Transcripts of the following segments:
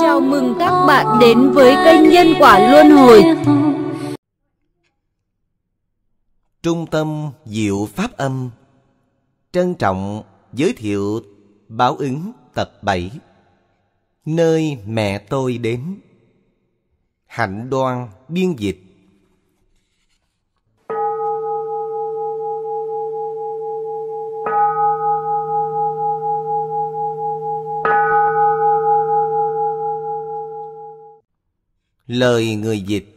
Chào mừng các bạn đến với kênh Nhân Quả Luân Hồi Trung tâm Diệu Pháp Âm Trân trọng giới thiệu Báo ứng tập 7 Nơi mẹ tôi đến Hạnh đoan biên dịch Lời người dịch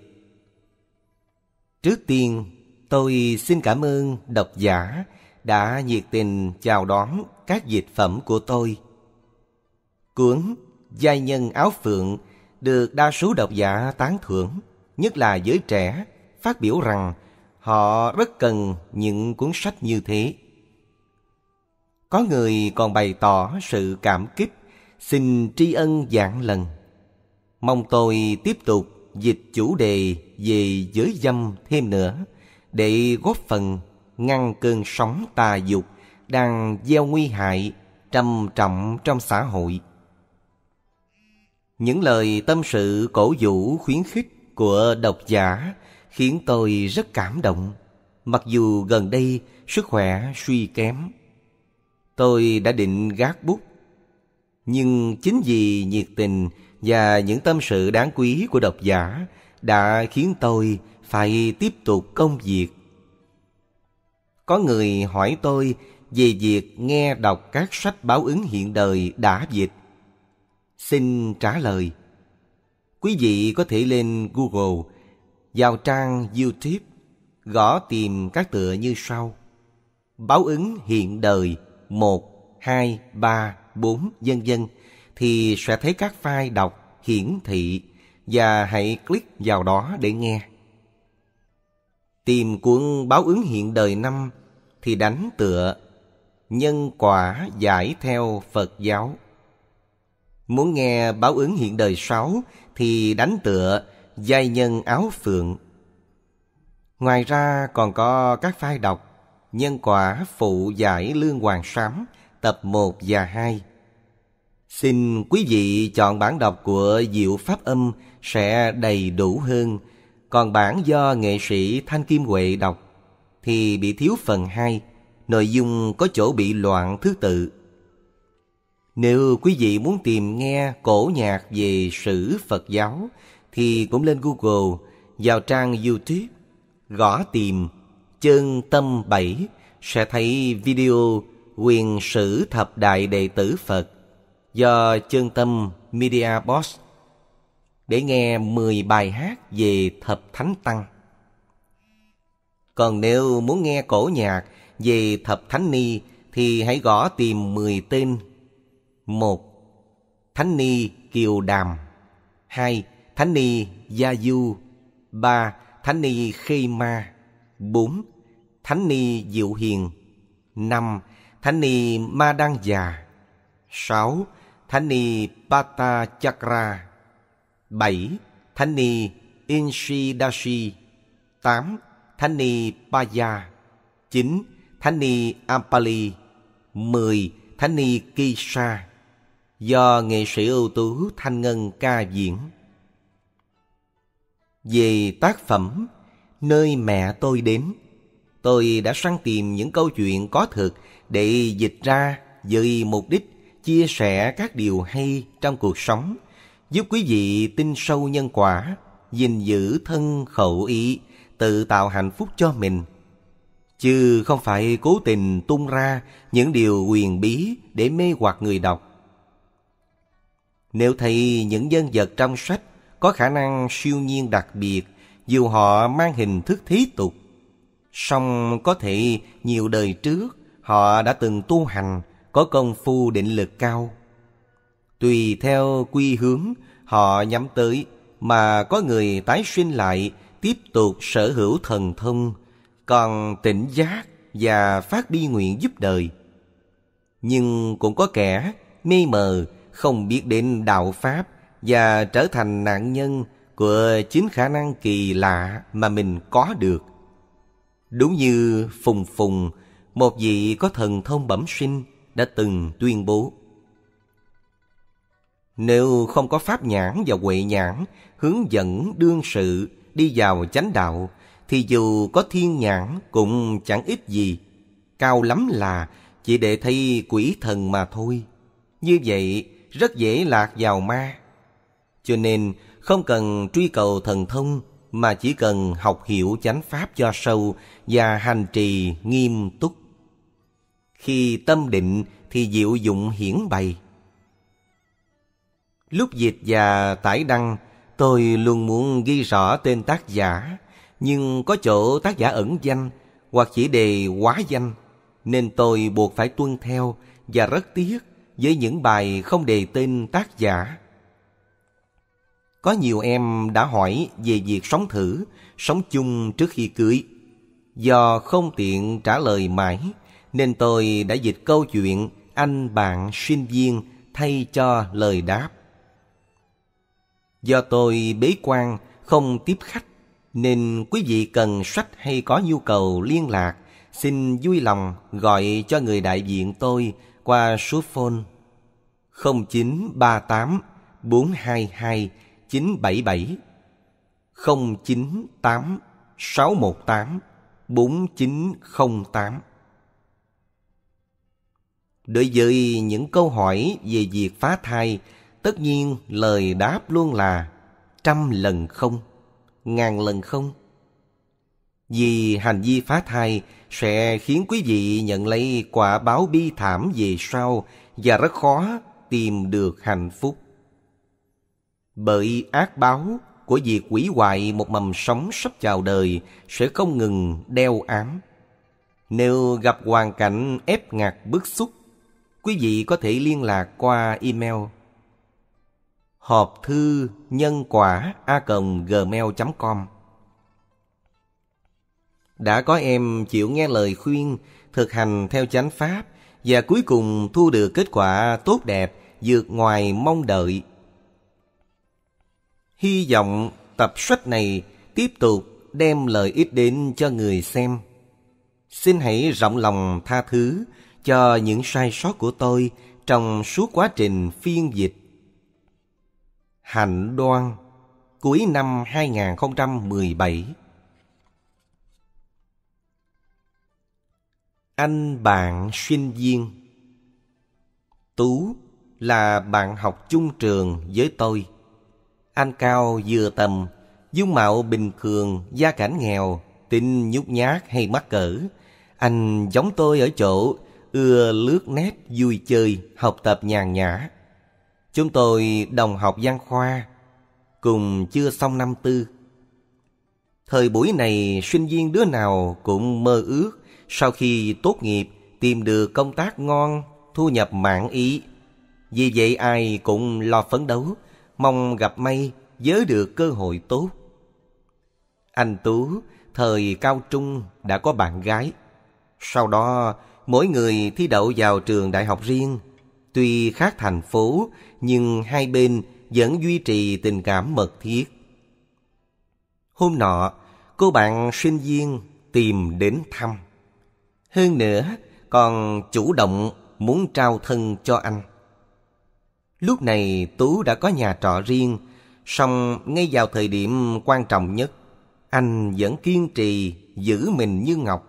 Trước tiên, tôi xin cảm ơn độc giả đã nhiệt tình chào đón các dịch phẩm của tôi. Cuốn Giai nhân áo phượng được đa số độc giả tán thưởng, nhất là giới trẻ, phát biểu rằng họ rất cần những cuốn sách như thế. Có người còn bày tỏ sự cảm kích, xin tri ân dạng lần. Mong tôi tiếp tục dịch chủ đề về giới dâm thêm nữa để góp phần ngăn cơn sóng tà dục đang gieo nguy hại trầm trọng trong xã hội. Những lời tâm sự cổ vũ khuyến khích của độc giả khiến tôi rất cảm động. Mặc dù gần đây sức khỏe suy kém, tôi đã định gác bút. Nhưng chính vì nhiệt tình và những tâm sự đáng quý của độc giả đã khiến tôi phải tiếp tục công việc. Có người hỏi tôi về việc nghe đọc các sách báo ứng hiện đời đã dịch. Xin trả lời. Quý vị có thể lên Google, vào trang YouTube, gõ tìm các tựa như sau. Báo ứng hiện đời 1, 2, 3, 4, dân dân thì sẽ thấy các file đọc hiển thị và hãy click vào đó để nghe. Tìm cuốn báo ứng hiện đời năm thì đánh tựa nhân quả giải theo Phật giáo. Muốn nghe báo ứng hiện đời sáu thì đánh tựa giai nhân áo phượng. Ngoài ra còn có các file đọc Nhân quả phụ giải lương hoàng sám tập 1 và 2 Xin quý vị chọn bản đọc của Diệu Pháp Âm sẽ đầy đủ hơn. Còn bản do nghệ sĩ Thanh Kim Huệ đọc thì bị thiếu phần 2, nội dung có chỗ bị loạn thứ tự. Nếu quý vị muốn tìm nghe cổ nhạc về sử Phật giáo thì cũng lên Google, vào trang YouTube, gõ tìm Chân Tâm 7 sẽ thấy video quyền sử thập đại đệ tử Phật do chân tâm Media Boss để nghe 10 bài hát về Thập Thánh Tăng. Còn nếu muốn nghe cổ nhạc về Thập Thánh Ni thì hãy gõ tìm 10 tên. 1. Thánh Ni Kiều Đàm 2. Thánh Ni Gia Du 3. Thánh Ni Khê Ma 4. Thánh Ni Diệu Hiền 5. Thánh Ni Ma Đăng Già 6 thánh Thani Pata Chakra 7. Thani Inshidashi 8. ni Paya 9. Thani Ampali 10. ni Kisa Do nghệ sĩ ưu tú Thanh Ngân ca diễn Về tác phẩm Nơi mẹ tôi đến Tôi đã săn tìm những câu chuyện có thực Để dịch ra với mục đích chia sẻ các điều hay trong cuộc sống, giúp quý vị tin sâu nhân quả, gìn giữ thân khẩu ý, tự tạo hạnh phúc cho mình. Chứ không phải cố tình tung ra những điều quyền bí để mê hoặc người đọc. Nếu thấy những nhân vật trong sách có khả năng siêu nhiên đặc biệt, dù họ mang hình thức thí tục, song có thể nhiều đời trước họ đã từng tu hành có công phu định lực cao. Tùy theo quy hướng họ nhắm tới mà có người tái sinh lại tiếp tục sở hữu thần thông, còn tỉnh giác và phát bi nguyện giúp đời. Nhưng cũng có kẻ mê mờ không biết đến đạo Pháp và trở thành nạn nhân của chính khả năng kỳ lạ mà mình có được. Đúng như Phùng Phùng, một vị có thần thông bẩm sinh, đã từng tuyên bố nếu không có pháp nhãn và huệ nhãn hướng dẫn đương sự đi vào chánh đạo thì dù có thiên nhãn cũng chẳng ít gì. Cao lắm là chỉ để thấy quỷ thần mà thôi. Như vậy rất dễ lạc vào ma. Cho nên không cần truy cầu thần thông mà chỉ cần học hiểu chánh pháp cho sâu và hành trì nghiêm túc. Khi tâm định thì diệu dụng hiển bày. Lúc dịch và tải đăng, tôi luôn muốn ghi rõ tên tác giả, nhưng có chỗ tác giả ẩn danh hoặc chỉ đề quá danh, nên tôi buộc phải tuân theo và rất tiếc với những bài không đề tên tác giả. Có nhiều em đã hỏi về việc sống thử, sống chung trước khi cưới. Do không tiện trả lời mãi, nên tôi đã dịch câu chuyện anh bạn sinh viên thay cho lời đáp. Do tôi bế quan không tiếp khách nên quý vị cần sách hay có nhu cầu liên lạc xin vui lòng gọi cho người đại diện tôi qua số phone 0938 422 977 098 618 4908 Đối với những câu hỏi về việc phá thai, tất nhiên lời đáp luôn là trăm lần không, ngàn lần không. Vì hành vi phá thai sẽ khiến quý vị nhận lấy quả báo bi thảm về sau và rất khó tìm được hạnh phúc. Bởi ác báo của việc quỷ hoại một mầm sống sắp chào đời sẽ không ngừng đeo ám. Nếu gặp hoàn cảnh ép ngạt bức xúc, Quý vị có thể liên lạc qua email hộp thư nhân quả a gmail.com Đã có em chịu nghe lời khuyên, thực hành theo chánh pháp và cuối cùng thu được kết quả tốt đẹp vượt ngoài mong đợi. Hy vọng tập sách này tiếp tục đem lợi ích đến cho người xem. Xin hãy rộng lòng tha thứ cho những sai sót của tôi trong suốt quá trình phiên dịch. Hạnh đoan cuối năm 2017 Anh bạn sinh viên Tú là bạn học chung trường với tôi. Anh cao vừa tầm, dung mạo bình thường, gia cảnh nghèo, tin nhút nhát hay mắc cỡ. Anh giống tôi ở chỗ ưa lướt nét vui chơi, học tập nhàn nhã. Chúng tôi đồng học văn khoa, cùng chưa xong năm tư. Thời buổi này, sinh viên đứa nào cũng mơ ước sau khi tốt nghiệp tìm được công tác ngon, thu nhập mạng ý. Vì vậy ai cũng lo phấn đấu, mong gặp may, giới được cơ hội tốt. Anh Tú, thời cao trung đã có bạn gái. Sau đó mỗi người thi đậu vào trường đại học riêng. Tuy khác thành phố, nhưng hai bên vẫn duy trì tình cảm mật thiết. Hôm nọ, cô bạn sinh viên tìm đến thăm. Hơn nữa, còn chủ động muốn trao thân cho anh. Lúc này Tú đã có nhà trọ riêng, song ngay vào thời điểm quan trọng nhất, anh vẫn kiên trì giữ mình như ngọc,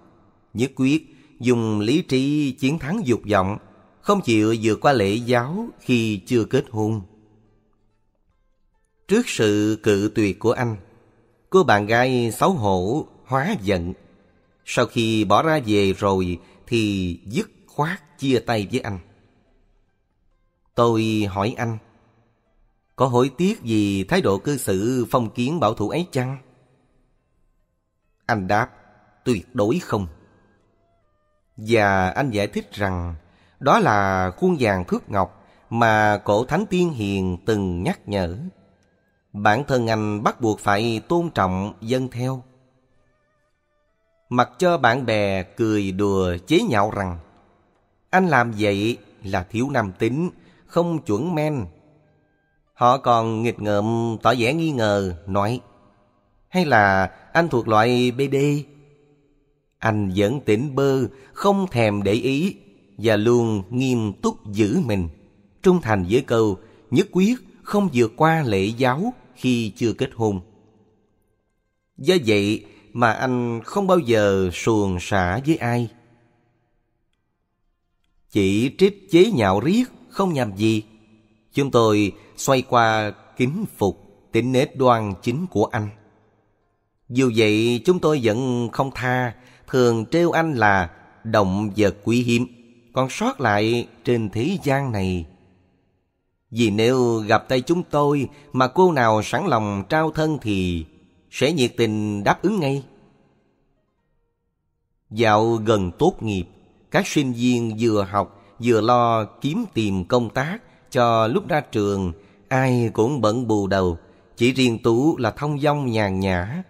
nhất quyết dùng lý trí chiến thắng dục vọng, không chịu vượt qua lễ giáo khi chưa kết hôn. Trước sự cự tuyệt của anh, cô bạn gái xấu hổ hóa giận. Sau khi bỏ ra về rồi thì dứt khoát chia tay với anh. Tôi hỏi anh, có hối tiếc gì thái độ cư xử phong kiến bảo thủ ấy chăng? Anh đáp, tuyệt đối không và anh giải thích rằng đó là khuôn vàng thước ngọc mà cổ thánh tiên hiền từng nhắc nhở. Bản thân anh bắt buộc phải tôn trọng dân theo. Mặc cho bạn bè cười đùa chế nhạo rằng anh làm vậy là thiếu nam tính, không chuẩn men. Họ còn nghịch ngợm tỏ vẻ nghi ngờ, nói hay là anh thuộc loại BD anh vẫn tỉnh bơ, không thèm để ý và luôn nghiêm túc giữ mình. Trung thành với câu nhất quyết không vượt qua lễ giáo khi chưa kết hôn. Do vậy mà anh không bao giờ xuồng xả với ai. Chỉ trích chế nhạo riết không nhằm gì. Chúng tôi xoay qua kính phục tính nết đoan chính của anh. Dù vậy chúng tôi vẫn không tha thường trêu anh là động vật quý hiếm còn sót lại trên thế gian này vì nếu gặp tay chúng tôi mà cô nào sẵn lòng trao thân thì sẽ nhiệt tình đáp ứng ngay dạo gần tốt nghiệp các sinh viên vừa học vừa lo kiếm tìm công tác cho lúc ra trường ai cũng bận bù đầu chỉ riêng tú là thông dong nhàn nhã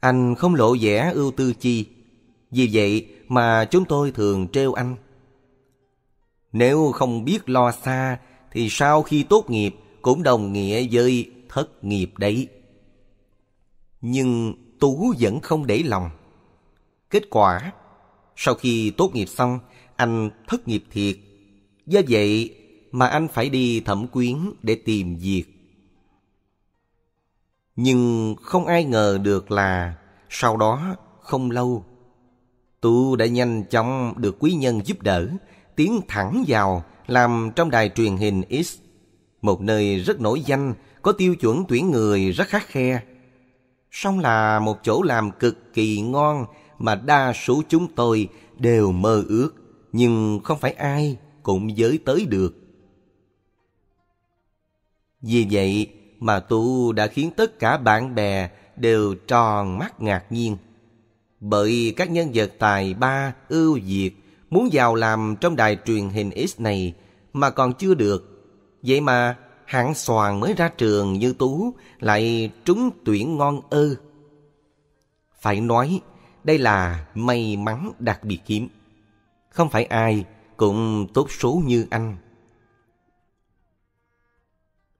anh không lộ vẻ ưu tư chi vì vậy mà chúng tôi thường trêu anh. Nếu không biết lo xa thì sau khi tốt nghiệp cũng đồng nghĩa với thất nghiệp đấy. Nhưng Tú vẫn không để lòng. Kết quả, sau khi tốt nghiệp xong, anh thất nghiệp thiệt. Do vậy mà anh phải đi thẩm quyến để tìm việc. Nhưng không ai ngờ được là sau đó không lâu tụ đã nhanh chóng được quý nhân giúp đỡ, tiến thẳng vào làm trong đài truyền hình X, một nơi rất nổi danh, có tiêu chuẩn tuyển người rất khắc khe. Song là một chỗ làm cực kỳ ngon mà đa số chúng tôi đều mơ ước, nhưng không phải ai cũng giới tới được. Vì vậy mà tu đã khiến tất cả bạn bè đều tròn mắt ngạc nhiên bởi các nhân vật tài ba ưu việt muốn vào làm trong đài truyền hình X này mà còn chưa được. Vậy mà hạng soàn mới ra trường như Tú lại trúng tuyển ngon ư. Phải nói đây là may mắn đặc biệt hiếm. Không phải ai cũng tốt số như anh.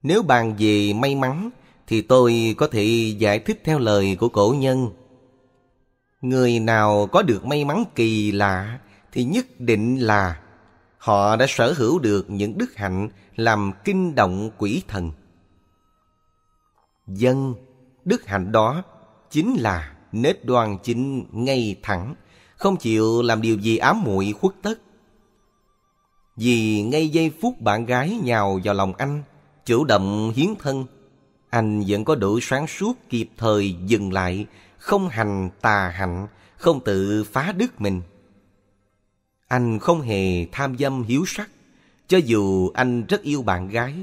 Nếu bàn về may mắn thì tôi có thể giải thích theo lời của cổ nhân Người nào có được may mắn kỳ lạ thì nhất định là họ đã sở hữu được những đức hạnh làm kinh động quỷ thần. Dân, đức hạnh đó chính là nết đoan chính ngay thẳng, không chịu làm điều gì ám muội khuất tất. Vì ngay giây phút bạn gái nhào vào lòng anh, chủ động hiến thân, anh vẫn có đủ sáng suốt kịp thời dừng lại không hành tà hạnh, không tự phá đức mình. Anh không hề tham dâm hiếu sắc, cho dù anh rất yêu bạn gái,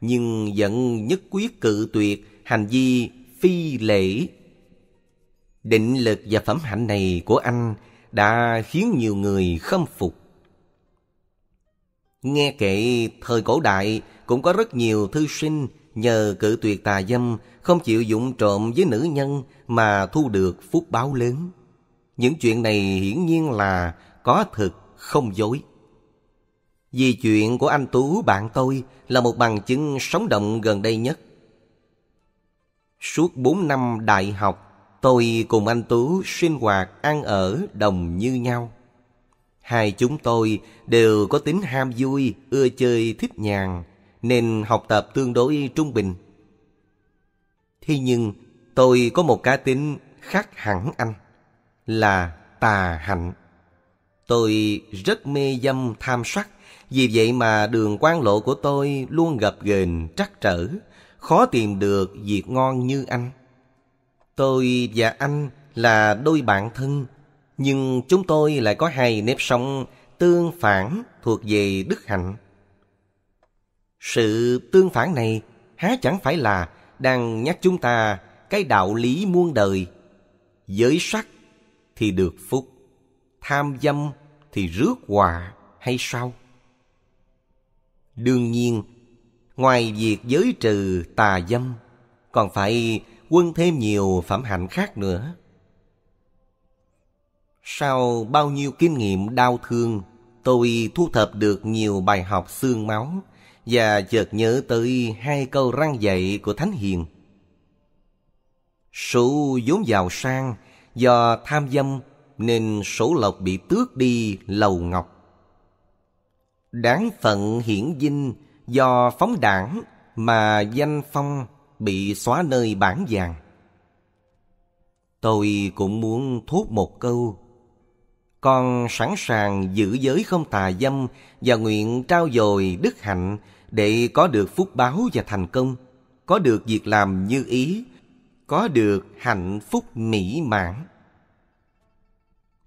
nhưng vẫn nhất quyết cự tuyệt hành vi phi lễ. Định lực và phẩm hạnh này của anh đã khiến nhiều người khâm phục. Nghe kể thời cổ đại cũng có rất nhiều thư sinh nhờ cự tuyệt tà dâm không chịu dụng trộm với nữ nhân mà thu được phúc báo lớn. Những chuyện này hiển nhiên là có thực, không dối. Vì chuyện của anh Tú bạn tôi là một bằng chứng sống động gần đây nhất. Suốt 4 năm đại học, tôi cùng anh Tú sinh hoạt ăn ở đồng như nhau. Hai chúng tôi đều có tính ham vui, ưa chơi thích nhàn, nên học tập tương đối trung bình. Thế nhưng tôi có một cá tính khác hẳn anh là tà hạnh. Tôi rất mê dâm tham sắc, vì vậy mà đường quan lộ của tôi luôn gập ghềnh trắc trở, khó tìm được việc ngon như anh. Tôi và anh là đôi bạn thân, nhưng chúng tôi lại có hai nếp sống tương phản thuộc về đức hạnh. Sự tương phản này há chẳng phải là đang nhắc chúng ta cái đạo lý muôn đời. Giới sắc thì được phúc, tham dâm thì rước họa hay sao? Đương nhiên, ngoài việc giới trừ tà dâm, còn phải quân thêm nhiều phẩm hạnh khác nữa. Sau bao nhiêu kinh nghiệm đau thương, tôi thu thập được nhiều bài học xương máu và chợt nhớ tới hai câu răng dạy của Thánh Hiền. Số vốn giàu sang do tham dâm nên sổ lộc bị tước đi lầu ngọc. Đáng phận hiển dinh do phóng đảng mà danh phong bị xóa nơi bản vàng. Tôi cũng muốn thốt một câu. Con sẵn sàng giữ giới không tà dâm và nguyện trao dồi đức hạnh để có được phúc báo và thành công, có được việc làm như ý, có được hạnh phúc mỹ mãn.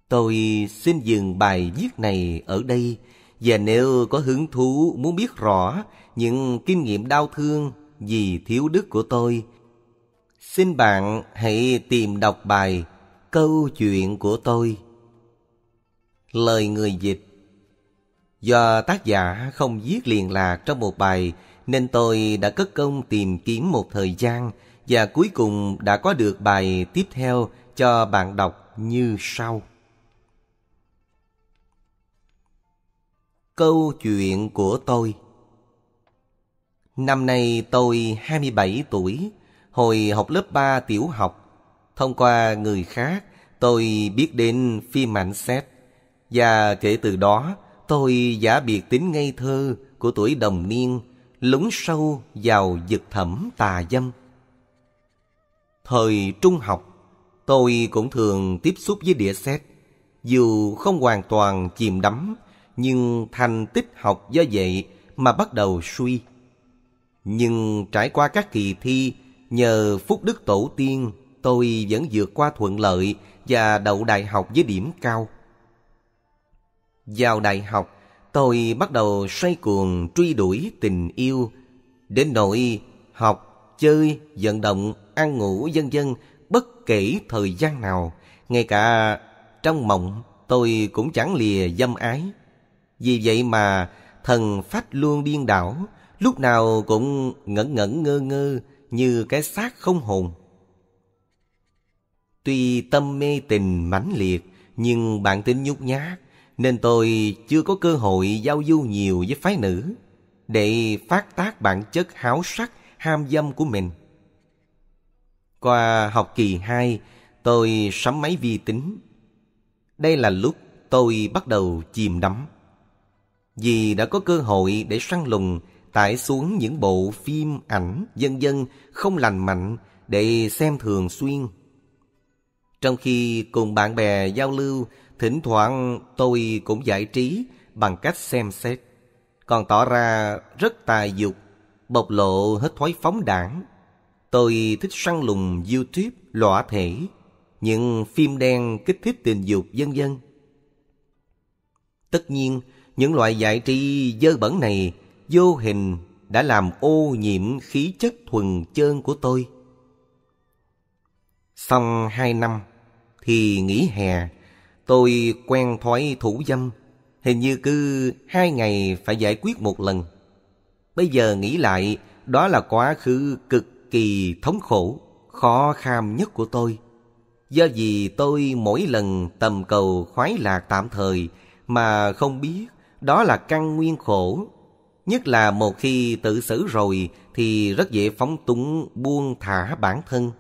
Tôi xin dừng bài viết này ở đây và nếu có hứng thú muốn biết rõ những kinh nghiệm đau thương vì thiếu đức của tôi, xin bạn hãy tìm đọc bài Câu chuyện của tôi. Lời người dịch Do tác giả không viết liền lạc trong một bài nên tôi đã cất công tìm kiếm một thời gian và cuối cùng đã có được bài tiếp theo cho bạn đọc như sau. Câu chuyện của tôi Năm nay tôi 27 tuổi, hồi học lớp 3 tiểu học. Thông qua người khác, tôi biết đến phim ảnh xét. Và kể từ đó, Tôi giả biệt tính ngây thơ của tuổi đồng niên lún sâu vào vực thẳm tà dâm. Thời trung học, tôi cũng thường tiếp xúc với đĩa xét. Dù không hoàn toàn chìm đắm, nhưng thành tích học do vậy mà bắt đầu suy. Nhưng trải qua các kỳ thi, nhờ phúc đức tổ tiên, tôi vẫn vượt qua thuận lợi và đậu đại học với điểm cao. Vào đại học, tôi bắt đầu xoay cuồng truy đuổi tình yêu. Đến nỗi học, chơi, vận động, ăn ngủ vân vân bất kể thời gian nào, ngay cả trong mộng tôi cũng chẳng lìa dâm ái. Vì vậy mà thần phách luôn điên đảo, lúc nào cũng ngẩn ngẩn ngơ ngơ như cái xác không hồn. Tuy tâm mê tình mãnh liệt, nhưng bản tính nhút nhát, nên tôi chưa có cơ hội giao du nhiều với phái nữ để phát tác bản chất háo sắc, ham dâm của mình. Qua học kỳ 2, tôi sắm máy vi tính. Đây là lúc tôi bắt đầu chìm đắm. Vì đã có cơ hội để săn lùng, tải xuống những bộ phim, ảnh, dân dân không lành mạnh để xem thường xuyên. Trong khi cùng bạn bè giao lưu Thỉnh thoảng tôi cũng giải trí bằng cách xem xét, còn tỏ ra rất tài dục, bộc lộ hết thói phóng đảng. Tôi thích săn lùng YouTube, lõa thể, những phim đen kích thích tình dục vân vân. Tất nhiên, những loại giải trí dơ bẩn này vô hình đã làm ô nhiễm khí chất thuần chơn của tôi. Xong hai năm thì nghỉ hè Tôi quen thói thủ dâm, hình như cứ hai ngày phải giải quyết một lần. Bây giờ nghĩ lại, đó là quá khứ cực kỳ thống khổ, khó kham nhất của tôi. Do vì tôi mỗi lần tầm cầu khoái lạc tạm thời mà không biết đó là căn nguyên khổ. Nhất là một khi tự xử rồi thì rất dễ phóng túng buông thả bản thân.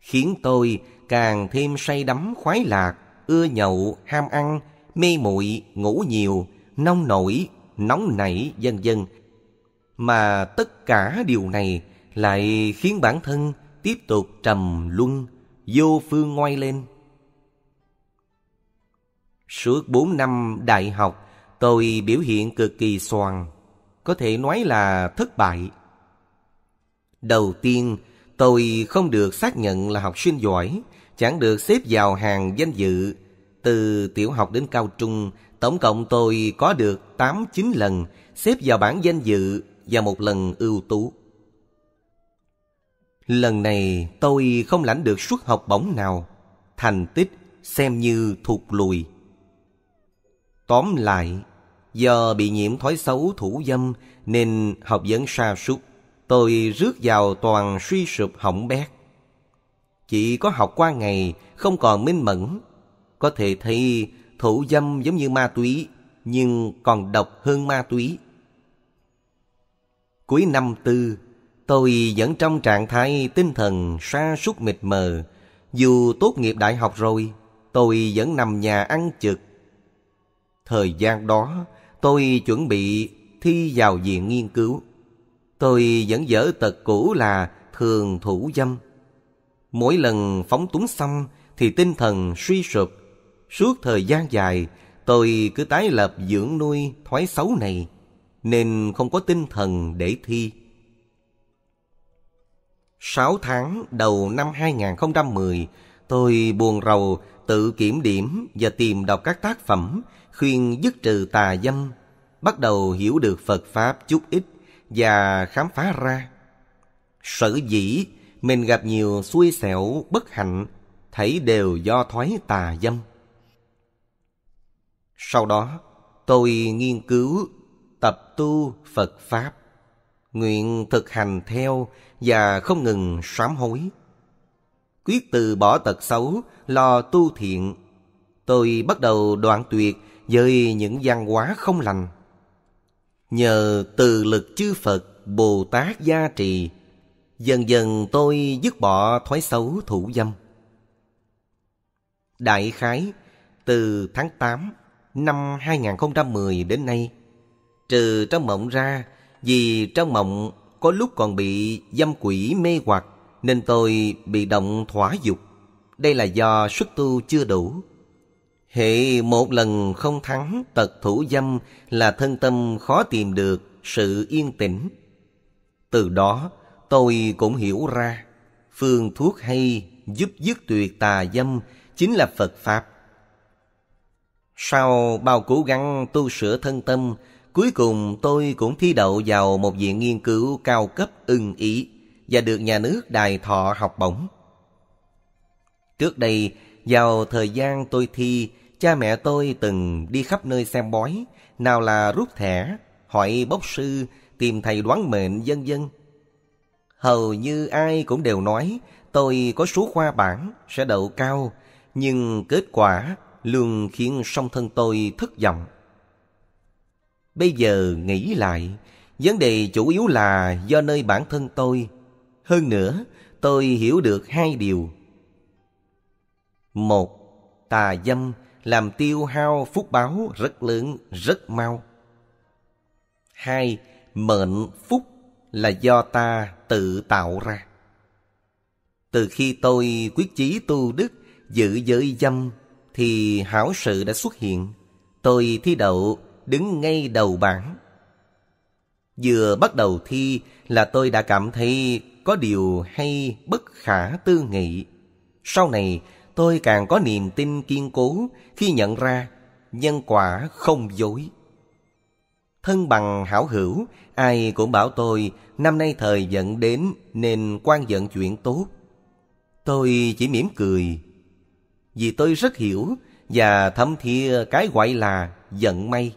Khiến tôi càng thêm say đắm khoái lạc ưa nhậu, ham ăn, mê muội, ngủ nhiều, nông nổi, nóng nảy, vân dân. Mà tất cả điều này lại khiến bản thân tiếp tục trầm luân, vô phương ngoay lên. Suốt bốn năm đại học, tôi biểu hiện cực kỳ soàn, có thể nói là thất bại. Đầu tiên, tôi không được xác nhận là học sinh giỏi chẳng được xếp vào hàng danh dự. Từ tiểu học đến cao trung, tổng cộng tôi có được 8-9 lần xếp vào bảng danh dự và một lần ưu tú. Lần này tôi không lãnh được suất học bổng nào, thành tích xem như thụt lùi. Tóm lại, do bị nhiễm thói xấu thủ dâm nên học vấn sa sút tôi rước vào toàn suy sụp hỏng bét. Chỉ có học qua ngày, không còn minh mẫn. Có thể thấy thủ dâm giống như ma túy, nhưng còn độc hơn ma túy. Cuối năm tư, tôi vẫn trong trạng thái tinh thần sa sút mịt mờ. Dù tốt nghiệp đại học rồi, tôi vẫn nằm nhà ăn trực. Thời gian đó, tôi chuẩn bị thi vào viện nghiên cứu. Tôi vẫn dở tật cũ là thường thủ dâm. Mỗi lần phóng túng xong thì tinh thần suy sụp. Suốt thời gian dài, tôi cứ tái lập dưỡng nuôi thói xấu này, nên không có tinh thần để thi. Sáu tháng đầu năm 2010, tôi buồn rầu tự kiểm điểm và tìm đọc các tác phẩm khuyên dứt trừ tà dâm, bắt đầu hiểu được Phật Pháp chút ít và khám phá ra. Sở dĩ mình gặp nhiều xui xẻo bất hạnh thấy đều do thói tà dâm sau đó tôi nghiên cứu tập tu phật pháp nguyện thực hành theo và không ngừng sám hối quyết từ bỏ tật xấu lo tu thiện tôi bắt đầu đoạn tuyệt với những văn hóa không lành nhờ từ lực chư phật bồ tát gia trì Dần dần tôi dứt bỏ thói xấu thủ dâm. Đại khái, từ tháng 8 năm 2010 đến nay, trừ trong mộng ra, vì trong mộng có lúc còn bị dâm quỷ mê hoặc nên tôi bị động thỏa dục. Đây là do xuất tu chưa đủ. Hệ một lần không thắng tật thủ dâm là thân tâm khó tìm được sự yên tĩnh. Từ đó, tôi cũng hiểu ra phương thuốc hay giúp dứt tuyệt tà dâm chính là phật pháp sau bao cố gắng tu sửa thân tâm cuối cùng tôi cũng thi đậu vào một viện nghiên cứu cao cấp ưng ý và được nhà nước đài thọ học bổng trước đây vào thời gian tôi thi cha mẹ tôi từng đi khắp nơi xem bói nào là rút thẻ hỏi bốc sư tìm thầy đoán mệnh vân vân Hầu như ai cũng đều nói tôi có số khoa bảng sẽ đậu cao, nhưng kết quả luôn khiến song thân tôi thất vọng. Bây giờ nghĩ lại, vấn đề chủ yếu là do nơi bản thân tôi. Hơn nữa, tôi hiểu được hai điều. Một, tà dâm làm tiêu hao phúc báo rất lớn, rất mau. Hai, mệnh phúc là do ta tự tạo ra. Từ khi tôi quyết chí tu đức, giữ giới dâm, thì hảo sự đã xuất hiện. Tôi thi đậu, đứng ngay đầu bảng. Vừa bắt đầu thi là tôi đã cảm thấy có điều hay bất khả tư nghị. Sau này, tôi càng có niềm tin kiên cố khi nhận ra nhân quả không dối. Thân bằng hảo hữu Ai cũng bảo tôi năm nay thời vận đến nên quan vận chuyện tốt. Tôi chỉ mỉm cười vì tôi rất hiểu và thấm thía cái gọi là vận may.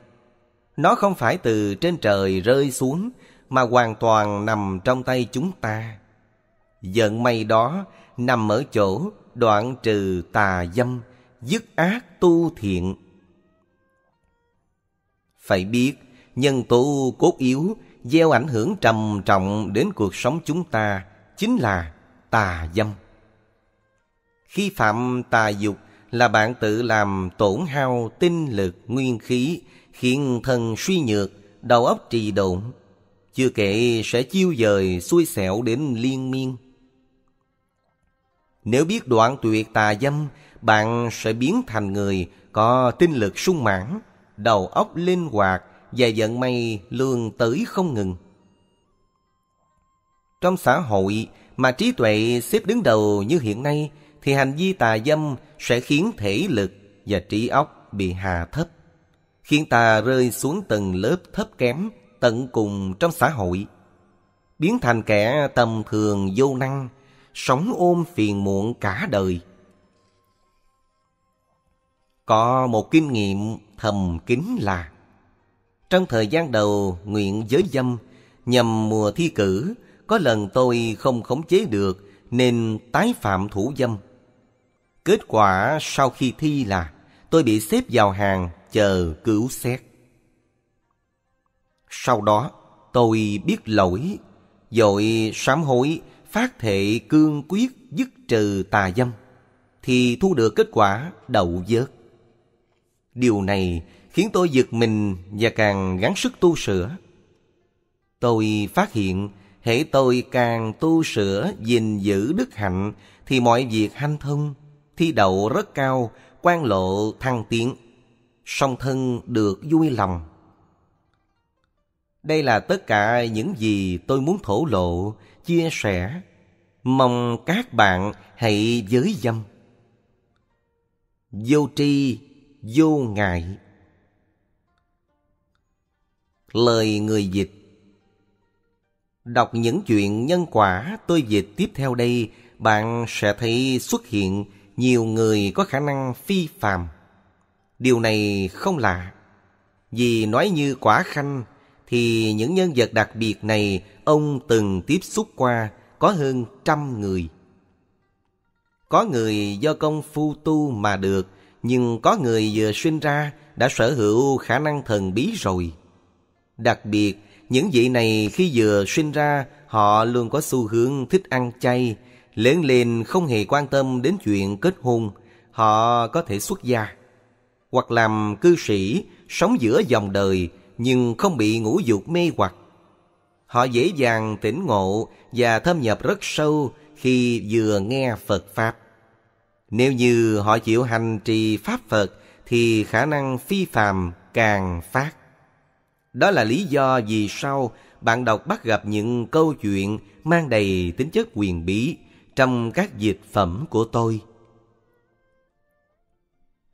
Nó không phải từ trên trời rơi xuống mà hoàn toàn nằm trong tay chúng ta. Vận may đó nằm ở chỗ đoạn trừ tà dâm, dứt ác tu thiện. Phải biết, nhân tố cốt yếu gieo ảnh hưởng trầm trọng đến cuộc sống chúng ta chính là tà dâm. Khi phạm tà dục là bạn tự làm tổn hao tinh lực nguyên khí, khiến thân suy nhược, đầu óc trì độn. Chưa kể sẽ chiêu dời xui xẻo đến liên miên. Nếu biết đoạn tuyệt tà dâm, bạn sẽ biến thành người có tinh lực sung mãn, đầu óc linh hoạt, và vận may lương tới không ngừng. Trong xã hội mà trí tuệ xếp đứng đầu như hiện nay thì hành vi tà dâm sẽ khiến thể lực và trí óc bị hạ thấp, khiến ta rơi xuống tầng lớp thấp kém tận cùng trong xã hội, biến thành kẻ tầm thường vô năng, sống ôm phiền muộn cả đời. Có một kinh nghiệm thầm kín là trong thời gian đầu nguyện giới dâm Nhằm mùa thi cử Có lần tôi không khống chế được Nên tái phạm thủ dâm Kết quả sau khi thi là Tôi bị xếp vào hàng chờ cứu xét Sau đó tôi biết lỗi Dội sám hối phát thệ cương quyết dứt trừ tà dâm thì thu được kết quả đậu dớt điều này khiến tôi giật mình và càng gắng sức tu sửa. Tôi phát hiện, hễ tôi càng tu sửa gìn giữ đức hạnh, thì mọi việc hanh thông, thi đậu rất cao, quan lộ thăng tiến, song thân được vui lòng. Đây là tất cả những gì tôi muốn thổ lộ, chia sẻ. Mong các bạn hãy giới dâm. Vô tri, vô ngại. Lời người dịch Đọc những chuyện nhân quả tôi dịch tiếp theo đây, bạn sẽ thấy xuất hiện nhiều người có khả năng phi phàm. Điều này không lạ, vì nói như quả khanh thì những nhân vật đặc biệt này ông từng tiếp xúc qua có hơn trăm người. Có người do công phu tu mà được, nhưng có người vừa sinh ra đã sở hữu khả năng thần bí rồi. Đặc biệt, những vị này khi vừa sinh ra, họ luôn có xu hướng thích ăn chay, lớn lên không hề quan tâm đến chuyện kết hôn, họ có thể xuất gia. Hoặc làm cư sĩ, sống giữa dòng đời nhưng không bị ngũ dục mê hoặc. Họ dễ dàng tỉnh ngộ và thâm nhập rất sâu khi vừa nghe Phật Pháp. Nếu như họ chịu hành trì Pháp Phật thì khả năng phi phàm càng phát. Đó là lý do vì sao bạn đọc bắt gặp những câu chuyện mang đầy tính chất quyền bí trong các dịch phẩm của tôi.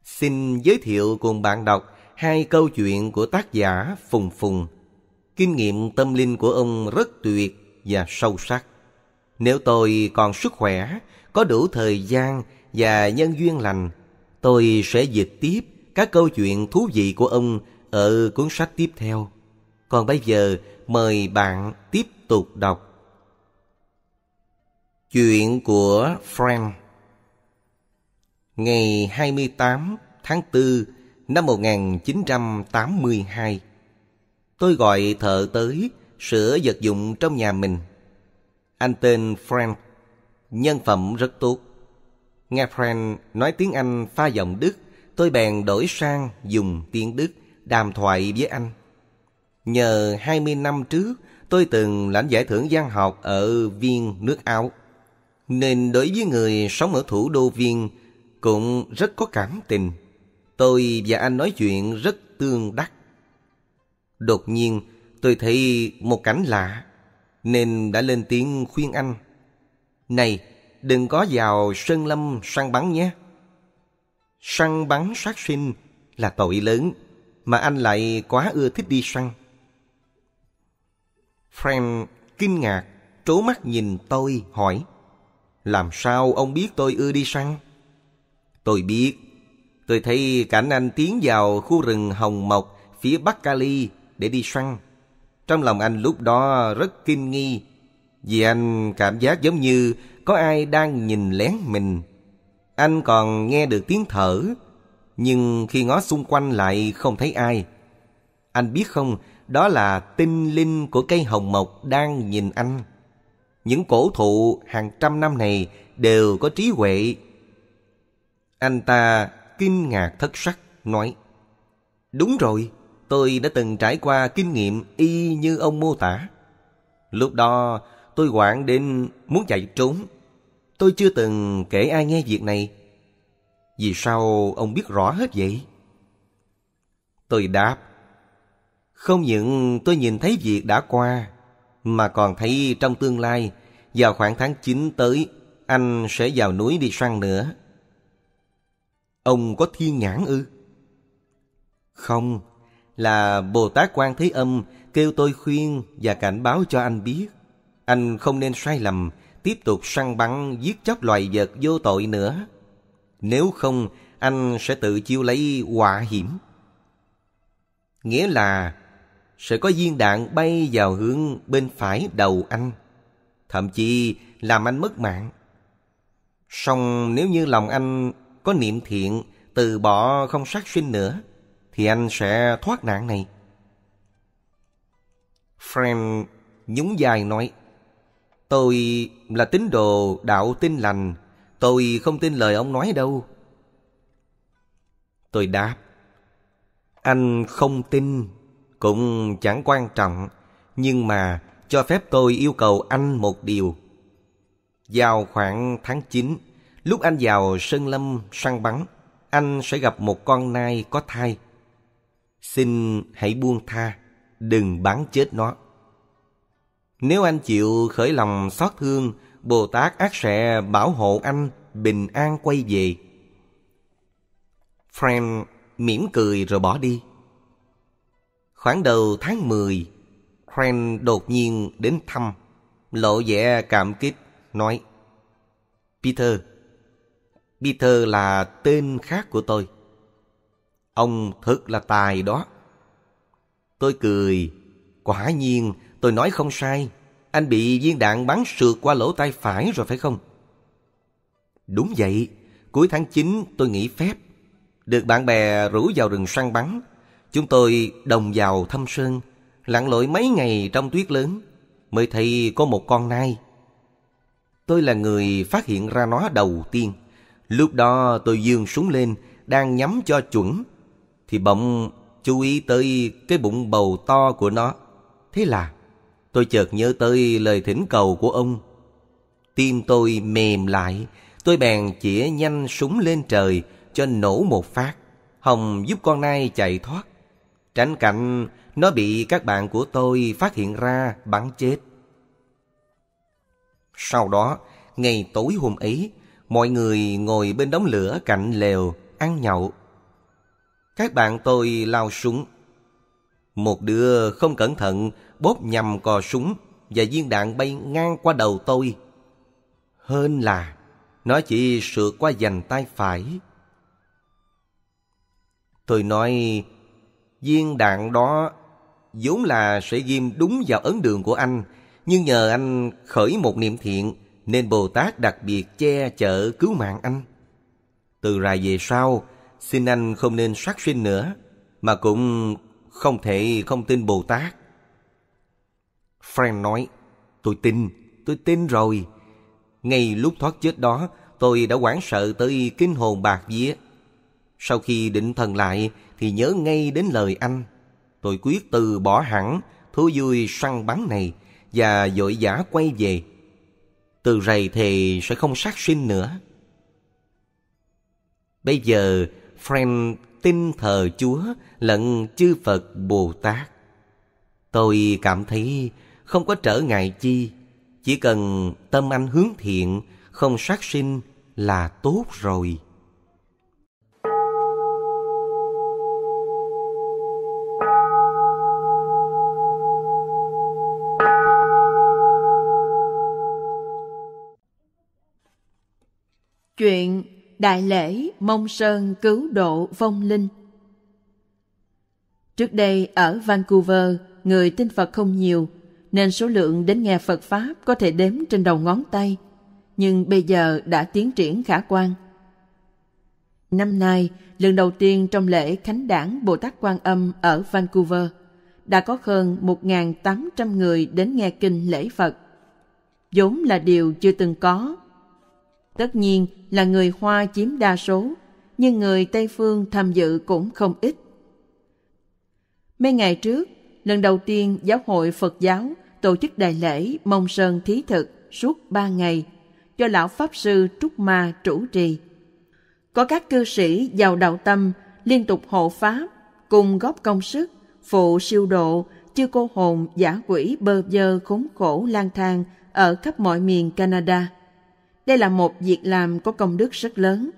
Xin giới thiệu cùng bạn đọc hai câu chuyện của tác giả Phùng Phùng. Kinh nghiệm tâm linh của ông rất tuyệt và sâu sắc. Nếu tôi còn sức khỏe, có đủ thời gian và nhân duyên lành, tôi sẽ dịch tiếp các câu chuyện thú vị của ông ở cuốn sách tiếp theo. Còn bây giờ mời bạn tiếp tục đọc. Chuyện của Frank Ngày 28 tháng 4 năm 1982 Tôi gọi thợ tới sửa vật dụng trong nhà mình. Anh tên Frank, nhân phẩm rất tốt. Nghe Frank nói tiếng Anh pha giọng Đức, tôi bèn đổi sang dùng tiếng Đức đàm thoại với anh. Nhờ 20 năm trước, tôi từng lãnh giải thưởng văn học ở Viên, nước Áo. Nên đối với người sống ở thủ đô Viên cũng rất có cảm tình. Tôi và anh nói chuyện rất tương đắc. Đột nhiên, tôi thấy một cảnh lạ, nên đã lên tiếng khuyên anh. Này, đừng có vào sơn lâm săn bắn nhé. Săn bắn sát sinh là tội lớn mà anh lại quá ưa thích đi săn. Frank kinh ngạc, trố mắt nhìn tôi hỏi, làm sao ông biết tôi ưa đi săn? Tôi biết, tôi thấy cảnh anh tiến vào khu rừng Hồng Mộc phía Bắc Cali để đi săn. Trong lòng anh lúc đó rất kinh nghi, vì anh cảm giác giống như có ai đang nhìn lén mình. Anh còn nghe được tiếng thở nhưng khi ngó xung quanh lại không thấy ai. Anh biết không, đó là tinh linh của cây hồng mộc đang nhìn anh. Những cổ thụ hàng trăm năm này đều có trí huệ. Anh ta kinh ngạc thất sắc, nói Đúng rồi, tôi đã từng trải qua kinh nghiệm y như ông mô tả. Lúc đó tôi hoảng đến muốn chạy trốn. Tôi chưa từng kể ai nghe việc này vì sao ông biết rõ hết vậy? Tôi đáp Không những tôi nhìn thấy việc đã qua Mà còn thấy trong tương lai Vào khoảng tháng 9 tới Anh sẽ vào núi đi săn nữa Ông có thiên nhãn ư? Không Là Bồ Tát Quan Thế Âm Kêu tôi khuyên và cảnh báo cho anh biết Anh không nên sai lầm Tiếp tục săn bắn giết chóc loài vật vô tội nữa nếu không, anh sẽ tự chiêu lấy họa hiểm. Nghĩa là sẽ có viên đạn bay vào hướng bên phải đầu anh, thậm chí làm anh mất mạng. Song nếu như lòng anh có niệm thiện, từ bỏ không sát sinh nữa, thì anh sẽ thoát nạn này. Friend nhún vai nói, Tôi là tín đồ đạo tin lành Tôi không tin lời ông nói đâu. Tôi đáp. Anh không tin cũng chẳng quan trọng. Nhưng mà cho phép tôi yêu cầu anh một điều. Vào khoảng tháng 9, lúc anh vào Sơn Lâm săn bắn, anh sẽ gặp một con nai có thai. Xin hãy buông tha, đừng bắn chết nó. Nếu anh chịu khởi lòng xót thương Bồ Tát ác sẽ bảo hộ anh bình an quay về. Frank mỉm cười rồi bỏ đi. Khoảng đầu tháng 10, Frank đột nhiên đến thăm, lộ vẻ cảm kích, nói Peter, Peter là tên khác của tôi. Ông thật là tài đó. Tôi cười, quả nhiên tôi nói không sai. Anh bị viên đạn bắn sượt qua lỗ tai phải rồi phải không? Đúng vậy, cuối tháng 9 tôi nghỉ phép. Được bạn bè rủ vào rừng săn bắn. Chúng tôi đồng vào thâm sơn, lặn lội mấy ngày trong tuyết lớn, mới thấy có một con nai. Tôi là người phát hiện ra nó đầu tiên. Lúc đó tôi dương súng lên, đang nhắm cho chuẩn. Thì bỗng chú ý tới cái bụng bầu to của nó. Thế là Tôi chợt nhớ tới lời thỉnh cầu của ông. Tim tôi mềm lại, tôi bèn chĩa nhanh súng lên trời cho nổ một phát. Hồng giúp con nai chạy thoát. Tránh cạnh, nó bị các bạn của tôi phát hiện ra bắn chết. Sau đó, ngày tối hôm ấy, mọi người ngồi bên đống lửa cạnh lều, ăn nhậu. Các bạn tôi lao súng, một đứa không cẩn thận bóp nhầm cò súng và viên đạn bay ngang qua đầu tôi. Hơn là nó chỉ sượt qua dành tay phải. Tôi nói viên đạn đó vốn là sẽ ghim đúng vào ấn đường của anh, nhưng nhờ anh khởi một niệm thiện nên Bồ Tát đặc biệt che chở cứu mạng anh. Từ rài về sau, xin anh không nên sát sinh nữa, mà cũng không thể không tin Bồ Tát. Frank nói, tôi tin, tôi tin rồi. Ngay lúc thoát chết đó, tôi đã hoảng sợ tới kinh hồn bạc vía. Sau khi định thần lại thì nhớ ngay đến lời anh. Tôi quyết từ bỏ hẳn thú vui săn bắn này và dội giả quay về. Từ rầy thì sẽ không sát sinh nữa. Bây giờ, Frank tin thờ Chúa lẫn chư Phật Bồ Tát. Tôi cảm thấy không có trở ngại chi, chỉ cần tâm anh hướng thiện, không sát sinh là tốt rồi. Chuyện đại lễ mông sơn cứu độ vong linh trước đây ở vancouver người tin phật không nhiều nên số lượng đến nghe phật pháp có thể đếm trên đầu ngón tay nhưng bây giờ đã tiến triển khả quan năm nay lần đầu tiên trong lễ khánh đảng bồ tát quan âm ở vancouver đã có hơn 1.800 người đến nghe kinh lễ Phật. vốn là điều chưa từng có Tất nhiên là người Hoa chiếm đa số, nhưng người Tây Phương tham dự cũng không ít. Mấy ngày trước, lần đầu tiên Giáo hội Phật giáo tổ chức đại lễ Mông Sơn Thí Thực suốt ba ngày do Lão Pháp Sư Trúc Ma chủ trì. Có các cư sĩ giàu đạo tâm liên tục hộ Pháp cùng góp công sức, phụ siêu độ, chư cô hồn giả quỷ bơ vơ khốn khổ lang thang ở khắp mọi miền Canada. Đây là một việc làm có công đức rất lớn.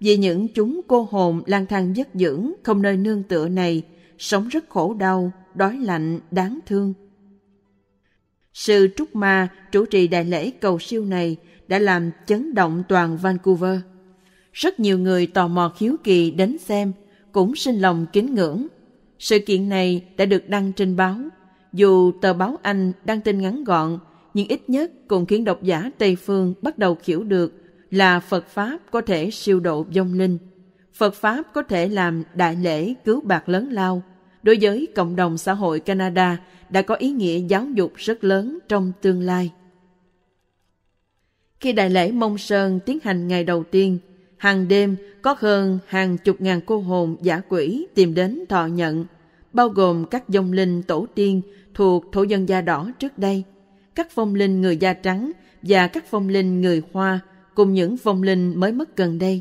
Vì những chúng cô hồn lang thang vất dưỡng không nơi nương tựa này, sống rất khổ đau, đói lạnh, đáng thương. Sư Trúc Ma chủ trì đại lễ cầu siêu này đã làm chấn động toàn Vancouver. Rất nhiều người tò mò khiếu kỳ đến xem, cũng sinh lòng kính ngưỡng. Sự kiện này đã được đăng trên báo, dù tờ báo Anh đăng tin ngắn gọn nhưng ít nhất cũng khiến độc giả Tây Phương bắt đầu hiểu được là Phật Pháp có thể siêu độ vong linh. Phật Pháp có thể làm đại lễ cứu bạc lớn lao. Đối với cộng đồng xã hội Canada đã có ý nghĩa giáo dục rất lớn trong tương lai. Khi đại lễ Mông Sơn tiến hành ngày đầu tiên, hàng đêm có hơn hàng chục ngàn cô hồn giả quỷ tìm đến thọ nhận, bao gồm các dông linh tổ tiên thuộc thổ dân da đỏ trước đây – các vong linh người da trắng và các vong linh người Hoa cùng những vong linh mới mất gần đây.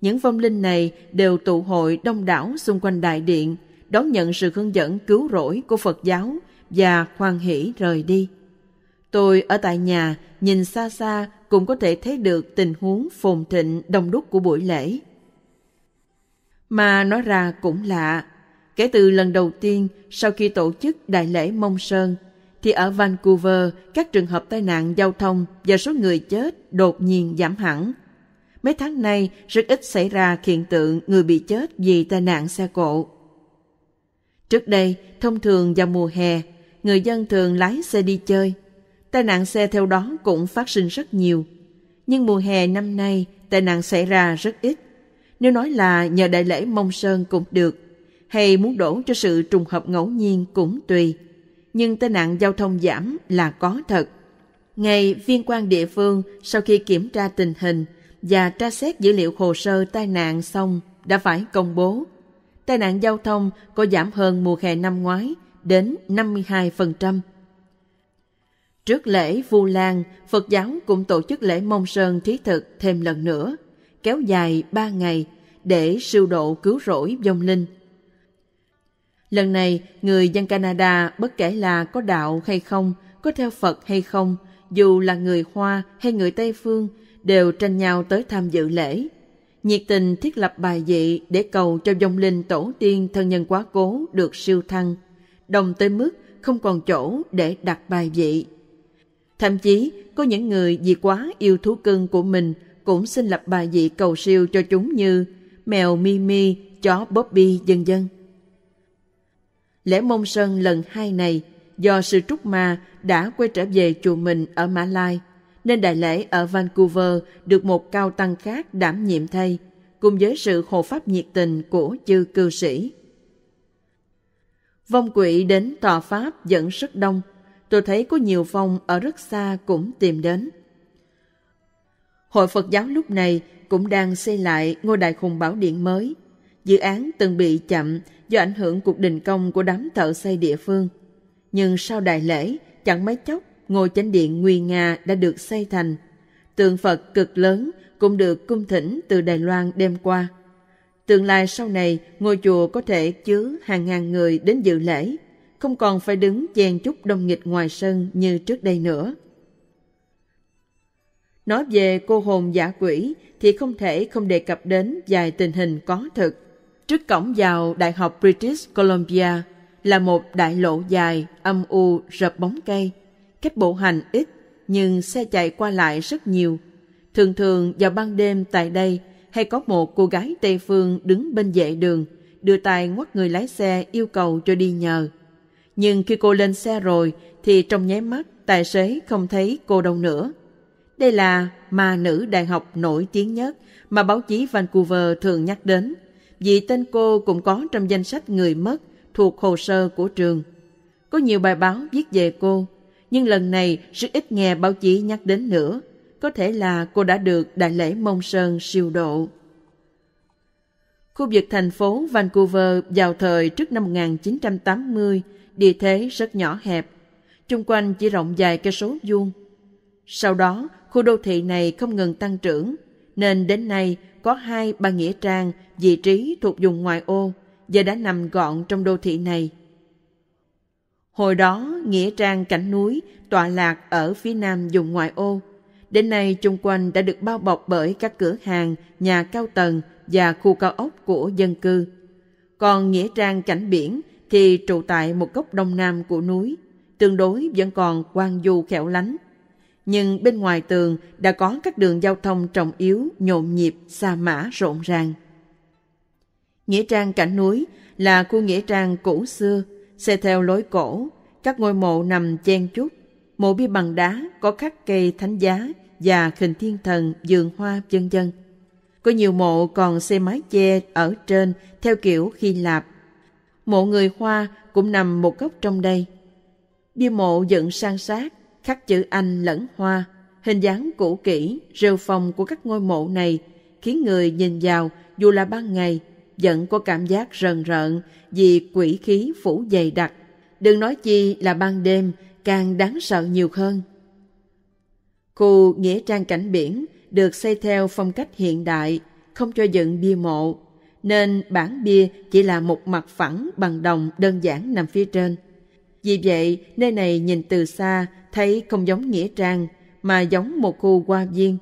Những vong linh này đều tụ hội đông đảo xung quanh đại điện, đón nhận sự hướng dẫn cứu rỗi của Phật giáo và khoan hỷ rời đi. Tôi ở tại nhà, nhìn xa xa cũng có thể thấy được tình huống phồn thịnh đông đúc của buổi lễ. Mà nói ra cũng lạ, kể từ lần đầu tiên sau khi tổ chức đại lễ Mông Sơn – thì ở Vancouver, các trường hợp tai nạn giao thông và số người chết đột nhiên giảm hẳn. Mấy tháng nay, rất ít xảy ra hiện tượng người bị chết vì tai nạn xe cộ. Trước đây, thông thường vào mùa hè, người dân thường lái xe đi chơi. Tai nạn xe theo đó cũng phát sinh rất nhiều. Nhưng mùa hè năm nay, tai nạn xảy ra rất ít. Nếu nói là nhờ đại lễ Mông Sơn cũng được, hay muốn đổ cho sự trùng hợp ngẫu nhiên cũng tùy – nhưng tai nạn giao thông giảm là có thật. Ngày viên quan địa phương sau khi kiểm tra tình hình và tra xét dữ liệu hồ sơ tai nạn xong đã phải công bố tai nạn giao thông có giảm hơn mùa hè năm ngoái đến 52%. Trước lễ Vu Lan, Phật giáo cũng tổ chức lễ Mông Sơn thí thực thêm lần nữa, kéo dài 3 ngày để siêu độ cứu rỗi vong linh – Lần này, người dân Canada bất kể là có đạo hay không, có theo Phật hay không, dù là người Hoa hay người Tây Phương, đều tranh nhau tới tham dự lễ. Nhiệt tình thiết lập bài dị để cầu cho dòng linh tổ tiên thân nhân quá cố được siêu thăng, đồng tới mức không còn chỗ để đặt bài vị. Thậm chí, có những người vì quá yêu thú cưng của mình cũng xin lập bài vị cầu siêu cho chúng như mèo Mimi, chó Bobby, dân dân. Lễ mông sơn lần hai này do sư Trúc Ma đã quay trở về chùa mình ở Mã Lai, nên đại lễ ở Vancouver được một cao tăng khác đảm nhiệm thay, cùng với sự hộ pháp nhiệt tình của chư cư sĩ. Vong quỷ đến tòa Pháp vẫn rất đông, tôi thấy có nhiều phong ở rất xa cũng tìm đến. Hội Phật giáo lúc này cũng đang xây lại ngôi đại khùng bảo điện mới. Dự án từng bị chậm do ảnh hưởng cuộc đình công của đám thợ xây địa phương. Nhưng sau đại lễ, chẳng mấy chốc, ngôi chánh điện nguy nga đã được xây thành. Tượng Phật cực lớn cũng được cung thỉnh từ Đài Loan đem qua. Tương lai sau này, ngôi chùa có thể chứa hàng ngàn người đến dự lễ, không còn phải đứng chen chúc đông nghịch ngoài sân như trước đây nữa. Nói về cô hồn giả quỷ thì không thể không đề cập đến vài tình hình có thực. Trước cổng vào Đại học British Columbia là một đại lộ dài, âm u, rợp bóng cây. Cách bộ hành ít, nhưng xe chạy qua lại rất nhiều. Thường thường vào ban đêm tại đây hay có một cô gái Tây Phương đứng bên vệ đường, đưa tay ngoắt người lái xe yêu cầu cho đi nhờ. Nhưng khi cô lên xe rồi thì trong nháy mắt tài xế không thấy cô đâu nữa. Đây là ma nữ đại học nổi tiếng nhất mà báo chí Vancouver thường nhắc đến – vì tên cô cũng có trong danh sách người mất thuộc hồ sơ của trường. Có nhiều bài báo viết về cô, nhưng lần này rất ít nghe báo chí nhắc đến nữa. Có thể là cô đã được đại lễ Mông Sơn siêu độ. Khu vực thành phố Vancouver vào thời trước năm 1980, địa thế rất nhỏ hẹp, chung quanh chỉ rộng dài cây số vuông. Sau đó, khu đô thị này không ngừng tăng trưởng, nên đến nay có hai ba nghĩa trang vị trí thuộc vùng ngoại ô và đã nằm gọn trong đô thị này. Hồi đó, nghĩa trang cảnh núi tọa lạc ở phía nam vùng ngoại ô. Đến nay, chung quanh đã được bao bọc bởi các cửa hàng, nhà cao tầng và khu cao ốc của dân cư. Còn nghĩa trang cảnh biển thì trụ tại một góc đông nam của núi, tương đối vẫn còn quang du khẻo lánh nhưng bên ngoài tường đã có các đường giao thông trọng yếu nhộn nhịp, xa mã rộn ràng. Nghĩa trang cảnh núi là khu nghĩa trang cũ xưa, xe theo lối cổ, các ngôi mộ nằm chen chúc, mộ bia bằng đá có khắc cây thánh giá và khình thiên thần, dường hoa vân vân. Có nhiều mộ còn xây mái che ở trên theo kiểu Hy Lạp. Mộ người Hoa cũng nằm một góc trong đây. Bia mộ dựng san sát, khắc chữ Anh lẫn hoa, hình dáng cũ kỹ, rêu phong của các ngôi mộ này khiến người nhìn vào dù là ban ngày vẫn có cảm giác rần rợn vì quỷ khí phủ dày đặc. Đừng nói chi là ban đêm càng đáng sợ nhiều hơn. Khu Nghĩa Trang Cảnh Biển được xây theo phong cách hiện đại, không cho dựng bia mộ, nên bản bia chỉ là một mặt phẳng bằng đồng đơn giản nằm phía trên. Vì vậy, nơi này nhìn từ xa thấy không giống nghĩa trang mà giống một khu hoa viên.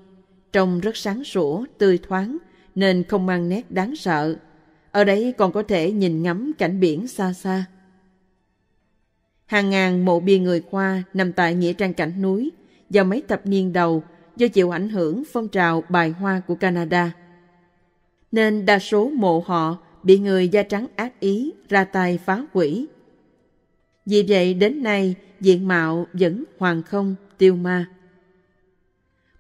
Trông rất sáng sủa, tươi thoáng nên không mang nét đáng sợ. Ở đấy còn có thể nhìn ngắm cảnh biển xa xa. Hàng ngàn mộ bia người Khoa nằm tại nghĩa trang cảnh núi vào mấy thập niên đầu do chịu ảnh hưởng phong trào bài hoa của Canada. Nên đa số mộ họ bị người da trắng ác ý ra tay phá hủy vì vậy đến nay diện mạo vẫn hoàng không tiêu ma.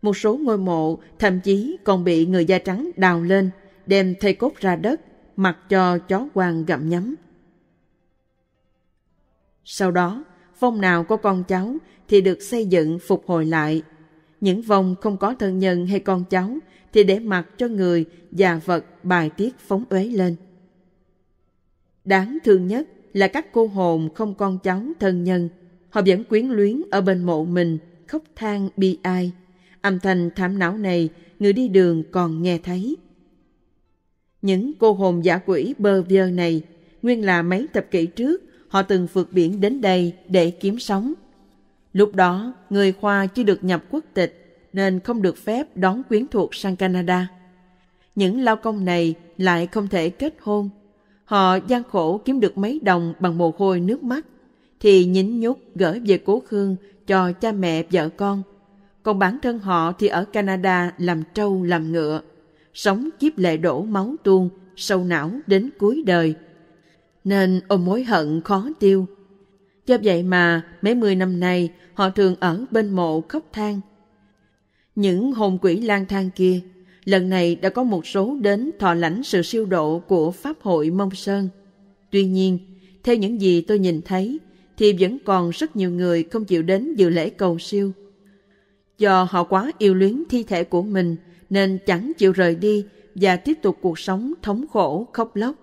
Một số ngôi mộ thậm chí còn bị người da trắng đào lên, đem thây cốt ra đất, mặc cho chó quan gặm nhấm. Sau đó, phong nào có con cháu thì được xây dựng phục hồi lại. Những vong không có thân nhân hay con cháu thì để mặc cho người và vật bài tiết phóng uế lên. Đáng thương nhất là các cô hồn không con cháu thân nhân. Họ vẫn quyến luyến ở bên mộ mình, khóc than bi ai. Âm thanh thảm não này, người đi đường còn nghe thấy. Những cô hồn giả quỷ bơ vơ này, nguyên là mấy thập kỷ trước, họ từng vượt biển đến đây để kiếm sống. Lúc đó, người Khoa chưa được nhập quốc tịch, nên không được phép đón quyến thuộc sang Canada. Những lao công này lại không thể kết hôn, Họ gian khổ kiếm được mấy đồng bằng mồ hôi nước mắt, thì nhín nhúc gửi về cố Khương cho cha mẹ vợ con. Còn bản thân họ thì ở Canada làm trâu làm ngựa, sống kiếp lệ đổ máu tuôn, sâu não đến cuối đời. Nên ôm mối hận khó tiêu. Do vậy mà mấy mươi năm nay họ thường ở bên mộ khóc than. Những hồn quỷ lang thang kia lần này đã có một số đến thọ lãnh sự siêu độ của Pháp hội Mông Sơn. Tuy nhiên, theo những gì tôi nhìn thấy, thì vẫn còn rất nhiều người không chịu đến dự lễ cầu siêu. Do họ quá yêu luyến thi thể của mình nên chẳng chịu rời đi và tiếp tục cuộc sống thống khổ khóc lóc.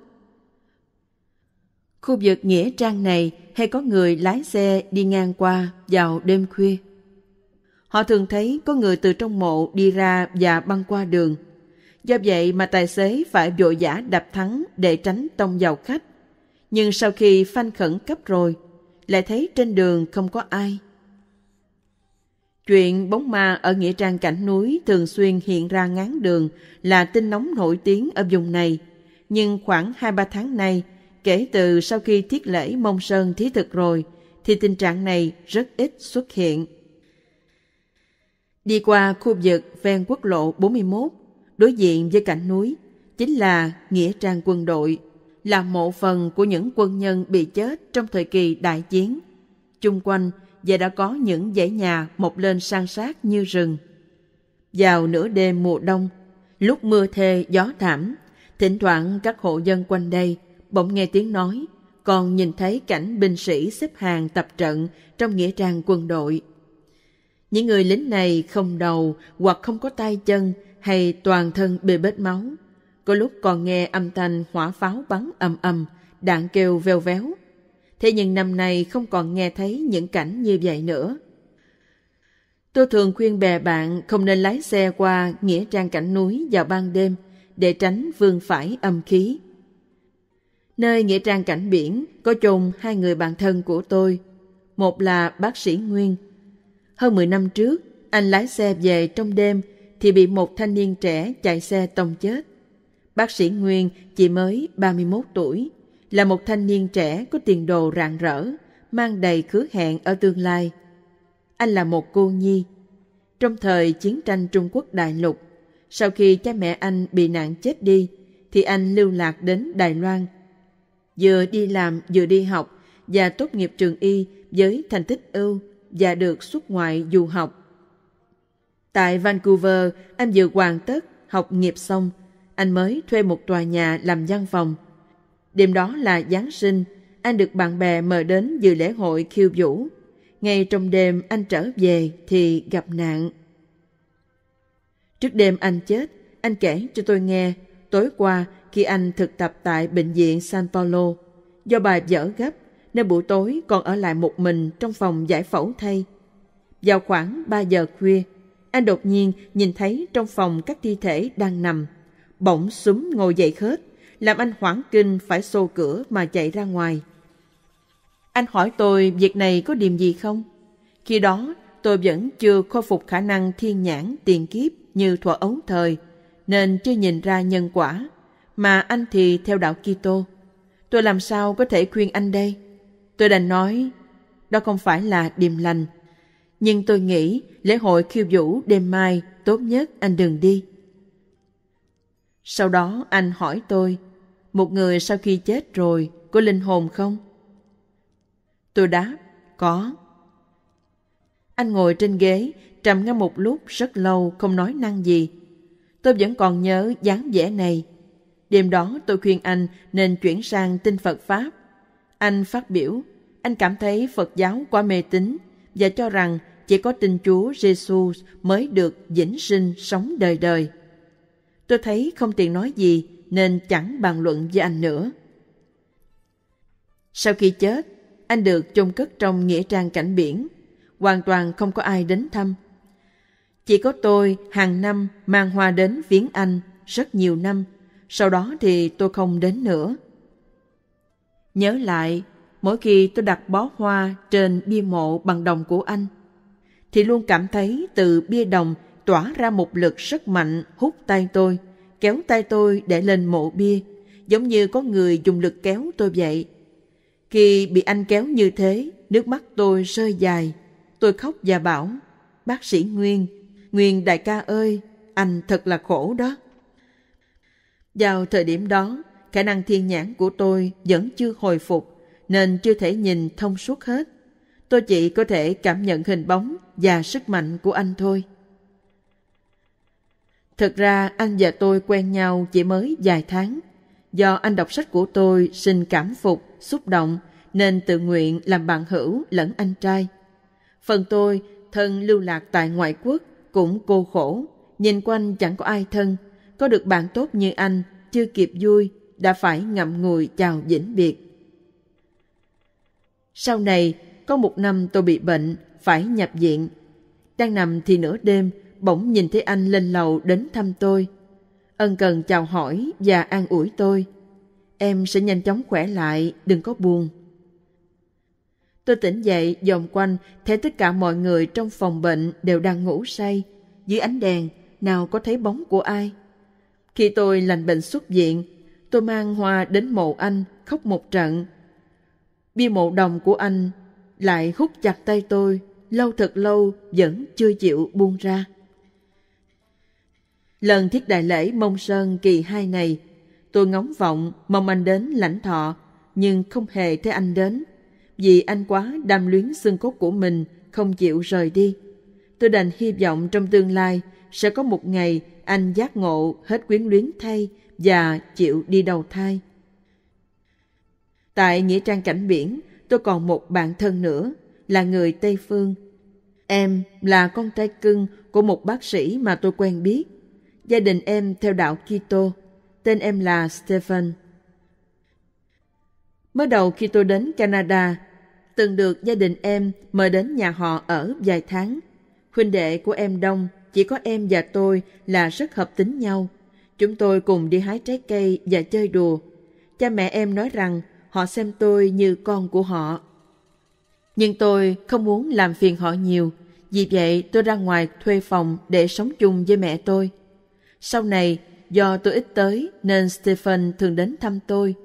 Khu vực Nghĩa Trang này hay có người lái xe đi ngang qua vào đêm khuya. Họ thường thấy có người từ trong mộ đi ra và băng qua đường. Do vậy mà tài xế phải vội giả đạp thắng để tránh tông vào khách. Nhưng sau khi phanh khẩn cấp rồi, lại thấy trên đường không có ai. Chuyện bóng ma ở Nghĩa Trang Cảnh Núi thường xuyên hiện ra ngán đường là tin nóng nổi tiếng ở vùng này. Nhưng khoảng 2-3 tháng nay, kể từ sau khi thiết lễ Mông Sơn thí thực rồi, thì tình trạng này rất ít xuất hiện. Đi qua khu vực ven quốc lộ 41, đối diện với cảnh núi, chính là Nghĩa trang quân đội, là mộ phần của những quân nhân bị chết trong thời kỳ đại chiến. Chung quanh, và đã có những dãy nhà mọc lên san sát như rừng. Vào nửa đêm mùa đông, lúc mưa thê gió thảm, thỉnh thoảng các hộ dân quanh đây bỗng nghe tiếng nói, còn nhìn thấy cảnh binh sĩ xếp hàng tập trận trong nghĩa trang quân đội. Những người lính này không đầu hoặc không có tay chân hay toàn thân bê bết máu. Có lúc còn nghe âm thanh hỏa pháo bắn ầm ầm, đạn kêu veo véo. Thế nhưng năm nay không còn nghe thấy những cảnh như vậy nữa. Tôi thường khuyên bè bạn không nên lái xe qua nghĩa trang cảnh núi vào ban đêm để tránh vương phải âm khí. Nơi nghĩa trang cảnh biển có chôn hai người bạn thân của tôi. Một là bác sĩ Nguyên, hơn 10 năm trước, anh lái xe về trong đêm thì bị một thanh niên trẻ chạy xe tông chết. Bác sĩ Nguyên chỉ mới 31 tuổi, là một thanh niên trẻ có tiền đồ rạng rỡ, mang đầy hứa hẹn ở tương lai. Anh là một cô nhi. Trong thời chiến tranh Trung Quốc đại lục, sau khi cha mẹ anh bị nạn chết đi, thì anh lưu lạc đến Đài Loan. Vừa đi làm vừa đi học và tốt nghiệp trường y với thành tích ưu và được xuất ngoại du học. Tại Vancouver, anh vừa hoàn tất học nghiệp xong, anh mới thuê một tòa nhà làm văn phòng. Đêm đó là Giáng sinh, anh được bạn bè mời đến dự lễ hội khiêu vũ. Ngay trong đêm anh trở về thì gặp nạn. Trước đêm anh chết, anh kể cho tôi nghe tối qua khi anh thực tập tại bệnh viện San Paulo. Do bài vở gấp nên buổi tối còn ở lại một mình trong phòng giải phẫu thay. Vào khoảng 3 giờ khuya, anh đột nhiên nhìn thấy trong phòng các thi thể đang nằm. Bỗng súng ngồi dậy khớt, làm anh hoảng kinh phải xô cửa mà chạy ra ngoài. Anh hỏi tôi việc này có điểm gì không? Khi đó, tôi vẫn chưa khôi phục khả năng thiên nhãn tiền kiếp như thuở ấu thời, nên chưa nhìn ra nhân quả, mà anh thì theo đạo Kitô. Tôi làm sao có thể khuyên anh đây? Tôi đành nói, đó không phải là điềm lành. Nhưng tôi nghĩ lễ hội khiêu vũ đêm mai tốt nhất anh đừng đi. Sau đó anh hỏi tôi, một người sau khi chết rồi có linh hồn không? Tôi đáp, có. Anh ngồi trên ghế, trầm ngâm một lúc rất lâu không nói năng gì. Tôi vẫn còn nhớ dáng vẻ này. Đêm đó tôi khuyên anh nên chuyển sang tin Phật Pháp anh phát biểu, anh cảm thấy Phật giáo quá mê tín và cho rằng chỉ có tình Chúa Jesus mới được vĩnh sinh sống đời đời. Tôi thấy không tiện nói gì nên chẳng bàn luận với anh nữa. Sau khi chết, anh được chôn cất trong nghĩa trang cảnh biển, hoàn toàn không có ai đến thăm. Chỉ có tôi hàng năm mang hoa đến viếng anh rất nhiều năm, sau đó thì tôi không đến nữa. Nhớ lại, mỗi khi tôi đặt bó hoa trên bia mộ bằng đồng của anh, thì luôn cảm thấy từ bia đồng tỏa ra một lực rất mạnh hút tay tôi, kéo tay tôi để lên mộ bia, giống như có người dùng lực kéo tôi vậy. Khi bị anh kéo như thế, nước mắt tôi rơi dài. Tôi khóc và bảo, bác sĩ Nguyên, Nguyên đại ca ơi, anh thật là khổ đó. Vào thời điểm đó, khả năng thiên nhãn của tôi vẫn chưa hồi phục nên chưa thể nhìn thông suốt hết. Tôi chỉ có thể cảm nhận hình bóng và sức mạnh của anh thôi. Thực ra anh và tôi quen nhau chỉ mới vài tháng. Do anh đọc sách của tôi xin cảm phục, xúc động nên tự nguyện làm bạn hữu lẫn anh trai. Phần tôi, thân lưu lạc tại ngoại quốc cũng cô khổ, nhìn quanh chẳng có ai thân, có được bạn tốt như anh chưa kịp vui đã phải ngậm ngùi chào vĩnh biệt. Sau này, có một năm tôi bị bệnh, phải nhập viện. Đang nằm thì nửa đêm, bỗng nhìn thấy anh lên lầu đến thăm tôi. Ân cần chào hỏi và an ủi tôi. Em sẽ nhanh chóng khỏe lại, đừng có buồn. Tôi tỉnh dậy, dòm quanh, thấy tất cả mọi người trong phòng bệnh đều đang ngủ say. Dưới ánh đèn, nào có thấy bóng của ai. Khi tôi lành bệnh xuất viện, tôi mang hoa đến mộ anh khóc một trận. Bia mộ đồng của anh lại hút chặt tay tôi, lâu thật lâu vẫn chưa chịu buông ra. Lần thiết đại lễ Mông Sơn kỳ hai này, tôi ngóng vọng mong anh đến lãnh thọ, nhưng không hề thấy anh đến, vì anh quá đam luyến xương cốt của mình, không chịu rời đi. Tôi đành hy vọng trong tương lai sẽ có một ngày anh giác ngộ hết quyến luyến thay và chịu đi đầu thai. Tại Nghĩa Trang Cảnh Biển, tôi còn một bạn thân nữa, là người Tây Phương. Em là con trai cưng của một bác sĩ mà tôi quen biết. Gia đình em theo đạo Kitô, tên em là Stephen. Mới đầu khi tôi đến Canada, từng được gia đình em mời đến nhà họ ở vài tháng. Huynh đệ của em Đông, chỉ có em và tôi là rất hợp tính nhau. Chúng tôi cùng đi hái trái cây và chơi đùa. Cha mẹ em nói rằng họ xem tôi như con của họ. Nhưng tôi không muốn làm phiền họ nhiều, vì vậy tôi ra ngoài thuê phòng để sống chung với mẹ tôi. Sau này, do tôi ít tới nên Stephen thường đến thăm tôi.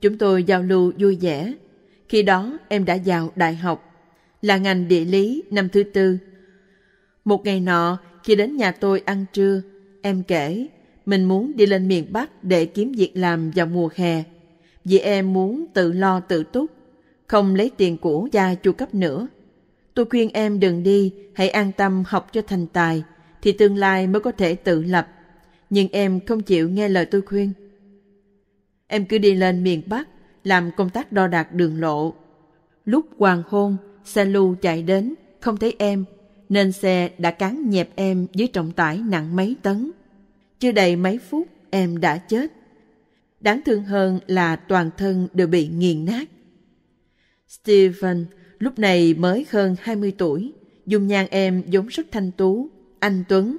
Chúng tôi giao lưu vui vẻ. Khi đó em đã vào đại học, là ngành địa lý năm thứ tư. Một ngày nọ, khi đến nhà tôi ăn trưa, em kể mình muốn đi lên miền Bắc để kiếm việc làm vào mùa hè. Vì em muốn tự lo tự túc, không lấy tiền của gia chu cấp nữa. Tôi khuyên em đừng đi, hãy an tâm học cho thành tài, thì tương lai mới có thể tự lập. Nhưng em không chịu nghe lời tôi khuyên. Em cứ đi lên miền Bắc, làm công tác đo đạc đường lộ. Lúc hoàng hôn, xe lưu chạy đến, không thấy em, nên xe đã cán nhẹp em dưới trọng tải nặng mấy tấn chưa đầy mấy phút em đã chết. Đáng thương hơn là toàn thân đều bị nghiền nát. Stephen lúc này mới hơn 20 tuổi, dung nhan em giống rất thanh tú, anh Tuấn.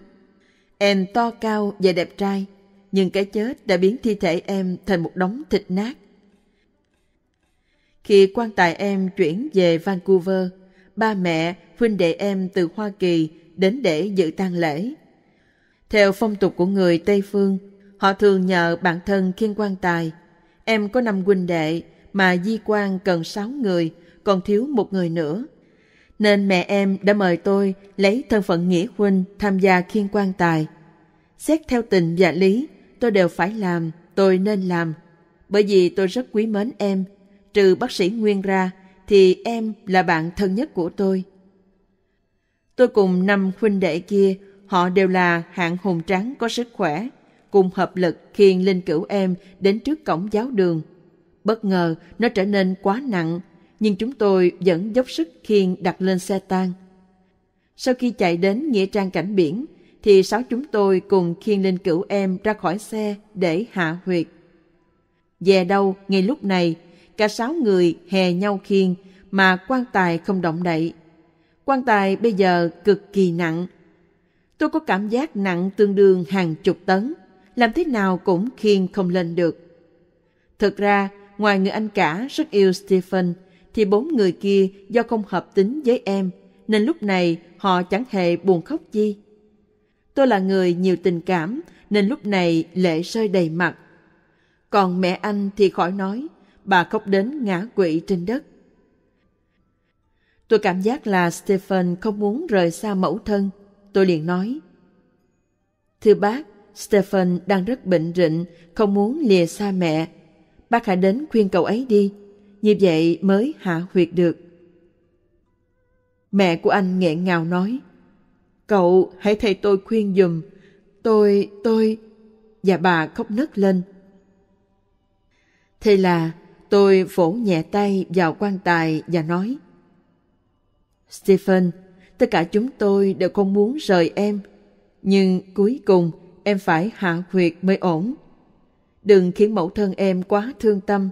Em to cao và đẹp trai, nhưng cái chết đã biến thi thể em thành một đống thịt nát. Khi quan tài em chuyển về Vancouver, ba mẹ, huynh đệ em từ Hoa Kỳ đến để dự tang lễ. Theo phong tục của người Tây Phương, họ thường nhờ bạn thân khiên quan tài. Em có năm huynh đệ, mà di quan cần sáu người, còn thiếu một người nữa. Nên mẹ em đã mời tôi lấy thân phận nghĩa huynh tham gia khiên quan tài. Xét theo tình và lý, tôi đều phải làm, tôi nên làm. Bởi vì tôi rất quý mến em, trừ bác sĩ Nguyên ra, thì em là bạn thân nhất của tôi. Tôi cùng năm huynh đệ kia Họ đều là hạng hùng tráng có sức khỏe, cùng hợp lực khiêng linh cửu em đến trước cổng giáo đường. Bất ngờ nó trở nên quá nặng, nhưng chúng tôi vẫn dốc sức khiêng đặt lên xe tang. Sau khi chạy đến nghĩa trang cảnh biển, thì sáu chúng tôi cùng khiêng linh cửu em ra khỏi xe để hạ huyệt. Về đâu ngay lúc này, cả sáu người hè nhau khiêng mà quan tài không động đậy. Quan tài bây giờ cực kỳ nặng, Tôi có cảm giác nặng tương đương hàng chục tấn, làm thế nào cũng khiêng không lên được. Thực ra, ngoài người anh cả rất yêu Stephen, thì bốn người kia do không hợp tính với em, nên lúc này họ chẳng hề buồn khóc chi. Tôi là người nhiều tình cảm, nên lúc này lệ rơi đầy mặt. Còn mẹ anh thì khỏi nói, bà khóc đến ngã quỵ trên đất. Tôi cảm giác là Stephen không muốn rời xa mẫu thân, tôi liền nói thưa bác stephen đang rất bệnh rịnh không muốn lìa xa mẹ bác hãy đến khuyên cậu ấy đi như vậy mới hạ huyệt được mẹ của anh nghẹn ngào nói cậu hãy thay tôi khuyên giùm tôi tôi và bà khóc nấc lên thế là tôi vỗ nhẹ tay vào quan tài và nói stephen tất cả chúng tôi đều không muốn rời em. Nhưng cuối cùng em phải hạ huyệt mới ổn. Đừng khiến mẫu thân em quá thương tâm.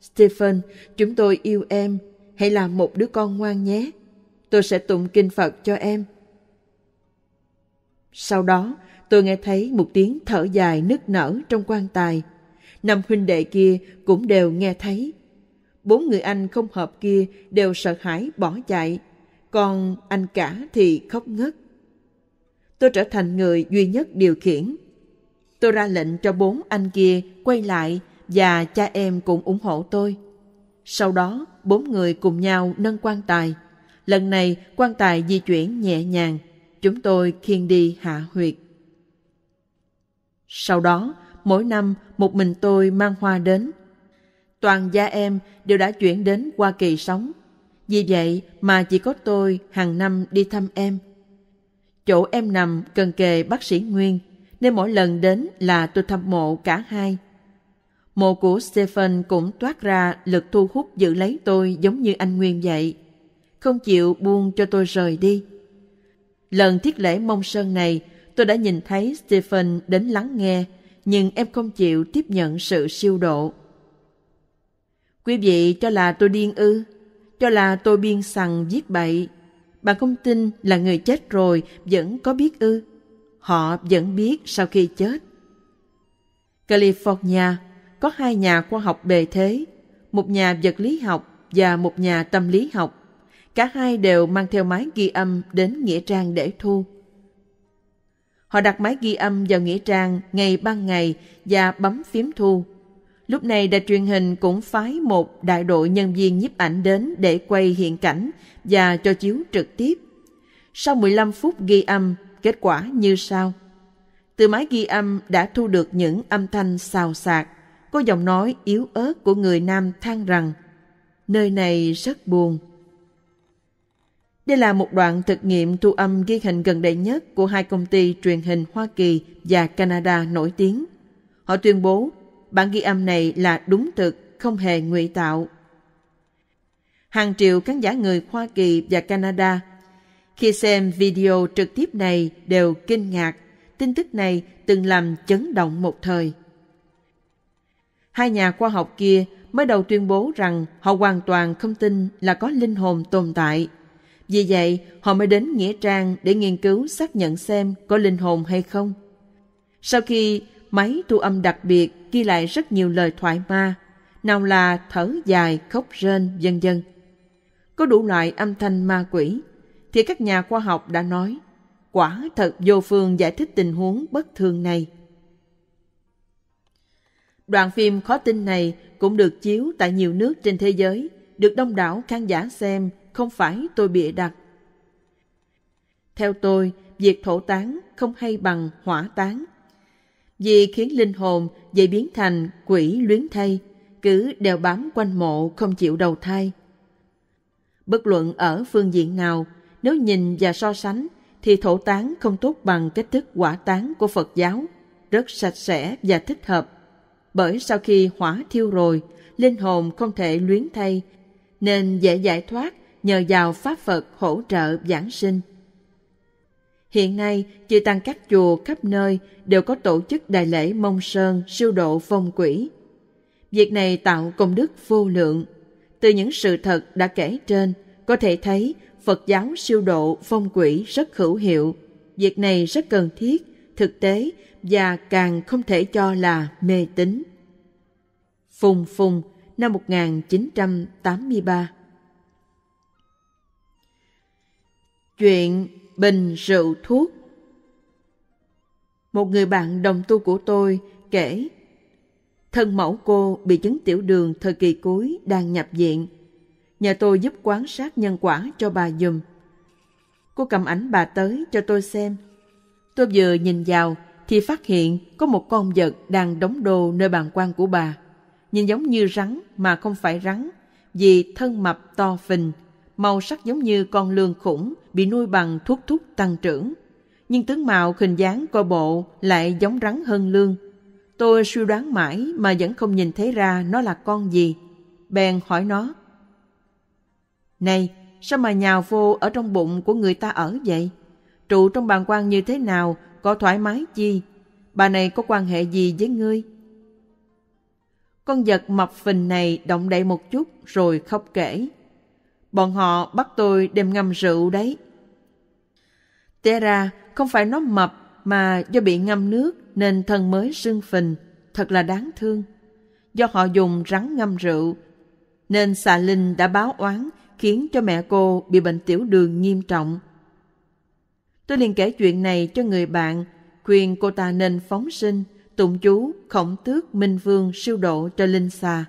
Stephen, chúng tôi yêu em. Hãy làm một đứa con ngoan nhé. Tôi sẽ tụng kinh Phật cho em. Sau đó, tôi nghe thấy một tiếng thở dài nức nở trong quan tài. Năm huynh đệ kia cũng đều nghe thấy. Bốn người anh không hợp kia đều sợ hãi bỏ chạy còn anh cả thì khóc ngất. Tôi trở thành người duy nhất điều khiển. Tôi ra lệnh cho bốn anh kia quay lại và cha em cũng ủng hộ tôi. Sau đó, bốn người cùng nhau nâng quan tài. Lần này, quan tài di chuyển nhẹ nhàng. Chúng tôi khiêng đi hạ huyệt. Sau đó, mỗi năm một mình tôi mang hoa đến. Toàn gia em đều đã chuyển đến Hoa Kỳ sống vì vậy mà chỉ có tôi hàng năm đi thăm em. Chỗ em nằm cần kề bác sĩ Nguyên, nên mỗi lần đến là tôi thăm mộ cả hai. Mộ của Stephen cũng toát ra lực thu hút giữ lấy tôi giống như anh Nguyên vậy. Không chịu buông cho tôi rời đi. Lần thiết lễ mông sơn này, tôi đã nhìn thấy Stephen đến lắng nghe, nhưng em không chịu tiếp nhận sự siêu độ. Quý vị cho là tôi điên ư? cho là tôi biên sằng giết bậy. Bạn không tin là người chết rồi vẫn có biết ư? Họ vẫn biết sau khi chết. California có hai nhà khoa học bề thế, một nhà vật lý học và một nhà tâm lý học. Cả hai đều mang theo máy ghi âm đến Nghĩa Trang để thu. Họ đặt máy ghi âm vào Nghĩa Trang ngày ban ngày và bấm phím thu Lúc này đài truyền hình cũng phái một đại đội nhân viên nhiếp ảnh đến để quay hiện cảnh và cho chiếu trực tiếp. Sau 15 phút ghi âm, kết quả như sau. Từ máy ghi âm đã thu được những âm thanh xào xạc, có giọng nói yếu ớt của người nam than rằng nơi này rất buồn. Đây là một đoạn thực nghiệm thu âm ghi hình gần đây nhất của hai công ty truyền hình Hoa Kỳ và Canada nổi tiếng. Họ tuyên bố bản ghi âm này là đúng thực, không hề ngụy tạo. Hàng triệu khán giả người Hoa Kỳ và Canada khi xem video trực tiếp này đều kinh ngạc, tin tức này từng làm chấn động một thời. Hai nhà khoa học kia mới đầu tuyên bố rằng họ hoàn toàn không tin là có linh hồn tồn tại. Vì vậy, họ mới đến Nghĩa Trang để nghiên cứu xác nhận xem có linh hồn hay không. Sau khi máy thu âm đặc biệt ghi lại rất nhiều lời thoại ma, nào là thở dài, khóc rên, vân vân. Có đủ loại âm thanh ma quỷ, thì các nhà khoa học đã nói, quả thật vô phương giải thích tình huống bất thường này. Đoạn phim khó tin này cũng được chiếu tại nhiều nước trên thế giới, được đông đảo khán giả xem, không phải tôi bịa đặt. Theo tôi, việc thổ tán không hay bằng hỏa tán, vì khiến linh hồn dễ biến thành quỷ luyến thay, cứ đeo bám quanh mộ không chịu đầu thai. Bất luận ở phương diện nào, nếu nhìn và so sánh thì thổ tán không tốt bằng cách thức quả tán của Phật giáo, rất sạch sẽ và thích hợp. Bởi sau khi hỏa thiêu rồi, linh hồn không thể luyến thay, nên dễ giải thoát nhờ vào Pháp Phật hỗ trợ giảng sinh. Hiện nay, chư tăng các chùa khắp nơi đều có tổ chức đại lễ mông sơn siêu độ phong quỷ. Việc này tạo công đức vô lượng. Từ những sự thật đã kể trên, có thể thấy Phật giáo siêu độ phong quỷ rất hữu hiệu. Việc này rất cần thiết, thực tế và càng không thể cho là mê tín. Phùng Phùng năm 1983 Chuyện bình rượu thuốc. Một người bạn đồng tu của tôi kể, thân mẫu cô bị chứng tiểu đường thời kỳ cuối đang nhập viện. Nhà tôi giúp quan sát nhân quả cho bà dùm. Cô cầm ảnh bà tới cho tôi xem. Tôi vừa nhìn vào thì phát hiện có một con vật đang đóng đồ nơi bàn quan của bà. Nhìn giống như rắn mà không phải rắn vì thân mập to phình, màu sắc giống như con lươn khủng bị nuôi bằng thuốc thúc tăng trưởng. Nhưng tướng mạo hình dáng coi bộ lại giống rắn hơn lươn Tôi suy đoán mãi mà vẫn không nhìn thấy ra nó là con gì. Bèn hỏi nó. Này, sao mà nhào vô ở trong bụng của người ta ở vậy? Trụ trong bàn quan như thế nào, có thoải mái chi? Bà này có quan hệ gì với ngươi? Con vật mập phình này động đậy một chút rồi khóc kể. Bọn họ bắt tôi đem ngâm rượu đấy. Té ra, không phải nó mập mà do bị ngâm nước nên thân mới sưng phình, thật là đáng thương. Do họ dùng rắn ngâm rượu, nên xà linh đã báo oán khiến cho mẹ cô bị bệnh tiểu đường nghiêm trọng. Tôi liền kể chuyện này cho người bạn, khuyên cô ta nên phóng sinh, tụng chú, khổng tước, minh vương siêu độ cho linh xà.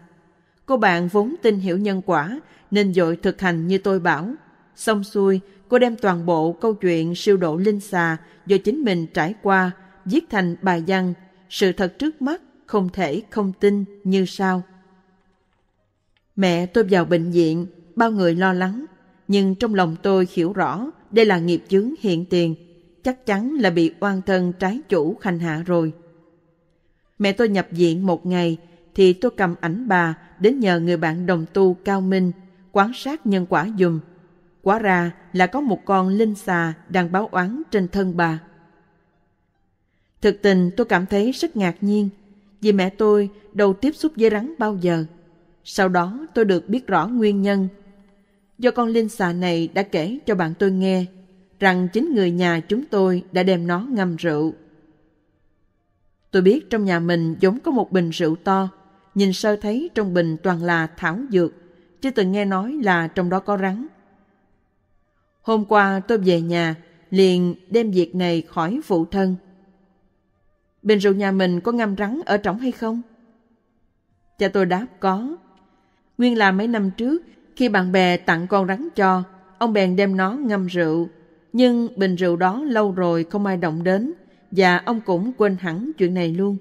Cô bạn vốn tin hiểu nhân quả nên dội thực hành như tôi bảo. Xong xuôi, cô đem toàn bộ câu chuyện siêu độ linh xà do chính mình trải qua viết thành bài văn sự thật trước mắt không thể không tin như sau. Mẹ tôi vào bệnh viện, bao người lo lắng, nhưng trong lòng tôi hiểu rõ đây là nghiệp chướng hiện tiền, chắc chắn là bị oan thân trái chủ hành hạ rồi. Mẹ tôi nhập viện một ngày, thì tôi cầm ảnh bà đến nhờ người bạn đồng tu Cao Minh quan sát nhân quả dùm. Quả ra là có một con linh xà đang báo oán trên thân bà. Thực tình tôi cảm thấy rất ngạc nhiên vì mẹ tôi đâu tiếp xúc với rắn bao giờ. Sau đó tôi được biết rõ nguyên nhân. Do con linh xà này đã kể cho bạn tôi nghe rằng chính người nhà chúng tôi đã đem nó ngâm rượu. Tôi biết trong nhà mình giống có một bình rượu to, nhìn sơ thấy trong bình toàn là thảo dược, chưa từng nghe nói là trong đó có rắn. Hôm qua tôi về nhà, liền đem việc này khỏi phụ thân. Bình rượu nhà mình có ngâm rắn ở trong hay không? Cha tôi đáp có. Nguyên là mấy năm trước, khi bạn bè tặng con rắn cho, ông bèn đem nó ngâm rượu. Nhưng bình rượu đó lâu rồi không ai động đến, và ông cũng quên hẳn chuyện này luôn.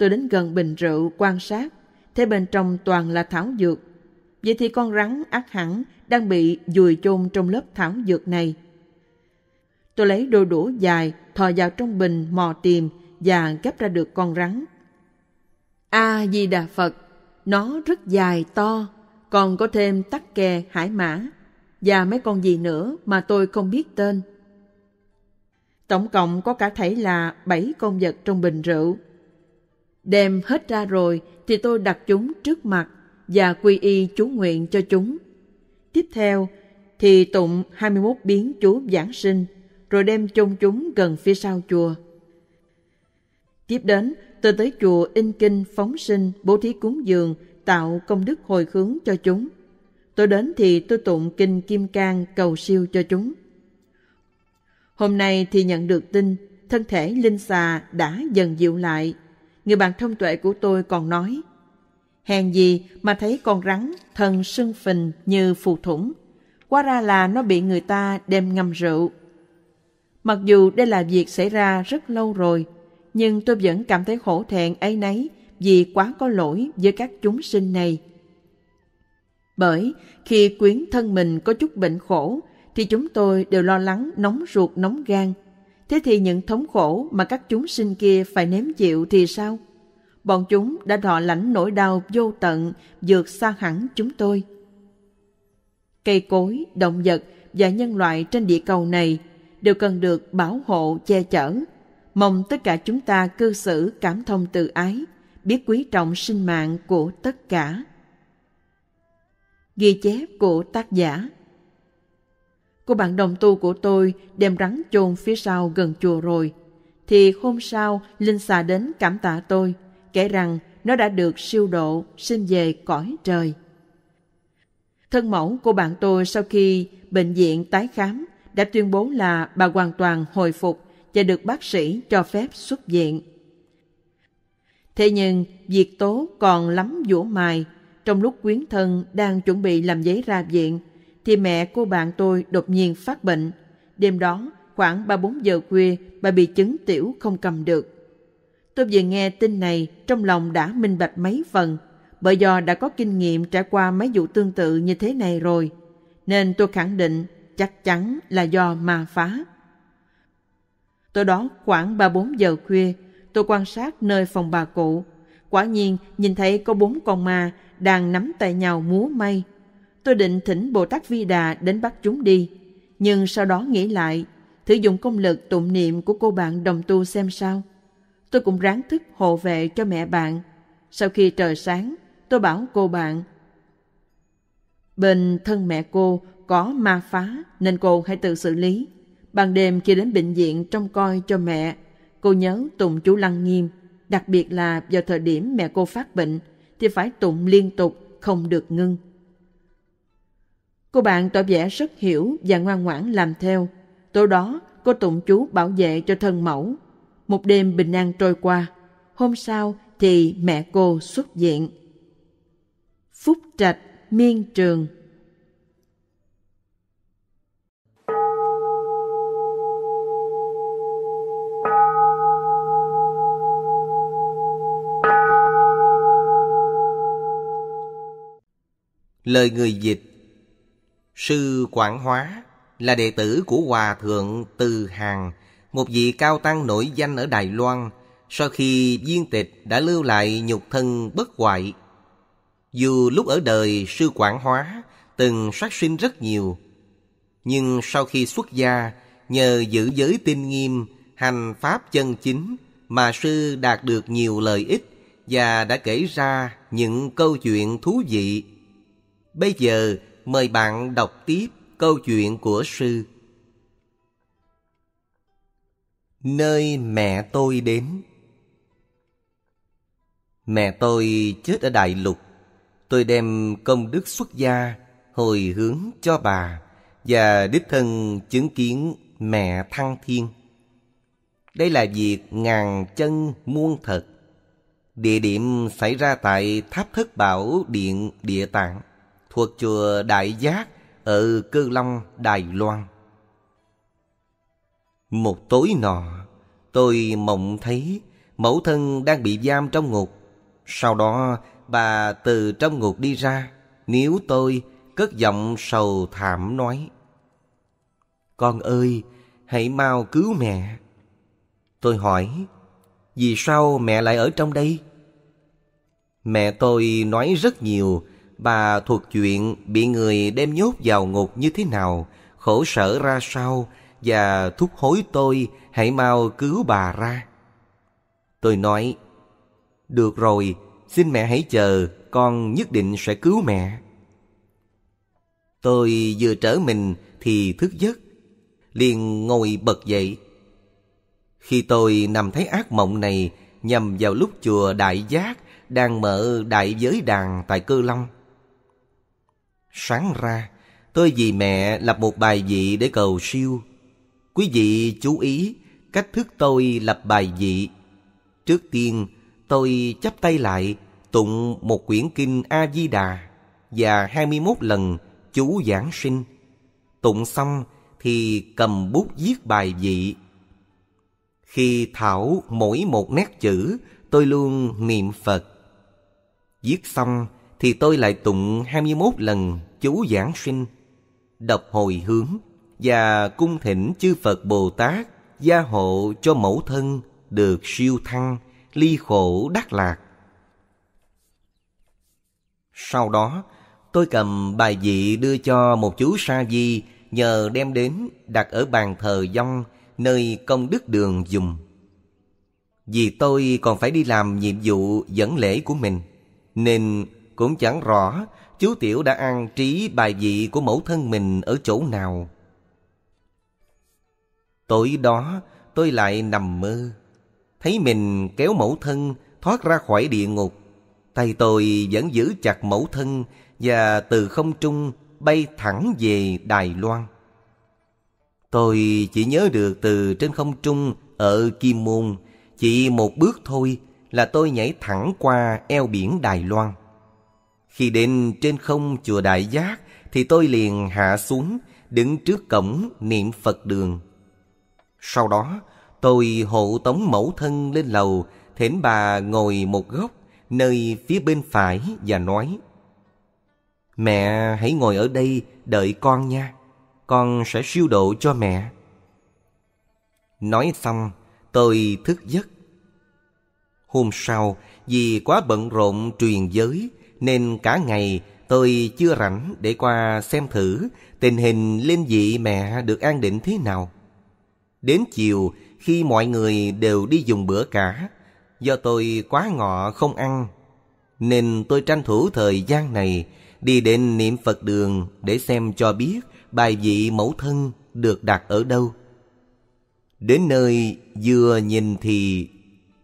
Tôi đến gần bình rượu quan sát, thấy bên trong toàn là thảo dược. Vậy thì con rắn ác hẳn đang bị dùi chôn trong lớp thảo dược này. Tôi lấy đôi đũa dài, thò vào trong bình mò tìm và gấp ra được con rắn. A Di Đà Phật, nó rất dài to, còn có thêm tắc kè hải mã và mấy con gì nữa mà tôi không biết tên. Tổng cộng có cả thảy là bảy con vật trong bình rượu. Đem hết ra rồi thì tôi đặt chúng trước mặt và quy y chú nguyện cho chúng. Tiếp theo thì tụng 21 biến chú giảng sinh, rồi đem chôn chúng gần phía sau chùa. Tiếp đến, tôi tới chùa in kinh phóng sinh bố thí cúng dường tạo công đức hồi hướng cho chúng. Tôi đến thì tôi tụng kinh Kim Cang cầu siêu cho chúng. Hôm nay thì nhận được tin thân thể linh xà đã dần dịu lại người bạn thông tuệ của tôi còn nói, hèn gì mà thấy con rắn thần sưng phình như phù thủng, quá ra là nó bị người ta đem ngâm rượu. Mặc dù đây là việc xảy ra rất lâu rồi, nhưng tôi vẫn cảm thấy khổ thẹn ấy nấy vì quá có lỗi với các chúng sinh này. Bởi khi quyến thân mình có chút bệnh khổ, thì chúng tôi đều lo lắng nóng ruột nóng gan, Thế thì những thống khổ mà các chúng sinh kia phải nếm chịu thì sao? Bọn chúng đã thọ lãnh nỗi đau vô tận vượt xa hẳn chúng tôi. Cây cối, động vật và nhân loại trên địa cầu này đều cần được bảo hộ, che chở. Mong tất cả chúng ta cư xử cảm thông từ ái, biết quý trọng sinh mạng của tất cả. Ghi chép của tác giả Cô bạn đồng tu của tôi đem rắn chôn phía sau gần chùa rồi. Thì hôm sau, Linh xà đến cảm tạ tôi, kể rằng nó đã được siêu độ, sinh về cõi trời. Thân mẫu của bạn tôi sau khi bệnh viện tái khám đã tuyên bố là bà hoàn toàn hồi phục và được bác sĩ cho phép xuất viện. Thế nhưng, việc tố còn lắm dũa mài. Trong lúc quyến thân đang chuẩn bị làm giấy ra viện, thì mẹ cô bạn tôi đột nhiên phát bệnh. Đêm đó, khoảng 3-4 giờ khuya, bà bị chứng tiểu không cầm được. Tôi vừa nghe tin này, trong lòng đã minh bạch mấy phần, bởi do đã có kinh nghiệm trải qua mấy vụ tương tự như thế này rồi, nên tôi khẳng định chắc chắn là do ma phá. tối đó khoảng 3-4 giờ khuya, tôi quan sát nơi phòng bà cụ. Quả nhiên nhìn thấy có bốn con ma đang nắm tay nhau múa may tôi định thỉnh Bồ Tát Vi Đà đến bắt chúng đi, nhưng sau đó nghĩ lại, thử dùng công lực tụng niệm của cô bạn đồng tu xem sao. Tôi cũng ráng thức hộ vệ cho mẹ bạn. Sau khi trời sáng, tôi bảo cô bạn. Bên thân mẹ cô có ma phá nên cô hãy tự xử lý. Ban đêm khi đến bệnh viện trông coi cho mẹ, cô nhớ tụng chú Lăng Nghiêm, đặc biệt là vào thời điểm mẹ cô phát bệnh thì phải tụng liên tục, không được ngưng. Cô bạn tỏ vẻ rất hiểu và ngoan ngoãn làm theo. Tối đó, cô tụng chú bảo vệ cho thân mẫu. Một đêm bình an trôi qua. Hôm sau thì mẹ cô xuất viện. Phúc Trạch, Miên Trường Lời người dịch Sư Quảng Hóa là đệ tử của Hòa Thượng Từ Hàng, một vị cao tăng nổi danh ở Đài Loan, sau khi viên tịch đã lưu lại nhục thân bất hoại. Dù lúc ở đời Sư Quảng Hóa từng sát sinh rất nhiều, nhưng sau khi xuất gia, nhờ giữ giới tinh nghiêm, hành pháp chân chính, mà Sư đạt được nhiều lợi ích và đã kể ra những câu chuyện thú vị. Bây giờ, Mời bạn đọc tiếp câu chuyện của sư. Nơi mẹ tôi đến Mẹ tôi chết ở Đại Lục. Tôi đem công đức xuất gia hồi hướng cho bà và đích thân chứng kiến mẹ thăng thiên. Đây là việc ngàn chân muôn thật. Địa điểm xảy ra tại Tháp Thất Bảo Điện Địa Tạng thuộc chùa Đại Giác ở Cư Long, Đài Loan. Một tối nọ, tôi mộng thấy mẫu thân đang bị giam trong ngục. Sau đó, bà từ trong ngục đi ra, nếu tôi, cất giọng sầu thảm nói. Con ơi, hãy mau cứu mẹ. Tôi hỏi, vì sao mẹ lại ở trong đây? Mẹ tôi nói rất nhiều Bà thuật chuyện bị người đem nhốt vào ngục như thế nào, khổ sở ra sao và thúc hối tôi hãy mau cứu bà ra. Tôi nói, được rồi, xin mẹ hãy chờ, con nhất định sẽ cứu mẹ. Tôi vừa trở mình thì thức giấc, liền ngồi bật dậy. Khi tôi nằm thấy ác mộng này nhằm vào lúc chùa Đại Giác đang mở đại giới đàn tại Cơ Long, Sáng ra, tôi vì mẹ lập một bài vị để cầu siêu. Quý vị chú ý cách thức tôi lập bài vị. Trước tiên, tôi chắp tay lại tụng một quyển kinh A-di-đà và 21 lần chú giảng sinh. Tụng xong thì cầm bút viết bài vị. Khi thảo mỗi một nét chữ, tôi luôn niệm Phật. Viết xong, thì tôi lại tụng 21 lần chú giảng sinh, đọc hồi hướng và cung thỉnh chư Phật Bồ Tát gia hộ cho mẫu thân được siêu thăng, ly khổ đắc lạc. Sau đó, tôi cầm bài vị đưa cho một chú sa di nhờ đem đến đặt ở bàn thờ dông nơi công đức đường dùng. Vì tôi còn phải đi làm nhiệm vụ dẫn lễ của mình, nên cũng chẳng rõ chú Tiểu đã ăn trí bài vị của mẫu thân mình ở chỗ nào. Tối đó tôi lại nằm mơ. Thấy mình kéo mẫu thân thoát ra khỏi địa ngục. Tay tôi vẫn giữ chặt mẫu thân và từ không trung bay thẳng về Đài Loan. Tôi chỉ nhớ được từ trên không trung ở Kim Môn, chỉ một bước thôi là tôi nhảy thẳng qua eo biển Đài Loan. Khi đến trên không chùa Đại Giác thì tôi liền hạ xuống, đứng trước cổng niệm Phật đường. Sau đó, tôi hộ tống mẫu thân lên lầu, thỉnh bà ngồi một góc, nơi phía bên phải và nói Mẹ hãy ngồi ở đây đợi con nha, con sẽ siêu độ cho mẹ. Nói xong, tôi thức giấc. Hôm sau, vì quá bận rộn truyền giới nên cả ngày tôi chưa rảnh để qua xem thử tình hình linh vị mẹ được an định thế nào. Đến chiều, khi mọi người đều đi dùng bữa cả, do tôi quá ngọ không ăn, nên tôi tranh thủ thời gian này đi đến niệm Phật đường để xem cho biết bài vị mẫu thân được đặt ở đâu. Đến nơi vừa nhìn thì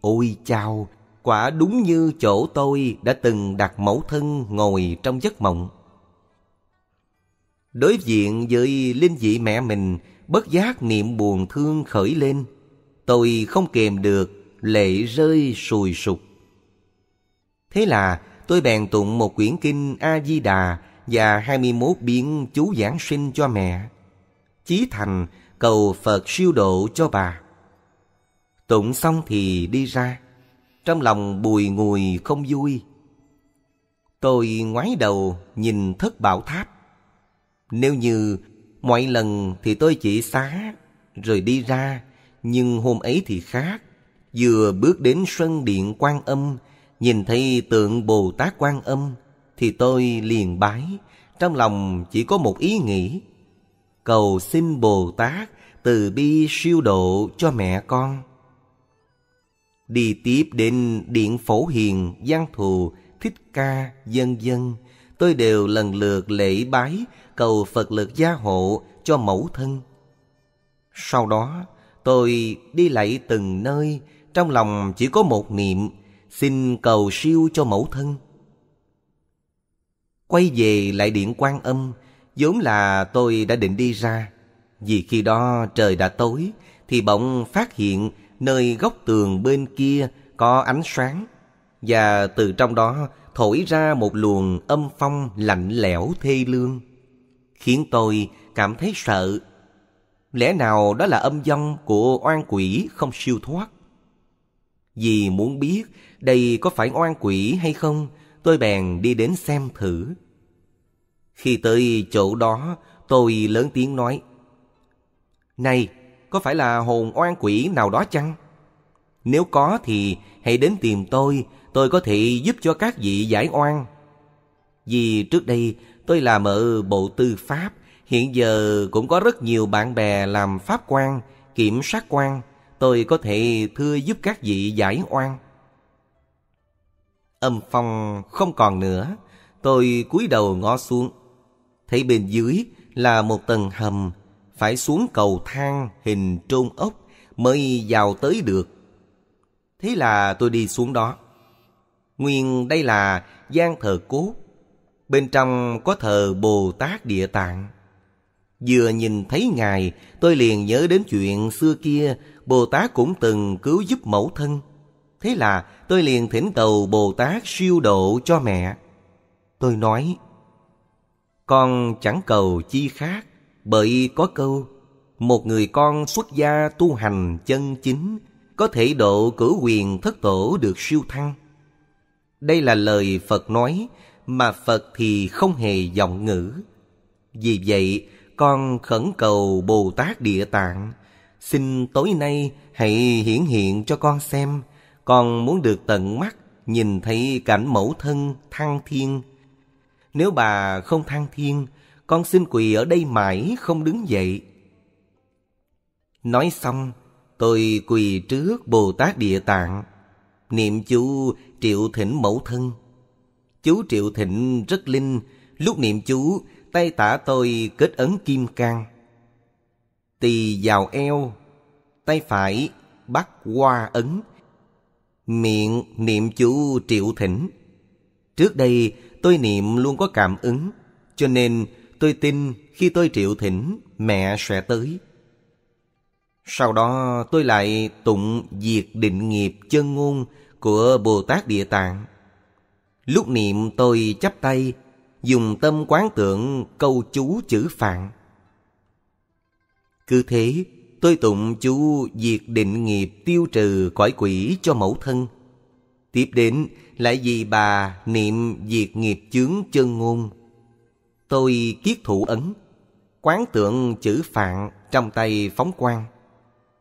Ôi chao, quả đúng như chỗ tôi đã từng đặt mẫu thân ngồi trong giấc mộng. Đối diện với linh dị mẹ mình, bất giác niệm buồn thương khởi lên. Tôi không kềm được, lệ rơi sùi sụp. Thế là tôi bèn tụng một quyển kinh A-di-đà và 21 biến chú giảng sinh cho mẹ. Chí thành cầu Phật siêu độ cho bà. Tụng xong thì đi ra. Trong lòng bùi ngùi không vui. Tôi ngoái đầu nhìn thất bảo tháp. Nếu như mọi lần thì tôi chỉ xá rồi đi ra, nhưng hôm ấy thì khác. Vừa bước đến sân điện quan âm, nhìn thấy tượng Bồ Tát quan âm, thì tôi liền bái, trong lòng chỉ có một ý nghĩ. Cầu xin Bồ Tát từ bi siêu độ cho mẹ con. Đi tiếp đến Điện Phổ Hiền, văn Thù, Thích Ca, Dân Dân, tôi đều lần lượt lễ bái, cầu Phật lực gia hộ cho mẫu thân. Sau đó, tôi đi lại từng nơi, trong lòng chỉ có một niệm, xin cầu siêu cho mẫu thân. Quay về lại điện quan âm, vốn là tôi đã định đi ra. Vì khi đó trời đã tối, thì bỗng phát hiện nơi góc tường bên kia có ánh sáng và từ trong đó thổi ra một luồng âm phong lạnh lẽo thê lương khiến tôi cảm thấy sợ lẽ nào đó là âm vong của oan quỷ không siêu thoát vì muốn biết đây có phải oan quỷ hay không tôi bèn đi đến xem thử khi tới chỗ đó tôi lớn tiếng nói này có phải là hồn oan quỷ nào đó chăng? Nếu có thì hãy đến tìm tôi, tôi có thể giúp cho các vị giải oan. Vì trước đây tôi làm ở Bộ Tư pháp, hiện giờ cũng có rất nhiều bạn bè làm pháp quan, kiểm sát quan, tôi có thể thưa giúp các vị giải oan. Âm phong không còn nữa, tôi cúi đầu ngó xuống, thấy bên dưới là một tầng hầm phải xuống cầu thang hình trôn ốc mới vào tới được. Thế là tôi đi xuống đó. Nguyên đây là gian thờ cốt. Bên trong có thờ Bồ Tát Địa Tạng. Vừa nhìn thấy Ngài, tôi liền nhớ đến chuyện xưa kia Bồ Tát cũng từng cứu giúp mẫu thân. Thế là tôi liền thỉnh cầu Bồ Tát siêu độ cho mẹ. Tôi nói, con chẳng cầu chi khác, bởi có câu một người con xuất gia tu hành chân chính có thể độ cửu quyền thất tổ được siêu thăng đây là lời phật nói mà phật thì không hề giọng ngữ vì vậy con khẩn cầu bồ tát địa tạng xin tối nay hãy hiển hiện cho con xem con muốn được tận mắt nhìn thấy cảnh mẫu thân thăng thiên nếu bà không thăng thiên con xin quỳ ở đây mãi không đứng dậy. Nói xong, tôi quỳ trước Bồ Tát Địa Tạng, niệm chú Triệu Thịnh Mẫu Thân. Chú Triệu Thịnh rất linh, lúc niệm chú, tay tả tôi kết ấn kim cang. Tỳ vào eo, tay phải bắt qua ấn, miệng niệm chú Triệu Thịnh. Trước đây tôi niệm luôn có cảm ứng, cho nên tôi tin khi tôi triệu thỉnh mẹ sẽ tới. Sau đó tôi lại tụng diệt định nghiệp chân ngôn của Bồ Tát Địa Tạng. Lúc niệm tôi chắp tay, dùng tâm quán tưởng câu chú chữ phạn. Cứ thế, tôi tụng chú diệt định nghiệp tiêu trừ cõi quỷ cho mẫu thân. Tiếp đến, lại vì bà niệm diệt nghiệp chướng chân ngôn Tôi kiết thủ ấn, quán tượng chữ phạn trong tay phóng quang.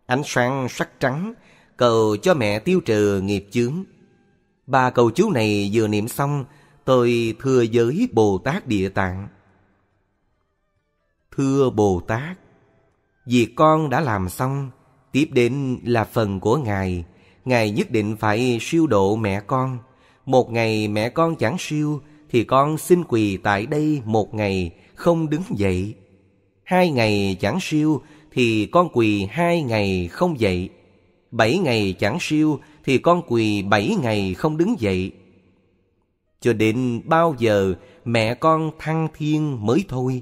Ánh sáng sắc trắng, cầu cho mẹ tiêu trừ nghiệp chướng. Ba cầu chú này vừa niệm xong, tôi thưa giới Bồ Tát Địa Tạng. Thưa Bồ Tát, việc con đã làm xong, tiếp đến là phần của Ngài. Ngài nhất định phải siêu độ mẹ con. Một ngày mẹ con chẳng siêu, thì con xin quỳ tại đây một ngày không đứng dậy. Hai ngày chẳng siêu thì con quỳ hai ngày không dậy. Bảy ngày chẳng siêu thì con quỳ bảy ngày không đứng dậy. Cho đến bao giờ mẹ con thăng thiên mới thôi.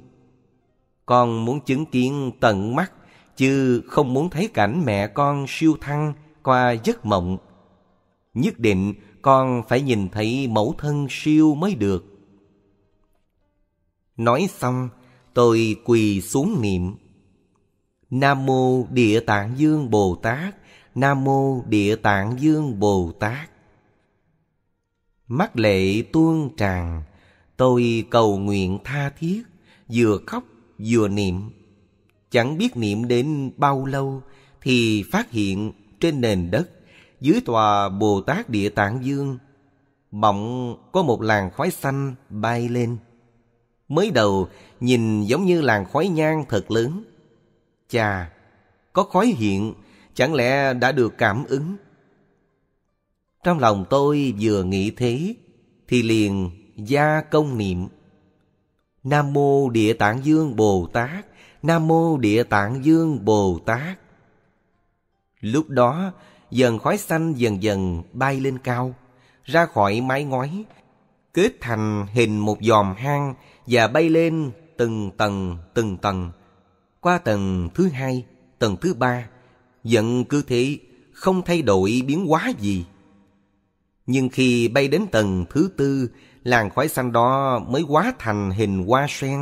Con muốn chứng kiến tận mắt chứ không muốn thấy cảnh mẹ con siêu thăng qua giấc mộng. Nhất định con phải nhìn thấy mẫu thân siêu mới được. Nói xong, tôi quỳ xuống niệm. Nam mô Địa Tạng Dương Bồ Tát, Nam mô Địa Tạng Dương Bồ Tát. Mắt lệ tuôn tràn, tôi cầu nguyện tha thiết, vừa khóc vừa niệm. Chẳng biết niệm đến bao lâu thì phát hiện trên nền đất dưới tòa Bồ Tát Địa Tạng Dương, bỗng có một làn khói xanh bay lên. Mới đầu nhìn giống như làn khói nhang thật lớn. Chà, có khói hiện, chẳng lẽ đã được cảm ứng? Trong lòng tôi vừa nghĩ thế, thì liền gia công niệm. Nam Mô Địa Tạng Dương Bồ Tát, Nam Mô Địa Tạng Dương Bồ Tát. Lúc đó dần khói xanh dần dần bay lên cao, ra khỏi mái ngói, kết thành hình một dòm hang và bay lên từng tầng từng tầng, qua tầng thứ hai, tầng thứ ba, vẫn cứ thế không thay đổi biến hóa gì. Nhưng khi bay đến tầng thứ tư, làn khói xanh đó mới hóa thành hình hoa sen.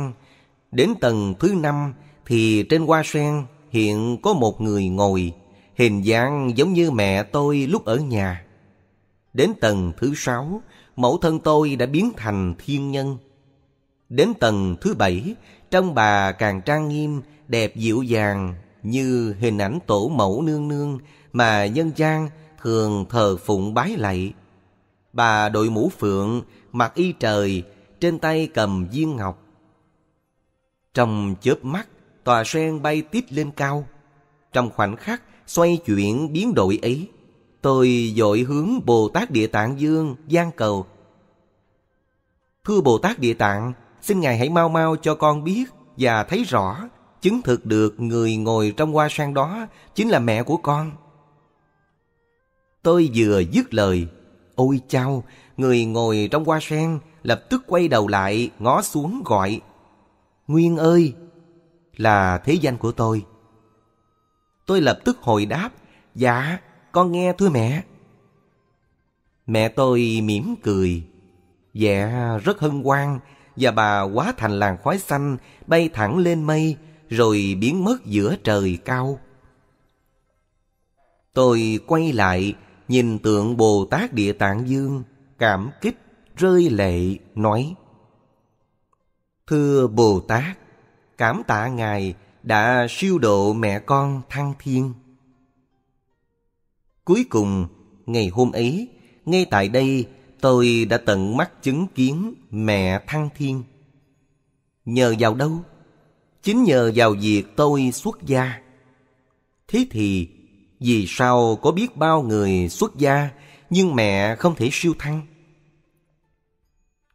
Đến tầng thứ năm thì trên hoa sen hiện có một người ngồi, hình dáng giống như mẹ tôi lúc ở nhà. Đến tầng thứ sáu, mẫu thân tôi đã biến thành thiên nhân. Đến tầng thứ bảy, trong bà càng trang nghiêm, đẹp dịu dàng như hình ảnh tổ mẫu nương nương mà nhân gian thường thờ phụng bái lạy. Bà đội mũ phượng, mặc y trời, trên tay cầm viên ngọc. Trong chớp mắt, tòa sen bay tít lên cao. Trong khoảnh khắc, xoay chuyển biến đổi ấy. Tôi dội hướng Bồ Tát Địa Tạng Dương gian cầu. Thưa Bồ Tát Địa Tạng, xin Ngài hãy mau mau cho con biết và thấy rõ, chứng thực được người ngồi trong hoa sen đó chính là mẹ của con. Tôi vừa dứt lời, ôi chao, người ngồi trong hoa sen lập tức quay đầu lại ngó xuống gọi. Nguyên ơi, là thế danh của tôi. Tôi lập tức hồi đáp, dạ, con nghe thưa mẹ. Mẹ tôi mỉm cười, dạ rất hân hoan và bà quá thành làng khói xanh bay thẳng lên mây rồi biến mất giữa trời cao. Tôi quay lại nhìn tượng Bồ Tát Địa Tạng Dương, cảm kích, rơi lệ, nói Thưa Bồ Tát, cảm tạ Ngài đã siêu độ mẹ con thăng thiên. Cuối cùng, ngày hôm ấy, ngay tại đây tôi đã tận mắt chứng kiến mẹ thăng thiên. Nhờ vào đâu? Chính nhờ vào việc tôi xuất gia. Thế thì, vì sao có biết bao người xuất gia nhưng mẹ không thể siêu thăng?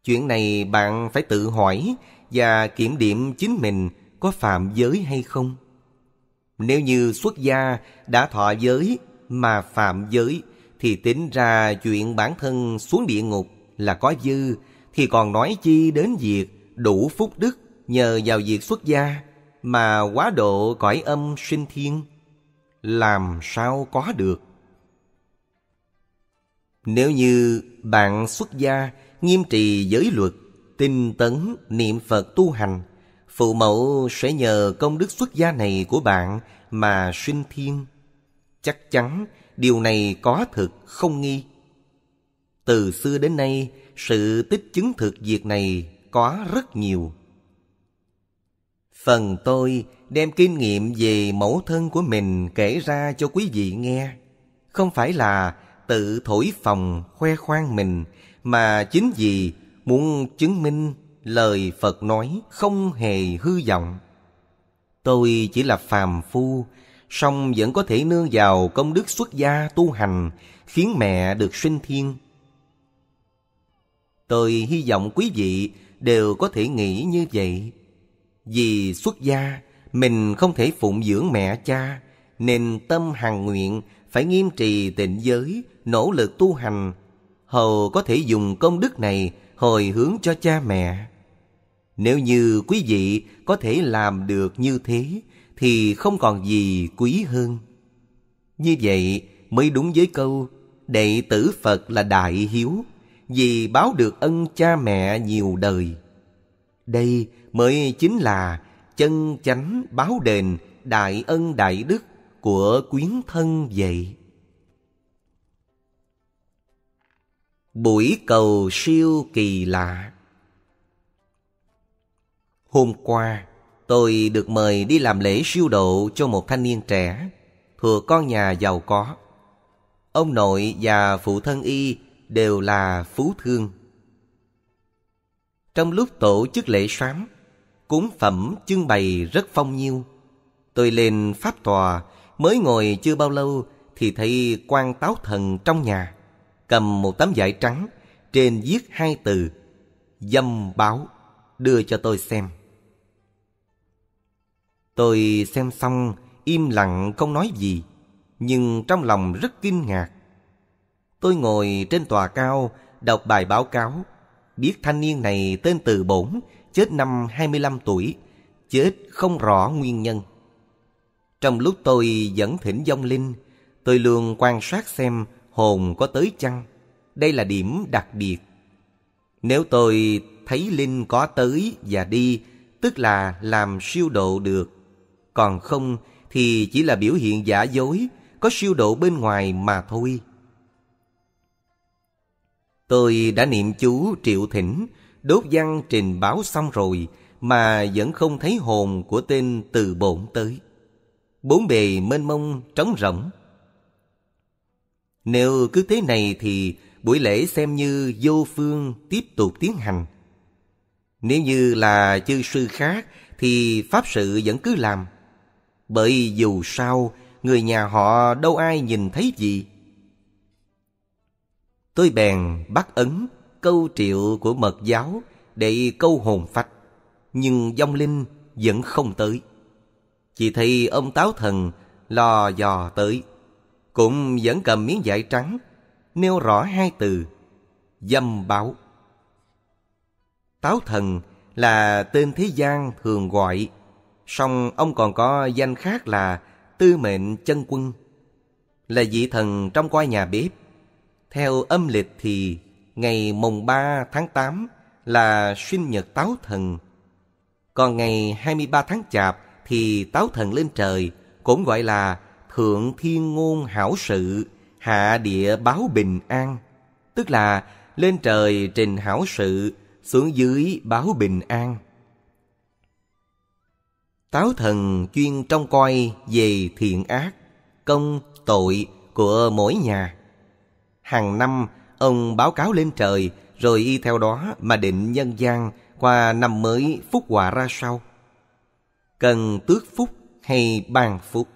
Chuyện này bạn phải tự hỏi và kiểm điểm chính mình có phạm giới hay không? Nếu như xuất gia đã thọ giới mà phạm giới thì tính ra chuyện bản thân xuống địa ngục là có dư thì còn nói chi đến việc đủ phúc đức nhờ vào việc xuất gia mà quá độ cõi âm sinh thiên làm sao có được nếu như bạn xuất gia nghiêm trì giới luật tinh tấn niệm phật tu hành Phụ mẫu sẽ nhờ công đức xuất gia này của bạn mà sinh thiên. Chắc chắn điều này có thực không nghi. Từ xưa đến nay, sự tích chứng thực việc này có rất nhiều. Phần tôi đem kinh nghiệm về mẫu thân của mình kể ra cho quý vị nghe. Không phải là tự thổi phòng khoe khoang mình, mà chính vì muốn chứng minh lời Phật nói không hề hư vọng. Tôi chỉ là phàm phu, song vẫn có thể nương vào công đức xuất gia tu hành, khiến mẹ được sinh thiên. Tôi hy vọng quý vị đều có thể nghĩ như vậy. Vì xuất gia, mình không thể phụng dưỡng mẹ cha, nên tâm hằng nguyện phải nghiêm trì tịnh giới, nỗ lực tu hành, hầu có thể dùng công đức này hồi hướng cho cha mẹ. Nếu như quý vị có thể làm được như thế thì không còn gì quý hơn. Như vậy mới đúng với câu đệ tử Phật là đại hiếu vì báo được ân cha mẹ nhiều đời. Đây mới chính là chân chánh báo đền đại ân đại đức của quyến thân vậy. Buổi cầu siêu kỳ lạ Hôm qua, tôi được mời đi làm lễ siêu độ cho một thanh niên trẻ, thừa con nhà giàu có. Ông nội và phụ thân y đều là phú thương. Trong lúc tổ chức lễ sám, cúng phẩm trưng bày rất phong nhiêu. Tôi lên pháp tòa, mới ngồi chưa bao lâu thì thấy quan táo thần trong nhà, cầm một tấm vải trắng, trên viết hai từ, dâm báo, đưa cho tôi xem. Tôi xem xong im lặng không nói gì Nhưng trong lòng rất kinh ngạc Tôi ngồi trên tòa cao đọc bài báo cáo Biết thanh niên này tên Từ Bổn Chết năm 25 tuổi Chết không rõ nguyên nhân Trong lúc tôi vẫn thỉnh dông linh Tôi luôn quan sát xem hồn có tới chăng Đây là điểm đặc biệt Nếu tôi thấy linh có tới và đi Tức là làm siêu độ được còn không thì chỉ là biểu hiện giả dối, có siêu độ bên ngoài mà thôi. Tôi đã niệm chú triệu thỉnh, đốt văn trình báo xong rồi mà vẫn không thấy hồn của tên từ bổn tới. Bốn bề mênh mông trống rỗng. Nếu cứ thế này thì buổi lễ xem như vô phương tiếp tục tiến hành. Nếu như là chư sư khác thì pháp sự vẫn cứ làm bởi dù sao người nhà họ đâu ai nhìn thấy gì. Tôi bèn bắt ấn câu triệu của mật giáo để câu hồn phách, nhưng vong linh vẫn không tới. Chỉ thấy ông táo thần lò dò tới, cũng vẫn cầm miếng vải trắng, nêu rõ hai từ, dâm báo. Táo thần là tên thế gian thường gọi song ông còn có danh khác là Tư Mệnh Chân Quân, là vị thần trong coi nhà bếp. Theo âm lịch thì ngày mùng ba tháng tám là sinh nhật Táo Thần. Còn ngày hai mươi ba tháng Chạp thì Táo Thần lên trời, cũng gọi là Thượng Thiên Ngôn Hảo Sự, Hạ Địa Báo Bình An. Tức là lên trời trình hảo sự, xuống dưới báo bình an. Táo thần chuyên trông coi về thiện ác, công, tội của mỗi nhà. Hàng năm, ông báo cáo lên trời rồi y theo đó mà định nhân gian qua năm mới phúc hòa ra sau. Cần tước phúc hay ban phúc?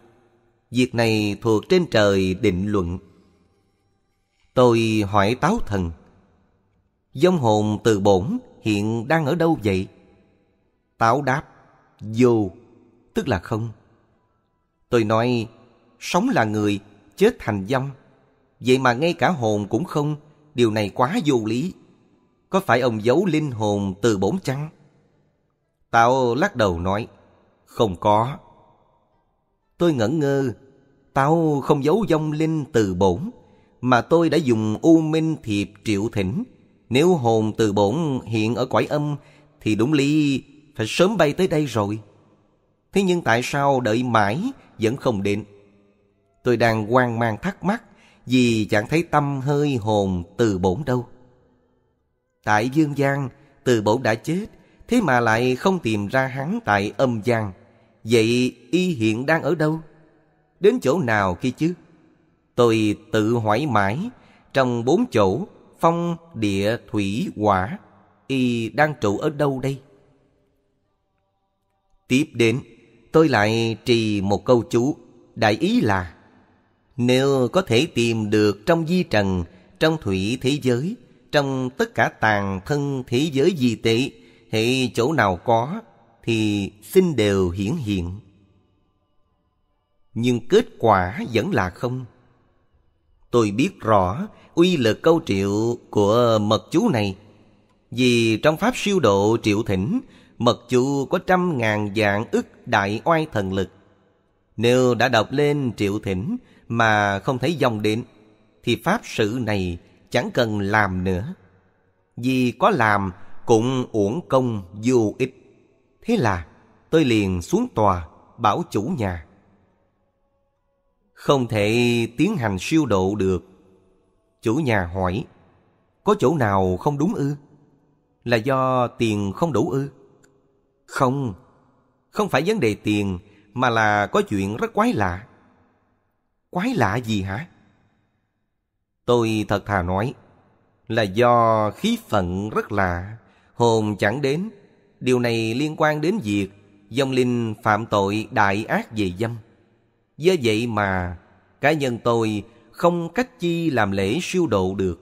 Việc này thuộc trên trời định luận. Tôi hỏi táo thần, dông hồn từ bổn hiện đang ở đâu vậy? Táo đáp, vô tức là không. Tôi nói, sống là người, chết thành dâm. Vậy mà ngay cả hồn cũng không, điều này quá vô lý. Có phải ông giấu linh hồn từ bổn chăng? Tao lắc đầu nói, không có. Tôi ngẩn ngơ, tao không giấu vong linh từ bổn, mà tôi đã dùng u minh thiệp triệu thỉnh. Nếu hồn từ bổn hiện ở cõi âm, thì đúng lý phải sớm bay tới đây rồi. Thế nhưng tại sao đợi mãi vẫn không đến? Tôi đang hoang mang thắc mắc vì chẳng thấy tâm hơi hồn từ bổn đâu. Tại dương gian, từ bổn đã chết, thế mà lại không tìm ra hắn tại âm gian. Vậy y hiện đang ở đâu? Đến chỗ nào kia chứ? Tôi tự hỏi mãi, trong bốn chỗ, phong, địa, thủy, quả, y đang trụ ở đâu đây? Tiếp đến, tôi lại trì một câu chú. Đại ý là, nếu có thể tìm được trong di trần, trong thủy thế giới, trong tất cả tàn thân thế giới di tệ, hệ chỗ nào có, thì xin đều hiển hiện. Nhưng kết quả vẫn là không. Tôi biết rõ uy lực câu triệu của mật chú này, vì trong Pháp siêu độ triệu thỉnh Mật chu có trăm ngàn dạng ức đại oai thần lực. Nếu đã đọc lên triệu thỉnh mà không thấy dòng đến, thì pháp sự này chẳng cần làm nữa. Vì có làm cũng uổng công vô ích. Thế là tôi liền xuống tòa bảo chủ nhà. Không thể tiến hành siêu độ được. Chủ nhà hỏi, có chỗ nào không đúng ư? Là do tiền không đủ ư? Không, không phải vấn đề tiền mà là có chuyện rất quái lạ. Quái lạ gì hả? Tôi thật thà nói là do khí phận rất lạ, hồn chẳng đến. Điều này liên quan đến việc dòng linh phạm tội đại ác về dâm. Do vậy mà cá nhân tôi không cách chi làm lễ siêu độ được.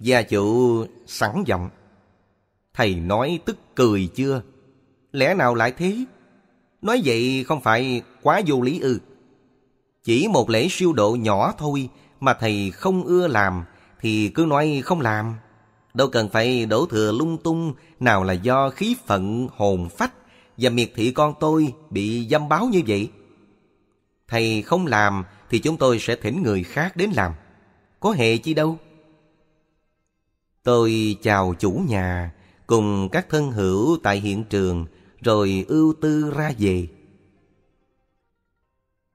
Gia chủ sẵn giọng. Thầy nói tức cười chưa? Lẽ nào lại thế? Nói vậy không phải quá vô lý ư? Chỉ một lễ siêu độ nhỏ thôi mà thầy không ưa làm thì cứ nói không làm. Đâu cần phải đổ thừa lung tung nào là do khí phận hồn phách và miệt thị con tôi bị dâm báo như vậy. Thầy không làm thì chúng tôi sẽ thỉnh người khác đến làm. Có hề chi đâu. Tôi chào chủ nhà, cùng các thân hữu tại hiện trường rồi ưu tư ra về.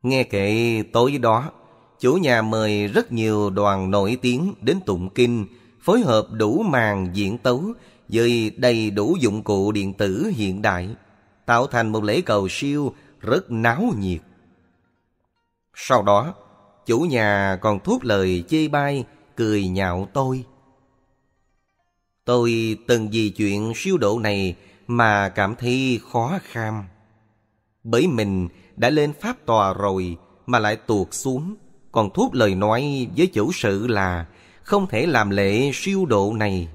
Nghe kệ tối đó, chủ nhà mời rất nhiều đoàn nổi tiếng đến tụng kinh, phối hợp đủ màn diễn tấu với đầy đủ dụng cụ điện tử hiện đại, tạo thành một lễ cầu siêu rất náo nhiệt. Sau đó, chủ nhà còn thốt lời chê bai, cười nhạo tôi. Tôi từng vì chuyện siêu độ này mà cảm thấy khó kham. Bởi mình đã lên pháp tòa rồi mà lại tuột xuống, còn thốt lời nói với chủ sự là không thể làm lễ siêu độ này.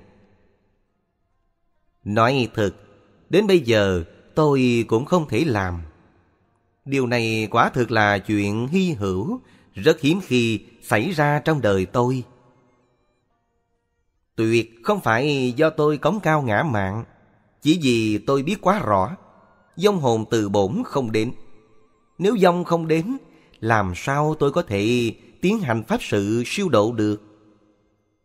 Nói thật, đến bây giờ tôi cũng không thể làm. Điều này quả thực là chuyện hy hữu, rất hiếm khi xảy ra trong đời tôi. Tuyệt không phải do tôi cống cao ngã mạng, chỉ vì tôi biết quá rõ, dông hồn từ bổn không đến. Nếu dông không đến, làm sao tôi có thể tiến hành pháp sự siêu độ được?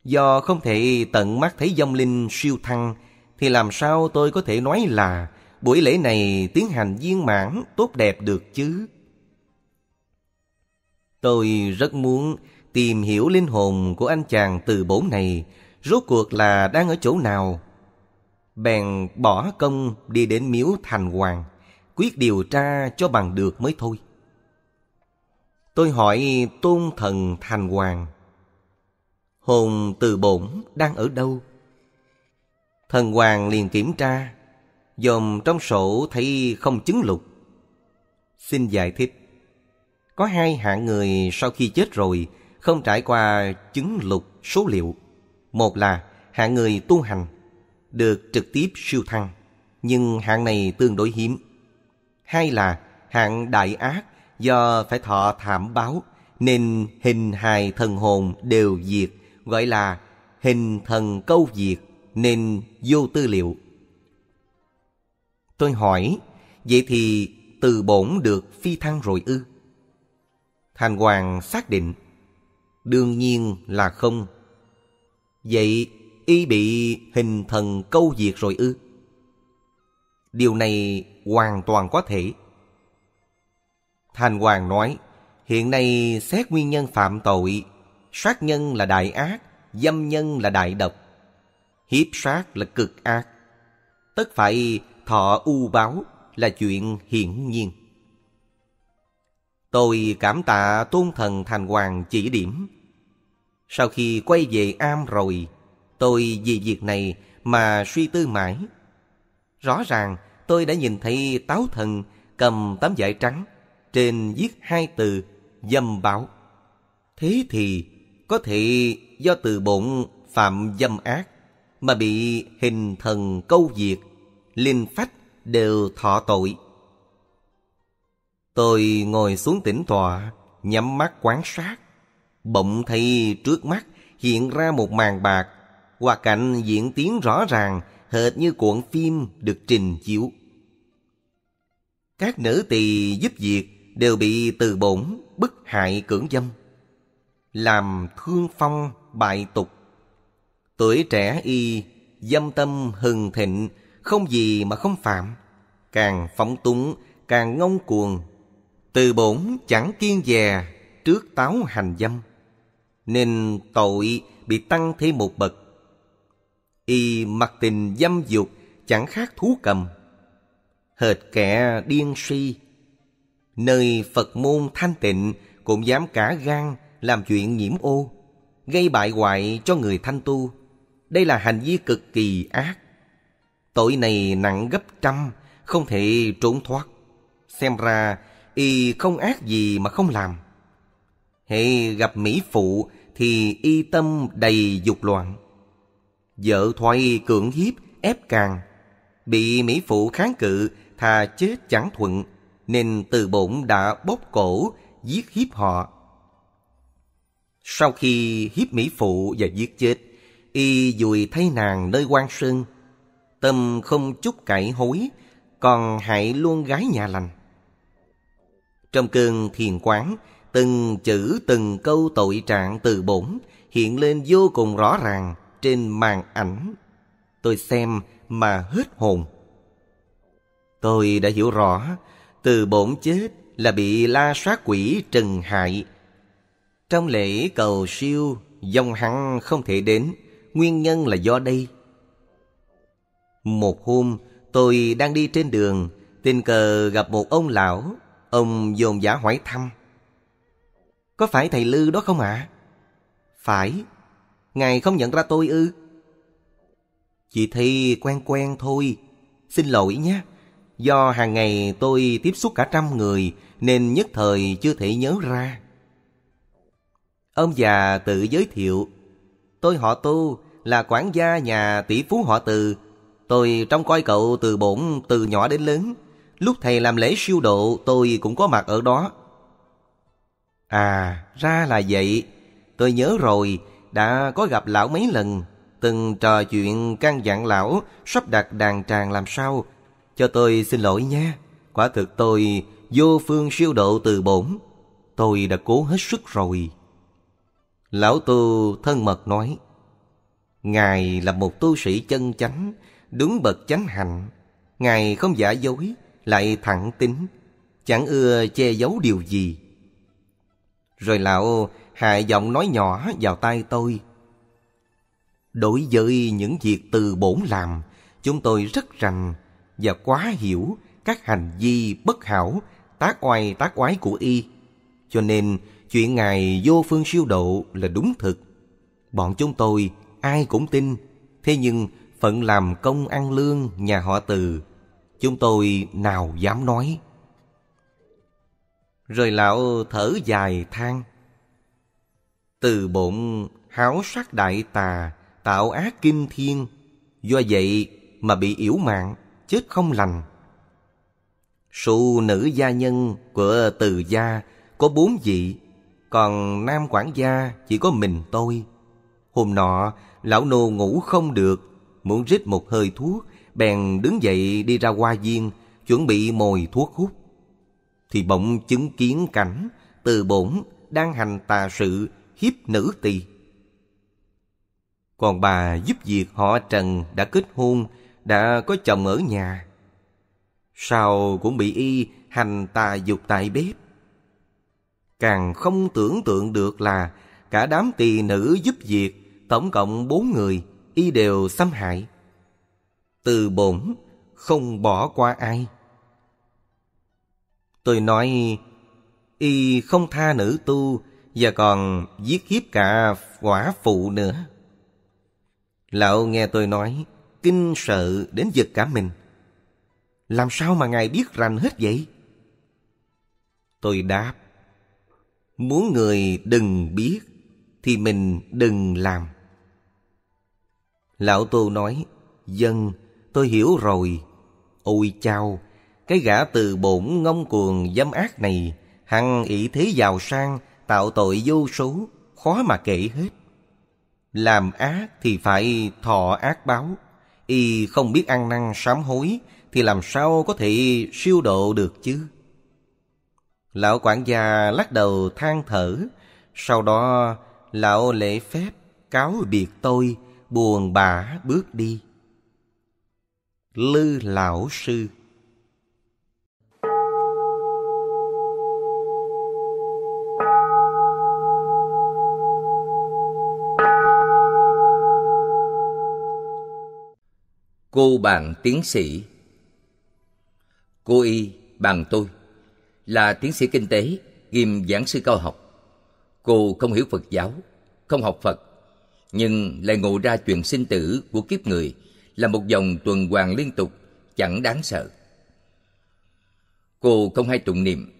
Do không thể tận mắt thấy dông linh siêu thăng, thì làm sao tôi có thể nói là buổi lễ này tiến hành viên mãn tốt đẹp được chứ? Tôi rất muốn tìm hiểu linh hồn của anh chàng từ bổn này rốt cuộc là đang ở chỗ nào. Bèn bỏ công đi đến miếu thành hoàng, quyết điều tra cho bằng được mới thôi. Tôi hỏi tôn thần thành hoàng, hồn từ bổn đang ở đâu? Thần hoàng liền kiểm tra, dòm trong sổ thấy không chứng lục. Xin giải thích. Có hai hạng người sau khi chết rồi không trải qua chứng lục số liệu. Một là hạng người tu hành được trực tiếp siêu thăng, nhưng hạng này tương đối hiếm. Hai là hạng đại ác do phải thọ thảm báo nên hình hài thần hồn đều diệt, gọi là hình thần câu diệt nên vô tư liệu. Tôi hỏi, vậy thì từ bổn được phi thăng rồi ư? Thành Hoàng xác định, đương nhiên là không Vậy y bị hình thần câu diệt rồi ư? Điều này hoàn toàn có thể. Thành Hoàng nói, hiện nay xét nguyên nhân phạm tội, sát nhân là đại ác, dâm nhân là đại độc, hiếp sát là cực ác. Tất phải thọ u báo là chuyện hiển nhiên. Tôi cảm tạ tôn thần Thành Hoàng chỉ điểm sau khi quay về am rồi, tôi vì việc này mà suy tư mãi. Rõ ràng tôi đã nhìn thấy táo thần cầm tấm vải trắng, trên viết hai từ dâm báo. Thế thì có thể do từ bụng phạm dâm ác mà bị hình thần câu diệt, linh phách đều thọ tội. Tôi ngồi xuống tĩnh tọa, nhắm mắt quán sát bỗng thấy trước mắt hiện ra một màn bạc, hoa cảnh diễn tiến rõ ràng, hệt như cuộn phim được trình chiếu. Các nữ tỳ giúp việc đều bị từ bổn, bức hại cưỡng dâm, làm thương phong bại tục. Tuổi trẻ y, dâm tâm hừng thịnh, không gì mà không phạm. Càng phóng túng, càng ngông cuồng. Từ bổn chẳng kiên dè trước táo hành dâm nên tội bị tăng thêm một bậc. Y mặc tình dâm dục chẳng khác thú cầm, hệt kẻ điên si. Nơi Phật môn thanh tịnh cũng dám cả gan làm chuyện nhiễm ô, gây bại hoại cho người thanh tu. Đây là hành vi cực kỳ ác. Tội này nặng gấp trăm, không thể trốn thoát. Xem ra y không ác gì mà không làm Hệ gặp Mỹ Phụ thì y tâm đầy dục loạn. Vợ thoại cưỡng hiếp, ép càng. Bị Mỹ Phụ kháng cự, thà chết chẳng thuận, nên từ bổn đã bóp cổ, giết hiếp họ. Sau khi hiếp Mỹ Phụ và giết chết, y dùi thấy nàng nơi quan sơn. Tâm không chút cãi hối, còn hại luôn gái nhà lành. Trong cơn thiền quán, từng chữ từng câu tội trạng từ bổn hiện lên vô cùng rõ ràng trên màn ảnh. Tôi xem mà hết hồn. Tôi đã hiểu rõ, từ bổn chết là bị la sát quỷ trừng hại. Trong lễ cầu siêu, dòng hăng không thể đến, nguyên nhân là do đây. Một hôm, tôi đang đi trên đường, tình cờ gặp một ông lão, ông dồn giả hỏi thăm. Có phải thầy Lư đó không ạ? Phải. Ngài không nhận ra tôi ư? Chị thi quen quen thôi. Xin lỗi nhé. Do hàng ngày tôi tiếp xúc cả trăm người nên nhất thời chưa thể nhớ ra. Ông già tự giới thiệu. Tôi họ tu là quản gia nhà tỷ phú họ từ. Tôi trông coi cậu từ bổn từ nhỏ đến lớn. Lúc thầy làm lễ siêu độ tôi cũng có mặt ở đó À, ra là vậy. Tôi nhớ rồi, đã có gặp lão mấy lần, từng trò chuyện căn dặn lão sắp đặt đàn tràng làm sao. Cho tôi xin lỗi nha, quả thực tôi vô phương siêu độ từ bổn. Tôi đã cố hết sức rồi. Lão tu thân mật nói, Ngài là một tu sĩ chân chánh, đúng bậc chánh hạnh. Ngài không giả dối, lại thẳng tính, chẳng ưa che giấu điều gì. Rồi lão hạ giọng nói nhỏ vào tai tôi. Đối với những việc từ bổn làm, chúng tôi rất rành và quá hiểu các hành vi bất hảo, tác oai tác oái của y. Cho nên chuyện Ngài vô phương siêu độ là đúng thực. Bọn chúng tôi ai cũng tin, thế nhưng phận làm công ăn lương nhà họ từ, chúng tôi nào dám nói. Rồi lão thở dài than. Từ bụng háo sắc đại tà, tạo ác kinh thiên, do vậy mà bị yếu mạng, chết không lành. Sụ nữ gia nhân của từ gia có bốn vị, còn nam quản gia chỉ có mình tôi. Hôm nọ, lão nô ngủ không được, muốn rít một hơi thuốc, bèn đứng dậy đi ra hoa viên, chuẩn bị mồi thuốc hút thì bỗng chứng kiến cảnh từ bổn đang hành tà sự hiếp nữ tỳ còn bà giúp việc họ trần đã kết hôn đã có chồng ở nhà sao cũng bị y hành tà dục tại bếp càng không tưởng tượng được là cả đám tỳ nữ giúp việc tổng cộng bốn người y đều xâm hại từ bổn không bỏ qua ai Tôi nói, y không tha nữ tu và còn giết hiếp cả quả phụ nữa. Lão nghe tôi nói, kinh sợ đến giật cả mình. Làm sao mà ngài biết rành hết vậy? Tôi đáp, muốn người đừng biết thì mình đừng làm. Lão Tô nói, dân, tôi hiểu rồi. Ôi chao, cái gã từ bổn ngông cuồng dâm ác này, hằng ý thế giàu sang, tạo tội vô số, khó mà kể hết. Làm ác thì phải thọ ác báo, y không biết ăn năn sám hối thì làm sao có thể siêu độ được chứ? Lão quản gia lắc đầu than thở, sau đó lão lễ phép cáo biệt tôi, buồn bã bước đi. Lư lão sư cô bạn tiến sĩ cô y bằng tôi là tiến sĩ kinh tế ghim giảng sư cao học cô không hiểu phật giáo không học phật nhưng lại ngộ ra chuyện sinh tử của kiếp người là một dòng tuần hoàn liên tục chẳng đáng sợ cô không hay tụng niệm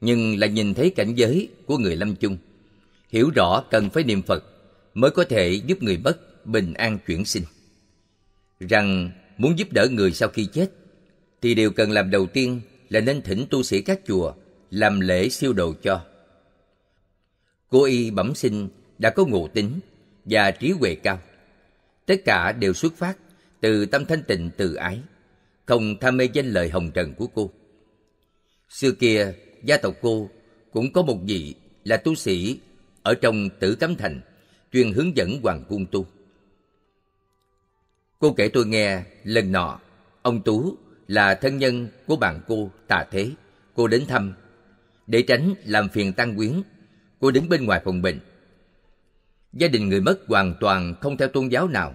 nhưng lại nhìn thấy cảnh giới của người lâm chung hiểu rõ cần phải niệm phật mới có thể giúp người mất bình an chuyển sinh rằng muốn giúp đỡ người sau khi chết thì điều cần làm đầu tiên là nên thỉnh tu sĩ các chùa làm lễ siêu độ cho. Cô y bẩm sinh đã có ngộ tính và trí huệ cao. Tất cả đều xuất phát từ tâm thanh tịnh từ ái, không tham mê danh lời hồng trần của cô. Xưa kia, gia tộc cô cũng có một vị là tu sĩ ở trong tử cấm thành, chuyên hướng dẫn hoàng cung tu. Cô kể tôi nghe lần nọ, ông Tú là thân nhân của bạn cô Tà Thế. Cô đến thăm. Để tránh làm phiền tăng quyến, cô đứng bên ngoài phòng bệnh. Gia đình người mất hoàn toàn không theo tôn giáo nào.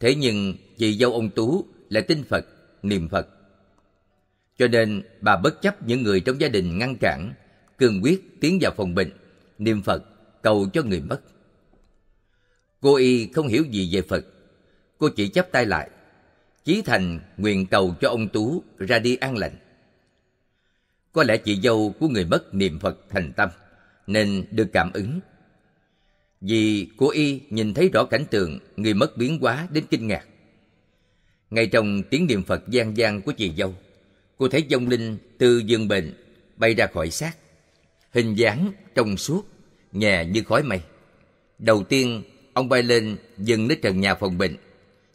Thế nhưng chị dâu ông Tú là tin Phật, niệm Phật. Cho nên bà bất chấp những người trong gia đình ngăn cản, cương quyết tiến vào phòng bệnh, niệm Phật, cầu cho người mất. Cô y không hiểu gì về Phật, cô chỉ chắp tay lại chí thành nguyện cầu cho ông tú ra đi an lành có lẽ chị dâu của người mất niệm phật thành tâm nên được cảm ứng vì cô y nhìn thấy rõ cảnh tượng người mất biến hóa đến kinh ngạc ngay trong tiếng niệm phật gian gian của chị dâu cô thấy vong linh từ giường bệnh bay ra khỏi xác hình dáng trong suốt nhẹ như khói mây đầu tiên ông bay lên dừng nơi trần nhà phòng bệnh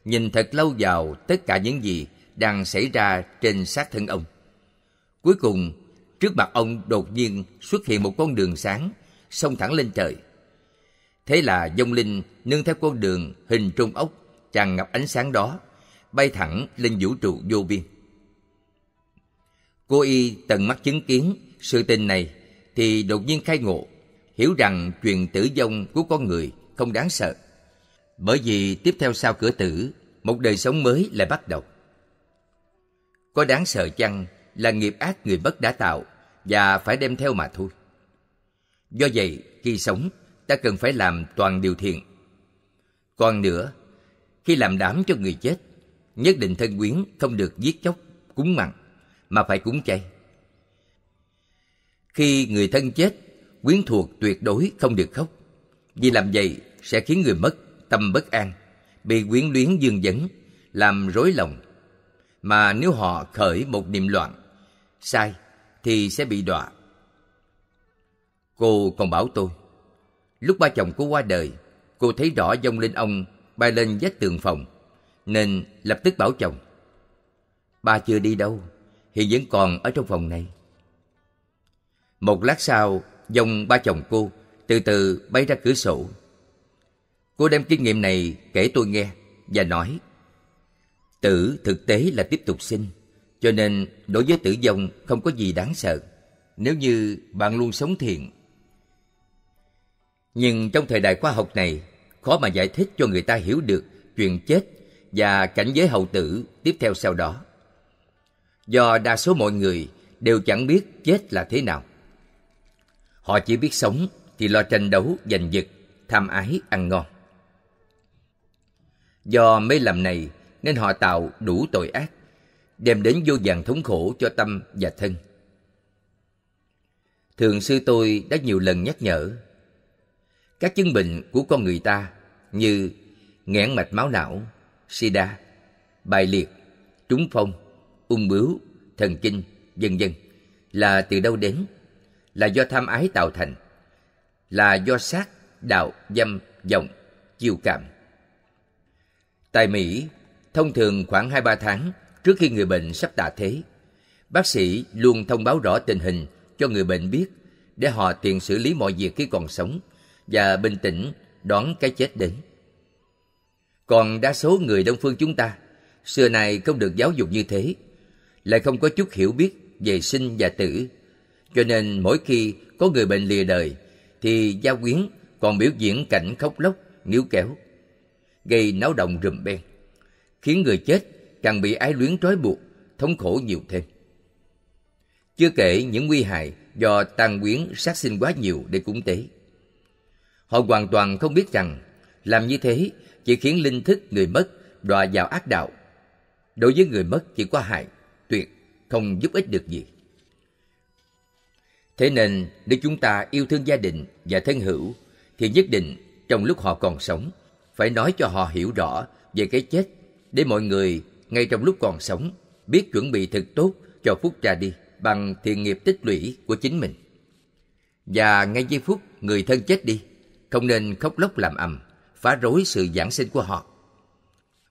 nhìn thật lâu vào tất cả những gì đang xảy ra trên xác thân ông. Cuối cùng, trước mặt ông đột nhiên xuất hiện một con đường sáng, xông thẳng lên trời. Thế là dông linh nương theo con đường hình trung ốc tràn ngập ánh sáng đó, bay thẳng lên vũ trụ vô biên. Cô y tận mắt chứng kiến sự tình này thì đột nhiên khai ngộ, hiểu rằng chuyện tử vong của con người không đáng sợ bởi vì tiếp theo sau cửa tử một đời sống mới lại bắt đầu có đáng sợ chăng là nghiệp ác người bất đã tạo và phải đem theo mà thôi do vậy khi sống ta cần phải làm toàn điều thiện còn nữa khi làm đám cho người chết nhất định thân quyến không được giết chóc cúng mặn mà phải cúng chay khi người thân chết quyến thuộc tuyệt đối không được khóc vì làm vậy sẽ khiến người mất tâm bất an, bị quyến luyến dương dẫn, làm rối lòng. Mà nếu họ khởi một niệm loạn, sai, thì sẽ bị đọa. Cô còn bảo tôi, lúc ba chồng cô qua đời, cô thấy rõ dông linh ông bay lên vách tường phòng, nên lập tức bảo chồng. Ba chưa đi đâu, hiện vẫn còn ở trong phòng này. Một lát sau, dông ba chồng cô từ từ bay ra cửa sổ Cô đem kinh nghiệm này kể tôi nghe và nói Tử thực tế là tiếp tục sinh Cho nên đối với tử vong không có gì đáng sợ Nếu như bạn luôn sống thiện Nhưng trong thời đại khoa học này Khó mà giải thích cho người ta hiểu được chuyện chết Và cảnh giới hậu tử tiếp theo sau đó Do đa số mọi người đều chẳng biết chết là thế nào Họ chỉ biết sống thì lo tranh đấu, giành giật, tham ái, ăn ngon Do mê lầm này nên họ tạo đủ tội ác, đem đến vô vàn thống khổ cho tâm và thân. Thường sư tôi đã nhiều lần nhắc nhở các chứng bệnh của con người ta như nghẽn mạch máu não, sida, bại liệt, trúng phong, ung bướu, thần kinh, vân vân là từ đâu đến? Là do tham ái tạo thành, là do sát, đạo, dâm, vọng, chiêu cảm. Tại Mỹ, thông thường khoảng 2-3 tháng trước khi người bệnh sắp tạ thế, bác sĩ luôn thông báo rõ tình hình cho người bệnh biết để họ tiện xử lý mọi việc khi còn sống và bình tĩnh đón cái chết đến. Còn đa số người Đông phương chúng ta, xưa nay không được giáo dục như thế, lại không có chút hiểu biết về sinh và tử. Cho nên mỗi khi có người bệnh lìa đời, thì gia quyến còn biểu diễn cảnh khóc lóc, níu kéo gây náo động rùm beng, khiến người chết càng bị ái luyến trói buộc, thống khổ nhiều thêm. Chưa kể những nguy hại do tàn quyến sát sinh quá nhiều để cúng tế. Họ hoàn toàn không biết rằng làm như thế chỉ khiến linh thức người mất đọa vào ác đạo. Đối với người mất chỉ có hại, tuyệt, không giúp ích được gì. Thế nên, nếu chúng ta yêu thương gia đình và thân hữu, thì nhất định trong lúc họ còn sống, phải nói cho họ hiểu rõ về cái chết để mọi người ngay trong lúc còn sống biết chuẩn bị thật tốt cho phút ra đi bằng thiền nghiệp tích lũy của chính mình. Và ngay giây phút người thân chết đi, không nên khóc lóc làm ầm, phá rối sự giảng sinh của họ.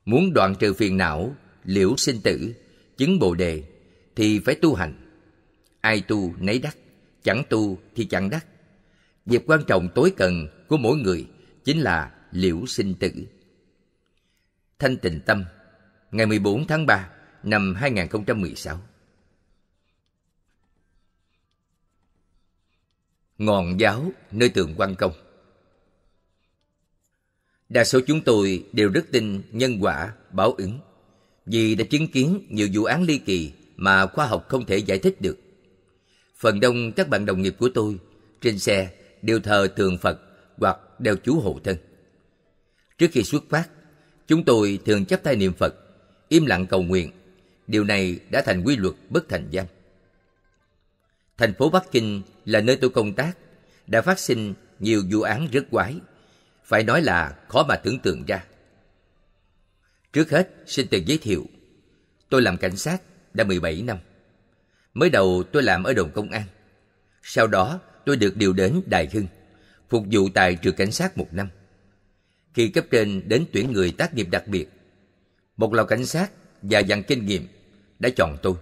Muốn đoạn trừ phiền não, liễu sinh tử, chứng bồ đề thì phải tu hành. Ai tu nấy đắc, chẳng tu thì chẳng đắc. Việc quan trọng tối cần của mỗi người chính là liễu sinh tử. Thanh tịnh tâm, ngày 14 tháng 3 năm 2016. Ngọn giáo nơi tường quan công. Đa số chúng tôi đều rất tin nhân quả, báo ứng, vì đã chứng kiến nhiều vụ án ly kỳ mà khoa học không thể giải thích được. Phần đông các bạn đồng nghiệp của tôi trên xe đều thờ tượng Phật hoặc đeo chú hộ thân. Trước khi xuất phát, chúng tôi thường chấp tay niệm Phật, im lặng cầu nguyện. Điều này đã thành quy luật bất thành văn. Thành phố Bắc Kinh là nơi tôi công tác, đã phát sinh nhiều vụ án rất quái, phải nói là khó mà tưởng tượng ra. Trước hết, xin tự giới thiệu, tôi làm cảnh sát đã 17 năm. Mới đầu tôi làm ở đồn công an. Sau đó tôi được điều đến Đài Hưng, phục vụ tại trường cảnh sát một năm khi cấp trên đến tuyển người tác nghiệp đặc biệt. Một lào cảnh sát và dặn kinh nghiệm đã chọn tôi.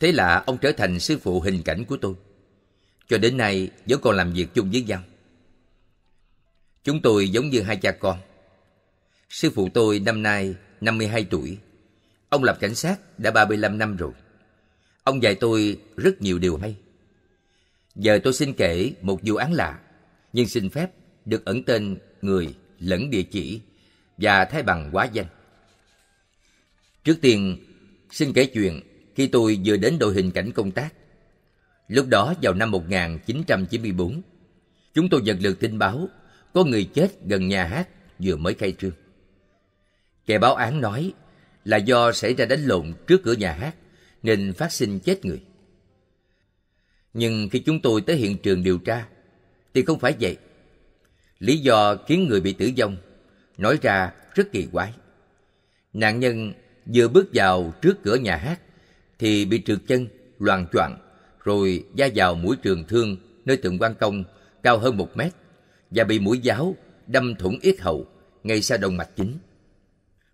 Thế là ông trở thành sư phụ hình cảnh của tôi. Cho đến nay vẫn còn làm việc chung với nhau. Chúng tôi giống như hai cha con. Sư phụ tôi năm nay 52 tuổi. Ông làm cảnh sát đã 35 năm rồi. Ông dạy tôi rất nhiều điều hay. Giờ tôi xin kể một vụ án lạ, nhưng xin phép được ẩn tên người lẫn địa chỉ và thay bằng quá danh. Trước tiên, xin kể chuyện khi tôi vừa đến đội hình cảnh công tác. Lúc đó vào năm 1994, chúng tôi nhận được tin báo có người chết gần nhà hát vừa mới khai trương. Kẻ báo án nói là do xảy ra đánh lộn trước cửa nhà hát nên phát sinh chết người. Nhưng khi chúng tôi tới hiện trường điều tra thì không phải vậy. Lý do khiến người bị tử vong nói ra rất kỳ quái. Nạn nhân vừa bước vào trước cửa nhà hát thì bị trượt chân, loạn choạng rồi da vào mũi trường thương nơi tượng quan công cao hơn một mét và bị mũi giáo đâm thủng yết hầu ngay xa động mạch chính.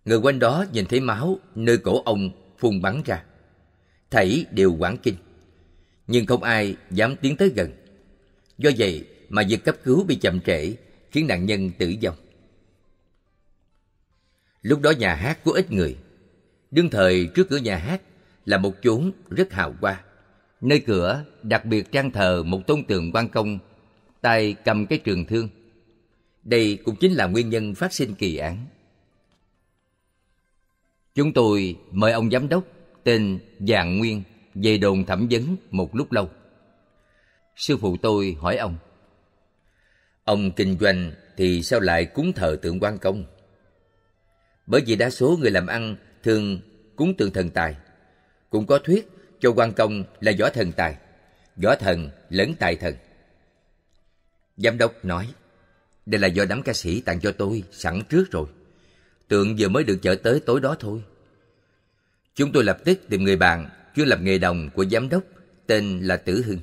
Người quanh đó nhìn thấy máu nơi cổ ông phun bắn ra. Thảy đều quảng kinh. Nhưng không ai dám tiến tới gần. Do vậy mà việc cấp cứu bị chậm trễ khiến nạn nhân tử vong. Lúc đó nhà hát có ít người. Đương thời trước cửa nhà hát là một chốn rất hào hoa. Nơi cửa đặc biệt trang thờ một tôn tượng quan công, tay cầm cái trường thương. Đây cũng chính là nguyên nhân phát sinh kỳ án. Chúng tôi mời ông giám đốc tên Dạng Nguyên về đồn thẩm vấn một lúc lâu. Sư phụ tôi hỏi ông, Ông kinh doanh thì sao lại cúng thờ tượng quan công? Bởi vì đa số người làm ăn thường cúng tượng thần tài. Cũng có thuyết cho quan công là võ thần tài, võ thần lẫn tài thần. Giám đốc nói, đây là do đám ca sĩ tặng cho tôi sẵn trước rồi. Tượng vừa mới được chở tới tối đó thôi. Chúng tôi lập tức tìm người bạn chuyên làm nghề đồng của giám đốc tên là Tử Hưng.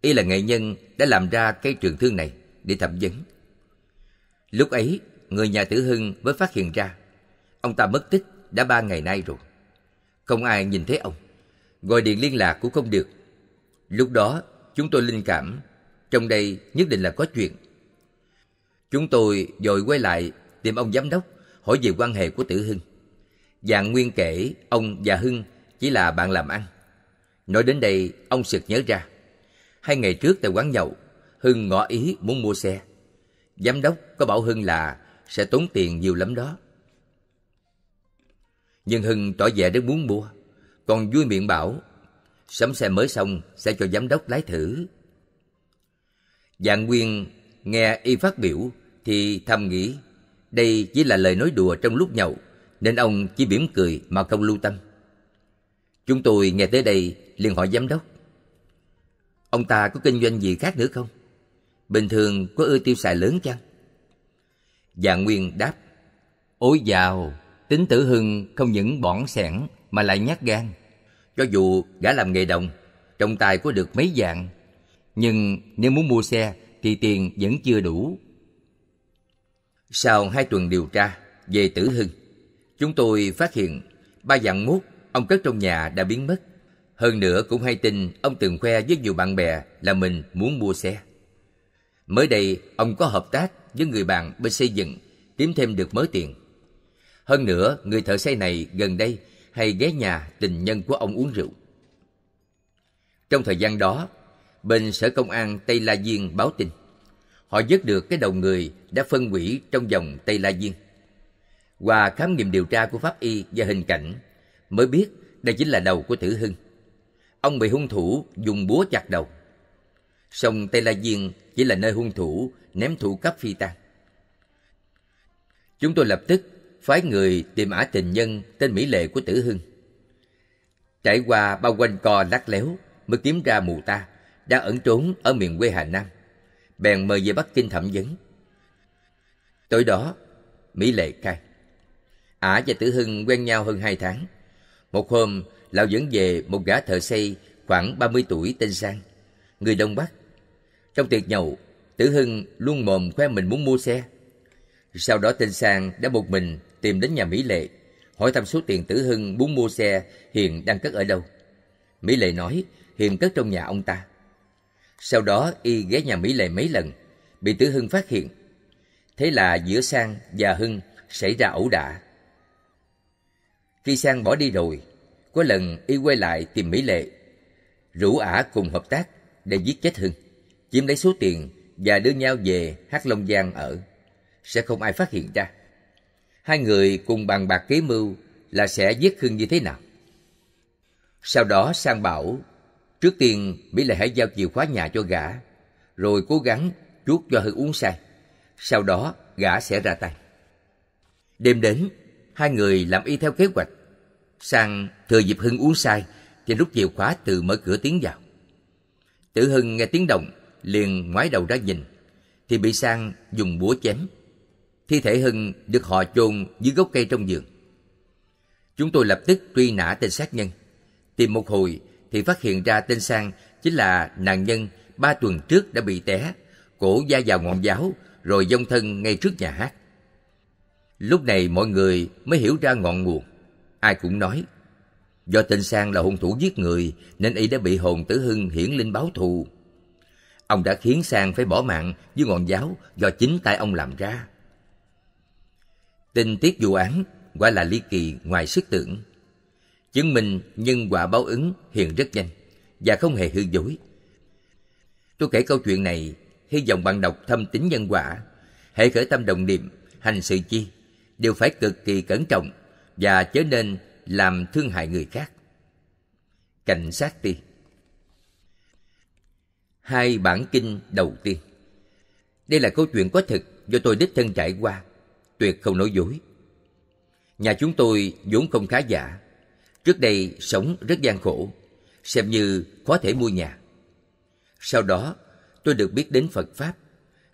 Y là nghệ nhân đã làm ra cái trường thương này để thẩm vấn. Lúc ấy, người nhà Tử Hưng mới phát hiện ra ông ta mất tích đã ba ngày nay rồi. Không ai nhìn thấy ông. Gọi điện liên lạc cũng không được. Lúc đó, chúng tôi linh cảm trong đây nhất định là có chuyện. Chúng tôi dội quay lại tìm ông giám đốc hỏi về quan hệ của Tử Hưng. Dạng Nguyên kể ông và Hưng chỉ là bạn làm ăn. Nói đến đây, ông sực nhớ ra. Hai ngày trước tại quán nhậu, Hưng ngỏ ý muốn mua xe. Giám đốc có bảo Hưng là sẽ tốn tiền nhiều lắm đó. Nhưng Hưng tỏ vẻ rất muốn mua, còn vui miệng bảo sắm xe mới xong sẽ cho giám đốc lái thử. Dạng Nguyên nghe y phát biểu thì thầm nghĩ đây chỉ là lời nói đùa trong lúc nhậu nên ông chỉ mỉm cười mà không lưu tâm. Chúng tôi nghe tới đây liền hỏi giám đốc. Ông ta có kinh doanh gì khác nữa không? bình thường có ưa tiêu xài lớn chăng dạ nguyên đáp ối giàu tính tử hưng không những bỏng sẻn mà lại nhát gan cho dù gã làm nghề đồng trọng tài có được mấy dạng nhưng nếu muốn mua xe thì tiền vẫn chưa đủ sau hai tuần điều tra về tử hưng chúng tôi phát hiện ba dạng mốt ông cất trong nhà đã biến mất hơn nữa cũng hay tin ông từng khoe với nhiều bạn bè là mình muốn mua xe Mới đây, ông có hợp tác với người bạn bên xây dựng, kiếm thêm được mớ tiền. Hơn nữa, người thợ xây này gần đây hay ghé nhà tình nhân của ông uống rượu. Trong thời gian đó, bên Sở Công an Tây La Diên báo tin. Họ vớt được cái đầu người đã phân hủy trong dòng Tây La Diên. Qua khám nghiệm điều tra của pháp y và hình cảnh, mới biết đây chính là đầu của Tử Hưng. Ông bị hung thủ dùng búa chặt đầu. Sông Tây La Diên chỉ là nơi hung thủ ném thủ cấp phi tang. Chúng tôi lập tức phái người tìm ả tình nhân tên Mỹ Lệ của Tử Hưng. Trải qua bao quanh co lắc léo mới kiếm ra mù ta đang ẩn trốn ở miền quê Hà Nam. Bèn mời về Bắc Kinh thẩm vấn. Tối đó, Mỹ Lệ khai. Ả và Tử Hưng quen nhau hơn hai tháng. Một hôm, lão dẫn về một gã thợ xây khoảng 30 tuổi tên Sang, người Đông Bắc trong tiệc nhậu, Tử Hưng luôn mồm khoe mình muốn mua xe. Sau đó tên Sang đã một mình tìm đến nhà Mỹ Lệ, hỏi thăm số tiền Tử Hưng muốn mua xe hiện đang cất ở đâu. Mỹ Lệ nói hiện cất trong nhà ông ta. Sau đó y ghé nhà Mỹ Lệ mấy lần, bị Tử Hưng phát hiện. Thế là giữa Sang và Hưng xảy ra ẩu đả. Khi Sang bỏ đi rồi, có lần y quay lại tìm Mỹ Lệ, rủ ả cùng hợp tác để giết chết Hưng chiếm lấy số tiền và đưa nhau về Hát Long Giang ở. Sẽ không ai phát hiện ra. Hai người cùng bàn bạc kế mưu là sẽ giết Khương như thế nào. Sau đó Sang bảo, trước tiên Mỹ lại hãy giao chìa khóa nhà cho gã, rồi cố gắng chuốt cho Hưng uống say. Sau đó gã sẽ ra tay. Đêm đến, hai người làm y theo kế hoạch. Sang thừa dịp Hưng uống say, thì rút chìa khóa từ mở cửa tiến vào. Tử Hưng nghe tiếng động liền ngoái đầu ra nhìn thì bị sang dùng búa chém thi thể hưng được họ chôn dưới gốc cây trong vườn chúng tôi lập tức truy nã tên sát nhân tìm một hồi thì phát hiện ra tên sang chính là nạn nhân ba tuần trước đã bị té cổ da vào ngọn giáo rồi dông thân ngay trước nhà hát lúc này mọi người mới hiểu ra ngọn nguồn ai cũng nói do tên sang là hung thủ giết người nên y đã bị hồn tử hưng hiển linh báo thù Ông đã khiến Sang phải bỏ mạng với ngọn giáo do chính tay ông làm ra. Tình tiết vụ án quả là ly kỳ ngoài sức tưởng. Chứng minh nhân quả báo ứng hiện rất nhanh và không hề hư dối. Tôi kể câu chuyện này, hy vọng bạn đọc thâm tính nhân quả, hệ khởi tâm đồng niệm, hành sự chi, đều phải cực kỳ cẩn trọng và chớ nên làm thương hại người khác. Cảnh sát đi hai bản kinh đầu tiên. Đây là câu chuyện có thật do tôi đích thân trải qua, tuyệt không nói dối. Nhà chúng tôi vốn không khá giả, trước đây sống rất gian khổ, xem như có thể mua nhà. Sau đó, tôi được biết đến Phật Pháp,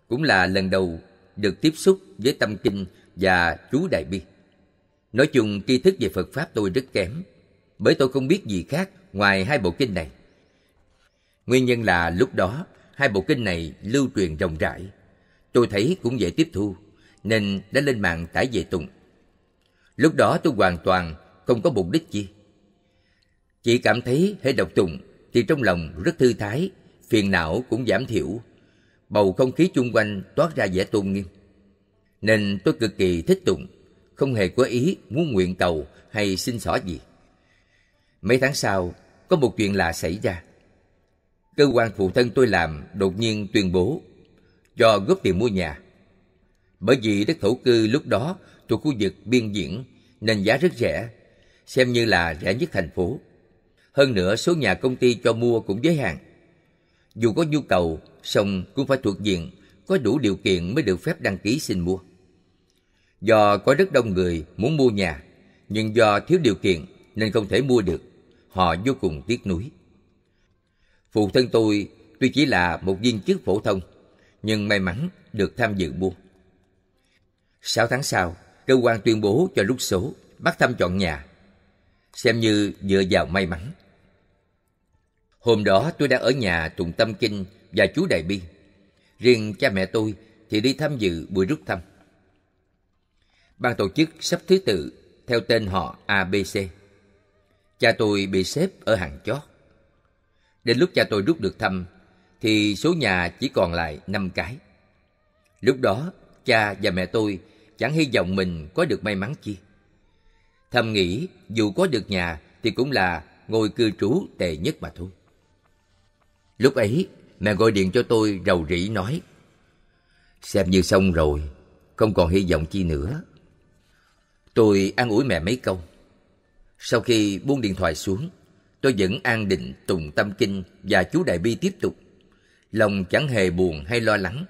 cũng là lần đầu được tiếp xúc với tâm kinh và chú Đại Bi. Nói chung tri thức về Phật Pháp tôi rất kém, bởi tôi không biết gì khác ngoài hai bộ kinh này. Nguyên nhân là lúc đó hai bộ kinh này lưu truyền rộng rãi. Tôi thấy cũng dễ tiếp thu, nên đã lên mạng tải về tùng. Lúc đó tôi hoàn toàn không có mục đích gì. Chỉ cảm thấy hễ đọc tùng thì trong lòng rất thư thái, phiền não cũng giảm thiểu. Bầu không khí chung quanh toát ra vẻ tôn nghiêm. Nên tôi cực kỳ thích tùng, không hề có ý muốn nguyện cầu hay xin xỏ gì. Mấy tháng sau, có một chuyện lạ xảy ra cơ quan phụ thân tôi làm đột nhiên tuyên bố cho góp tiền mua nhà. Bởi vì đất thổ cư lúc đó thuộc khu vực biên diễn nên giá rất rẻ, xem như là rẻ nhất thành phố. Hơn nữa số nhà công ty cho mua cũng giới hạn. Dù có nhu cầu, song cũng phải thuộc diện, có đủ điều kiện mới được phép đăng ký xin mua. Do có rất đông người muốn mua nhà, nhưng do thiếu điều kiện nên không thể mua được, họ vô cùng tiếc nuối. Phụ thân tôi tuy chỉ là một viên chức phổ thông, nhưng may mắn được tham dự buôn. Sáu tháng sau, cơ quan tuyên bố cho lúc số bắt thăm chọn nhà, xem như dựa vào may mắn. Hôm đó tôi đang ở nhà tụng tâm kinh và chú Đại Bi. Riêng cha mẹ tôi thì đi tham dự buổi rút thăm. Ban tổ chức sắp thứ tự theo tên họ ABC. Cha tôi bị xếp ở hàng chót. Đến lúc cha tôi rút được thăm, thì số nhà chỉ còn lại 5 cái. Lúc đó, cha và mẹ tôi chẳng hy vọng mình có được may mắn chi. Thầm nghĩ dù có được nhà thì cũng là ngôi cư trú tệ nhất mà thôi. Lúc ấy, mẹ gọi điện cho tôi rầu rĩ nói Xem như xong rồi, không còn hy vọng chi nữa. Tôi an ủi mẹ mấy câu. Sau khi buông điện thoại xuống, tôi vẫn an định tùng tâm kinh và chú đại bi tiếp tục lòng chẳng hề buồn hay lo lắng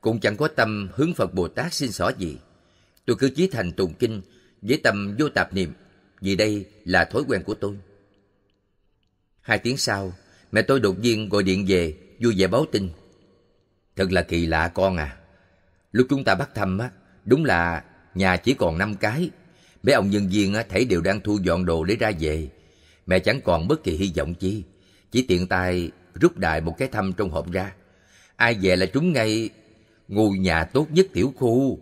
cũng chẳng có tâm hướng phật bồ tát xin xỏ gì tôi cứ chí thành tùng kinh với tâm vô tạp niệm vì đây là thói quen của tôi hai tiếng sau mẹ tôi đột nhiên gọi điện về vui vẻ báo tin thật là kỳ lạ con à lúc chúng ta bắt thăm á đúng là nhà chỉ còn năm cái mấy ông nhân viên á thấy đều đang thu dọn đồ để ra về mẹ chẳng còn bất kỳ hy vọng chi. Chỉ tiện tay rút đài một cái thăm trong hộp ra. Ai về là trúng ngay ngôi nhà tốt nhất tiểu khu.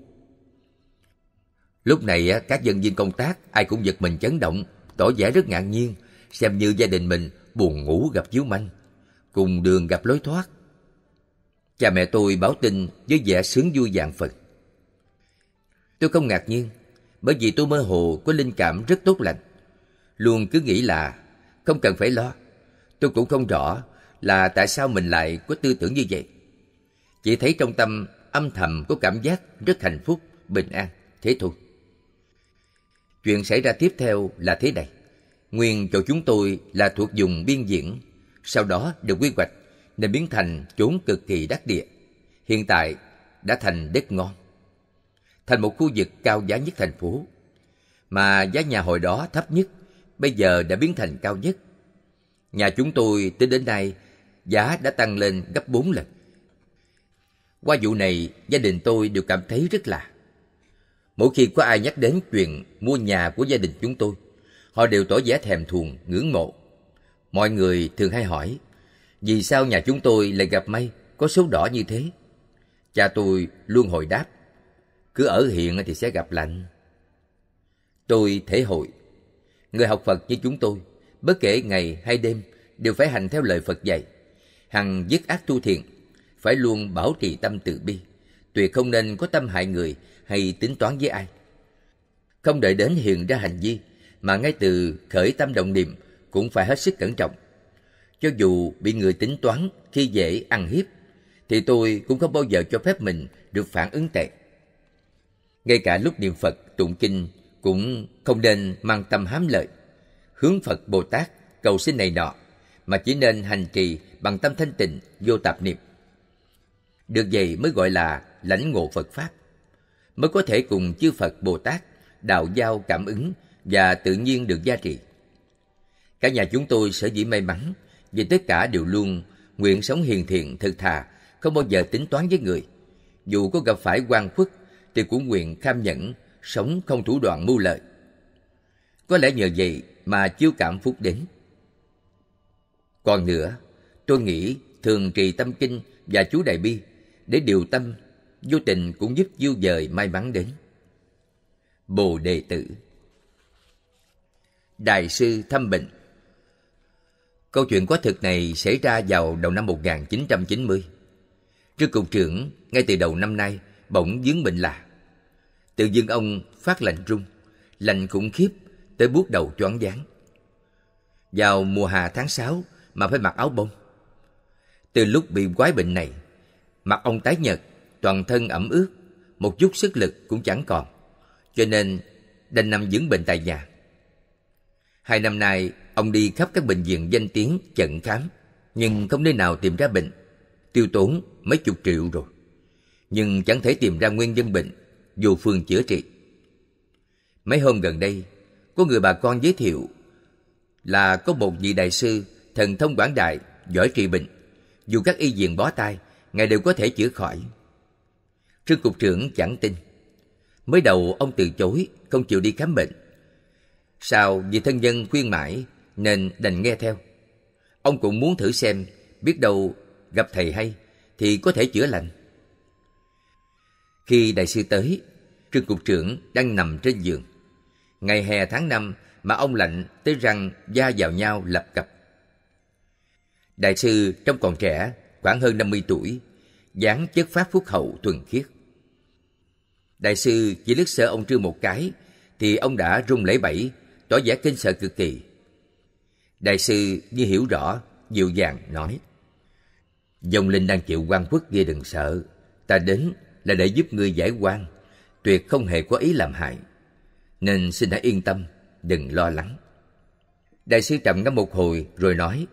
Lúc này các nhân viên công tác ai cũng giật mình chấn động, tỏ vẻ rất ngạc nhiên, xem như gia đình mình buồn ngủ gặp chiếu manh, cùng đường gặp lối thoát. Cha mẹ tôi báo tin với vẻ sướng vui dạng phật Tôi không ngạc nhiên, bởi vì tôi mơ hồ có linh cảm rất tốt lành luôn cứ nghĩ là không cần phải lo. Tôi cũng không rõ là tại sao mình lại có tư tưởng như vậy. Chỉ thấy trong tâm âm thầm có cảm giác rất hạnh phúc, bình an, thế thôi. Chuyện xảy ra tiếp theo là thế này. Nguyên chỗ chúng tôi là thuộc dùng biên diễn, sau đó được quy hoạch nên biến thành chốn cực kỳ đắc địa. Hiện tại đã thành đất ngon, thành một khu vực cao giá nhất thành phố, mà giá nhà hồi đó thấp nhất bây giờ đã biến thành cao nhất. Nhà chúng tôi tính đến nay giá đã tăng lên gấp 4 lần. Qua vụ này, gia đình tôi đều cảm thấy rất lạ. Mỗi khi có ai nhắc đến chuyện mua nhà của gia đình chúng tôi, họ đều tỏ vẻ thèm thuồng, ngưỡng mộ. Mọi người thường hay hỏi, vì sao nhà chúng tôi lại gặp may, có số đỏ như thế? Cha tôi luôn hồi đáp, cứ ở hiện thì sẽ gặp lạnh. Tôi thể hội Người học Phật như chúng tôi, bất kể ngày hay đêm, đều phải hành theo lời Phật dạy. Hằng dứt ác tu thiện, phải luôn bảo trì tâm từ bi, tuyệt không nên có tâm hại người hay tính toán với ai. Không đợi đến hiện ra hành vi, mà ngay từ khởi tâm động niệm cũng phải hết sức cẩn trọng. Cho dù bị người tính toán khi dễ ăn hiếp, thì tôi cũng không bao giờ cho phép mình được phản ứng tệ. Ngay cả lúc niệm Phật, tụng kinh cũng không nên mang tâm hám lợi hướng phật bồ tát cầu xin này nọ mà chỉ nên hành trì bằng tâm thanh tịnh vô tạp niệm được vậy mới gọi là lãnh ngộ phật pháp mới có thể cùng chư phật bồ tát đạo giao cảm ứng và tự nhiên được gia trì cả nhà chúng tôi sở dĩ may mắn vì tất cả đều luôn nguyện sống hiền thiện thật thà không bao giờ tính toán với người dù có gặp phải quan khuất thì cũng nguyện kham nhẫn sống không thủ đoạn mưu lợi. Có lẽ nhờ vậy mà chiếu cảm phúc đến. Còn nữa, tôi nghĩ thường trì tâm kinh và chú đại bi để điều tâm vô tình cũng giúp diêu dời may mắn đến. Bồ đề tử Đại sư thâm bệnh Câu chuyện có thực này xảy ra vào đầu năm 1990. Trước cục trưởng, ngay từ đầu năm nay, bỗng dướng bệnh lạ tự dưng ông phát lạnh rung lạnh khủng khiếp tới bước đầu choáng váng vào mùa hè tháng 6 mà phải mặc áo bông từ lúc bị quái bệnh này mặt ông tái nhợt toàn thân ẩm ướt một chút sức lực cũng chẳng còn cho nên đành nằm dưỡng bệnh tại nhà hai năm nay ông đi khắp các bệnh viện danh tiếng chận khám nhưng không nơi nào tìm ra bệnh tiêu tốn mấy chục triệu rồi nhưng chẳng thể tìm ra nguyên nhân bệnh vô phương chữa trị. Mấy hôm gần đây, có người bà con giới thiệu là có một vị đại sư thần thông quảng đại, giỏi trị bệnh. Dù các y viện bó tay, ngài đều có thể chữa khỏi. Trương Cục trưởng chẳng tin. Mới đầu ông từ chối, không chịu đi khám bệnh. Sau vì thân nhân khuyên mãi nên đành nghe theo. Ông cũng muốn thử xem, biết đâu gặp thầy hay thì có thể chữa lành. Khi đại sư tới, trương cục trưởng đang nằm trên giường. Ngày hè tháng năm mà ông lạnh tới răng da vào nhau lập cập. Đại sư trong còn trẻ, khoảng hơn 50 tuổi, dáng chất phát phúc hậu thuần khiết. Đại sư chỉ lướt sợ ông Trương một cái, thì ông đã rung lễ bẫy, tỏ vẻ kinh sợ cực kỳ. Đại sư như hiểu rõ, dịu dàng nói. Dòng linh đang chịu quan quốc kia đừng sợ, ta đến là để giúp ngươi giải quan, tuyệt không hề có ý làm hại. Nên xin hãy yên tâm, đừng lo lắng. Đại sư trầm ngâm một hồi rồi nói,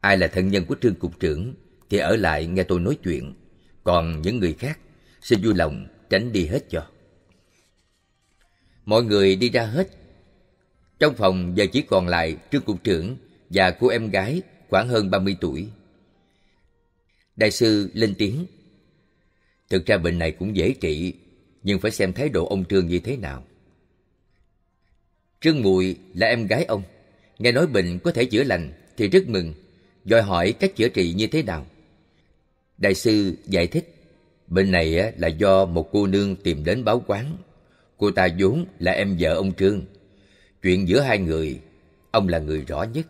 ai là thân nhân của trương cục trưởng thì ở lại nghe tôi nói chuyện, còn những người khác xin vui lòng tránh đi hết cho. Mọi người đi ra hết. Trong phòng giờ chỉ còn lại trương cục trưởng và cô em gái khoảng hơn 30 tuổi. Đại sư lên tiếng Thực ra bệnh này cũng dễ trị, nhưng phải xem thái độ ông Trương như thế nào. Trương Mùi là em gái ông, nghe nói bệnh có thể chữa lành thì rất mừng, đòi hỏi cách chữa trị như thế nào. Đại sư giải thích, bệnh này là do một cô nương tìm đến báo quán. Cô ta vốn là em vợ ông Trương. Chuyện giữa hai người, ông là người rõ nhất.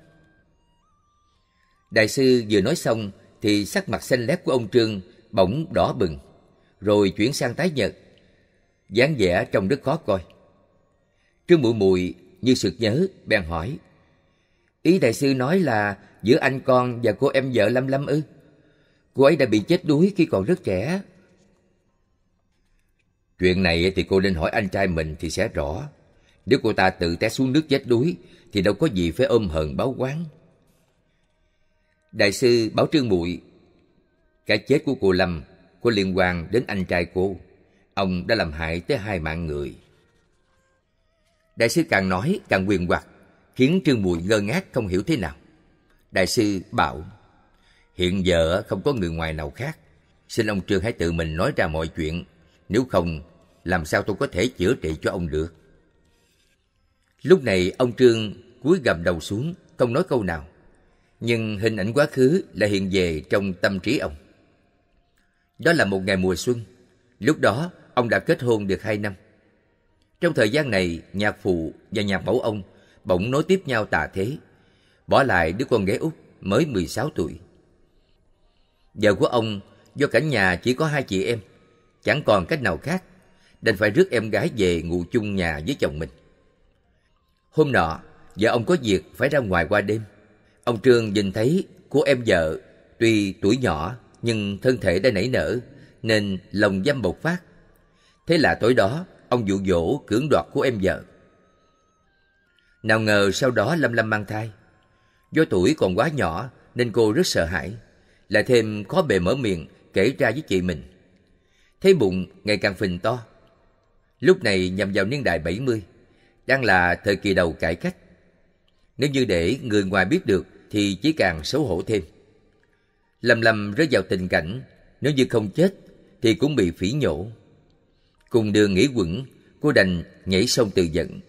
Đại sư vừa nói xong thì sắc mặt xanh lét của ông Trương bỗng đỏ bừng rồi chuyển sang tái nhật, dáng vẻ trông rất khó coi. Trương Mụ Mùi như sực nhớ bèn hỏi: "Ý đại sư nói là giữa anh con và cô em vợ Lâm Lâm ư? Cô ấy đã bị chết đuối khi còn rất trẻ." Chuyện này thì cô nên hỏi anh trai mình thì sẽ rõ. Nếu cô ta tự té xuống nước chết đuối thì đâu có gì phải ôm hờn báo quán. Đại sư bảo Trương Mụi, cái chết của cô Lâm có liên quan đến anh trai cô. Ông đã làm hại tới hai mạng người. Đại sư càng nói càng quyền hoặc, khiến Trương Bùi ngơ ngác không hiểu thế nào. Đại sư bảo, hiện giờ không có người ngoài nào khác. Xin ông Trương hãy tự mình nói ra mọi chuyện, nếu không làm sao tôi có thể chữa trị cho ông được. Lúc này ông Trương cúi gầm đầu xuống, không nói câu nào. Nhưng hình ảnh quá khứ lại hiện về trong tâm trí ông. Đó là một ngày mùa xuân. Lúc đó, ông đã kết hôn được hai năm. Trong thời gian này, nhạc phụ và nhạc mẫu ông bỗng nối tiếp nhau tà thế, bỏ lại đứa con gái Úc mới 16 tuổi. Vợ của ông do cả nhà chỉ có hai chị em, chẳng còn cách nào khác, đành phải rước em gái về ngủ chung nhà với chồng mình. Hôm nọ, vợ ông có việc phải ra ngoài qua đêm. Ông Trương nhìn thấy cô em vợ tuy tuổi nhỏ nhưng thân thể đã nảy nở nên lòng dâm bộc phát thế là tối đó ông dụ dỗ cưỡng đoạt của em vợ nào ngờ sau đó lâm lâm mang thai do tuổi còn quá nhỏ nên cô rất sợ hãi lại thêm khó bề mở miệng kể ra với chị mình thấy bụng ngày càng phình to lúc này nhằm vào niên đại 70, đang là thời kỳ đầu cải cách nếu như để người ngoài biết được thì chỉ càng xấu hổ thêm lầm lầm rơi vào tình cảnh, nếu như không chết thì cũng bị phỉ nhổ. Cùng đường nghĩ quẩn, cô đành nhảy sông tự giận.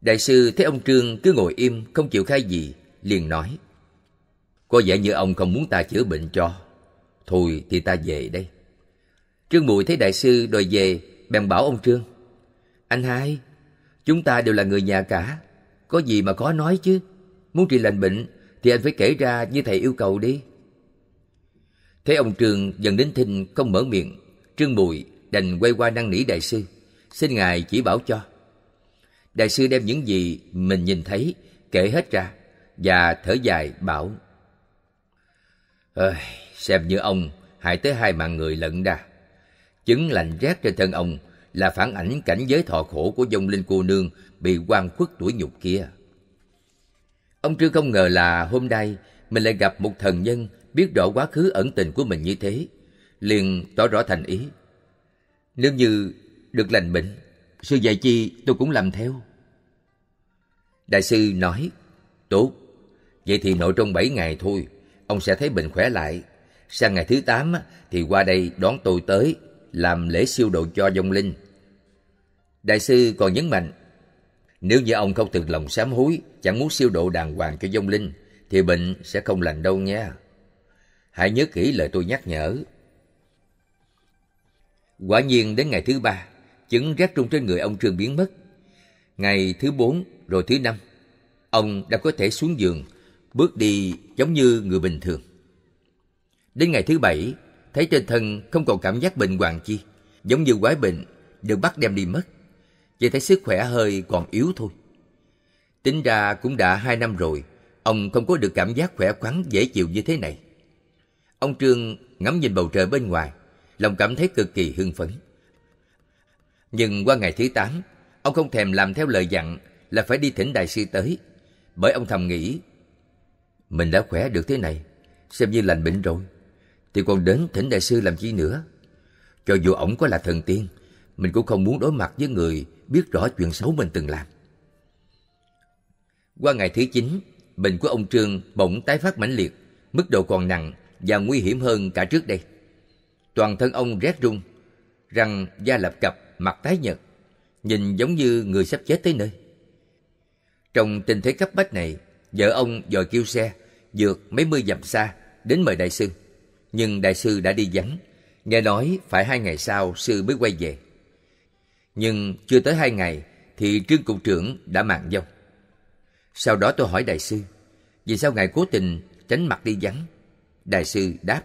Đại sư thấy ông Trương cứ ngồi im không chịu khai gì, liền nói. Có vẻ như ông không muốn ta chữa bệnh cho. Thôi thì ta về đây. Trương Mùi thấy đại sư đòi về, bèn bảo ông Trương. Anh hai, chúng ta đều là người nhà cả, có gì mà khó nói chứ. Muốn trị lành bệnh thì anh phải kể ra như thầy yêu cầu đi. Thế ông Trương dần đến thinh không mở miệng, Trương Bùi đành quay qua năn nỉ đại sư, xin ngài chỉ bảo cho. Đại sư đem những gì mình nhìn thấy kể hết ra và thở dài bảo. Ơi, xem như ông hại tới hai mạng người lận đà. Chứng lành rét trên thân ông là phản ảnh cảnh giới thọ khổ của dông linh cô nương bị quan khuất tuổi nhục kia. Ông Trương không ngờ là hôm nay mình lại gặp một thần nhân biết rõ quá khứ ẩn tình của mình như thế, liền tỏ rõ thành ý. Nếu như được lành bệnh, sư dạy chi tôi cũng làm theo. Đại sư nói, tốt, vậy thì nội trong bảy ngày thôi, ông sẽ thấy bệnh khỏe lại. Sang ngày thứ tám thì qua đây đón tôi tới làm lễ siêu độ cho dông linh. Đại sư còn nhấn mạnh nếu như ông không từ lòng sám hối, chẳng muốn siêu độ đàng hoàng cho vong linh, thì bệnh sẽ không lành đâu nha. Hãy nhớ kỹ lời tôi nhắc nhở. Quả nhiên đến ngày thứ ba, chứng rác trung trên người ông Trương biến mất. Ngày thứ bốn rồi thứ năm, ông đã có thể xuống giường, bước đi giống như người bình thường. Đến ngày thứ bảy, thấy trên thân không còn cảm giác bệnh hoàng chi, giống như quái bệnh, được bắt đem đi mất. Vậy thấy sức khỏe hơi còn yếu thôi. Tính ra cũng đã hai năm rồi, ông không có được cảm giác khỏe khoắn dễ chịu như thế này. Ông Trương ngắm nhìn bầu trời bên ngoài, lòng cảm thấy cực kỳ hưng phấn. Nhưng qua ngày thứ 8, ông không thèm làm theo lời dặn là phải đi thỉnh đại sư tới, bởi ông thầm nghĩ, mình đã khỏe được thế này, xem như lành bệnh rồi, thì còn đến thỉnh đại sư làm chi nữa. Cho dù ổng có là thần tiên, mình cũng không muốn đối mặt với người biết rõ chuyện xấu mình từng làm. Qua ngày thứ 9, bệnh của ông Trương bỗng tái phát mãnh liệt, mức độ còn nặng và nguy hiểm hơn cả trước đây. Toàn thân ông rét run, răng da lập cập, mặt tái nhợt, nhìn giống như người sắp chết tới nơi. Trong tình thế cấp bách này, vợ ông dòi kêu xe, vượt mấy mươi dặm xa, đến mời đại sư. Nhưng đại sư đã đi vắng, nghe nói phải hai ngày sau sư mới quay về nhưng chưa tới hai ngày thì trương cục trưởng đã mạng dông sau đó tôi hỏi đại sư vì sao ngài cố tình tránh mặt đi vắng đại sư đáp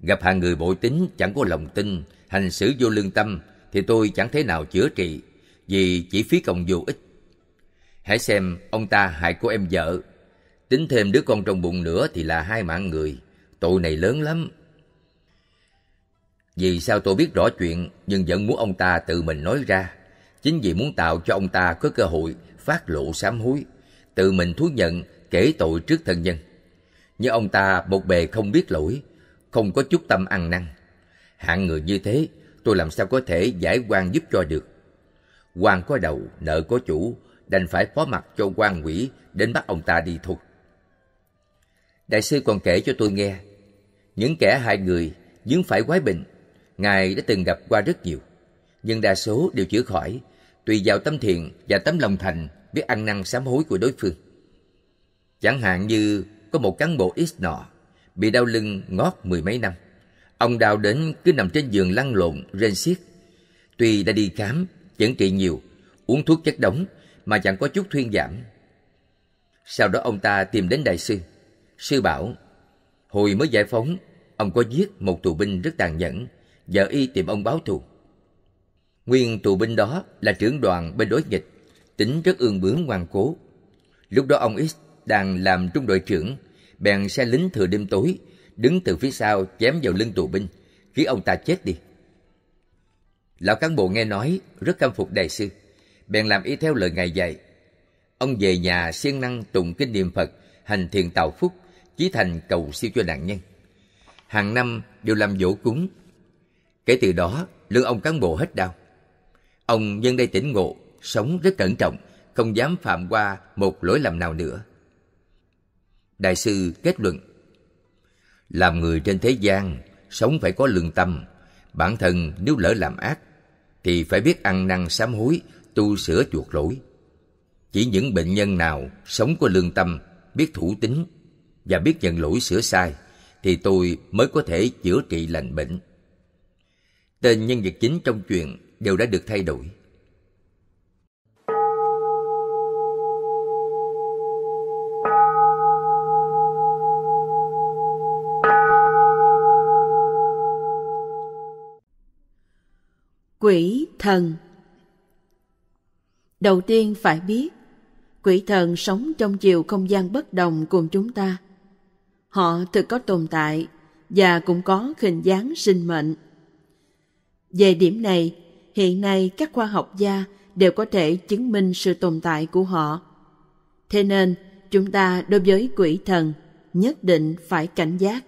gặp hàng người bội tín chẳng có lòng tin hành xử vô lương tâm thì tôi chẳng thế nào chữa trị vì chỉ phí công vô ích hãy xem ông ta hại cô em vợ tính thêm đứa con trong bụng nữa thì là hai mạng người tội này lớn lắm vì sao tôi biết rõ chuyện nhưng vẫn muốn ông ta tự mình nói ra? Chính vì muốn tạo cho ông ta có cơ hội phát lộ sám hối, tự mình thú nhận kể tội trước thân nhân. Nhưng ông ta một bề không biết lỗi, không có chút tâm ăn năn. Hạng người như thế, tôi làm sao có thể giải quan giúp cho được? quan có đầu, nợ có chủ, đành phải phó mặt cho quan quỷ đến bắt ông ta đi thôi. Đại sư còn kể cho tôi nghe, những kẻ hai người, những phải quái bệnh, Ngài đã từng gặp qua rất nhiều, nhưng đa số đều chữa khỏi, tùy vào tâm thiện và tấm lòng thành biết ăn năn sám hối của đối phương. Chẳng hạn như có một cán bộ ít nọ, bị đau lưng ngót mười mấy năm. Ông đau đến cứ nằm trên giường lăn lộn, rên xiết. Tuy đã đi khám, chẩn trị nhiều, uống thuốc chất đóng mà chẳng có chút thuyên giảm. Sau đó ông ta tìm đến đại sư. Sư bảo, hồi mới giải phóng, ông có giết một tù binh rất tàn nhẫn, vợ y tìm ông báo thù. Nguyên tù binh đó là trưởng đoàn bên đối nghịch, tính rất ương bướng ngoan cố. Lúc đó ông X đang làm trung đội trưởng, bèn xe lính thừa đêm tối, đứng từ phía sau chém vào lưng tù binh, khiến ông ta chết đi. Lão cán bộ nghe nói rất cam phục đại sư, bèn làm y theo lời ngài dạy. Ông về nhà siêng năng tụng kinh niệm Phật, hành thiền tạo phúc, chí thành cầu siêu cho nạn nhân. Hàng năm đều làm dỗ cúng Kể từ đó, lương ông cán bộ hết đau. Ông nhân đây tỉnh ngộ, sống rất cẩn trọng, không dám phạm qua một lỗi lầm nào nữa. Đại sư kết luận Làm người trên thế gian, sống phải có lương tâm. Bản thân nếu lỡ làm ác, thì phải biết ăn năn sám hối, tu sửa chuộc lỗi. Chỉ những bệnh nhân nào sống có lương tâm, biết thủ tính và biết nhận lỗi sửa sai, thì tôi mới có thể chữa trị lành bệnh tên nhân vật chính trong chuyện đều đã được thay đổi quỷ thần đầu tiên phải biết quỷ thần sống trong chiều không gian bất đồng cùng chúng ta họ thực có tồn tại và cũng có hình dáng sinh mệnh về điểm này, hiện nay các khoa học gia đều có thể chứng minh sự tồn tại của họ. Thế nên, chúng ta đối với quỷ thần nhất định phải cảnh giác.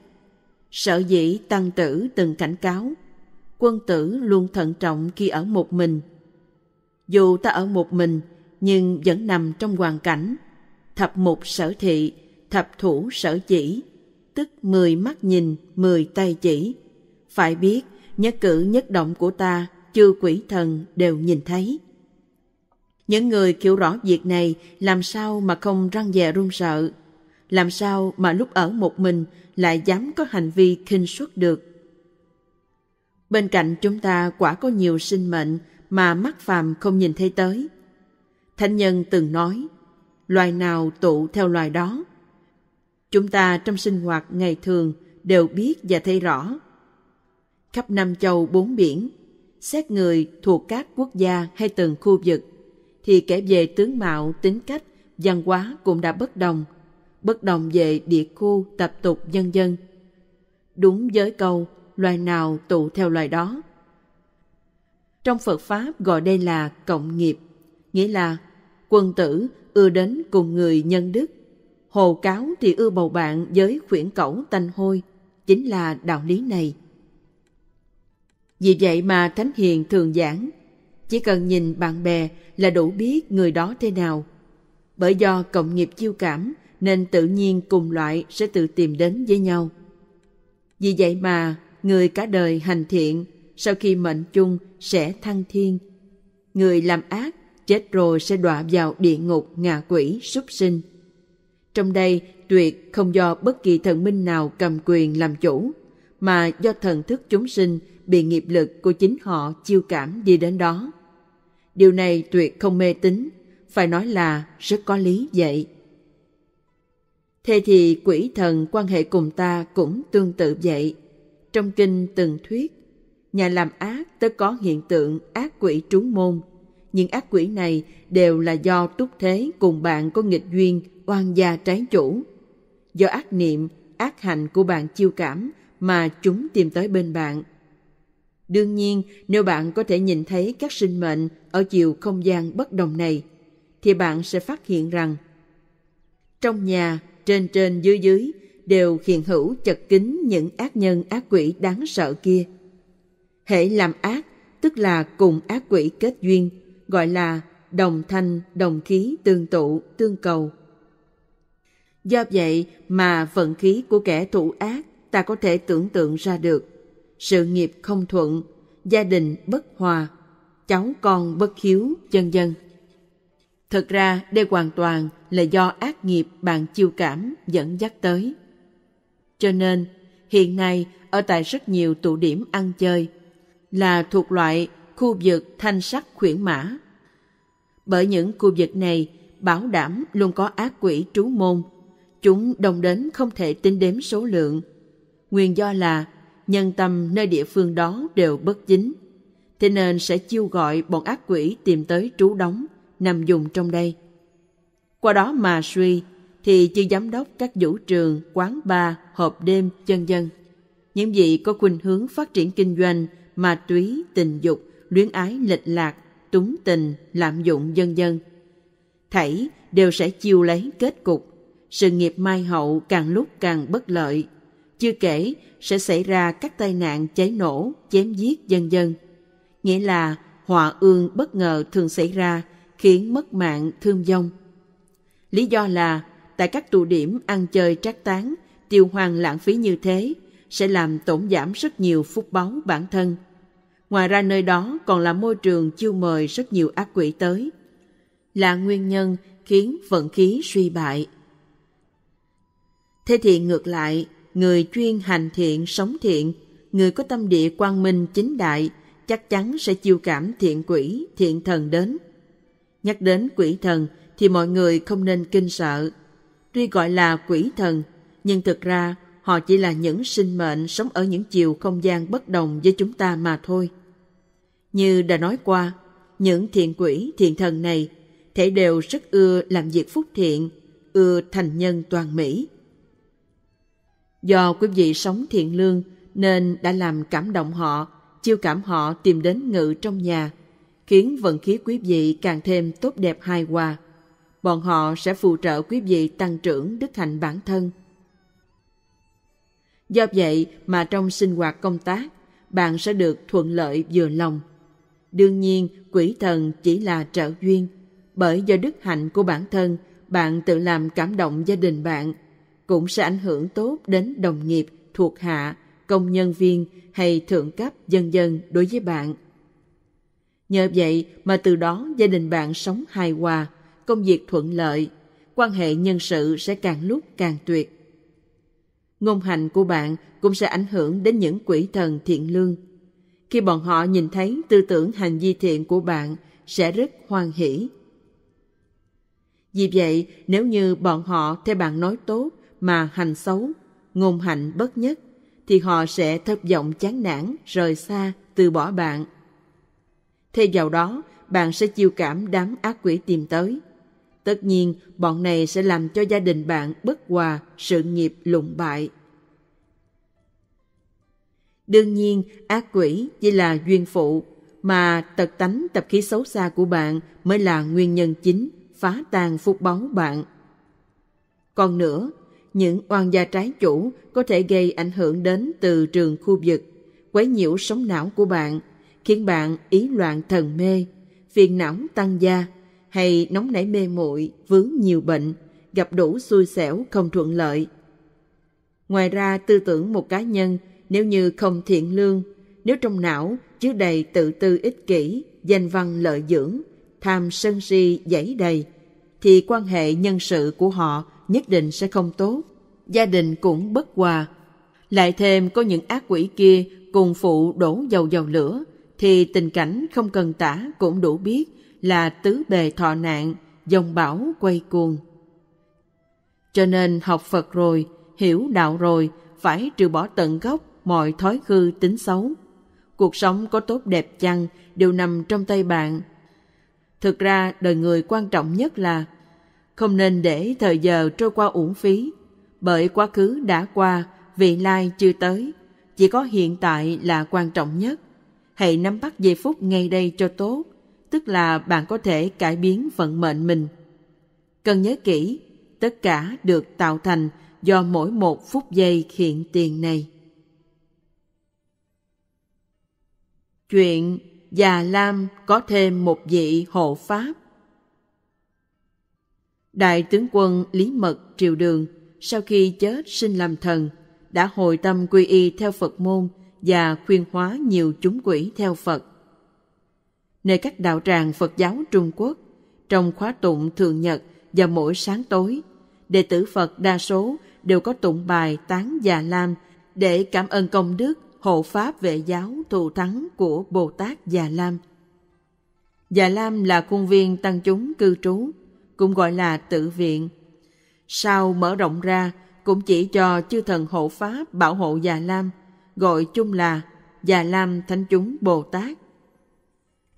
Sở dĩ tăng tử từng cảnh cáo, quân tử luôn thận trọng khi ở một mình. Dù ta ở một mình, nhưng vẫn nằm trong hoàn cảnh. Thập một sở thị, thập thủ sở chỉ, tức mười mắt nhìn, mười tay chỉ. Phải biết, nhất cử nhất động của ta chư quỷ thần đều nhìn thấy những người hiểu rõ việc này làm sao mà không răng dè run sợ làm sao mà lúc ở một mình lại dám có hành vi khinh suất được bên cạnh chúng ta quả có nhiều sinh mệnh mà mắt phàm không nhìn thấy tới thánh nhân từng nói loài nào tụ theo loài đó chúng ta trong sinh hoạt ngày thường đều biết và thấy rõ khắp năm Châu bốn biển, xét người thuộc các quốc gia hay từng khu vực, thì kể về tướng mạo, tính cách, văn hóa cũng đã bất đồng, bất đồng về địa khu, tập tục, nhân dân. Đúng với câu, loài nào tụ theo loài đó. Trong Phật Pháp gọi đây là cộng nghiệp, nghĩa là quân tử ưa đến cùng người nhân đức, hồ cáo thì ưa bầu bạn với khuyển cẩu tanh hôi, chính là đạo lý này. Vì vậy mà Thánh Hiền thường giảng, chỉ cần nhìn bạn bè là đủ biết người đó thế nào. Bởi do cộng nghiệp chiêu cảm nên tự nhiên cùng loại sẽ tự tìm đến với nhau. Vì vậy mà người cả đời hành thiện sau khi mệnh chung sẽ thăng thiên. Người làm ác chết rồi sẽ đọa vào địa ngục ngạ quỷ súc sinh. Trong đây tuyệt không do bất kỳ thần minh nào cầm quyền làm chủ, mà do thần thức chúng sinh bị nghiệp lực của chính họ chiêu cảm đi đến đó. Điều này tuyệt không mê tín, phải nói là rất có lý vậy. Thế thì quỷ thần quan hệ cùng ta cũng tương tự vậy. Trong kinh từng thuyết, nhà làm ác tới có hiện tượng ác quỷ trú môn. Những ác quỷ này đều là do túc thế cùng bạn có nghịch duyên, oan gia trái chủ. Do ác niệm, ác hành của bạn chiêu cảm mà chúng tìm tới bên bạn. Đương nhiên, nếu bạn có thể nhìn thấy các sinh mệnh ở chiều không gian bất đồng này, thì bạn sẽ phát hiện rằng trong nhà, trên trên dưới dưới đều hiện hữu chật kín những ác nhân ác quỷ đáng sợ kia. Hệ làm ác, tức là cùng ác quỷ kết duyên, gọi là đồng thanh, đồng khí tương tụ, tương cầu. Do vậy mà vận khí của kẻ thủ ác ta có thể tưởng tượng ra được sự nghiệp không thuận, gia đình bất hòa, cháu con bất hiếu, vân dân. Thật ra đây hoàn toàn là do ác nghiệp bạn chiêu cảm dẫn dắt tới. Cho nên, hiện nay ở tại rất nhiều tụ điểm ăn chơi là thuộc loại khu vực thanh sắc khuyển mã. Bởi những khu vực này bảo đảm luôn có ác quỷ trú môn. Chúng đông đến không thể tính đếm số lượng. Nguyên do là nhân tâm nơi địa phương đó đều bất dính. Thế nên sẽ chiêu gọi bọn ác quỷ tìm tới trú đóng, nằm dùng trong đây. Qua đó mà suy, thì chư giám đốc các vũ trường, quán bar, hộp đêm, chân dân. Những vị có khuynh hướng phát triển kinh doanh, ma túy, tình dục, luyến ái lệch lạc, túng tình, lạm dụng dân dân. Thảy đều sẽ chiêu lấy kết cục. Sự nghiệp mai hậu càng lúc càng bất lợi, chưa kể sẽ xảy ra các tai nạn cháy nổ, chém giết dân dân. Nghĩa là họa ương bất ngờ thường xảy ra khiến mất mạng thương vong. Lý do là tại các tụ điểm ăn chơi trác tán, tiêu hoang lãng phí như thế sẽ làm tổn giảm rất nhiều phúc báu bản thân. Ngoài ra nơi đó còn là môi trường chiêu mời rất nhiều ác quỷ tới. Là nguyên nhân khiến vận khí suy bại. Thế thì ngược lại, người chuyên hành thiện sống thiện người có tâm địa quang minh chính đại chắc chắn sẽ chiêu cảm thiện quỷ thiện thần đến nhắc đến quỷ thần thì mọi người không nên kinh sợ tuy gọi là quỷ thần nhưng thực ra họ chỉ là những sinh mệnh sống ở những chiều không gian bất đồng với chúng ta mà thôi như đã nói qua những thiện quỷ thiện thần này thể đều rất ưa làm việc phúc thiện ưa thành nhân toàn mỹ Do quý vị sống thiện lương nên đã làm cảm động họ, chiêu cảm họ tìm đến ngự trong nhà, khiến vận khí quý vị càng thêm tốt đẹp hài hòa. Bọn họ sẽ phụ trợ quý vị tăng trưởng đức hạnh bản thân. Do vậy mà trong sinh hoạt công tác, bạn sẽ được thuận lợi vừa lòng. Đương nhiên, quỷ thần chỉ là trợ duyên, bởi do đức hạnh của bản thân, bạn tự làm cảm động gia đình bạn – cũng sẽ ảnh hưởng tốt đến đồng nghiệp, thuộc hạ, công nhân viên hay thượng cấp dân dân đối với bạn. Nhờ vậy mà từ đó gia đình bạn sống hài hòa, công việc thuận lợi, quan hệ nhân sự sẽ càng lúc càng tuyệt. Ngôn hành của bạn cũng sẽ ảnh hưởng đến những quỷ thần thiện lương. Khi bọn họ nhìn thấy tư tưởng hành vi thiện của bạn sẽ rất hoan hỷ. Vì vậy, nếu như bọn họ theo bạn nói tốt mà hành xấu, ngôn hạnh bất nhất, thì họ sẽ thất vọng chán nản, rời xa, từ bỏ bạn. Thay vào đó, bạn sẽ chiêu cảm đám ác quỷ tìm tới. Tất nhiên, bọn này sẽ làm cho gia đình bạn bất hòa, sự nghiệp lụng bại. Đương nhiên, ác quỷ chỉ là duyên phụ, mà tật tánh tập khí xấu xa của bạn mới là nguyên nhân chính phá tan phúc báu bạn. Còn nữa, những oan gia trái chủ có thể gây ảnh hưởng đến từ trường khu vực, quấy nhiễu sóng não của bạn, khiến bạn ý loạn thần mê, phiền não tăng gia hay nóng nảy mê muội vướng nhiều bệnh, gặp đủ xui xẻo không thuận lợi. Ngoài ra tư tưởng một cá nhân nếu như không thiện lương, nếu trong não chứa đầy tự tư ích kỷ, danh văn lợi dưỡng, tham sân si dãy đầy, thì quan hệ nhân sự của họ nhất định sẽ không tốt, gia đình cũng bất hòa. Lại thêm có những ác quỷ kia cùng phụ đổ dầu vào lửa, thì tình cảnh không cần tả cũng đủ biết là tứ bề thọ nạn, dòng bão quay cuồng. Cho nên học Phật rồi, hiểu đạo rồi, phải trừ bỏ tận gốc mọi thói hư tính xấu. Cuộc sống có tốt đẹp chăng đều nằm trong tay bạn. Thực ra đời người quan trọng nhất là không nên để thời giờ trôi qua uổng phí bởi quá khứ đã qua vị lai chưa tới chỉ có hiện tại là quan trọng nhất hãy nắm bắt giây phút ngay đây cho tốt tức là bạn có thể cải biến vận mệnh mình cần nhớ kỹ tất cả được tạo thành do mỗi một phút giây hiện tiền này chuyện già lam có thêm một vị hộ pháp Đại tướng quân Lý Mật Triều Đường sau khi chết sinh làm thần, đã hồi tâm quy y theo Phật môn và khuyên hóa nhiều chúng quỷ theo Phật. Nơi các đạo tràng Phật giáo Trung Quốc, trong khóa tụng thường nhật và mỗi sáng tối, đệ tử Phật đa số đều có tụng bài Tán Già Lam để cảm ơn công đức hộ pháp vệ giáo thù thắng của Bồ Tát Già Lam. Già Lam là khuôn viên tăng chúng cư trú, cũng gọi là tự viện. Sau mở rộng ra, cũng chỉ cho chư thần hộ pháp bảo hộ Già Lam, gọi chung là Già Lam Thánh Chúng Bồ Tát.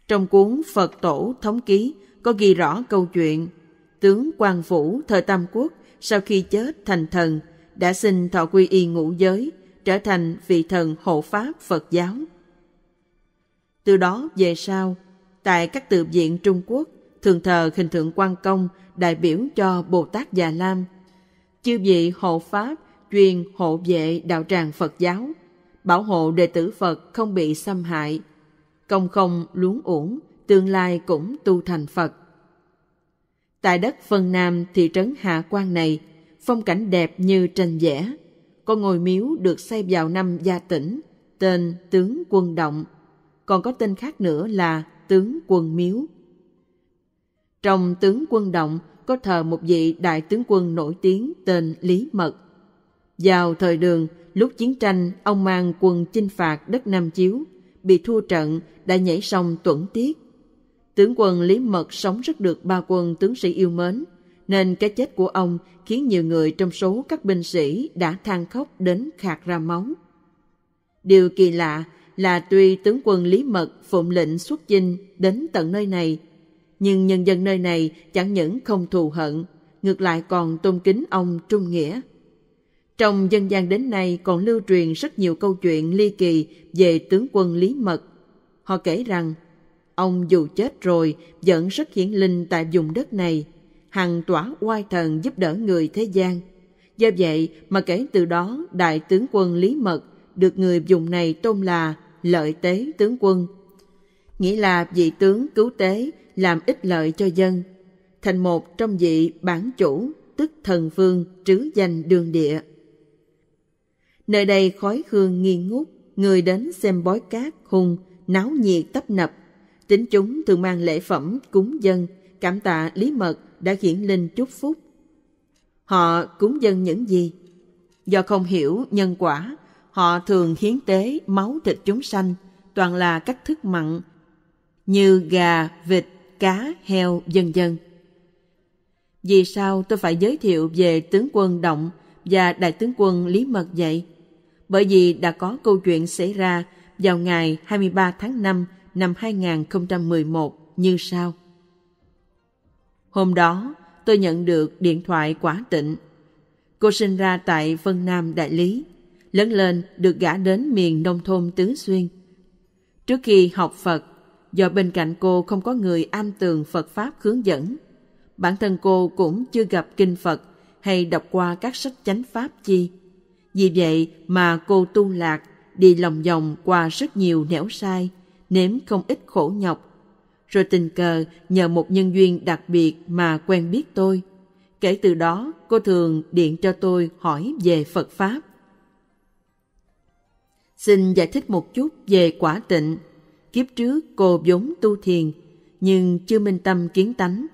Trong cuốn Phật Tổ Thống Ký có ghi rõ câu chuyện tướng Quang Vũ thời Tam Quốc sau khi chết thành thần đã xin thọ quy y ngũ giới trở thành vị thần hộ pháp Phật giáo. Từ đó về sau, tại các tự viện Trung Quốc thường thờ hình tượng quan công đại biểu cho Bồ Tát Già Lam. Chư vị hộ pháp truyền hộ vệ đạo tràng Phật giáo, bảo hộ đệ tử Phật không bị xâm hại. Công không luống uổng, tương lai cũng tu thành Phật. Tại đất phân Nam thị trấn Hạ Quan này, phong cảnh đẹp như tranh vẽ. Có ngôi miếu được xây vào năm Gia Tĩnh, tên Tướng Quân Động. Còn có tên khác nữa là Tướng Quân Miếu. Trong tướng quân động có thờ một vị đại tướng quân nổi tiếng tên Lý Mật. Vào thời đường, lúc chiến tranh, ông mang quân chinh phạt đất Nam Chiếu, bị thua trận đã nhảy sông tuẩn tiết. Tướng quân Lý Mật sống rất được ba quân tướng sĩ yêu mến, nên cái chết của ông khiến nhiều người trong số các binh sĩ đã than khóc đến khạc ra máu. Điều kỳ lạ là tuy tướng quân Lý Mật phụng lệnh xuất chinh đến tận nơi này nhưng nhân dân nơi này chẳng những không thù hận, ngược lại còn tôn kính ông Trung Nghĩa. Trong dân gian đến nay còn lưu truyền rất nhiều câu chuyện ly kỳ về tướng quân Lý Mật. Họ kể rằng, ông dù chết rồi vẫn rất hiển linh tại vùng đất này, hằng tỏa oai thần giúp đỡ người thế gian. Do vậy mà kể từ đó đại tướng quân Lý Mật được người dùng này tôn là lợi tế tướng quân. Nghĩa là vị tướng cứu tế làm ích lợi cho dân, thành một trong vị bản chủ, tức thần vương trứ danh đường địa. Nơi đây khói hương nghi ngút, người đến xem bói cát hung, náo nhiệt tấp nập. Tính chúng thường mang lễ phẩm cúng dân, cảm tạ Lý Mật đã hiển linh chúc phúc. Họ cúng dân những gì? Do không hiểu nhân quả, họ thường hiến tế máu thịt chúng sanh, toàn là các thức mặn như gà, vịt, cá, heo, dân dân. Vì sao tôi phải giới thiệu về tướng quân Động và đại tướng quân Lý Mật vậy? Bởi vì đã có câu chuyện xảy ra vào ngày 23 tháng 5 năm 2011 như sau. Hôm đó, tôi nhận được điện thoại quả tịnh. Cô sinh ra tại Vân Nam Đại Lý, lớn lên được gả đến miền nông thôn Tứ Xuyên. Trước khi học Phật, do bên cạnh cô không có người am tường Phật Pháp hướng dẫn. Bản thân cô cũng chưa gặp kinh Phật hay đọc qua các sách chánh Pháp chi. Vì vậy mà cô tu lạc, đi lòng vòng qua rất nhiều nẻo sai, nếm không ít khổ nhọc. Rồi tình cờ nhờ một nhân duyên đặc biệt mà quen biết tôi. Kể từ đó, cô thường điện cho tôi hỏi về Phật Pháp. Xin giải thích một chút về quả tịnh kiếp trước cô vốn tu thiền nhưng chưa minh tâm kiến tánh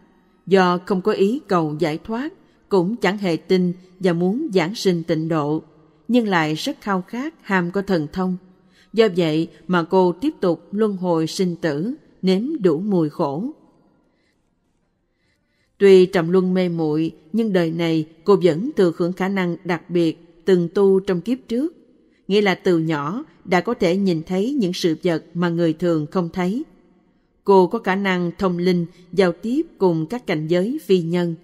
do không có ý cầu giải thoát cũng chẳng hề tin và muốn giảng sinh tịnh độ nhưng lại rất khao khát ham có thần thông do vậy mà cô tiếp tục luân hồi sinh tử nếm đủ mùi khổ tuy trầm luân mê muội nhưng đời này cô vẫn thừa hưởng khả năng đặc biệt từng tu trong kiếp trước nghĩa là từ nhỏ đã có thể nhìn thấy những sự vật mà người thường không thấy. Cô có khả năng thông linh giao tiếp cùng các cảnh giới phi nhân.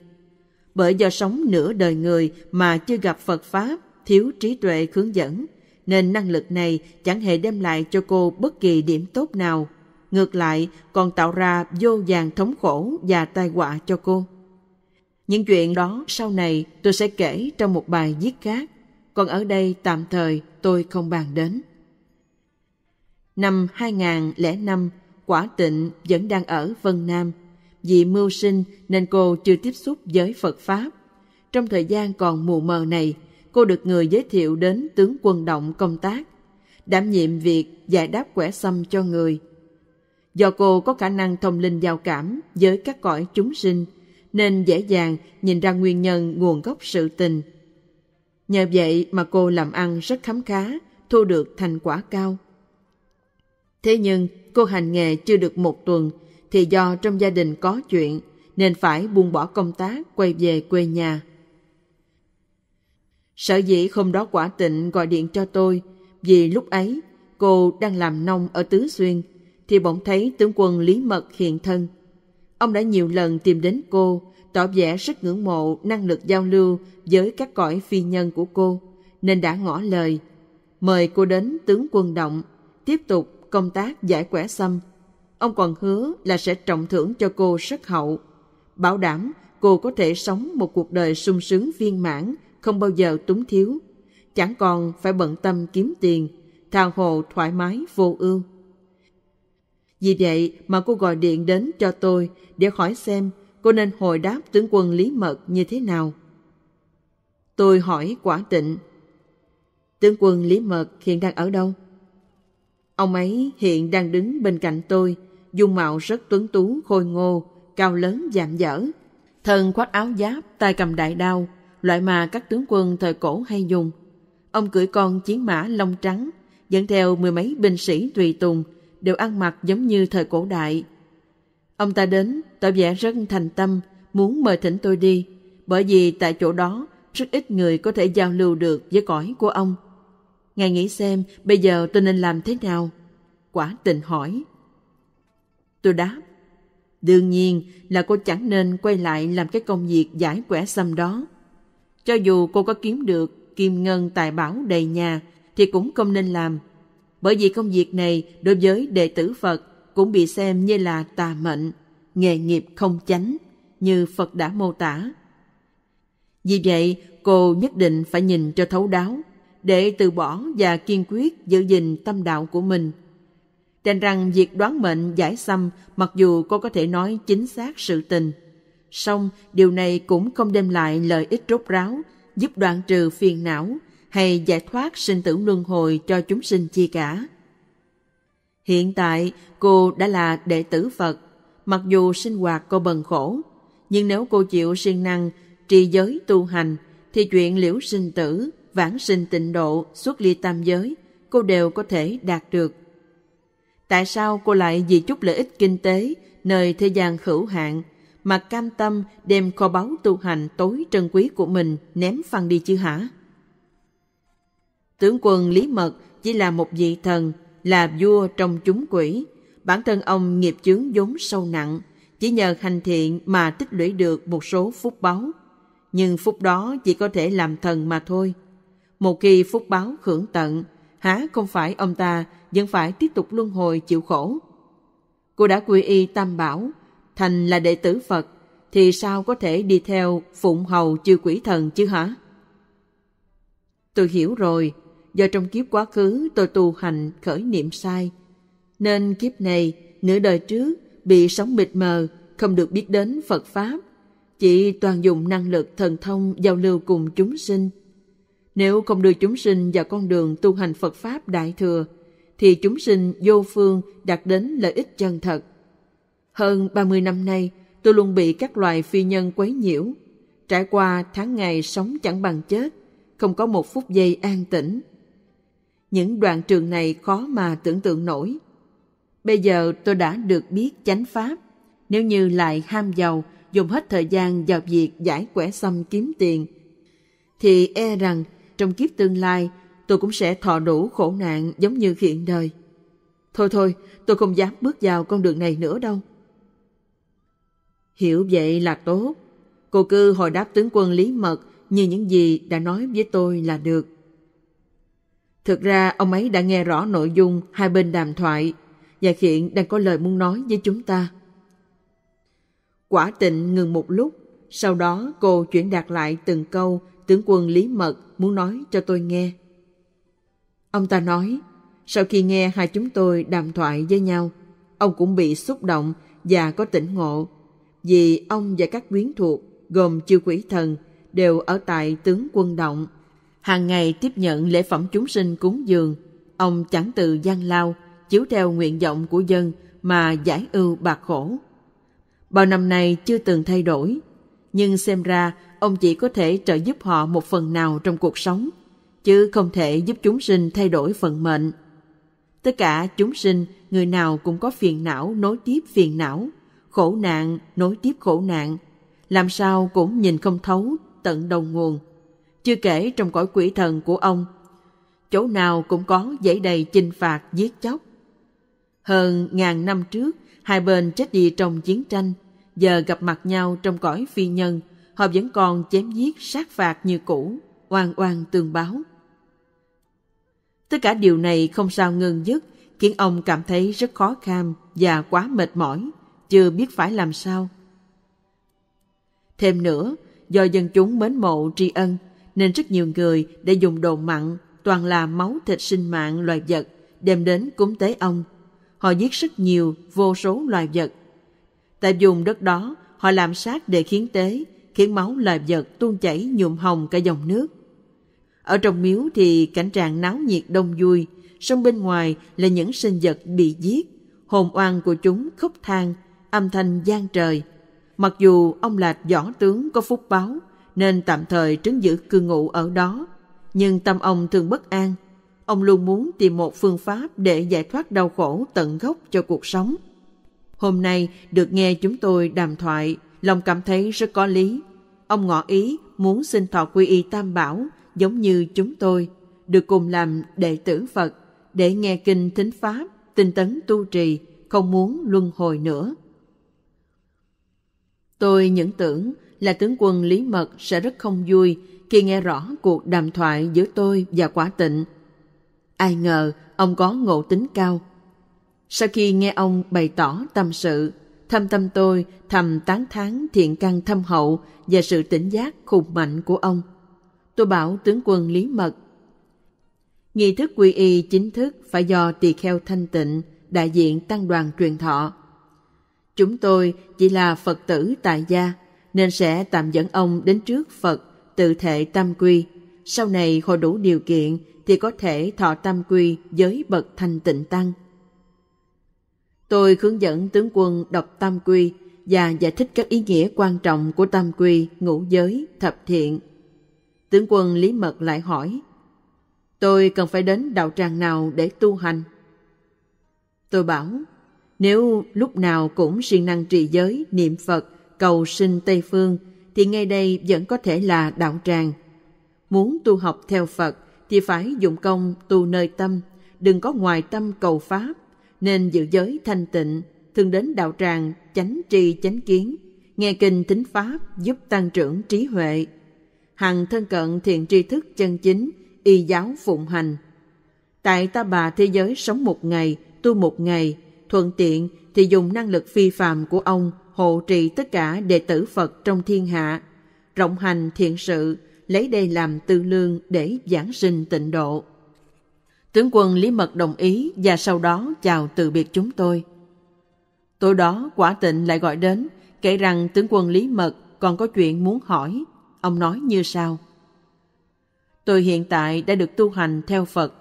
Bởi do sống nửa đời người mà chưa gặp Phật Pháp, thiếu trí tuệ hướng dẫn, nên năng lực này chẳng hề đem lại cho cô bất kỳ điểm tốt nào. Ngược lại, còn tạo ra vô vàng thống khổ và tai họa cho cô. Những chuyện đó sau này tôi sẽ kể trong một bài viết khác, còn ở đây tạm thời tôi không bàn đến. Năm 2005, Quả Tịnh vẫn đang ở Vân Nam. Vì mưu sinh nên cô chưa tiếp xúc với Phật Pháp. Trong thời gian còn mù mờ này, cô được người giới thiệu đến tướng quân động công tác, đảm nhiệm việc giải đáp quẻ xâm cho người. Do cô có khả năng thông linh giao cảm với các cõi chúng sinh, nên dễ dàng nhìn ra nguyên nhân nguồn gốc sự tình. Nhờ vậy mà cô làm ăn rất khám khá, thu được thành quả cao. Thế nhưng cô hành nghề chưa được một tuần thì do trong gia đình có chuyện nên phải buông bỏ công tác quay về quê nhà. Sở dĩ hôm đó quả tịnh gọi điện cho tôi vì lúc ấy cô đang làm nông ở Tứ Xuyên thì bỗng thấy tướng quân Lý Mật hiện thân. Ông đã nhiều lần tìm đến cô, tỏ vẻ rất ngưỡng mộ năng lực giao lưu với các cõi phi nhân của cô, nên đã ngỏ lời. Mời cô đến tướng quân động, tiếp tục công tác giải quẻ xâm. Ông còn hứa là sẽ trọng thưởng cho cô rất hậu, bảo đảm cô có thể sống một cuộc đời sung sướng viên mãn, không bao giờ túng thiếu, chẳng còn phải bận tâm kiếm tiền, thao hồ thoải mái vô ưu. Vì vậy mà cô gọi điện đến cho tôi để hỏi xem cô nên hồi đáp tướng quân Lý Mật như thế nào. Tôi hỏi quả tịnh, tướng quân Lý Mật hiện đang ở đâu? Ông ấy hiện đang đứng bên cạnh tôi, dung mạo rất tuấn tú, khôi ngô, cao lớn dạm dở. Thân khoác áo giáp, tay cầm đại đao, loại mà các tướng quân thời cổ hay dùng. Ông cưỡi con chiến mã lông trắng, dẫn theo mười mấy binh sĩ tùy tùng, đều ăn mặc giống như thời cổ đại. Ông ta đến, tỏ vẻ rất thành tâm, muốn mời thỉnh tôi đi, bởi vì tại chỗ đó rất ít người có thể giao lưu được với cõi của ông. Ngài nghĩ xem bây giờ tôi nên làm thế nào? Quả tình hỏi. Tôi đáp, đương nhiên là cô chẳng nên quay lại làm cái công việc giải quẻ xâm đó. Cho dù cô có kiếm được kim ngân tài bảo đầy nhà thì cũng không nên làm. Bởi vì công việc này đối với đệ tử Phật cũng bị xem như là tà mệnh, nghề nghiệp không chánh như Phật đã mô tả. Vì vậy, cô nhất định phải nhìn cho thấu đáo để từ bỏ và kiên quyết giữ gìn tâm đạo của mình. Tranh rằng việc đoán mệnh giải xăm mặc dù cô có thể nói chính xác sự tình, song điều này cũng không đem lại lợi ích rốt ráo, giúp đoạn trừ phiền não hay giải thoát sinh tử luân hồi cho chúng sinh chi cả. Hiện tại, cô đã là đệ tử Phật, mặc dù sinh hoạt cô bần khổ, nhưng nếu cô chịu siêng năng, trì giới tu hành, thì chuyện liễu sinh tử vãng sinh tịnh độ, xuất ly tam giới, cô đều có thể đạt được. Tại sao cô lại vì chút lợi ích kinh tế nơi thế gian khẩu hạn mà cam tâm đem kho báu tu hành tối trân quý của mình ném phăng đi chứ hả? Tướng quân Lý Mật chỉ là một vị thần, là vua trong chúng quỷ. Bản thân ông nghiệp chướng vốn sâu nặng, chỉ nhờ hành thiện mà tích lũy được một số phúc báu. Nhưng phúc đó chỉ có thể làm thần mà thôi, một khi phúc báo hưởng tận, há không phải ông ta vẫn phải tiếp tục luân hồi chịu khổ. Cô đã quy y tam bảo, thành là đệ tử Phật, thì sao có thể đi theo phụng hầu chư quỷ thần chứ hả? Tôi hiểu rồi, do trong kiếp quá khứ tôi tu hành khởi niệm sai, nên kiếp này, nửa đời trước, bị sống mịt mờ, không được biết đến Phật Pháp, chỉ toàn dùng năng lực thần thông giao lưu cùng chúng sinh – nếu không đưa chúng sinh vào con đường tu hành Phật Pháp Đại Thừa, thì chúng sinh vô phương đạt đến lợi ích chân thật. Hơn 30 năm nay, tôi luôn bị các loài phi nhân quấy nhiễu. Trải qua tháng ngày sống chẳng bằng chết, không có một phút giây an tĩnh. Những đoạn trường này khó mà tưởng tượng nổi. Bây giờ tôi đã được biết chánh pháp. Nếu như lại ham giàu, dùng hết thời gian vào việc giải quẻ xâm kiếm tiền, thì e rằng trong kiếp tương lai tôi cũng sẽ thọ đủ khổ nạn giống như hiện đời. Thôi thôi, tôi không dám bước vào con đường này nữa đâu. Hiểu vậy là tốt. Cô cứ hồi đáp tướng quân Lý Mật như những gì đã nói với tôi là được. Thực ra ông ấy đã nghe rõ nội dung hai bên đàm thoại và hiện đang có lời muốn nói với chúng ta. Quả tịnh ngừng một lúc, sau đó cô chuyển đạt lại từng câu tướng quân Lý Mật muốn nói cho tôi nghe. Ông ta nói, sau khi nghe hai chúng tôi đàm thoại với nhau, ông cũng bị xúc động và có tỉnh ngộ, vì ông và các quyến thuộc gồm chư quỷ thần đều ở tại tướng quân động. Hàng ngày tiếp nhận lễ phẩm chúng sinh cúng dường, ông chẳng từ gian lao, chiếu theo nguyện vọng của dân mà giải ưu bạc khổ. Bao năm nay chưa từng thay đổi, nhưng xem ra ông chỉ có thể trợ giúp họ một phần nào trong cuộc sống, chứ không thể giúp chúng sinh thay đổi vận mệnh. Tất cả chúng sinh, người nào cũng có phiền não nối tiếp phiền não, khổ nạn nối tiếp khổ nạn, làm sao cũng nhìn không thấu tận đầu nguồn. Chưa kể trong cõi quỷ thần của ông, chỗ nào cũng có dãy đầy chinh phạt giết chóc. Hơn ngàn năm trước, hai bên chết đi trong chiến tranh – giờ gặp mặt nhau trong cõi phi nhân, họ vẫn còn chém giết sát phạt như cũ, oan oan tương báo. Tất cả điều này không sao ngưng dứt, khiến ông cảm thấy rất khó kham và quá mệt mỏi, chưa biết phải làm sao. Thêm nữa, do dân chúng mến mộ tri ân, nên rất nhiều người đã dùng đồ mặn toàn là máu thịt sinh mạng loài vật đem đến cúng tế ông. Họ giết rất nhiều, vô số loài vật, Ta dùng đất đó, họ làm sát để khiến tế, khiến máu là vật tuôn chảy nhuộm hồng cả dòng nước. Ở trong miếu thì cảnh trạng náo nhiệt đông vui, song bên ngoài là những sinh vật bị giết, hồn oan của chúng khóc than, âm thanh gian trời. Mặc dù ông Lạp võ tướng có phúc báo, nên tạm thời trấn giữ cư ngụ ở đó, nhưng tâm ông thường bất an. Ông luôn muốn tìm một phương pháp để giải thoát đau khổ tận gốc cho cuộc sống. Hôm nay được nghe chúng tôi đàm thoại, lòng cảm thấy rất có lý. Ông ngỏ ý muốn xin thọ quy y tam bảo giống như chúng tôi, được cùng làm đệ tử Phật, để nghe kinh thính Pháp, tinh tấn tu trì, không muốn luân hồi nữa. Tôi những tưởng là tướng quân Lý Mật sẽ rất không vui khi nghe rõ cuộc đàm thoại giữa tôi và quả tịnh. Ai ngờ ông có ngộ tính cao, sau khi nghe ông bày tỏ tâm sự, thâm tâm tôi thầm tán thán thiện căn thâm hậu và sự tỉnh giác khùng mạnh của ông. Tôi bảo tướng quân Lý Mật. Nghi thức quy y chính thức phải do tỳ kheo thanh tịnh, đại diện tăng đoàn truyền thọ. Chúng tôi chỉ là Phật tử tại gia, nên sẽ tạm dẫn ông đến trước Phật tự thể tam quy. Sau này họ đủ điều kiện thì có thể thọ tam quy với bậc thanh tịnh tăng. Tôi hướng dẫn tướng quân đọc Tam Quy và giải thích các ý nghĩa quan trọng của Tam Quy, ngũ giới, thập thiện. Tướng quân Lý Mật lại hỏi, tôi cần phải đến đạo tràng nào để tu hành? Tôi bảo, nếu lúc nào cũng siêng năng trì giới, niệm Phật, cầu sinh Tây Phương, thì ngay đây vẫn có thể là đạo tràng. Muốn tu học theo Phật thì phải dụng công tu nơi tâm, đừng có ngoài tâm cầu Pháp nên giữ giới thanh tịnh, thường đến đạo tràng chánh tri chánh kiến, nghe kinh tính pháp giúp tăng trưởng trí huệ. Hằng thân cận thiện tri thức chân chính, y giáo phụng hành. Tại ta bà thế giới sống một ngày, tu một ngày, thuận tiện thì dùng năng lực phi phàm của ông hộ trì tất cả đệ tử Phật trong thiên hạ, rộng hành thiện sự, lấy đây làm tư lương để giảng sinh tịnh độ. Tướng quân Lý Mật đồng ý và sau đó chào từ biệt chúng tôi. Tối đó quả tịnh lại gọi đến, kể rằng tướng quân Lý Mật còn có chuyện muốn hỏi. Ông nói như sau. Tôi hiện tại đã được tu hành theo Phật,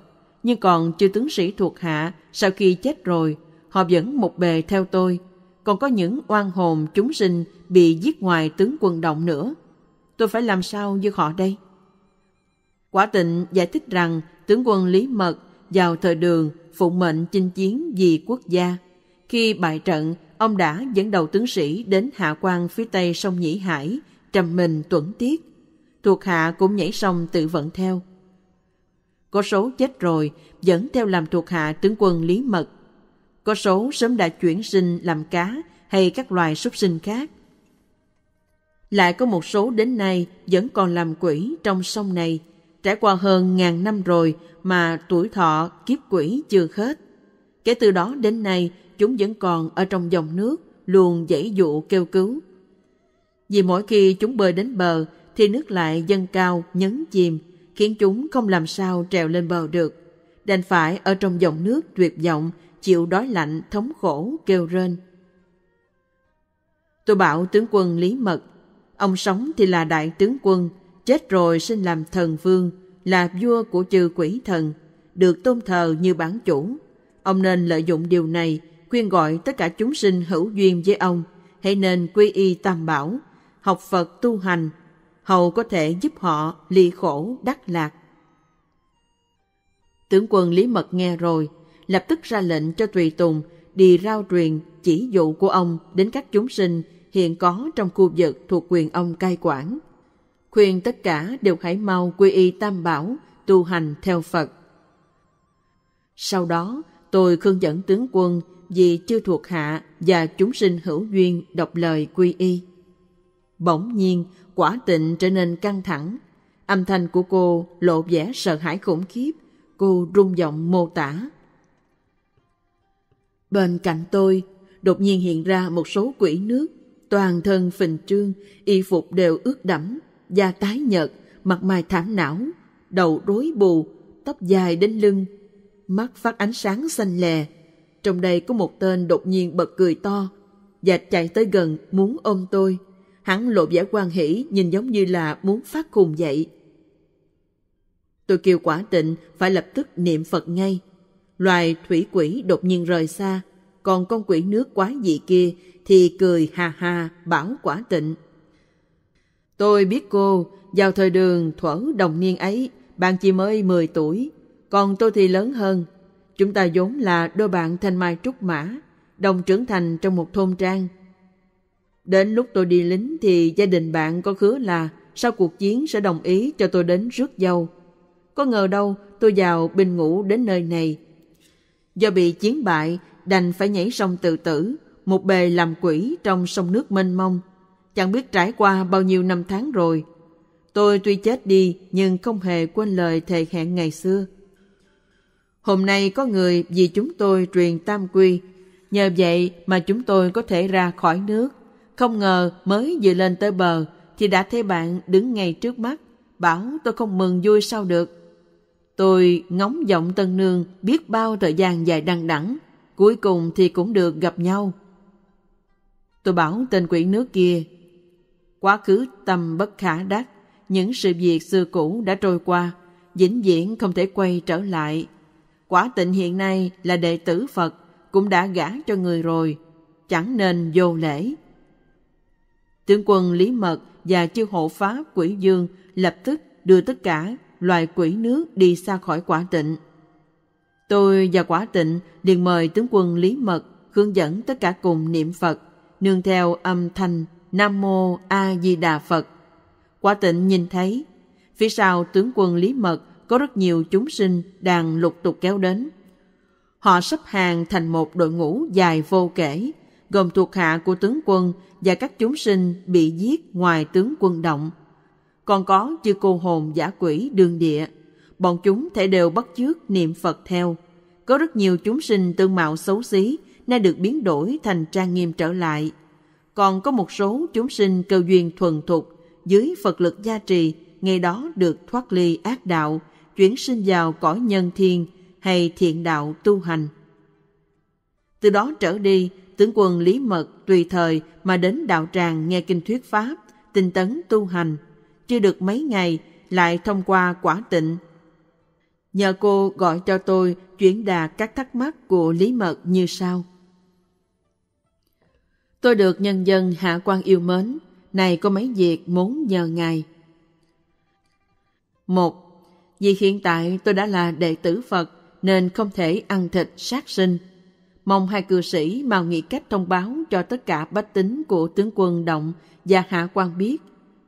nhưng còn chưa tướng sĩ thuộc hạ sau khi chết rồi, họ vẫn một bề theo tôi. Còn có những oan hồn chúng sinh bị giết ngoài tướng quân động nữa. Tôi phải làm sao với họ đây? Quả tịnh giải thích rằng tướng quân Lý Mật vào thời đường phụng mệnh chinh chiến vì quốc gia. Khi bại trận, ông đã dẫn đầu tướng sĩ đến hạ quan phía tây sông Nhĩ Hải, trầm mình tuẫn tiết. Thuộc hạ cũng nhảy sông tự vận theo. Có số chết rồi, dẫn theo làm thuộc hạ tướng quân Lý Mật. Có số sớm đã chuyển sinh làm cá hay các loài súc sinh khác. Lại có một số đến nay vẫn còn làm quỷ trong sông này – Trải qua hơn ngàn năm rồi mà tuổi thọ kiếp quỷ chưa hết. Kể từ đó đến nay, chúng vẫn còn ở trong dòng nước, luôn dãy dụ kêu cứu. Vì mỗi khi chúng bơi đến bờ, thì nước lại dâng cao, nhấn chìm, khiến chúng không làm sao trèo lên bờ được. Đành phải ở trong dòng nước tuyệt vọng, chịu đói lạnh, thống khổ, kêu rên. Tôi bảo tướng quân Lý Mật, ông sống thì là đại tướng quân, chết rồi sinh làm thần vương, là vua của trừ quỷ thần, được tôn thờ như bản chủ. Ông nên lợi dụng điều này, khuyên gọi tất cả chúng sinh hữu duyên với ông, hãy nên quy y tam bảo, học Phật tu hành, hầu có thể giúp họ ly khổ đắc lạc. Tướng quân Lý Mật nghe rồi, lập tức ra lệnh cho Tùy Tùng đi rao truyền chỉ dụ của ông đến các chúng sinh hiện có trong khu vực thuộc quyền ông cai quản khuyên tất cả đều hãy mau quy y tam bảo, tu hành theo Phật. Sau đó, tôi khương dẫn tướng quân vì chưa thuộc hạ và chúng sinh hữu duyên đọc lời quy y. Bỗng nhiên, quả tịnh trở nên căng thẳng. Âm thanh của cô lộ vẻ sợ hãi khủng khiếp. Cô rung giọng mô tả. Bên cạnh tôi, đột nhiên hiện ra một số quỷ nước, toàn thân phình trương, y phục đều ướt đẫm, da tái nhợt, mặt mày thảm não, đầu rối bù, tóc dài đến lưng, mắt phát ánh sáng xanh lè. Trong đây có một tên đột nhiên bật cười to và chạy tới gần muốn ôm tôi. Hắn lộ vẻ quan hỷ nhìn giống như là muốn phát khùng dậy. Tôi kêu quả tịnh phải lập tức niệm Phật ngay. Loài thủy quỷ đột nhiên rời xa, còn con quỷ nước quái dị kia thì cười hà hà bảo quả tịnh. Tôi biết cô, vào thời đường thuở đồng niên ấy, bạn chỉ mới 10 tuổi, còn tôi thì lớn hơn. Chúng ta vốn là đôi bạn thanh mai trúc mã, đồng trưởng thành trong một thôn trang. Đến lúc tôi đi lính thì gia đình bạn có khứa là sau cuộc chiến sẽ đồng ý cho tôi đến rước dâu. Có ngờ đâu tôi vào binh ngủ đến nơi này. Do bị chiến bại, đành phải nhảy sông tự tử, một bề làm quỷ trong sông nước mênh mông chẳng biết trải qua bao nhiêu năm tháng rồi. Tôi tuy chết đi nhưng không hề quên lời thề hẹn ngày xưa. Hôm nay có người vì chúng tôi truyền tam quy, nhờ vậy mà chúng tôi có thể ra khỏi nước. Không ngờ mới vừa lên tới bờ thì đã thấy bạn đứng ngay trước mắt, bảo tôi không mừng vui sao được. Tôi ngóng giọng tân nương biết bao thời gian dài đằng đẵng, cuối cùng thì cũng được gặp nhau. Tôi bảo tên quỷ nước kia quá khứ tâm bất khả đắc những sự việc xưa cũ đã trôi qua vĩnh viễn không thể quay trở lại quả tịnh hiện nay là đệ tử phật cũng đã gả cho người rồi chẳng nên vô lễ tướng quân lý mật và chư hộ pháp quỷ dương lập tức đưa tất cả loài quỷ nước đi xa khỏi quả tịnh tôi và quả tịnh liền mời tướng quân lý mật hướng dẫn tất cả cùng niệm phật nương theo âm thanh Nam Mô A Di Đà Phật. Quả tịnh nhìn thấy, phía sau tướng quân Lý Mật có rất nhiều chúng sinh đang lục tục kéo đến. Họ sắp hàng thành một đội ngũ dài vô kể, gồm thuộc hạ của tướng quân và các chúng sinh bị giết ngoài tướng quân động. Còn có chư cô hồn giả quỷ đường địa, bọn chúng thể đều bắt chước niệm Phật theo. Có rất nhiều chúng sinh tương mạo xấu xí, nay được biến đổi thành trang nghiêm trở lại – còn có một số chúng sinh cơ duyên thuần thục dưới Phật lực gia trì ngày đó được thoát ly ác đạo, chuyển sinh vào cõi nhân thiên hay thiện đạo tu hành. Từ đó trở đi, tướng quân Lý Mật tùy thời mà đến đạo tràng nghe kinh thuyết Pháp, tinh tấn tu hành. Chưa được mấy ngày, lại thông qua quả tịnh. Nhờ cô gọi cho tôi chuyển đạt các thắc mắc của Lý Mật như sau. Tôi được nhân dân hạ quan yêu mến, này có mấy việc muốn nhờ Ngài. Một, Vì hiện tại tôi đã là đệ tử Phật nên không thể ăn thịt sát sinh. Mong hai cư sĩ mau nghĩ cách thông báo cho tất cả bách tính của tướng quân Động và Hạ quan biết.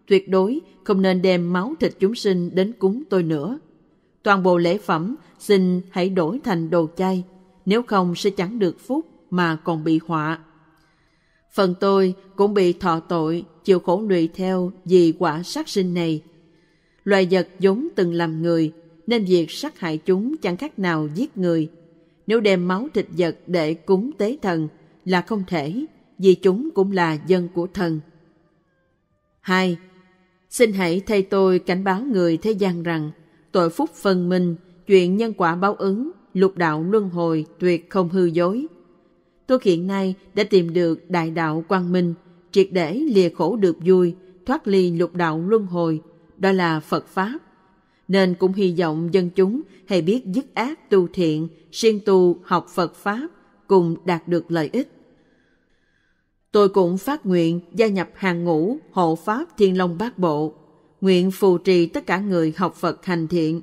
Tuyệt đối không nên đem máu thịt chúng sinh đến cúng tôi nữa. Toàn bộ lễ phẩm xin hãy đổi thành đồ chay, nếu không sẽ chẳng được phúc mà còn bị họa. Phần tôi cũng bị thọ tội, chịu khổ lụy theo vì quả sát sinh này. Loài vật vốn từng làm người, nên việc sát hại chúng chẳng khác nào giết người. Nếu đem máu thịt vật để cúng tế thần là không thể, vì chúng cũng là dân của thần. hai Xin hãy thay tôi cảnh báo người thế gian rằng tội phúc phần mình chuyện nhân quả báo ứng, lục đạo luân hồi tuyệt không hư dối tôi hiện nay đã tìm được đại đạo quang minh, triệt để lìa khổ được vui, thoát ly lục đạo luân hồi, đó là Phật Pháp. Nên cũng hy vọng dân chúng hãy biết dứt ác tu thiện, siêng tu học Phật Pháp, cùng đạt được lợi ích. Tôi cũng phát nguyện gia nhập hàng ngũ hộ Pháp Thiên Long Bát Bộ, nguyện phù trì tất cả người học Phật hành thiện.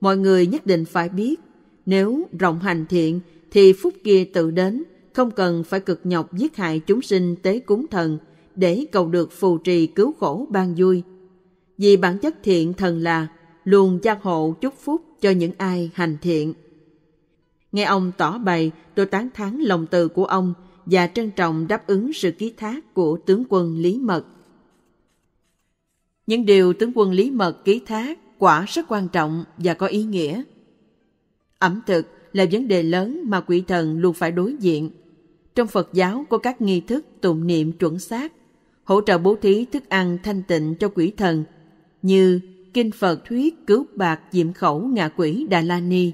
Mọi người nhất định phải biết, nếu rộng hành thiện thì phúc kia tự đến – không cần phải cực nhọc giết hại chúng sinh tế cúng thần để cầu được phù trì cứu khổ ban vui. Vì bản chất thiện thần là luôn gia hộ chúc phúc cho những ai hành thiện. Nghe ông tỏ bày, tôi tán thán lòng từ của ông và trân trọng đáp ứng sự ký thác của tướng quân Lý Mật. Những điều tướng quân Lý Mật ký thác quả rất quan trọng và có ý nghĩa. Ẩm thực là vấn đề lớn mà quỷ thần luôn phải đối diện – trong Phật giáo có các nghi thức tụng niệm chuẩn xác, hỗ trợ bố thí thức ăn thanh tịnh cho quỷ thần như Kinh Phật Thuyết Cứu Bạc Diệm Khẩu Ngạ Quỷ Đà La Ni,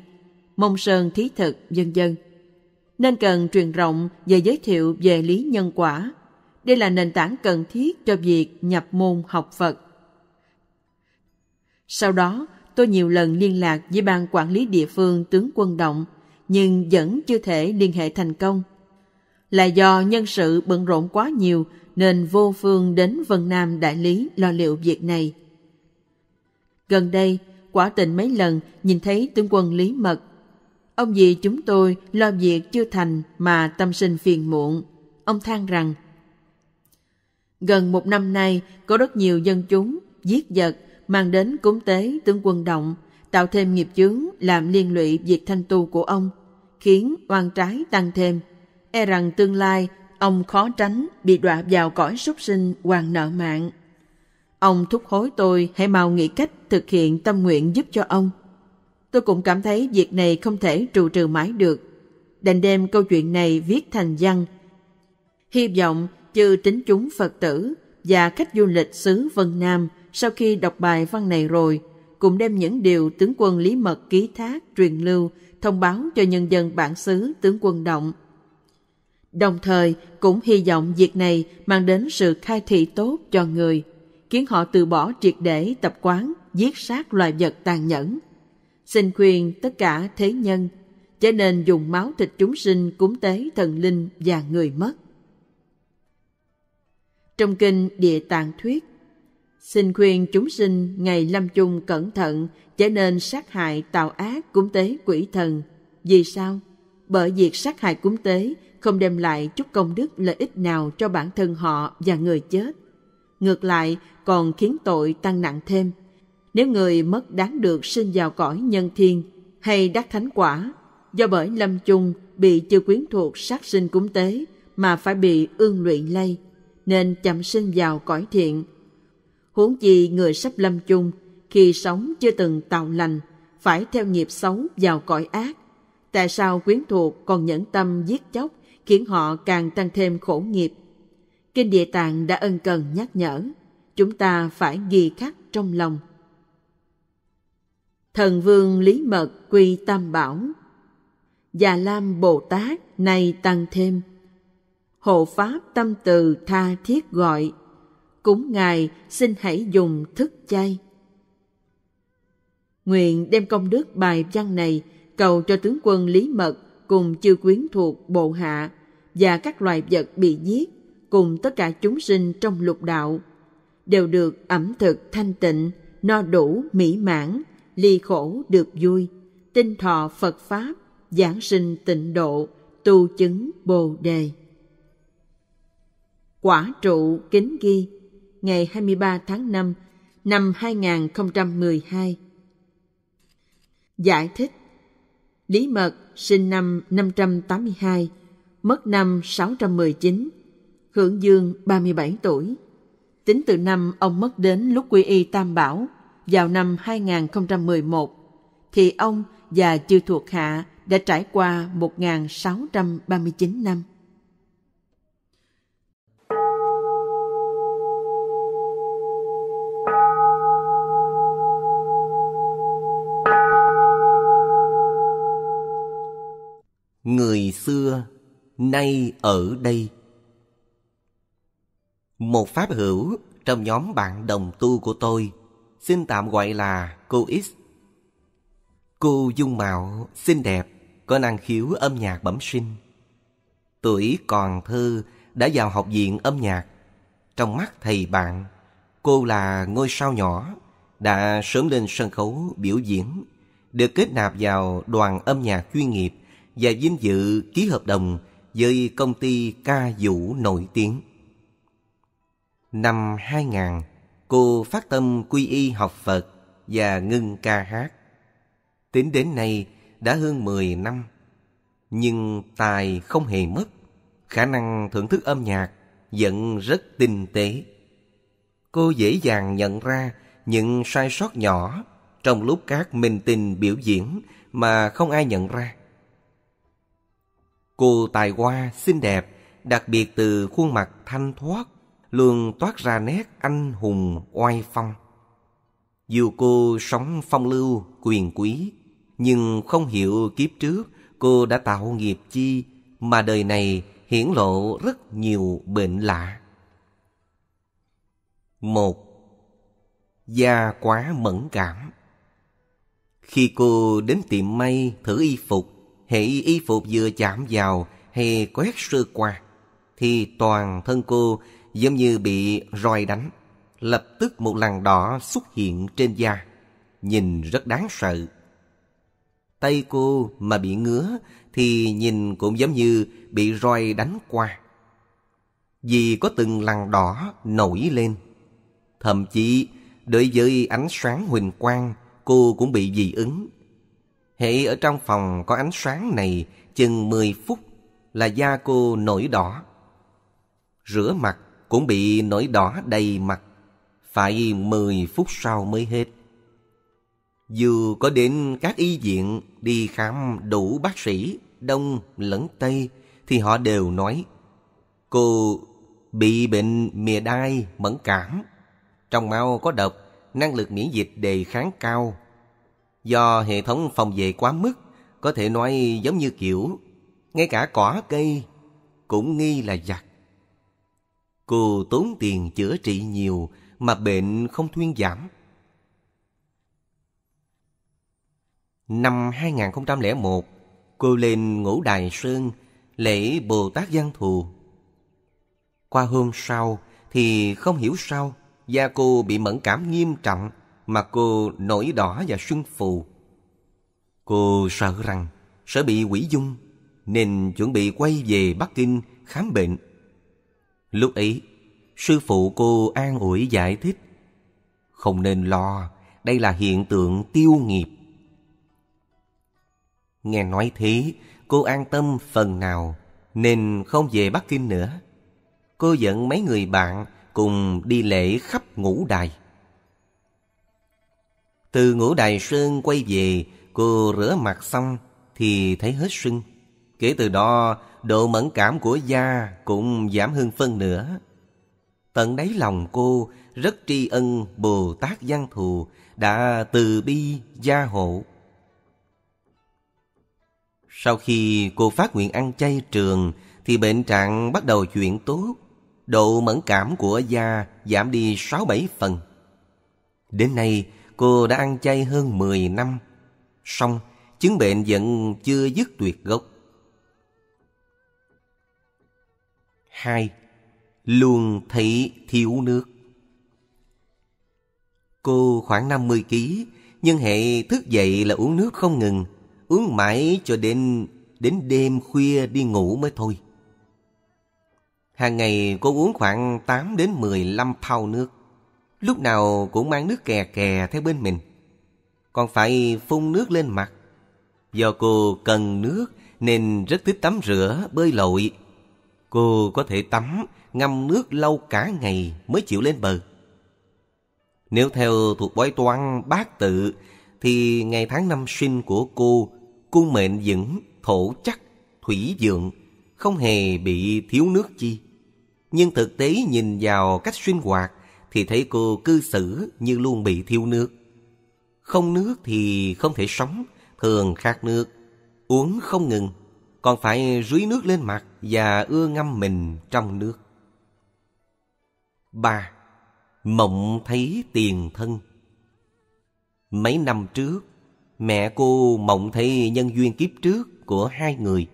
Mông Sơn Thí Thực, vân vân Nên cần truyền rộng và giới thiệu về lý nhân quả. Đây là nền tảng cần thiết cho việc nhập môn học Phật. Sau đó, tôi nhiều lần liên lạc với ban quản lý địa phương tướng quân động, nhưng vẫn chưa thể liên hệ thành công là do nhân sự bận rộn quá nhiều nên vô phương đến Vân Nam đại lý lo liệu việc này. Gần đây, quả tình mấy lần nhìn thấy tướng quân Lý Mật. Ông vì chúng tôi lo việc chưa thành mà tâm sinh phiền muộn. Ông than rằng, Gần một năm nay, có rất nhiều dân chúng, giết giật, mang đến cúng tế tướng quân động, tạo thêm nghiệp chướng làm liên lụy việc thanh tu của ông, khiến oan trái tăng thêm e rằng tương lai ông khó tránh bị đọa vào cõi súc sinh hoàng nợ mạng. Ông thúc hối tôi hãy mau nghĩ cách thực hiện tâm nguyện giúp cho ông. Tôi cũng cảm thấy việc này không thể trù trừ mãi được. Đành đem câu chuyện này viết thành văn. Hy vọng chư tính chúng Phật tử và khách du lịch xứ Vân Nam sau khi đọc bài văn này rồi cũng đem những điều tướng quân Lý Mật ký thác truyền lưu thông báo cho nhân dân bản xứ tướng quân động Đồng thời cũng hy vọng việc này mang đến sự khai thị tốt cho người, khiến họ từ bỏ triệt để tập quán giết sát loài vật tàn nhẫn. Xin khuyên tất cả thế nhân, trở nên dùng máu thịt chúng sinh cúng tế thần linh và người mất. Trong kinh Địa Tạng Thuyết, xin khuyên chúng sinh ngày lâm chung cẩn thận trở nên sát hại tạo ác cúng tế quỷ thần. Vì sao? Bởi việc sát hại cúng tế không đem lại chút công đức lợi ích nào cho bản thân họ và người chết. Ngược lại, còn khiến tội tăng nặng thêm. Nếu người mất đáng được sinh vào cõi nhân thiên hay đắc thánh quả, do bởi lâm chung bị chưa quyến thuộc sát sinh cúng tế mà phải bị ương luyện lây, nên chậm sinh vào cõi thiện. Huống chi người sắp lâm chung, khi sống chưa từng tạo lành, phải theo nghiệp xấu vào cõi ác. Tại sao quyến thuộc còn nhẫn tâm giết chóc khiến họ càng tăng thêm khổ nghiệp. Kinh Địa Tạng đã ân cần nhắc nhở, chúng ta phải ghi khắc trong lòng. Thần Vương Lý Mật Quy Tam Bảo Già Lam Bồ Tát nay tăng thêm Hộ Pháp tâm từ tha thiết gọi Cúng Ngài xin hãy dùng thức chay Nguyện đem công đức bài văn này cầu cho tướng quân Lý Mật cùng chư quyến thuộc bộ hạ và các loài vật bị giết cùng tất cả chúng sinh trong lục đạo đều được ẩm thực thanh tịnh no đủ mỹ mãn ly khổ được vui tinh thọ phật pháp giảng sinh tịnh độ tu chứng bồ đề quả trụ kính ghi ngày 23 tháng 5 năm 2012 giải thích lý mật sinh năm 582, mất năm 619, hưởng dương 37 tuổi. Tính từ năm ông mất đến lúc quy y Tam Bảo vào năm 2011, thì ông và chư thuộc hạ đã trải qua 1.639 năm. Người xưa nay ở đây Một pháp hữu trong nhóm bạn đồng tu của tôi Xin tạm gọi là cô X Cô dung mạo xinh đẹp Có năng khiếu âm nhạc bẩm sinh Tuổi còn thơ đã vào học viện âm nhạc Trong mắt thầy bạn Cô là ngôi sao nhỏ Đã sớm lên sân khấu biểu diễn Được kết nạp vào đoàn âm nhạc chuyên nghiệp và vinh dự ký hợp đồng với công ty ca vũ nổi tiếng. Năm 2000, cô phát tâm quy y học Phật và ngưng ca hát. Tính đến nay đã hơn 10 năm, nhưng tài không hề mất, khả năng thưởng thức âm nhạc vẫn rất tinh tế. Cô dễ dàng nhận ra những sai sót nhỏ trong lúc các minh tinh biểu diễn mà không ai nhận ra. Cô tài hoa xinh đẹp, đặc biệt từ khuôn mặt thanh thoát, luôn toát ra nét anh hùng oai phong. Dù cô sống phong lưu, quyền quý, nhưng không hiểu kiếp trước cô đã tạo nghiệp chi mà đời này hiển lộ rất nhiều bệnh lạ. một Da quá mẫn cảm Khi cô đến tiệm may thử y phục hệ y phục vừa chạm vào hay quét sơ qua thì toàn thân cô giống như bị roi đánh lập tức một làn đỏ xuất hiện trên da nhìn rất đáng sợ tay cô mà bị ngứa thì nhìn cũng giống như bị roi đánh qua vì có từng làn đỏ nổi lên thậm chí đối với ánh sáng huỳnh quang cô cũng bị dị ứng Hệ ở trong phòng có ánh sáng này chừng 10 phút là da cô nổi đỏ. Rửa mặt cũng bị nổi đỏ đầy mặt. Phải 10 phút sau mới hết. Dù có đến các y viện đi khám đủ bác sĩ Đông lẫn Tây thì họ đều nói cô bị bệnh mìa đai mẫn cảm. Trong máu có độc, năng lực miễn dịch đề kháng cao Do hệ thống phòng vệ quá mức, có thể nói giống như kiểu, ngay cả cỏ cây cũng nghi là giặc. Cô tốn tiền chữa trị nhiều mà bệnh không thuyên giảm. Năm 2001, cô lên ngũ đài sơn lễ Bồ Tát Giang Thù. Qua hôm sau thì không hiểu sao da cô bị mẫn cảm nghiêm trọng Mặt cô nổi đỏ và sưng phù. Cô sợ rằng sẽ bị quỷ dung nên chuẩn bị quay về Bắc Kinh khám bệnh. Lúc ấy, sư phụ cô an ủi giải thích. Không nên lo, đây là hiện tượng tiêu nghiệp. Nghe nói thế, cô an tâm phần nào nên không về Bắc Kinh nữa. Cô dẫn mấy người bạn cùng đi lễ khắp ngũ đài. Từ ngũ đài sơn quay về, cô rửa mặt xong thì thấy hết sưng. Kể từ đó, độ mẫn cảm của da cũng giảm hơn phân nữa. Tận đáy lòng cô rất tri ân Bồ Tát Giang Thù đã từ bi gia hộ. Sau khi cô phát nguyện ăn chay trường thì bệnh trạng bắt đầu chuyển tốt. Độ mẫn cảm của da giảm đi 6-7 phần. Đến nay, Cô đã ăn chay hơn 10 năm, song chứng bệnh vẫn chưa dứt tuyệt gốc. 2. Luôn thấy thiếu nước Cô khoảng 50 kg, nhưng hệ thức dậy là uống nước không ngừng, uống mãi cho đến đến đêm khuya đi ngủ mới thôi. Hàng ngày cô uống khoảng 8 đến 15 pound nước lúc nào cũng mang nước kè kè theo bên mình. Còn phải phun nước lên mặt. Do cô cần nước nên rất thích tắm rửa, bơi lội. Cô có thể tắm, ngâm nước lâu cả ngày mới chịu lên bờ. Nếu theo thuộc bói toán bát tự thì ngày tháng năm sinh của cô, cung mệnh vững, thổ chắc, thủy dượng, không hề bị thiếu nước chi. Nhưng thực tế nhìn vào cách sinh hoạt thì thấy cô cư xử như luôn bị thiêu nước. Không nước thì không thể sống, thường khát nước, uống không ngừng, còn phải rưới nước lên mặt và ưa ngâm mình trong nước. 3. Mộng thấy tiền thân Mấy năm trước, mẹ cô mộng thấy nhân duyên kiếp trước của hai người.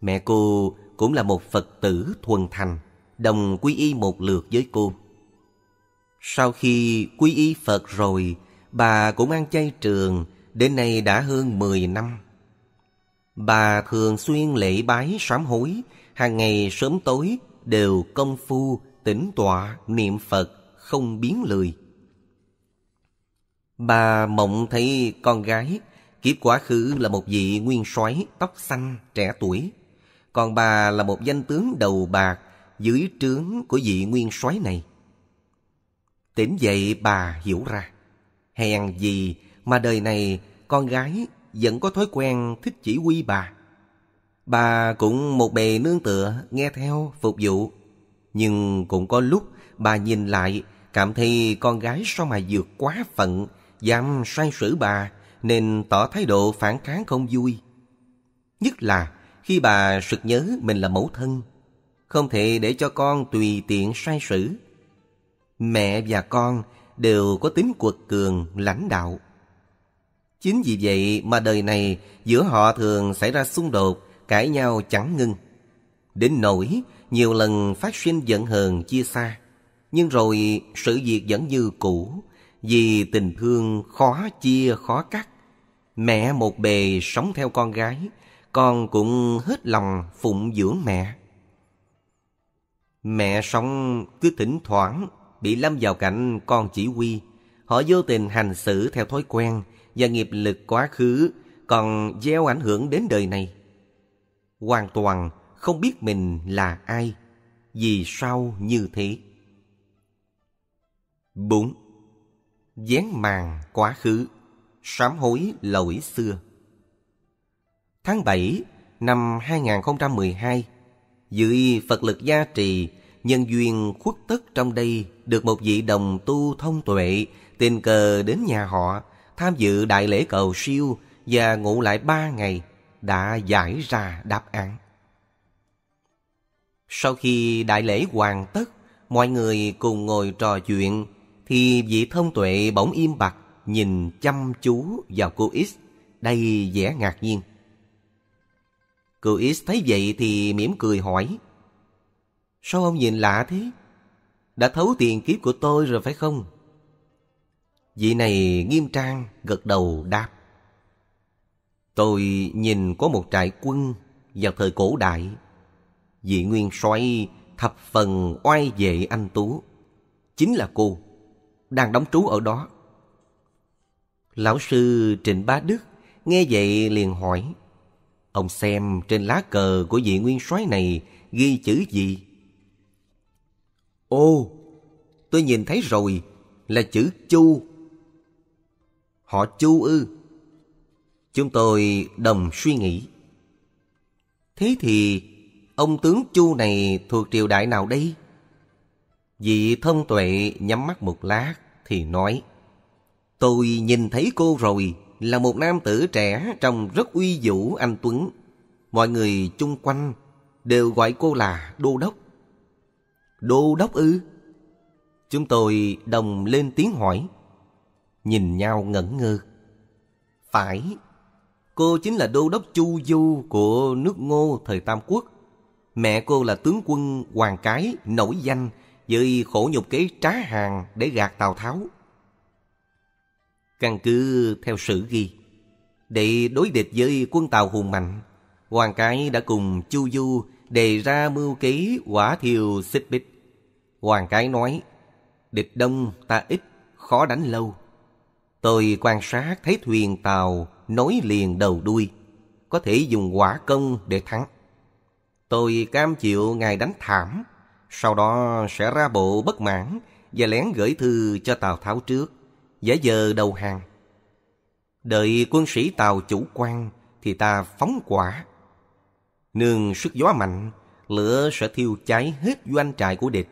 Mẹ cô cũng là một Phật tử thuần thành, đồng quy y một lượt với cô. Sau khi quy y Phật rồi, bà cũng ăn chay trường, đến nay đã hơn 10 năm. Bà thường xuyên lễ bái sám hối, hàng ngày sớm tối đều công phu, tĩnh tọa, niệm Phật, không biến lười. Bà mộng thấy con gái, kiếp quá khứ là một vị nguyên soái tóc xanh, trẻ tuổi. Còn bà là một danh tướng đầu bạc, dưới trướng của vị nguyên soái này. Tỉnh dậy bà hiểu ra. Hèn gì mà đời này con gái vẫn có thói quen thích chỉ huy bà. Bà cũng một bề nương tựa, nghe theo, phục vụ. Nhưng cũng có lúc bà nhìn lại, cảm thấy con gái sao mà vượt quá phận, dám sai sử bà, nên tỏ thái độ phản kháng không vui. Nhất là khi bà sực nhớ mình là mẫu thân, không thể để cho con tùy tiện sai sử, mẹ và con đều có tính quật cường lãnh đạo chính vì vậy mà đời này giữa họ thường xảy ra xung đột cãi nhau chẳng ngưng đến nỗi nhiều lần phát sinh giận hờn chia xa nhưng rồi sự việc vẫn như cũ vì tình thương khó chia khó cắt mẹ một bề sống theo con gái con cũng hết lòng phụng dưỡng mẹ mẹ sống cứ thỉnh thoảng bị lâm vào cảnh con chỉ huy. Họ vô tình hành xử theo thói quen và nghiệp lực quá khứ còn gieo ảnh hưởng đến đời này. Hoàn toàn không biết mình là ai, vì sao như thế. 4. Dán màn quá khứ, sám hối lỗi xưa. Tháng 7 năm 2012, dưới Phật lực gia trì nhân duyên khuất tất trong đây được một vị đồng tu thông tuệ tình cờ đến nhà họ tham dự đại lễ cầu siêu và ngủ lại ba ngày đã giải ra đáp án. Sau khi đại lễ hoàn tất, mọi người cùng ngồi trò chuyện, thì vị thông tuệ bỗng im bặt nhìn chăm chú vào cô X, đầy vẻ ngạc nhiên. Cô X thấy vậy thì mỉm cười hỏi, Sao ông nhìn lạ thế? Đã thấu tiền kiếp của tôi rồi phải không? Vị này nghiêm trang, gật đầu đáp. Tôi nhìn có một trại quân vào thời cổ đại. Vị nguyên soái thập phần oai vệ anh Tú. Chính là cô, đang đóng trú ở đó. Lão sư Trịnh Bá Đức nghe vậy liền hỏi. Ông xem trên lá cờ của vị nguyên soái này ghi chữ gì? Ô, tôi nhìn thấy rồi, là chữ Chu. Họ Chu ư. Chúng tôi đồng suy nghĩ. Thế thì ông tướng Chu này thuộc triều đại nào đây? Vị thông tuệ nhắm mắt một lát thì nói Tôi nhìn thấy cô rồi là một nam tử trẻ trông rất uy vũ anh Tuấn. Mọi người chung quanh đều gọi cô là Đô Đốc. Đô đốc ư? Chúng tôi đồng lên tiếng hỏi. Nhìn nhau ngẩn ngơ. Phải, cô chính là đô đốc Chu Du của nước Ngô thời Tam Quốc. Mẹ cô là tướng quân Hoàng Cái nổi danh với khổ nhục kế trá hàng để gạt Tào Tháo. Căn cứ theo sử ghi, để đối địch với quân Tàu hùng mạnh, Hoàng Cái đã cùng Chu Du đề ra mưu kế quả thiều xích bích. Hoàng Cái nói, địch đông ta ít, khó đánh lâu. Tôi quan sát thấy thuyền tàu nối liền đầu đuôi, có thể dùng quả công để thắng. Tôi cam chịu ngài đánh thảm, sau đó sẽ ra bộ bất mãn và lén gửi thư cho Tào Tháo trước, giả giờ đầu hàng. Đợi quân sĩ Tào chủ quan thì ta phóng quả Nương sức gió mạnh, lửa sẽ thiêu cháy hết doanh trại của địch.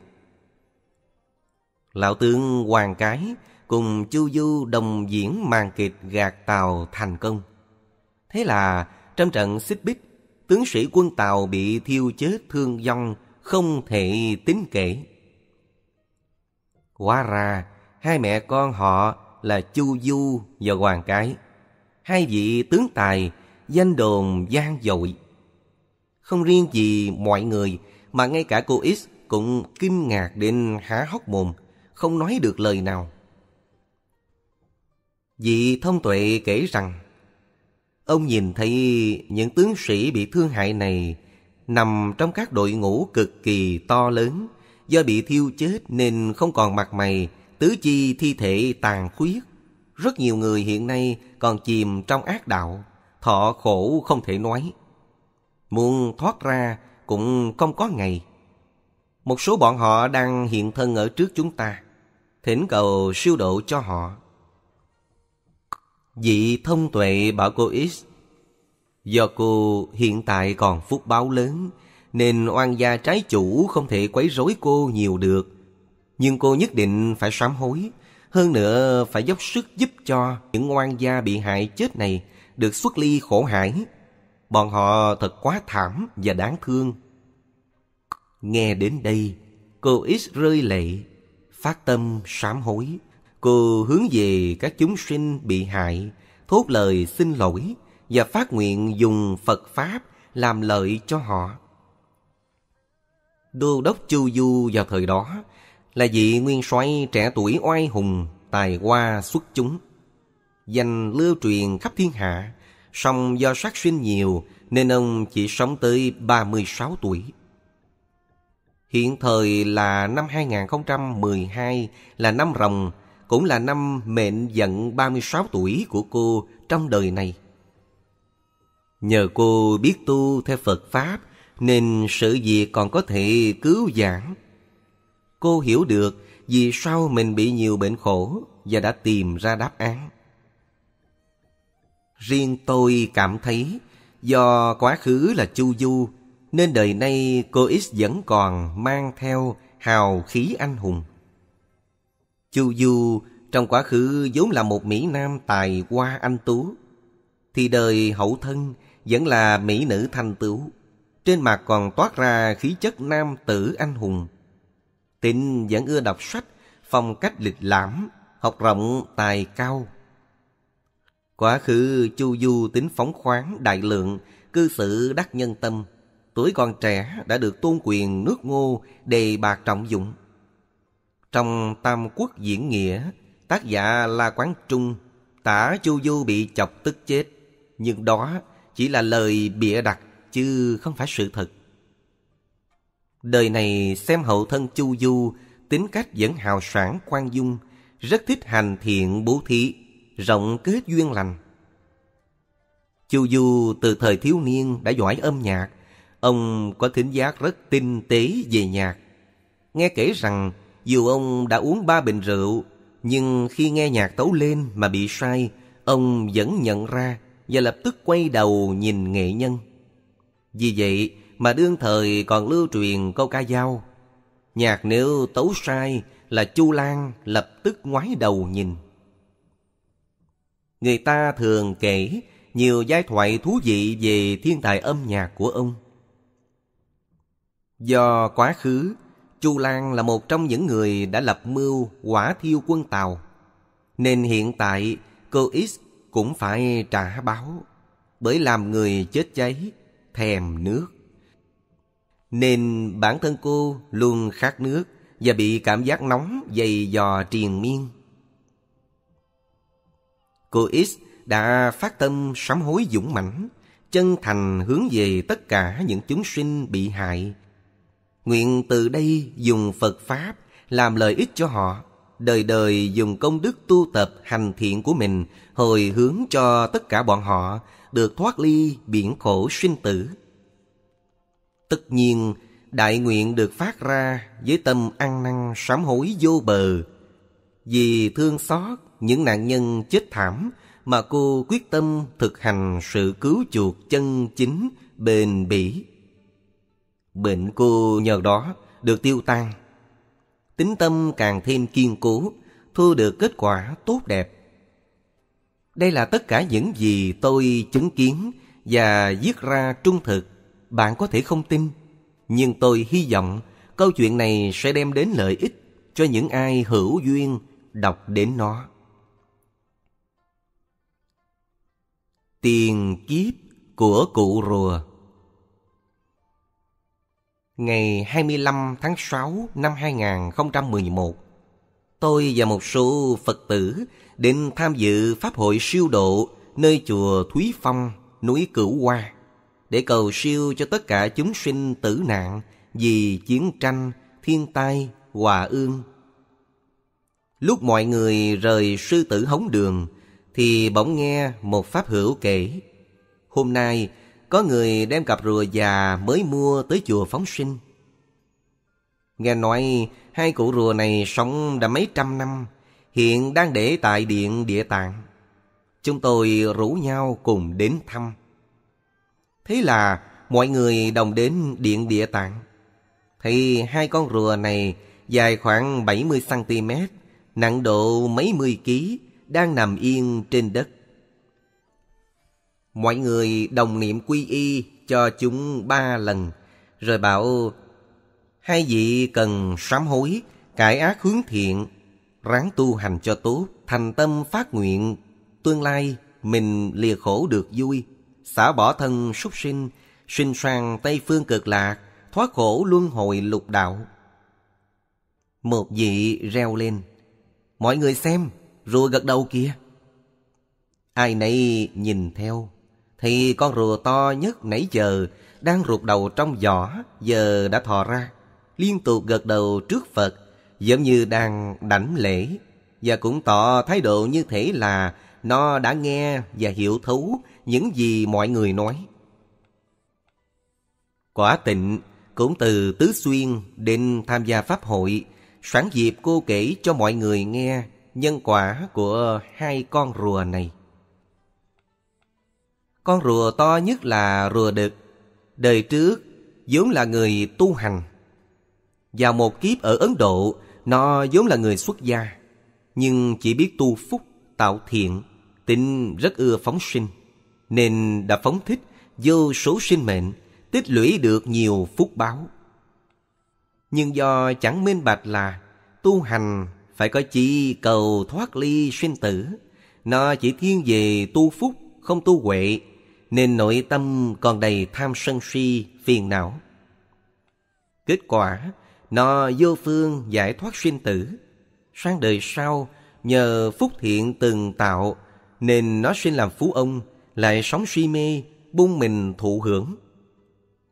Lão tướng Hoàng Cái cùng Chu Du đồng diễn màn kịch gạt Tàu thành công. Thế là trong trận xích bích, tướng sĩ quân Tàu bị thiêu chết thương vong không thể tính kể. Hóa ra, hai mẹ con họ là Chu Du và Hoàng Cái. Hai vị tướng tài, danh đồn gian dội. Không riêng gì mọi người, mà ngay cả cô X cũng kinh ngạc đến há hốc mồm, không nói được lời nào. Vị thông tuệ kể rằng, ông nhìn thấy những tướng sĩ bị thương hại này nằm trong các đội ngũ cực kỳ to lớn, do bị thiêu chết nên không còn mặt mày, tứ chi thi thể tàn khuyết. Rất nhiều người hiện nay còn chìm trong ác đạo, thọ khổ không thể nói. Muốn thoát ra cũng không có ngày. Một số bọn họ đang hiện thân ở trước chúng ta. Thỉnh cầu siêu độ cho họ. Vị thông tuệ bảo cô X. Do cô hiện tại còn phúc báo lớn, nên oan gia trái chủ không thể quấy rối cô nhiều được. Nhưng cô nhất định phải sám hối, hơn nữa phải dốc sức giúp cho những oan gia bị hại chết này được xuất ly khổ hải. Bọn họ thật quá thảm và đáng thương. Nghe đến đây, cô ít rơi lệ, phát tâm sám hối. Cô hướng về các chúng sinh bị hại, thốt lời xin lỗi và phát nguyện dùng Phật Pháp làm lợi cho họ. Đô đốc Chu Du vào thời đó là vị nguyên soái trẻ tuổi oai hùng, tài hoa xuất chúng, danh lưu truyền khắp thiên hạ song do sát sinh nhiều nên ông chỉ sống tới 36 tuổi. Hiện thời là năm 2012 là năm rồng, cũng là năm mệnh giận 36 tuổi của cô trong đời này. Nhờ cô biết tu theo Phật Pháp nên sự việc còn có thể cứu giảng. Cô hiểu được vì sao mình bị nhiều bệnh khổ và đã tìm ra đáp án. Riêng tôi cảm thấy do quá khứ là chu du nên đời nay cô X vẫn còn mang theo hào khí anh hùng. Chu Du trong quá khứ vốn là một Mỹ Nam tài hoa anh tú, thì đời hậu thân vẫn là Mỹ nữ thanh tú. Trên mặt còn toát ra khí chất nam tử anh hùng. Tịnh vẫn ưa đọc sách, phong cách lịch lãm, học rộng tài cao. Quá khứ chu du tính phóng khoáng đại lượng, cư xử đắc nhân tâm. Tuổi còn trẻ đã được tôn quyền nước ngô đề bạc trọng dụng. Trong Tam Quốc Diễn Nghĩa, tác giả La Quán Trung tả chu du bị chọc tức chết. Nhưng đó chỉ là lời bịa đặt chứ không phải sự thật. Đời này xem hậu thân chu du, tính cách vẫn hào sản quan dung, rất thích hành thiện bố thí rộng kết duyên lành. Chu Du từ thời thiếu niên đã giỏi âm nhạc, ông có thính giác rất tinh tế về nhạc. Nghe kể rằng dù ông đã uống ba bình rượu, nhưng khi nghe nhạc tấu lên mà bị sai, ông vẫn nhận ra và lập tức quay đầu nhìn nghệ nhân. Vì vậy mà đương thời còn lưu truyền câu ca dao. Nhạc nếu tấu sai là Chu Lan lập tức ngoái đầu nhìn. Người ta thường kể nhiều giai thoại thú vị về thiên tài âm nhạc của ông. Do quá khứ, Chu Lan là một trong những người đã lập mưu quả thiêu quân Tàu, nên hiện tại cô X cũng phải trả báo bởi làm người chết cháy, thèm nước. Nên bản thân cô luôn khát nước và bị cảm giác nóng dày dò triền miên. Cô X đã phát tâm sám hối dũng mãnh, chân thành hướng về tất cả những chúng sinh bị hại. Nguyện từ đây dùng Phật Pháp làm lợi ích cho họ, đời đời dùng công đức tu tập hành thiện của mình hồi hướng cho tất cả bọn họ được thoát ly biển khổ sinh tử. Tất nhiên, đại nguyện được phát ra với tâm ăn năn sám hối vô bờ, vì thương xót những nạn nhân chết thảm mà cô quyết tâm thực hành sự cứu chuộc chân chính bền bỉ. Bệnh cô nhờ đó được tiêu tan. Tính tâm càng thêm kiên cố, thu được kết quả tốt đẹp. Đây là tất cả những gì tôi chứng kiến và viết ra trung thực. Bạn có thể không tin, nhưng tôi hy vọng câu chuyện này sẽ đem đến lợi ích cho những ai hữu duyên đọc đến nó. Tiền kiếp của cụ rùa Ngày 25 tháng 6 năm 2011 Tôi và một số Phật tử đến tham dự Pháp hội siêu độ nơi chùa Thúy Phong, núi Cửu Hoa để cầu siêu cho tất cả chúng sinh tử nạn vì chiến tranh, thiên tai, hòa ương. Lúc mọi người rời sư tử hống đường, thì bỗng nghe một pháp hữu kể. Hôm nay, có người đem cặp rùa già mới mua tới chùa phóng sinh. Nghe nói hai cụ rùa này sống đã mấy trăm năm, hiện đang để tại điện địa tạng. Chúng tôi rủ nhau cùng đến thăm. Thế là mọi người đồng đến điện địa tạng. Thì hai con rùa này dài khoảng 70cm, nặng độ mấy mươi ký, đang nằm yên trên đất. Mọi người đồng niệm quy y cho chúng ba lần, rồi bảo hai vị cần sám hối, cải ác hướng thiện, ráng tu hành cho tốt, thành tâm phát nguyện, tương lai mình lìa khổ được vui, xả bỏ thân súc sinh, sinh sang Tây Phương cực lạc, thoát khổ luân hồi lục đạo. Một vị reo lên, mọi người xem, rùa gật đầu kia Ai nấy nhìn theo, thì con rùa to nhất nãy giờ đang ruột đầu trong giỏ giờ đã thò ra, liên tục gật đầu trước Phật, giống như đang đảnh lễ, và cũng tỏ thái độ như thể là nó đã nghe và hiểu thấu những gì mọi người nói. Quả tịnh cũng từ Tứ Xuyên đến tham gia Pháp hội, soán dịp cô kể cho mọi người nghe nhân quả của hai con rùa này. Con rùa to nhất là rùa đực. Đời trước, vốn là người tu hành. Vào một kiếp ở Ấn Độ, nó vốn là người xuất gia. Nhưng chỉ biết tu phúc, tạo thiện, tính rất ưa phóng sinh. Nên đã phóng thích vô số sinh mệnh, tích lũy được nhiều phúc báo. Nhưng do chẳng minh bạch là tu hành phải có chi cầu thoát ly sinh tử. Nó chỉ thiên về tu phúc, không tu huệ, nên nội tâm còn đầy tham sân si, phiền não. Kết quả, nó vô phương giải thoát sinh tử. Sang đời sau, nhờ phúc thiện từng tạo, nên nó sinh làm phú ông, lại sống si mê, buông mình thụ hưởng.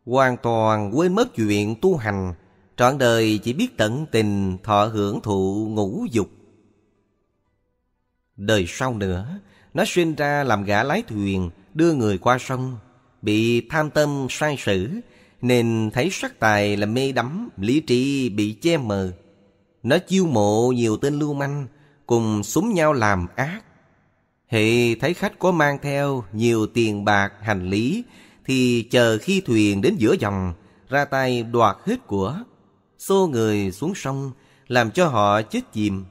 Hoàn toàn quên mất chuyện tu hành, trọn đời chỉ biết tận tình thọ hưởng thụ ngũ dục. Đời sau nữa, nó sinh ra làm gã lái thuyền, đưa người qua sông, bị tham tâm sai sử, nên thấy sắc tài là mê đắm, lý trí bị che mờ. Nó chiêu mộ nhiều tên lưu manh, cùng súng nhau làm ác. Hệ thấy khách có mang theo nhiều tiền bạc, hành lý, thì chờ khi thuyền đến giữa dòng, ra tay đoạt hết của xô người xuống sông, làm cho họ chết chìm.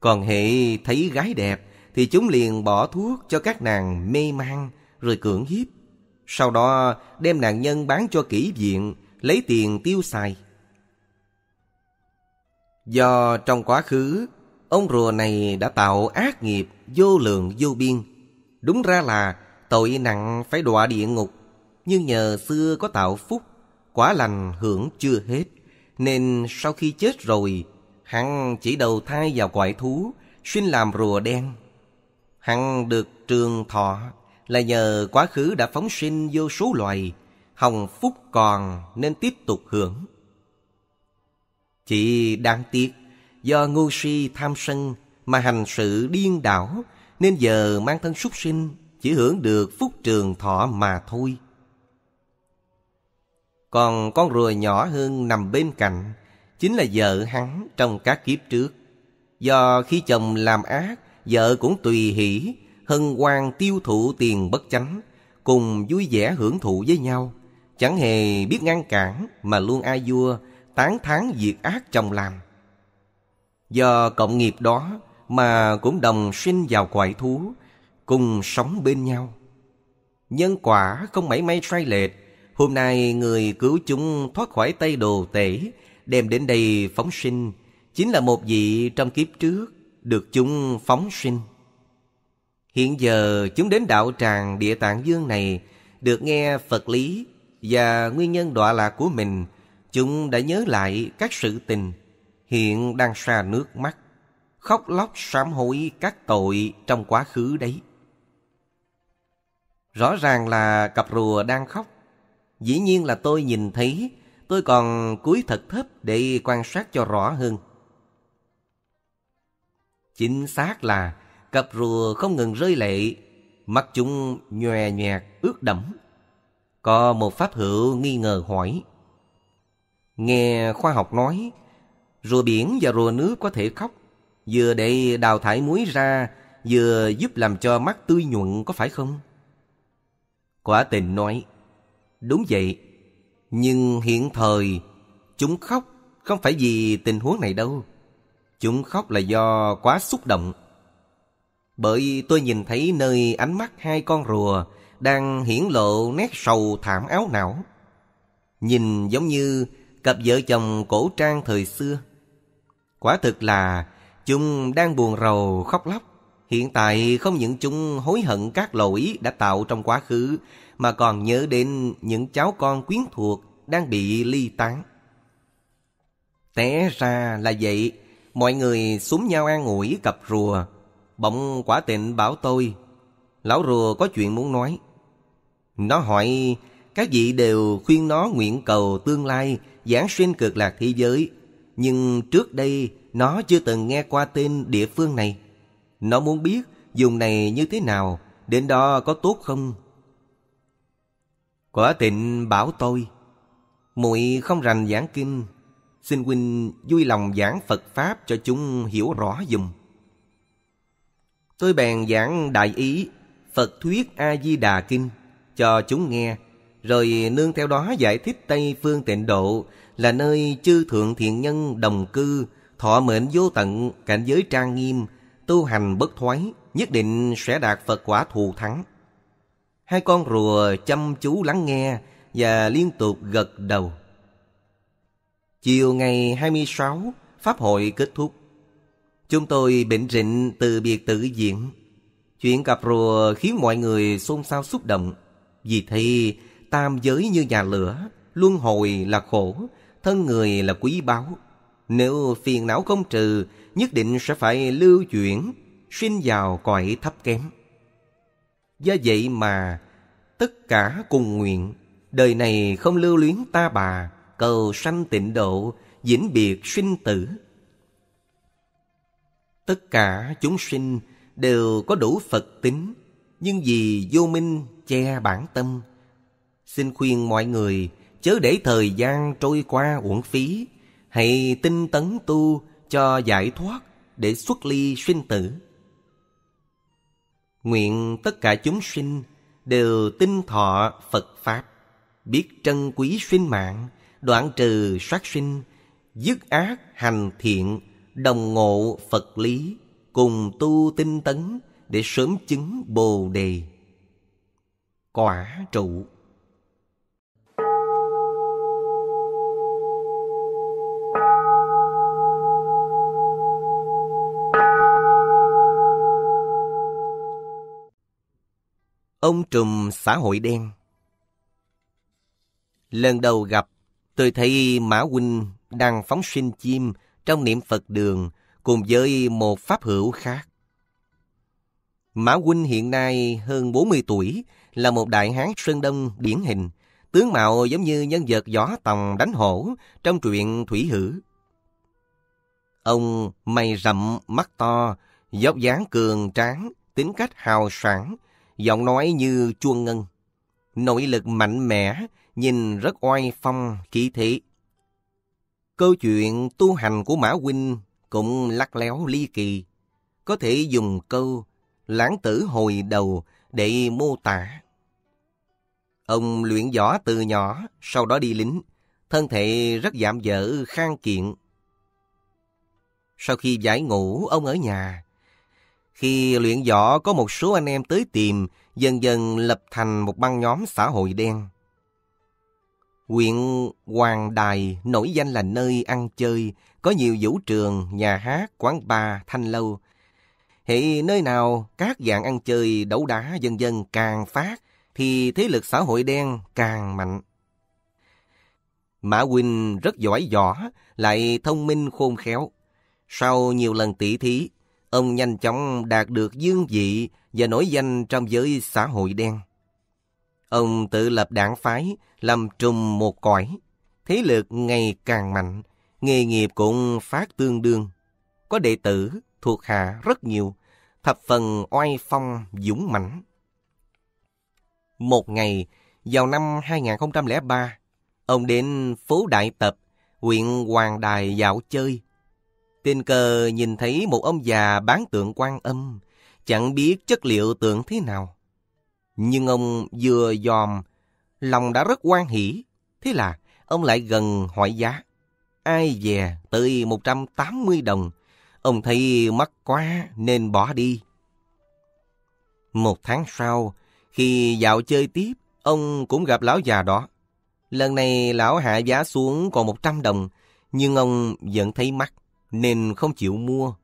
Còn hệ thấy gái đẹp, thì chúng liền bỏ thuốc cho các nàng mê man, rồi cưỡng hiếp. Sau đó đem nạn nhân bán cho kỹ viện, lấy tiền tiêu xài. Do trong quá khứ, ông rùa này đã tạo ác nghiệp vô lượng vô biên. Đúng ra là tội nặng phải đọa địa ngục, nhưng nhờ xưa có tạo phúc quả lành hưởng chưa hết. Nên sau khi chết rồi, hắn chỉ đầu thai vào quải thú, xin làm rùa đen. Hắn được trường thọ là nhờ quá khứ đã phóng sinh vô số loài, hồng phúc còn nên tiếp tục hưởng. Chỉ đáng tiếc, do ngu si tham sân mà hành sự điên đảo, nên giờ mang thân súc sinh chỉ hưởng được phúc trường thọ mà thôi. Còn con rùa nhỏ hơn nằm bên cạnh Chính là vợ hắn trong các kiếp trước Do khi chồng làm ác Vợ cũng tùy hỷ Hân hoan tiêu thụ tiền bất chánh Cùng vui vẻ hưởng thụ với nhau Chẳng hề biết ngăn cản Mà luôn ai vua Tán thán diệt ác chồng làm Do cộng nghiệp đó Mà cũng đồng sinh vào quại thú Cùng sống bên nhau Nhân quả không mảy may sai lệch Hôm nay người cứu chúng thoát khỏi tay đồ tể, đem đến đây phóng sinh, chính là một vị trong kiếp trước được chúng phóng sinh. Hiện giờ chúng đến đạo tràng địa tạng dương này, được nghe Phật lý và nguyên nhân đọa lạc của mình, chúng đã nhớ lại các sự tình, hiện đang xa nước mắt, khóc lóc sám hối các tội trong quá khứ đấy. Rõ ràng là cặp rùa đang khóc, Dĩ nhiên là tôi nhìn thấy, tôi còn cúi thật thấp để quan sát cho rõ hơn. Chính xác là cặp rùa không ngừng rơi lệ, mắt chúng nhòe nhòe ướt đẫm. Có một pháp hữu nghi ngờ hỏi. Nghe khoa học nói, rùa biển và rùa nước có thể khóc, vừa để đào thải muối ra, vừa giúp làm cho mắt tươi nhuận có phải không? Quả tình nói, Đúng vậy, nhưng hiện thời chúng khóc không phải vì tình huống này đâu. Chúng khóc là do quá xúc động. Bởi tôi nhìn thấy nơi ánh mắt hai con rùa đang hiển lộ nét sầu thảm áo não. Nhìn giống như cặp vợ chồng cổ trang thời xưa. Quả thực là chúng đang buồn rầu khóc lóc. Hiện tại không những chúng hối hận các lỗi đã tạo trong quá khứ mà còn nhớ đến những cháu con quyến thuộc đang bị ly tán. Té ra là vậy, mọi người súng nhau an ủi cặp rùa. Bỗng quả tịnh bảo tôi, lão rùa có chuyện muốn nói. Nó hỏi, các vị đều khuyên nó nguyện cầu tương lai, giảng xuyên cực lạc thế giới. Nhưng trước đây, nó chưa từng nghe qua tên địa phương này. Nó muốn biết dùng này như thế nào, đến đó có tốt không? Quả tịnh bảo tôi muội không rành giảng kinh Xin huynh vui lòng giảng Phật Pháp cho chúng hiểu rõ dùm Tôi bèn giảng đại ý Phật Thuyết A-di-đà Kinh cho chúng nghe Rồi nương theo đó giải thích Tây Phương Tịnh Độ Là nơi chư Thượng Thiện Nhân đồng cư Thọ mệnh vô tận, cảnh giới trang nghiêm Tu hành bất thoái Nhất định sẽ đạt Phật quả thù thắng Hai con rùa chăm chú lắng nghe và liên tục gật đầu. Chiều ngày 26, Pháp hội kết thúc. Chúng tôi bệnh rịnh từ biệt tự diễn Chuyện cặp rùa khiến mọi người xôn xao xúc động. Vì thì tam giới như nhà lửa, luân hồi là khổ, thân người là quý báu. Nếu phiền não không trừ, nhất định sẽ phải lưu chuyển, sinh vào cõi thấp kém. Do vậy mà tất cả cùng nguyện, đời này không lưu luyến ta bà, cầu sanh tịnh độ, vĩnh biệt sinh tử. Tất cả chúng sinh đều có đủ Phật tính, nhưng vì vô minh che bản tâm. Xin khuyên mọi người chớ để thời gian trôi qua uổng phí, hãy tinh tấn tu cho giải thoát để xuất ly sinh tử. Nguyện tất cả chúng sinh đều tinh thọ Phật Pháp, biết trân quý sinh mạng, đoạn trừ sát sinh, dứt ác hành thiện, đồng ngộ Phật lý, cùng tu tinh tấn để sớm chứng Bồ Đề. Quả trụ Ông trùm xã hội đen Lần đầu gặp, tôi thấy Mã Huynh đang phóng sinh chim trong niệm Phật đường cùng với một pháp hữu khác. Mã Huynh hiện nay hơn 40 tuổi, là một đại hán Sơn Đông điển hình, tướng mạo giống như nhân vật gió tòng đánh hổ trong truyện Thủy Hử. Ông mày rậm, mắt to, dốc dáng cường tráng, tính cách hào sảng giọng nói như chuông ngân. Nội lực mạnh mẽ, nhìn rất oai phong, kỳ thị. Câu chuyện tu hành của Mã Huynh cũng lắc léo ly kỳ. Có thể dùng câu lãng tử hồi đầu để mô tả. Ông luyện võ từ nhỏ, sau đó đi lính. Thân thể rất giảm dở, khang kiện. Sau khi giải ngũ, ông ở nhà, khi luyện võ có một số anh em tới tìm, dần dần lập thành một băng nhóm xã hội đen. Huyện Hoàng Đài nổi danh là nơi ăn chơi, có nhiều vũ trường, nhà hát, quán bar, thanh lâu. Hệ nơi nào các dạng ăn chơi, đấu đá dần dần càng phát, thì thế lực xã hội đen càng mạnh. Mã Quỳnh rất giỏi võ, lại thông minh khôn khéo. Sau nhiều lần tỉ thí, ông nhanh chóng đạt được dương vị và nổi danh trong giới xã hội đen. Ông tự lập đảng phái, làm trùm một cõi. Thế lực ngày càng mạnh, nghề nghiệp cũng phát tương đương. Có đệ tử, thuộc hạ rất nhiều, thập phần oai phong dũng mãnh. Một ngày, vào năm 2003, ông đến phố Đại Tập, huyện Hoàng Đài dạo chơi, tình cờ nhìn thấy một ông già bán tượng quan âm, chẳng biết chất liệu tượng thế nào. Nhưng ông vừa dòm, lòng đã rất quan hỷ, thế là ông lại gần hỏi giá. Ai dè tới 180 đồng, ông thấy mắc quá nên bỏ đi. Một tháng sau, khi dạo chơi tiếp, ông cũng gặp lão già đó. Lần này lão hạ giá xuống còn 100 đồng, nhưng ông vẫn thấy mắc nên không chịu mua.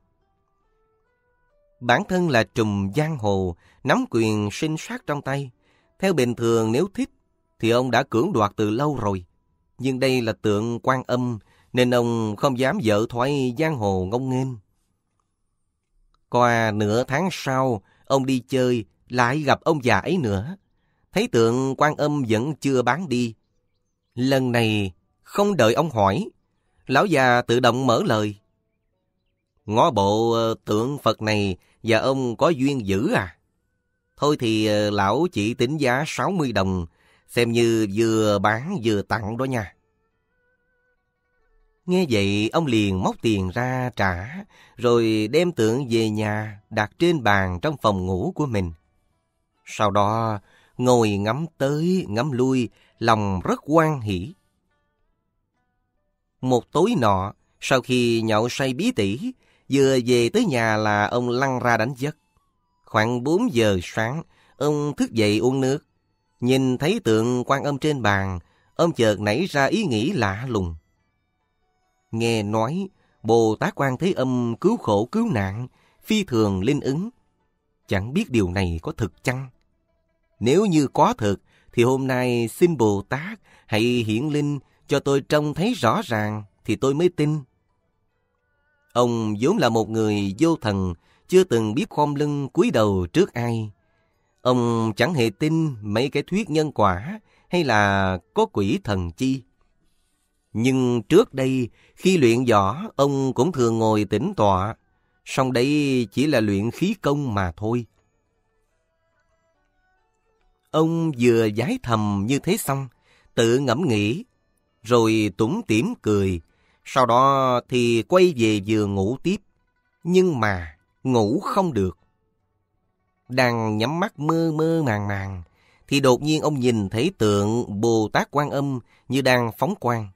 Bản thân là trùm giang hồ, nắm quyền sinh sát trong tay. Theo bình thường nếu thích thì ông đã cưỡng đoạt từ lâu rồi. Nhưng đây là tượng quan âm nên ông không dám dỡ thoái giang hồ ngông nghênh. Qua nửa tháng sau, ông đi chơi lại gặp ông già ấy nữa. Thấy tượng quan âm vẫn chưa bán đi. Lần này không đợi ông hỏi, lão già tự động mở lời. Ngó bộ ờ, tượng Phật này và ông có duyên dữ à? Thôi thì ờ, lão chỉ tính giá 60 đồng, xem như vừa bán vừa tặng đó nha. Nghe vậy ông liền móc tiền ra trả, rồi đem tượng về nhà đặt trên bàn trong phòng ngủ của mình. Sau đó ngồi ngắm tới ngắm lui, lòng rất quan hỷ. Một tối nọ, sau khi nhậu say bí tỉ, Vừa về tới nhà là ông lăn ra đánh giấc. Khoảng 4 giờ sáng, ông thức dậy uống nước. Nhìn thấy tượng quan âm trên bàn, ông chợt nảy ra ý nghĩ lạ lùng. Nghe nói, Bồ Tát Quan thấy Âm cứu khổ cứu nạn, phi thường linh ứng. Chẳng biết điều này có thực chăng? Nếu như có thực, thì hôm nay xin Bồ Tát hãy hiển linh cho tôi trông thấy rõ ràng thì tôi mới tin. Ông vốn là một người vô thần, chưa từng biết khom lưng cúi đầu trước ai. Ông chẳng hề tin mấy cái thuyết nhân quả hay là có quỷ thần chi. Nhưng trước đây, khi luyện võ, ông cũng thường ngồi tĩnh tọa. Song đây chỉ là luyện khí công mà thôi. Ông vừa giải thầm như thế xong, tự ngẫm nghĩ, rồi tủm tỉm cười, sau đó thì quay về giường ngủ tiếp, nhưng mà ngủ không được. Đang nhắm mắt mơ mơ màng màng, thì đột nhiên ông nhìn thấy tượng Bồ Tát Quan Âm như đang phóng quang.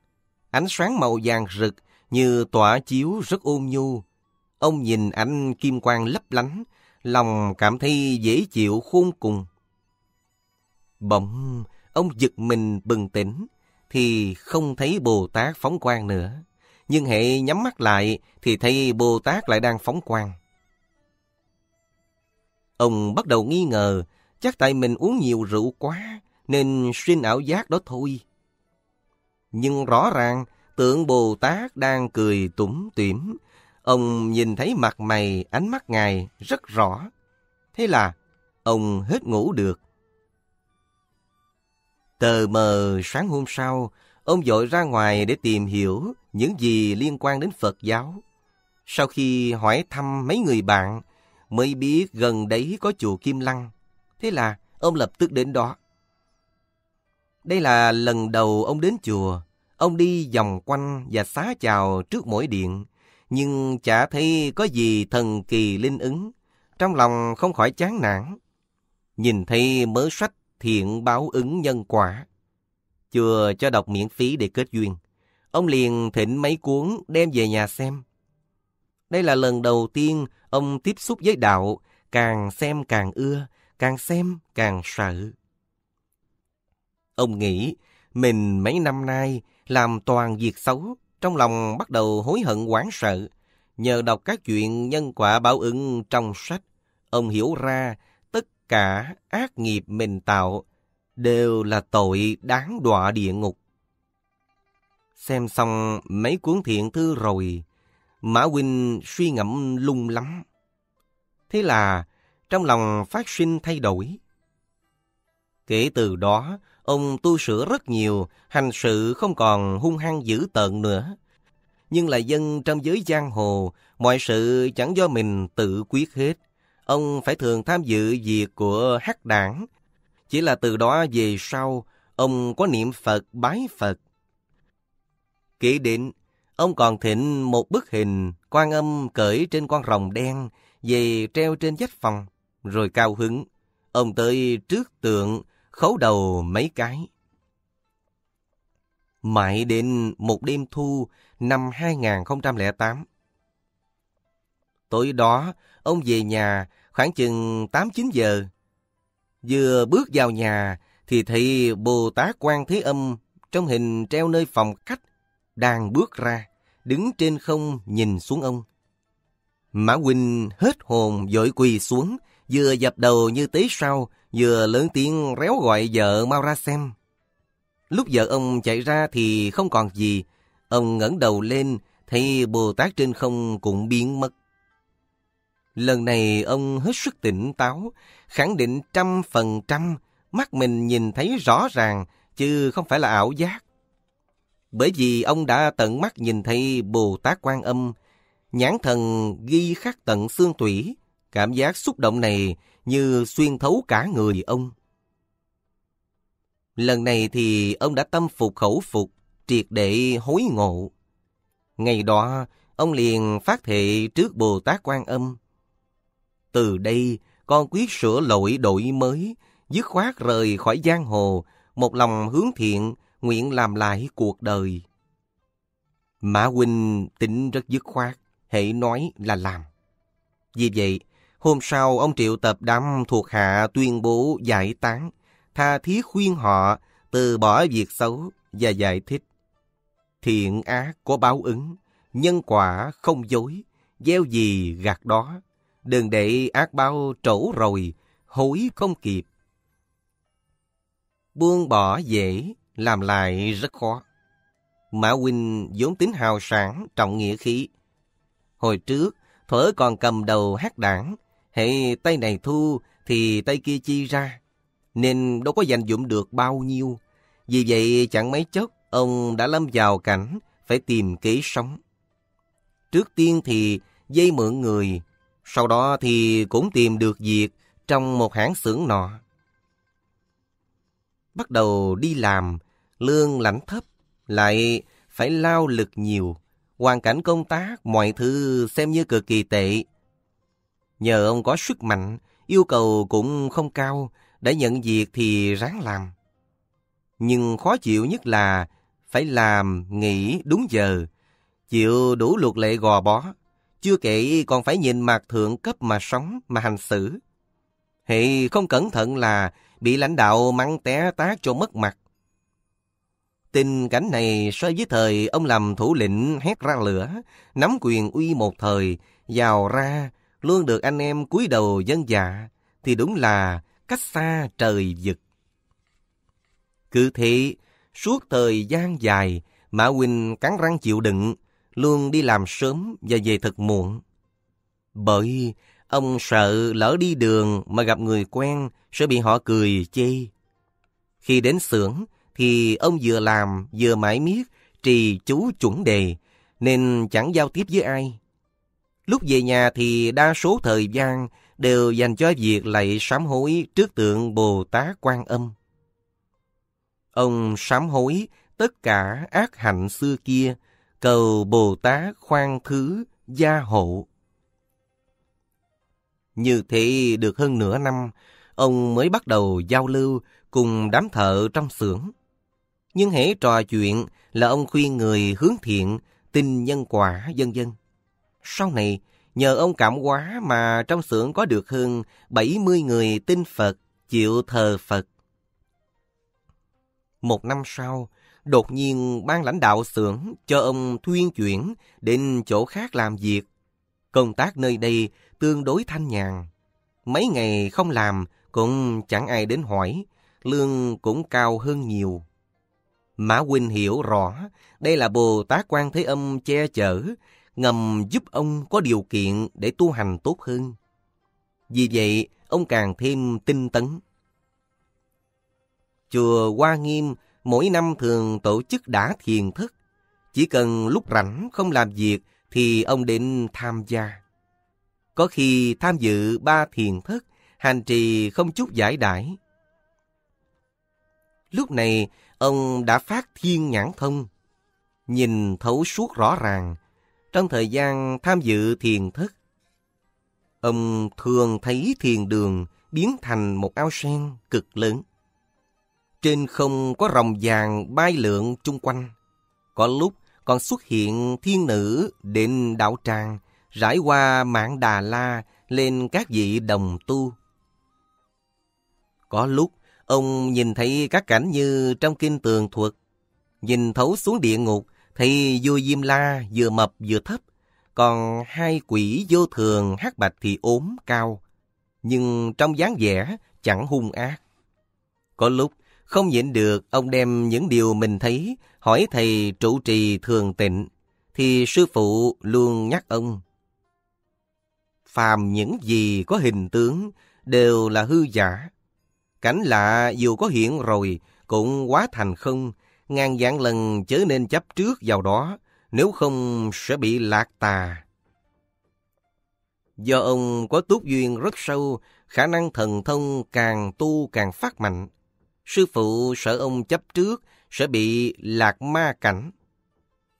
Ánh sáng màu vàng rực như tỏa chiếu rất ôn nhu. Ông nhìn ánh kim quang lấp lánh, lòng cảm thấy dễ chịu khôn cùng. Bỗng, ông giật mình bừng tỉnh, thì không thấy Bồ Tát phóng quang nữa nhưng hệ nhắm mắt lại thì thấy Bồ Tát lại đang phóng quang. Ông bắt đầu nghi ngờ, chắc tại mình uống nhiều rượu quá, nên xuyên ảo giác đó thôi. Nhưng rõ ràng, tượng Bồ Tát đang cười tủm tỉm. Ông nhìn thấy mặt mày, ánh mắt ngài rất rõ. Thế là ông hết ngủ được. Tờ mờ sáng hôm sau, Ông dội ra ngoài để tìm hiểu những gì liên quan đến Phật giáo. Sau khi hỏi thăm mấy người bạn, mới biết gần đấy có chùa Kim Lăng. Thế là ông lập tức đến đó. Đây là lần đầu ông đến chùa. Ông đi vòng quanh và xá chào trước mỗi điện, nhưng chả thấy có gì thần kỳ linh ứng. Trong lòng không khỏi chán nản. Nhìn thấy mớ sách thiện báo ứng nhân quả, chừa cho đọc miễn phí để kết duyên. Ông liền thỉnh mấy cuốn đem về nhà xem. Đây là lần đầu tiên ông tiếp xúc với đạo, càng xem càng ưa, càng xem càng sợ. Ông nghĩ mình mấy năm nay làm toàn việc xấu, trong lòng bắt đầu hối hận quán sợ. Nhờ đọc các chuyện nhân quả báo ứng trong sách, ông hiểu ra tất cả ác nghiệp mình tạo đều là tội đáng đọa địa ngục. Xem xong mấy cuốn thiện thư rồi, Mã Huynh suy ngẫm lung lắm. Thế là trong lòng phát sinh thay đổi. Kể từ đó, ông tu sửa rất nhiều, hành sự không còn hung hăng dữ tợn nữa. Nhưng là dân trong giới giang hồ, mọi sự chẳng do mình tự quyết hết. Ông phải thường tham dự việc của hắc đảng, chỉ là từ đó về sau, ông có niệm Phật bái Phật. Kỷ định, ông còn thịnh một bức hình quan âm cởi trên con rồng đen về treo trên vách phòng, rồi cao hứng. Ông tới trước tượng, khấu đầu mấy cái. Mãi đến một đêm thu năm 2008. Tối đó, ông về nhà khoảng chừng 8-9 giờ Vừa bước vào nhà thì thấy Bồ Tát Quan Thế Âm trong hình treo nơi phòng khách đang bước ra, đứng trên không nhìn xuống ông. Mã Huynh hết hồn dội quỳ xuống, vừa dập đầu như tế sau, vừa lớn tiếng réo gọi vợ mau ra xem. Lúc vợ ông chạy ra thì không còn gì, ông ngẩng đầu lên, thấy Bồ Tát trên không cũng biến mất. Lần này ông hết sức tỉnh táo, khẳng định trăm phần trăm, mắt mình nhìn thấy rõ ràng, chứ không phải là ảo giác. Bởi vì ông đã tận mắt nhìn thấy Bồ Tát Quan Âm, nhãn thần ghi khắc tận xương tủy, cảm giác xúc động này như xuyên thấu cả người ông. Lần này thì ông đã tâm phục khẩu phục, triệt để hối ngộ. Ngày đó, ông liền phát thệ trước Bồ Tát Quan Âm. Từ đây, con quyết sửa lỗi đổi mới, dứt khoát rời khỏi giang hồ, một lòng hướng thiện, nguyện làm lại cuộc đời. Mã Huynh tính rất dứt khoát, hãy nói là làm. Vì vậy, hôm sau ông triệu tập đám thuộc hạ tuyên bố giải tán, tha thiết khuyên họ từ bỏ việc xấu và giải thích. Thiện ác có báo ứng, nhân quả không dối, gieo gì gạt đó đừng để ác bao trổ rồi, hối không kịp. Buông bỏ dễ, làm lại rất khó. Mã Huynh vốn tính hào sản, trọng nghĩa khí. Hồi trước, thở còn cầm đầu hát đảng, hệ tay này thu thì tay kia chi ra, nên đâu có giành dụng được bao nhiêu. Vì vậy chẳng mấy chốc, ông đã lâm vào cảnh phải tìm kế sống. Trước tiên thì dây mượn người sau đó thì cũng tìm được việc trong một hãng xưởng nọ. Bắt đầu đi làm, lương lãnh thấp, lại phải lao lực nhiều. Hoàn cảnh công tác, mọi thứ xem như cực kỳ tệ. Nhờ ông có sức mạnh, yêu cầu cũng không cao, để nhận việc thì ráng làm. Nhưng khó chịu nhất là phải làm, nghỉ đúng giờ, chịu đủ luật lệ gò bó. Chưa kể còn phải nhìn mặt thượng cấp mà sống, mà hành xử. Hệ không cẩn thận là bị lãnh đạo mắng té tát cho mất mặt. Tình cảnh này so với thời ông làm thủ lĩnh hét ra lửa, nắm quyền uy một thời, giàu ra, luôn được anh em cúi đầu dân dạ, thì đúng là cách xa trời vực. Cứ thế, suốt thời gian dài, Mã Huỳnh cắn răng chịu đựng, luôn đi làm sớm và về thật muộn. Bởi ông sợ lỡ đi đường mà gặp người quen sẽ bị họ cười chê. Khi đến xưởng thì ông vừa làm vừa mãi miết trì chú chuẩn đề nên chẳng giao tiếp với ai. Lúc về nhà thì đa số thời gian đều dành cho việc lạy sám hối trước tượng Bồ Tát Quan Âm. Ông sám hối tất cả ác hạnh xưa kia cầu Bồ Tát khoan thứ gia hộ. Như thế được hơn nửa năm, ông mới bắt đầu giao lưu cùng đám thợ trong xưởng. Nhưng hễ trò chuyện là ông khuyên người hướng thiện, tin nhân quả, dân dân Sau này, nhờ ông cảm hóa mà trong xưởng có được hơn 70 người tin Phật, chịu thờ Phật. Một năm sau, Đột nhiên ban lãnh đạo xưởng cho ông thuyên chuyển đến chỗ khác làm việc. Công tác nơi đây tương đối thanh nhàn. Mấy ngày không làm cũng chẳng ai đến hỏi, lương cũng cao hơn nhiều. Mã Huynh hiểu rõ đây là Bồ Tát Quan Thế Âm che chở, ngầm giúp ông có điều kiện để tu hành tốt hơn. Vì vậy, ông càng thêm tinh tấn. Chùa Hoa Nghiêm mỗi năm thường tổ chức đã thiền thức. Chỉ cần lúc rảnh không làm việc thì ông đến tham gia. Có khi tham dự ba thiền thức, hành trì không chút giải đải Lúc này, ông đã phát thiên nhãn thông, nhìn thấu suốt rõ ràng trong thời gian tham dự thiền thức. Ông thường thấy thiền đường biến thành một ao sen cực lớn. Trên không có rồng vàng bay lượn chung quanh. Có lúc còn xuất hiện thiên nữ đến đạo tràng, rải qua mạng Đà La lên các vị đồng tu. Có lúc, ông nhìn thấy các cảnh như trong kinh tường thuật. Nhìn thấu xuống địa ngục, thì vua Diêm La vừa mập vừa thấp, còn hai quỷ vô thường hát bạch thì ốm cao, nhưng trong dáng vẻ chẳng hung ác. Có lúc không nhịn được, ông đem những điều mình thấy, hỏi thầy trụ trì thường tịnh, thì sư phụ luôn nhắc ông. Phàm những gì có hình tướng đều là hư giả. Cảnh lạ dù có hiện rồi, cũng quá thành không, ngàn vạn lần chớ nên chấp trước vào đó, nếu không sẽ bị lạc tà. Do ông có túc duyên rất sâu, khả năng thần thông càng tu càng phát mạnh sư phụ sợ ông chấp trước sẽ bị lạc ma cảnh.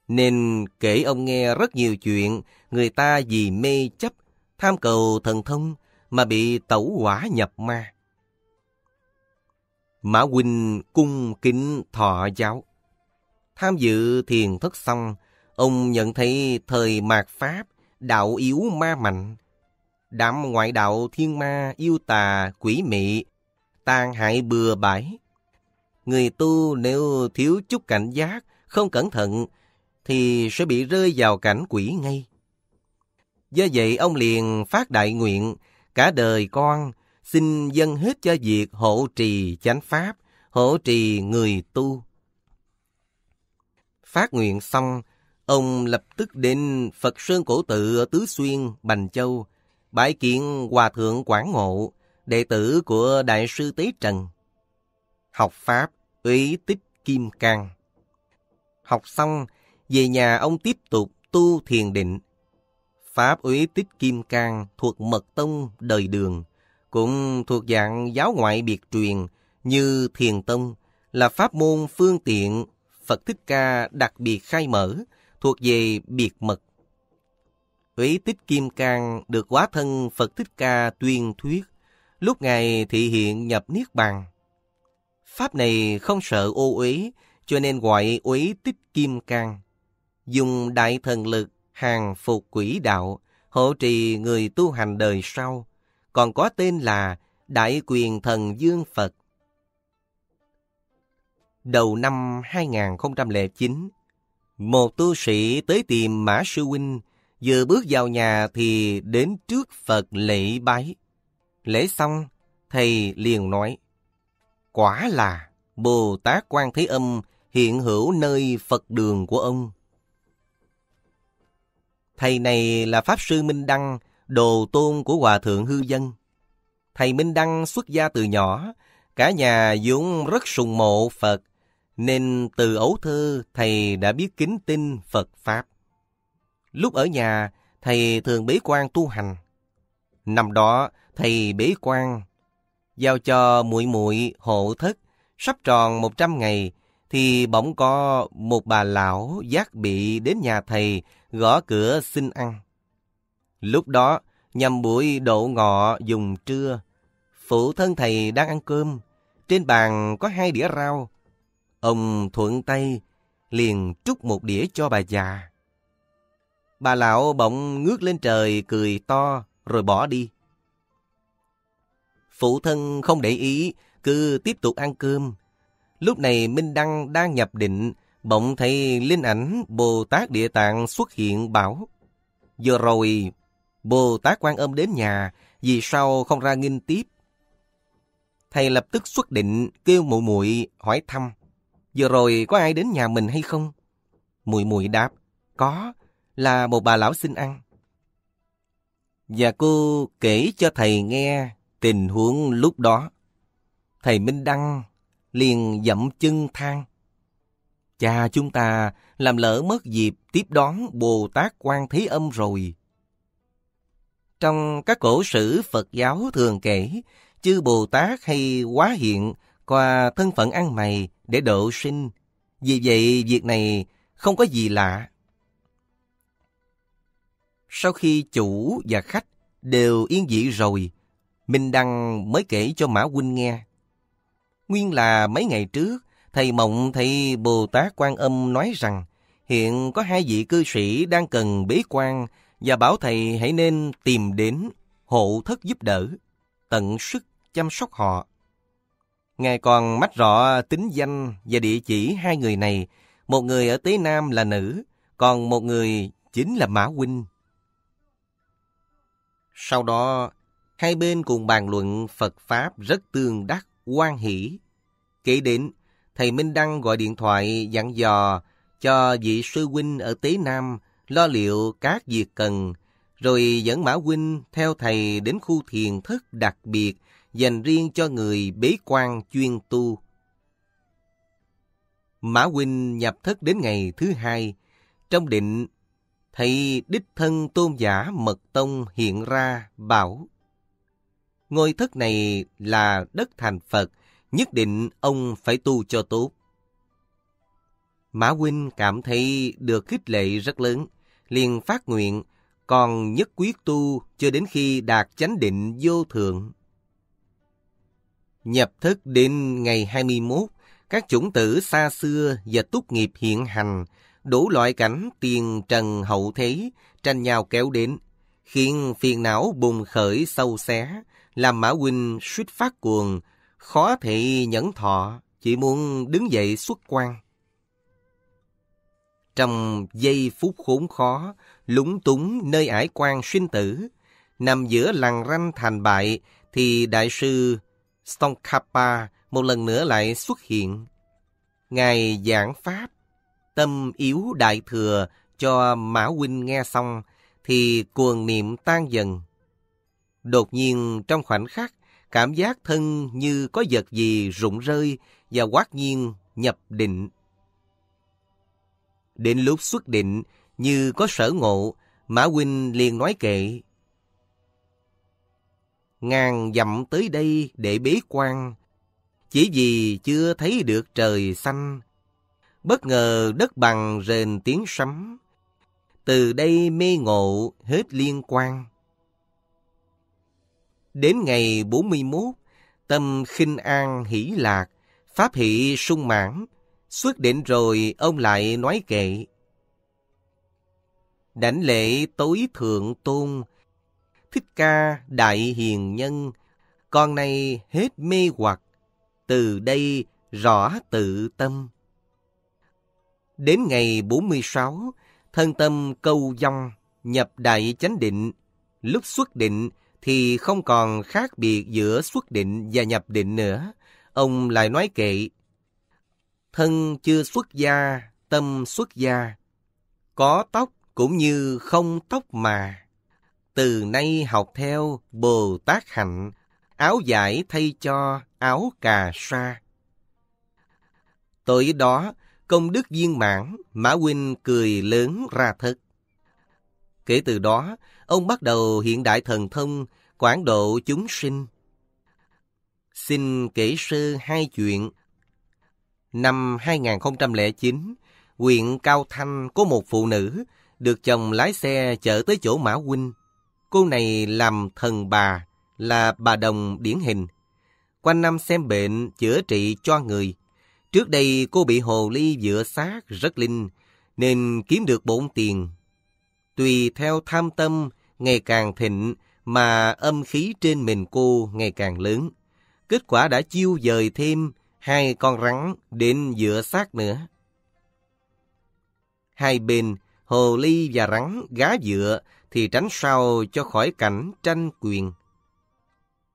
Nên kể ông nghe rất nhiều chuyện người ta vì mê chấp, tham cầu thần thông mà bị tẩu quả nhập ma. Mã Huynh cung kính thọ giáo. Tham dự thiền thất xong, ông nhận thấy thời mạt Pháp, đạo yếu ma mạnh. Đám ngoại đạo thiên ma, yêu tà, quỷ mị tàn hại bừa bãi. Người tu nếu thiếu chút cảnh giác, không cẩn thận, thì sẽ bị rơi vào cảnh quỷ ngay. Do vậy ông liền phát đại nguyện, cả đời con xin dâng hết cho việc hộ trì chánh pháp, hộ trì người tu. Phát nguyện xong, ông lập tức đến Phật Sơn Cổ Tự ở Tứ Xuyên, Bành Châu, bãi kiện Hòa Thượng Quảng Ngộ, đệ tử của Đại sư Tế Trần. Học Pháp, uy tích kim cang. Học xong, về nhà ông tiếp tục tu thiền định. Pháp uy tích kim cang thuộc mật tông đời đường, cũng thuộc dạng giáo ngoại biệt truyền như thiền tông, là pháp môn phương tiện Phật Thích Ca đặc biệt khai mở, thuộc về biệt mật. Uy tích kim cang được quá thân Phật Thích Ca tuyên thuyết, lúc Ngài thị hiện nhập Niết Bàn. Pháp này không sợ ô uế, cho nên gọi uế tích kim cang. Dùng đại thần lực hàng phục quỷ đạo, hộ trì người tu hành đời sau, còn có tên là Đại Quyền Thần Dương Phật. Đầu năm 2009, một tu sĩ tới tìm Mã Sư Huynh, vừa bước vào nhà thì đến trước Phật lễ bái. Lễ xong, thầy liền nói, Quả là Bồ Tát Quan Thế Âm hiện hữu nơi Phật đường của ông. Thầy này là Pháp Sư Minh Đăng, đồ tôn của Hòa Thượng Hư Dân. Thầy Minh Đăng xuất gia từ nhỏ, cả nhà vốn rất sùng mộ Phật, nên từ ấu thơ thầy đã biết kính tin Phật Pháp. Lúc ở nhà, thầy thường bế quan tu hành. Năm đó, thầy bế quan giao cho muội muội hộ thất sắp tròn một trăm ngày thì bỗng có một bà lão giác bị đến nhà thầy gõ cửa xin ăn. Lúc đó, nhằm buổi độ ngọ dùng trưa, phụ thân thầy đang ăn cơm, trên bàn có hai đĩa rau. Ông thuận tay liền trút một đĩa cho bà già. Bà lão bỗng ngước lên trời cười to rồi bỏ đi. Phụ thân không để ý, cứ tiếp tục ăn cơm. Lúc này Minh Đăng đang nhập định, bỗng thấy linh ảnh Bồ Tát Địa Tạng xuất hiện bảo. Vừa rồi, Bồ Tát quan âm đến nhà, vì sao không ra nghinh tiếp? Thầy lập tức xuất định, kêu mụ muội hỏi thăm. Vừa rồi có ai đến nhà mình hay không? mụi mụi đáp, có, là một bà lão xin ăn. Và cô kể cho thầy nghe Tình huống lúc đó, thầy Minh Đăng liền dậm chân than. Cha chúng ta làm lỡ mất dịp tiếp đón Bồ Tát Quan Thế Âm rồi. Trong các cổ sử Phật giáo thường kể, chư Bồ Tát hay quá hiện qua thân phận ăn mày để độ sinh. Vì vậy, việc này không có gì lạ. Sau khi chủ và khách đều yên dị rồi, Minh Đăng mới kể cho Mã Huynh nghe. Nguyên là mấy ngày trước, thầy Mộng thầy Bồ Tát Quan Âm nói rằng hiện có hai vị cư sĩ đang cần bế quan và bảo thầy hãy nên tìm đến hộ thất giúp đỡ, tận sức chăm sóc họ. Ngài còn mách rõ tính danh và địa chỉ hai người này, một người ở Tế Nam là nữ, còn một người chính là Mã Huynh. Sau đó, Hai bên cùng bàn luận Phật Pháp rất tương đắc, quan hỷ. Kể đến, thầy Minh Đăng gọi điện thoại dặn dò cho vị sư huynh ở Tế Nam lo liệu các việc cần, rồi dẫn Mã Huynh theo thầy đến khu thiền thất đặc biệt dành riêng cho người bế quan chuyên tu. Mã Huynh nhập thất đến ngày thứ hai, trong định, thầy đích thân tôn giả Mật Tông hiện ra bảo ngôi thất này là đất thành Phật, nhất định ông phải tu cho tốt. Mã Huynh cảm thấy được khích lệ rất lớn, liền phát nguyện, còn nhất quyết tu cho đến khi đạt chánh định vô thượng. Nhập thức đến ngày 21, các chủng tử xa xưa và túc nghiệp hiện hành, đủ loại cảnh tiền trần hậu thế, tranh nhau kéo đến, khiến phiền não bùng khởi sâu xé, làm Mã Huynh suýt phát cuồng, khó thị nhẫn thọ, chỉ muốn đứng dậy xuất quan. Trong giây phút khốn khó, lúng túng nơi ải quan sinh tử, nằm giữa làng ranh thành bại thì đại sư Stonkapa một lần nữa lại xuất hiện. Ngài giảng Pháp, tâm yếu đại thừa cho Mã Huynh nghe xong thì cuồng niệm tan dần. Đột nhiên trong khoảnh khắc, cảm giác thân như có vật gì rụng rơi và quát nhiên nhập định. Đến lúc xuất định, như có sở ngộ, Mã Huynh liền nói kệ. Ngàn dặm tới đây để bế quan, chỉ vì chưa thấy được trời xanh. Bất ngờ đất bằng rền tiếng sấm, từ đây mê ngộ hết liên quan. Đến ngày 41, tâm khinh an hỷ lạc, pháp hỷ sung mãn, xuất định rồi ông lại nói kệ. Đảnh lễ tối thượng tôn, thích ca đại hiền nhân, con này hết mê hoặc, từ đây rõ tự tâm. Đến ngày 46, thân tâm câu dông, nhập đại chánh định, lúc xuất định thì không còn khác biệt giữa xuất định và nhập định nữa. Ông lại nói kệ, thân chưa xuất gia, tâm xuất gia, có tóc cũng như không tóc mà. Từ nay học theo Bồ Tát Hạnh, áo giải thay cho áo cà sa. Tới đó, công đức viên mãn, Mã Huynh cười lớn ra thật. Kể từ đó, ông bắt đầu hiện đại thần thông, quảng độ chúng sinh. Xin kể sơ hai chuyện. Năm 2009, huyện Cao Thanh có một phụ nữ được chồng lái xe chở tới chỗ Mã Huynh. Cô này làm thần bà, là bà đồng điển hình. Quanh năm xem bệnh, chữa trị cho người. Trước đây cô bị hồ ly dựa xác rất linh, nên kiếm được bổn tiền. Tùy theo tham tâm, ngày càng thịnh mà âm khí trên mình cô ngày càng lớn. Kết quả đã chiêu dời thêm hai con rắn đến giữa xác nữa. Hai bên, hồ ly và rắn gá dựa thì tránh sau cho khỏi cảnh tranh quyền.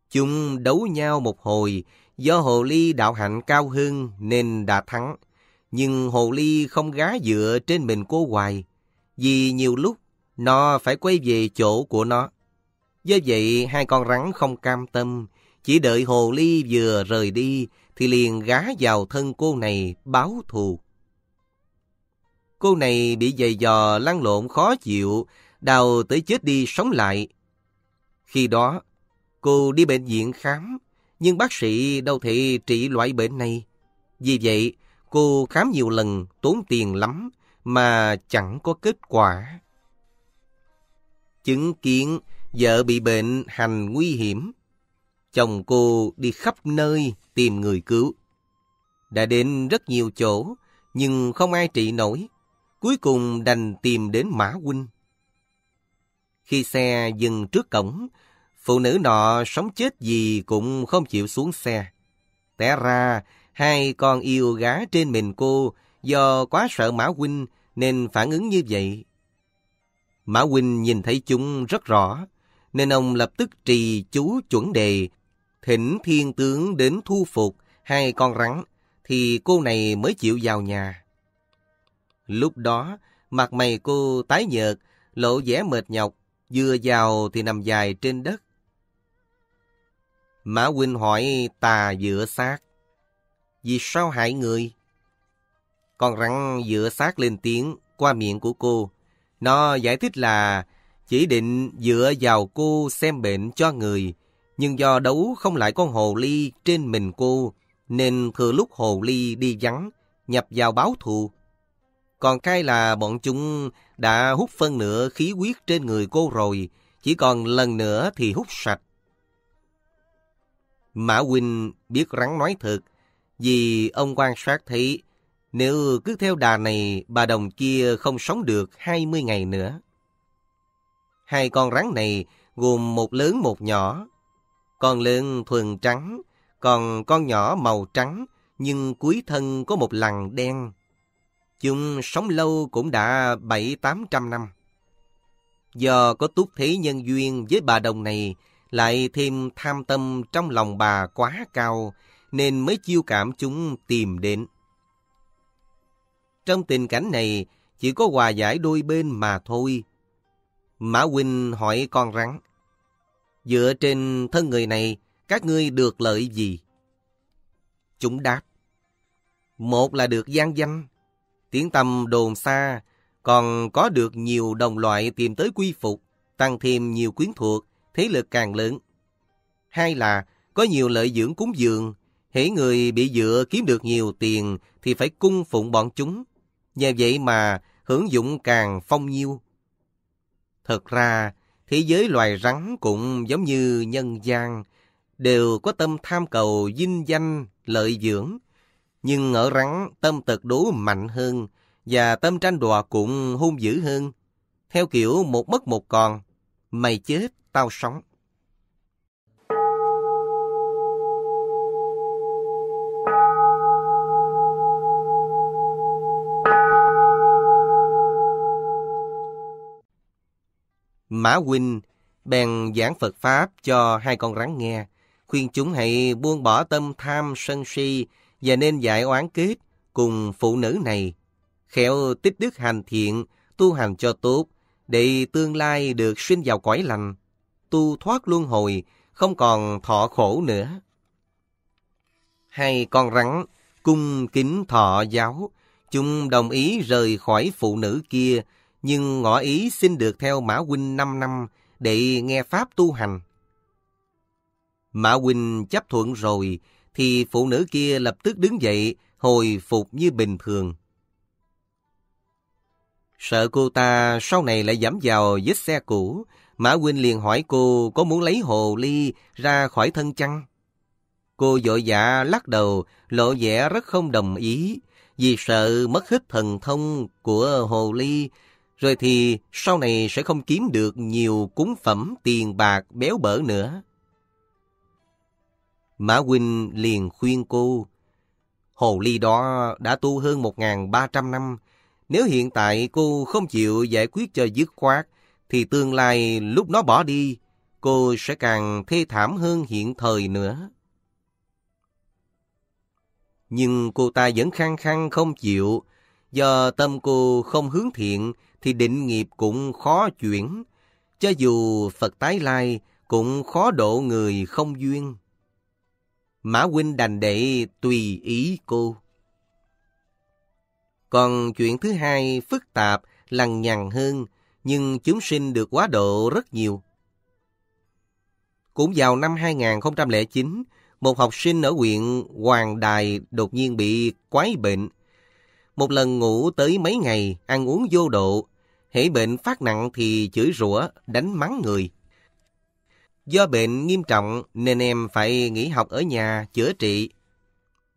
Chúng đấu nhau một hồi, do hồ ly đạo hạnh cao hơn nên đã thắng. Nhưng hồ ly không gá dựa trên mình cô hoài, vì nhiều lúc nó phải quay về chỗ của nó. Do vậy, hai con rắn không cam tâm, chỉ đợi hồ ly vừa rời đi thì liền gá vào thân cô này báo thù. Cô này bị giày dò lăn lộn khó chịu, đào tới chết đi sống lại. Khi đó, cô đi bệnh viện khám, nhưng bác sĩ đâu thể trị loại bệnh này. Vì vậy, cô khám nhiều lần tốn tiền lắm mà chẳng có kết quả chứng kiến vợ bị bệnh hành nguy hiểm. Chồng cô đi khắp nơi tìm người cứu. Đã đến rất nhiều chỗ, nhưng không ai trị nổi. Cuối cùng đành tìm đến Mã Huynh. Khi xe dừng trước cổng, phụ nữ nọ sống chết gì cũng không chịu xuống xe. Té ra, hai con yêu gá trên mình cô do quá sợ Mã Huynh nên phản ứng như vậy Mã Huynh nhìn thấy chúng rất rõ, nên ông lập tức trì chú chuẩn đề, thỉnh thiên tướng đến thu phục hai con rắn, thì cô này mới chịu vào nhà. Lúc đó, mặt mày cô tái nhợt, lộ vẻ mệt nhọc, vừa vào thì nằm dài trên đất. Mã Huynh hỏi tà giữa xác. Vì sao hại người? Con rắn giữa xác lên tiếng qua miệng của cô, nó giải thích là chỉ định dựa vào cô xem bệnh cho người, nhưng do đấu không lại con hồ ly trên mình cô, nên thừa lúc hồ ly đi vắng, nhập vào báo thù. Còn cái là bọn chúng đã hút phân nửa khí huyết trên người cô rồi, chỉ còn lần nữa thì hút sạch. Mã Huynh biết rắn nói thật, vì ông quan sát thấy nếu cứ theo đà này, bà đồng kia không sống được 20 ngày nữa. Hai con rắn này gồm một lớn một nhỏ. Con lớn thuần trắng, còn con nhỏ màu trắng, nhưng cuối thân có một lằn đen. Chúng sống lâu cũng đã 7-800 năm. Do có túc thế nhân duyên với bà đồng này, lại thêm tham tâm trong lòng bà quá cao, nên mới chiêu cảm chúng tìm đến. Trong tình cảnh này, chỉ có hòa giải đôi bên mà thôi. Mã Huynh hỏi con rắn. Dựa trên thân người này, các ngươi được lợi gì? Chúng đáp. Một là được gian danh, tiếng tầm đồn xa, còn có được nhiều đồng loại tìm tới quy phục, tăng thêm nhiều quyến thuộc, thế lực càng lớn. Hai là có nhiều lợi dưỡng cúng dường, hễ người bị dựa kiếm được nhiều tiền thì phải cung phụng bọn chúng, Nhờ vậy mà hưởng dụng càng phong nhiêu. Thật ra, thế giới loài rắn cũng giống như nhân gian, đều có tâm tham cầu dinh danh, lợi dưỡng. Nhưng ở rắn, tâm tật đố mạnh hơn và tâm tranh đòa cũng hung dữ hơn. Theo kiểu một mất một còn, mày chết, tao sống. Mã Huynh bèn giảng Phật Pháp cho hai con rắn nghe, khuyên chúng hãy buông bỏ tâm tham sân si và nên giải oán kết cùng phụ nữ này. Khéo tích đức hành thiện, tu hành cho tốt, để tương lai được sinh vào cõi lành, tu thoát luân hồi, không còn thọ khổ nữa. Hai con rắn cung kính thọ giáo, chúng đồng ý rời khỏi phụ nữ kia nhưng ngõ ý xin được theo Mã Huynh 5 năm để nghe Pháp tu hành. Mã Huynh chấp thuận rồi, thì phụ nữ kia lập tức đứng dậy, hồi phục như bình thường. Sợ cô ta sau này lại giảm vào vết xe cũ, Mã Huynh liền hỏi cô có muốn lấy hồ ly ra khỏi thân chăng? Cô vội dạ lắc đầu, lộ vẻ rất không đồng ý, vì sợ mất hết thần thông của hồ ly rồi thì sau này sẽ không kiếm được nhiều cúng phẩm tiền bạc béo bở nữa. Mã Huynh liền khuyên cô, Hồ Ly đó đã tu hơn 1.300 năm. Nếu hiện tại cô không chịu giải quyết cho dứt khoát, thì tương lai lúc nó bỏ đi, cô sẽ càng thê thảm hơn hiện thời nữa. Nhưng cô ta vẫn khăng khăng không chịu, do tâm cô không hướng thiện thì định nghiệp cũng khó chuyển. Cho dù Phật tái lai cũng khó độ người không duyên. Mã huynh đành để tùy ý cô. Còn chuyện thứ hai phức tạp, lằng nhằng hơn, nhưng chúng sinh được quá độ rất nhiều. Cũng vào năm 2009, một học sinh ở huyện Hoàng Đài đột nhiên bị quái bệnh, một lần ngủ tới mấy ngày, ăn uống vô độ, hễ bệnh phát nặng thì chửi rủa, đánh mắng người. Do bệnh nghiêm trọng nên em phải nghỉ học ở nhà chữa trị.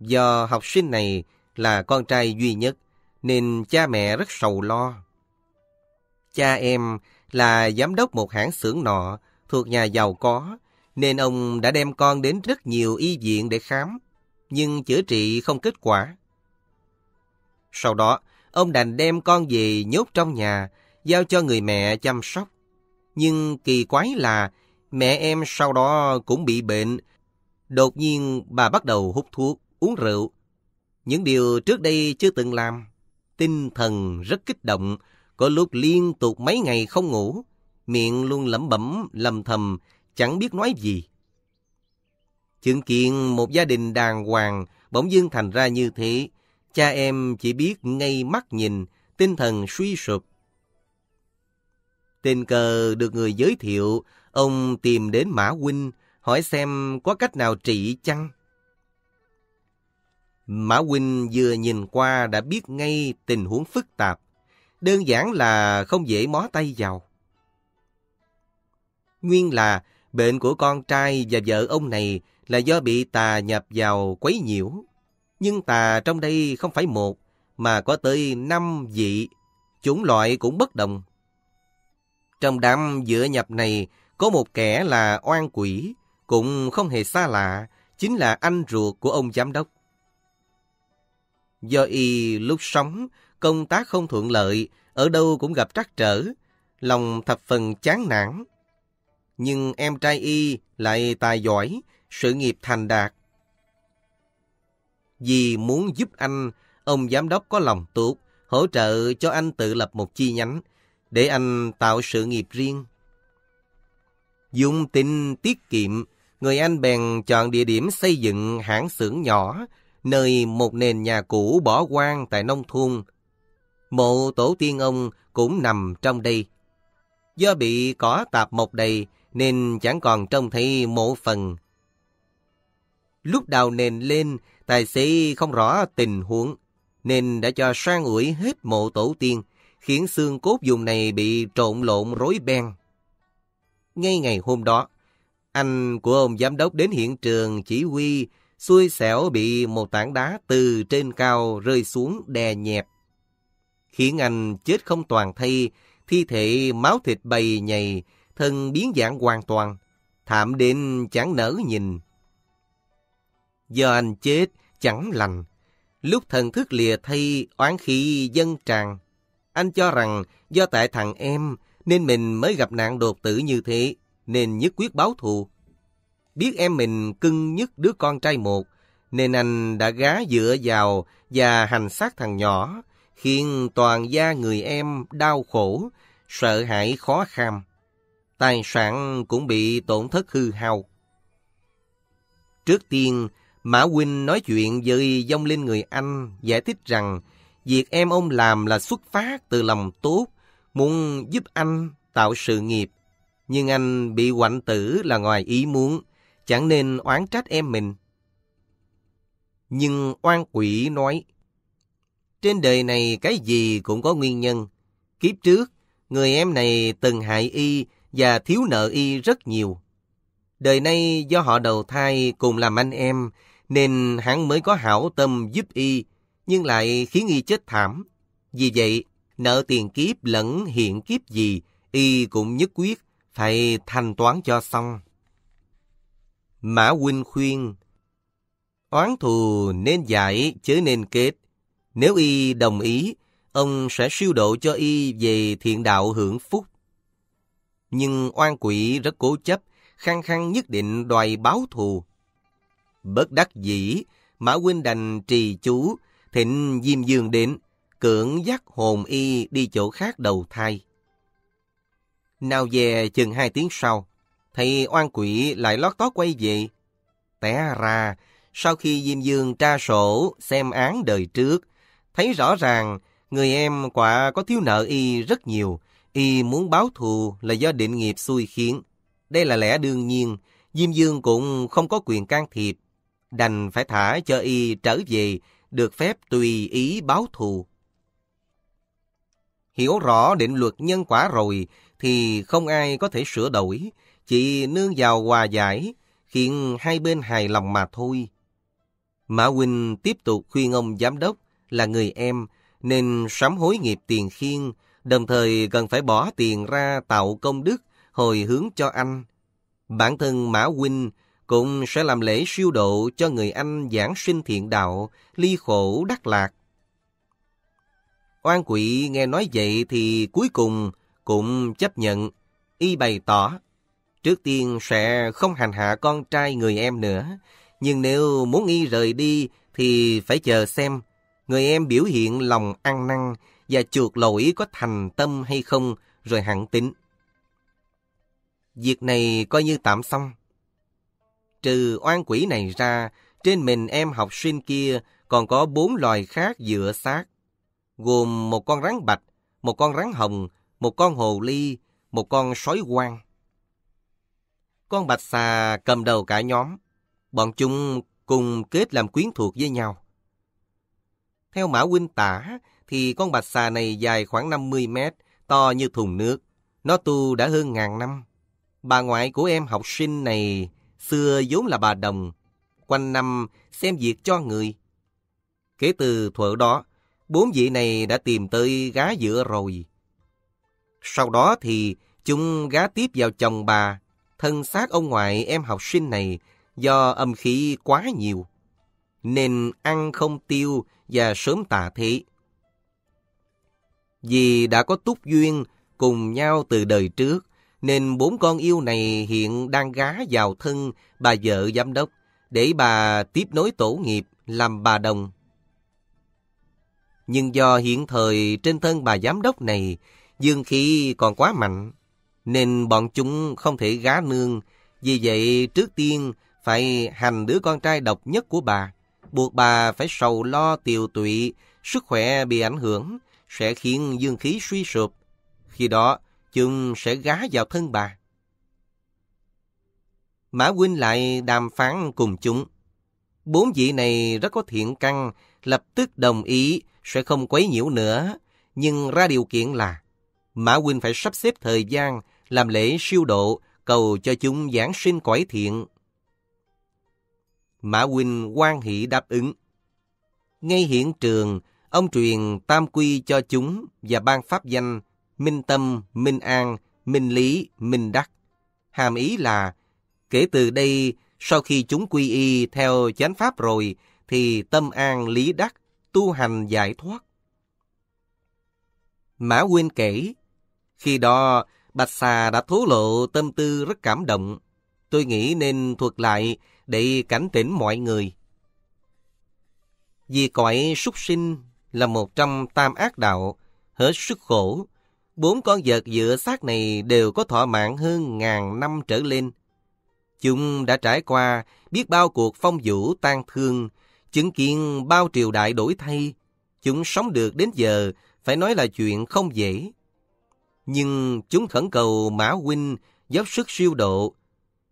Do học sinh này là con trai duy nhất nên cha mẹ rất sầu lo. Cha em là giám đốc một hãng xưởng nọ thuộc nhà giàu có nên ông đã đem con đến rất nhiều y viện để khám nhưng chữa trị không kết quả. Sau đó, ông đành đem con về nhốt trong nhà, giao cho người mẹ chăm sóc. Nhưng kỳ quái là mẹ em sau đó cũng bị bệnh. Đột nhiên bà bắt đầu hút thuốc, uống rượu. Những điều trước đây chưa từng làm. Tinh thần rất kích động, có lúc liên tục mấy ngày không ngủ. Miệng luôn lẩm bẩm, lầm thầm, chẳng biết nói gì. Chứng kiện một gia đình đàng hoàng bỗng dưng thành ra như thế, Cha em chỉ biết ngay mắt nhìn, tinh thần suy sụp. Tình cờ được người giới thiệu, ông tìm đến Mã Huynh, hỏi xem có cách nào trị chăng. Mã Huynh vừa nhìn qua đã biết ngay tình huống phức tạp, đơn giản là không dễ mó tay vào. Nguyên là bệnh của con trai và vợ ông này là do bị tà nhập vào quấy nhiễu. Nhưng tà trong đây không phải một, mà có tới năm vị, chúng loại cũng bất đồng. Trong đám giữa nhập này, có một kẻ là oan quỷ, cũng không hề xa lạ, chính là anh ruột của ông giám đốc. Do y lúc sống, công tác không thuận lợi, ở đâu cũng gặp trắc trở, lòng thập phần chán nản. Nhưng em trai y lại tài giỏi, sự nghiệp thành đạt, vì muốn giúp anh, ông giám đốc có lòng tốt, hỗ trợ cho anh tự lập một chi nhánh, để anh tạo sự nghiệp riêng. Dùng tình tiết kiệm, người anh bèn chọn địa điểm xây dựng hãng xưởng nhỏ, nơi một nền nhà cũ bỏ hoang tại nông thôn. Mộ tổ tiên ông cũng nằm trong đây. Do bị cỏ tạp mọc đầy nên chẳng còn trông thấy mộ phần. Lúc đào nền lên, Tài xế không rõ tình huống, nên đã cho sang ủi hết mộ tổ tiên, khiến xương cốt vùng này bị trộn lộn rối beng. Ngay ngày hôm đó, anh của ông giám đốc đến hiện trường chỉ huy, xui xẻo bị một tảng đá từ trên cao rơi xuống đè nhẹp. Khiến anh chết không toàn thây, thi thể máu thịt bầy nhầy, thân biến dạng hoàn toàn, thảm đến chẳng nỡ nhìn. Do anh chết, chẳng lành. Lúc thần thức lìa thay oán khí dân tràn, anh cho rằng do tại thằng em nên mình mới gặp nạn đột tử như thế, nên nhất quyết báo thù. Biết em mình cưng nhất đứa con trai một, nên anh đã gá dựa vào và hành xác thằng nhỏ, khiến toàn gia người em đau khổ, sợ hãi khó kham. Tài sản cũng bị tổn thất hư hao. Trước tiên, Mã Huynh nói chuyện với dông lên người Anh, giải thích rằng việc em ông làm là xuất phát từ lòng tốt, muốn giúp anh tạo sự nghiệp. Nhưng anh bị quạnh tử là ngoài ý muốn, chẳng nên oán trách em mình. Nhưng oan quỷ nói, trên đời này cái gì cũng có nguyên nhân. Kiếp trước, người em này từng hại y và thiếu nợ y rất nhiều. Đời nay do họ đầu thai cùng làm anh em, nên hắn mới có hảo tâm giúp y, nhưng lại khiến y chết thảm. Vì vậy, nợ tiền kiếp lẫn hiện kiếp gì, y cũng nhất quyết phải thanh toán cho xong. Mã huynh khuyên, oán thù nên giải chứ nên kết. Nếu y đồng ý, ông sẽ siêu độ cho y về thiện đạo hưởng phúc. Nhưng oan quỷ rất cố chấp, khăng khăng nhất định đòi báo thù. Bất đắc dĩ, Mã Huynh đành trì chú, thịnh Diêm Dương đến, cưỡng dắt hồn y đi chỗ khác đầu thai. Nào về chừng hai tiếng sau, thầy oan quỷ lại lót tót quay về. Té ra, sau khi Diêm Dương tra sổ, xem án đời trước, thấy rõ ràng người em quả có thiếu nợ y rất nhiều, y muốn báo thù là do định nghiệp xui khiến. Đây là lẽ đương nhiên, Diêm Dương cũng không có quyền can thiệp, đành phải thả cho y trở về, được phép tùy ý báo thù. Hiểu rõ định luật nhân quả rồi thì không ai có thể sửa đổi, chỉ nương vào hòa giải, khiến hai bên hài lòng mà thôi. Mã Huynh tiếp tục khuyên ông giám đốc là người em nên sám hối nghiệp tiền khiên, đồng thời cần phải bỏ tiền ra tạo công đức hồi hướng cho anh. Bản thân Mã Huynh cũng sẽ làm lễ siêu độ cho người anh giảng sinh thiện đạo, ly khổ đắc lạc. Oan quỷ nghe nói vậy thì cuối cùng cũng chấp nhận, y bày tỏ, trước tiên sẽ không hành hạ con trai người em nữa, nhưng nếu muốn y rời đi thì phải chờ xem người em biểu hiện lòng ăn năn và chuộc lỗi có thành tâm hay không rồi hẳn tính. Việc này coi như tạm xong. Trừ oan quỷ này ra, trên mình em học sinh kia còn có bốn loài khác dựa xác, gồm một con rắn bạch, một con rắn hồng, một con hồ ly, một con sói quang. Con bạch xà cầm đầu cả nhóm, bọn chúng cùng kết làm quyến thuộc với nhau. Theo Mã Huynh tả, thì con bạch xà này dài khoảng 50 mét, to như thùng nước. Nó tu đã hơn ngàn năm. Bà ngoại của em học sinh này xưa vốn là bà đồng, quanh năm xem việc cho người. Kể từ thuở đó, bốn vị này đã tìm tới gá giữa rồi. Sau đó thì chúng gá tiếp vào chồng bà, thân xác ông ngoại em học sinh này do âm khí quá nhiều, nên ăn không tiêu và sớm tà thế. Vì đã có túc duyên cùng nhau từ đời trước, nên bốn con yêu này hiện đang gá vào thân bà vợ giám đốc để bà tiếp nối tổ nghiệp làm bà đồng. Nhưng do hiện thời trên thân bà giám đốc này dương khí còn quá mạnh, nên bọn chúng không thể gá nương. Vì vậy trước tiên phải hành đứa con trai độc nhất của bà, buộc bà phải sầu lo tiều tụy, sức khỏe bị ảnh hưởng, sẽ khiến dương khí suy sụp. Khi đó, chúng sẽ gá vào thân bà. Mã Huynh lại đàm phán cùng chúng. Bốn vị này rất có thiện căn, lập tức đồng ý sẽ không quấy nhiễu nữa, nhưng ra điều kiện là Mã Huynh phải sắp xếp thời gian làm lễ siêu độ, cầu cho chúng giảng sinh cõi thiện. Mã Huynh quan hỷ đáp ứng. Ngay hiện trường, ông truyền tam quy cho chúng và ban pháp danh minh tâm, minh an, minh lý, minh đắc. Hàm ý là, kể từ đây, sau khi chúng quy y theo chánh pháp rồi, thì tâm an lý đắc, tu hành giải thoát. Mã Quyên kể, khi đó, Bạch Xà đã thố lộ tâm tư rất cảm động. Tôi nghĩ nên thuật lại để cảnh tỉnh mọi người. Vì cõi súc sinh là một trong tam ác đạo, hết sức khổ, Bốn con vợt dựa xác này đều có thọ mạng hơn ngàn năm trở lên. Chúng đã trải qua biết bao cuộc phong vũ tan thương, chứng kiến bao triều đại đổi thay. Chúng sống được đến giờ phải nói là chuyện không dễ. Nhưng chúng khẩn cầu Mã Huynh dốc sức siêu độ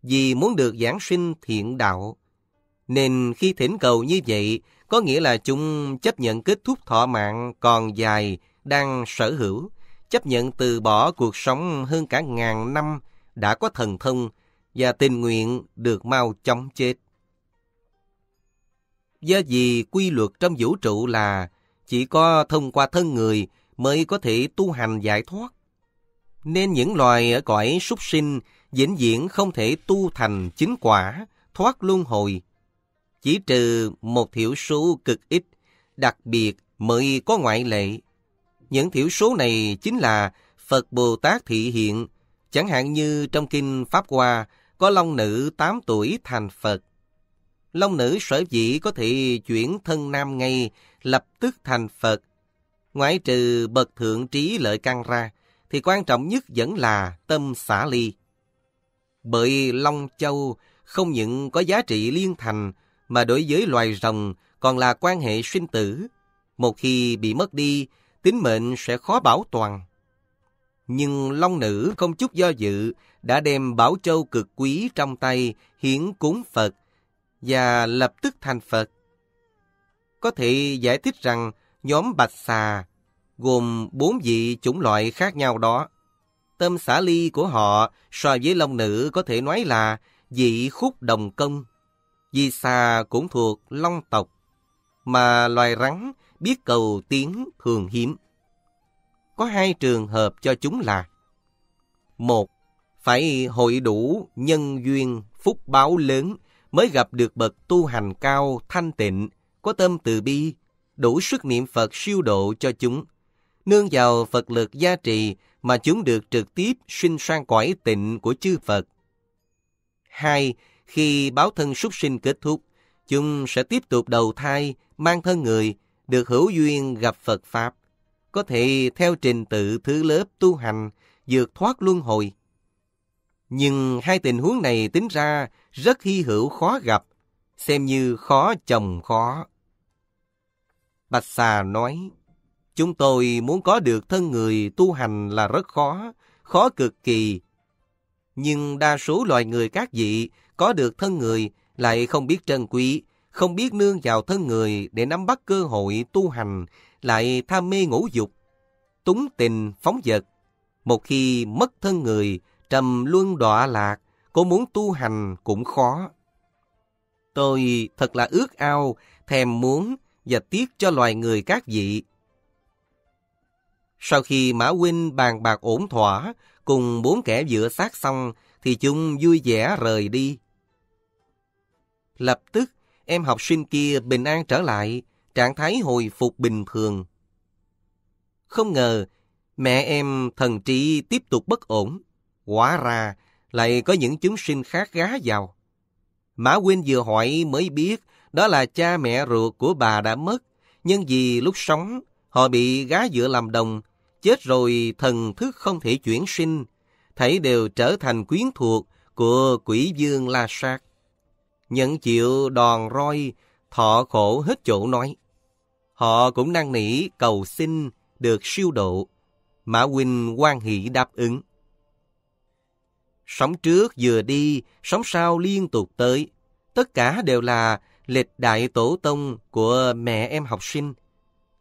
vì muốn được giảng sinh thiện đạo. Nên khi thỉnh cầu như vậy, có nghĩa là chúng chấp nhận kết thúc thọ mạng còn dài, đang sở hữu chấp nhận từ bỏ cuộc sống hơn cả ngàn năm đã có thần thông và tình nguyện được mau chóng chết. Do vì quy luật trong vũ trụ là chỉ có thông qua thân người mới có thể tu hành giải thoát. Nên những loài ở cõi súc sinh vĩnh viễn không thể tu thành chính quả, thoát luân hồi. Chỉ trừ một thiểu số cực ít, đặc biệt mới có ngoại lệ. Những thiểu số này chính là Phật Bồ Tát thị hiện, chẳng hạn như trong kinh Pháp Hoa có long nữ 8 tuổi thành Phật. Long nữ sở dĩ có thể chuyển thân nam ngay lập tức thành Phật. Ngoại trừ bậc thượng trí lợi căn ra, thì quan trọng nhất vẫn là tâm xả ly. Bởi Long Châu không những có giá trị liên thành, mà đối với loài rồng còn là quan hệ sinh tử. Một khi bị mất đi, tính mệnh sẽ khó bảo toàn. Nhưng Long Nữ không chút do dự đã đem Bảo Châu cực quý trong tay hiến cúng Phật và lập tức thành Phật. Có thể giải thích rằng nhóm Bạch Xà gồm bốn vị chủng loại khác nhau đó. Tâm xả ly của họ so với Long Nữ có thể nói là dị khúc đồng công. Vì xà cũng thuộc Long tộc, mà loài rắn biết cầu tiếng thường hiếm. Có hai trường hợp cho chúng là một Phải hội đủ nhân duyên, phúc báo lớn mới gặp được bậc tu hành cao, thanh tịnh, có tâm từ bi, đủ sức niệm Phật siêu độ cho chúng. Nương vào Phật lực gia trì mà chúng được trực tiếp sinh sang cõi tịnh của chư Phật. hai Khi báo thân súc sinh kết thúc, chúng sẽ tiếp tục đầu thai, mang thân người được hữu duyên gặp Phật Pháp, có thể theo trình tự thứ lớp tu hành, vượt thoát luân hồi. Nhưng hai tình huống này tính ra rất hy hữu khó gặp, xem như khó chồng khó. Bạch Xà nói, chúng tôi muốn có được thân người tu hành là rất khó, khó cực kỳ. Nhưng đa số loài người các vị có được thân người lại không biết trân quý, không biết nương vào thân người để nắm bắt cơ hội tu hành, lại tham mê ngũ dục, túng tình phóng dật. Một khi mất thân người, trầm luân đọa lạc, cô muốn tu hành cũng khó. Tôi thật là ước ao, thèm muốn và tiếc cho loài người các vị. Sau khi Mã Huynh bàn bạc ổn thỏa, cùng bốn kẻ dựa xác xong, thì chúng vui vẻ rời đi. Lập tức, em học sinh kia bình an trở lại, trạng thái hồi phục bình thường. Không ngờ, mẹ em thần trí tiếp tục bất ổn. Quả ra, lại có những chúng sinh khác gá vào. Mã Quyên vừa hỏi mới biết đó là cha mẹ ruột của bà đã mất, nhưng vì lúc sống, họ bị gá giữa làm đồng, chết rồi thần thức không thể chuyển sinh, thấy đều trở thành quyến thuộc của quỷ dương La Sát nhận chịu đòn roi, thọ khổ hết chỗ nói. Họ cũng năn nỉ cầu xin được siêu độ. Mã Huynh quan hỷ đáp ứng. Sống trước vừa đi, sống sau liên tục tới. Tất cả đều là lịch đại tổ tông của mẹ em học sinh.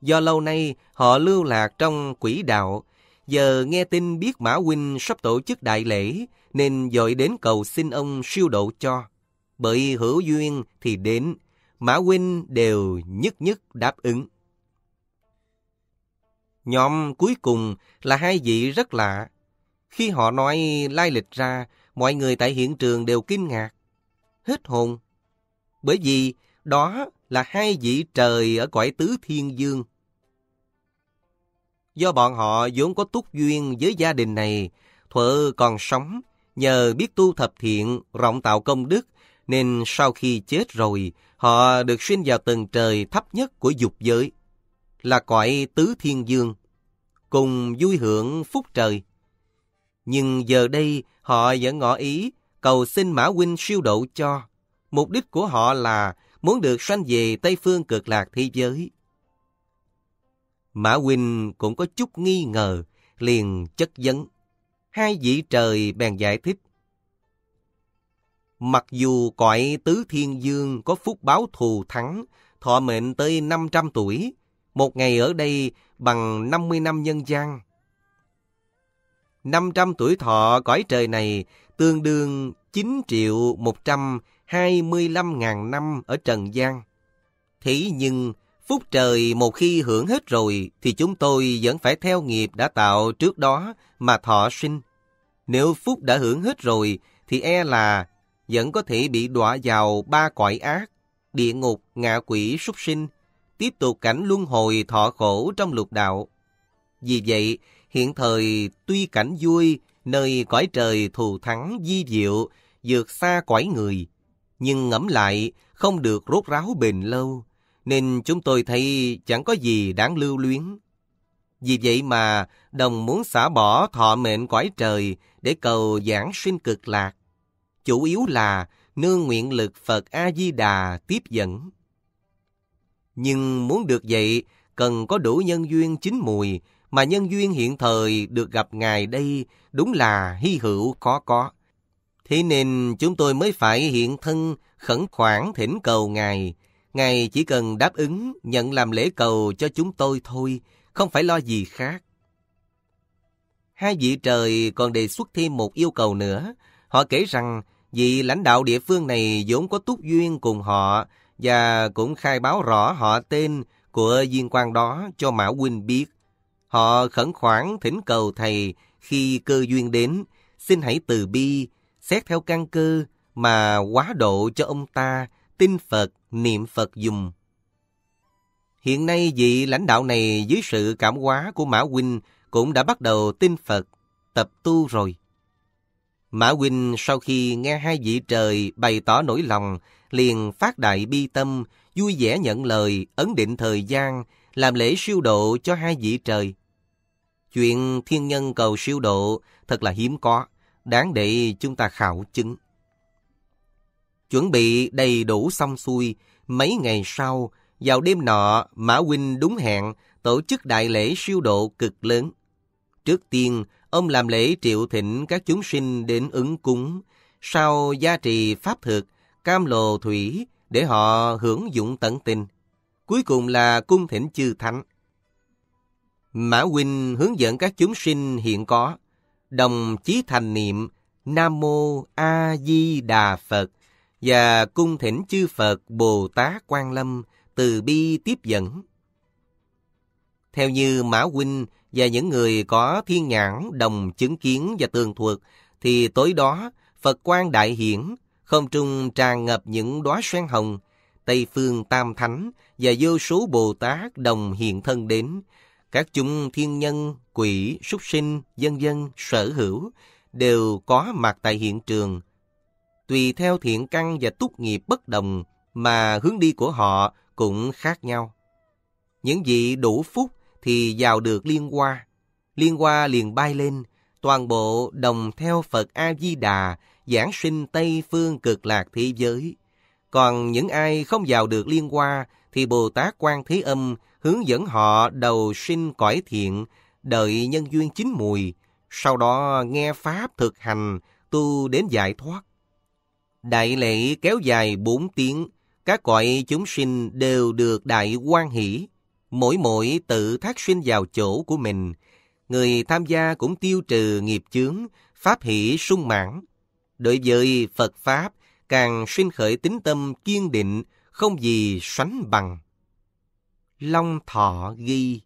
Do lâu nay họ lưu lạc trong quỷ đạo, giờ nghe tin biết Mã Huynh sắp tổ chức đại lễ, nên dội đến cầu xin ông siêu độ cho bởi hữu duyên thì đến, Mã Huynh đều nhất nhất đáp ứng. Nhóm cuối cùng là hai vị rất lạ. Khi họ nói lai lịch ra, mọi người tại hiện trường đều kinh ngạc, hết hồn. Bởi vì đó là hai vị trời ở cõi tứ thiên dương. Do bọn họ vốn có túc duyên với gia đình này, thuở còn sống, nhờ biết tu thập thiện, rộng tạo công đức, nên sau khi chết rồi, họ được xuyên vào tầng trời thấp nhất của dục giới, là cõi tứ thiên dương, cùng vui hưởng phúc trời. Nhưng giờ đây họ vẫn ngỏ ý cầu xin Mã Huynh siêu độ cho. Mục đích của họ là muốn được sanh về Tây Phương cực lạc thế giới. Mã Huynh cũng có chút nghi ngờ, liền chất vấn. Hai vị trời bèn giải thích. Mặc dù cõi tứ thiên dương có phúc báo thù thắng, thọ mệnh tới 500 tuổi, một ngày ở đây bằng 50 năm nhân gian. 500 tuổi thọ cõi trời này tương đương 9 triệu 125 ngàn năm ở Trần gian. Thế nhưng, phúc trời một khi hưởng hết rồi thì chúng tôi vẫn phải theo nghiệp đã tạo trước đó mà thọ sinh. Nếu phúc đã hưởng hết rồi thì e là vẫn có thể bị đọa vào ba cõi ác, địa ngục, ngạ quỷ, súc sinh, tiếp tục cảnh luân hồi thọ khổ trong lục đạo. Vì vậy, hiện thời tuy cảnh vui, nơi cõi trời thù thắng di diệu, vượt xa cõi người, nhưng ngẫm lại không được rốt ráo bền lâu, nên chúng tôi thấy chẳng có gì đáng lưu luyến. Vì vậy mà đồng muốn xả bỏ thọ mệnh cõi trời để cầu giảng sinh cực lạc chủ yếu là nương nguyện lực Phật A-di-đà tiếp dẫn. Nhưng muốn được vậy, cần có đủ nhân duyên chính mùi, mà nhân duyên hiện thời được gặp Ngài đây đúng là hy hữu khó có. Thế nên chúng tôi mới phải hiện thân khẩn khoản thỉnh cầu Ngài. Ngài chỉ cần đáp ứng nhận làm lễ cầu cho chúng tôi thôi, không phải lo gì khác. Hai vị trời còn đề xuất thêm một yêu cầu nữa. Họ kể rằng vị lãnh đạo địa phương này vốn có túc duyên cùng họ và cũng khai báo rõ họ tên của viên quan đó cho Mã Huynh biết. Họ khẩn khoản thỉnh cầu thầy khi cơ duyên đến, xin hãy từ bi, xét theo căn cơ mà quá độ cho ông ta, tin Phật, niệm Phật dùng. Hiện nay vị lãnh đạo này dưới sự cảm hóa của Mã Huynh cũng đã bắt đầu tin Phật, tập tu rồi. Mã Huynh sau khi nghe hai vị trời bày tỏ nỗi lòng, liền phát đại bi tâm, vui vẻ nhận lời, ấn định thời gian, làm lễ siêu độ cho hai vị trời. Chuyện thiên nhân cầu siêu độ thật là hiếm có, đáng để chúng ta khảo chứng. Chuẩn bị đầy đủ xong xuôi, mấy ngày sau, vào đêm nọ, Mã Huynh đúng hẹn tổ chức đại lễ siêu độ cực lớn. Trước tiên, ông làm lễ triệu thỉnh các chúng sinh đến ứng cúng, sau gia trì pháp thực, cam lồ thủy để họ hưởng dụng tận tình. Cuối cùng là cung thỉnh chư thánh. Mã Huynh hướng dẫn các chúng sinh hiện có, đồng chí thành niệm Nam Mô A Di Đà Phật và cung thỉnh chư Phật Bồ Tát Quan Lâm từ bi tiếp dẫn. Theo như Mã Huynh và những người có thiên nhãn đồng chứng kiến và tường thuật, thì tối đó Phật quan đại hiển, không trung tràn ngập những đóa sen hồng, Tây phương tam thánh và vô số Bồ Tát đồng hiện thân đến, các chúng thiên nhân, quỷ, súc sinh, dân dân, sở hữu đều có mặt tại hiện trường. Tùy theo thiện căn và túc nghiệp bất đồng mà hướng đi của họ cũng khác nhau. Những vị đủ phúc thì vào được liên hoa. Liên hoa liền bay lên, toàn bộ đồng theo Phật A-di-đà, giảng sinh Tây phương cực lạc thế giới. Còn những ai không vào được liên hoa thì Bồ Tát Quan Thế Âm hướng dẫn họ đầu sinh cõi thiện, đợi nhân duyên chín mùi, sau đó nghe Pháp thực hành, tu đến giải thoát. Đại lễ kéo dài bốn tiếng, các cõi chúng sinh đều được đại quan hỷ mỗi mỗi tự thác xuyên vào chỗ của mình, người tham gia cũng tiêu trừ nghiệp chướng, pháp hỷ sung mãn. Đối với Phật Pháp, càng xuyên khởi tính tâm kiên định, không gì sánh bằng. Long Thọ ghi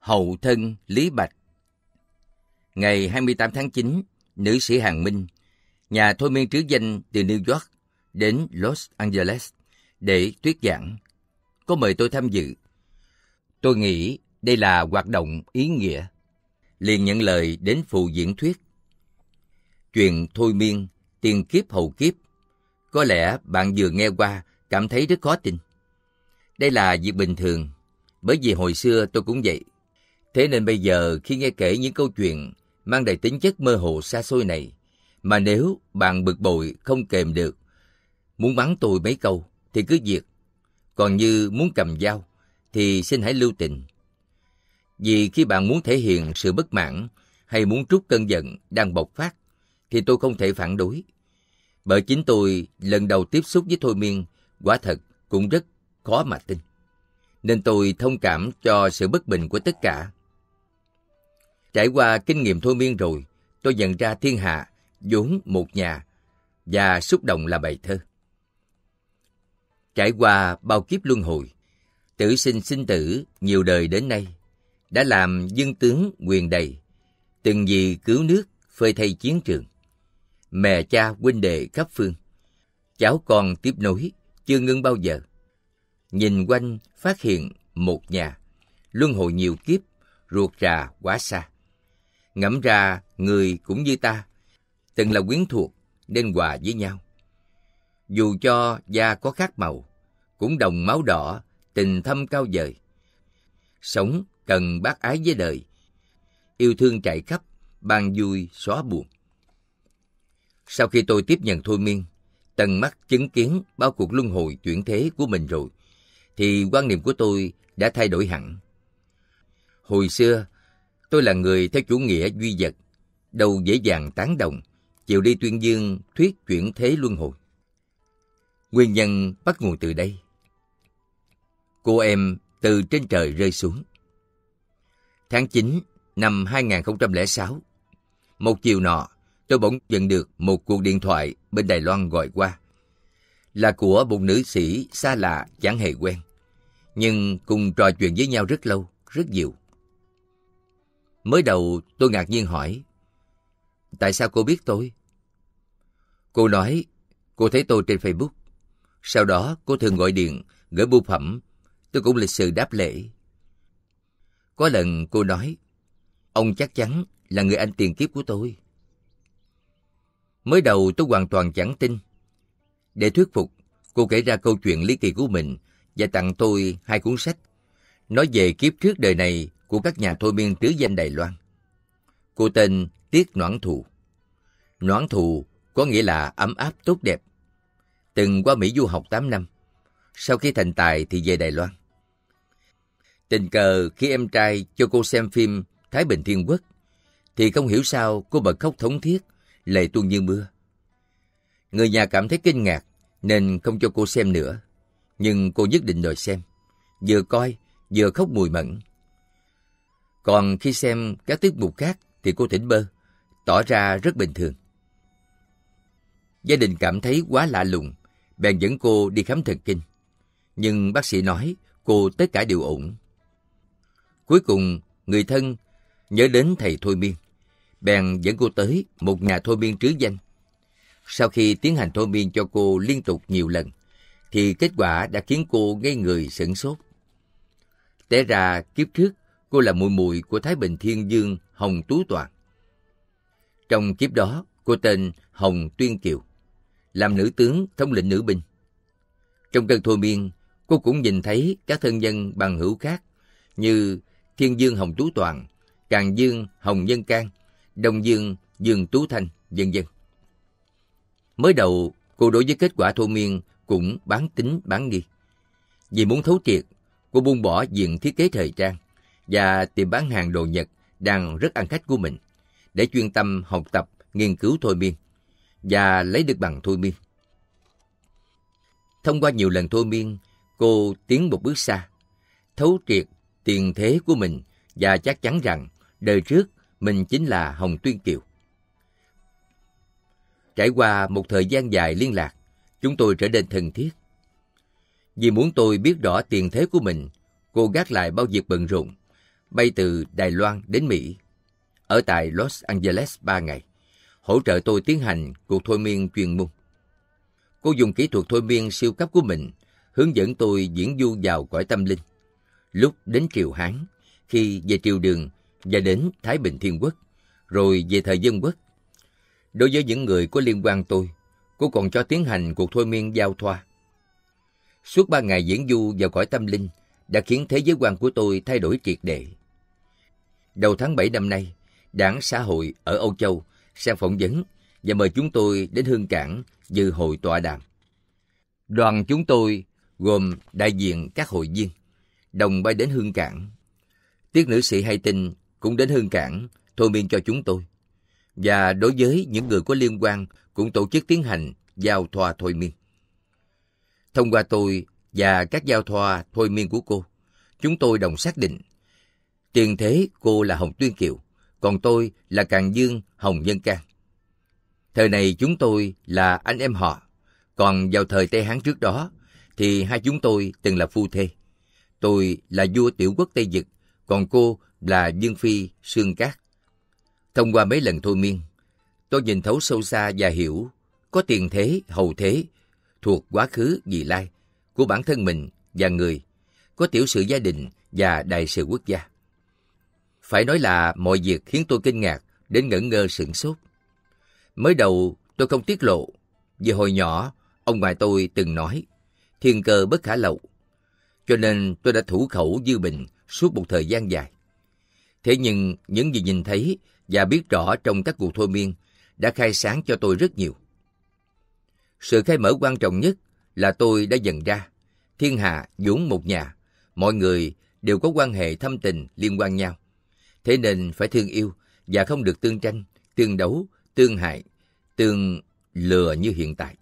Hậu thân Lý Bạch Ngày 28 tháng 9, nữ sĩ Hàng Minh, nhà thôi miên trứ danh từ New York đến Los Angeles để thuyết giảng, có mời tôi tham dự. Tôi nghĩ đây là hoạt động ý nghĩa. Liền nhận lời đến phụ diễn thuyết. Chuyện thôi miên, tiền kiếp hậu kiếp, có lẽ bạn vừa nghe qua cảm thấy rất khó tin. Đây là việc bình thường, bởi vì hồi xưa tôi cũng vậy. Thế nên bây giờ khi nghe kể những câu chuyện mang đầy tính chất mơ hồ xa xôi này, mà nếu bạn bực bội không kềm được, muốn mắng tôi mấy câu thì cứ việc, còn như muốn cầm dao thì xin hãy lưu tình. Vì khi bạn muốn thể hiện sự bất mãn hay muốn trút cơn giận đang bộc phát thì tôi không thể phản đối. Bởi chính tôi lần đầu tiếp xúc với thôi miên quả thật cũng rất khó mà tin. Nên tôi thông cảm cho sự bất bình của tất cả. Trải qua kinh nghiệm thôi miên rồi, tôi nhận ra thiên hạ vốn một nhà và xúc động là bài thơ. Trải qua bao kiếp luân hồi, tử sinh sinh tử nhiều đời đến nay, đã làm dân tướng quyền đầy, từng gì cứu nước phơi thay chiến trường. Mẹ cha huynh đệ khắp phương, cháu con tiếp nối, chưa ngưng bao giờ. Nhìn quanh phát hiện một nhà, luân hồi nhiều kiếp, ruột rà quá xa ngẫm ra người cũng như ta, từng là quyến thuộc, nên hòa với nhau. Dù cho da có khác màu, cũng đồng máu đỏ, tình thâm cao vời. Sống cần bác ái với đời, yêu thương chạy khắp, ban vui xóa buồn. Sau khi tôi tiếp nhận thôi miên, tận mắt chứng kiến bao cuộc luân hồi chuyển thế của mình rồi, thì quan niệm của tôi đã thay đổi hẳn. Hồi xưa, Tôi là người theo chủ nghĩa duy vật, đầu dễ dàng tán đồng, chiều đi tuyên dương thuyết chuyển thế luân hồi. Nguyên nhân bắt nguồn từ đây. Cô em từ trên trời rơi xuống. Tháng 9 năm 2006, một chiều nọ, tôi bỗng nhận được một cuộc điện thoại bên Đài Loan gọi qua. Là của một nữ sĩ xa lạ chẳng hề quen, nhưng cùng trò chuyện với nhau rất lâu, rất nhiều. Mới đầu tôi ngạc nhiên hỏi, tại sao cô biết tôi? Cô nói, cô thấy tôi trên Facebook. Sau đó cô thường gọi điện, gửi bưu phẩm, tôi cũng lịch sự đáp lễ. Có lần cô nói, ông chắc chắn là người anh tiền kiếp của tôi. Mới đầu tôi hoàn toàn chẳng tin. Để thuyết phục, cô kể ra câu chuyện lý kỳ của mình và tặng tôi hai cuốn sách. Nói về kiếp trước đời này của các nhà thôi miên tứ danh Đài Loan. Cô tên Tiết Noãn Thù. Noãn Thù có nghĩa là ấm áp tốt đẹp. Từng qua Mỹ du học 8 năm. Sau khi thành tài thì về Đài Loan. Tình cờ khi em trai cho cô xem phim Thái Bình Thiên Quốc, thì không hiểu sao cô bật khóc thống thiết, lệ tuôn như mưa. Người nhà cảm thấy kinh ngạc nên không cho cô xem nữa. Nhưng cô nhất định đòi xem. Vừa coi, vừa khóc mùi mẫn. Còn khi xem các tiết mục khác thì cô thỉnh bơ, tỏ ra rất bình thường. Gia đình cảm thấy quá lạ lùng, bèn dẫn cô đi khám thần kinh. Nhưng bác sĩ nói cô tất cả đều ổn. Cuối cùng, người thân nhớ đến thầy Thôi Miên, bèn dẫn cô tới một nhà Thôi Miên trứ danh. Sau khi tiến hành Thôi Miên cho cô liên tục nhiều lần, thì kết quả đã khiến cô ngây người sửng sốt. Té ra kiếp trước cô là muội muội của Thái Bình Thiên Dương Hồng Tú Toàn. Trong kiếp đó, cô tên Hồng Tuyên Kiều, làm nữ tướng thống lĩnh nữ binh. Trong cơn thôi miên, cô cũng nhìn thấy các thân nhân bằng hữu khác như Thiên Dương Hồng Tú Toàn, Càng Dương Hồng Nhân Can, Đông Dương Dương Tú Thanh, vân vân. Mới đầu, cô đối với kết quả thôi miên cũng bán tính bán nghi. Vì muốn thấu triệt, cô buông bỏ diện thiết kế thời trang, và tìm bán hàng đồ Nhật đang rất ăn khách của mình để chuyên tâm học tập, nghiên cứu thôi miên và lấy được bằng thôi miên. Thông qua nhiều lần thôi miên, cô tiến một bước xa, thấu triệt tiền thế của mình và chắc chắn rằng đời trước mình chính là Hồng Tuyên Kiều. Trải qua một thời gian dài liên lạc, chúng tôi trở nên thân thiết. Vì muốn tôi biết rõ tiền thế của mình, cô gác lại bao việc bận rộn bay từ Đài Loan đến Mỹ, ở tại Los Angeles 3 ngày, hỗ trợ tôi tiến hành cuộc thôi miên chuyên môn. Cô dùng kỹ thuật thôi miên siêu cấp của mình hướng dẫn tôi diễn du vào cõi tâm linh. Lúc đến Triều Hán, khi về Triều Đường và đến Thái Bình Thiên Quốc, rồi về thời dân quốc. Đối với những người có liên quan tôi, cô còn cho tiến hành cuộc thôi miên giao thoa. Suốt ba ngày diễn du vào cõi tâm linh đã khiến thế giới quan của tôi thay đổi triệt để. Đầu tháng 7 năm nay, Đảng Xã hội ở Âu Châu sẽ phỏng vấn và mời chúng tôi đến Hương Cảng dự hội tọa đàm. Đoàn chúng tôi gồm đại diện các hội viên, đồng bay đến Hương Cảng. Tiết nữ sĩ hay tin cũng đến Hương Cảng thôi miên cho chúng tôi. Và đối với những người có liên quan cũng tổ chức tiến hành giao thoa thôi miên. Thông qua tôi và các giao thoa thôi miên của cô, chúng tôi đồng xác định Tiền thế cô là Hồng Tuyên Kiều, còn tôi là Càng Dương Hồng Nhân Can. Thời này chúng tôi là anh em họ, còn vào thời Tây Hán trước đó thì hai chúng tôi từng là phu thê. Tôi là vua tiểu quốc Tây Dực, còn cô là Dương Phi Sương Cát. Thông qua mấy lần thôi miên, tôi nhìn thấu sâu xa và hiểu có tiền thế, hậu thế, thuộc quá khứ, vị lai của bản thân mình và người, có tiểu sự gia đình và đại sự quốc gia. Phải nói là mọi việc khiến tôi kinh ngạc đến ngẩn ngơ sửng sốt. Mới đầu tôi không tiết lộ, vì hồi nhỏ ông ngoại tôi từng nói thiên cơ bất khả lậu, cho nên tôi đã thủ khẩu dư bình suốt một thời gian dài. Thế nhưng những gì nhìn thấy và biết rõ trong các cuộc thôi miên đã khai sáng cho tôi rất nhiều. Sự khai mở quan trọng nhất là tôi đã dần ra, thiên hạ vốn một nhà, mọi người đều có quan hệ thâm tình liên quan nhau. Thế nên phải thương yêu và không được tương tranh, tương đấu, tương hại, tương lừa như hiện tại.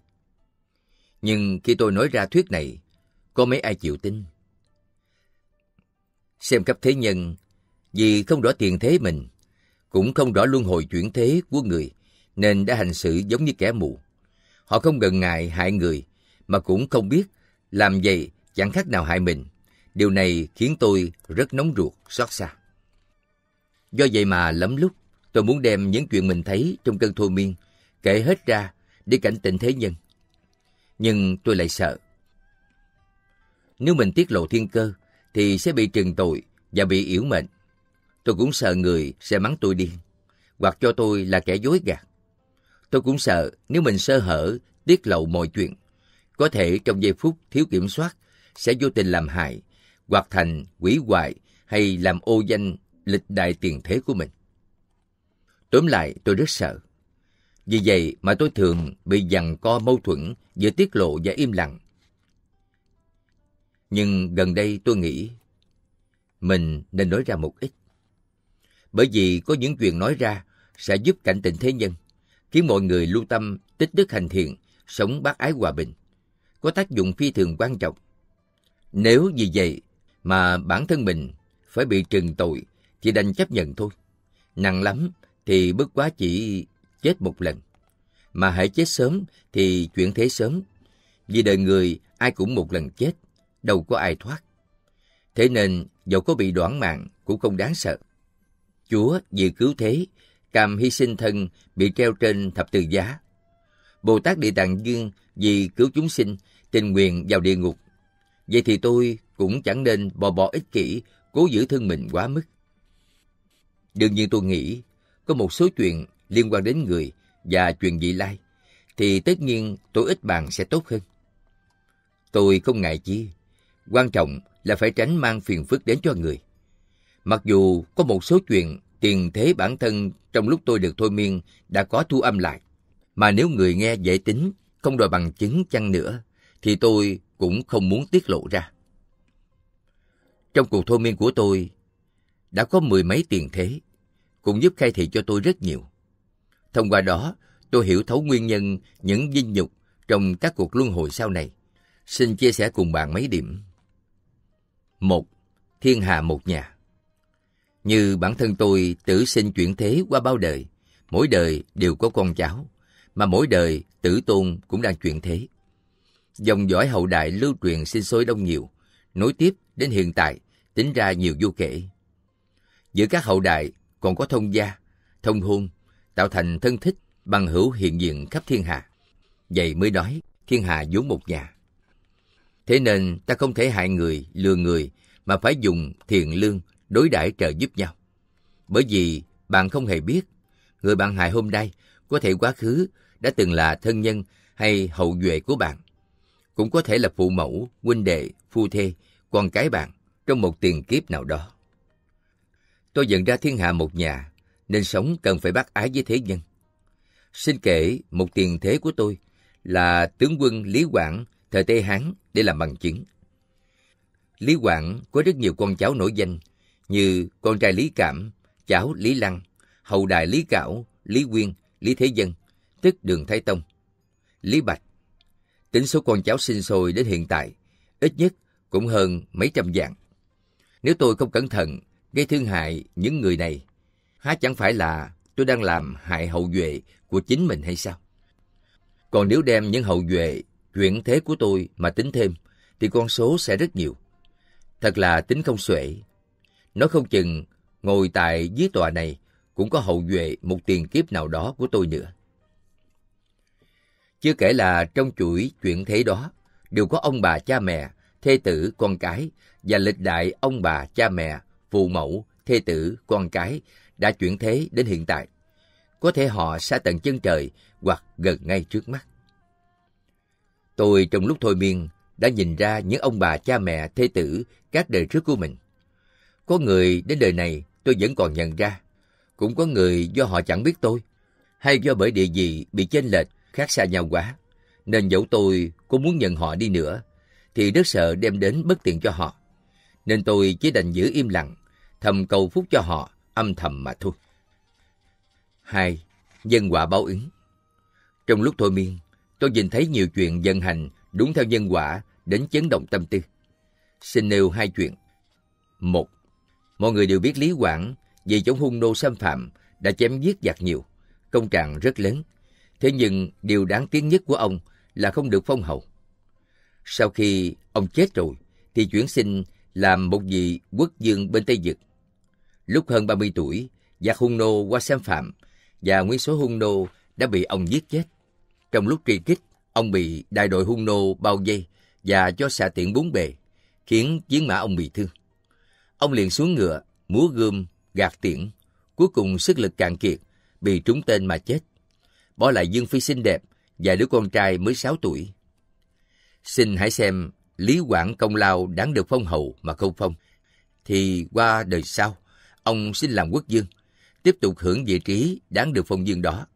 Nhưng khi tôi nói ra thuyết này, có mấy ai chịu tin? Xem cấp thế nhân, vì không rõ tiền thế mình, cũng không rõ luân hồi chuyển thế của người, nên đã hành xử giống như kẻ mù. Họ không ngần ngại hại người, mà cũng không biết làm vậy chẳng khác nào hại mình. Điều này khiến tôi rất nóng ruột, xót xa. Do vậy mà lắm lúc tôi muốn đem những chuyện mình thấy trong cơn thôi miên kể hết ra để cảnh tỉnh thế nhân. Nhưng tôi lại sợ. Nếu mình tiết lộ thiên cơ thì sẽ bị trừng tội và bị yếu mệnh. Tôi cũng sợ người sẽ mắng tôi điên hoặc cho tôi là kẻ dối gạt. Tôi cũng sợ nếu mình sơ hở tiết lộ mọi chuyện có thể trong giây phút thiếu kiểm soát sẽ vô tình làm hại hoặc thành quỷ hoại hay làm ô danh lịch đại tiền thế của mình. Tóm lại, tôi rất sợ. Vì vậy mà tôi thường bị giằng co mâu thuẫn giữa tiết lộ và im lặng. Nhưng gần đây tôi nghĩ mình nên nói ra một ít. Bởi vì có những chuyện nói ra sẽ giúp cảnh tỉnh thế nhân, khiến mọi người lưu tâm tích đức hành thiện, sống bác ái hòa bình, có tác dụng phi thường quan trọng. Nếu vì vậy mà bản thân mình phải bị trừng tội chị đành chấp nhận thôi. Nặng lắm thì bất quá chỉ chết một lần. Mà hãy chết sớm thì chuyển thế sớm. Vì đời người ai cũng một lần chết, đâu có ai thoát. Thế nên dẫu có bị đoạn mạng cũng không đáng sợ. Chúa vì cứu thế, cam hy sinh thân bị treo trên thập tự giá. Bồ Tát Địa Tạng Dương vì cứu chúng sinh tình nguyện vào địa ngục. Vậy thì tôi cũng chẳng nên bò bò ích kỷ, cố giữ thân mình quá mức. Đương nhiên tôi nghĩ, có một số chuyện liên quan đến người và chuyện dị lai, thì tất nhiên tôi ít bàn sẽ tốt hơn. Tôi không ngại chi, quan trọng là phải tránh mang phiền phức đến cho người. Mặc dù có một số chuyện tiền thế bản thân trong lúc tôi được thôi miên đã có thu âm lại, mà nếu người nghe dễ tính, không đòi bằng chứng chăng nữa, thì tôi cũng không muốn tiết lộ ra. Trong cuộc thôi miên của tôi, đã có mười mấy tiền thế, cũng giúp khai thị cho tôi rất nhiều. Thông qua đó, tôi hiểu thấu nguyên nhân những dinh nhục trong các cuộc luân hồi sau này. Xin chia sẻ cùng bạn mấy điểm. một Thiên hạ một nhà Như bản thân tôi tử sinh chuyển thế qua bao đời, mỗi đời đều có con cháu, mà mỗi đời tử tôn cũng đang chuyển thế. Dòng dõi hậu đại lưu truyền sinh sôi đông nhiều, nối tiếp đến hiện tại tính ra nhiều vô kể. Giữa các hậu đại còn có thông gia, thông hôn, tạo thành thân thích bằng hữu hiện diện khắp thiên hạ. Vậy mới nói thiên hạ vốn một nhà. Thế nên ta không thể hại người, lừa người mà phải dùng thiện lương đối đãi trợ giúp nhau. Bởi vì bạn không hề biết người bạn hại hôm nay có thể quá khứ đã từng là thân nhân hay hậu duệ của bạn. Cũng có thể là phụ mẫu, huynh đệ, phu thê, con cái bạn trong một tiền kiếp nào đó. Tôi nhận ra thiên hạ một nhà, nên sống cần phải bác ái với thế nhân. Xin kể một tiền thế của tôi là tướng quân Lý Quảng thời Tây Hán để làm bằng chứng. Lý Quảng có rất nhiều con cháu nổi danh như con trai Lý Cảm, cháu Lý Lăng, hậu đại Lý Cảo, Lý Quyên, Lý Thế Dân, tức Đường Thái Tông, Lý Bạch. Tính số con cháu sinh sôi đến hiện tại, ít nhất cũng hơn mấy trăm dạng. Nếu tôi không cẩn thận gây thương hại những người này, há chẳng phải là tôi đang làm hại hậu duệ của chính mình hay sao? Còn nếu đem những hậu duệ chuyển thế của tôi mà tính thêm, thì con số sẽ rất nhiều. Thật là tính không xuể. Nó không chừng ngồi tại dưới tòa này cũng có hậu duệ một tiền kiếp nào đó của tôi nữa. Chưa kể là trong chuỗi chuyển thế đó, đều có ông bà cha mẹ, thê tử, con cái và lịch đại ông bà cha mẹ phụ mẫu, thê tử, con cái đã chuyển thế đến hiện tại. Có thể họ xa tận chân trời hoặc gần ngay trước mắt. Tôi trong lúc thôi miên đã nhìn ra những ông bà cha mẹ thê tử các đời trước của mình. Có người đến đời này tôi vẫn còn nhận ra, cũng có người do họ chẳng biết tôi, hay do bởi địa vị bị chênh lệch khác xa nhau quá, nên dẫu tôi cũng muốn nhận họ đi nữa, thì rất sợ đem đến bất tiện cho họ nên tôi chỉ đành giữ im lặng, thầm cầu phúc cho họ, âm thầm mà thôi. 2. Nhân quả báo ứng Trong lúc thôi miên, tôi nhìn thấy nhiều chuyện dân hành đúng theo nhân quả đến chấn động tâm tư. Xin nêu hai chuyện. Một, mọi người đều biết Lý Quảng vì chống hung nô xâm phạm đã chém giết giặc nhiều, công trạng rất lớn. Thế nhưng điều đáng tiếc nhất của ông là không được phong hầu. Sau khi ông chết rồi thì chuyển sinh làm một vị quốc dương bên Tây Dực. Lúc hơn 30 tuổi, Giác Hung Nô qua xem phạm và nguyên số Hung Nô đã bị ông giết chết. Trong lúc truy kích, ông bị đại đội Hung Nô bao vây và cho xạ tiện bốn bề, khiến chiến mã ông bị thương. Ông liền xuống ngựa, múa gươm, gạt tiễn, cuối cùng sức lực cạn kiệt, bị trúng tên mà chết. Bỏ lại Dương Phi xinh đẹp và đứa con trai mới 6 tuổi. Xin hãy xem lý quảng công lao đáng được phong hầu mà không phong thì qua đời sau ông xin làm quốc dương tiếp tục hưởng vị trí đáng được phong dương đó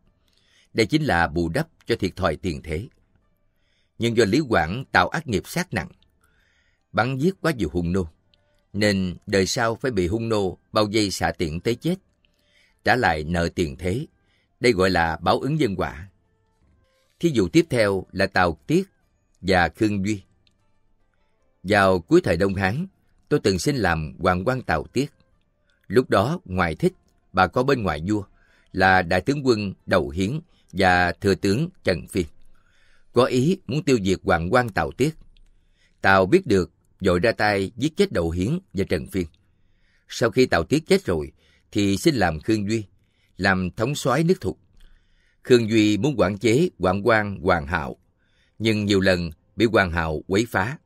đây chính là bù đắp cho thiệt thòi tiền thế nhưng do lý quảng tạo ác nghiệp sát nặng bắn giết quá nhiều hung nô nên đời sau phải bị hung nô bao dây xạ tiện tới chết trả lại nợ tiền thế đây gọi là báo ứng nhân quả thí dụ tiếp theo là tào tiết và khương duy vào cuối thời Đông Hán, tôi từng xin làm hoàng quan Tào Tiết. Lúc đó, ngoài thích, bà có bên ngoài vua là đại tướng quân Đầu Hiến và thừa tướng Trần Phi. Có ý muốn tiêu diệt hoàng quan Tào Tiết. Tào biết được, dội ra tay giết chết Đầu Hiến và Trần Phi. Sau khi Tào Tiết chết rồi, thì xin làm Khương Duy, làm thống soái nước Thục. Khương Duy muốn quản chế Quảng quan Hoàng Hạo, nhưng nhiều lần bị Hoàng Hạo quấy phá.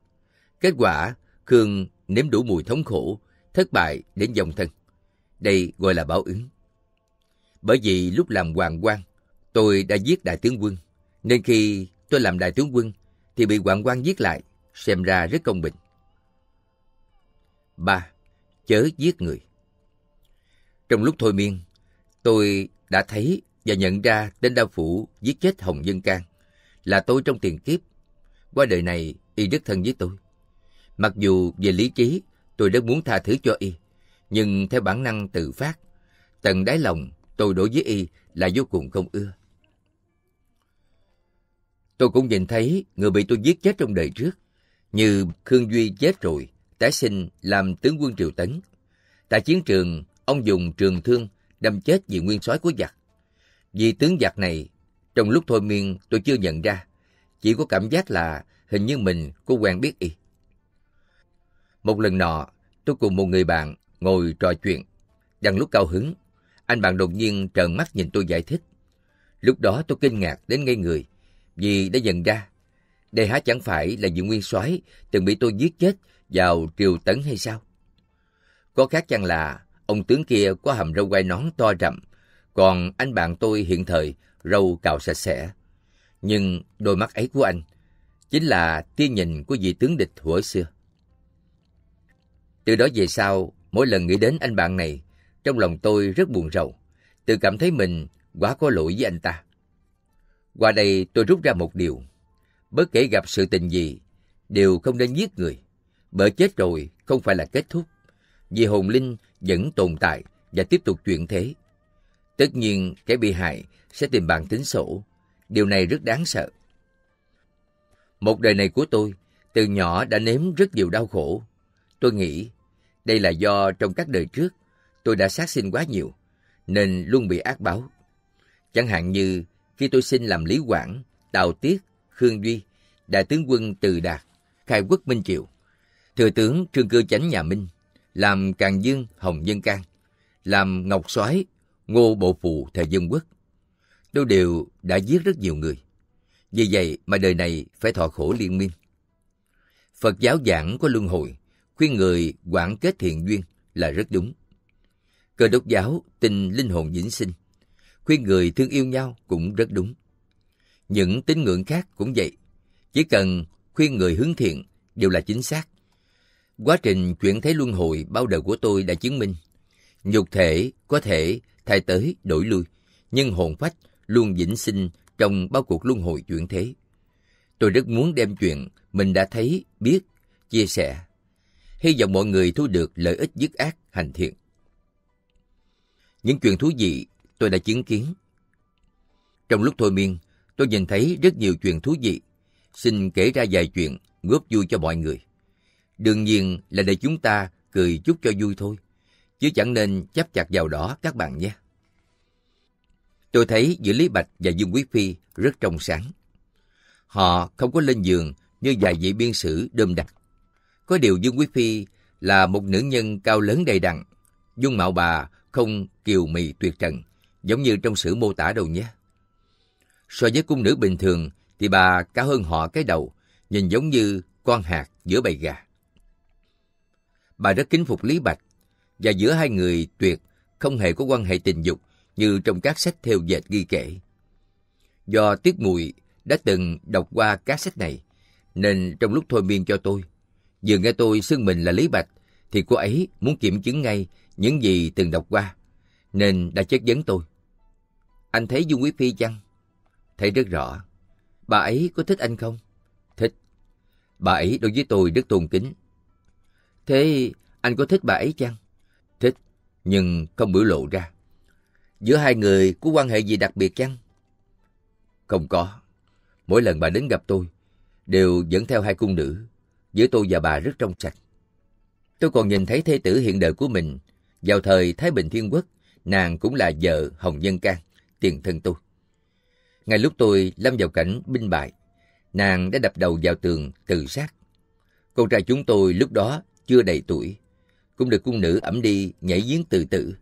Kết quả, Khương nếm đủ mùi thống khổ, thất bại đến dòng thân. Đây gọi là báo ứng. Bởi vì lúc làm hoàng quan, tôi đã giết đại tướng quân. Nên khi tôi làm đại tướng quân, thì bị hoàng quan giết lại, xem ra rất công bình. 3. Chớ giết người Trong lúc thôi miên, tôi đã thấy và nhận ra tên đao phủ giết chết Hồng Dân Cang là tôi trong tiền kiếp. Qua đời này, y rất thân với tôi. Mặc dù về lý trí, tôi rất muốn tha thứ cho y, nhưng theo bản năng tự phát, tận đáy lòng tôi đối với y là vô cùng không ưa. Tôi cũng nhìn thấy người bị tôi giết chết trong đời trước, như Khương Duy chết rồi, tái sinh làm tướng quân Triều Tấn. Tại chiến trường, ông dùng trường thương đâm chết vì nguyên soái của giặc. Vì tướng giặc này, trong lúc thôi miên tôi chưa nhận ra, chỉ có cảm giác là hình như mình có quen biết y. Một lần nọ, tôi cùng một người bạn ngồi trò chuyện. Đang lúc cao hứng, anh bạn đột nhiên trợn mắt nhìn tôi giải thích. Lúc đó tôi kinh ngạc đến ngây người, vì đã nhận ra. Đây há chẳng phải là Diệu Nguyên soái từng bị tôi giết chết vào triều tấn hay sao? Có khác chăng là ông tướng kia có hầm râu quai nón to rậm, còn anh bạn tôi hiện thời râu cạo sạch sẽ. Nhưng đôi mắt ấy của anh chính là tia nhìn của vị tướng địch thuở xưa. Từ đó về sau, mỗi lần nghĩ đến anh bạn này, trong lòng tôi rất buồn rầu, tự cảm thấy mình quá có lỗi với anh ta. Qua đây tôi rút ra một điều, bất kể gặp sự tình gì, đều không nên giết người, bởi chết rồi không phải là kết thúc, vì hồn linh vẫn tồn tại và tiếp tục chuyển thế. Tất nhiên, kẻ bị hại sẽ tìm bạn tính sổ, điều này rất đáng sợ. Một đời này của tôi, từ nhỏ đã nếm rất nhiều đau khổ, Tôi nghĩ đây là do trong các đời trước tôi đã sát sinh quá nhiều, nên luôn bị ác báo. Chẳng hạn như khi tôi xin làm Lý quản Đào Tiết, Khương Duy, Đại tướng quân Từ Đạt, Khai quốc Minh Triệu, Thừa tướng Trương Cư Chánh nhà Minh, làm Càng Dương Hồng Dân Can, làm Ngọc Soái Ngô Bộ Phụ Thời Dân Quốc. Tôi đều đã giết rất nhiều người. Vì vậy mà đời này phải thọ khổ liên miên. Phật giáo giảng có luân hồi, khuyên người quản kết thiện duyên là rất đúng. Cơ đốc giáo tin linh hồn vĩnh sinh, khuyên người thương yêu nhau cũng rất đúng. Những tín ngưỡng khác cũng vậy, chỉ cần khuyên người hướng thiện đều là chính xác. Quá trình chuyển thế luân hồi bao đời của tôi đã chứng minh, nhục thể có thể thay tới đổi lui, nhưng hồn phách luôn vĩnh sinh trong bao cuộc luân hồi chuyển thế. Tôi rất muốn đem chuyện mình đã thấy, biết, chia sẻ hy vọng mọi người thu được lợi ích dứt ác hành thiện. Những chuyện thú vị tôi đã chứng kiến. Trong lúc thôi miên, tôi nhìn thấy rất nhiều chuyện thú vị. Xin kể ra vài chuyện góp vui cho mọi người. Đương nhiên là để chúng ta cười chút cho vui thôi, chứ chẳng nên chấp chặt vào đó các bạn nhé. Tôi thấy giữa Lý Bạch và Dương Quý Phi rất trong sáng. Họ không có lên giường như vài vị biên sử đơm đặc. Có điều Dương Quý Phi là một nữ nhân cao lớn đầy đặn, dung mạo bà không kiều mị tuyệt trần, giống như trong sử mô tả đâu nhé. So với cung nữ bình thường thì bà cao hơn họ cái đầu, nhìn giống như con hạt giữa bầy gà. Bà rất kính phục Lý Bạch, và giữa hai người tuyệt không hề có quan hệ tình dục như trong các sách theo dệt ghi kể. Do Tiết Mùi đã từng đọc qua các sách này, nên trong lúc thôi miên cho tôi, Vừa nghe tôi xưng mình là Lý Bạch, thì cô ấy muốn kiểm chứng ngay những gì từng đọc qua, nên đã chất vấn tôi. Anh thấy Dung Quý Phi chăng? Thấy rất rõ. Bà ấy có thích anh không? Thích. Bà ấy đối với tôi rất tôn kính. Thế anh có thích bà ấy chăng? Thích, nhưng không biểu lộ ra. Giữa hai người có quan hệ gì đặc biệt chăng? Không có. Mỗi lần bà đến gặp tôi, đều dẫn theo hai cung nữ giữa tôi và bà rất trong sạch. Tôi còn nhìn thấy thế tử hiện đời của mình, vào thời Thái Bình Thiên Quốc, nàng cũng là vợ Hồng Nhân Can, tiền thân tôi. Ngay lúc tôi lâm vào cảnh binh bại, nàng đã đập đầu vào tường tự sát. Con trai chúng tôi lúc đó chưa đầy tuổi, cũng được cung nữ ẩm đi nhảy giếng tự tử.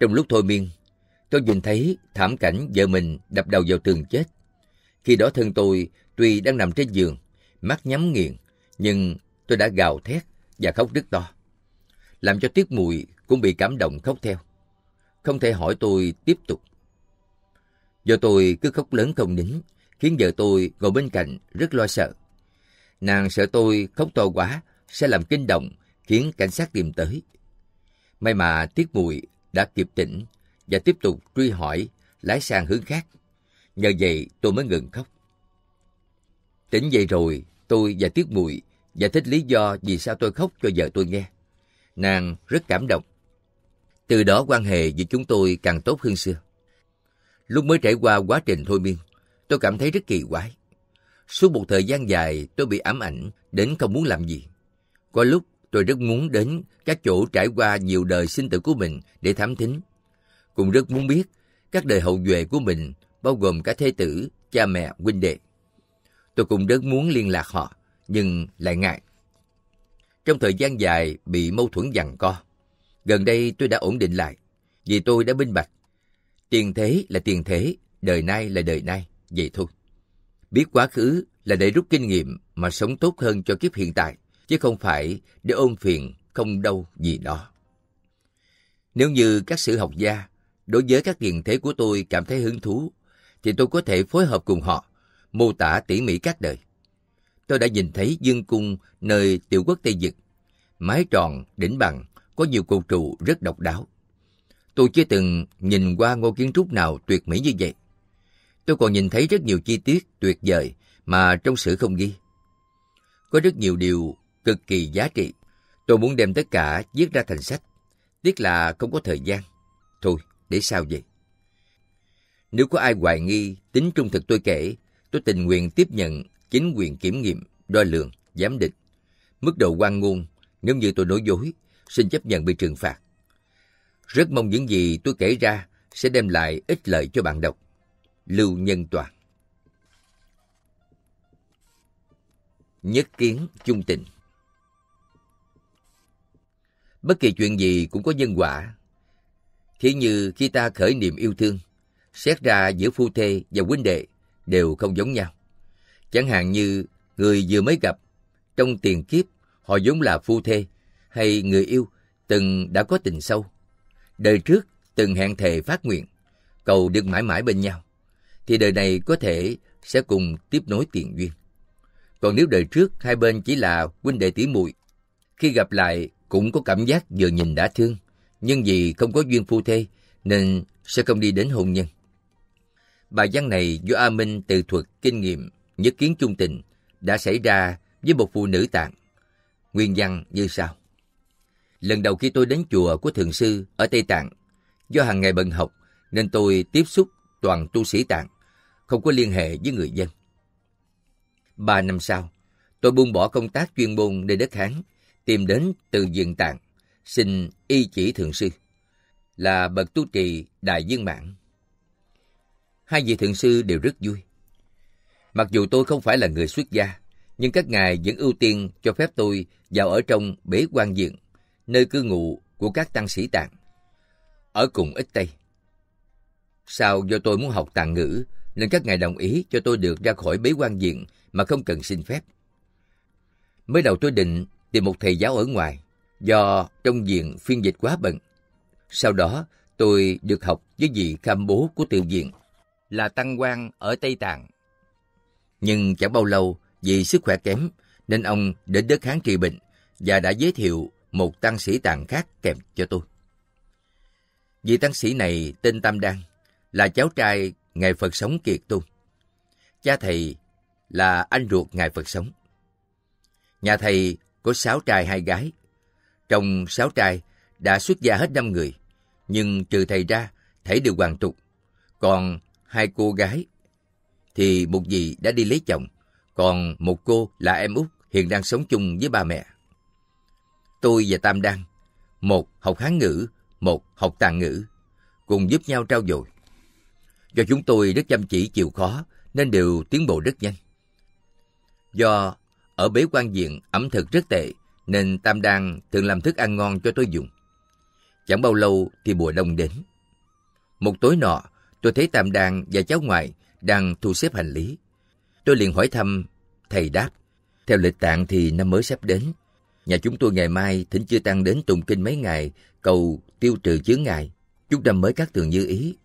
Trong lúc thôi miên, tôi nhìn thấy thảm cảnh vợ mình đập đầu vào tường chết. Khi đó thân tôi tuy đang nằm trên giường, mắt nhắm nghiền, nhưng tôi đã gào thét và khóc rất to. Làm cho Tiết Mùi cũng bị cảm động khóc theo. Không thể hỏi tôi tiếp tục. Do tôi cứ khóc lớn không nín, khiến vợ tôi ngồi bên cạnh rất lo sợ. Nàng sợ tôi khóc to quá sẽ làm kinh động, khiến cảnh sát tìm tới. May mà Tiết Mùi đã kịp tỉnh và tiếp tục truy hỏi lái sang hướng khác. Nhờ vậy tôi mới ngừng khóc. Đến vậy rồi, tôi và Tiết Mùi giải thích lý do vì sao tôi khóc cho vợ tôi nghe. Nàng rất cảm động. Từ đó quan hệ giữa chúng tôi càng tốt hơn xưa. Lúc mới trải qua quá trình thôi miên, tôi cảm thấy rất kỳ quái. Suốt một thời gian dài tôi bị ám ảnh đến không muốn làm gì. Có lúc tôi rất muốn đến các chỗ trải qua nhiều đời sinh tử của mình để thám thính. Cũng rất muốn biết các đời hậu duệ của mình bao gồm cả thế tử, cha mẹ, huynh đệ Tôi cũng rất muốn liên lạc họ, nhưng lại ngại. Trong thời gian dài bị mâu thuẫn giằng co, gần đây tôi đã ổn định lại, vì tôi đã minh bạch. Tiền thế là tiền thế, đời nay là đời nay, vậy thôi. Biết quá khứ là để rút kinh nghiệm mà sống tốt hơn cho kiếp hiện tại, chứ không phải để ôm phiền không đâu gì đó. Nếu như các sử học gia đối với các tiền thế của tôi cảm thấy hứng thú, thì tôi có thể phối hợp cùng họ mô tả tỉ mỉ các đời. Tôi đã nhìn thấy dương cung nơi tiểu quốc Tây Dực, mái tròn, đỉnh bằng, có nhiều cột trụ rất độc đáo. Tôi chưa từng nhìn qua ngôi kiến trúc nào tuyệt mỹ như vậy. Tôi còn nhìn thấy rất nhiều chi tiết tuyệt vời mà trong sử không ghi. Có rất nhiều điều cực kỳ giá trị. Tôi muốn đem tất cả viết ra thành sách. Tiếc là không có thời gian. Thôi, để sao vậy? Nếu có ai hoài nghi tính trung thực tôi kể tôi tình nguyện tiếp nhận chính quyền kiểm nghiệm, đo lường, giám định. Mức độ quan ngôn, nếu như tôi nói dối, xin chấp nhận bị trừng phạt. Rất mong những gì tôi kể ra sẽ đem lại ích lợi cho bạn đọc. Lưu Nhân Toàn Nhất kiến chung tình Bất kỳ chuyện gì cũng có nhân quả. Thí như khi ta khởi niệm yêu thương, xét ra giữa phu thê và huynh đệ đều không giống nhau. Chẳng hạn như người vừa mới gặp, trong tiền kiếp họ vốn là phu thê, hay người yêu từng đã có tình sâu. Đời trước từng hẹn thề phát nguyện, cầu được mãi mãi bên nhau, thì đời này có thể sẽ cùng tiếp nối tiền duyên. Còn nếu đời trước hai bên chỉ là huynh đệ tỷ muội, khi gặp lại cũng có cảm giác vừa nhìn đã thương, nhưng vì không có duyên phu thê nên sẽ không đi đến hôn nhân. Bài văn này do A Minh tự thuật kinh nghiệm, nhất kiến chung tình đã xảy ra với một phụ nữ tạng. Nguyên văn như sau. Lần đầu khi tôi đến chùa của Thượng Sư ở Tây Tạng, do hàng ngày bận học nên tôi tiếp xúc toàn tu sĩ tạng, không có liên hệ với người dân. Ba năm sau, tôi buông bỏ công tác chuyên môn nơi đất Hán, tìm đến từ diện tạng, xin y chỉ Thượng Sư, là bậc tu trì Đại Dương Mạng hai vị thượng sư đều rất vui. Mặc dù tôi không phải là người xuất gia, nhưng các ngài vẫn ưu tiên cho phép tôi vào ở trong bế quan diện, nơi cư ngụ của các tăng sĩ tạng, ở cùng ít Tây. Sao do tôi muốn học tạng ngữ, nên các ngài đồng ý cho tôi được ra khỏi bế quan diện mà không cần xin phép. Mới đầu tôi định tìm một thầy giáo ở ngoài, do trong diện phiên dịch quá bận. Sau đó, tôi được học với vị cam bố của tiểu diện là tăng quan ở Tây Tạng. Nhưng chẳng bao lâu, vì sức khỏe kém, nên ông đến đất kháng trị bệnh và đã giới thiệu một tăng sĩ tạng khác kèm cho tôi. Vị tăng sĩ này tên Tam Đan, là cháu trai Ngài Phật Sống Kiệt tu, Cha thầy là anh ruột Ngài Phật Sống. Nhà thầy có sáu trai hai gái. Trong sáu trai đã xuất gia hết năm người, nhưng trừ thầy ra, thảy đều hoàn tục. Còn hai cô gái, thì một dì đã đi lấy chồng, còn một cô là em út hiện đang sống chung với ba mẹ. Tôi và Tam Đăng, một học hán ngữ, một học tàng ngữ, cùng giúp nhau trao dồi. Do chúng tôi rất chăm chỉ chịu khó nên đều tiến bộ rất nhanh. Do ở bế quan diện ẩm thực rất tệ nên Tam Đăng thường làm thức ăn ngon cho tôi dùng. Chẳng bao lâu thì mùa đông đến. Một tối nọ, Tôi thấy Tam Đan và cháu ngoại đang thu xếp hành lý. Tôi liền hỏi thăm, thầy đáp, theo lịch tạng thì năm mới sắp đến. Nhà chúng tôi ngày mai thỉnh chưa tăng đến tùng kinh mấy ngày, cầu tiêu trừ chướng ngại. Chúc năm mới các tường như ý.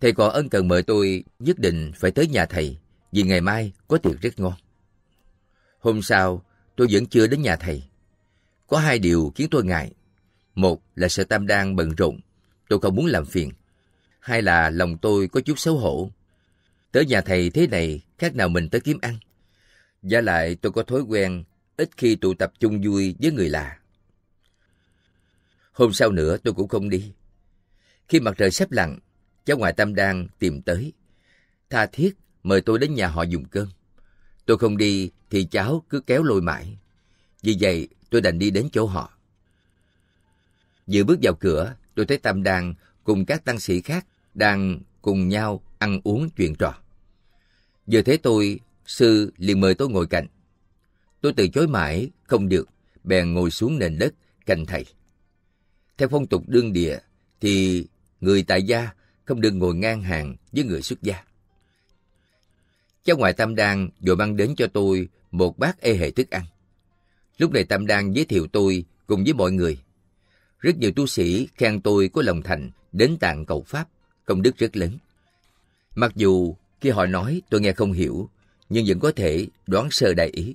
Thầy có ân cần mời tôi nhất định phải tới nhà thầy, vì ngày mai có tiệc rất ngon. Hôm sau, tôi vẫn chưa đến nhà thầy. Có hai điều khiến tôi ngại. Một là sợ Tam Đan bận rộn, tôi không muốn làm phiền hay là lòng tôi có chút xấu hổ. Tới nhà thầy thế này khác nào mình tới kiếm ăn. Giả lại tôi có thói quen ít khi tụ tập chung vui với người lạ. Hôm sau nữa tôi cũng không đi. Khi mặt trời sắp lặn, cháu ngoại Tâm đang tìm tới. Tha thiết mời tôi đến nhà họ dùng cơm. Tôi không đi thì cháu cứ kéo lôi mãi. Vì vậy tôi đành đi đến chỗ họ. Vừa bước vào cửa, tôi thấy Tam Đan cùng các tăng sĩ khác đang cùng nhau ăn uống chuyện trò. Giờ thế tôi, sư liền mời tôi ngồi cạnh. Tôi từ chối mãi, không được, bèn ngồi xuống nền đất cạnh thầy. Theo phong tục đương địa thì người tại gia không được ngồi ngang hàng với người xuất gia. Cháu ngoại Tam Đan rồi mang đến cho tôi một bát ê e hệ thức ăn. Lúc này Tam Đan giới thiệu tôi cùng với mọi người. Rất nhiều tu sĩ khen tôi có lòng thành đến tạng cầu Pháp công đức rất lớn. Mặc dù khi họ nói tôi nghe không hiểu, nhưng vẫn có thể đoán sơ đại ý.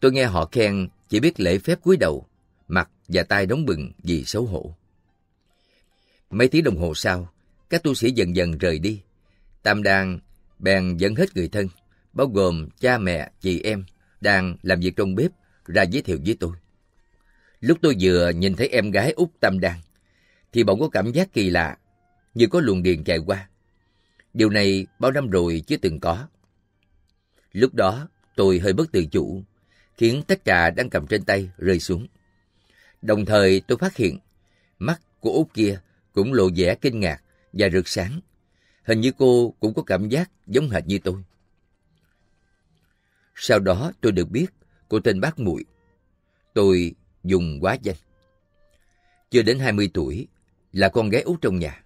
Tôi nghe họ khen chỉ biết lễ phép cúi đầu, mặt và tay đóng bừng vì xấu hổ. Mấy tiếng đồng hồ sau, các tu sĩ dần dần rời đi. Tam Đan bèn dẫn hết người thân, bao gồm cha mẹ, chị em, đang làm việc trong bếp, ra giới thiệu với tôi. Lúc tôi vừa nhìn thấy em gái út Tam Đan, thì bỗng có cảm giác kỳ lạ như có luồng điện chạy qua. Điều này bao năm rồi chưa từng có. Lúc đó, tôi hơi bất tự chủ, khiến tách trà đang cầm trên tay rơi xuống. Đồng thời tôi phát hiện, mắt của Út kia cũng lộ vẻ kinh ngạc và rực sáng. Hình như cô cũng có cảm giác giống hệt như tôi. Sau đó tôi được biết cô tên Bác Mụi. Tôi dùng quá danh. Chưa đến 20 tuổi, là con gái út trong nhà.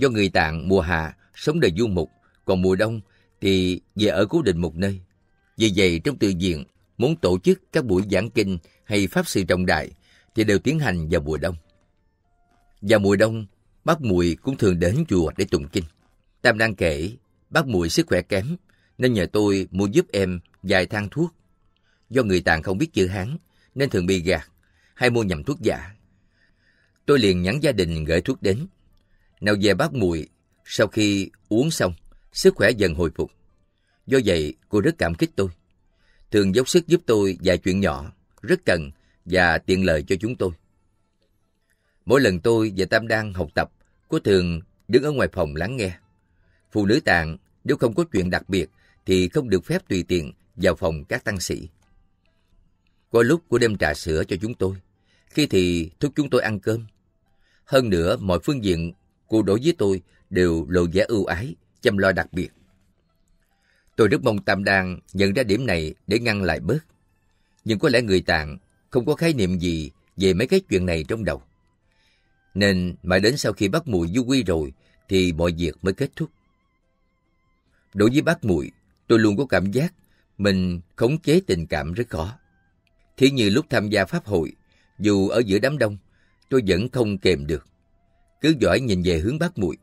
Do người Tạng mùa hạ sống đời du mục, còn mùa đông thì về ở cố định một nơi. Vì vậy trong tự viện, muốn tổ chức các buổi giảng kinh hay pháp sự trọng đại thì đều tiến hành vào mùa đông. Vào mùa đông, bác mùi cũng thường đến chùa để tụng kinh. Tam đang kể, bác mùi sức khỏe kém nên nhờ tôi mua giúp em vài thang thuốc. Do người Tàn không biết chữ Hán nên thường bị gạt hay mua nhầm thuốc giả. Tôi liền nhắn gia đình gửi thuốc đến nào về bác mùi sau khi uống xong, sức khỏe dần hồi phục. Do vậy, cô rất cảm kích tôi. Thường dốc sức giúp tôi vài chuyện nhỏ, rất cần và tiện lợi cho chúng tôi. Mỗi lần tôi và Tam Đan học tập, cô thường đứng ở ngoài phòng lắng nghe. Phụ nữ tạng, nếu không có chuyện đặc biệt, thì không được phép tùy tiện vào phòng các tăng sĩ. Có lúc cô đem trà sữa cho chúng tôi, khi thì thúc chúng tôi ăn cơm. Hơn nữa, mọi phương diện cô đối với tôi đều lộ vẻ ưu ái, chăm lo đặc biệt. Tôi rất mong Tam Đan nhận ra điểm này để ngăn lại bớt. Nhưng có lẽ người tạng không có khái niệm gì về mấy cái chuyện này trong đầu. Nên mãi đến sau khi bắt mùi du quy rồi thì mọi việc mới kết thúc. Đối với bác mùi, tôi luôn có cảm giác mình khống chế tình cảm rất khó. Thế như lúc tham gia pháp hội, dù ở giữa đám đông, tôi vẫn không kềm được cứ dõi nhìn về hướng bác mùi,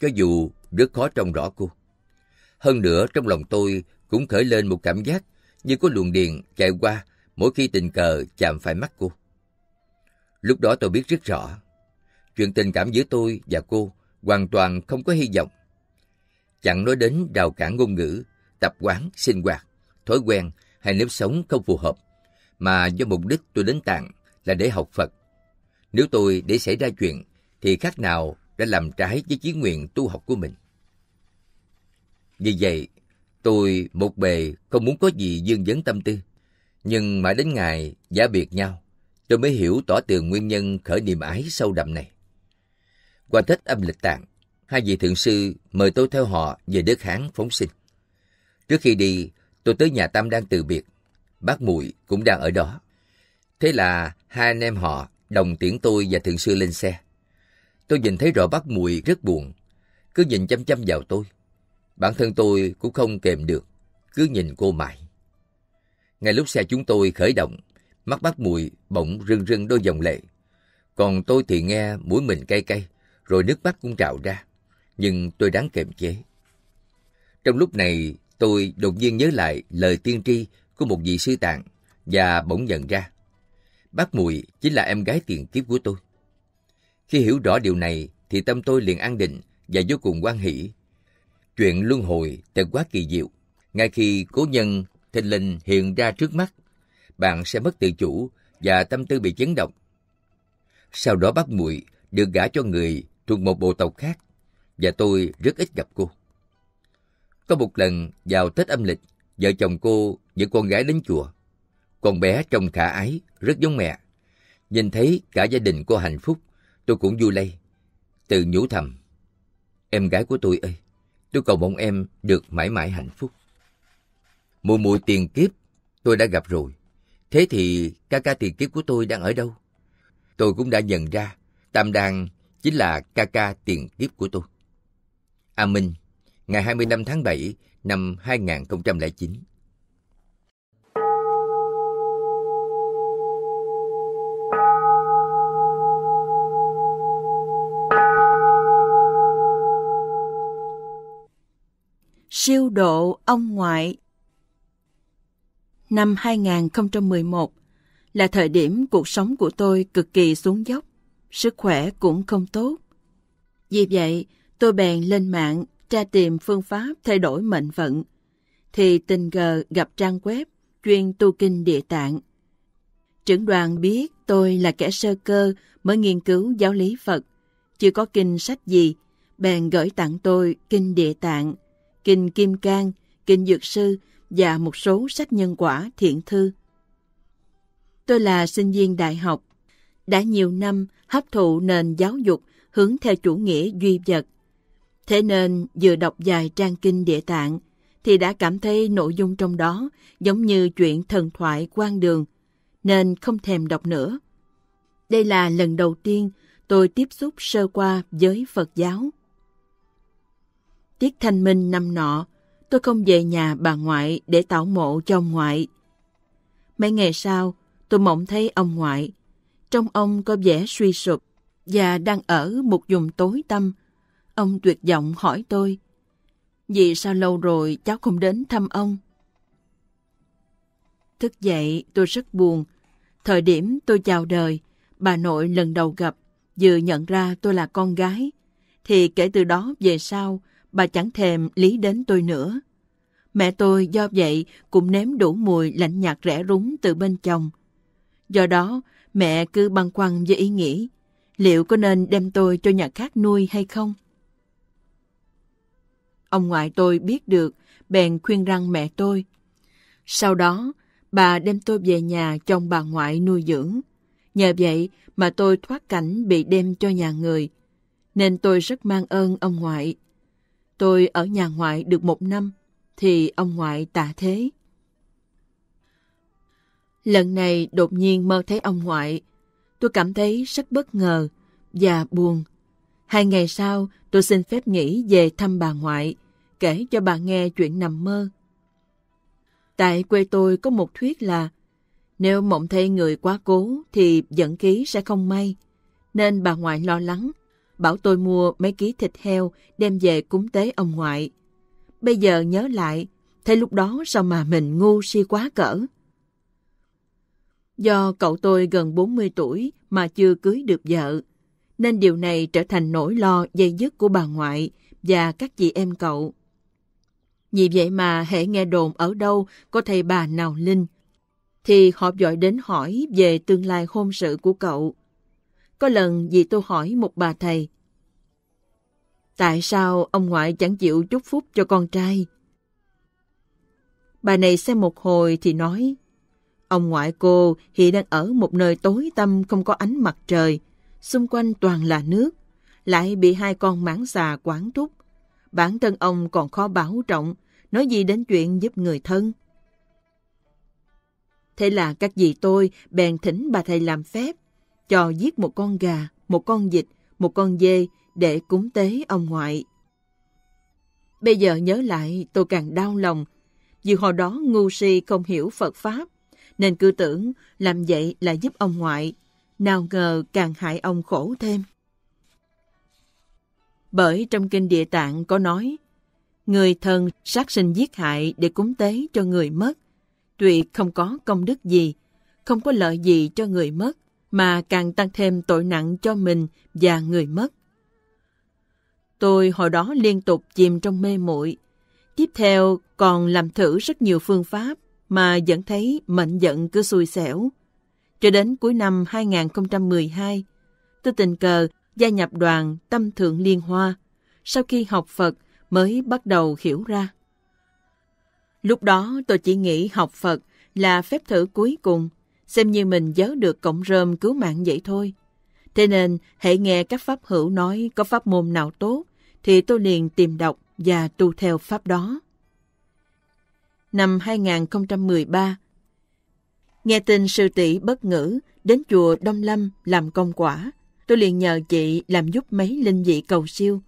cho dù rất khó trông rõ cô. Hơn nữa trong lòng tôi cũng khởi lên một cảm giác như có luồng điện chạy qua mỗi khi tình cờ chạm phải mắt cô. Lúc đó tôi biết rất rõ, chuyện tình cảm giữa tôi và cô hoàn toàn không có hy vọng. Chẳng nói đến rào cản ngôn ngữ, tập quán, sinh hoạt, thói quen hay nếp sống không phù hợp, mà do mục đích tôi đến tạng là để học Phật. Nếu tôi để xảy ra chuyện thì khác nào đã làm trái với chí nguyện tu học của mình. Vì vậy, tôi một bề không muốn có gì dương vấn tâm tư, nhưng mãi đến ngày giả biệt nhau, tôi mới hiểu tỏ tường nguyên nhân khởi niềm ái sâu đậm này. Qua Tết âm lịch tạng, hai vị thượng sư mời tôi theo họ về đất Hán phóng sinh. Trước khi đi, tôi tới nhà Tam đang từ biệt, bác muội cũng đang ở đó. Thế là hai anh em họ đồng tiễn tôi và thượng sư lên xe. Tôi nhìn thấy rõ bác Mùi rất buồn, cứ nhìn chăm chăm vào tôi. Bản thân tôi cũng không kèm được, cứ nhìn cô mãi. Ngay lúc xe chúng tôi khởi động, mắt bác Mùi bỗng rưng rưng đôi dòng lệ. Còn tôi thì nghe mũi mình cay cay, rồi nước mắt cũng trào ra. Nhưng tôi đáng kềm chế. Trong lúc này, tôi đột nhiên nhớ lại lời tiên tri của một vị sư tạng và bỗng nhận ra. Bác Mùi chính là em gái tiền kiếp của tôi. Khi hiểu rõ điều này thì tâm tôi liền an định và vô cùng quan hỷ. Chuyện luân hồi thật quá kỳ diệu. Ngay khi cố nhân, thình linh hiện ra trước mắt, bạn sẽ mất tự chủ và tâm tư bị chấn động. Sau đó bắt muội được gả cho người thuộc một bộ tộc khác và tôi rất ít gặp cô. Có một lần vào Tết âm lịch, vợ chồng cô dẫn con gái đến chùa. Con bé trông khả ái, rất giống mẹ. Nhìn thấy cả gia đình cô hạnh phúc tôi cũng vui lây. Từ nhủ thầm, em gái của tôi ơi, tôi cầu mong em được mãi mãi hạnh phúc. Mùi mùi tiền kiếp tôi đã gặp rồi, thế thì ca ca tiền kiếp của tôi đang ở đâu? Tôi cũng đã nhận ra Tam Đan chính là ca ca tiền kiếp của tôi. A à Minh, ngày 25 tháng 7 năm 2009 Siêu độ ông ngoại Năm 2011 là thời điểm cuộc sống của tôi cực kỳ xuống dốc, sức khỏe cũng không tốt. Vì vậy, tôi bèn lên mạng tra tìm phương pháp thay đổi mệnh vận, thì tình cờ gặp trang web chuyên tu kinh địa tạng. Trưởng đoàn biết tôi là kẻ sơ cơ mới nghiên cứu giáo lý Phật, chưa có kinh sách gì, bèn gửi tặng tôi kinh địa tạng Kinh Kim Cang, Kinh Dược Sư và một số sách nhân quả thiện thư. Tôi là sinh viên đại học, đã nhiều năm hấp thụ nền giáo dục hướng theo chủ nghĩa duy vật. Thế nên vừa đọc vài trang kinh địa tạng thì đã cảm thấy nội dung trong đó giống như chuyện thần thoại quan đường, nên không thèm đọc nữa. Đây là lần đầu tiên tôi tiếp xúc sơ qua với Phật giáo. Tiết Thanh Minh năm nọ, tôi không về nhà bà ngoại để tảo mộ cho ông ngoại. Mấy ngày sau, tôi mộng thấy ông ngoại. Trong ông có vẻ suy sụp và đang ở một vùng tối tâm Ông tuyệt vọng hỏi tôi, vì sao lâu rồi cháu không đến thăm ông? Thức dậy, tôi rất buồn. Thời điểm tôi chào đời, bà nội lần đầu gặp, vừa nhận ra tôi là con gái. Thì kể từ đó về sau, bà chẳng thèm lý đến tôi nữa. Mẹ tôi do vậy cũng nếm đủ mùi lạnh nhạt rẻ rúng từ bên chồng. Do đó, mẹ cứ băn khoăn với ý nghĩ liệu có nên đem tôi cho nhà khác nuôi hay không? Ông ngoại tôi biết được, bèn khuyên răng mẹ tôi. Sau đó, bà đem tôi về nhà chồng bà ngoại nuôi dưỡng. Nhờ vậy mà tôi thoát cảnh bị đem cho nhà người. Nên tôi rất mang ơn ông ngoại. Tôi ở nhà ngoại được một năm, thì ông ngoại tạ thế. Lần này đột nhiên mơ thấy ông ngoại. Tôi cảm thấy rất bất ngờ và buồn. Hai ngày sau, tôi xin phép nghỉ về thăm bà ngoại, kể cho bà nghe chuyện nằm mơ. Tại quê tôi có một thuyết là nếu mộng thấy người quá cố thì dẫn khí sẽ không may, nên bà ngoại lo lắng bảo tôi mua mấy ký thịt heo đem về cúng tế ông ngoại. Bây giờ nhớ lại, thấy lúc đó sao mà mình ngu si quá cỡ. Do cậu tôi gần 40 tuổi mà chưa cưới được vợ, nên điều này trở thành nỗi lo dây dứt của bà ngoại và các chị em cậu. Vì vậy mà hệ nghe đồn ở đâu có thầy bà nào linh, thì họ dội đến hỏi về tương lai hôn sự của cậu. Có lần vì tôi hỏi một bà thầy, Tại sao ông ngoại chẳng chịu chúc phúc cho con trai? Bà này xem một hồi thì nói, ông ngoại cô hiện đang ở một nơi tối tăm không có ánh mặt trời, xung quanh toàn là nước, lại bị hai con mãng xà quán trúc. Bản thân ông còn khó bảo trọng, nói gì đến chuyện giúp người thân. Thế là các dì tôi bèn thỉnh bà thầy làm phép cho giết một con gà, một con vịt, một con dê để cúng tế ông ngoại. Bây giờ nhớ lại tôi càng đau lòng, vì hồi đó ngu si không hiểu Phật Pháp, nên cứ tưởng làm vậy là giúp ông ngoại, nào ngờ càng hại ông khổ thêm. Bởi trong kinh địa tạng có nói, người thân sát sinh giết hại để cúng tế cho người mất, tuy không có công đức gì, không có lợi gì cho người mất, mà càng tăng thêm tội nặng cho mình và người mất. Tôi hồi đó liên tục chìm trong mê muội. Tiếp theo còn làm thử rất nhiều phương pháp mà vẫn thấy mệnh giận cứ xui xẻo. Cho đến cuối năm 2012, tôi tình cờ gia nhập đoàn Tâm Thượng Liên Hoa. Sau khi học Phật mới bắt đầu hiểu ra. Lúc đó tôi chỉ nghĩ học Phật là phép thử cuối cùng xem như mình giấu được cộng rơm cứu mạng vậy thôi. Thế nên, hãy nghe các pháp hữu nói có pháp môn nào tốt, thì tôi liền tìm đọc và tu theo pháp đó. Năm 2013 Nghe tin sư tỷ bất ngữ đến chùa Đông Lâm làm công quả, tôi liền nhờ chị làm giúp mấy linh dị cầu siêu.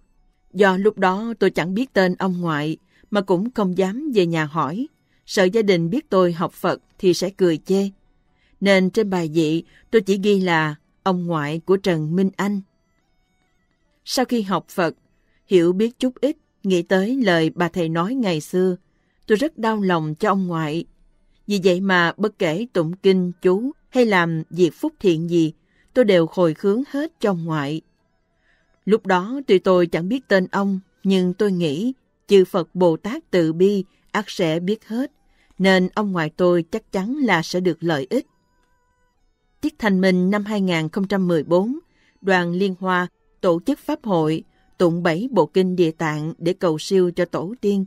Do lúc đó tôi chẳng biết tên ông ngoại, mà cũng không dám về nhà hỏi, sợ gia đình biết tôi học Phật thì sẽ cười chê nên trên bài vị tôi chỉ ghi là ông ngoại của Trần Minh Anh. Sau khi học Phật, hiểu biết chút ít, nghĩ tới lời bà thầy nói ngày xưa, tôi rất đau lòng cho ông ngoại. Vì vậy mà bất kể tụng kinh, chú hay làm việc phúc thiện gì, tôi đều hồi hướng hết cho ông ngoại. Lúc đó tuy tôi chẳng biết tên ông, nhưng tôi nghĩ chư Phật Bồ Tát từ bi ác sẽ biết hết, nên ông ngoại tôi chắc chắn là sẽ được lợi ích. Tiết thành Minh năm 2014, đoàn Liên Hoa tổ chức Pháp hội tụng bảy bộ kinh địa tạng để cầu siêu cho tổ tiên.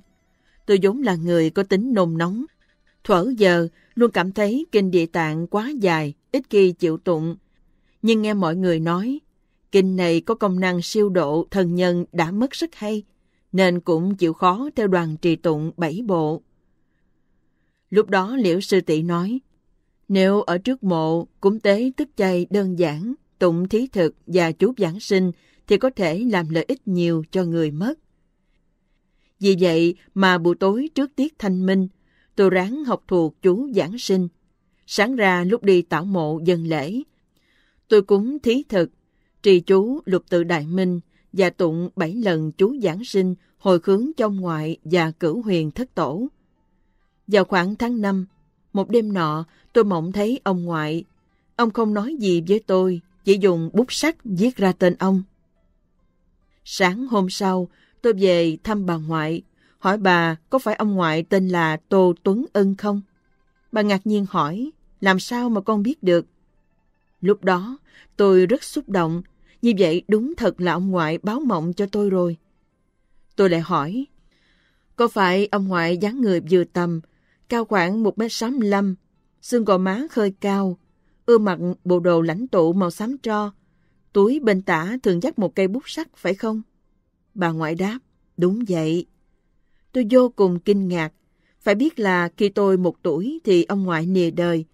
Tôi vốn là người có tính nôn nóng. Thuở giờ, luôn cảm thấy kinh địa tạng quá dài, ít khi chịu tụng. Nhưng nghe mọi người nói, kinh này có công năng siêu độ thần nhân đã mất rất hay, nên cũng chịu khó theo đoàn trì tụng bảy bộ. Lúc đó Liễu Sư Tỷ nói, nếu ở trước mộ, cúng tế tức chay đơn giản, tụng thí thực và chú giảng sinh thì có thể làm lợi ích nhiều cho người mất. Vì vậy mà buổi tối trước tiết thanh minh, tôi ráng học thuộc chú giảng sinh. Sáng ra lúc đi tảo mộ dân lễ, tôi cúng thí thực, trì chú lục tự đại minh và tụng bảy lần chú giảng sinh hồi hướng trong ngoại và cửu huyền thất tổ. Vào khoảng tháng 5, một đêm nọ, tôi mộng thấy ông ngoại. Ông không nói gì với tôi, chỉ dùng bút sắt viết ra tên ông. Sáng hôm sau, tôi về thăm bà ngoại, hỏi bà có phải ông ngoại tên là Tô Tuấn Ân không? Bà ngạc nhiên hỏi, làm sao mà con biết được? Lúc đó, tôi rất xúc động, như vậy đúng thật là ông ngoại báo mộng cho tôi rồi. Tôi lại hỏi, có phải ông ngoại dáng người vừa tầm cao khoảng 1m65, xương gò má khơi cao, ưa mặc bộ đồ lãnh tụ màu xám tro, túi bên tả thường dắt một cây bút sắt phải không? Bà ngoại đáp, đúng vậy. Tôi vô cùng kinh ngạc, phải biết là khi tôi một tuổi thì ông ngoại nìa đời,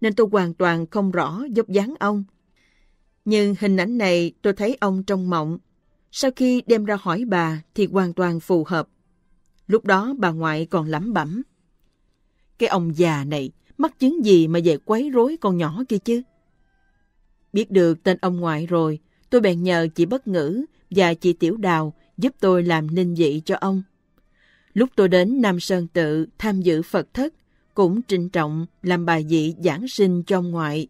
nên tôi hoàn toàn không rõ dốc dáng ông. Nhưng hình ảnh này tôi thấy ông trong mộng. Sau khi đem ra hỏi bà thì hoàn toàn phù hợp. Lúc đó bà ngoại còn lẩm bẩm. Cái ông già này, mắc chứng gì mà về quấy rối con nhỏ kia chứ? Biết được tên ông ngoại rồi, tôi bèn nhờ chị Bất Ngữ và chị Tiểu Đào giúp tôi làm ninh dị cho ông. Lúc tôi đến Nam Sơn Tự tham dự Phật thất, cũng trịnh trọng làm bài dị giảng sinh cho ông ngoại.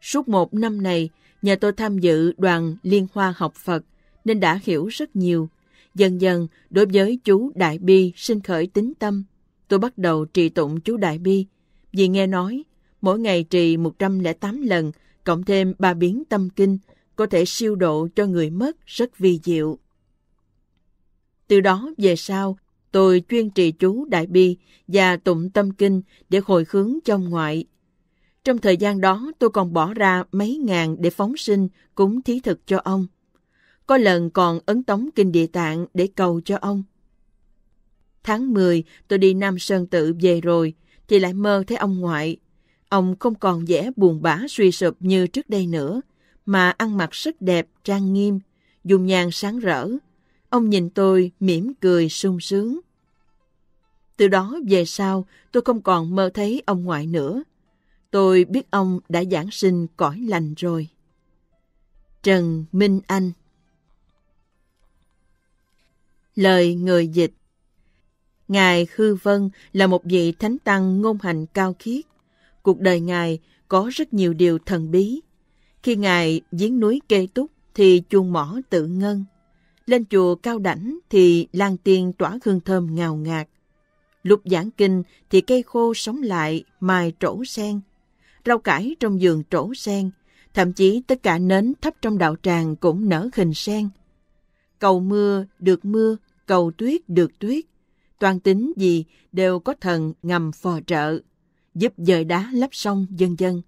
Suốt một năm này, nhờ tôi tham dự đoàn Liên Hoa học Phật nên đã hiểu rất nhiều. Dần dần, đối với chú Đại Bi sinh khởi tính tâm, tôi bắt đầu trì tụng chú Đại Bi, vì nghe nói mỗi ngày trì 108 lần, cộng thêm ba biến tâm kinh, có thể siêu độ cho người mất rất vi diệu. Từ đó về sau, tôi chuyên trì chú Đại Bi và tụng tâm kinh để hồi hướng trong ngoại. Trong thời gian đó, tôi còn bỏ ra mấy ngàn để phóng sinh, cúng thí thực cho ông. Có lần còn ấn tống kinh địa tạng để cầu cho ông. Tháng 10, tôi đi Nam Sơn Tự về rồi, thì lại mơ thấy ông ngoại. Ông không còn vẻ buồn bã suy sụp như trước đây nữa, mà ăn mặc rất đẹp, trang nghiêm, dùng nhàn sáng rỡ. Ông nhìn tôi mỉm cười sung sướng. Từ đó về sau, tôi không còn mơ thấy ông ngoại nữa. Tôi biết ông đã giảng sinh cõi lành rồi. Trần Minh Anh Lời người dịch Ngài Khư Vân là một vị thánh tăng ngôn hành cao khiết. Cuộc đời Ngài có rất nhiều điều thần bí. Khi Ngài giếng núi kê túc thì chuông mỏ tự ngân. Lên chùa cao đảnh thì lan tiên tỏa hương thơm ngào ngạt. Lúc giảng kinh thì cây khô sống lại, mài trổ sen. Rau cải trong vườn trổ sen. Thậm chí tất cả nến thấp trong đạo tràng cũng nở hình sen. Cầu mưa được mưa, cầu tuyết được tuyết toàn tính gì đều có thần ngầm phò trợ, giúp dời đá lấp sông dân dân.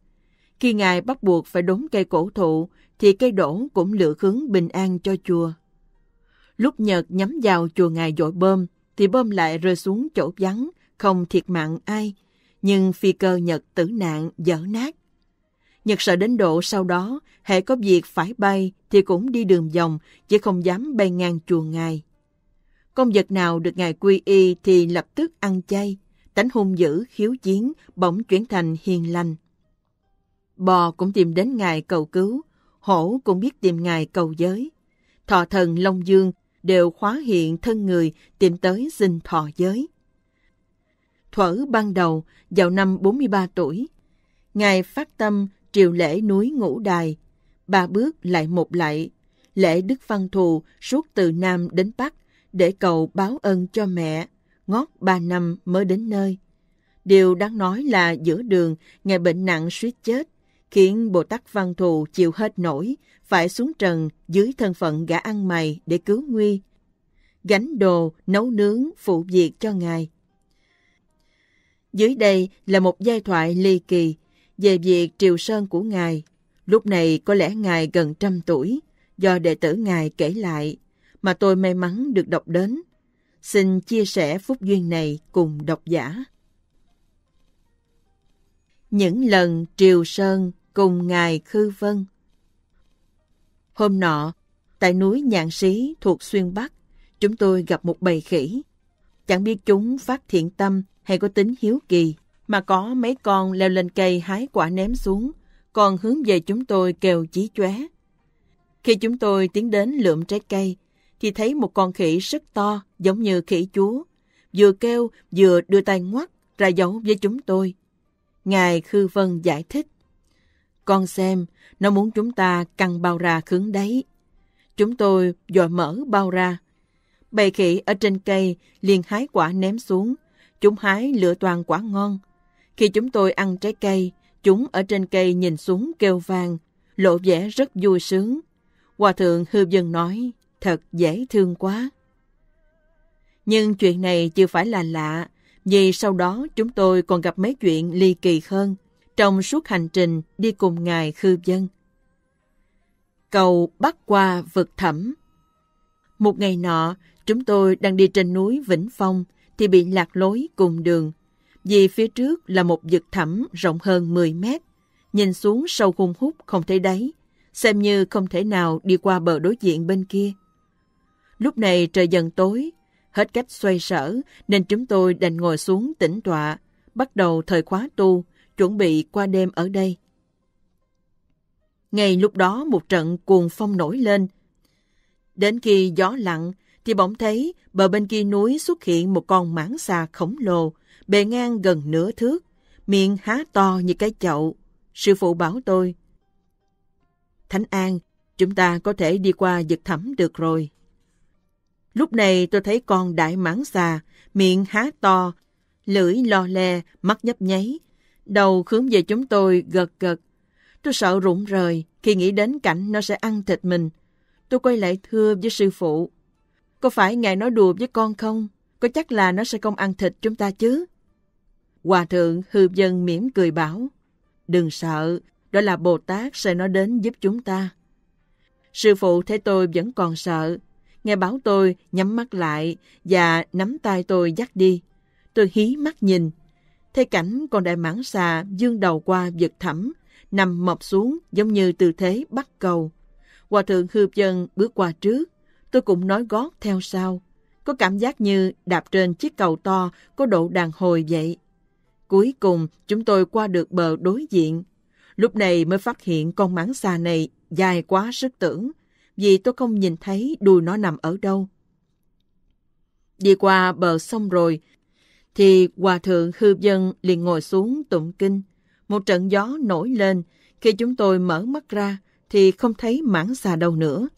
Khi Ngài bắt buộc phải đốn cây cổ thụ, thì cây đổ cũng lựa hướng bình an cho chùa. Lúc Nhật nhắm vào chùa Ngài dội bơm, thì bơm lại rơi xuống chỗ vắng, không thiệt mạng ai, nhưng phi cơ Nhật tử nạn dở nát. Nhật sợ đến độ sau đó, hệ có việc phải bay thì cũng đi đường vòng, chứ không dám bay ngang chùa ngài. Công vật nào được Ngài quy y thì lập tức ăn chay, tánh hung dữ, khiếu chiến, bỗng chuyển thành hiền lành. Bò cũng tìm đến Ngài cầu cứu, hổ cũng biết tìm Ngài cầu giới. Thọ thần Long Dương đều khóa hiện thân người tìm tới xin thọ giới. Thuở ban đầu, vào năm 43 tuổi, Ngài phát tâm triều lễ núi Ngũ Đài, ba bước lại một lại, lễ Đức Văn Thù suốt từ Nam đến Bắc để cầu báo ơn cho mẹ, ngót ba năm mới đến nơi. Điều đáng nói là giữa đường, ngài bệnh nặng suýt chết, khiến Bồ Tát Văn Thù chịu hết nổi, phải xuống trần dưới thân phận gã ăn mày để cứu nguy. Gánh đồ, nấu nướng, phụ việc cho ngài. Dưới đây là một giai thoại ly kỳ về việc triều sơn của ngài. Lúc này có lẽ ngài gần trăm tuổi, do đệ tử ngài kể lại mà tôi may mắn được đọc đến. Xin chia sẻ phúc duyên này cùng độc giả. Những lần Triều Sơn cùng Ngài Khư Vân Hôm nọ, tại núi Nhạn Sĩ thuộc Xuyên Bắc, chúng tôi gặp một bầy khỉ. Chẳng biết chúng phát thiện tâm hay có tính hiếu kỳ, mà có mấy con leo lên cây hái quả ném xuống, còn hướng về chúng tôi kêu chí chóe. Khi chúng tôi tiến đến lượm trái cây, thì thấy một con khỉ rất to, giống như khỉ chúa. Vừa kêu, vừa đưa tay ngoắt, ra dấu với chúng tôi. Ngài Khư Vân giải thích. Con xem, nó muốn chúng ta căng bao ra khướng đấy. Chúng tôi dội mở bao ra. Bầy khỉ ở trên cây liền hái quả ném xuống. Chúng hái lựa toàn quả ngon. Khi chúng tôi ăn trái cây, chúng ở trên cây nhìn xuống kêu vang, lộ vẻ rất vui sướng. Hòa thượng Hư Dân nói, thật dễ thương quá. Nhưng chuyện này chưa phải là lạ, vì sau đó chúng tôi còn gặp mấy chuyện ly kỳ hơn trong suốt hành trình đi cùng ngài khư dân. Cầu bắc qua vực thẳm Một ngày nọ, chúng tôi đang đi trên núi Vĩnh Phong thì bị lạc lối cùng đường, vì phía trước là một vực thẳm rộng hơn 10 mét, nhìn xuống sâu hung hút không thấy đáy, xem như không thể nào đi qua bờ đối diện bên kia. Lúc này trời dần tối, hết cách xoay sở nên chúng tôi đành ngồi xuống tĩnh tọa, bắt đầu thời khóa tu, chuẩn bị qua đêm ở đây. Ngay lúc đó một trận cuồng phong nổi lên. Đến khi gió lặng thì bỗng thấy bờ bên kia núi xuất hiện một con mãng xà khổng lồ, bề ngang gần nửa thước, miệng há to như cái chậu. Sư phụ bảo tôi, Thánh An, chúng ta có thể đi qua vực thẳm được rồi. Lúc này tôi thấy con đại mãng xà, miệng há to, lưỡi lo le, mắt nhấp nháy. Đầu khướng về chúng tôi gật gật. Tôi sợ rụng rời khi nghĩ đến cảnh nó sẽ ăn thịt mình. Tôi quay lại thưa với sư phụ. Có phải ngài nói đùa với con không? Có chắc là nó sẽ không ăn thịt chúng ta chứ? Hòa thượng hư dân mỉm cười bảo. Đừng sợ, đó là Bồ Tát sẽ nói đến giúp chúng ta. Sư phụ thấy tôi vẫn còn sợ, nghe báo tôi nhắm mắt lại và nắm tay tôi dắt đi. Tôi hí mắt nhìn. Thấy cảnh con đại mãng xà dương đầu qua vực thẳm, nằm mập xuống giống như tư thế bắt cầu. Hòa thượng hư dân bước qua trước, tôi cũng nói gót theo sau. Có cảm giác như đạp trên chiếc cầu to có độ đàn hồi vậy. Cuối cùng, chúng tôi qua được bờ đối diện. Lúc này mới phát hiện con mãng xà này dài quá sức tưởng, vì tôi không nhìn thấy đuôi nó nằm ở đâu. Đi qua bờ sông rồi, thì Hòa Thượng Hư Dân liền ngồi xuống tụng kinh. Một trận gió nổi lên, khi chúng tôi mở mắt ra thì không thấy mảng xà đâu nữa.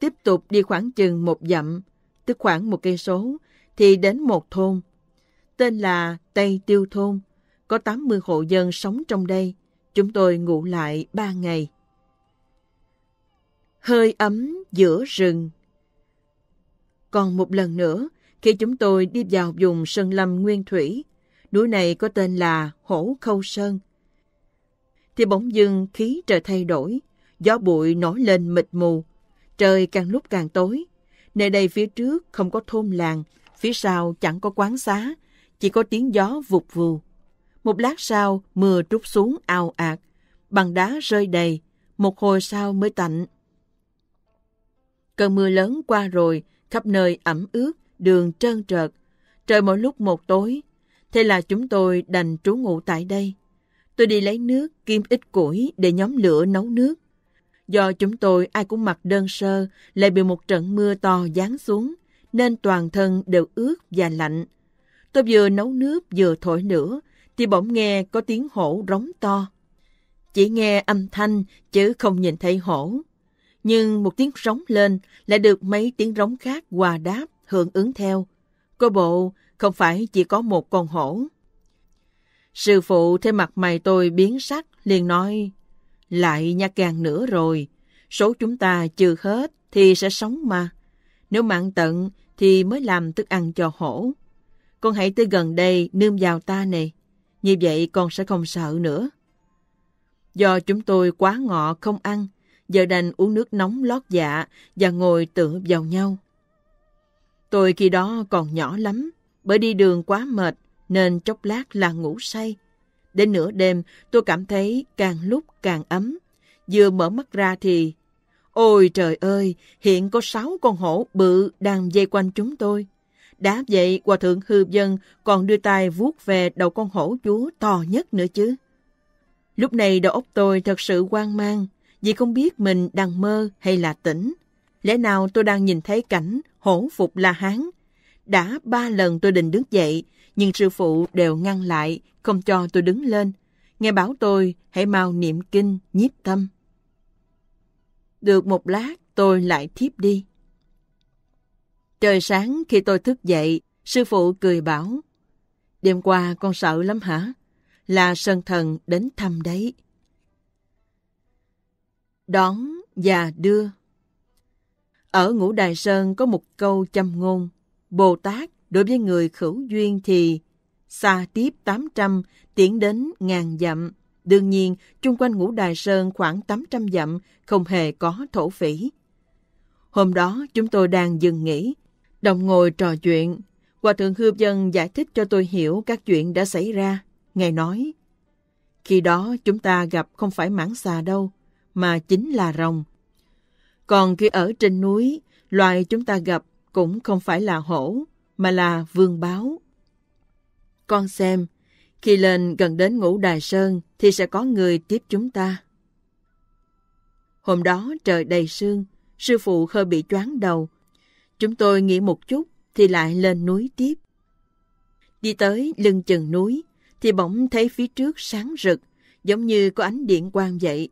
Tiếp tục đi khoảng chừng một dặm, tức khoảng một cây số, thì đến một thôn. Tên là Tây Tiêu Thôn, có 80 hộ dân sống trong đây. Chúng tôi ngủ lại ba ngày hơi ấm giữa rừng. Còn một lần nữa, khi chúng tôi đi vào vùng sơn lâm nguyên thủy, núi này có tên là Hổ Khâu Sơn, thì bỗng dưng khí trời thay đổi, gió bụi nổi lên mịt mù, trời càng lúc càng tối. Nơi đây phía trước không có thôn làng, phía sau chẳng có quán xá, chỉ có tiếng gió vụt vù. Một lát sau, mưa trút xuống ao ạt, bằng đá rơi đầy, một hồi sau mới tạnh. Cơn mưa lớn qua rồi, khắp nơi ẩm ướt, đường trơn trợt. Trời mỗi lúc một tối, thế là chúng tôi đành trú ngụ tại đây. Tôi đi lấy nước, kim ít củi để nhóm lửa nấu nước. Do chúng tôi ai cũng mặc đơn sơ, lại bị một trận mưa to giáng xuống, nên toàn thân đều ướt và lạnh. Tôi vừa nấu nước vừa thổi lửa, thì bỗng nghe có tiếng hổ rống to. Chỉ nghe âm thanh chứ không nhìn thấy hổ. Nhưng một tiếng rống lên lại được mấy tiếng rống khác hòa đáp, hưởng ứng theo. Cô bộ không phải chỉ có một con hổ. Sư phụ thấy mặt mày tôi biến sắc, liền nói, lại nha càng nữa rồi, số chúng ta chưa hết thì sẽ sống mà. Nếu mạng tận thì mới làm thức ăn cho hổ. Con hãy tới gần đây nương vào ta nè như vậy con sẽ không sợ nữa. Do chúng tôi quá ngọ không ăn, giờ đành uống nước nóng lót dạ và ngồi tựa vào nhau. Tôi khi đó còn nhỏ lắm, bởi đi đường quá mệt nên chốc lát là ngủ say. Đến nửa đêm tôi cảm thấy càng lúc càng ấm. Vừa mở mắt ra thì... Ôi trời ơi, hiện có sáu con hổ bự đang dây quanh chúng tôi. Đã vậy, Hòa Thượng Hư Dân còn đưa tay vuốt về đầu con hổ chúa to nhất nữa chứ. Lúc này đầu óc tôi thật sự hoang mang vì không biết mình đang mơ hay là tỉnh. Lẽ nào tôi đang nhìn thấy cảnh hổ phục La Hán? Đã ba lần tôi định đứng dậy, nhưng sư phụ đều ngăn lại, không cho tôi đứng lên. Nghe bảo tôi hãy mau niệm kinh, nhiếp tâm. Được một lát, tôi lại thiếp đi. Trời sáng khi tôi thức dậy, sư phụ cười bảo, Đêm qua con sợ lắm hả? Là sơn thần đến thăm đấy đón và đưa. Ở Ngũ Đài Sơn có một câu châm ngôn, Bồ Tát đối với người khẩu duyên thì xa tiếp 800, tiến đến ngàn dặm. Đương nhiên, chung quanh Ngũ Đài Sơn khoảng 800 dặm, không hề có thổ phỉ. Hôm đó, chúng tôi đang dừng nghỉ, đồng ngồi trò chuyện. Hòa Thượng Hư Dân giải thích cho tôi hiểu các chuyện đã xảy ra. Ngài nói, khi đó chúng ta gặp không phải mãn xà đâu, mà chính là rồng. Còn khi ở trên núi, loài chúng ta gặp cũng không phải là hổ, mà là vương báo. Con xem, khi lên gần đến ngũ đài sơn thì sẽ có người tiếp chúng ta. Hôm đó trời đầy sương, sư phụ khơi bị choáng đầu. Chúng tôi nghỉ một chút thì lại lên núi tiếp. Đi tới lưng chừng núi thì bỗng thấy phía trước sáng rực, giống như có ánh điện quang vậy.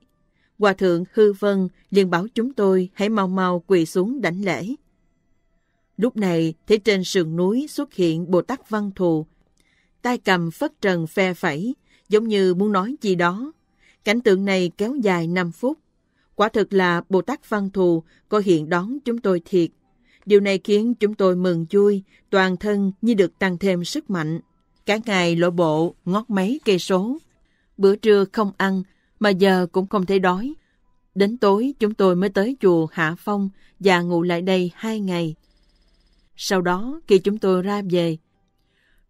Hòa thượng Hư Vân liền bảo chúng tôi hãy mau mau quỳ xuống đảnh lễ. Lúc này, thấy trên sườn núi xuất hiện Bồ Tát Văn Thù, tay cầm phất trần phe phẩy, giống như muốn nói gì đó. Cảnh tượng này kéo dài 5 phút. Quả thực là Bồ Tát Văn Thù có hiện đón chúng tôi thiệt. Điều này khiến chúng tôi mừng vui, toàn thân như được tăng thêm sức mạnh. Cả ngày lội bộ, ngót mấy cây số. Bữa trưa không ăn, mà giờ cũng không thấy đói. Đến tối chúng tôi mới tới chùa Hạ Phong và ngủ lại đây hai ngày. Sau đó khi chúng tôi ra về,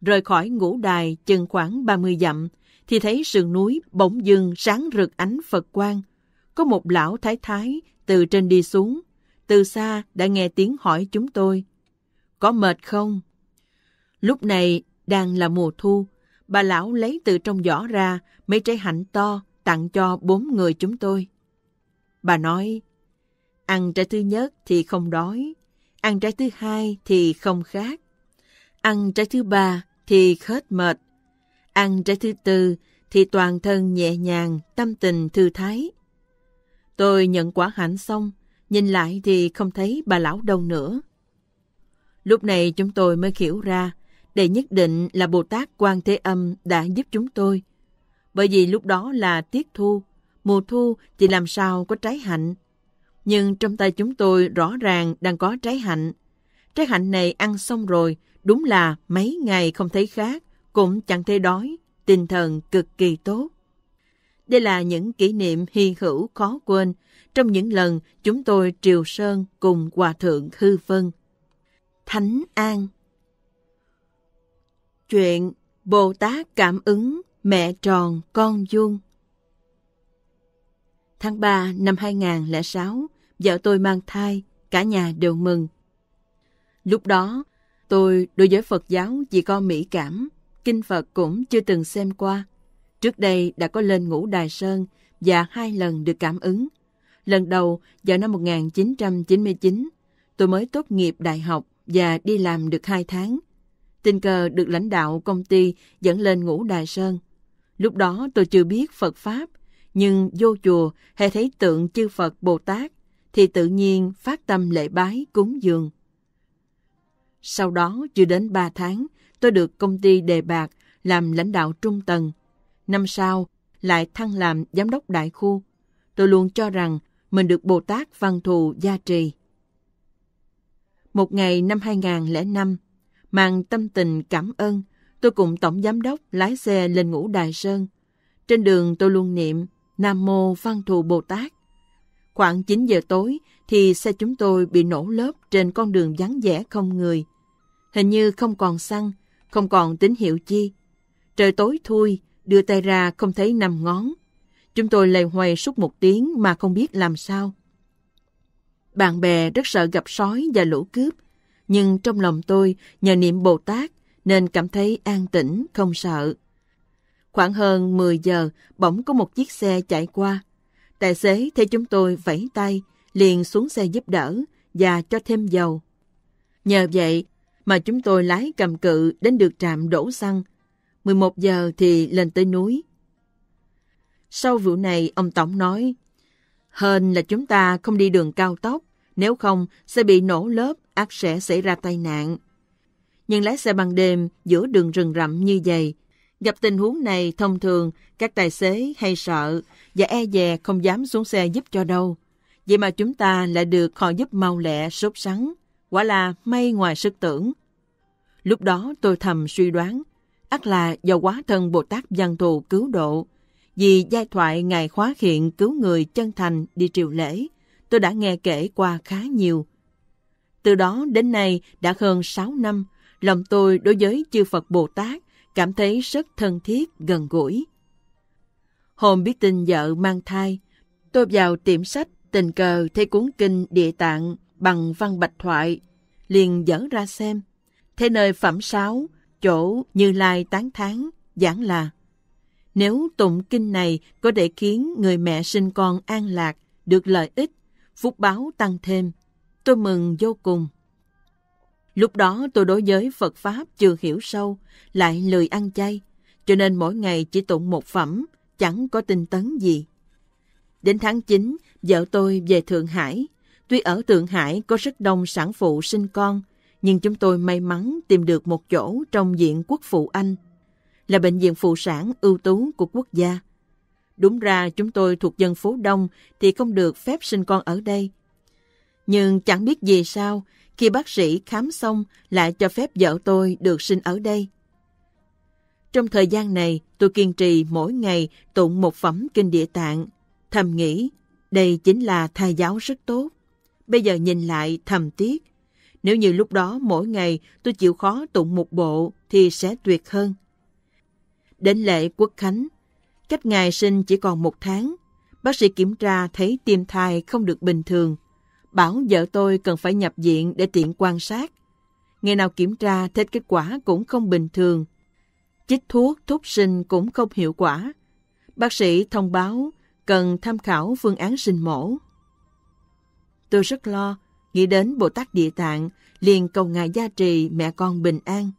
rời khỏi ngũ đài chừng khoảng 30 dặm, thì thấy sườn núi bỗng dưng sáng rực ánh Phật quang. Có một lão thái thái từ trên đi xuống, từ xa đã nghe tiếng hỏi chúng tôi. Có mệt không? Lúc này đang là mùa thu, bà lão lấy từ trong giỏ ra mấy trái hạnh to, tặng cho bốn người chúng tôi. Bà nói, ăn trái thứ nhất thì không đói, ăn trái thứ hai thì không khác, ăn trái thứ ba thì hết mệt, ăn trái thứ tư thì toàn thân nhẹ nhàng, tâm tình thư thái. Tôi nhận quả hạnh xong, nhìn lại thì không thấy bà lão đâu nữa. Lúc này chúng tôi mới hiểu ra, đây nhất định là Bồ Tát Quan Thế Âm đã giúp chúng tôi bởi vì lúc đó là tiết thu, mùa thu thì làm sao có trái hạnh. Nhưng trong tay chúng tôi rõ ràng đang có trái hạnh. Trái hạnh này ăn xong rồi, đúng là mấy ngày không thấy khác, cũng chẳng thấy đói, tinh thần cực kỳ tốt. Đây là những kỷ niệm hy hữu khó quên trong những lần chúng tôi triều sơn cùng Hòa Thượng Hư Vân. Thánh An Chuyện Bồ Tát Cảm ứng Mẹ tròn con vuông Tháng 3 năm 2006, vợ tôi mang thai, cả nhà đều mừng. Lúc đó, tôi đối với Phật giáo chỉ có mỹ cảm, kinh Phật cũng chưa từng xem qua. Trước đây đã có lên ngũ Đài Sơn và hai lần được cảm ứng. Lần đầu vào năm 1999, tôi mới tốt nghiệp đại học và đi làm được hai tháng. Tình cờ được lãnh đạo công ty dẫn lên ngũ Đài Sơn – Lúc đó tôi chưa biết Phật Pháp, nhưng vô chùa hay thấy tượng chư Phật Bồ Tát, thì tự nhiên phát tâm lễ bái cúng dường. Sau đó chưa đến ba tháng, tôi được công ty đề bạc làm lãnh đạo trung tầng. Năm sau, lại thăng làm giám đốc đại khu. Tôi luôn cho rằng mình được Bồ Tát Văn Thù gia trì. Một ngày năm 2005, mang tâm tình cảm ơn, Tôi cùng tổng giám đốc lái xe lên ngũ Đài Sơn. Trên đường tôi luôn niệm Nam Mô Văn Thù Bồ Tát. Khoảng 9 giờ tối thì xe chúng tôi bị nổ lớp trên con đường vắng vẻ không người. Hình như không còn xăng, không còn tín hiệu chi. Trời tối thui, đưa tay ra không thấy năm ngón. Chúng tôi lầy hoài suốt một tiếng mà không biết làm sao. Bạn bè rất sợ gặp sói và lũ cướp, nhưng trong lòng tôi nhờ niệm Bồ Tát nên cảm thấy an tĩnh, không sợ. Khoảng hơn 10 giờ, bỗng có một chiếc xe chạy qua. Tài xế thấy chúng tôi vẫy tay, liền xuống xe giúp đỡ và cho thêm dầu. Nhờ vậy mà chúng tôi lái cầm cự đến được trạm đổ xăng. 11 giờ thì lên tới núi. Sau vụ này, ông Tổng nói, Hên là chúng ta không đi đường cao tốc, nếu không sẽ bị nổ lớp ắt sẽ xảy ra tai nạn nhưng lái xe ban đêm giữa đường rừng rậm như vậy. Gặp tình huống này, thông thường, các tài xế hay sợ và e dè không dám xuống xe giúp cho đâu. Vậy mà chúng ta lại được họ giúp mau lẹ, sốt sắng. Quả là may ngoài sức tưởng. Lúc đó tôi thầm suy đoán, ắt là do quá thân Bồ Tát Văn Thù cứu độ. Vì giai thoại Ngài Khóa Hiện cứu người chân thành đi triều lễ, tôi đã nghe kể qua khá nhiều. Từ đó đến nay đã hơn 6 năm, lòng tôi đối với chư Phật Bồ Tát cảm thấy rất thân thiết, gần gũi. Hôm biết tin vợ mang thai, tôi vào tiệm sách tình cờ thấy cuốn kinh địa tạng bằng văn bạch thoại, liền dẫn ra xem. Thế nơi phẩm sáu, chỗ như lai tán tháng, giảng là Nếu tụng kinh này có thể khiến người mẹ sinh con an lạc, được lợi ích, phúc báo tăng thêm, tôi mừng vô cùng. Lúc đó tôi đối với Phật Pháp chưa hiểu sâu, lại lười ăn chay, cho nên mỗi ngày chỉ tụng một phẩm, chẳng có tinh tấn gì. Đến tháng 9, vợ tôi về Thượng Hải. Tuy ở Thượng Hải có rất đông sản phụ sinh con, nhưng chúng tôi may mắn tìm được một chỗ trong Viện Quốc Phụ Anh, là bệnh viện phụ sản ưu tú của quốc gia. Đúng ra chúng tôi thuộc dân phố đông thì không được phép sinh con ở đây. Nhưng chẳng biết vì sao, khi bác sĩ khám xong lại cho phép vợ tôi được sinh ở đây. Trong thời gian này, tôi kiên trì mỗi ngày tụng một phẩm kinh địa tạng, thầm nghĩ đây chính là thai giáo rất tốt. Bây giờ nhìn lại thầm tiếc, nếu như lúc đó mỗi ngày tôi chịu khó tụng một bộ thì sẽ tuyệt hơn. Đến lễ quốc khánh, cách ngày sinh chỉ còn một tháng, bác sĩ kiểm tra thấy tim thai không được bình thường, bảo vợ tôi cần phải nhập viện để tiện quan sát. Ngày nào kiểm tra, thấy kết quả cũng không bình thường. Chích thuốc thúc sinh cũng không hiệu quả. Bác sĩ thông báo cần tham khảo phương án sinh mổ. Tôi rất lo, nghĩ đến Bồ Tát Địa Tạng, liền cầu Ngài gia trì mẹ con bình an.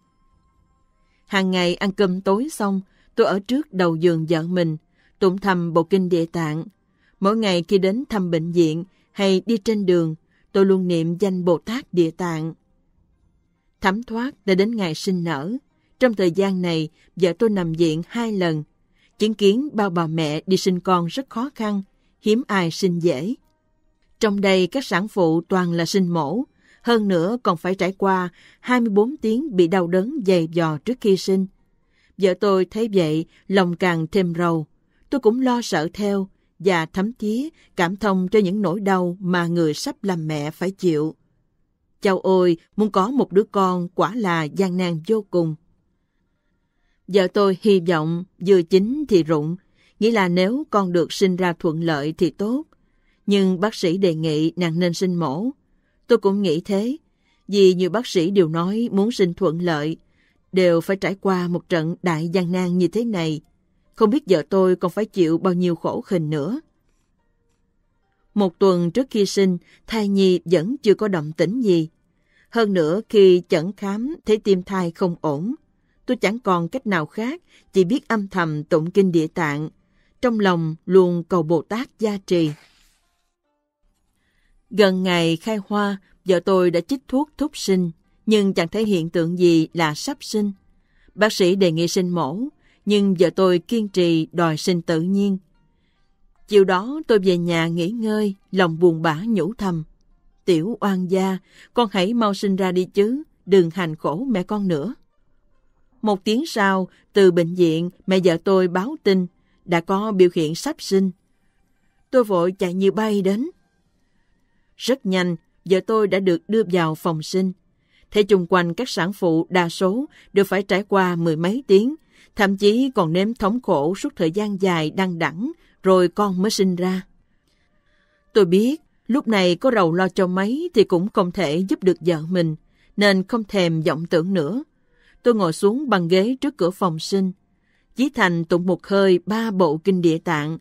Hàng ngày ăn cơm tối xong, tôi ở trước đầu giường vợ mình, tụng thầm bộ kinh Địa Tạng. Mỗi ngày khi đến thăm bệnh viện, hay đi trên đường, tôi luôn niệm danh Bồ Tát Địa Tạng. Thấm thoát đã đến ngày sinh nở. Trong thời gian này, vợ tôi nằm viện hai lần. Chứng kiến bao bà mẹ đi sinh con rất khó khăn, hiếm ai sinh dễ. Trong đây các sản phụ toàn là sinh mổ, hơn nữa còn phải trải qua 24 tiếng bị đau đớn dày dò trước khi sinh. Vợ tôi thấy vậy, lòng càng thêm rầu. Tôi cũng lo sợ theo, và thấm chí cảm thông cho những nỗi đau mà người sắp làm mẹ phải chịu. Chào ôi, muốn có một đứa con quả là gian nan vô cùng. Vợ tôi hy vọng vừa chín thì rụng, nghĩa là nếu con được sinh ra thuận lợi thì tốt. Nhưng bác sĩ đề nghị nàng nên sinh mổ. Tôi cũng nghĩ thế, vì nhiều bác sĩ đều nói muốn sinh thuận lợi, đều phải trải qua một trận đại gian nan như thế này không biết vợ tôi còn phải chịu bao nhiêu khổ khhình nữa. Một tuần trước khi sinh, thai nhi vẫn chưa có động tĩnh gì. Hơn nữa khi chẩn khám thấy tim thai không ổn, tôi chẳng còn cách nào khác, chỉ biết âm thầm tụng kinh địa tạng. Trong lòng luôn cầu Bồ Tát gia trì. Gần ngày khai hoa, vợ tôi đã chích thuốc thúc sinh, nhưng chẳng thấy hiện tượng gì là sắp sinh. Bác sĩ đề nghị sinh mổ, nhưng vợ tôi kiên trì đòi sinh tự nhiên. Chiều đó tôi về nhà nghỉ ngơi, lòng buồn bã nhủ thầm. Tiểu oan gia, con hãy mau sinh ra đi chứ, đừng hành khổ mẹ con nữa. Một tiếng sau, từ bệnh viện, mẹ vợ tôi báo tin, đã có biểu hiện sắp sinh. Tôi vội chạy như bay đến. Rất nhanh, vợ tôi đã được đưa vào phòng sinh. Thế chung quanh các sản phụ đa số đều phải trải qua mười mấy tiếng thậm chí còn nếm thống khổ suốt thời gian dài đăng đẳng, rồi con mới sinh ra. Tôi biết, lúc này có rầu lo cho mấy thì cũng không thể giúp được vợ mình, nên không thèm vọng tưởng nữa. Tôi ngồi xuống bằng ghế trước cửa phòng sinh. Chí Thành tụng một hơi ba bộ kinh địa tạng,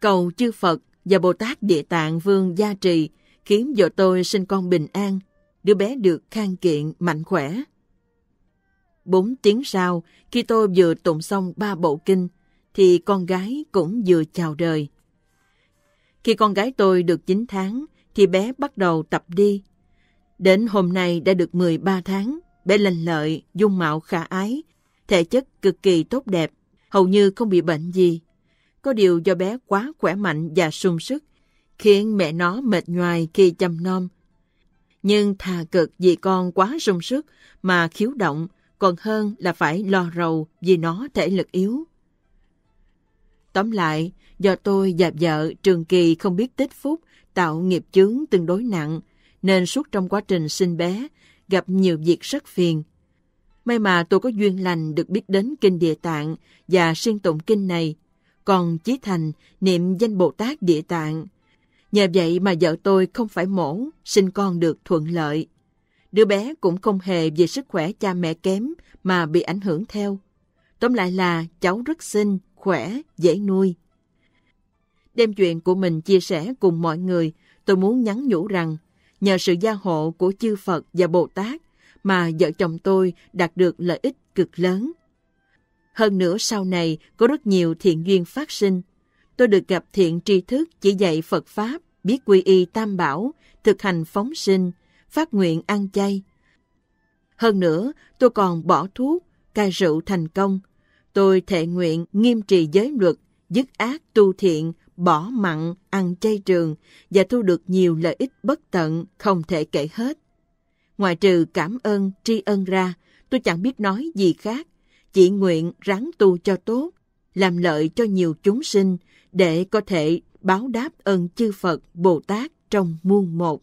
cầu chư Phật và Bồ Tát địa tạng vương gia trì, khiến vợ tôi sinh con bình an, đứa bé được khang kiện, mạnh khỏe. Bốn tiếng sau, khi tôi vừa tụng xong ba bộ kinh, thì con gái cũng vừa chào đời. Khi con gái tôi được 9 tháng, thì bé bắt đầu tập đi. Đến hôm nay đã được 13 tháng, bé lành lợi, dung mạo khả ái, thể chất cực kỳ tốt đẹp, hầu như không bị bệnh gì. Có điều do bé quá khỏe mạnh và sung sức, khiến mẹ nó mệt nhoài khi chăm nom. Nhưng thà cực vì con quá sung sức mà khiếu động, còn hơn là phải lo rầu vì nó thể lực yếu. Tóm lại, do tôi và vợ Trường Kỳ không biết tích phúc, tạo nghiệp chướng tương đối nặng, nên suốt trong quá trình sinh bé, gặp nhiều việc rất phiền. May mà tôi có duyên lành được biết đến Kinh Địa Tạng và siêng tụng Kinh này, còn Chí Thành niệm danh Bồ Tát Địa Tạng. Nhờ vậy mà vợ tôi không phải mổ, sinh con được thuận lợi. Đứa bé cũng không hề vì sức khỏe cha mẹ kém mà bị ảnh hưởng theo. Tóm lại là cháu rất xinh, khỏe, dễ nuôi. Đem chuyện của mình chia sẻ cùng mọi người, tôi muốn nhắn nhủ rằng nhờ sự gia hộ của chư Phật và Bồ Tát mà vợ chồng tôi đạt được lợi ích cực lớn. Hơn nữa sau này có rất nhiều thiện duyên phát sinh. Tôi được gặp thiện tri thức chỉ dạy Phật Pháp, biết quy y tam bảo, thực hành phóng sinh, phát nguyện ăn chay. Hơn nữa, tôi còn bỏ thuốc, cai rượu thành công. Tôi thệ nguyện nghiêm trì giới luật, dứt ác tu thiện, bỏ mặn, ăn chay trường và thu được nhiều lợi ích bất tận không thể kể hết. Ngoài trừ cảm ơn, tri ân ra, tôi chẳng biết nói gì khác. Chỉ nguyện ráng tu cho tốt, làm lợi cho nhiều chúng sinh để có thể báo đáp ơn chư Phật, Bồ Tát trong muôn một.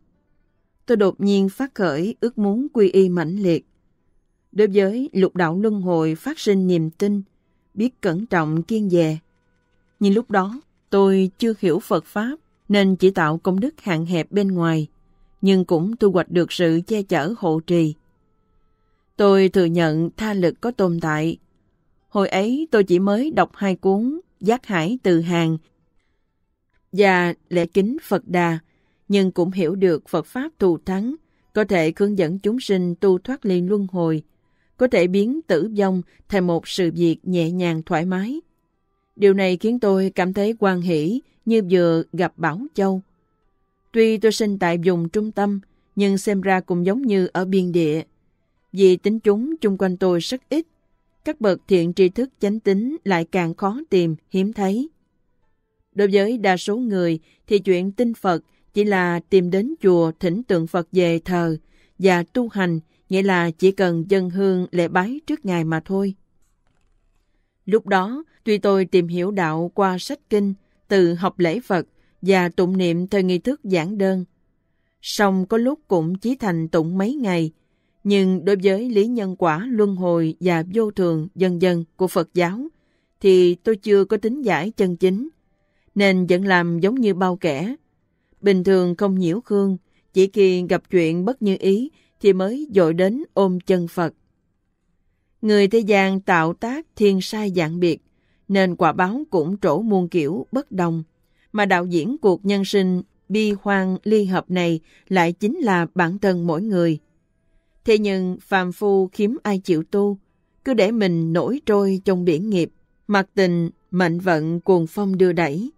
tôi đột nhiên phát khởi ước muốn quy y mãnh liệt. Đối với lục đạo luân hồi phát sinh niềm tin, biết cẩn trọng kiên dè. Nhưng lúc đó, tôi chưa hiểu Phật Pháp nên chỉ tạo công đức hạn hẹp bên ngoài, nhưng cũng thu hoạch được sự che chở hộ trì. Tôi thừa nhận tha lực có tồn tại. Hồi ấy tôi chỉ mới đọc hai cuốn Giác Hải Từ Hàng và Lễ Kính Phật Đà nhưng cũng hiểu được Phật Pháp thù thắng, có thể hướng dẫn chúng sinh tu thoát ly luân hồi, có thể biến tử vong thành một sự việc nhẹ nhàng thoải mái. Điều này khiến tôi cảm thấy quan hỷ như vừa gặp Bảo Châu. Tuy tôi sinh tại vùng trung tâm, nhưng xem ra cũng giống như ở biên địa. Vì tính chúng chung quanh tôi rất ít, các bậc thiện tri thức chánh tính lại càng khó tìm, hiếm thấy. Đối với đa số người thì chuyện tin Phật chỉ là tìm đến chùa thỉnh tượng Phật về thờ và tu hành, nghĩa là chỉ cần dân hương lễ bái trước Ngài mà thôi. Lúc đó, tuy tôi tìm hiểu đạo qua sách kinh, từ học lễ Phật và tụng niệm theo nghi thức giản đơn, song có lúc cũng chỉ thành tụng mấy ngày, nhưng đối với lý nhân quả luân hồi và vô thường dân dân của Phật giáo, thì tôi chưa có tính giải chân chính, nên vẫn làm giống như bao kẻ, Bình thường không nhiễu Khương, chỉ khi gặp chuyện bất như ý thì mới dội đến ôm chân Phật. Người thế gian tạo tác thiên sai dạng biệt, nên quả báo cũng trổ muôn kiểu bất đồng. Mà đạo diễn cuộc nhân sinh bi hoang ly hợp này lại chính là bản thân mỗi người. Thế nhưng phàm phu khiếm ai chịu tu, cứ để mình nổi trôi trong biển nghiệp, mặc tình, mệnh vận cuồng phong đưa đẩy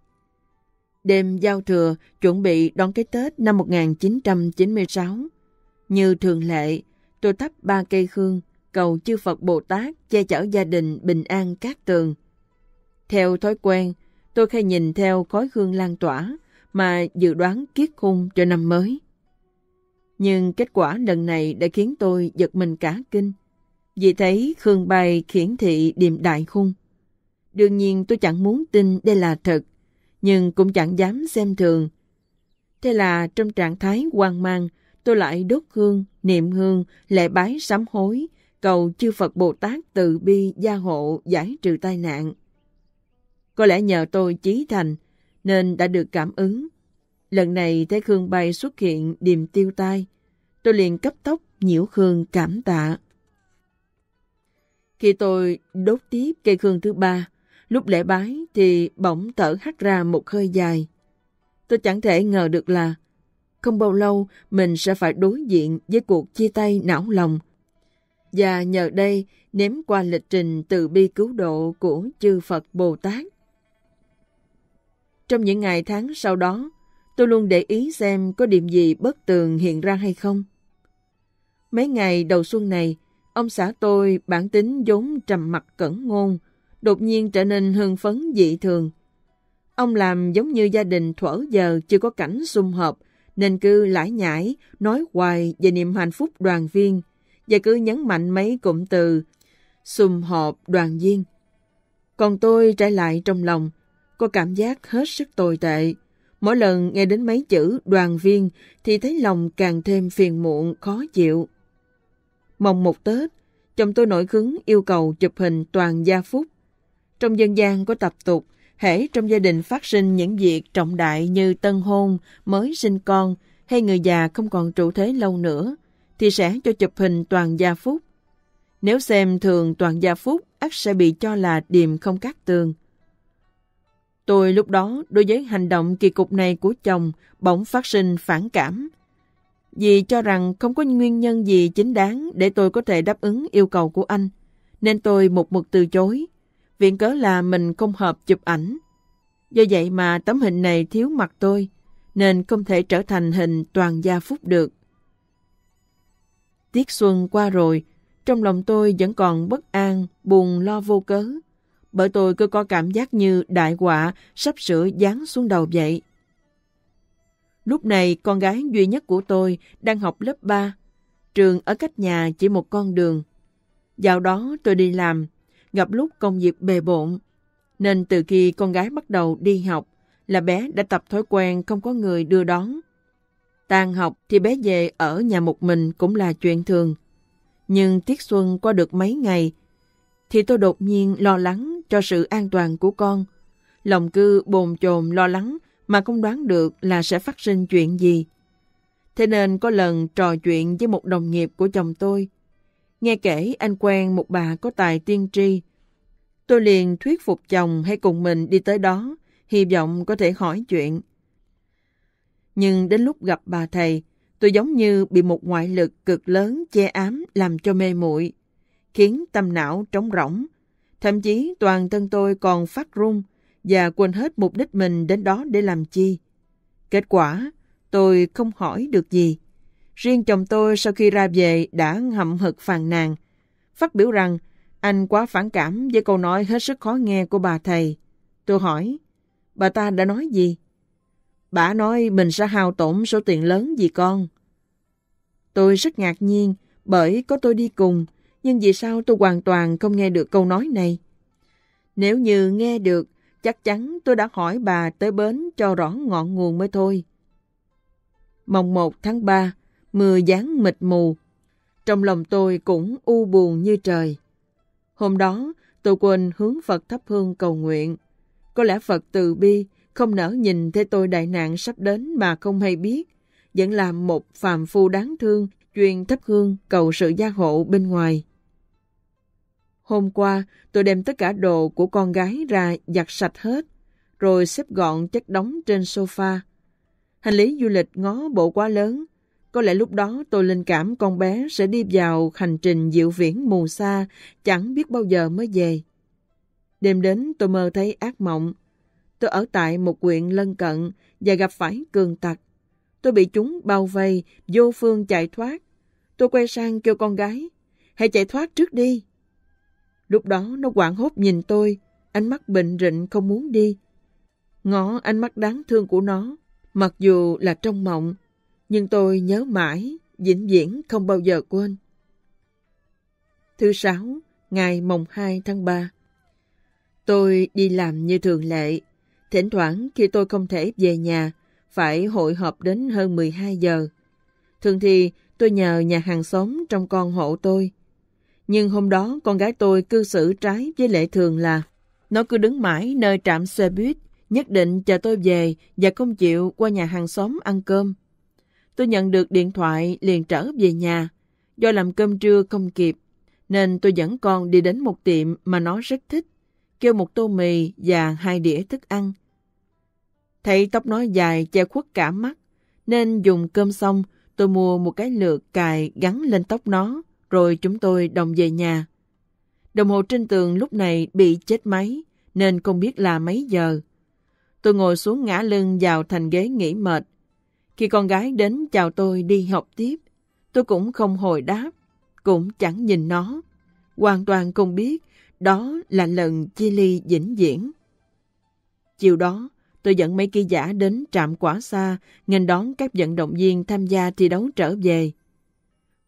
đêm giao thừa chuẩn bị đón cái Tết năm 1996. Như thường lệ, tôi thắp ba cây hương, cầu chư Phật Bồ Tát che chở gia đình bình an các tường. Theo thói quen, tôi khai nhìn theo khói hương lan tỏa mà dự đoán kiết khung cho năm mới. Nhưng kết quả lần này đã khiến tôi giật mình cả kinh. Vì thấy Khương Bay khiển thị điềm đại khung. Đương nhiên tôi chẳng muốn tin đây là thật, nhưng cũng chẳng dám xem thường. Thế là trong trạng thái hoang mang, tôi lại đốt hương, niệm hương, lệ bái sám hối, cầu chư Phật Bồ Tát từ bi gia hộ giải trừ tai nạn. Có lẽ nhờ tôi chí thành, nên đã được cảm ứng. Lần này thấy Khương bay xuất hiện điềm tiêu tai, tôi liền cấp tốc nhiễu Khương cảm tạ. Khi tôi đốt tiếp cây Khương thứ ba, Lúc lễ bái thì bỗng tở hắt ra một hơi dài. Tôi chẳng thể ngờ được là không bao lâu mình sẽ phải đối diện với cuộc chia tay não lòng. Và nhờ đây nếm qua lịch trình từ bi cứu độ của chư Phật Bồ Tát. Trong những ngày tháng sau đó, tôi luôn để ý xem có điểm gì bất tường hiện ra hay không. Mấy ngày đầu xuân này, ông xã tôi bản tính vốn trầm mặc cẩn ngôn, đột nhiên trở nên hưng phấn dị thường. Ông làm giống như gia đình thuở giờ chưa có cảnh sum họp, nên cứ lải nhải, nói hoài về niềm hạnh phúc đoàn viên, và cứ nhấn mạnh mấy cụm từ sum họp đoàn viên. Còn tôi trở lại trong lòng, có cảm giác hết sức tồi tệ. Mỗi lần nghe đến mấy chữ đoàn viên thì thấy lòng càng thêm phiền muộn, khó chịu. Mong một Tết, chồng tôi nổi hứng yêu cầu chụp hình toàn gia phúc trong dân gian có tập tục, hễ trong gia đình phát sinh những việc trọng đại như tân hôn, mới sinh con hay người già không còn trụ thế lâu nữa, thì sẽ cho chụp hình toàn gia phúc. Nếu xem thường toàn gia phúc, ắt sẽ bị cho là điềm không cát tường. Tôi lúc đó đối với hành động kỳ cục này của chồng bỗng phát sinh phản cảm. Vì cho rằng không có nguyên nhân gì chính đáng để tôi có thể đáp ứng yêu cầu của anh, nên tôi một mực từ chối, viện cớ là mình không hợp chụp ảnh. Do vậy mà tấm hình này thiếu mặt tôi, nên không thể trở thành hình toàn gia phúc được. Tiết xuân qua rồi, trong lòng tôi vẫn còn bất an, buồn lo vô cớ, bởi tôi cứ có cảm giác như đại họa sắp sửa giáng xuống đầu vậy. Lúc này con gái duy nhất của tôi đang học lớp 3, trường ở cách nhà chỉ một con đường. Dạo đó tôi đi làm, gặp lúc công việc bề bộn. Nên từ khi con gái bắt đầu đi học, là bé đã tập thói quen không có người đưa đón. Tàn học thì bé về ở nhà một mình cũng là chuyện thường. Nhưng tiết xuân qua được mấy ngày, thì tôi đột nhiên lo lắng cho sự an toàn của con. Lòng cư bồn chồn lo lắng mà không đoán được là sẽ phát sinh chuyện gì. Thế nên có lần trò chuyện với một đồng nghiệp của chồng tôi, Nghe kể anh quen một bà có tài tiên tri. Tôi liền thuyết phục chồng hay cùng mình đi tới đó, hy vọng có thể hỏi chuyện. Nhưng đến lúc gặp bà thầy, tôi giống như bị một ngoại lực cực lớn che ám làm cho mê muội khiến tâm não trống rỗng. Thậm chí toàn thân tôi còn phát run và quên hết mục đích mình đến đó để làm chi. Kết quả, tôi không hỏi được gì. Riêng chồng tôi sau khi ra về đã hậm hực phàn nàn, phát biểu rằng anh quá phản cảm với câu nói hết sức khó nghe của bà thầy. Tôi hỏi, bà ta đã nói gì? Bà nói mình sẽ hao tổn số tiền lớn vì con. Tôi rất ngạc nhiên bởi có tôi đi cùng, nhưng vì sao tôi hoàn toàn không nghe được câu nói này? Nếu như nghe được, chắc chắn tôi đã hỏi bà tới bến cho rõ ngọn nguồn mới thôi. Mồng 1 tháng 3, mưa giáng mịt mù. Trong lòng tôi cũng u buồn như trời. Hôm đó, tôi quên hướng Phật thắp hương cầu nguyện. Có lẽ Phật từ bi, không nỡ nhìn thấy tôi đại nạn sắp đến mà không hay biết, vẫn làm một phàm phu đáng thương, chuyên thắp hương cầu sự gia hộ bên ngoài. Hôm qua, tôi đem tất cả đồ của con gái ra giặt sạch hết, rồi xếp gọn chất đóng trên sofa. Hành lý du lịch ngó bộ quá lớn, có lẽ lúc đó tôi linh cảm con bé sẽ đi vào hành trình diệu viễn mù xa, chẳng biết bao giờ mới về. Đêm đến tôi mơ thấy ác mộng. Tôi ở tại một huyện lân cận và gặp phải cường tặc. Tôi bị chúng bao vây, vô phương chạy thoát. Tôi quay sang kêu con gái, hãy chạy thoát trước đi. Lúc đó nó quảng hốt nhìn tôi, ánh mắt bệnh rịnh không muốn đi. Ngó ánh mắt đáng thương của nó, mặc dù là trong mộng, nhưng tôi nhớ mãi, vĩnh viễn không bao giờ quên. Thứ sáu, ngày mùng 2 tháng 3. Tôi đi làm như thường lệ. Thỉnh thoảng khi tôi không thể về nhà, phải hội họp đến hơn 12 giờ. Thường thì tôi nhờ nhà hàng xóm trong con hộ tôi. Nhưng hôm đó con gái tôi cư xử trái với lệ thường là nó cứ đứng mãi nơi trạm xe buýt, nhất định chờ tôi về và không chịu qua nhà hàng xóm ăn cơm. Tôi nhận được điện thoại liền trở về nhà. Do làm cơm trưa không kịp, nên tôi dẫn con đi đến một tiệm mà nó rất thích, kêu một tô mì và hai đĩa thức ăn. Thấy tóc nó dài che khuất cả mắt, nên dùng cơm xong tôi mua một cái lược cài gắn lên tóc nó, rồi chúng tôi đồng về nhà. Đồng hồ trên tường lúc này bị chết máy, nên không biết là mấy giờ. Tôi ngồi xuống ngã lưng vào thành ghế nghỉ mệt, khi con gái đến chào tôi đi học tiếp, tôi cũng không hồi đáp, cũng chẳng nhìn nó. Hoàn toàn không biết đó là lần chia ly vĩnh viễn. Chiều đó, tôi dẫn mấy ký giả đến trạm quả xa nghênh đón các vận động viên tham gia thi đấu trở về.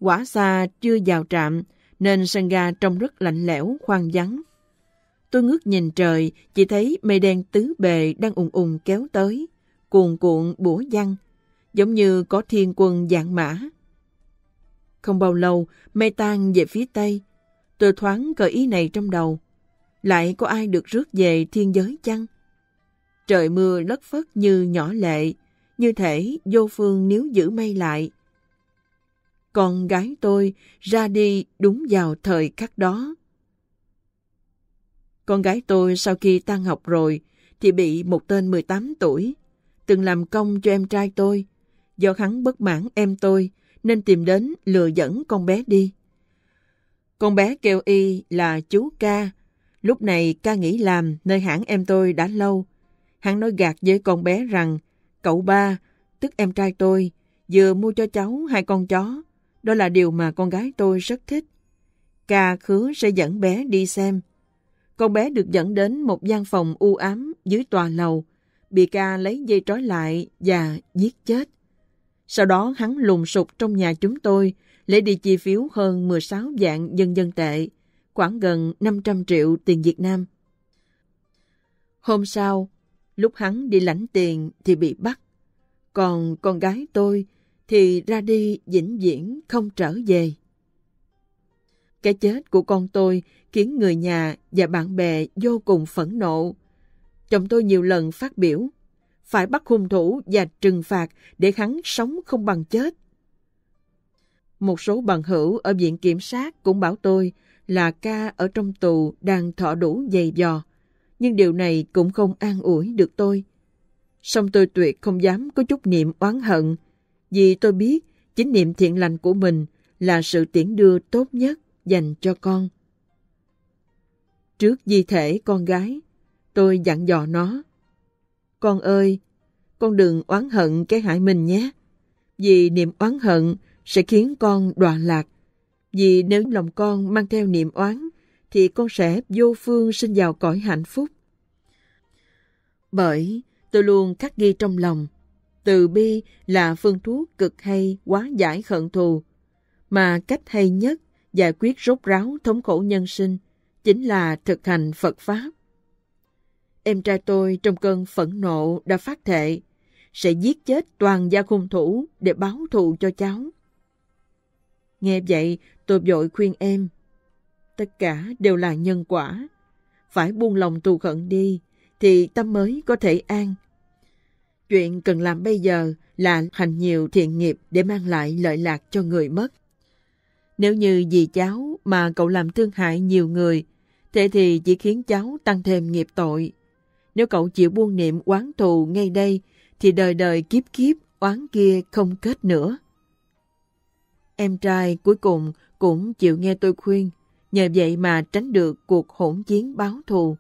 Quả xa chưa vào trạm nên sân ga trông rất lạnh lẽo, khoang vắng. Tôi ngước nhìn trời, chỉ thấy mây đen tứ bề đang ùng ùng kéo tới, cuồn cuộn bủa văng, giống như có thiên quân dạng mã. Không bao lâu, mây tan về phía Tây. Tôi thoáng gợi ý này trong đầu. Lại có ai được rước về thiên giới chăng? Trời mưa lất phất như nhỏ lệ, như thể vô phương níu giữ mây lại. Con gái tôi ra đi đúng vào thời khắc đó. Con gái tôi sau khi tan học rồi thì bị một tên 18 tuổi, từng làm công cho em trai tôi, do hắn bất mãn em tôi nên tìm đến lừa dẫn con bé đi. Con bé kêu y là chú ca. Lúc này ca nghỉ làm nơi hãng em tôi đã lâu. Hắn nói gạt với con bé rằng cậu ba, tức em trai tôi, vừa mua cho cháu hai con chó. Đó là điều mà con gái tôi rất thích. Ca khứa sẽ dẫn bé đi xem. Con bé được dẫn đến một gian phòng u ám dưới tòa lầu. Bị ca lấy dây trói lại và giết chết. Sau đó hắn lùng sục trong nhà chúng tôi, lấy đi chi phiếu hơn 16 dạng dân dân tệ, khoảng gần 500 triệu tiền Việt Nam. Hôm sau, lúc hắn đi lãnh tiền thì bị bắt. Còn con gái tôi thì ra đi vĩnh viễn không trở về. Cái chết của con tôi khiến người nhà và bạn bè vô cùng phẫn nộ. Chồng tôi nhiều lần phát biểu phải bắt hung thủ và trừng phạt để hắn sống không bằng chết. Một số bằng hữu ở viện kiểm sát cũng bảo tôi là ca ở trong tù đang thọ đủ dày dò, nhưng điều này cũng không an ủi được tôi. Song tôi tuyệt không dám có chút niệm oán hận, vì tôi biết chính niệm thiện lành của mình là sự tiễn đưa tốt nhất dành cho con. Trước di thể con gái, tôi dặn dò nó con ơi, con đừng oán hận cái hại mình nhé. Vì niềm oán hận sẽ khiến con đọa lạc. Vì nếu lòng con mang theo niềm oán, thì con sẽ vô phương sinh vào cõi hạnh phúc. Bởi tôi luôn khắc ghi trong lòng, từ bi là phương thuốc cực hay quá giải hận thù, mà cách hay nhất giải quyết rốt ráo thống khổ nhân sinh chính là thực hành Phật Pháp. Em trai tôi trong cơn phẫn nộ đã phát thệ sẽ giết chết toàn gia khung thủ để báo thù cho cháu. Nghe vậy, tôi vội khuyên em. Tất cả đều là nhân quả. Phải buông lòng tù khẩn đi, thì tâm mới có thể an. Chuyện cần làm bây giờ là hành nhiều thiện nghiệp để mang lại lợi lạc cho người mất. Nếu như vì cháu mà cậu làm thương hại nhiều người, thế thì chỉ khiến cháu tăng thêm nghiệp tội. Nếu cậu chịu buông niệm oán thù ngay đây, thì đời đời kiếp kiếp oán kia không kết nữa. Em trai cuối cùng cũng chịu nghe tôi khuyên, nhờ vậy mà tránh được cuộc hỗn chiến báo thù.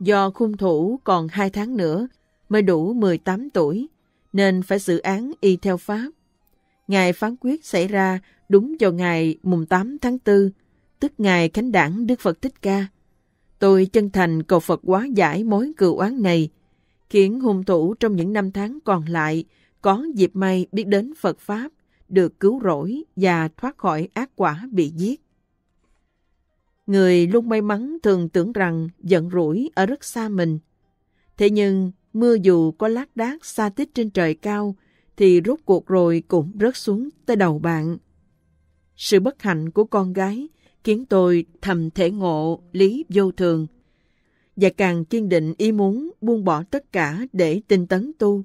Do khung thủ còn hai tháng nữa, mới đủ 18 tuổi, nên phải xử án y theo Pháp. Ngày phán quyết xảy ra đúng vào ngày mùng 8 tháng 4, tức ngày khánh đảng Đức Phật Thích Ca. Tôi chân thành cầu Phật hóa giải mối cựu oán này, khiến hung thủ trong những năm tháng còn lại có dịp may biết đến Phật Pháp, được cứu rỗi và thoát khỏi ác quả bị giết. Người luôn may mắn thường tưởng rằng giận rủi ở rất xa mình. Thế nhưng, mưa dù có lác đác xa tít trên trời cao, thì rốt cuộc rồi cũng rớt xuống tới đầu bạn. Sự bất hạnh của con gái khiến tôi thầm thể ngộ lý vô thường và càng kiên định ý muốn buông bỏ tất cả để tinh tấn tu.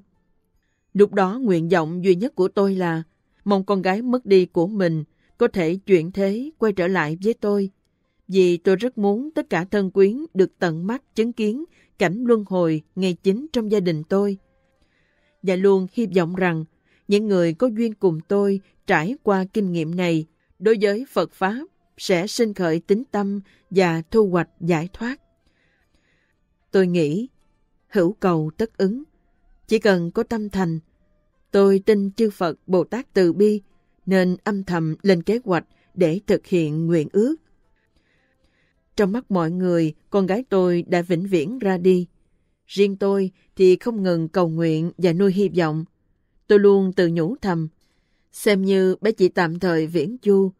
Lúc đó nguyện vọng duy nhất của tôi là mong con gái mất đi của mình có thể chuyển thế quay trở lại với tôi vì tôi rất muốn tất cả thân quyến được tận mắt chứng kiến cảnh luân hồi ngày chính trong gia đình tôi. Và luôn hy vọng rằng những người có duyên cùng tôi trải qua kinh nghiệm này đối với Phật Pháp sẽ sinh khởi tính tâm và thu hoạch giải thoát. Tôi nghĩ, hữu cầu tất ứng, chỉ cần có tâm thành. Tôi tin chư Phật Bồ Tát Từ Bi nên âm thầm lên kế hoạch để thực hiện nguyện ước. Trong mắt mọi người, con gái tôi đã vĩnh viễn ra đi. Riêng tôi thì không ngừng cầu nguyện và nuôi hy vọng. Tôi luôn tự nhủ thầm, xem như bé chỉ tạm thời viễn chu,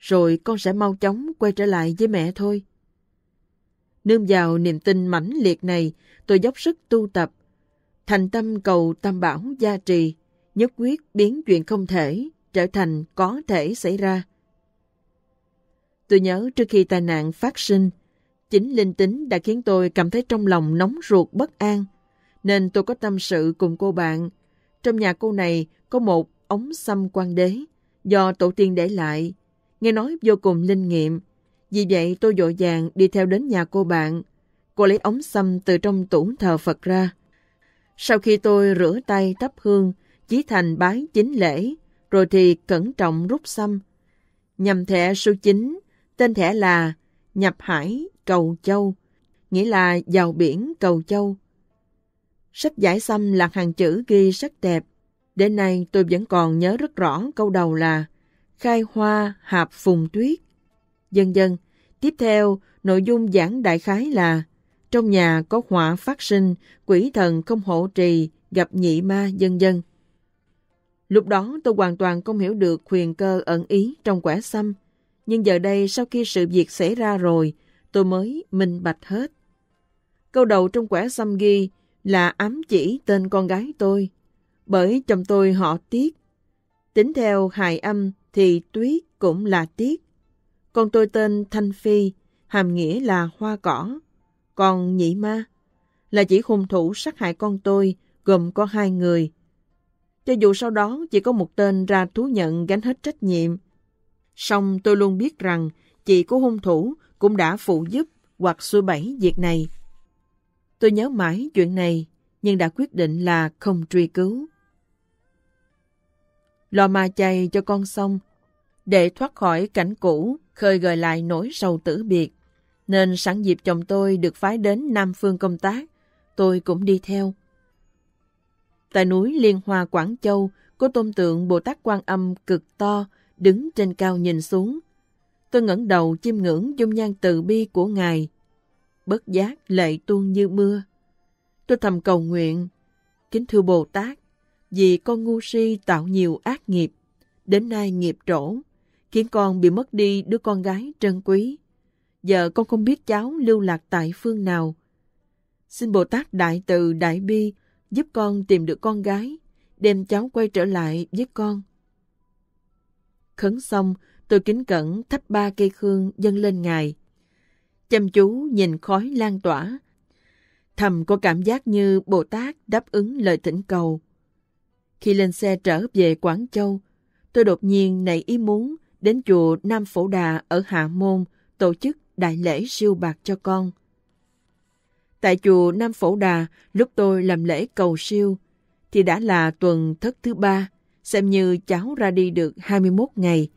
rồi con sẽ mau chóng quay trở lại với mẹ thôi. Nương vào niềm tin mãnh liệt này, tôi dốc sức tu tập, thành tâm cầu tam bảo gia trì, nhất quyết biến chuyện không thể trở thành có thể xảy ra. Tôi nhớ trước khi tai nạn phát sinh, chính linh tính đã khiến tôi cảm thấy trong lòng nóng ruột bất an, nên tôi có tâm sự cùng cô bạn. Trong nhà cô này có một ống xăm quan đế do tổ tiên để lại, nghe nói vô cùng linh nghiệm. Vì vậy tôi vội vàng đi theo đến nhà cô bạn. Cô lấy ống xăm từ trong tủ thờ Phật ra. Sau khi tôi rửa tay thắp hương, chí thành bái chính lễ, rồi thì cẩn trọng rút xăm. Nhằm thẻ số 9, tên thẻ là Nhập Hải Cầu Châu, nghĩa là vào biển Cầu Châu. Sách giải xăm là hàng chữ ghi rất đẹp. Đến nay tôi vẫn còn nhớ rất rõ câu đầu là khai hoa hạp phùng tuyết. Dần dần, tiếp theo nội dung giảng đại khái là trong nhà có họa phát sinh, quỷ thần không hộ trì, gặp nhị ma dân dân. Lúc đó tôi hoàn toàn không hiểu được huyền cơ ẩn ý trong quả xăm, nhưng giờ đây sau khi sự việc xảy ra rồi, tôi mới minh bạch hết. Câu đầu trong quả xăm ghi là ám chỉ tên con gái tôi, bởi chồng tôi họ tiếc Tính theo hài âm thì tuyết cũng là tiết. Con tôi tên Thanh Phi, hàm nghĩa là hoa cỏ. Còn nhị ma là chỉ hung thủ sát hại con tôi gồm có hai người. Cho dù sau đó chỉ có một tên ra thú nhận gánh hết trách nhiệm, song tôi luôn biết rằng chị của hung thủ cũng đã phụ giúp hoặc xui bẫy việc này. Tôi nhớ mãi chuyện này, nhưng đã quyết định là không truy cứu lò ma chay cho con sông để thoát khỏi cảnh cũ khơi gợi lại nỗi sầu tử biệt nên sẵn dịp chồng tôi được phái đến Nam Phương công tác, tôi cũng đi theo. Tại núi Liên Hoa Quảng Châu có tôn tượng Bồ Tát Quan Âm cực to, đứng trên cao nhìn xuống. Tôi ngẩng đầu chiêm ngưỡng dung nhan từ bi của Ngài. Bất giác lệ tuôn như mưa. Tôi thầm cầu nguyện. Kính thưa Bồ Tát, vì con ngu si tạo nhiều ác nghiệp, đến nay nghiệp trổ, khiến con bị mất đi đứa con gái trân quý. Giờ con không biết cháu lưu lạc tại phương nào. Xin Bồ Tát Đại Từ Đại Bi giúp con tìm được con gái, đem cháu quay trở lại với con. Khấn xong, tôi kính cẩn thắp ba cây khương dâng lên ngài. Chăm chú nhìn khói lan tỏa, thầm có cảm giác như Bồ Tát đáp ứng lời thỉnh cầu. Khi lên xe trở về Quảng Châu, tôi đột nhiên nảy ý muốn đến chùa Nam Phổ Đà ở Hạ Môn tổ chức đại lễ siêu bạc cho con. Tại chùa Nam Phổ Đà, lúc tôi làm lễ cầu siêu, thì đã là tuần thất thứ ba, xem như cháu ra đi được 21 ngày.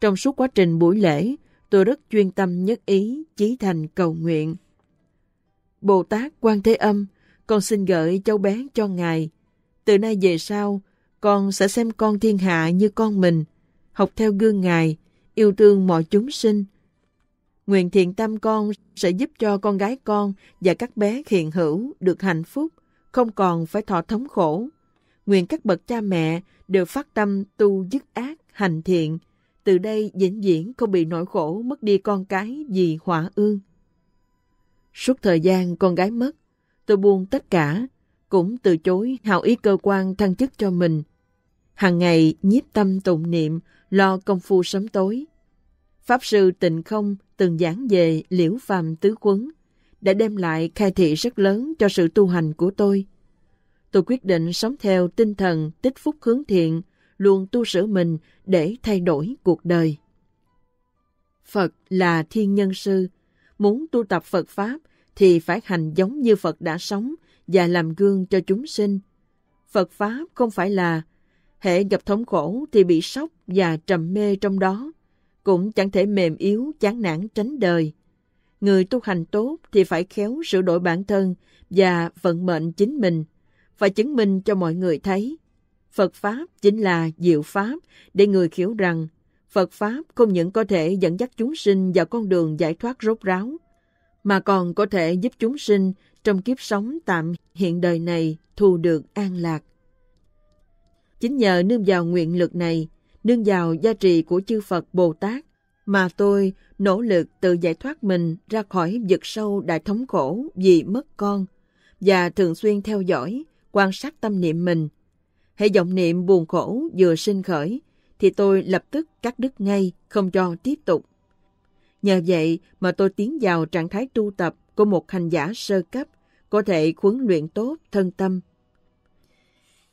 Trong suốt quá trình buổi lễ, tôi rất chuyên tâm nhất ý, chí thành cầu nguyện. Bồ Tát Quan Thế Âm, con xin gửi cháu bé cho Ngài, từ nay về sau, con sẽ xem con thiên hạ như con mình, học theo gương ngài, yêu thương mọi chúng sinh. Nguyện thiện tâm con sẽ giúp cho con gái con và các bé hiện hữu được hạnh phúc, không còn phải thọ thống khổ. Nguyện các bậc cha mẹ đều phát tâm tu dứt ác, hành thiện, từ đây vĩnh viễn không bị nỗi khổ mất đi con cái vì hỏa ương. Suốt thời gian con gái mất, tôi buông tất cả, cũng từ chối hào ý cơ quan thăng chức cho mình. Hàng ngày nhiếp tâm tụng niệm, lo công phu sớm tối. Pháp sư tịnh không từng giảng về liễu phàm tứ quấn, đã đem lại khai thị rất lớn cho sự tu hành của tôi. Tôi quyết định sống theo tinh thần tích phúc hướng thiện, luôn tu sửa mình để thay đổi cuộc đời. Phật là thiên nhân sư, muốn tu tập Phật Pháp thì phải hành giống như Phật đã sống và làm gương cho chúng sinh. Phật Pháp không phải là hệ gặp thống khổ thì bị sốc và trầm mê trong đó, cũng chẳng thể mềm yếu, chán nản tránh đời. Người tu hành tốt thì phải khéo sửa đổi bản thân và vận mệnh chính mình, phải chứng minh cho mọi người thấy. Phật Pháp chính là diệu Pháp để người hiểu rằng Phật Pháp không những có thể dẫn dắt chúng sinh vào con đường giải thoát rốt ráo, mà còn có thể giúp chúng sinh trong kiếp sống tạm hiện đời này thu được an lạc. Chính nhờ nương vào nguyện lực này, nương vào gia trị của chư Phật Bồ Tát, mà tôi nỗ lực tự giải thoát mình ra khỏi vực sâu đại thống khổ vì mất con và thường xuyên theo dõi, quan sát tâm niệm mình. hãy vọng niệm buồn khổ vừa sinh khởi, thì tôi lập tức cắt đứt ngay, không cho tiếp tục. Nhờ vậy mà tôi tiến vào trạng thái tu tập của một hành giả sơ cấp, có thể huấn luyện tốt thân tâm.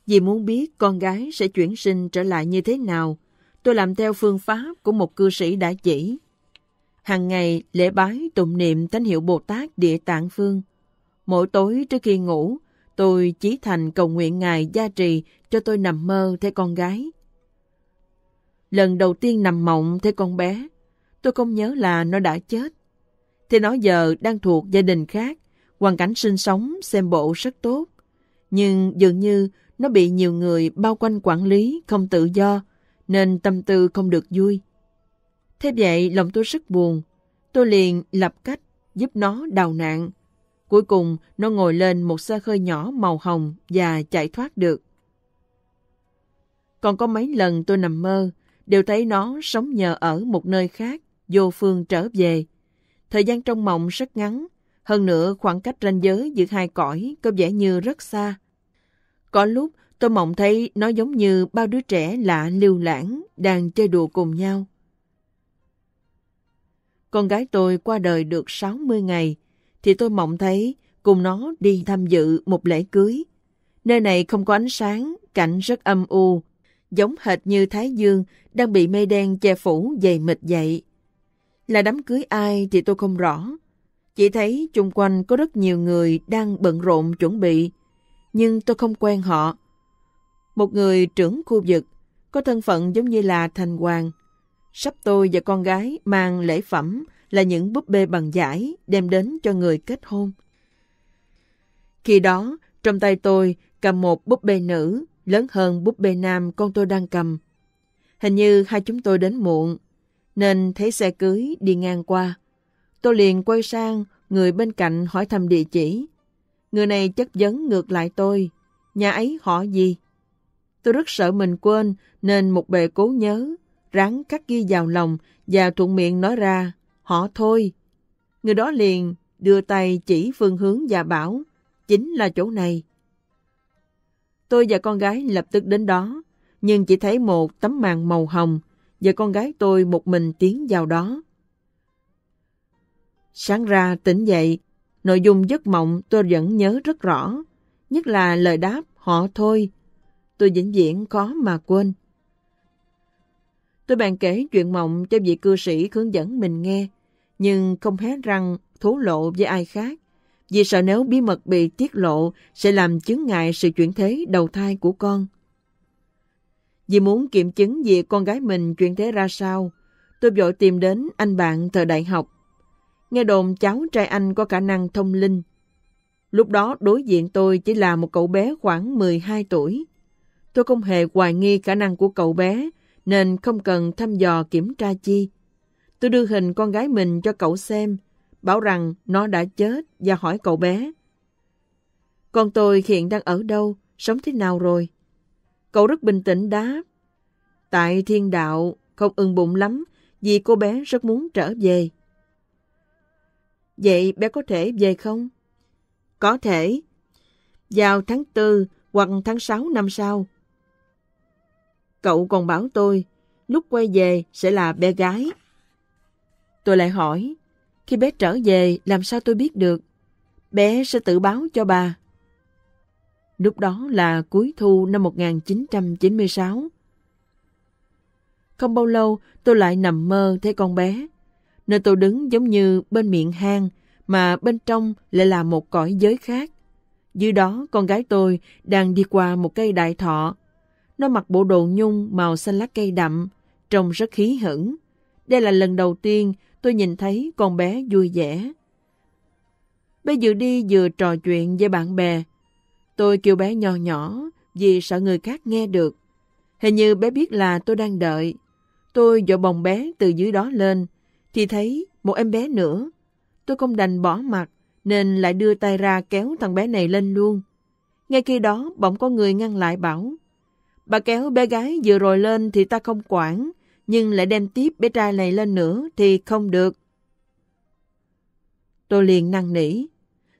Vì muốn biết con gái sẽ chuyển sinh trở lại như thế nào, tôi làm theo phương pháp của một cư sĩ đã chỉ. Hàng ngày lễ bái tụng niệm thánh hiệu Bồ Tát Địa Tạng Phương. Mỗi tối trước khi ngủ, tôi chí thành cầu nguyện Ngài gia trì cho tôi nằm mơ thấy con gái. Lần đầu tiên nằm mộng thấy con bé, tôi không nhớ là nó đã chết. Thì nó giờ đang thuộc gia đình khác Hoàn cảnh sinh sống xem bộ rất tốt, nhưng dường như nó bị nhiều người bao quanh quản lý không tự do, nên tâm tư không được vui. Thế vậy lòng tôi rất buồn, tôi liền lập cách giúp nó đào nạn. Cuối cùng nó ngồi lên một xe hơi nhỏ màu hồng và chạy thoát được. Còn có mấy lần tôi nằm mơ, đều thấy nó sống nhờ ở một nơi khác, vô phương trở về. Thời gian trong mộng rất ngắn, hơn nữa, khoảng cách ranh giới giữa hai cõi có vẻ như rất xa. Có lúc, tôi mộng thấy nó giống như bao đứa trẻ lạ lưu lãng đang chơi đùa cùng nhau. Con gái tôi qua đời được 60 ngày, thì tôi mộng thấy cùng nó đi tham dự một lễ cưới. Nơi này không có ánh sáng, cảnh rất âm u, giống hệt như Thái Dương đang bị mây đen che phủ dày mịt dậy. Là đám cưới ai thì tôi không rõ, chỉ thấy chung quanh có rất nhiều người đang bận rộn chuẩn bị, nhưng tôi không quen họ. Một người trưởng khu vực, có thân phận giống như là thành hoàng. Sắp tôi và con gái mang lễ phẩm là những búp bê bằng giải đem đến cho người kết hôn. Khi đó, trong tay tôi cầm một búp bê nữ lớn hơn búp bê nam con tôi đang cầm. Hình như hai chúng tôi đến muộn, nên thấy xe cưới đi ngang qua. Tôi liền quay sang người bên cạnh hỏi thăm địa chỉ. Người này chất vấn ngược lại tôi. Nhà ấy họ gì? Tôi rất sợ mình quên nên một bề cố nhớ, ráng cắt ghi vào lòng và thuận miệng nói ra, họ thôi. Người đó liền đưa tay chỉ phương hướng và bảo, chính là chỗ này. Tôi và con gái lập tức đến đó, nhưng chỉ thấy một tấm màn màu hồng và con gái tôi một mình tiến vào đó. Sáng ra tỉnh dậy, nội dung giấc mộng tôi vẫn nhớ rất rõ, nhất là lời đáp họ thôi. Tôi vĩnh viễn khó mà quên. Tôi bàn kể chuyện mộng cho vị cư sĩ hướng dẫn mình nghe, nhưng không hé răng thố lộ với ai khác, vì sợ nếu bí mật bị tiết lộ sẽ làm chứng ngại sự chuyển thế đầu thai của con. Vì muốn kiểm chứng việc con gái mình chuyển thế ra sao, tôi vội tìm đến anh bạn thời đại học nghe đồn cháu trai anh có khả năng thông linh. Lúc đó đối diện tôi chỉ là một cậu bé khoảng 12 tuổi. Tôi không hề hoài nghi khả năng của cậu bé, nên không cần thăm dò kiểm tra chi. Tôi đưa hình con gái mình cho cậu xem, bảo rằng nó đã chết và hỏi cậu bé. Con tôi hiện đang ở đâu, sống thế nào rồi? Cậu rất bình tĩnh đáp. Tại thiên đạo, không ưng bụng lắm vì cô bé rất muốn trở về. Vậy bé có thể về không? Có thể. Vào tháng 4 hoặc tháng 6 năm sau. Cậu còn bảo tôi, lúc quay về sẽ là bé gái. Tôi lại hỏi, khi bé trở về làm sao tôi biết được? Bé sẽ tự báo cho bà. Lúc đó là cuối thu năm 1996. Không bao lâu tôi lại nằm mơ thấy con bé nơi tôi đứng giống như bên miệng hang, mà bên trong lại là một cõi giới khác. Dưới đó, con gái tôi đang đi qua một cây đại thọ. Nó mặc bộ đồ nhung màu xanh lá cây đậm, trông rất khí hững. Đây là lần đầu tiên tôi nhìn thấy con bé vui vẻ. Bé vừa đi vừa trò chuyện với bạn bè. Tôi kêu bé nhỏ nhỏ vì sợ người khác nghe được. Hình như bé biết là tôi đang đợi. Tôi dội bồng bé từ dưới đó lên, thì thấy một em bé nữa. Tôi không đành bỏ mặt nên lại đưa tay ra kéo thằng bé này lên luôn. Ngay khi đó bỗng có người ngăn lại bảo Bà kéo bé gái vừa rồi lên thì ta không quản nhưng lại đem tiếp bé trai này lên nữa thì không được. Tôi liền năn nỉ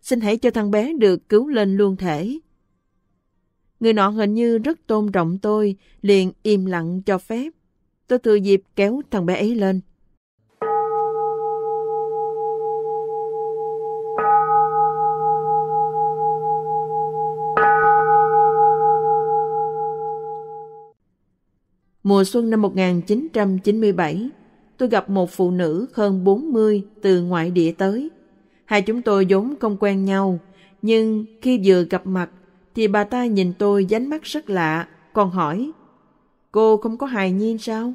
xin hãy cho thằng bé được cứu lên luôn thể. Người nọ hình như rất tôn trọng tôi, liền im lặng cho phép. Tôi thừa dịp kéo thằng bé ấy lên. Mùa xuân năm 1997, tôi gặp một phụ nữ hơn 40 từ ngoại địa tới. Hai chúng tôi vốn không quen nhau, nhưng khi vừa gặp mặt thì bà ta nhìn tôi dánh mắt rất lạ, còn hỏi Cô không có hài nhiên sao?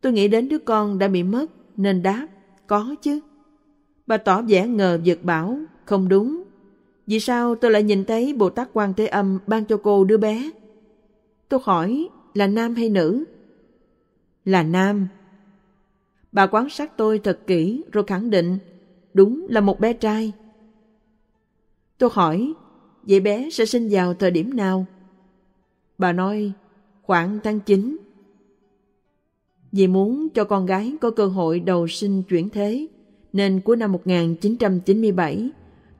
Tôi nghĩ đến đứa con đã bị mất nên đáp Có chứ. Bà tỏ vẻ ngờ vực bảo Không đúng. Vì sao tôi lại nhìn thấy Bồ Tát Quan Thế Âm ban cho cô đứa bé? Tôi hỏi là nam hay nữ là nam bà quan sát tôi thật kỹ rồi khẳng định đúng là một bé trai tôi hỏi vậy bé sẽ sinh vào thời điểm nào bà nói khoảng tháng chín. Vì muốn cho con gái có cơ hội đầu sinh chuyển thế, nên cuối năm 1997,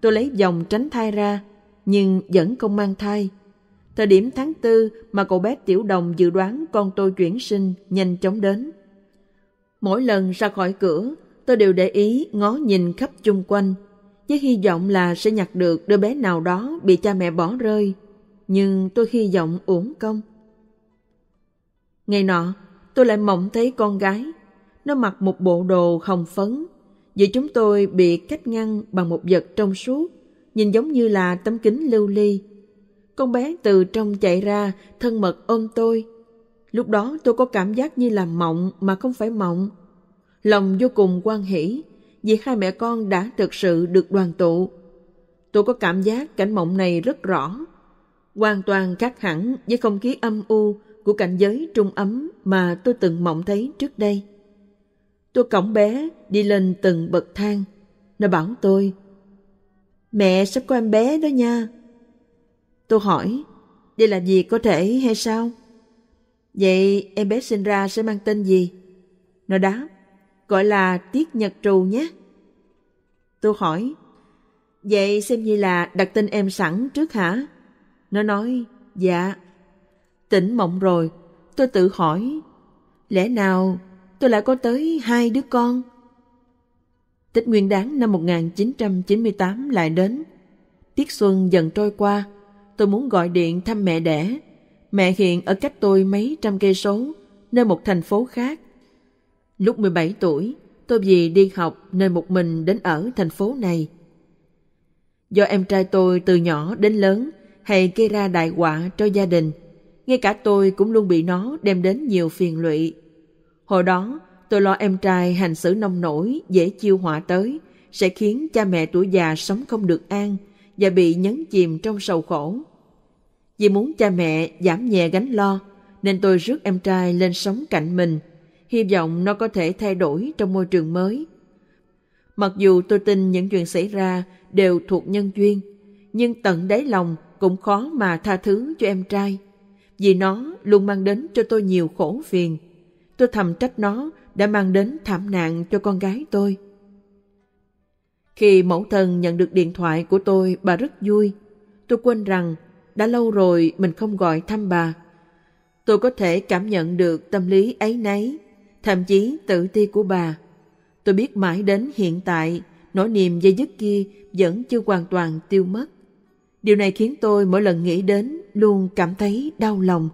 tôi lấy dòng tránh thai ra, nhưng vẫn không mang thai. Thời điểm tháng 4 mà cậu bé Tiểu Đồng dự đoán con tôi chuyển sinh nhanh chóng đến. Mỗi lần ra khỏi cửa, tôi đều để ý ngó nhìn khắp chung quanh, với hy vọng là sẽ nhặt được đứa bé nào đó bị cha mẹ bỏ rơi. Nhưng tôi hy vọng uổng công. Ngày nọ, tôi lại mộng thấy con gái. Nó mặc một bộ đồ hồng phấn. Giữa chúng tôi bị cách ngăn bằng một vật trong suốt, nhìn giống như là tấm kính lưu ly. Con bé từ trong chạy ra, thân mật ôm tôi. Lúc đó tôi có cảm giác như là mộng mà không phải mộng. Lòng vô cùng quan hỷ vì hai mẹ con đã thực sự được đoàn tụ. Tôi có cảm giác cảnh mộng này rất rõ, hoàn toàn khác hẳn với không khí âm u của cảnh giới trung ấm mà tôi từng mộng thấy trước đây. Tôi cõng bé đi lên từng bậc thang. Nó bảo tôi, Mẹ sắp có em bé đó nha. Tôi hỏi, đây là gì có thể hay sao? Vậy em bé sinh ra sẽ mang tên gì? Nó đáp, gọi là Tiết Nhật Trù nhé. Tôi hỏi, vậy xem như là đặt tên em sẵn trước hả? Nó nói, dạ. Tỉnh mộng rồi, tôi tự hỏi, lẽ nào tôi lại có tới hai đứa con? Tết Nguyên đáng năm 1998 lại đến. Tiết Xuân dần trôi qua, tôi muốn gọi điện thăm mẹ đẻ. Mẹ hiện ở cách tôi mấy trăm cây số, nơi một thành phố khác. Lúc 17 tuổi, tôi vì đi học nên một mình đến ở thành phố này. Do em trai tôi từ nhỏ đến lớn hay gây ra đại họa cho gia đình, ngay cả tôi cũng luôn bị nó đem đến nhiều phiền lụy. Hồi đó, tôi lo em trai hành xử nông nổi, dễ chiêu họa tới, sẽ khiến cha mẹ tuổi già sống không được an – và bị nhấn chìm trong sầu khổ. Vì muốn cha mẹ giảm nhẹ gánh lo, nên tôi rước em trai lên sống cạnh mình, hy vọng nó có thể thay đổi trong môi trường mới. Mặc dù tôi tin những chuyện xảy ra đều thuộc nhân duyên, nhưng tận đáy lòng cũng khó mà tha thứ cho em trai, vì nó luôn mang đến cho tôi nhiều khổ phiền. Tôi thầm trách nó đã mang đến thảm nạn cho con gái tôi. Khi mẫu thân nhận được điện thoại của tôi, bà rất vui. Tôi quên rằng đã lâu rồi mình không gọi thăm bà. Tôi có thể cảm nhận được tâm lý ấy nấy, thậm chí tự ti của bà. Tôi biết mãi đến hiện tại, nỗi niềm dây dứt kia vẫn chưa hoàn toàn tiêu mất. Điều này khiến tôi mỗi lần nghĩ đến luôn cảm thấy đau lòng.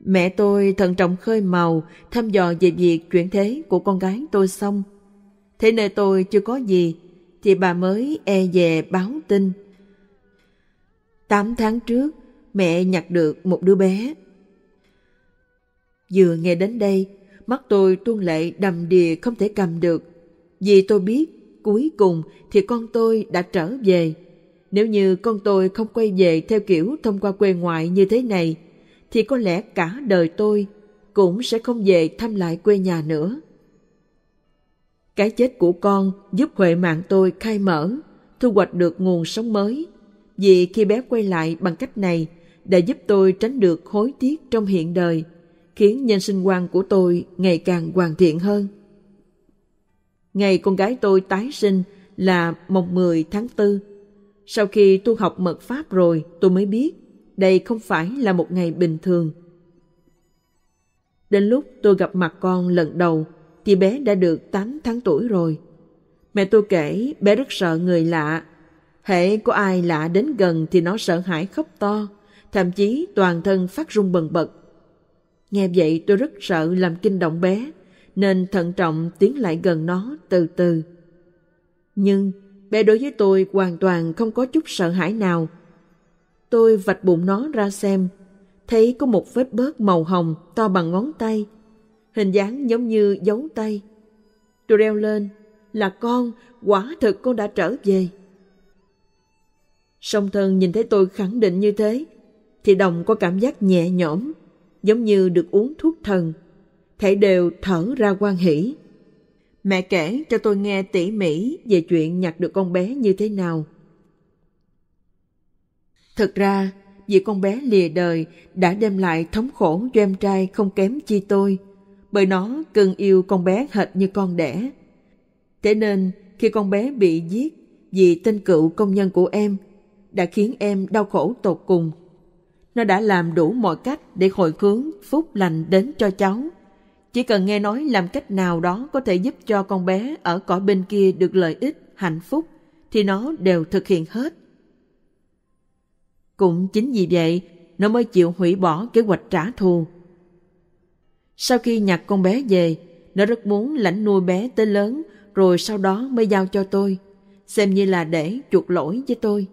Mẹ tôi thận trọng khơi màu, thăm dò về việc chuyển thế của con gái tôi xong Thế nơi tôi chưa có gì, thì bà mới e về báo tin. Tám tháng trước, mẹ nhặt được một đứa bé. Vừa nghe đến đây, mắt tôi tuôn lệ đầm đìa không thể cầm được. Vì tôi biết, cuối cùng thì con tôi đã trở về. Nếu như con tôi không quay về theo kiểu thông qua quê ngoại như thế này, thì có lẽ cả đời tôi cũng sẽ không về thăm lại quê nhà nữa. Cái chết của con giúp huệ mạng tôi khai mở, thu hoạch được nguồn sống mới. Vì khi bé quay lại bằng cách này đã giúp tôi tránh được hối tiếc trong hiện đời, khiến nhân sinh quan của tôi ngày càng hoàn thiện hơn. Ngày con gái tôi tái sinh là mùng 10 tháng 4. Sau khi tu học mật pháp rồi, tôi mới biết đây không phải là một ngày bình thường. Đến lúc tôi gặp mặt con lần đầu, vì bé đã được 8 tháng tuổi rồi. Mẹ tôi kể bé rất sợ người lạ. hệ có ai lạ đến gần thì nó sợ hãi khóc to, thậm chí toàn thân phát run bần bật. Nghe vậy tôi rất sợ làm kinh động bé, nên thận trọng tiến lại gần nó từ từ. Nhưng bé đối với tôi hoàn toàn không có chút sợ hãi nào. Tôi vạch bụng nó ra xem, thấy có một vết bớt màu hồng to bằng ngón tay, hình dáng giống như dấu tay. Tôi reo lên, là con, quả thực con đã trở về. Song thân nhìn thấy tôi khẳng định như thế, thì đồng có cảm giác nhẹ nhõm, giống như được uống thuốc thần. Thể đều thở ra quan hỷ. Mẹ kể cho tôi nghe tỉ mỉ về chuyện nhặt được con bé như thế nào. thật ra, vì con bé lìa đời đã đem lại thống khổ cho em trai không kém chi tôi – bởi nó cưng yêu con bé hệt như con đẻ. Thế nên khi con bé bị giết vì tên cựu công nhân của em đã khiến em đau khổ tột cùng. Nó đã làm đủ mọi cách để hồi hướng phúc lành đến cho cháu. Chỉ cần nghe nói làm cách nào đó có thể giúp cho con bé ở cõi bên kia được lợi ích, hạnh phúc, thì nó đều thực hiện hết. Cũng chính vì vậy, nó mới chịu hủy bỏ kế hoạch trả thù sau khi nhặt con bé về, nó rất muốn lãnh nuôi bé tới lớn rồi sau đó mới giao cho tôi, xem như là để chuộc lỗi với tôi.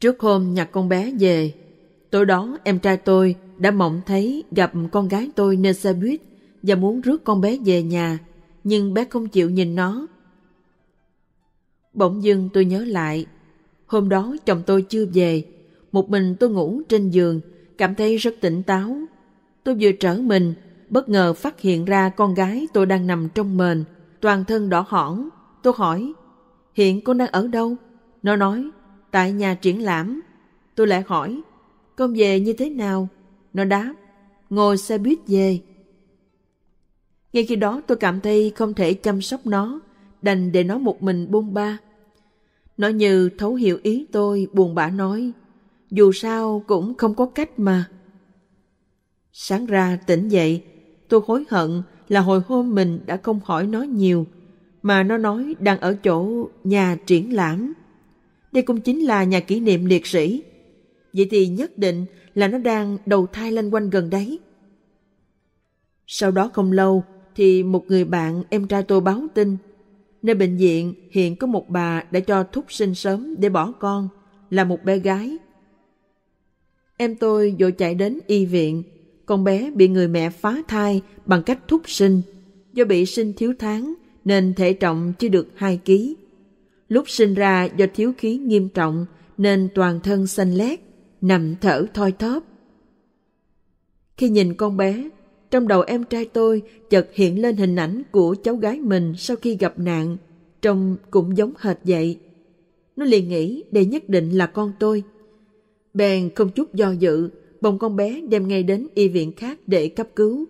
Trước hôm nhặt con bé về, tối đó em trai tôi đã mộng thấy gặp con gái tôi nơi xe buýt và muốn rước con bé về nhà, nhưng bé không chịu nhìn nó. Bỗng dưng tôi nhớ lại, hôm đó chồng tôi chưa về, một mình tôi ngủ trên giường, cảm thấy rất tỉnh táo Tôi vừa trở mình, bất ngờ phát hiện ra con gái tôi đang nằm trong mền, toàn thân đỏ hỏn. Tôi hỏi, hiện con đang ở đâu? Nó nói, tại nhà triển lãm. Tôi lại hỏi, con về như thế nào? Nó đáp, ngồi xe buýt về. Ngay khi đó tôi cảm thấy không thể chăm sóc nó, đành để nó một mình bôn ba. Nó như thấu hiểu ý tôi buồn bã nói, dù sao cũng không có cách mà. Sáng ra tỉnh dậy, tôi hối hận là hồi hôm mình đã không hỏi nó nhiều, mà nó nói đang ở chỗ nhà triển lãm. Đây cũng chính là nhà kỷ niệm liệt sĩ. Vậy thì nhất định là nó đang đầu thai lanh quanh gần đấy. Sau đó không lâu thì một người bạn em trai tôi báo tin nơi bệnh viện hiện có một bà đã cho thúc sinh sớm để bỏ con là một bé gái. Em tôi vội chạy đến y viện con bé bị người mẹ phá thai bằng cách thúc sinh. Do bị sinh thiếu tháng nên thể trọng chỉ được 2 kg. Lúc sinh ra do thiếu khí nghiêm trọng nên toàn thân xanh lét, nằm thở thoi thóp. Khi nhìn con bé, trong đầu em trai tôi chợt hiện lên hình ảnh của cháu gái mình sau khi gặp nạn, trông cũng giống hệt vậy. Nó liền nghĩ đây nhất định là con tôi. Bèn không chút do dự, bồng con bé đem ngay đến y viện khác để cấp cứu.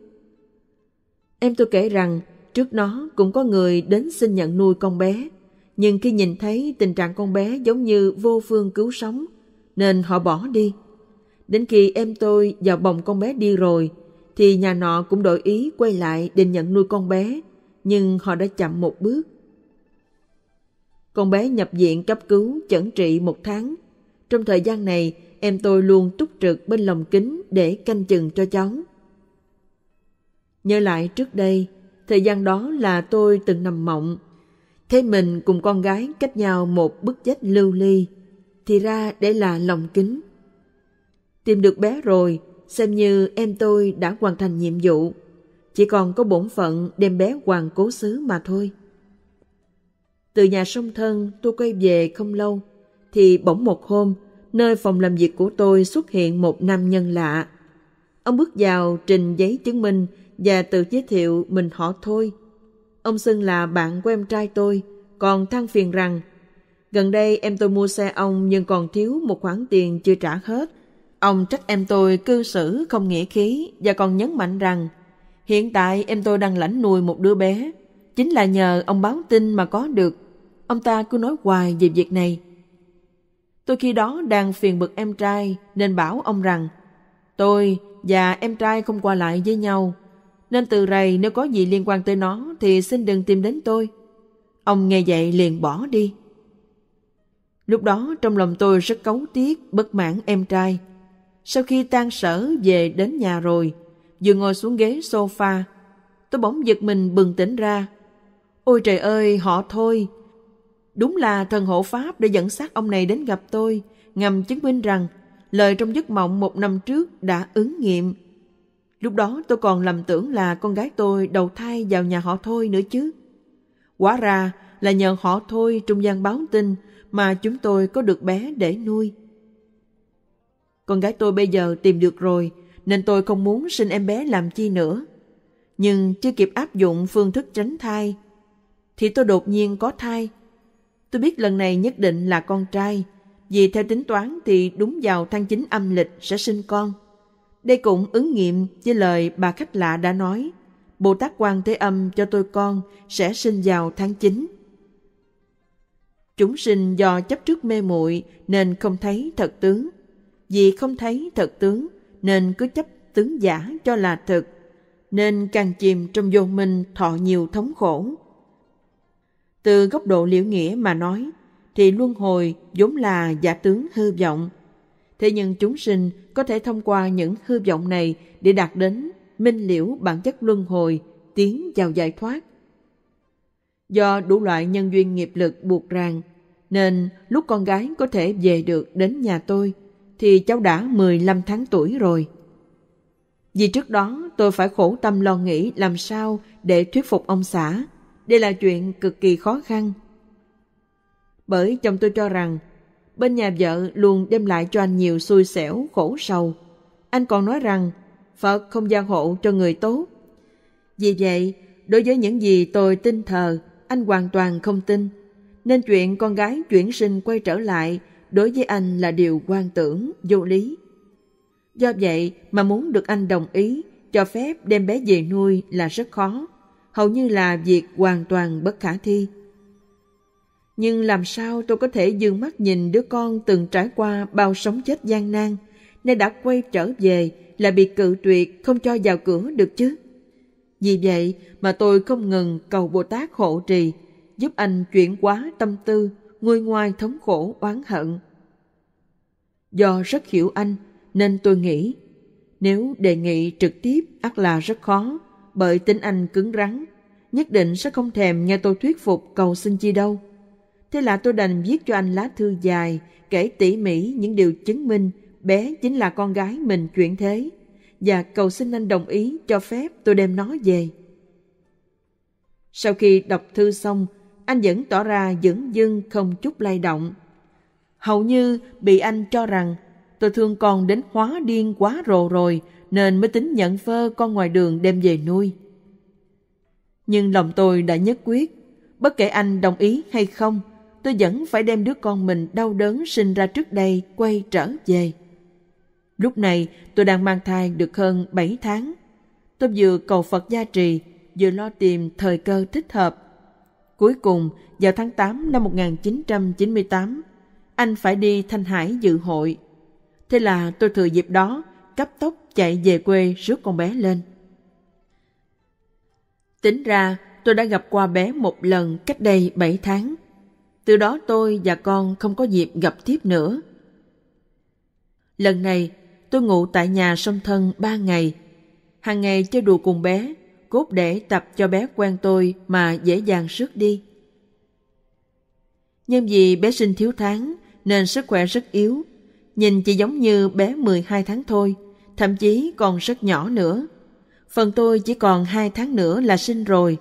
Em tôi kể rằng trước nó cũng có người đến xin nhận nuôi con bé, nhưng khi nhìn thấy tình trạng con bé giống như vô phương cứu sống, nên họ bỏ đi. Đến khi em tôi vào bồng con bé đi rồi, thì nhà nọ cũng đổi ý quay lại định nhận nuôi con bé, nhưng họ đã chậm một bước. Con bé nhập viện cấp cứu chẩn trị một tháng. Trong thời gian này, em tôi luôn túc trực bên lồng kính để canh chừng cho cháu. Nhớ lại trước đây, thời gian đó là tôi từng nằm mộng. Thấy mình cùng con gái cách nhau một bức vách lưu ly, thì ra để là lồng kính. Tìm được bé rồi, xem như em tôi đã hoàn thành nhiệm vụ. Chỉ còn có bổn phận đem bé hoàng cố xứ mà thôi. Từ nhà sông thân tôi quay về không lâu, thì bỗng một hôm nơi phòng làm việc của tôi xuất hiện một nam nhân lạ. Ông bước vào trình giấy chứng minh và tự giới thiệu mình họ thôi. Ông xưng là bạn của em trai tôi, còn than phiền rằng Gần đây em tôi mua xe ông nhưng còn thiếu một khoản tiền chưa trả hết. Ông trách em tôi cư xử không nghĩa khí và còn nhấn mạnh rằng hiện tại em tôi đang lãnh nuôi một đứa bé. Chính là nhờ ông báo tin mà có được. Ông ta cứ nói hoài về việc này. Tôi khi đó đang phiền bực em trai nên bảo ông rằng tôi và em trai không qua lại với nhau. Nên từ rày nếu có gì liên quan tới nó thì xin đừng tìm đến tôi. Ông nghe vậy liền bỏ đi. Lúc đó trong lòng tôi rất cấu tiếc, bất mãn em trai. Sau khi tan sở về đến nhà rồi, vừa ngồi xuống ghế sofa, tôi bỗng giật mình bừng tỉnh ra. Ôi trời ơi, họ thôi, Đúng là thần hộ Pháp đã dẫn xác ông này đến gặp tôi, ngầm chứng minh rằng lời trong giấc mộng một năm trước đã ứng nghiệm. Lúc đó tôi còn lầm tưởng là con gái tôi đầu thai vào nhà họ Thôi nữa chứ. Quả ra là nhờ họ Thôi trung gian báo tin mà chúng tôi có được bé để nuôi. Con gái tôi bây giờ tìm được rồi nên tôi không muốn sinh em bé làm chi nữa. Nhưng chưa kịp áp dụng phương thức tránh thai thì tôi đột nhiên có thai Tôi biết lần này nhất định là con trai, vì theo tính toán thì đúng vào tháng chín âm lịch sẽ sinh con. Đây cũng ứng nghiệm với lời bà khách lạ đã nói, Bồ Tát Quan Thế Âm cho tôi con sẽ sinh vào tháng chín Chúng sinh do chấp trước mê muội nên không thấy thật tướng. Vì không thấy thật tướng nên cứ chấp tướng giả cho là thực, nên càng chìm trong vô minh thọ nhiều thống khổ, từ góc độ liễu nghĩa mà nói, thì luân hồi vốn là giả tướng hư vọng. Thế nhưng chúng sinh có thể thông qua những hư vọng này để đạt đến minh liễu bản chất luân hồi, tiến vào giải thoát. Do đủ loại nhân duyên nghiệp lực buộc ràng, nên lúc con gái có thể về được đến nhà tôi, thì cháu đã 15 tháng tuổi rồi. Vì trước đó tôi phải khổ tâm lo nghĩ làm sao để thuyết phục ông xã đây là chuyện cực kỳ khó khăn. Bởi chồng tôi cho rằng bên nhà vợ luôn đem lại cho anh nhiều xui xẻo, khổ sầu. Anh còn nói rằng Phật không gia hộ cho người tốt. Vì vậy, đối với những gì tôi tin thờ, anh hoàn toàn không tin. Nên chuyện con gái chuyển sinh quay trở lại đối với anh là điều quan tưởng, vô lý. Do vậy mà muốn được anh đồng ý, cho phép đem bé về nuôi là rất khó hầu như là việc hoàn toàn bất khả thi. Nhưng làm sao tôi có thể dường mắt nhìn đứa con từng trải qua bao sống chết gian nan, nay đã quay trở về là bị cự tuyệt không cho vào cửa được chứ? Vì vậy mà tôi không ngừng cầu Bồ Tát hộ trì, giúp anh chuyển hóa tâm tư, nguôi ngoai thống khổ oán hận. Do rất hiểu anh, nên tôi nghĩ nếu đề nghị trực tiếp ắt là rất khó bởi tính anh cứng rắn, nhất định sẽ không thèm nghe tôi thuyết phục cầu xin chi đâu. Thế là tôi đành viết cho anh lá thư dài, kể tỉ mỉ những điều chứng minh bé chính là con gái mình chuyển thế và cầu xin anh đồng ý cho phép tôi đem nó về. Sau khi đọc thư xong, anh vẫn tỏ ra dững dưng không chút lay động. Hầu như bị anh cho rằng tôi thương con đến hóa điên quá rồ rồi, nên mới tính nhận phơ con ngoài đường đem về nuôi. Nhưng lòng tôi đã nhất quyết, bất kể anh đồng ý hay không, tôi vẫn phải đem đứa con mình đau đớn sinh ra trước đây quay trở về. Lúc này tôi đang mang thai được hơn 7 tháng. Tôi vừa cầu Phật gia trì, vừa lo tìm thời cơ thích hợp. Cuối cùng, vào tháng 8 năm 1998, anh phải đi Thanh Hải dự hội. Thế là tôi thừa dịp đó, cấp tốc chạy về quê rước con bé lên. Tính ra, tôi đã gặp qua bé một lần cách đây 7 tháng. Từ đó tôi và con không có dịp gặp tiếp nữa. Lần này, tôi ngủ tại nhà song thân 3 ngày. Hàng ngày chơi đùa cùng bé, cốt để tập cho bé quen tôi mà dễ dàng rước đi. Nhưng vì bé sinh thiếu tháng nên sức khỏe rất yếu, nhìn chỉ giống như bé 12 tháng thôi – thậm chí còn rất nhỏ nữa. Phần tôi chỉ còn hai tháng nữa là sinh rồi.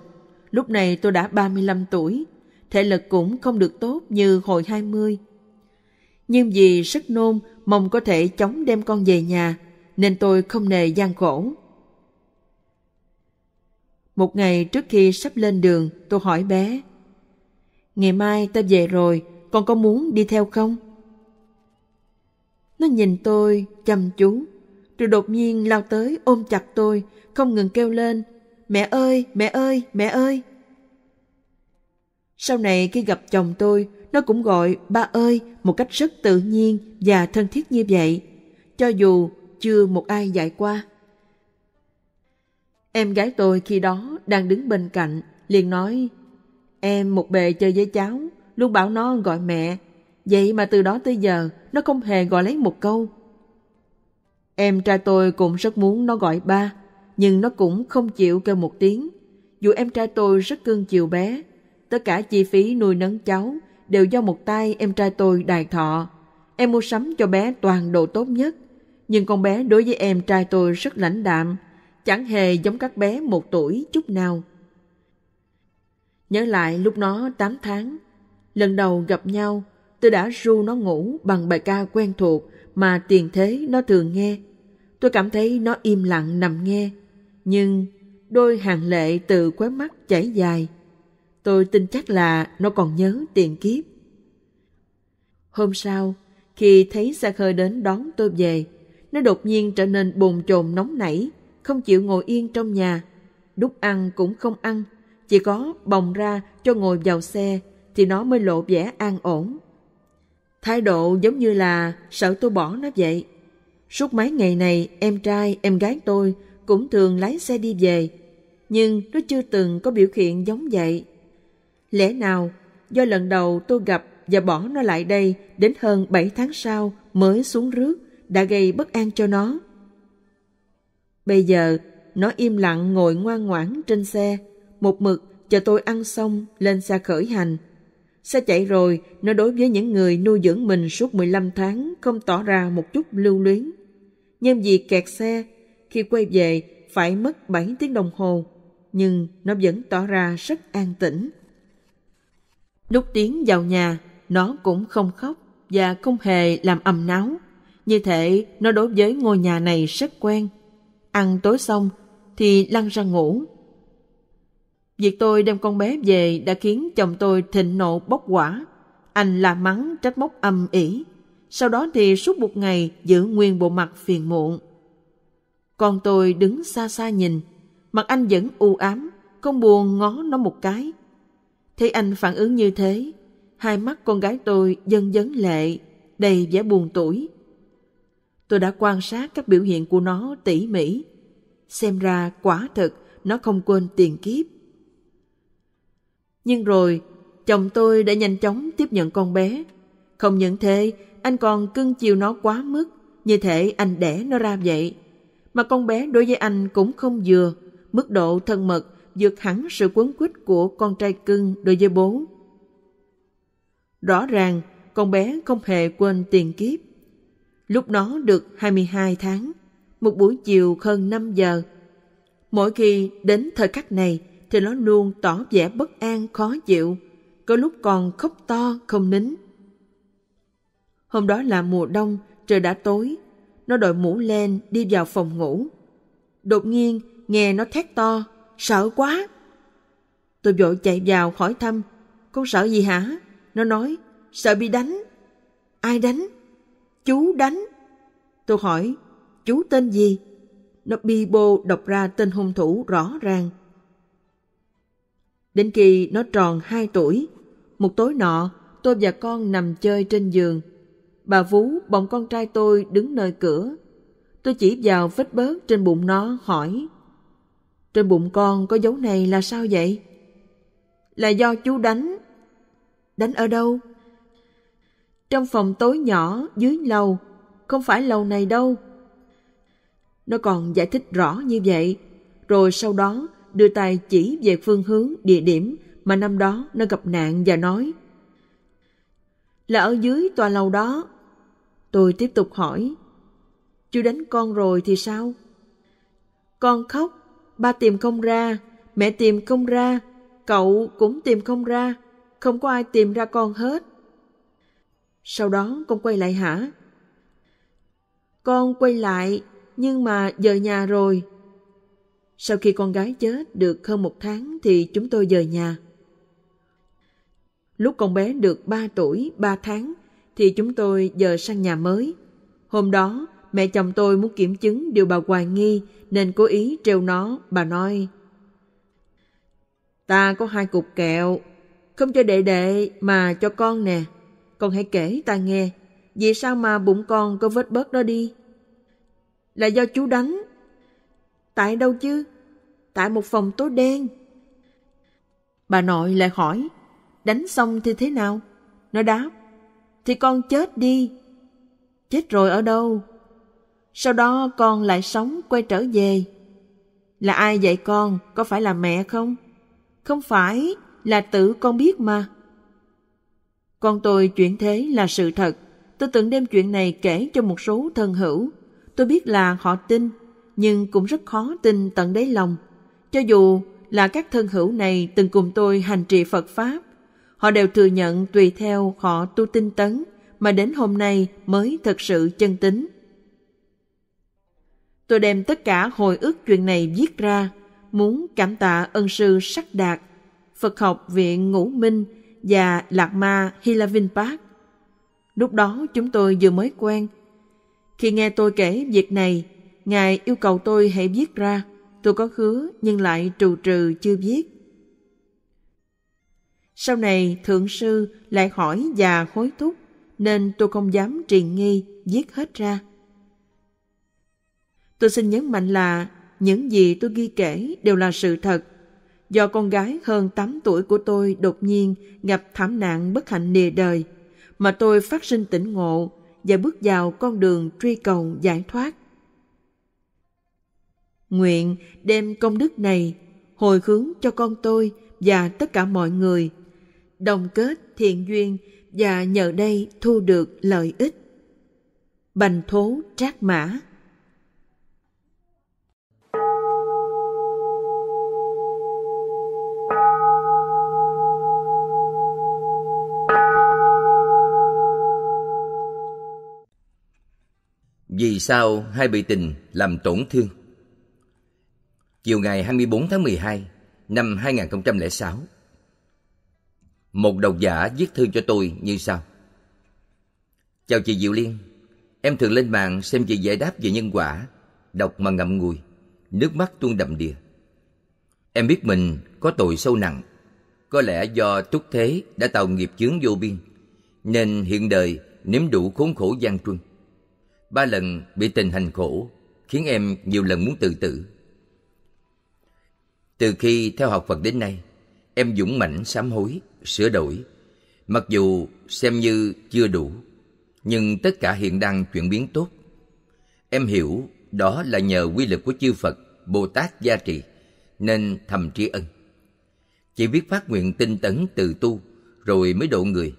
Lúc này tôi đã 35 tuổi, thể lực cũng không được tốt như hồi 20. Nhưng vì rất nôn, mong có thể chống đem con về nhà, nên tôi không nề gian khổ. Một ngày trước khi sắp lên đường, tôi hỏi bé, Ngày mai ta về rồi, con có muốn đi theo không? Nó nhìn tôi chăm chú, rồi đột nhiên lao tới ôm chặt tôi, không ngừng kêu lên, mẹ ơi, mẹ ơi, mẹ ơi. Sau này khi gặp chồng tôi, nó cũng gọi ba ơi một cách rất tự nhiên và thân thiết như vậy, cho dù chưa một ai dạy qua. Em gái tôi khi đó đang đứng bên cạnh, liền nói, em một bề chơi với cháu, luôn bảo nó gọi mẹ, vậy mà từ đó tới giờ nó không hề gọi lấy một câu Em trai tôi cũng rất muốn nó gọi ba, nhưng nó cũng không chịu kêu một tiếng. Dù em trai tôi rất cưng chiều bé, tất cả chi phí nuôi nấng cháu đều do một tay em trai tôi đài thọ. Em mua sắm cho bé toàn đồ tốt nhất, nhưng con bé đối với em trai tôi rất lãnh đạm, chẳng hề giống các bé một tuổi chút nào. Nhớ lại lúc nó 8 tháng, lần đầu gặp nhau, tôi đã ru nó ngủ bằng bài ca quen thuộc mà tiền thế nó thường nghe. Tôi cảm thấy nó im lặng nằm nghe, nhưng đôi hàng lệ từ khóe mắt chảy dài. Tôi tin chắc là nó còn nhớ tiền kiếp. Hôm sau, khi thấy xe khơi đến đón tôi về, nó đột nhiên trở nên bồn chồn nóng nảy, không chịu ngồi yên trong nhà. Đúc ăn cũng không ăn, chỉ có bồng ra cho ngồi vào xe thì nó mới lộ vẻ an ổn. Thái độ giống như là sợ tôi bỏ nó vậy. Suốt mấy ngày này, em trai, em gái tôi cũng thường lái xe đi về, nhưng nó chưa từng có biểu hiện giống vậy. Lẽ nào do lần đầu tôi gặp và bỏ nó lại đây đến hơn 7 tháng sau mới xuống rước đã gây bất an cho nó. Bây giờ, nó im lặng ngồi ngoan ngoãn trên xe, một mực chờ tôi ăn xong lên xe khởi hành. Xe chạy rồi, nó đối với những người nuôi dưỡng mình suốt 15 tháng không tỏ ra một chút lưu luyến. Nhưng vì kẹt xe, khi quay về phải mất 7 tiếng đồng hồ, nhưng nó vẫn tỏ ra rất an tĩnh. Lúc tiến vào nhà, nó cũng không khóc và không hề làm ầm náo. Như thể nó đối với ngôi nhà này rất quen. Ăn tối xong thì lăn ra ngủ Việc tôi đem con bé về đã khiến chồng tôi thịnh nộ bốc quả. Anh la mắng trách móc âm ỉ. Sau đó thì suốt một ngày giữ nguyên bộ mặt phiền muộn. Con tôi đứng xa xa nhìn. Mặt anh vẫn u ám, không buồn ngó nó một cái. Thấy anh phản ứng như thế, hai mắt con gái tôi dần dấn lệ, đầy vẻ buồn tuổi. Tôi đã quan sát các biểu hiện của nó tỉ mỉ. Xem ra quả thật nó không quên tiền kiếp nhưng rồi, chồng tôi đã nhanh chóng tiếp nhận con bé. Không những thế, anh còn cưng chiều nó quá mức, như thể anh đẻ nó ra vậy. Mà con bé đối với anh cũng không vừa, mức độ thân mật vượt hẳn sự quấn quýt của con trai cưng đối với bố. Rõ ràng, con bé không hề quên tiền kiếp. Lúc nó được 22 tháng, một buổi chiều hơn 5 giờ. Mỗi khi đến thời khắc này, thì nó luôn tỏ vẻ bất an khó chịu, có lúc còn khóc to không nín. Hôm đó là mùa đông, trời đã tối, nó đội mũ len đi vào phòng ngủ. Đột nhiên nghe nó thét to, sợ quá. Tôi vội chạy vào hỏi thăm, con sợ gì hả? Nó nói, sợ bị đánh. Ai đánh? Chú đánh. Tôi hỏi, chú tên gì? Nó bi bô đọc ra tên hung thủ rõ ràng. Đến khi nó tròn 2 tuổi, một tối nọ, tôi và con nằm chơi trên giường. Bà Vú bồng con trai tôi đứng nơi cửa. Tôi chỉ vào vết bớt trên bụng nó hỏi Trên bụng con có dấu này là sao vậy? Là do chú đánh. Đánh ở đâu? Trong phòng tối nhỏ dưới lầu, không phải lầu này đâu. Nó còn giải thích rõ như vậy, rồi sau đó đưa tay chỉ về phương hướng địa điểm mà năm đó nó gặp nạn và nói là ở dưới tòa lầu đó tôi tiếp tục hỏi chú đánh con rồi thì sao con khóc ba tìm không ra mẹ tìm không ra cậu cũng tìm không ra không có ai tìm ra con hết sau đó con quay lại hả con quay lại nhưng mà giờ nhà rồi sau khi con gái chết được hơn một tháng thì chúng tôi rời nhà. Lúc con bé được 3 tuổi, 3 tháng thì chúng tôi giờ sang nhà mới. Hôm đó, mẹ chồng tôi muốn kiểm chứng điều bà hoài nghi nên cố ý trêu nó, bà nói Ta có hai cục kẹo, không cho đệ đệ mà cho con nè. Con hãy kể ta nghe, vì sao mà bụng con có vết bớt đó đi? Là do chú đánh. Tại đâu chứ? tại một phòng tối đen. Bà nội lại hỏi, đánh xong thì thế nào? Nó đáp, thì con chết đi. Chết rồi ở đâu? Sau đó con lại sống quay trở về. Là ai dạy con, có phải là mẹ không? Không phải, là tự con biết mà. Con tôi chuyện thế là sự thật. Tôi từng đem chuyện này kể cho một số thân hữu. Tôi biết là họ tin, nhưng cũng rất khó tin tận đáy lòng cho dù là các thân hữu này từng cùng tôi hành trì Phật Pháp, họ đều thừa nhận tùy theo họ tu tinh tấn mà đến hôm nay mới thật sự chân tính. Tôi đem tất cả hồi ức chuyện này viết ra, muốn cảm tạ ân sư Sắc Đạt, Phật học viện Ngũ Minh và Lạc Ma Hilavin Park. Lúc đó chúng tôi vừa mới quen. Khi nghe tôi kể việc này, Ngài yêu cầu tôi hãy viết ra. Tôi có khứa nhưng lại trù trừ chưa viết. Sau này thượng sư lại hỏi và hối thúc nên tôi không dám triền nghi viết hết ra. Tôi xin nhấn mạnh là những gì tôi ghi kể đều là sự thật. Do con gái hơn 8 tuổi của tôi đột nhiên gặp thảm nạn bất hạnh nề đời mà tôi phát sinh tỉnh ngộ và bước vào con đường truy cầu giải thoát nguyện đem công đức này hồi hướng cho con tôi và tất cả mọi người đồng kết thiện duyên và nhờ đây thu được lợi ích bành thố trác mã vì sao hai bị tình làm tổn thương chiều ngày 24 tháng 12 năm 2006. Một độc giả viết thư cho tôi như sau. Chào chị Diệu Liên, em thường lên mạng xem chị giải đáp về nhân quả, đọc mà ngậm ngùi, nước mắt tuôn đầm đìa. Em biết mình có tội sâu nặng, có lẽ do túc thế đã tạo nghiệp chướng vô biên, nên hiện đời nếm đủ khốn khổ gian truân. Ba lần bị tình hành khổ khiến em nhiều lần muốn tự tử từ khi theo học Phật đến nay, em dũng mãnh sám hối, sửa đổi. Mặc dù xem như chưa đủ, nhưng tất cả hiện đang chuyển biến tốt. Em hiểu đó là nhờ quy lực của chư Phật, Bồ Tát gia trì, nên thầm tri ân. Chỉ biết phát nguyện tinh tấn từ tu, rồi mới độ người.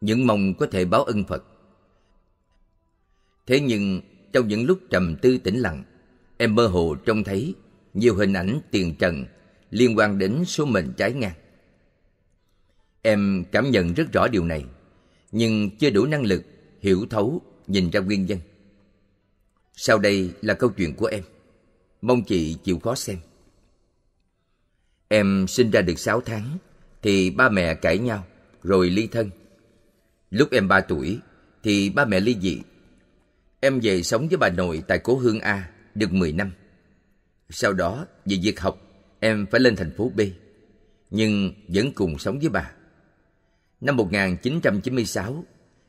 Những mong có thể báo ân Phật. Thế nhưng trong những lúc trầm tư tĩnh lặng, em mơ hồ trông thấy nhiều hình ảnh tiền trần liên quan đến số mệnh trái ngang. Em cảm nhận rất rõ điều này, nhưng chưa đủ năng lực hiểu thấu nhìn ra nguyên nhân. Sau đây là câu chuyện của em. Mong chị chịu khó xem. Em sinh ra được 6 tháng thì ba mẹ cãi nhau rồi ly thân. Lúc em 3 tuổi thì ba mẹ ly dị. Em về sống với bà nội tại cố Hương A được 10 năm. Sau đó, vì việc học, em phải lên thành phố B, nhưng vẫn cùng sống với bà. Năm 1996,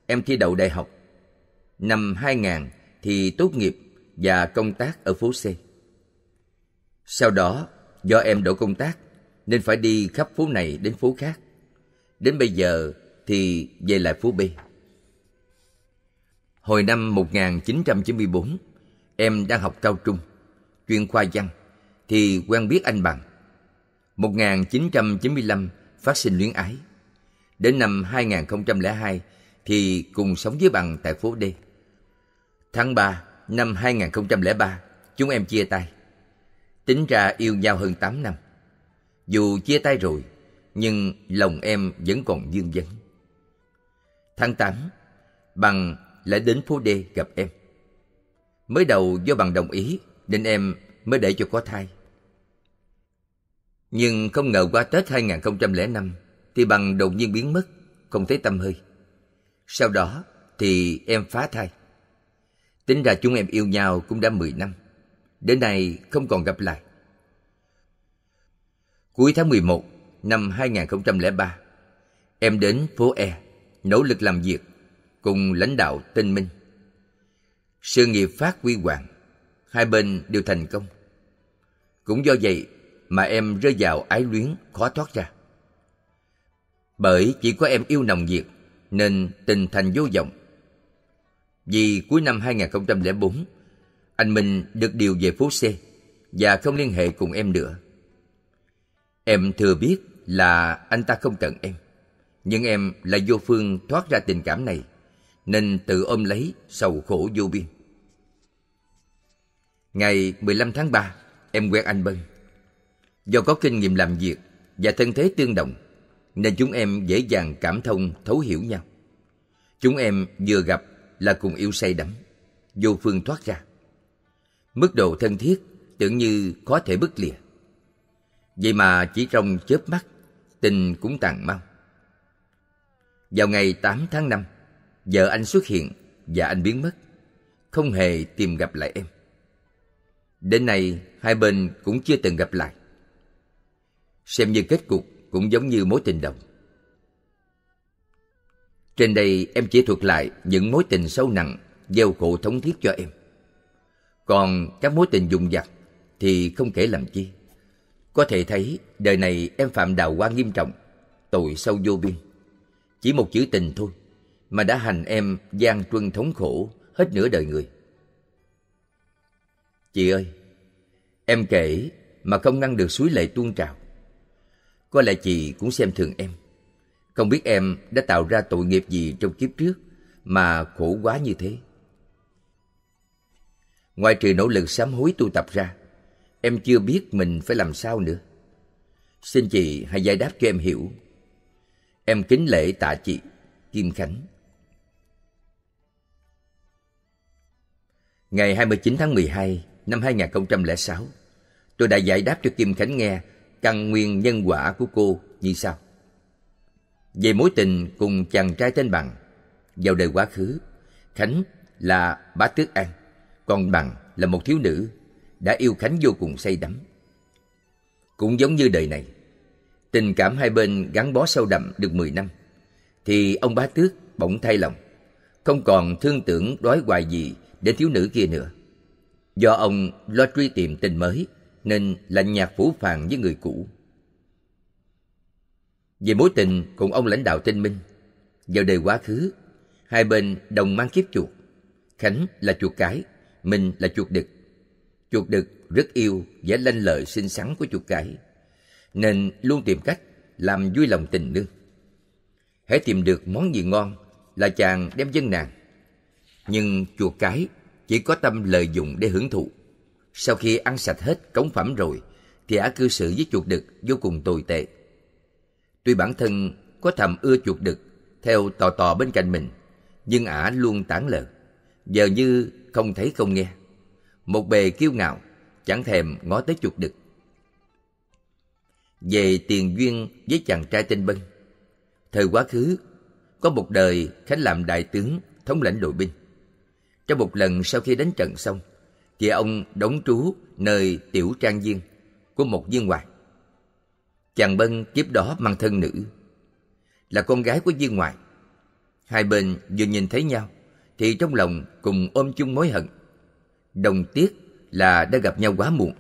em thi đậu đại học. Năm 2000 thì tốt nghiệp và công tác ở phố C. Sau đó, do em đổi công tác nên phải đi khắp phố này đến phố khác. Đến bây giờ thì về lại phố B. Hồi năm 1994, em đang học cao trung chuyên khoa văn, thì quen biết anh bằng. 1995 phát sinh luyến ái. Đến năm 2002 thì cùng sống với bằng tại phố D. Tháng 3 năm 2003, chúng em chia tay. Tính ra yêu nhau hơn 8 năm. Dù chia tay rồi, nhưng lòng em vẫn còn dương vấn. Tháng 8, bằng lại đến phố D gặp em. Mới đầu do bằng đồng ý nên em mới để cho có thai. Nhưng không ngờ qua Tết 2005 thì bằng đột nhiên biến mất, không thấy tâm hơi. Sau đó thì em phá thai. Tính ra chúng em yêu nhau cũng đã 10 năm. Đến nay không còn gặp lại. Cuối tháng 11 năm 2003, em đến phố E, nỗ lực làm việc cùng lãnh đạo tên Minh. Sự nghiệp phát huy hoàng hai bên đều thành công. Cũng do vậy mà em rơi vào ái luyến khó thoát ra. Bởi chỉ có em yêu nồng nhiệt nên tình thành vô vọng. Vì cuối năm 2004, anh Minh được điều về phố C và không liên hệ cùng em nữa. Em thừa biết là anh ta không cần em, nhưng em là vô phương thoát ra tình cảm này, nên tự ôm lấy sầu khổ vô biên. Ngày 15 tháng 3, em quen anh Bân. Do có kinh nghiệm làm việc và thân thế tương đồng, nên chúng em dễ dàng cảm thông, thấu hiểu nhau. Chúng em vừa gặp là cùng yêu say đắm, vô phương thoát ra. Mức độ thân thiết tưởng như có thể bứt lìa. Vậy mà chỉ trong chớp mắt, tình cũng tàn mau. Vào ngày 8 tháng 5, vợ anh xuất hiện và anh biến mất, không hề tìm gặp lại em. Đến nay, hai bên cũng chưa từng gặp lại. Xem như kết cục cũng giống như mối tình đầu. Trên đây em chỉ thuật lại những mối tình sâu nặng, gieo khổ thống thiết cho em. Còn các mối tình dùng dặt thì không kể làm chi. Có thể thấy đời này em phạm đào hoa nghiêm trọng, tội sâu vô biên. Chỉ một chữ tình thôi mà đã hành em gian truân thống khổ hết nửa đời người. Chị ơi, em kể mà không ngăn được suối lệ tuôn trào. Có lẽ chị cũng xem thường em. Không biết em đã tạo ra tội nghiệp gì trong kiếp trước mà khổ quá như thế. Ngoài trừ nỗ lực sám hối tu tập ra, em chưa biết mình phải làm sao nữa. Xin chị hãy giải đáp cho em hiểu. Em kính lễ tạ chị, Kim Khánh. Ngày 29 tháng 12 năm 2006, tôi đã giải đáp cho Kim Khánh nghe căn nguyên nhân quả của cô như sau. Về mối tình cùng chàng trai tên Bằng, vào đời quá khứ, Khánh là bá tước An, còn Bằng là một thiếu nữ đã yêu Khánh vô cùng say đắm. Cũng giống như đời này, tình cảm hai bên gắn bó sâu đậm được 10 năm, thì ông bá tước bỗng thay lòng, không còn thương tưởng đói hoài gì đến thiếu nữ kia nữa. Do ông lo truy tìm tình mới nên lạnh nhạt phủ phàng với người cũ. Về mối tình cùng ông lãnh đạo tên Minh, vào đời quá khứ, hai bên đồng mang kiếp chuột. Khánh là chuột cái, mình là chuột đực. Chuột đực rất yêu vẻ lanh lợi xinh xắn của chuột cái, nên luôn tìm cách làm vui lòng tình nương. Hãy tìm được món gì ngon là chàng đem dân nàng. Nhưng chuột cái chỉ có tâm lợi dụng để hưởng thụ. Sau khi ăn sạch hết cống phẩm rồi, thì ả cư xử với chuột đực vô cùng tồi tệ. Tuy bản thân có thầm ưa chuột đực, theo tò tò bên cạnh mình, nhưng ả luôn tản lờ, giờ như không thấy không nghe. Một bề kiêu ngạo, chẳng thèm ngó tới chuột đực. Về tiền duyên với chàng trai tên Bân, thời quá khứ, có một đời Khánh làm đại tướng thống lãnh đội binh. Trong một lần sau khi đánh trận xong, thì ông đóng trú nơi tiểu trang viên của một viên ngoại. Chàng Bân kiếp đó mang thân nữ, là con gái của viên ngoại. Hai bên vừa nhìn thấy nhau, thì trong lòng cùng ôm chung mối hận. Đồng tiếc là đã gặp nhau quá muộn.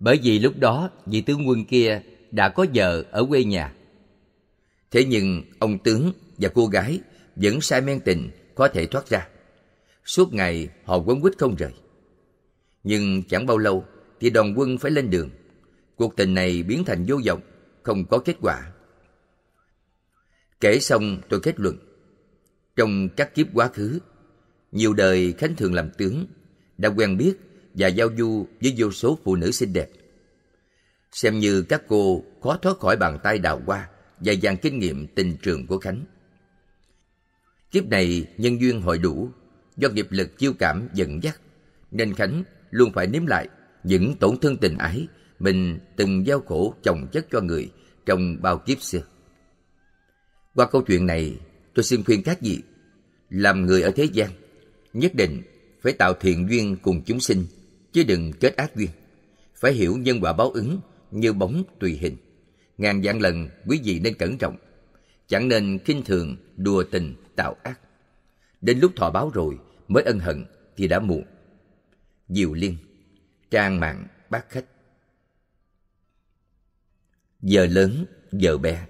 Bởi vì lúc đó vị tướng quân kia đã có vợ ở quê nhà. Thế nhưng ông tướng và cô gái vẫn sai men tình có thể thoát ra. Suốt ngày họ quấn quýt không rời. Nhưng chẳng bao lâu thì đoàn quân phải lên đường. Cuộc tình này biến thành vô vọng, không có kết quả. Kể xong tôi kết luận. Trong các kiếp quá khứ, nhiều đời Khánh Thường làm tướng, đã quen biết và giao du với vô số phụ nữ xinh đẹp. Xem như các cô khó thoát khỏi bàn tay đào hoa và dàn kinh nghiệm tình trường của Khánh. Kiếp này nhân duyên hội đủ do nghiệp lực chiêu cảm dẫn dắt nên khánh luôn phải nếm lại những tổn thương tình ái mình từng giao khổ chồng chất cho người trong bao kiếp xưa qua câu chuyện này tôi xin khuyên các vị làm người ở thế gian nhất định phải tạo thiện duyên cùng chúng sinh chứ đừng kết ác duyên phải hiểu nhân quả báo ứng như bóng tùy hình ngàn vạn lần quý vị nên cẩn trọng chẳng nên khinh thường đùa tình tạo ác Đến lúc thọ báo rồi mới ân hận thì đã muộn. Diều Liên, trang mạng bác khách. Giờ lớn, giờ bé.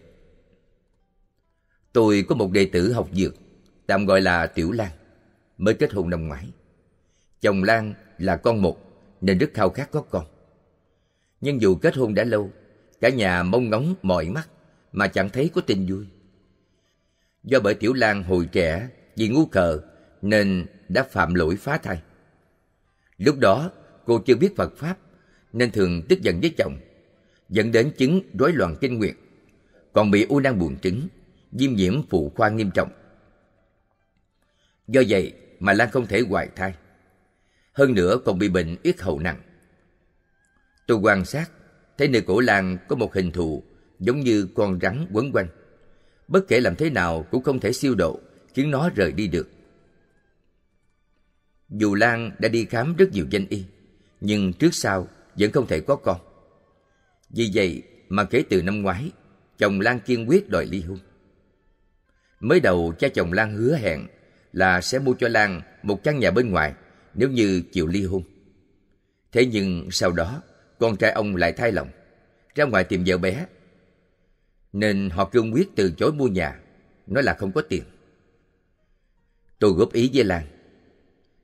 Tôi có một đệ tử học dược, tạm gọi là Tiểu Lan, mới kết hôn năm ngoái. Chồng Lan là con một nên rất khao khát có con. Nhưng dù kết hôn đã lâu, cả nhà mong ngóng mỏi mắt mà chẳng thấy có tin vui. Do bởi Tiểu Lan hồi trẻ vì ngu khờ nên đã phạm lỗi phá thai. Lúc đó, cô chưa biết Phật Pháp nên thường tức giận với chồng, dẫn đến chứng rối loạn kinh nguyệt, còn bị u nang buồn trứng, viêm nhiễm phụ khoa nghiêm trọng. Do vậy mà Lan không thể hoài thai. Hơn nữa còn bị bệnh yết hậu nặng. Tôi quan sát, thấy nơi cổ Lan có một hình thù giống như con rắn quấn quanh. Bất kể làm thế nào cũng không thể siêu độ khiến nó rời đi được. Dù Lan đã đi khám rất nhiều danh y, nhưng trước sau vẫn không thể có con. Vì vậy mà kể từ năm ngoái, chồng Lan kiên quyết đòi ly hôn. Mới đầu cha chồng Lan hứa hẹn là sẽ mua cho Lan một căn nhà bên ngoài nếu như chịu ly hôn. Thế nhưng sau đó, con trai ông lại thay lòng, ra ngoài tìm vợ bé. Nên họ cương quyết từ chối mua nhà, nói là không có tiền. Tôi góp ý với Lan.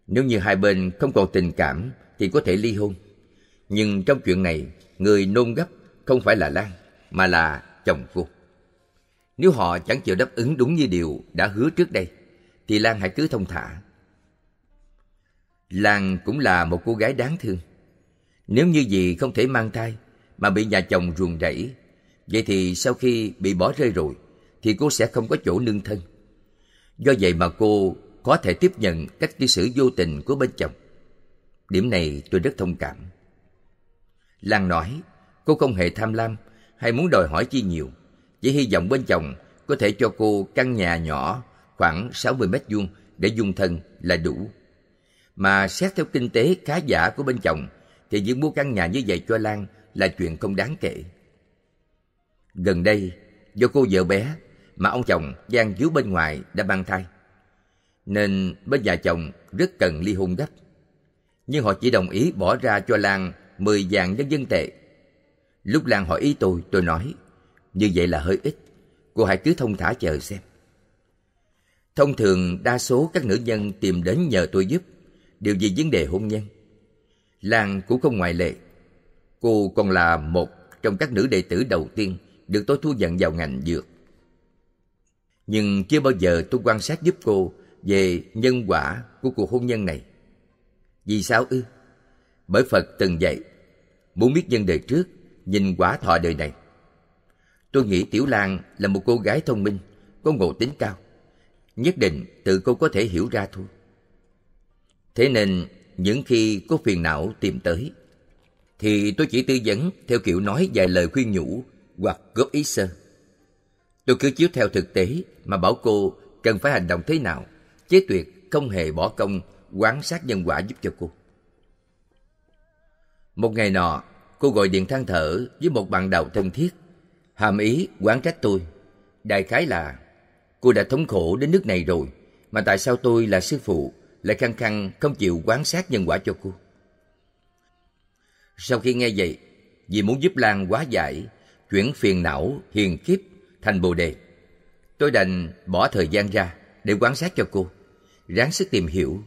Nếu như hai bên không còn tình cảm thì có thể ly hôn. Nhưng trong chuyện này, người nôn gấp không phải là Lan mà là chồng cô. Nếu họ chẳng chịu đáp ứng đúng như điều đã hứa trước đây, thì Lan hãy cứ thông thả. Lan cũng là một cô gái đáng thương. Nếu như gì không thể mang thai mà bị nhà chồng ruồng rẫy, vậy thì sau khi bị bỏ rơi rồi thì cô sẽ không có chỗ nương thân. Do vậy mà cô có thể tiếp nhận cách cư xử vô tình của bên chồng. Điểm này tôi rất thông cảm. Lan nói, cô không hề tham lam hay muốn đòi hỏi chi nhiều, chỉ hy vọng bên chồng có thể cho cô căn nhà nhỏ khoảng 60 mét vuông để dung thân là đủ. Mà xét theo kinh tế khá giả của bên chồng thì việc mua căn nhà như vậy cho Lan là chuyện không đáng kể. Gần đây, do cô vợ bé mà ông chồng gian díu bên ngoài đã mang thai nên bên nhà chồng rất cần ly hôn gấp. Nhưng họ chỉ đồng ý bỏ ra cho Lan 10 vàng nhân dân tệ. Lúc Lan hỏi ý tôi, tôi nói, như vậy là hơi ít, cô hãy cứ thông thả chờ xem. Thông thường đa số các nữ nhân tìm đến nhờ tôi giúp, đều vì vấn đề hôn nhân. Lan cũng không ngoại lệ. Cô còn là một trong các nữ đệ tử đầu tiên được tôi thu nhận vào ngành dược. Nhưng chưa bao giờ tôi quan sát giúp cô về nhân quả của cuộc hôn nhân này. Vì sao ư? Bởi Phật từng dạy, muốn biết nhân đời trước, nhìn quả thọ đời này. Tôi nghĩ Tiểu Lan là một cô gái thông minh, có ngộ tính cao. Nhất định tự cô có thể hiểu ra thôi. Thế nên, những khi có phiền não tìm tới, thì tôi chỉ tư vấn theo kiểu nói vài lời khuyên nhủ hoặc góp ý sơ. Tôi cứ chiếu theo thực tế mà bảo cô cần phải hành động thế nào Chế tuyệt không hề bỏ công quán sát nhân quả giúp cho cô. Một ngày nọ, cô gọi điện than thở với một bạn đầu thân thiết, hàm ý quán trách tôi. Đại khái là, cô đã thống khổ đến nước này rồi, mà tại sao tôi là sư phụ lại khăng khăng không chịu quán sát nhân quả cho cô? Sau khi nghe vậy, vì muốn giúp Lan quá giải, chuyển phiền não hiền kiếp thành bồ đề, tôi đành bỏ thời gian ra để quán sát cho cô ráng sức tìm hiểu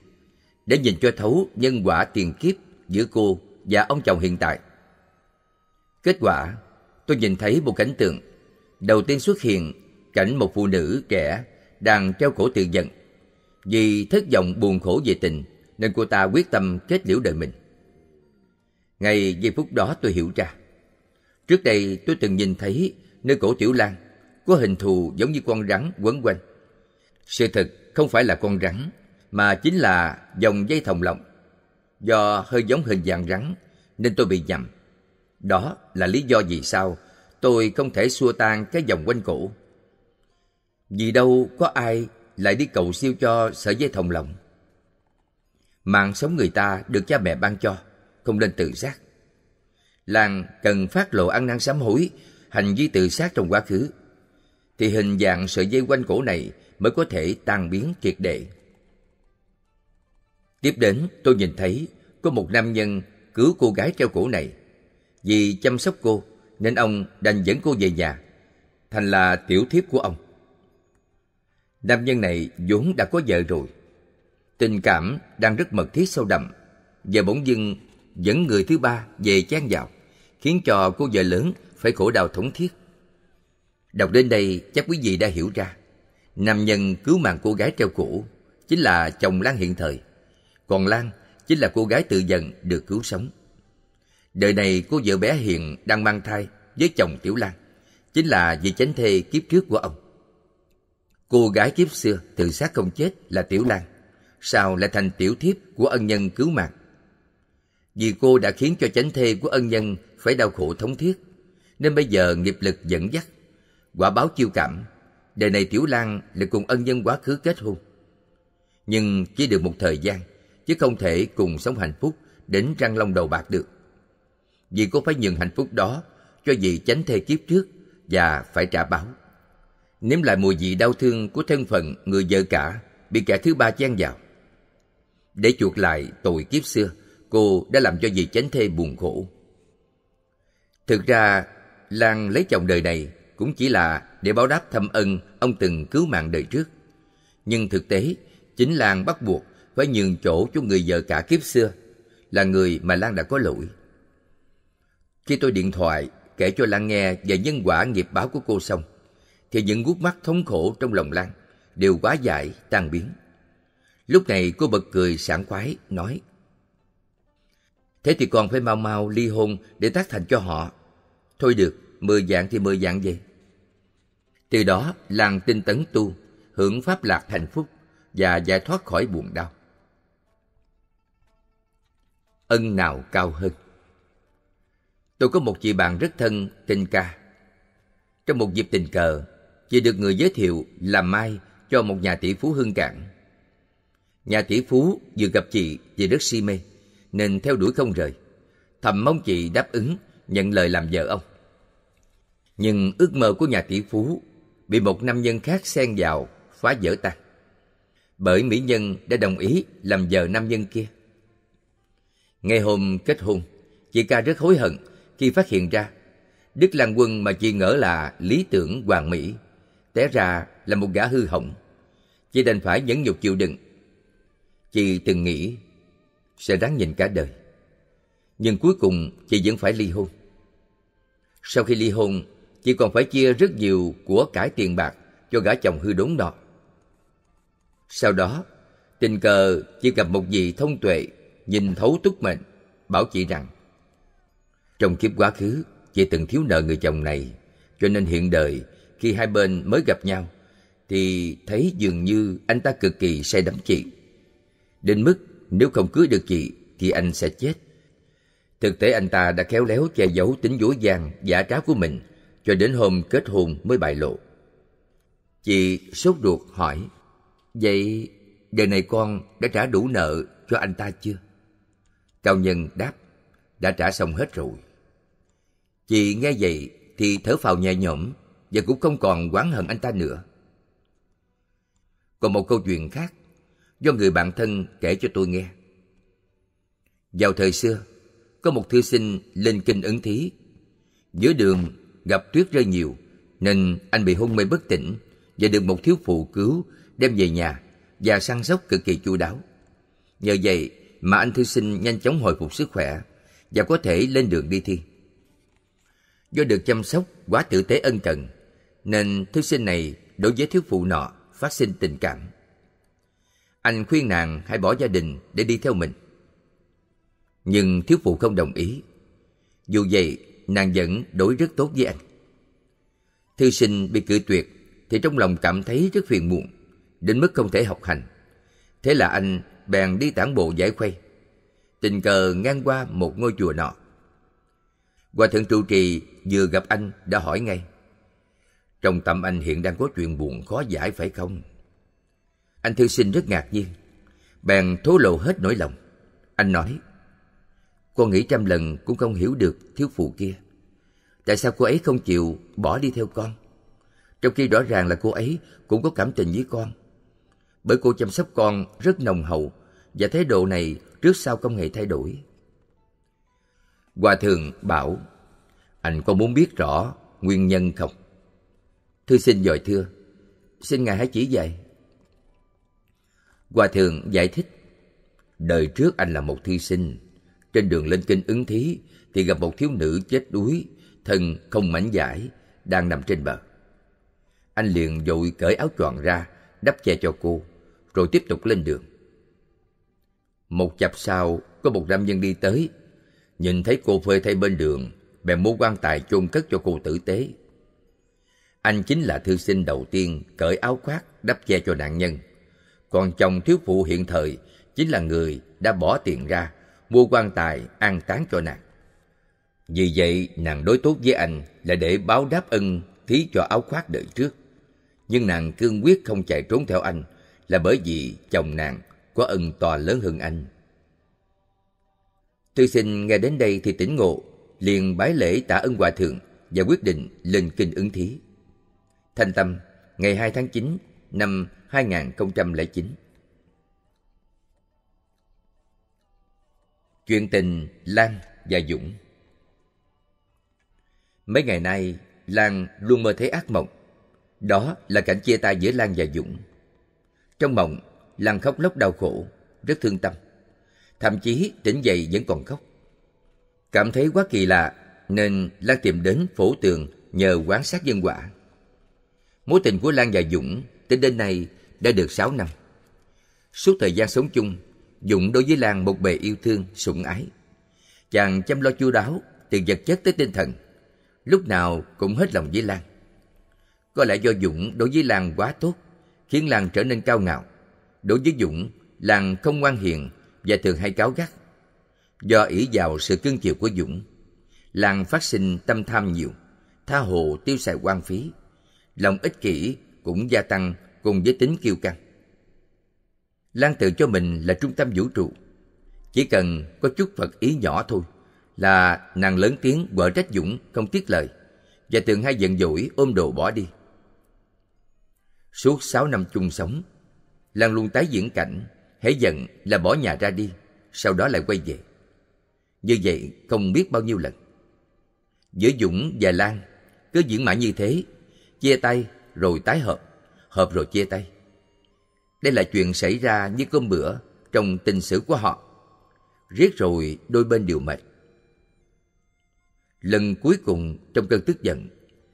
để nhìn cho thấu nhân quả tiền kiếp giữa cô và ông chồng hiện tại. Kết quả, tôi nhìn thấy một cảnh tượng. Đầu tiên xuất hiện cảnh một phụ nữ trẻ đang treo cổ tự giận. Vì thất vọng buồn khổ về tình nên cô ta quyết tâm kết liễu đời mình. Ngay giây phút đó tôi hiểu ra. Trước đây tôi từng nhìn thấy nơi cổ Tiểu Lan có hình thù giống như con rắn quấn quanh. Sự thật không phải là con rắn mà chính là dòng dây thòng lọng do hơi giống hình dạng rắn nên tôi bị nhầm đó là lý do vì sao tôi không thể xua tan cái vòng quanh cổ vì đâu có ai lại đi cầu siêu cho sợi dây thòng lọng mạng sống người ta được cha mẹ ban cho không nên tự sát làng cần phát lộ ăn năn sám hối hành vi tự sát trong quá khứ thì hình dạng sợi dây quanh cổ này mới có thể tan biến triệt để. Tiếp đến, tôi nhìn thấy có một nam nhân cứu cô gái treo cổ này. Vì chăm sóc cô, nên ông đành dẫn cô về nhà, thành là tiểu thiếp của ông. Nam nhân này vốn đã có vợ rồi. Tình cảm đang rất mật thiết sâu đậm. Giờ bỗng dưng dẫn người thứ ba về chan vào, khiến cho cô vợ lớn phải khổ đau thống thiết. Đọc đến đây chắc quý vị đã hiểu ra. Nam nhân cứu mạng cô gái treo cổ chính là chồng Lan hiện thời. Còn Lan chính là cô gái tự dần được cứu sống. Đời này cô vợ bé Hiền đang mang thai với chồng Tiểu Lan, chính là vị chánh thê kiếp trước của ông. Cô gái kiếp xưa tự sát không chết là Tiểu Lan, sao lại thành tiểu thiếp của ân nhân cứu mạng? Vì cô đã khiến cho chánh thê của ân nhân phải đau khổ thống thiết, nên bây giờ nghiệp lực dẫn dắt, quả báo chiêu cảm đời này Tiểu Lan lại cùng ân nhân quá khứ kết hôn. Nhưng chỉ được một thời gian, chứ không thể cùng sống hạnh phúc đến răng long đầu bạc được. Vì cô phải nhường hạnh phúc đó cho vị chánh thê kiếp trước và phải trả báo. Nếm lại mùi vị đau thương của thân phận người vợ cả bị kẻ thứ ba chen vào. Để chuộc lại tội kiếp xưa, cô đã làm cho vị chánh thê buồn khổ. Thực ra, Lan lấy chồng đời này cũng chỉ là để báo đáp thâm ân ông từng cứu mạng đời trước. Nhưng thực tế, chính Lan bắt buộc phải nhường chỗ cho người vợ cả kiếp xưa, là người mà Lan đã có lỗi. Khi tôi điện thoại kể cho Lan nghe về nhân quả nghiệp báo của cô xong, thì những gút mắt thống khổ trong lòng Lan đều quá dại, tan biến. Lúc này cô bật cười sảng khoái, nói Thế thì còn phải mau mau ly hôn để tác thành cho họ. Thôi được, mười dạng thì mười dạng vậy từ đó làng tinh tấn tu hưởng pháp lạc hạnh phúc và giải thoát khỏi buồn đau ân nào cao hơn tôi có một chị bạn rất thân tên ca trong một dịp tình cờ chị được người giới thiệu làm mai cho một nhà tỷ phú hương cảng nhà tỷ phú vừa gặp chị vì rất si mê nên theo đuổi không rời thầm mong chị đáp ứng nhận lời làm vợ ông nhưng ước mơ của nhà tỷ phú bị một nam nhân khác xen vào phá vỡ tan bởi mỹ nhân đã đồng ý làm vợ nam nhân kia ngay hôm kết hôn chị ca rất hối hận khi phát hiện ra đức lan quân mà chị ngỡ là lý tưởng hoàng mỹ té ra là một gã hư hỏng chị đành phải nhẫn nhục chịu đựng chị từng nghĩ sẽ đáng nhìn cả đời nhưng cuối cùng chị vẫn phải ly hôn sau khi ly hôn chỉ còn phải chia rất nhiều của cải tiền bạc cho gã chồng hư đốn đó. Sau đó, tình cờ chị gặp một vị thông tuệ, nhìn thấu túc mệnh, bảo chị rằng trong kiếp quá khứ, chị từng thiếu nợ người chồng này, cho nên hiện đời khi hai bên mới gặp nhau thì thấy dường như anh ta cực kỳ say đắm chị. Đến mức nếu không cưới được chị thì anh sẽ chết. Thực tế anh ta đã khéo léo che giấu tính dối gian, giả trá của mình – cho đến hôm kết hôn mới bại lộ chị sốt ruột hỏi vậy giờ này con đã trả đủ nợ cho anh ta chưa cao nhân đáp đã trả xong hết rồi chị nghe vậy thì thở phào nhẹ nhõm và cũng không còn oán hận anh ta nữa còn một câu chuyện khác do người bạn thân kể cho tôi nghe vào thời xưa có một thư sinh lên kinh ứng thí giữa đường gặp tuyết rơi nhiều nên anh bị hôn mê bất tỉnh và được một thiếu phụ cứu đem về nhà và săn sóc cực kỳ chu đáo. Nhờ vậy mà anh thư sinh nhanh chóng hồi phục sức khỏe và có thể lên đường đi thi. Do được chăm sóc quá tử tế ân cần nên thư sinh này đối với thiếu phụ nọ phát sinh tình cảm. Anh khuyên nàng hãy bỏ gia đình để đi theo mình. Nhưng thiếu phụ không đồng ý. Dù vậy, nàng vẫn đối rất tốt với anh thư sinh bị cự tuyệt thì trong lòng cảm thấy rất phiền muộn đến mức không thể học hành thế là anh bèn đi tản bộ giải khuây tình cờ ngang qua một ngôi chùa nọ hòa thượng trụ trì vừa gặp anh đã hỏi ngay trong tâm anh hiện đang có chuyện buồn khó giải phải không anh thư sinh rất ngạc nhiên bèn thố lộ hết nỗi lòng anh nói con nghĩ trăm lần cũng không hiểu được thiếu phụ kia. Tại sao cô ấy không chịu bỏ đi theo con? Trong khi rõ ràng là cô ấy cũng có cảm tình với con. Bởi cô chăm sóc con rất nồng hậu và thái độ này trước sau không hề thay đổi. Hòa thượng bảo, anh có muốn biết rõ nguyên nhân không? Thư sinh dội thưa, xin ngài hãy chỉ dạy. Hòa thượng giải thích, đời trước anh là một thi sinh, trên đường lên kinh ứng thí thì gặp một thiếu nữ chết đuối, thân không mảnh giải, đang nằm trên bờ. Anh liền vội cởi áo choàng ra, đắp che cho cô, rồi tiếp tục lên đường. Một chập sau, có một nam nhân đi tới, nhìn thấy cô phơi thay bên đường, bèn mua quan tài chôn cất cho cô tử tế. Anh chính là thư sinh đầu tiên cởi áo khoác đắp che cho nạn nhân. Còn chồng thiếu phụ hiện thời chính là người đã bỏ tiền ra mua quan tài an táng cho nàng vì vậy nàng đối tốt với anh là để báo đáp ân thí cho áo khoác đời trước nhưng nàng cương quyết không chạy trốn theo anh là bởi vì chồng nàng có ân to lớn hơn anh tư sinh nghe đến đây thì tỉnh ngộ liền bái lễ tạ ân hòa thượng và quyết định lên kinh ứng thí thanh tâm ngày 2 tháng 9 năm 2009 Chuyện tình Lan và Dũng Mấy ngày nay, Lan luôn mơ thấy ác mộng. Đó là cảnh chia tay giữa Lan và Dũng. Trong mộng, Lan khóc lóc đau khổ, rất thương tâm. Thậm chí tỉnh dậy vẫn còn khóc. Cảm thấy quá kỳ lạ, nên Lan tìm đến phổ tường nhờ quán sát nhân quả. Mối tình của Lan và Dũng tính đến nay đã được 6 năm. Suốt thời gian sống chung, Dũng đối với làng một bề yêu thương, sủng ái. Chàng chăm lo chu đáo, từ vật chất tới tinh thần. Lúc nào cũng hết lòng với Lan. Có lẽ do Dũng đối với làng quá tốt, khiến làng trở nên cao ngạo. Đối với Dũng, làng không ngoan hiền và thường hay cáo gắt. Do ỷ vào sự cương chiều của Dũng, làng phát sinh tâm tham nhiều, tha hồ tiêu xài quan phí. Lòng ích kỷ cũng gia tăng cùng với tính kiêu căng. Lan tự cho mình là trung tâm vũ trụ. Chỉ cần có chút Phật ý nhỏ thôi là nàng lớn tiếng vợ trách Dũng không tiếc lời và tường hai giận dỗi ôm đồ bỏ đi. Suốt 6 năm chung sống, Lan luôn tái diễn cảnh hãy giận là bỏ nhà ra đi, sau đó lại quay về. Như vậy không biết bao nhiêu lần. Giữa Dũng và Lan cứ diễn mãi như thế, chia tay rồi tái hợp, hợp rồi chia tay. Đây là chuyện xảy ra như cơm bữa trong tình sử của họ. Riết rồi đôi bên đều mệt. Lần cuối cùng trong cơn tức giận,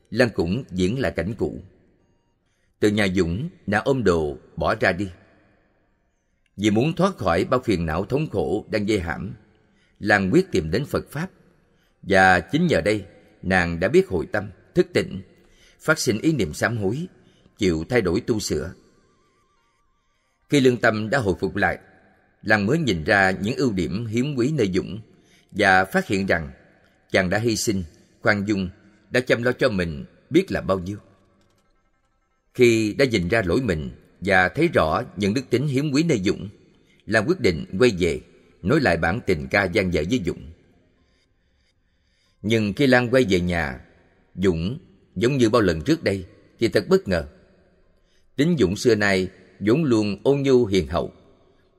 Lan cũng diễn lại cảnh cũ. Từ nhà Dũng, đã ôm đồ, bỏ ra đi. Vì muốn thoát khỏi bao phiền não thống khổ đang dây hãm, Lan quyết tìm đến Phật Pháp. Và chính nhờ đây, nàng đã biết hồi tâm, thức tỉnh, phát sinh ý niệm sám hối, chịu thay đổi tu sửa khi lương tâm đã hồi phục lại, làng mới nhìn ra những ưu điểm hiếm quý nơi Dũng và phát hiện rằng chàng đã hy sinh, khoan dung, đã chăm lo cho mình biết là bao nhiêu. Khi đã nhìn ra lỗi mình và thấy rõ những đức tính hiếm quý nơi Dũng, làng quyết định quay về, nối lại bản tình ca gian dở với Dũng. Nhưng khi Lan quay về nhà, Dũng, giống như bao lần trước đây, thì thật bất ngờ. Tính Dũng xưa nay vốn luôn ôn nhu hiền hậu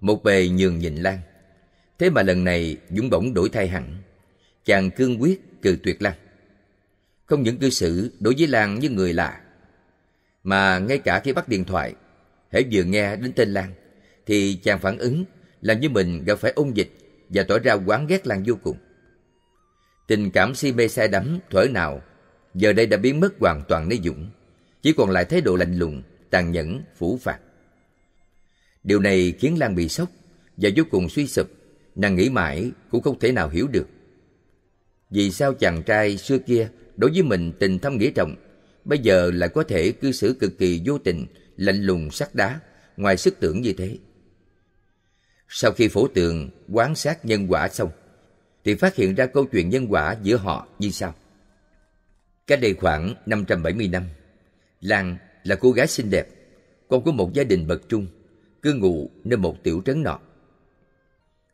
một bề nhường nhịn lan thế mà lần này dũng bỗng đổi thay hẳn chàng cương quyết cừ tuyệt lan không những cư xử đối với lan như người lạ mà ngay cả khi bắt điện thoại hễ vừa nghe đến tên lan thì chàng phản ứng làm như mình gặp phải ôn dịch và tỏ ra quán ghét lan vô cùng tình cảm si mê say đắm thuở nào giờ đây đã biến mất hoàn toàn nơi dũng chỉ còn lại thái độ lạnh lùng tàn nhẫn phủ phạt Điều này khiến Lan bị sốc và vô cùng suy sụp, nàng nghĩ mãi cũng không thể nào hiểu được. Vì sao chàng trai xưa kia đối với mình tình thâm nghĩa trọng, bây giờ lại có thể cư xử cực kỳ vô tình, lạnh lùng sắt đá, ngoài sức tưởng như thế. Sau khi phổ tường quán sát nhân quả xong, thì phát hiện ra câu chuyện nhân quả giữa họ như sau. Cách đây khoảng 570 năm, Lan là cô gái xinh đẹp, con của một gia đình bậc trung – cư ngụ nơi một tiểu trấn nọ.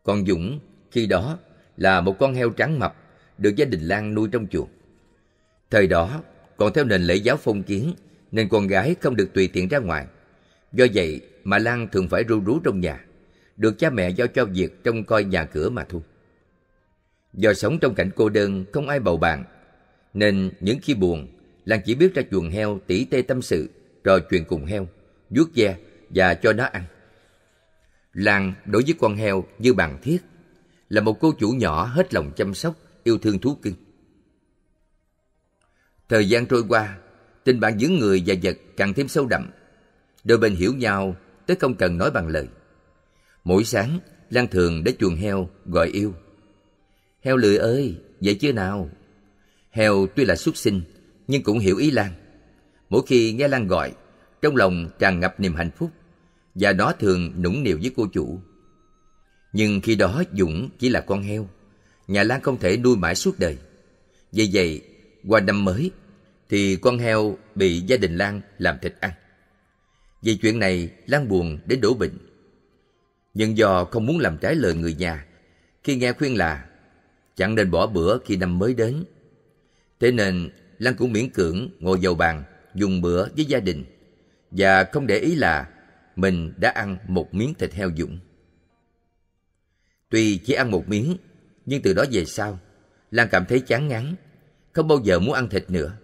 Con Dũng khi đó là một con heo trắng mập được gia đình Lan nuôi trong chuồng. Thời đó còn theo nền lễ giáo phong kiến nên con gái không được tùy tiện ra ngoài. Do vậy mà Lan thường phải ru rú trong nhà, được cha mẹ giao cho việc trông coi nhà cửa mà thôi. Do sống trong cảnh cô đơn không ai bầu bạn, nên những khi buồn, Lan chỉ biết ra chuồng heo tỉ tê tâm sự, trò chuyện cùng heo, vuốt ve và cho nó ăn. Lan đối với con heo như bàn thiết, là một cô chủ nhỏ hết lòng chăm sóc, yêu thương thú cưng. Thời gian trôi qua, tình bạn giữa người và vật càng thêm sâu đậm. Đôi bên hiểu nhau tới không cần nói bằng lời. Mỗi sáng, Lan thường đến chuồng heo gọi yêu. Heo lười ơi, vậy chưa nào? Heo tuy là xuất sinh, nhưng cũng hiểu ý Lan. Mỗi khi nghe Lan gọi, trong lòng tràn ngập niềm hạnh phúc và nó thường nũng nịu với cô chủ. Nhưng khi đó Dũng chỉ là con heo, nhà Lan không thể nuôi mãi suốt đời. Vì vậy, qua năm mới thì con heo bị gia đình Lan làm thịt ăn. Vì chuyện này Lan buồn đến đổ bệnh. Nhưng do không muốn làm trái lời người nhà khi nghe khuyên là chẳng nên bỏ bữa khi năm mới đến. Thế nên Lan cũng miễn cưỡng ngồi vào bàn dùng bữa với gia đình và không để ý là mình đã ăn một miếng thịt heo dũng. Tuy chỉ ăn một miếng, nhưng từ đó về sau, Lan cảm thấy chán ngán, không bao giờ muốn ăn thịt nữa.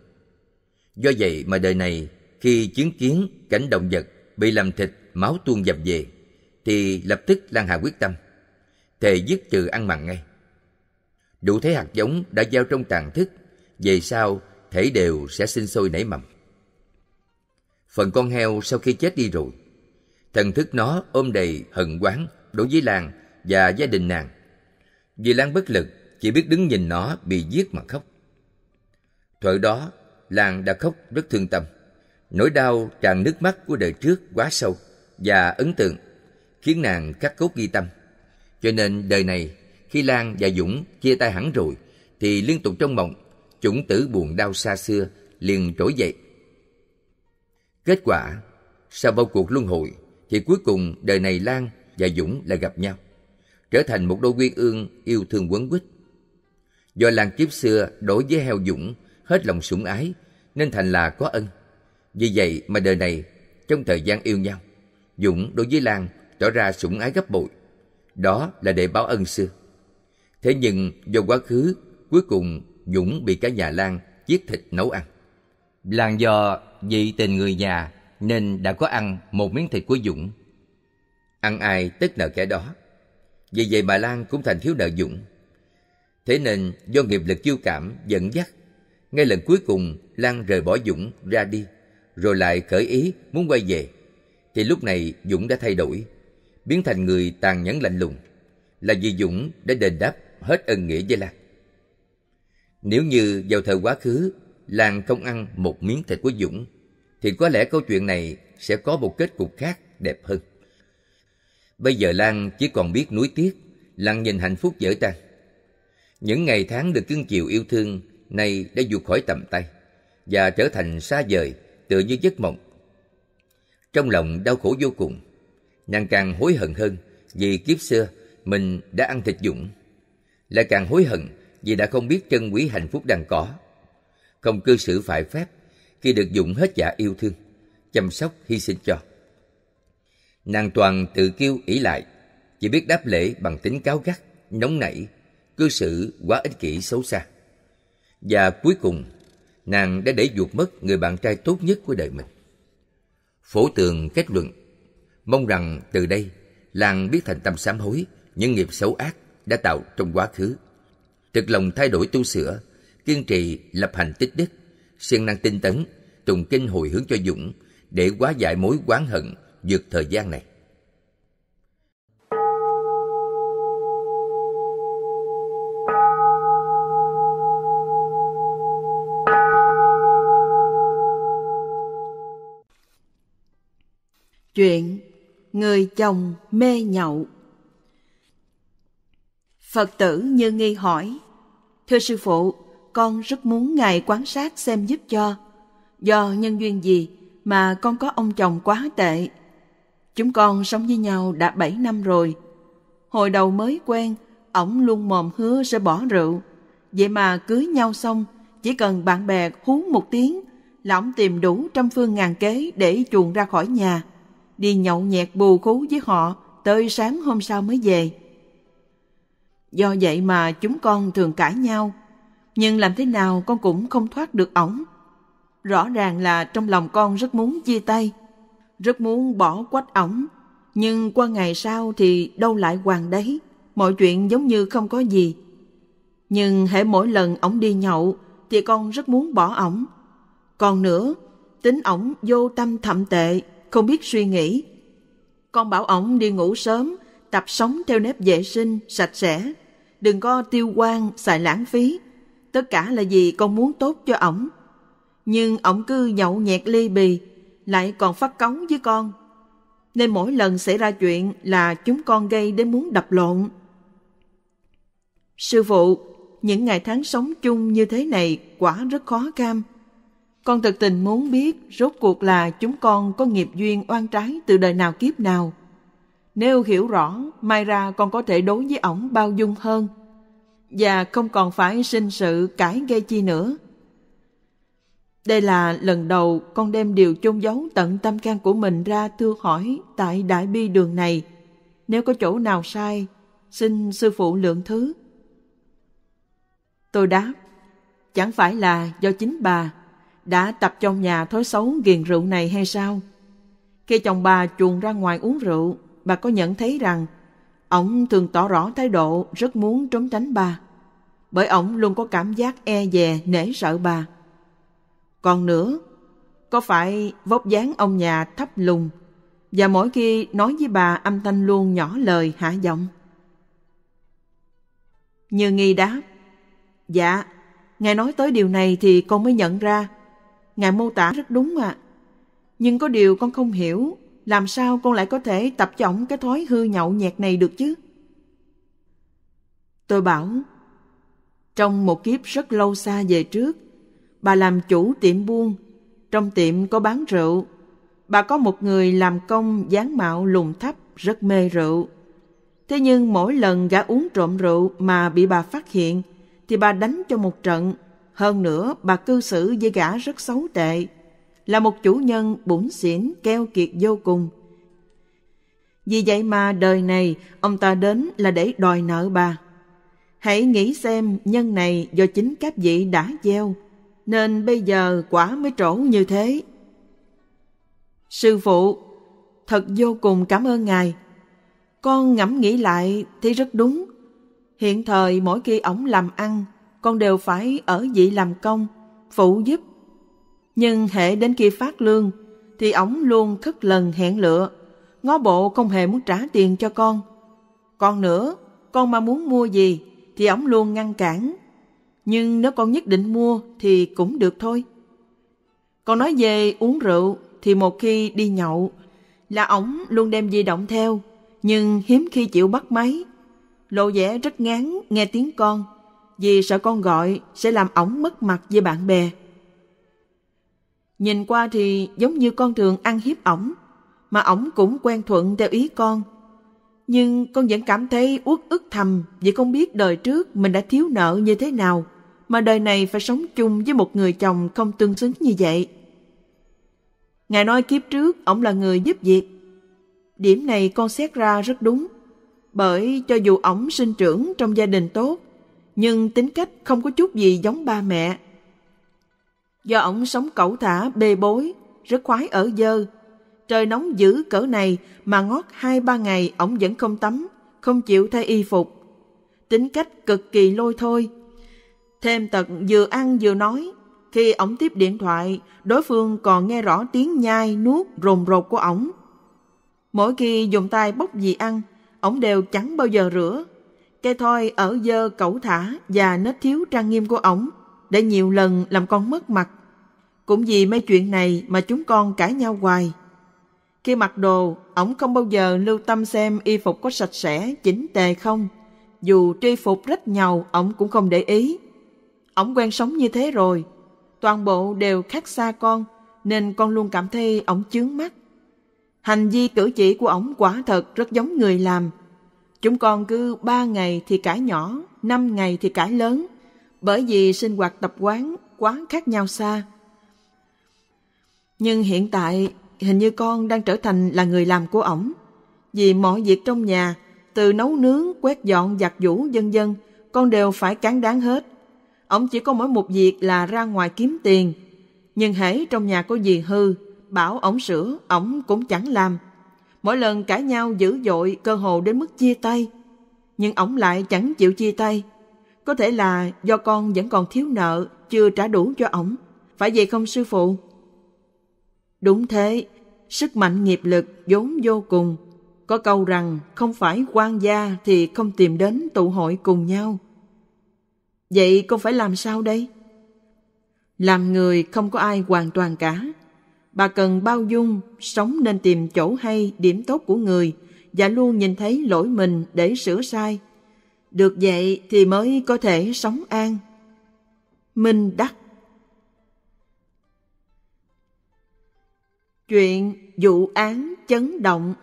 Do vậy mà đời này, khi chứng kiến cảnh động vật bị làm thịt máu tuôn dầm về, thì lập tức Lan Hà quyết tâm, thề dứt trừ ăn mặn ngay. Đủ thấy hạt giống đã gieo trong tàn thức, về sau thể đều sẽ sinh sôi nảy mầm. Phần con heo sau khi chết đi rồi, Thần thức nó ôm đầy hận quán đối với Lan và gia đình nàng. Vì Lan bất lực, chỉ biết đứng nhìn nó bị giết mà khóc. Thuở đó, Lan đã khóc rất thương tâm. Nỗi đau tràn nước mắt của đời trước quá sâu và ấn tượng, khiến nàng cắt cốt ghi tâm. Cho nên đời này, khi Lan và Dũng chia tay hẳn rồi, thì liên tục trong mộng, chủng tử buồn đau xa xưa liền trỗi dậy. Kết quả, sau bao cuộc luân hồi, thì cuối cùng đời này Lan và Dũng lại gặp nhau, trở thành một đôi quyên ương yêu thương quấn quýt. Do Lan kiếp xưa đối với heo Dũng hết lòng sủng ái nên thành là có ân. Vì vậy mà đời này trong thời gian yêu nhau, Dũng đối với Lan tỏ ra sủng ái gấp bội. Đó là để báo ân xưa. Thế nhưng do quá khứ, cuối cùng Dũng bị cả nhà Lan giết thịt nấu ăn. Lan do vì tình người nhà nên đã có ăn một miếng thịt của Dũng. Ăn ai tức nợ kẻ đó. Vì vậy bà Lan cũng thành thiếu nợ Dũng. Thế nên do nghiệp lực chiêu cảm dẫn dắt, ngay lần cuối cùng Lan rời bỏ Dũng ra đi, rồi lại khởi ý muốn quay về. Thì lúc này Dũng đã thay đổi, biến thành người tàn nhẫn lạnh lùng. Là vì Dũng đã đền đáp hết ân nghĩa với Lan. Nếu như vào thời quá khứ, Lan không ăn một miếng thịt của Dũng thì có lẽ câu chuyện này sẽ có một kết cục khác đẹp hơn. Bây giờ Lan chỉ còn biết nuối tiếc, Lan nhìn hạnh phúc dở tan. Những ngày tháng được cưng chiều yêu thương nay đã vụt khỏi tầm tay và trở thành xa vời tựa như giấc mộng. Trong lòng đau khổ vô cùng, nàng càng hối hận hơn vì kiếp xưa mình đã ăn thịt dũng. Lại càng hối hận vì đã không biết trân quý hạnh phúc đang có. Không cư xử phải phép khi được dụng hết dạ yêu thương, chăm sóc hy sinh cho. Nàng toàn tự kiêu ỷ lại, chỉ biết đáp lễ bằng tính cáo gắt, nóng nảy, cư xử quá ích kỷ xấu xa. Và cuối cùng, nàng đã để ruột mất người bạn trai tốt nhất của đời mình. Phổ tường kết luận, mong rằng từ đây làng biết thành tâm sám hối những nghiệp xấu ác đã tạo trong quá khứ. Thực lòng thay đổi tu sửa, kiên trì lập hành tích đức siêng năng tinh tấn tụng kinh hồi hướng cho dũng để hóa giải mối oán hận vượt thời gian này chuyện người chồng mê nhậu phật tử như nghi hỏi thưa sư phụ con rất muốn ngài quan sát xem giúp cho do nhân duyên gì mà con có ông chồng quá tệ chúng con sống với nhau đã bảy năm rồi hồi đầu mới quen ổng luôn mồm hứa sẽ bỏ rượu vậy mà cưới nhau xong chỉ cần bạn bè hú một tiếng là ổng tìm đủ trăm phương ngàn kế để chuồn ra khỏi nhà đi nhậu nhẹt bù khú với họ tới sáng hôm sau mới về do vậy mà chúng con thường cãi nhau nhưng làm thế nào con cũng không thoát được ổng. Rõ ràng là trong lòng con rất muốn chia tay, rất muốn bỏ quách ổng, nhưng qua ngày sau thì đâu lại hoàng đấy, mọi chuyện giống như không có gì. Nhưng hễ mỗi lần ổng đi nhậu thì con rất muốn bỏ ổng. Còn nữa, tính ổng vô tâm thậm tệ, không biết suy nghĩ. Con bảo ổng đi ngủ sớm, tập sống theo nếp vệ sinh, sạch sẽ, đừng có tiêu quan, xài lãng phí tất cả là vì con muốn tốt cho ổng. Nhưng ổng cứ nhậu nhẹt ly bì, lại còn phát cống với con. Nên mỗi lần xảy ra chuyện là chúng con gây đến muốn đập lộn. Sư phụ, những ngày tháng sống chung như thế này quả rất khó cam. Con thực tình muốn biết rốt cuộc là chúng con có nghiệp duyên oan trái từ đời nào kiếp nào. Nếu hiểu rõ, mai ra con có thể đối với ổng bao dung hơn – và không còn phải sinh sự cãi gây chi nữa. Đây là lần đầu con đem điều chôn giấu tận tâm can của mình ra thưa hỏi tại Đại Bi Đường này. Nếu có chỗ nào sai, xin sư phụ lượng thứ. Tôi đáp, chẳng phải là do chính bà đã tập trong nhà thói xấu ghiền rượu này hay sao? Khi chồng bà chuồn ra ngoài uống rượu, bà có nhận thấy rằng Ông thường tỏ rõ thái độ rất muốn trốn tránh bà, bởi ông luôn có cảm giác e dè nể sợ bà. Còn nữa, có phải vóc dáng ông nhà thấp lùn và mỗi khi nói với bà âm thanh luôn nhỏ lời hạ giọng? Như nghi đáp, dạ, ngài nói tới điều này thì con mới nhận ra. Ngài mô tả rất đúng ạ. À. Nhưng có điều con không hiểu làm sao con lại có thể tập cho ổng cái thói hư nhậu nhẹt này được chứ? Tôi bảo, trong một kiếp rất lâu xa về trước, bà làm chủ tiệm buôn, trong tiệm có bán rượu. Bà có một người làm công dáng mạo lùn thấp rất mê rượu. Thế nhưng mỗi lần gã uống trộm rượu mà bị bà phát hiện, thì bà đánh cho một trận. Hơn nữa, bà cư xử với gã rất xấu tệ là một chủ nhân bủn xỉn keo kiệt vô cùng. Vì vậy mà đời này ông ta đến là để đòi nợ bà. Hãy nghĩ xem nhân này do chính các vị đã gieo, nên bây giờ quả mới trổ như thế. Sư phụ, thật vô cùng cảm ơn Ngài. Con ngẫm nghĩ lại thì rất đúng. Hiện thời mỗi khi ổng làm ăn, con đều phải ở vị làm công, phụ giúp nhưng hệ đến khi phát lương thì ổng luôn khất lần hẹn lựa, ngó bộ không hề muốn trả tiền cho con. Còn nữa, con mà muốn mua gì thì ổng luôn ngăn cản. Nhưng nếu con nhất định mua thì cũng được thôi. con nói về uống rượu thì một khi đi nhậu là ổng luôn đem di động theo, nhưng hiếm khi chịu bắt máy. Lộ vẻ rất ngán nghe tiếng con, vì sợ con gọi sẽ làm ổng mất mặt với bạn bè. Nhìn qua thì giống như con thường ăn hiếp ổng, mà ổng cũng quen thuận theo ý con. Nhưng con vẫn cảm thấy uất ức thầm vì không biết đời trước mình đã thiếu nợ như thế nào, mà đời này phải sống chung với một người chồng không tương xứng như vậy. Ngài nói kiếp trước ổng là người giúp việc. Điểm này con xét ra rất đúng, bởi cho dù ổng sinh trưởng trong gia đình tốt, nhưng tính cách không có chút gì giống ba mẹ. Do ổng sống cẩu thả, bê bối, rất khoái ở dơ. Trời nóng dữ cỡ này mà ngót hai ba ngày ổng vẫn không tắm, không chịu thay y phục. Tính cách cực kỳ lôi thôi. Thêm tật vừa ăn vừa nói. Khi ổng tiếp điện thoại, đối phương còn nghe rõ tiếng nhai, nuốt, rồn rột của ổng. Mỗi khi dùng tay bốc gì ăn, ổng đều chẳng bao giờ rửa. Cây thoi ở dơ cẩu thả và nết thiếu trang nghiêm của ổng đã nhiều lần làm con mất mặt. Cũng vì mấy chuyện này mà chúng con cãi nhau hoài. Khi mặc đồ, ổng không bao giờ lưu tâm xem y phục có sạch sẽ, chỉnh tề không. Dù tri phục rách nhầu, ổng cũng không để ý. Ổng quen sống như thế rồi. Toàn bộ đều khác xa con, nên con luôn cảm thấy ổng chướng mắt. Hành vi cử chỉ của ổng quả thật rất giống người làm. Chúng con cứ ba ngày thì cãi nhỏ, năm ngày thì cãi lớn, bởi vì sinh hoạt tập quán quá khác nhau xa. Nhưng hiện tại hình như con đang trở thành là người làm của ổng. Vì mọi việc trong nhà, từ nấu nướng, quét dọn, giặt giũ, vân dân, con đều phải cán đáng hết. Ổng chỉ có mỗi một việc là ra ngoài kiếm tiền. Nhưng hãy trong nhà có gì hư, bảo ổng sửa, ổng cũng chẳng làm. Mỗi lần cãi nhau dữ dội, cơ hồ đến mức chia tay. Nhưng ổng lại chẳng chịu chia tay. Có thể là do con vẫn còn thiếu nợ, chưa trả đủ cho ổng. Phải vậy không sư phụ? Đúng thế, sức mạnh nghiệp lực vốn vô cùng. Có câu rằng không phải quan gia thì không tìm đến tụ hội cùng nhau. Vậy con phải làm sao đây? Làm người không có ai hoàn toàn cả. Bà cần bao dung, sống nên tìm chỗ hay, điểm tốt của người và luôn nhìn thấy lỗi mình để sửa sai – được vậy thì mới có thể sống an. Minh Đắc Chuyện vụ án chấn động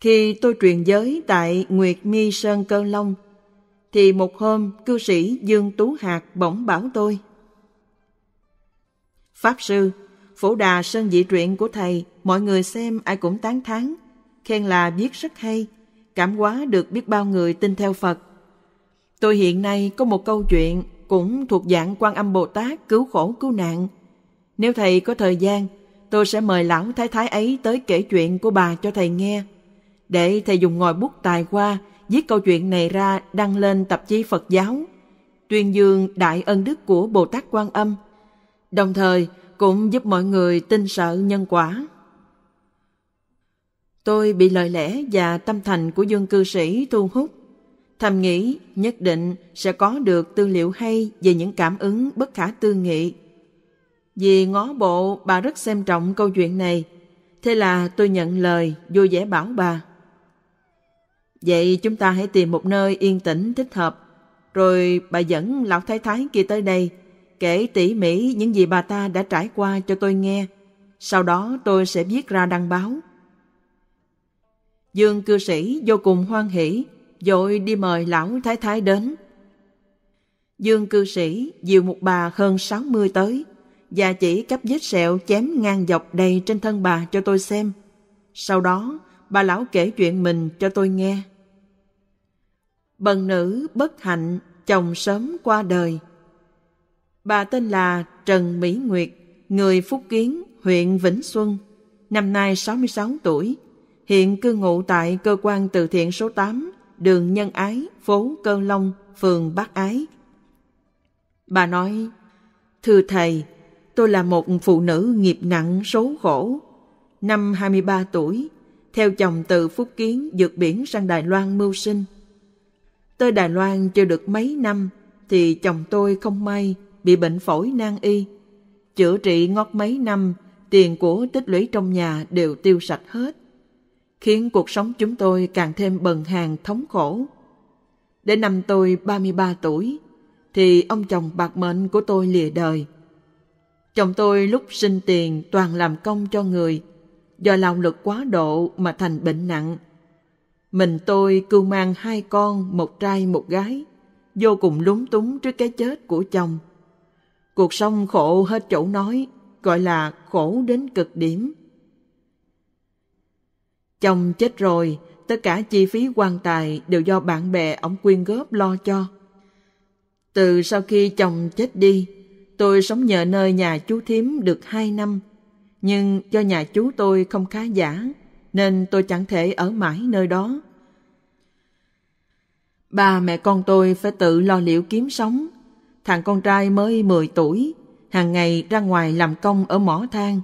Khi tôi truyền giới tại Nguyệt Mi Sơn Cơ Long, thì một hôm cư sĩ Dương Tú Hạc bỗng bảo tôi. Pháp Sư, phổ đà Sơn Dị Truyện của Thầy, mọi người xem ai cũng tán thán khen là viết rất hay, cảm hóa được biết bao người tin theo Phật. Tôi hiện nay có một câu chuyện cũng thuộc dạng quan âm Bồ Tát cứu khổ cứu nạn. Nếu thầy có thời gian, tôi sẽ mời lão thái thái ấy tới kể chuyện của bà cho thầy nghe. Để thầy dùng ngòi bút tài qua, viết câu chuyện này ra đăng lên tạp chí Phật giáo, tuyên dương đại ân đức của Bồ Tát Quan Âm, đồng thời cũng giúp mọi người tin sợ nhân quả. Tôi bị lời lẽ và tâm thành của dân cư sĩ thu hút. Thầm nghĩ nhất định sẽ có được tư liệu hay về những cảm ứng bất khả tư nghị. Vì ngó bộ bà rất xem trọng câu chuyện này, thế là tôi nhận lời vui vẻ bảo bà. Vậy chúng ta hãy tìm một nơi yên tĩnh thích hợp, rồi bà dẫn lão thái thái kia tới đây, kể tỉ mỉ những gì bà ta đã trải qua cho tôi nghe. Sau đó tôi sẽ viết ra đăng báo. Dương cư sĩ vô cùng hoan hỷ, dội đi mời lão thái thái đến. Dương cư sĩ dìu một bà hơn 60 tới, và chỉ cắp vết sẹo chém ngang dọc đầy trên thân bà cho tôi xem. Sau đó, bà lão kể chuyện mình cho tôi nghe. Bần nữ bất hạnh, chồng sớm qua đời. Bà tên là Trần Mỹ Nguyệt, người Phúc Kiến, huyện Vĩnh Xuân, năm nay 66 tuổi, hiện cư ngụ tại cơ quan từ thiện số 8, đường Nhân Ái, phố Cơ Long, phường Bắc Ái. Bà nói, Thưa Thầy, tôi là một phụ nữ nghiệp nặng số khổ. Năm 23 tuổi, theo chồng từ Phúc Kiến vượt biển sang Đài Loan mưu sinh. Tới Đài Loan chưa được mấy năm thì chồng tôi không may bị bệnh phổi nan y. Chữa trị ngót mấy năm, tiền của tích lũy trong nhà đều tiêu sạch hết khiến cuộc sống chúng tôi càng thêm bần hàn thống khổ. Đến năm tôi 33 tuổi, thì ông chồng bạc mệnh của tôi lìa đời. Chồng tôi lúc sinh tiền toàn làm công cho người, do lao lực quá độ mà thành bệnh nặng. Mình tôi cưu mang hai con, một trai một gái, vô cùng lúng túng trước cái chết của chồng. Cuộc sống khổ hết chỗ nói, gọi là khổ đến cực điểm. Chồng chết rồi, tất cả chi phí quan tài đều do bạn bè ông quyên góp lo cho. Từ sau khi chồng chết đi, tôi sống nhờ nơi nhà chú thím được hai năm. Nhưng do nhà chú tôi không khá giả, nên tôi chẳng thể ở mãi nơi đó. Ba mẹ con tôi phải tự lo liệu kiếm sống. Thằng con trai mới 10 tuổi, hàng ngày ra ngoài làm công ở mỏ than.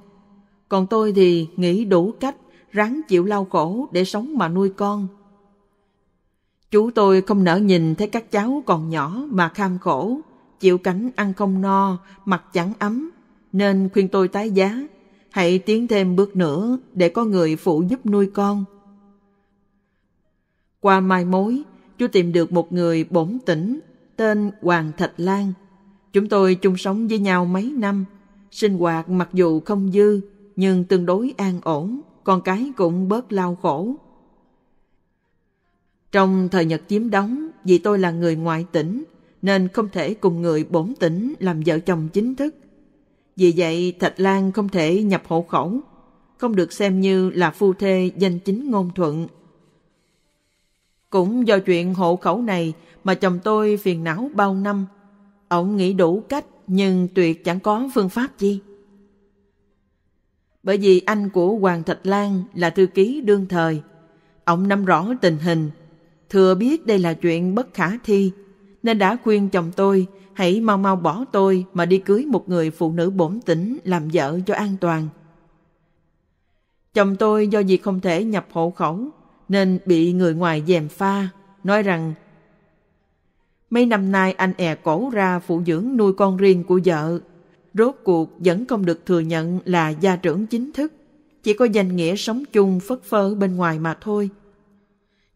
Còn tôi thì nghĩ đủ cách ráng chịu lao khổ để sống mà nuôi con. Chú tôi không nỡ nhìn thấy các cháu còn nhỏ mà kham khổ, chịu cảnh ăn không no, mặt chẳng ấm, nên khuyên tôi tái giá, hãy tiến thêm bước nữa để có người phụ giúp nuôi con. Qua mai mối, chú tìm được một người bổn tỉnh tên Hoàng Thạch Lan. Chúng tôi chung sống với nhau mấy năm, sinh hoạt mặc dù không dư nhưng tương đối an ổn con cái cũng bớt lao khổ. Trong thời Nhật chiếm đóng, vì tôi là người ngoại tỉnh, nên không thể cùng người bổn tỉnh làm vợ chồng chính thức. Vì vậy, Thạch Lan không thể nhập hộ khẩu, không được xem như là phu thê danh chính ngôn thuận. Cũng do chuyện hộ khẩu này mà chồng tôi phiền não bao năm. Ông nghĩ đủ cách nhưng tuyệt chẳng có phương pháp gì bởi vì anh của Hoàng Thạch Lan là thư ký đương thời. Ông nắm rõ tình hình, thừa biết đây là chuyện bất khả thi, nên đã khuyên chồng tôi hãy mau mau bỏ tôi mà đi cưới một người phụ nữ bổn tĩnh làm vợ cho an toàn. Chồng tôi do việc không thể nhập hộ khẩu nên bị người ngoài dèm pha, nói rằng Mấy năm nay anh è cổ ra phụ dưỡng nuôi con riêng của vợ rốt cuộc vẫn không được thừa nhận là gia trưởng chính thức, chỉ có danh nghĩa sống chung phất phơ bên ngoài mà thôi.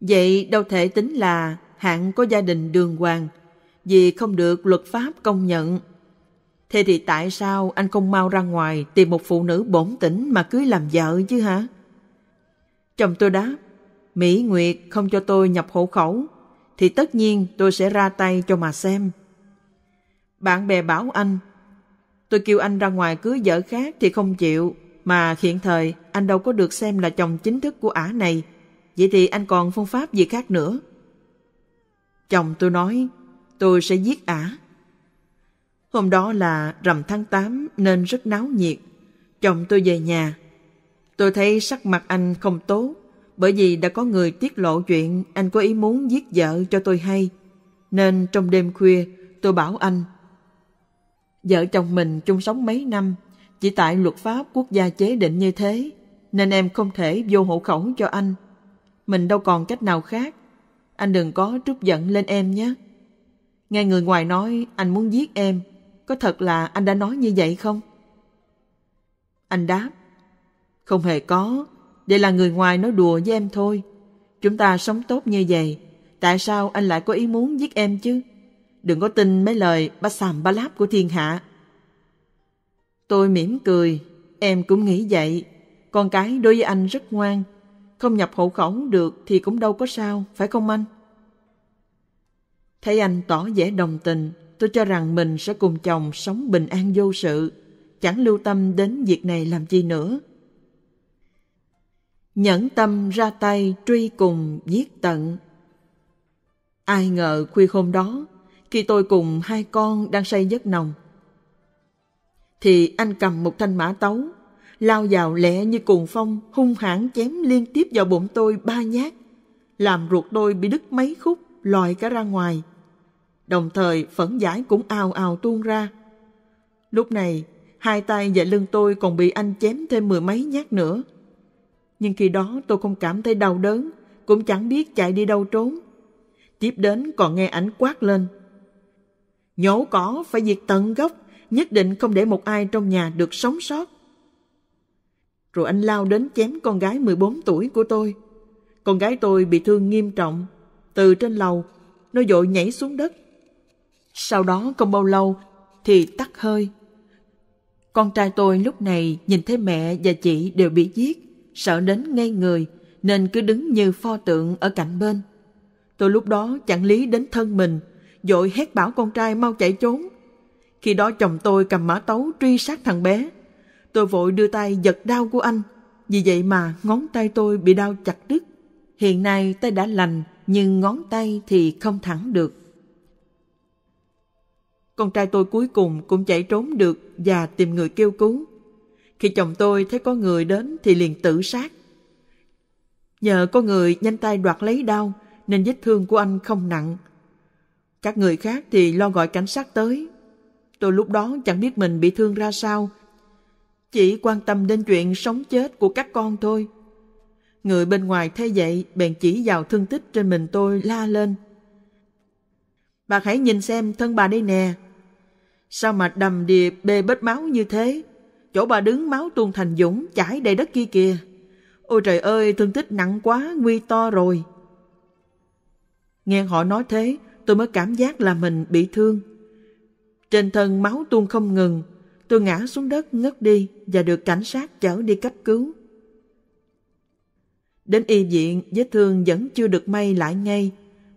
Vậy đâu thể tính là hạng có gia đình đường hoàng, vì không được luật pháp công nhận. Thế thì tại sao anh không mau ra ngoài tìm một phụ nữ bổn tĩnh mà cưới làm vợ chứ hả? Chồng tôi đáp, Mỹ Nguyệt không cho tôi nhập hộ khẩu, thì tất nhiên tôi sẽ ra tay cho mà xem. Bạn bè bảo anh Tôi kêu anh ra ngoài cưới vợ khác thì không chịu, mà hiện thời anh đâu có được xem là chồng chính thức của ả này. Vậy thì anh còn phương pháp gì khác nữa? Chồng tôi nói, tôi sẽ giết ả. Hôm đó là rằm tháng 8 nên rất náo nhiệt. Chồng tôi về nhà. Tôi thấy sắc mặt anh không tốt, bởi vì đã có người tiết lộ chuyện anh có ý muốn giết vợ cho tôi hay. Nên trong đêm khuya, tôi bảo anh Vợ chồng mình chung sống mấy năm, chỉ tại luật pháp quốc gia chế định như thế, nên em không thể vô hộ khẩu cho anh. Mình đâu còn cách nào khác. Anh đừng có trút giận lên em nhé. Nghe người ngoài nói anh muốn giết em, có thật là anh đã nói như vậy không? Anh đáp, không hề có, đây là người ngoài nói đùa với em thôi. Chúng ta sống tốt như vậy, tại sao anh lại có ý muốn giết em chứ? đừng có tin mấy lời ba sàm ba láp của thiên hạ. Tôi mỉm cười, em cũng nghĩ vậy. Con cái đối với anh rất ngoan, không nhập hộ khẩu được thì cũng đâu có sao, phải không anh? Thấy anh tỏ vẻ đồng tình, tôi cho rằng mình sẽ cùng chồng sống bình an vô sự, chẳng lưu tâm đến việc này làm chi nữa. Nhẫn tâm ra tay truy cùng giết tận. Ai ngờ khuya hôm đó, khi tôi cùng hai con đang say giấc nồng. Thì anh cầm một thanh mã tấu, lao vào lẹ như cuồng phong, hung hãn chém liên tiếp vào bụng tôi ba nhát, làm ruột tôi bị đứt mấy khúc, lòi cả ra ngoài. Đồng thời phẫn giải cũng ào ào tuôn ra. Lúc này, hai tay và lưng tôi còn bị anh chém thêm mười mấy nhát nữa. Nhưng khi đó tôi không cảm thấy đau đớn, cũng chẳng biết chạy đi đâu trốn. Tiếp đến còn nghe ảnh quát lên nhổ cỏ phải diệt tận gốc, nhất định không để một ai trong nhà được sống sót. Rồi anh lao đến chém con gái 14 tuổi của tôi. Con gái tôi bị thương nghiêm trọng. Từ trên lầu, nó dội nhảy xuống đất. Sau đó không bao lâu thì tắt hơi. Con trai tôi lúc này nhìn thấy mẹ và chị đều bị giết, sợ đến ngay người nên cứ đứng như pho tượng ở cạnh bên. Tôi lúc đó chẳng lý đến thân mình, dội hét bảo con trai mau chạy trốn. Khi đó chồng tôi cầm mã tấu truy sát thằng bé. Tôi vội đưa tay giật đau của anh, vì vậy mà ngón tay tôi bị đau chặt đứt. Hiện nay tay đã lành, nhưng ngón tay thì không thẳng được. Con trai tôi cuối cùng cũng chạy trốn được và tìm người kêu cứu. Khi chồng tôi thấy có người đến thì liền tự sát. Nhờ có người nhanh tay đoạt lấy đau nên vết thương của anh không nặng các người khác thì lo gọi cảnh sát tới. Tôi lúc đó chẳng biết mình bị thương ra sao. Chỉ quan tâm đến chuyện sống chết của các con thôi. Người bên ngoài thấy vậy bèn chỉ vào thương tích trên mình tôi la lên. Bà hãy nhìn xem thân bà đây nè. Sao mà đầm đìa bê bết máu như thế? Chỗ bà đứng máu tuôn thành dũng chảy đầy đất kia kìa. Ôi trời ơi, thương tích nặng quá, nguy to rồi. Nghe họ nói thế, tôi mới cảm giác là mình bị thương. Trên thân máu tuôn không ngừng, tôi ngã xuống đất ngất đi và được cảnh sát chở đi cấp cứu. Đến y viện, vết thương vẫn chưa được may lại ngay,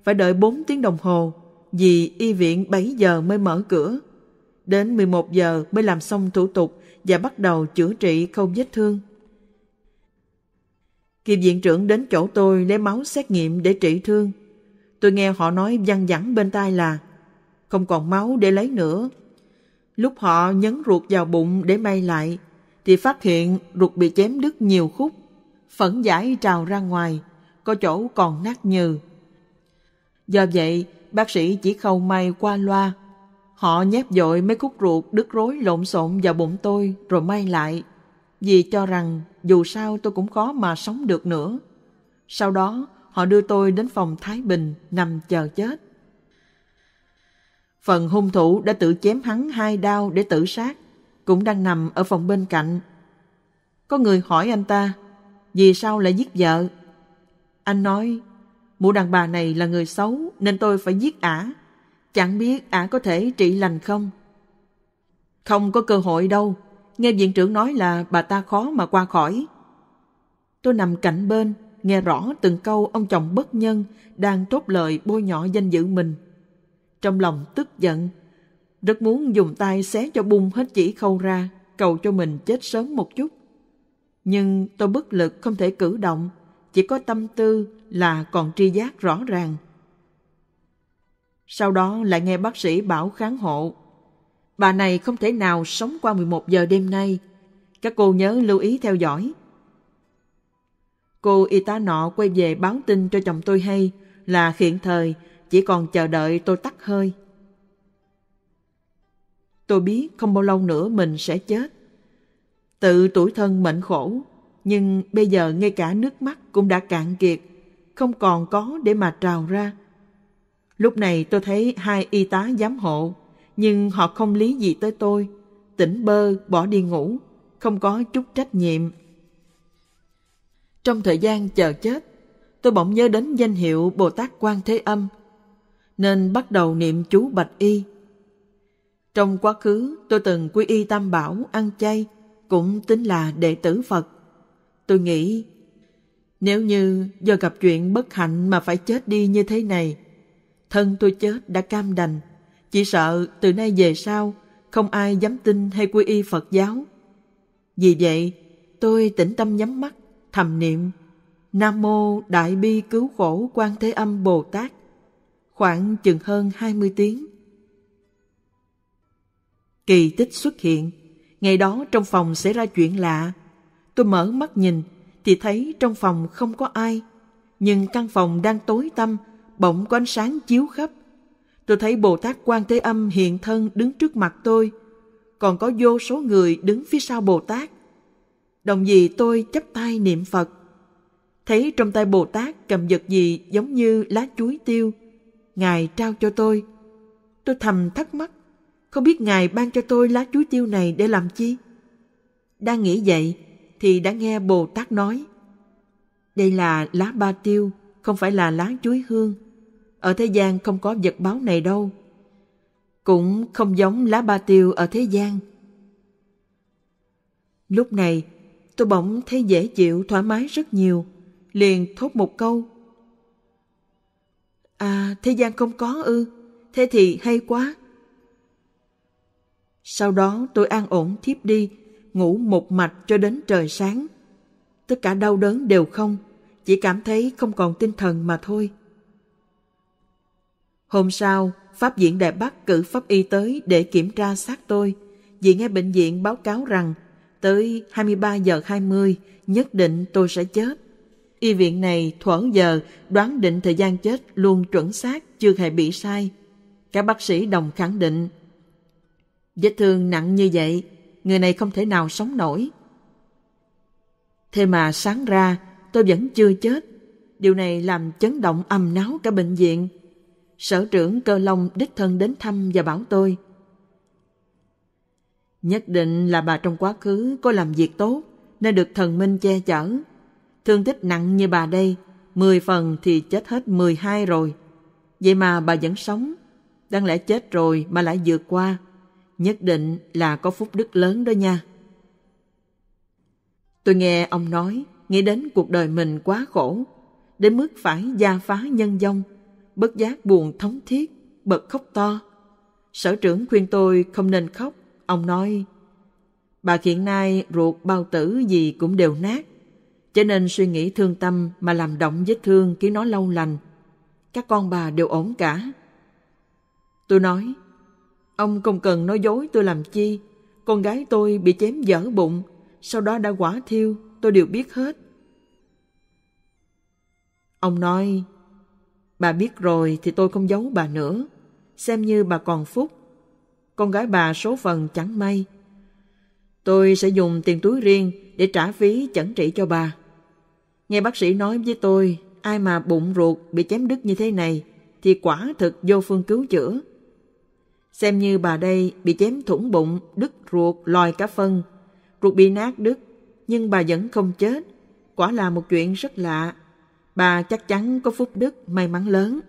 phải đợi 4 tiếng đồng hồ vì y viện 7 giờ mới mở cửa. Đến 11 giờ mới làm xong thủ tục và bắt đầu chữa trị khâu vết thương. Khi viện trưởng đến chỗ tôi lấy máu xét nghiệm để trị thương, tôi nghe họ nói văng vẳng bên tai là không còn máu để lấy nữa. Lúc họ nhấn ruột vào bụng để may lại, thì phát hiện ruột bị chém đứt nhiều khúc, phẫn giải trào ra ngoài, có chỗ còn nát nhừ. Do vậy, bác sĩ chỉ khâu may qua loa. Họ nhét dội mấy khúc ruột đứt rối lộn xộn vào bụng tôi rồi may lại, vì cho rằng dù sao tôi cũng khó mà sống được nữa. Sau đó, Họ đưa tôi đến phòng Thái Bình nằm chờ chết. Phần hung thủ đã tự chém hắn hai đao để tự sát, cũng đang nằm ở phòng bên cạnh. Có người hỏi anh ta, vì sao lại giết vợ? Anh nói, mụ đàn bà này là người xấu nên tôi phải giết ả. Chẳng biết ả có thể trị lành không? Không có cơ hội đâu. Nghe viện trưởng nói là bà ta khó mà qua khỏi. Tôi nằm cạnh bên, nghe rõ từng câu ông chồng bất nhân đang trốt lời bôi nhọ danh dự mình. Trong lòng tức giận, rất muốn dùng tay xé cho bung hết chỉ khâu ra, cầu cho mình chết sớm một chút. Nhưng tôi bất lực không thể cử động, chỉ có tâm tư là còn tri giác rõ ràng. Sau đó lại nghe bác sĩ bảo kháng hộ. Bà này không thể nào sống qua 11 giờ đêm nay. Các cô nhớ lưu ý theo dõi. Cô y tá nọ quay về báo tin cho chồng tôi hay là hiện thời chỉ còn chờ đợi tôi tắt hơi. Tôi biết không bao lâu nữa mình sẽ chết. Tự tuổi thân mệnh khổ, nhưng bây giờ ngay cả nước mắt cũng đã cạn kiệt, không còn có để mà trào ra. Lúc này tôi thấy hai y tá giám hộ, nhưng họ không lý gì tới tôi, tỉnh bơ bỏ đi ngủ, không có chút trách nhiệm trong thời gian chờ chết, tôi bỗng nhớ đến danh hiệu Bồ Tát Quan Thế Âm, nên bắt đầu niệm chú Bạch Y. Trong quá khứ, tôi từng quy y Tam Bảo, ăn chay, cũng tính là đệ tử Phật. Tôi nghĩ, nếu như do gặp chuyện bất hạnh mà phải chết đi như thế này, thân tôi chết đã cam đành, chỉ sợ từ nay về sau không ai dám tin hay quy y Phật giáo. Vì vậy, tôi tĩnh tâm nhắm mắt, thầm niệm Nam Mô Đại Bi Cứu Khổ Quan Thế Âm Bồ Tát khoảng chừng hơn 20 tiếng. Kỳ tích xuất hiện, ngày đó trong phòng xảy ra chuyện lạ. Tôi mở mắt nhìn thì thấy trong phòng không có ai, nhưng căn phòng đang tối tăm, bỗng có ánh sáng chiếu khắp. Tôi thấy Bồ Tát Quan Thế Âm hiện thân đứng trước mặt tôi, còn có vô số người đứng phía sau Bồ Tát đồng gì tôi chấp tay niệm Phật. Thấy trong tay Bồ Tát cầm vật gì giống như lá chuối tiêu, Ngài trao cho tôi. Tôi thầm thắc mắc, không biết Ngài ban cho tôi lá chuối tiêu này để làm chi? Đang nghĩ vậy, thì đã nghe Bồ Tát nói, đây là lá ba tiêu, không phải là lá chuối hương. Ở thế gian không có vật báo này đâu. Cũng không giống lá ba tiêu ở thế gian. Lúc này, tôi bỗng thấy dễ chịu thoải mái rất nhiều liền thốt một câu à thế gian không có ư thế thì hay quá sau đó tôi an ổn thiếp đi ngủ một mạch cho đến trời sáng tất cả đau đớn đều không chỉ cảm thấy không còn tinh thần mà thôi hôm sau pháp diễn đại bắc cử pháp y tới để kiểm tra xác tôi vì nghe bệnh viện báo cáo rằng tới 23 giờ 20 nhất định tôi sẽ chết. Y viện này thuở giờ đoán định thời gian chết luôn chuẩn xác, chưa hề bị sai. Các bác sĩ đồng khẳng định. Vết thương nặng như vậy, người này không thể nào sống nổi. Thế mà sáng ra, tôi vẫn chưa chết. Điều này làm chấn động âm náo cả bệnh viện. Sở trưởng cơ long đích thân đến thăm và bảo tôi – Nhất định là bà trong quá khứ có làm việc tốt nên được thần minh che chở. Thương tích nặng như bà đây, 10 phần thì chết hết 12 rồi. Vậy mà bà vẫn sống, đáng lẽ chết rồi mà lại vượt qua. Nhất định là có phúc đức lớn đó nha. Tôi nghe ông nói, nghĩ đến cuộc đời mình quá khổ, đến mức phải gia phá nhân dông bất giác buồn thống thiết, bật khóc to. Sở trưởng khuyên tôi không nên khóc, Ông nói, bà hiện nay ruột bao tử gì cũng đều nát, cho nên suy nghĩ thương tâm mà làm động vết thương khiến nó lâu lành. Các con bà đều ổn cả. Tôi nói, ông không cần nói dối tôi làm chi, con gái tôi bị chém dở bụng, sau đó đã quả thiêu, tôi đều biết hết. Ông nói, bà biết rồi thì tôi không giấu bà nữa, xem như bà còn phúc, con gái bà số phần chẳng may. Tôi sẽ dùng tiền túi riêng để trả phí chẩn trị cho bà. Nghe bác sĩ nói với tôi, ai mà bụng ruột bị chém đứt như thế này thì quả thực vô phương cứu chữa. Xem như bà đây bị chém thủng bụng, đứt ruột, lòi cả phân, ruột bị nát đứt, nhưng bà vẫn không chết. Quả là một chuyện rất lạ. Bà chắc chắn có phúc đức may mắn lớn.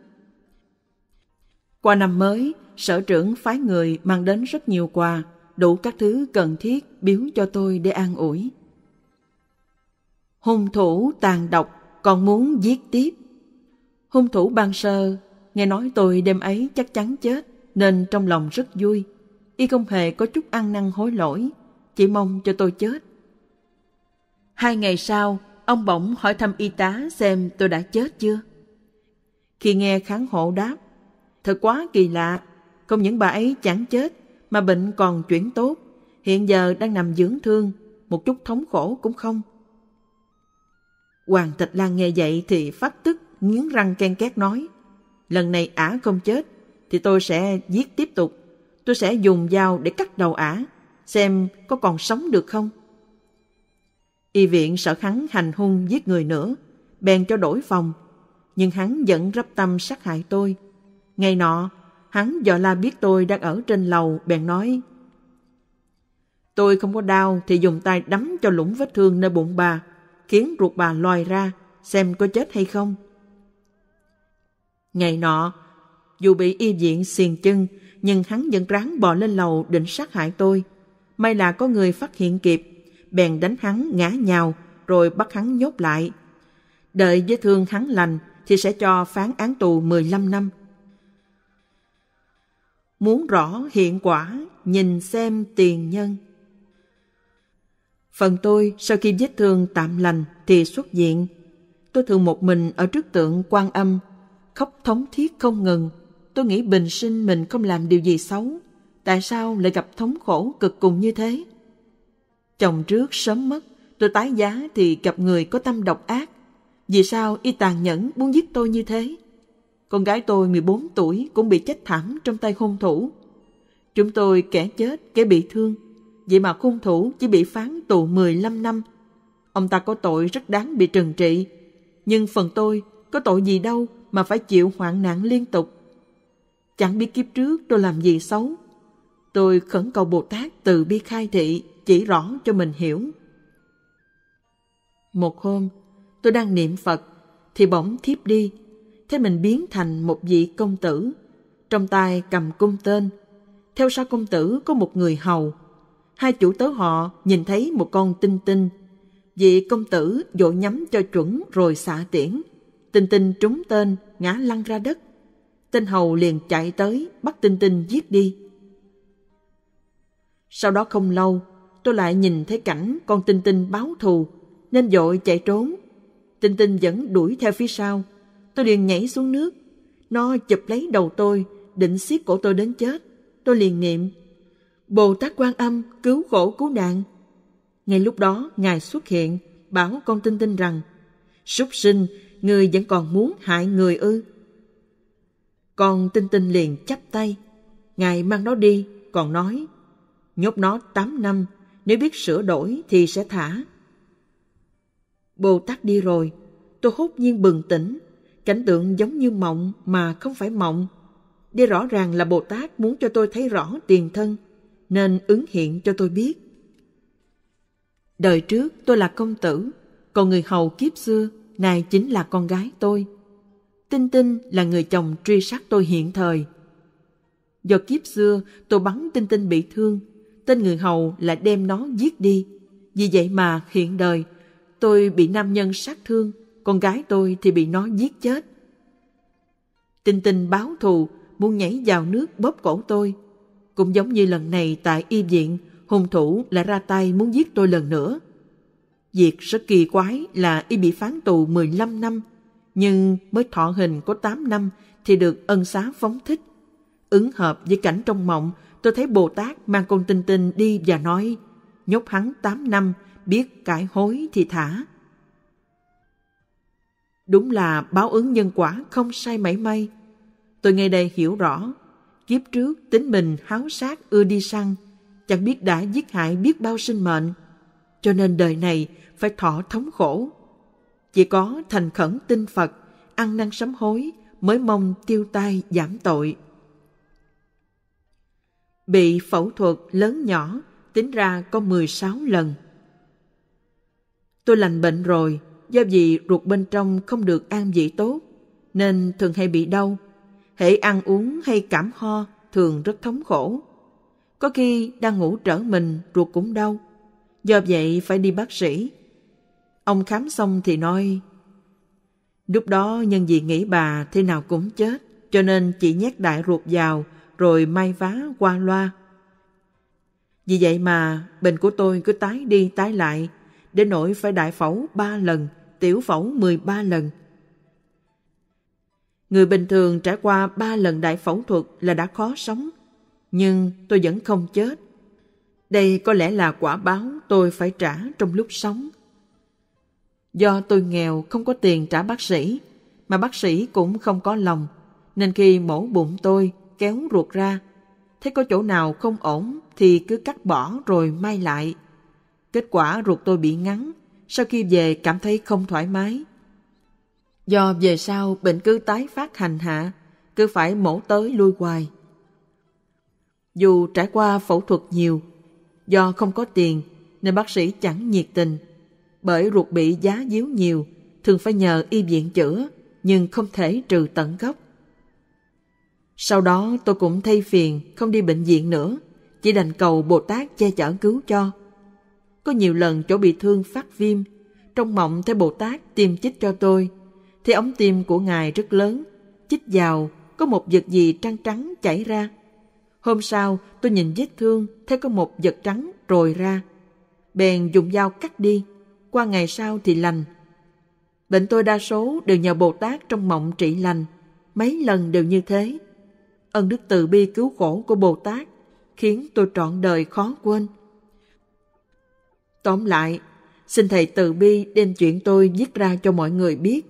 Qua năm mới, sở trưởng phái người mang đến rất nhiều quà, đủ các thứ cần thiết biếu cho tôi để an ủi. Hung thủ tàn độc còn muốn giết tiếp. Hung thủ ban sơ, nghe nói tôi đêm ấy chắc chắn chết nên trong lòng rất vui. Y không hề có chút ăn năn hối lỗi, chỉ mong cho tôi chết. Hai ngày sau, ông bỗng hỏi thăm y tá xem tôi đã chết chưa. Khi nghe kháng hộ đáp, thật quá kỳ lạ, không những bà ấy chẳng chết mà bệnh còn chuyển tốt. Hiện giờ đang nằm dưỡng thương, một chút thống khổ cũng không. Hoàng Tịch Lan nghe vậy thì phát tức, nghiến răng ken két nói. Lần này ả không chết, thì tôi sẽ giết tiếp tục. Tôi sẽ dùng dao để cắt đầu ả, xem có còn sống được không. Y viện sợ hắn hành hung giết người nữa, bèn cho đổi phòng. Nhưng hắn vẫn rắp tâm sát hại tôi. Ngày nọ, hắn dò la biết tôi đang ở trên lầu, bèn nói. Tôi không có đau thì dùng tay đấm cho lũng vết thương nơi bụng bà, khiến ruột bà lòi ra, xem có chết hay không. Ngày nọ, dù bị y viện xiền chân, nhưng hắn vẫn ráng bò lên lầu định sát hại tôi. May là có người phát hiện kịp, bèn đánh hắn ngã nhào, rồi bắt hắn nhốt lại. Đợi vết thương hắn lành thì sẽ cho phán án tù 15 năm muốn rõ hiện quả nhìn xem tiền nhân phần tôi sau khi vết thương tạm lành thì xuất viện tôi thường một mình ở trước tượng quan âm khóc thống thiết không ngừng tôi nghĩ bình sinh mình không làm điều gì xấu tại sao lại gặp thống khổ cực cùng như thế chồng trước sớm mất tôi tái giá thì gặp người có tâm độc ác vì sao y tàn nhẫn muốn giết tôi như thế con gái tôi 14 tuổi cũng bị chết thảm trong tay hung thủ. Chúng tôi kẻ chết, kẻ bị thương. Vậy mà hung thủ chỉ bị phán tù 15 năm. Ông ta có tội rất đáng bị trừng trị. Nhưng phần tôi, có tội gì đâu mà phải chịu hoạn nạn liên tục. Chẳng biết kiếp trước tôi làm gì xấu. Tôi khẩn cầu Bồ Tát từ bi khai thị, chỉ rõ cho mình hiểu. Một hôm, tôi đang niệm Phật, thì bỗng thiếp đi thế mình biến thành một vị công tử, trong tay cầm cung tên. Theo sau công tử có một người hầu. Hai chủ tớ họ nhìn thấy một con tinh tinh. Vị công tử vội nhắm cho chuẩn rồi xạ tiễn. Tinh tinh trúng tên, ngã lăn ra đất. Tên hầu liền chạy tới, bắt tinh tinh giết đi. Sau đó không lâu, tôi lại nhìn thấy cảnh con tinh tinh báo thù, nên dội chạy trốn. Tinh tinh vẫn đuổi theo phía sau, tôi liền nhảy xuống nước. Nó chụp lấy đầu tôi, định xiết cổ tôi đến chết. Tôi liền niệm, Bồ Tát Quan Âm cứu khổ cứu nạn. Ngay lúc đó, Ngài xuất hiện, bảo con tinh tinh rằng, súc sinh, người vẫn còn muốn hại người ư. Con tinh tinh liền chắp tay. Ngài mang nó đi, còn nói, nhốt nó 8 năm, nếu biết sửa đổi thì sẽ thả. Bồ Tát đi rồi, tôi hốt nhiên bừng tỉnh, chánh tượng giống như mộng mà không phải mộng. Đây rõ ràng là Bồ Tát muốn cho tôi thấy rõ tiền thân, nên ứng hiện cho tôi biết. Đời trước tôi là công tử, còn người hầu kiếp xưa này chính là con gái tôi. Tinh Tinh là người chồng truy sát tôi hiện thời. Do kiếp xưa tôi bắn Tinh Tinh bị thương, tên người hầu lại đem nó giết đi. Vì vậy mà hiện đời tôi bị nam nhân sát thương con gái tôi thì bị nó giết chết. Tinh Tinh báo thù, muốn nhảy vào nước bóp cổ tôi. Cũng giống như lần này tại y viện, hung thủ lại ra tay muốn giết tôi lần nữa. Việc rất kỳ quái là y bị phán tù 15 năm, nhưng mới thọ hình có 8 năm thì được ân xá phóng thích. Ứng hợp với cảnh trong mộng, tôi thấy Bồ Tát mang con Tinh Tinh đi và nói, nhốt hắn 8 năm, biết cải hối thì thả. Đúng là báo ứng nhân quả không sai mảy may. Tôi ngay đây hiểu rõ, kiếp trước tính mình háo sát ưa đi săn, chẳng biết đã giết hại biết bao sinh mệnh. Cho nên đời này phải thọ thống khổ. Chỉ có thành khẩn tin Phật, ăn năn sám hối mới mong tiêu tai giảm tội. Bị phẫu thuật lớn nhỏ tính ra có 16 lần. Tôi lành bệnh rồi, do vì ruột bên trong không được an vị tốt nên thường hay bị đau hễ ăn uống hay cảm ho thường rất thống khổ có khi đang ngủ trở mình ruột cũng đau do vậy phải đi bác sĩ ông khám xong thì nói lúc đó nhân vì nghĩ bà thế nào cũng chết cho nên chỉ nhét đại ruột vào rồi may vá qua loa vì vậy mà bệnh của tôi cứ tái đi tái lại, đến nỗi phải đại phẫu ba lần tiểu phẫu 13 lần. Người bình thường trải qua 3 lần đại phẫu thuật là đã khó sống, nhưng tôi vẫn không chết. Đây có lẽ là quả báo tôi phải trả trong lúc sống. Do tôi nghèo không có tiền trả bác sĩ, mà bác sĩ cũng không có lòng, nên khi mổ bụng tôi kéo ruột ra, thấy có chỗ nào không ổn thì cứ cắt bỏ rồi may lại. Kết quả ruột tôi bị ngắn, sau khi về cảm thấy không thoải mái. Do về sau bệnh cứ tái phát hành hạ, cứ phải mổ tới lui hoài. Dù trải qua phẫu thuật nhiều, do không có tiền nên bác sĩ chẳng nhiệt tình. Bởi ruột bị giá díu nhiều, thường phải nhờ y viện chữa nhưng không thể trừ tận gốc. Sau đó tôi cũng thay phiền không đi bệnh viện nữa, chỉ đành cầu Bồ Tát che chở cứu cho. Có nhiều lần chỗ bị thương phát viêm, trong mộng thấy Bồ Tát tiêm chích cho tôi, thấy ống tiêm của Ngài rất lớn, chích vào có một vật gì trắng trắng chảy ra. Hôm sau tôi nhìn vết thương thấy có một vật trắng rồi ra. Bèn dùng dao cắt đi, qua ngày sau thì lành. Bệnh tôi đa số đều nhờ Bồ Tát trong mộng trị lành, mấy lần đều như thế. Ân đức từ bi cứu khổ của Bồ Tát khiến tôi trọn đời khó quên. Tóm lại, xin Thầy từ bi đem chuyện tôi viết ra cho mọi người biết,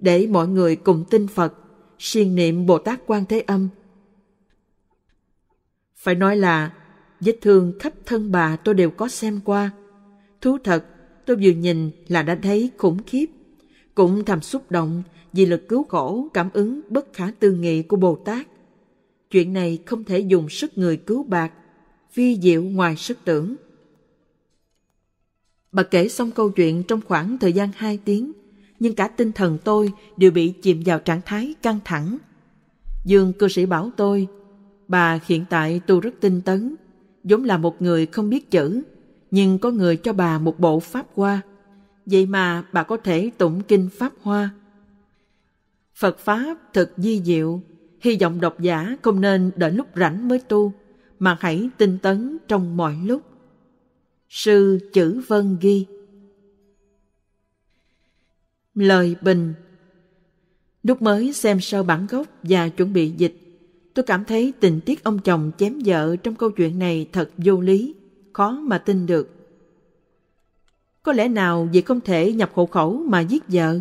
để mọi người cùng tin Phật, siêng niệm Bồ Tát Quan Thế Âm. Phải nói là vết thương khắp thân bà tôi đều có xem qua. Thú thật, tôi vừa nhìn là đã thấy khủng khiếp. Cũng thầm xúc động vì lực cứu khổ cảm ứng bất khả tư nghị của Bồ Tát. Chuyện này không thể dùng sức người cứu bạc, phi diệu ngoài sức tưởng. Bà kể xong câu chuyện trong khoảng thời gian 2 tiếng, nhưng cả tinh thần tôi đều bị chìm vào trạng thái căng thẳng. Dương cư sĩ bảo tôi, bà hiện tại tu rất tinh tấn, giống là một người không biết chữ, nhưng có người cho bà một bộ pháp hoa. Vậy mà bà có thể tụng kinh pháp hoa. Phật Pháp thật di diệu, hy vọng độc giả không nên đợi lúc rảnh mới tu, mà hãy tinh tấn trong mọi lúc sư chữ vân ghi lời bình lúc mới xem sơ bản gốc và chuẩn bị dịch tôi cảm thấy tình tiết ông chồng chém vợ trong câu chuyện này thật vô lý khó mà tin được có lẽ nào vì không thể nhập hộ khẩu mà giết vợ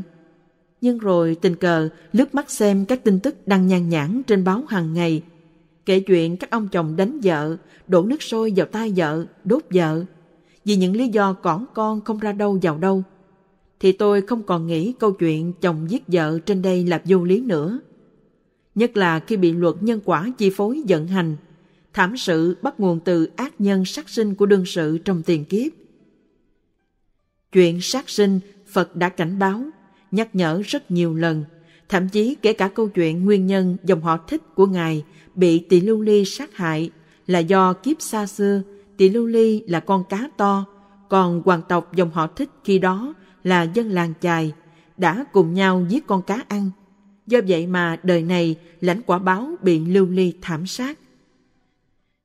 nhưng rồi tình cờ lướt mắt xem các tin tức đăng nhan nhản trên báo hàng ngày kể chuyện các ông chồng đánh vợ đổ nước sôi vào tay vợ đốt vợ vì những lý do cỏn con không ra đâu vào đâu, thì tôi không còn nghĩ câu chuyện chồng giết vợ trên đây là vô lý nữa. Nhất là khi bị luật nhân quả chi phối vận hành, thảm sự bắt nguồn từ ác nhân sát sinh của đương sự trong tiền kiếp. Chuyện sát sinh Phật đã cảnh báo, nhắc nhở rất nhiều lần, thậm chí kể cả câu chuyện nguyên nhân dòng họ thích của Ngài bị tỷ lưu ly sát hại là do kiếp xa xưa Tỳ Lưu Ly là con cá to, còn hoàng tộc dòng họ thích khi đó là dân làng chài, đã cùng nhau giết con cá ăn. Do vậy mà đời này lãnh quả báo bị Lưu Ly thảm sát.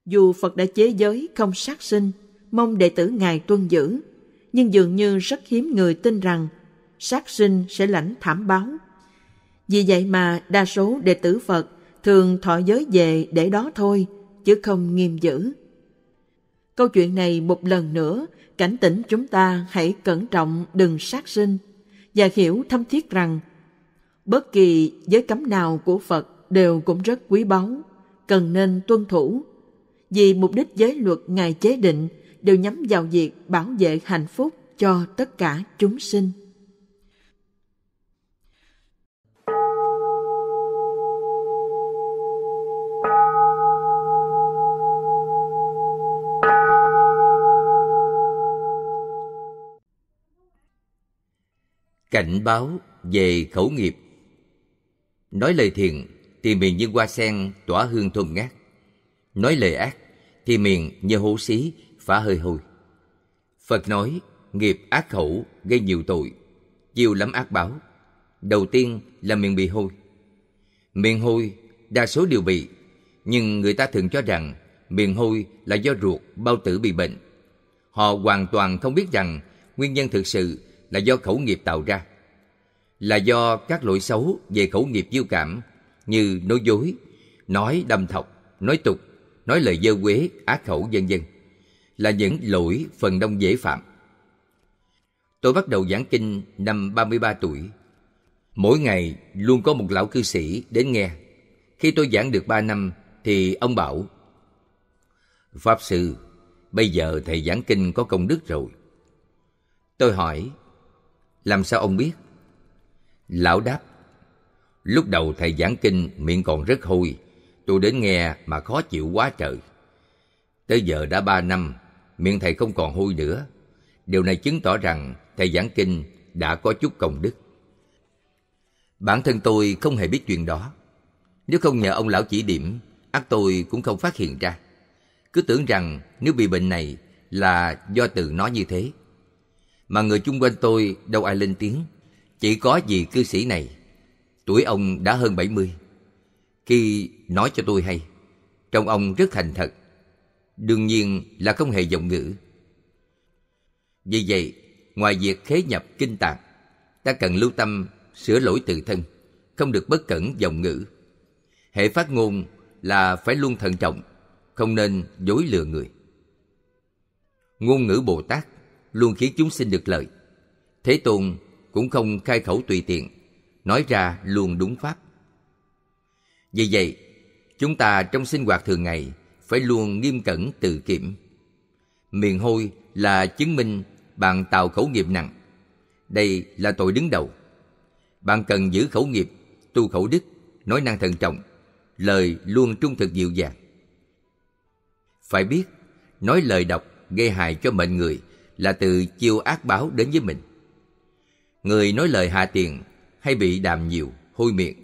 Dù Phật đã chế giới không sát sinh, mong đệ tử Ngài tuân giữ, nhưng dường như rất hiếm người tin rằng sát sinh sẽ lãnh thảm báo. Vì vậy mà đa số đệ tử Phật thường thọ giới về để đó thôi, chứ không nghiêm giữ. Câu chuyện này một lần nữa cảnh tỉnh chúng ta hãy cẩn trọng đừng sát sinh và hiểu thâm thiết rằng bất kỳ giới cấm nào của Phật đều cũng rất quý báu, cần nên tuân thủ. Vì mục đích giới luật Ngài chế định đều nhắm vào việc bảo vệ hạnh phúc cho tất cả chúng sinh. Cảnh báo về khẩu nghiệp Nói lời thiện thì miệng như hoa sen tỏa hương thơm ngát. Nói lời ác thì miệng như hố xí phá hơi hôi. Phật nói nghiệp ác khẩu gây nhiều tội, nhiều lắm ác báo. Đầu tiên là miệng bị hôi. Miệng hôi đa số đều bị, nhưng người ta thường cho rằng miệng hôi là do ruột bao tử bị bệnh. Họ hoàn toàn không biết rằng nguyên nhân thực sự là do khẩu nghiệp tạo ra là do các lỗi xấu về khẩu nghiệp vô cảm như nói dối nói đâm thọc nói tục nói lời dơ quế ác khẩu vân vân là những lỗi phần đông dễ phạm tôi bắt đầu giảng kinh năm 33 tuổi mỗi ngày luôn có một lão cư sĩ đến nghe khi tôi giảng được 3 năm thì ông bảo pháp sư bây giờ thầy giảng kinh có công đức rồi tôi hỏi làm sao ông biết? Lão đáp, lúc đầu thầy giảng kinh miệng còn rất hôi, tôi đến nghe mà khó chịu quá trời. Tới giờ đã ba năm, miệng thầy không còn hôi nữa. Điều này chứng tỏ rằng thầy giảng kinh đã có chút công đức. Bản thân tôi không hề biết chuyện đó. Nếu không nhờ ông lão chỉ điểm, ắt tôi cũng không phát hiện ra. Cứ tưởng rằng nếu bị bệnh này là do từ nó như thế mà người chung quanh tôi đâu ai lên tiếng. Chỉ có vị cư sĩ này, tuổi ông đã hơn 70. Khi nói cho tôi hay, trong ông rất thành thật. Đương nhiên là không hề giọng ngữ. Vì vậy, ngoài việc khế nhập kinh tạng, ta cần lưu tâm sửa lỗi tự thân, không được bất cẩn giọng ngữ. Hệ phát ngôn là phải luôn thận trọng, không nên dối lừa người. Ngôn ngữ Bồ Tát luôn khiến chúng sinh được lợi. Thế Tôn cũng không khai khẩu tùy tiện, nói ra luôn đúng pháp. Vì vậy, chúng ta trong sinh hoạt thường ngày phải luôn nghiêm cẩn tự kiểm. Miền hôi là chứng minh bạn tạo khẩu nghiệp nặng. Đây là tội đứng đầu. Bạn cần giữ khẩu nghiệp, tu khẩu đức, nói năng thận trọng, lời luôn trung thực dịu dàng. Phải biết, nói lời độc gây hại cho mệnh người, là từ chiêu ác báo đến với mình. Người nói lời hạ tiền hay bị đàm nhiều, hôi miệng.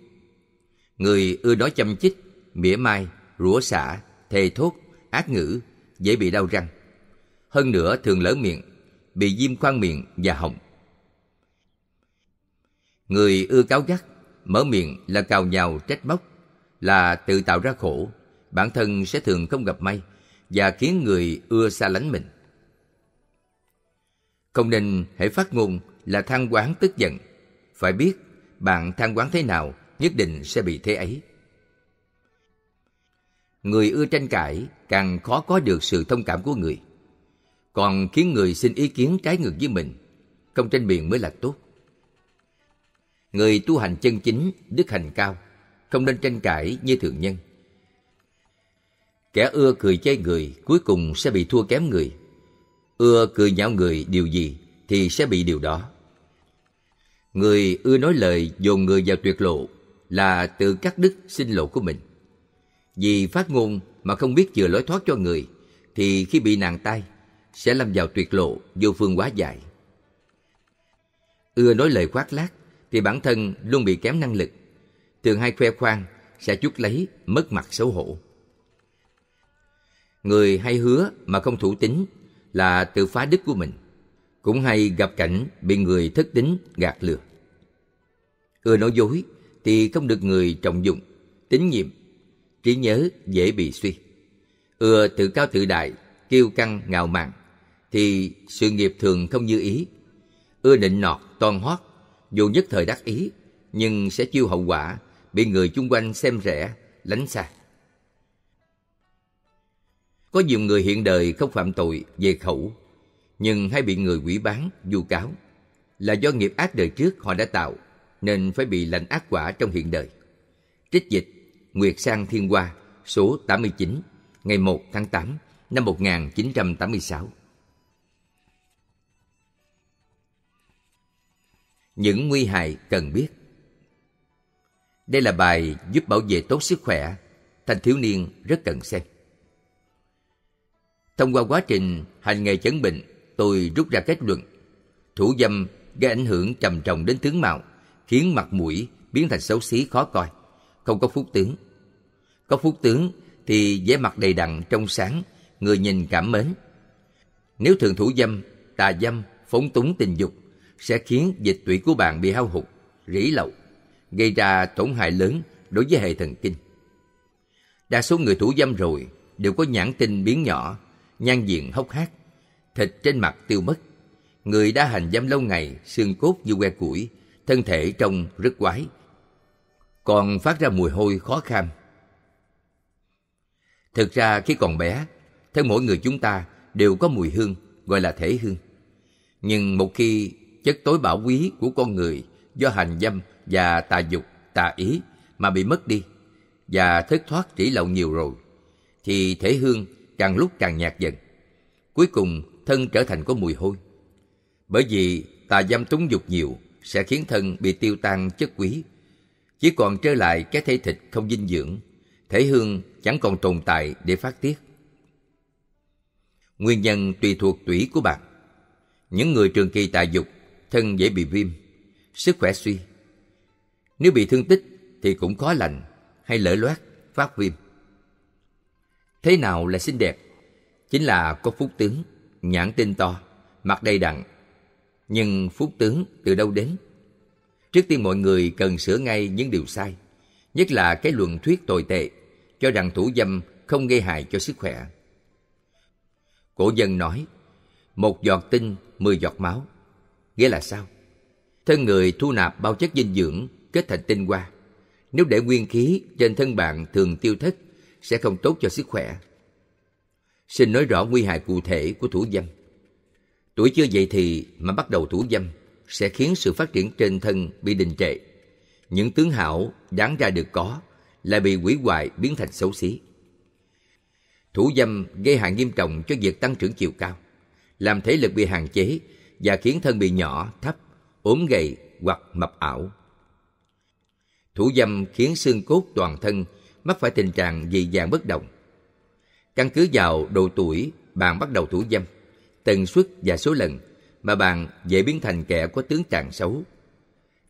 Người ưa nói châm chích, mỉa mai, rủa xả, thề thốt, ác ngữ, dễ bị đau răng. Hơn nữa thường lỡ miệng, bị viêm khoang miệng và họng. Người ưa cáo gắt, mở miệng là cào nhào trách móc, là tự tạo ra khổ, bản thân sẽ thường không gặp may và khiến người ưa xa lánh mình. Không nên hãy phát ngôn là than quán tức giận. Phải biết bạn than quán thế nào nhất định sẽ bị thế ấy. Người ưa tranh cãi càng khó có được sự thông cảm của người. Còn khiến người xin ý kiến trái ngược với mình, không tranh biện mới là tốt. Người tu hành chân chính, đức hành cao, không nên tranh cãi như thường nhân. Kẻ ưa cười chê người cuối cùng sẽ bị thua kém người ưa cười nhạo người điều gì thì sẽ bị điều đó người ưa nói lời dồn người vào tuyệt lộ là tự cắt đứt sinh lộ của mình vì phát ngôn mà không biết chừa lối thoát cho người thì khi bị nàng tay sẽ lâm vào tuyệt lộ vô phương quá dài ưa nói lời khoác lác thì bản thân luôn bị kém năng lực thường hay khoe khoang sẽ chút lấy mất mặt xấu hổ người hay hứa mà không thủ tính là tự phá đức của mình cũng hay gặp cảnh bị người thất tính gạt lừa ưa nói dối thì không được người trọng dụng tín nhiệm trí nhớ dễ bị suy ưa tự cao tự đại kiêu căng ngạo mạn thì sự nghiệp thường không như ý ưa định nọt toan hoát dù nhất thời đắc ý nhưng sẽ chịu hậu quả bị người chung quanh xem rẻ lánh xa có nhiều người hiện đời không phạm tội về khẩu, nhưng hay bị người quỷ bán, vu cáo. Là do nghiệp ác đời trước họ đã tạo, nên phải bị lành ác quả trong hiện đời. Trích dịch Nguyệt Sang Thiên Hoa số 89 ngày 1 tháng 8 năm 1986. Những nguy hại cần biết Đây là bài giúp bảo vệ tốt sức khỏe, thanh thiếu niên rất cần xem. Thông qua quá trình hành nghề chẩn bệnh, tôi rút ra kết luận thủ dâm gây ảnh hưởng trầm trọng đến tướng mạo, khiến mặt mũi biến thành xấu xí khó coi, không có phúc tướng. Có phúc tướng thì vẻ mặt đầy đặn trong sáng, người nhìn cảm mến. Nếu thường thủ dâm, tà dâm, phóng túng tình dục sẽ khiến dịch tủy của bạn bị hao hụt, rỉ lậu, gây ra tổn hại lớn đối với hệ thần kinh. Đa số người thủ dâm rồi đều có nhãn tinh biến nhỏ nhan diện hốc hác, thịt trên mặt tiêu mất. Người đã hành giam lâu ngày, xương cốt như que củi, thân thể trông rất quái. Còn phát ra mùi hôi khó kham. Thực ra khi còn bé, thân mỗi người chúng ta đều có mùi hương, gọi là thể hương. Nhưng một khi chất tối bảo quý của con người do hành dâm và tà dục, tà ý mà bị mất đi và thất thoát trĩ lậu nhiều rồi, thì thể hương càng lúc càng nhạt dần. Cuối cùng, thân trở thành có mùi hôi. Bởi vì tà dâm túng dục nhiều sẽ khiến thân bị tiêu tan chất quý. Chỉ còn trở lại cái thể thịt không dinh dưỡng, thể hương chẳng còn tồn tại để phát tiết. Nguyên nhân tùy thuộc tủy của bạn. Những người trường kỳ tà dục, thân dễ bị viêm, sức khỏe suy. Nếu bị thương tích thì cũng khó lành hay lỡ loát, phát viêm. Thế nào là xinh đẹp? Chính là có phúc tướng, nhãn tinh to, mặt đầy đặn. Nhưng phúc tướng từ đâu đến? Trước tiên mọi người cần sửa ngay những điều sai, nhất là cái luận thuyết tồi tệ, cho rằng thủ dâm không gây hại cho sức khỏe. Cổ dân nói, một giọt tinh, mười giọt máu. Nghĩa là sao? Thân người thu nạp bao chất dinh dưỡng kết thành tinh hoa. Nếu để nguyên khí trên thân bạn thường tiêu thất sẽ không tốt cho sức khỏe. Xin nói rõ nguy hại cụ thể của thủ dâm. Tuổi chưa dậy thì mà bắt đầu thủ dâm sẽ khiến sự phát triển trên thân bị đình trệ. Những tướng hảo đáng ra được có lại bị quỷ hoại biến thành xấu xí. Thủ dâm gây hại nghiêm trọng cho việc tăng trưởng chiều cao, làm thể lực bị hạn chế và khiến thân bị nhỏ, thấp, ốm gầy hoặc mập ảo. Thủ dâm khiến xương cốt toàn thân mắc phải tình trạng dị dạng bất đồng. Căn cứ vào độ tuổi, bạn bắt đầu thủ dâm, tần suất và số lần mà bạn dễ biến thành kẻ có tướng trạng xấu.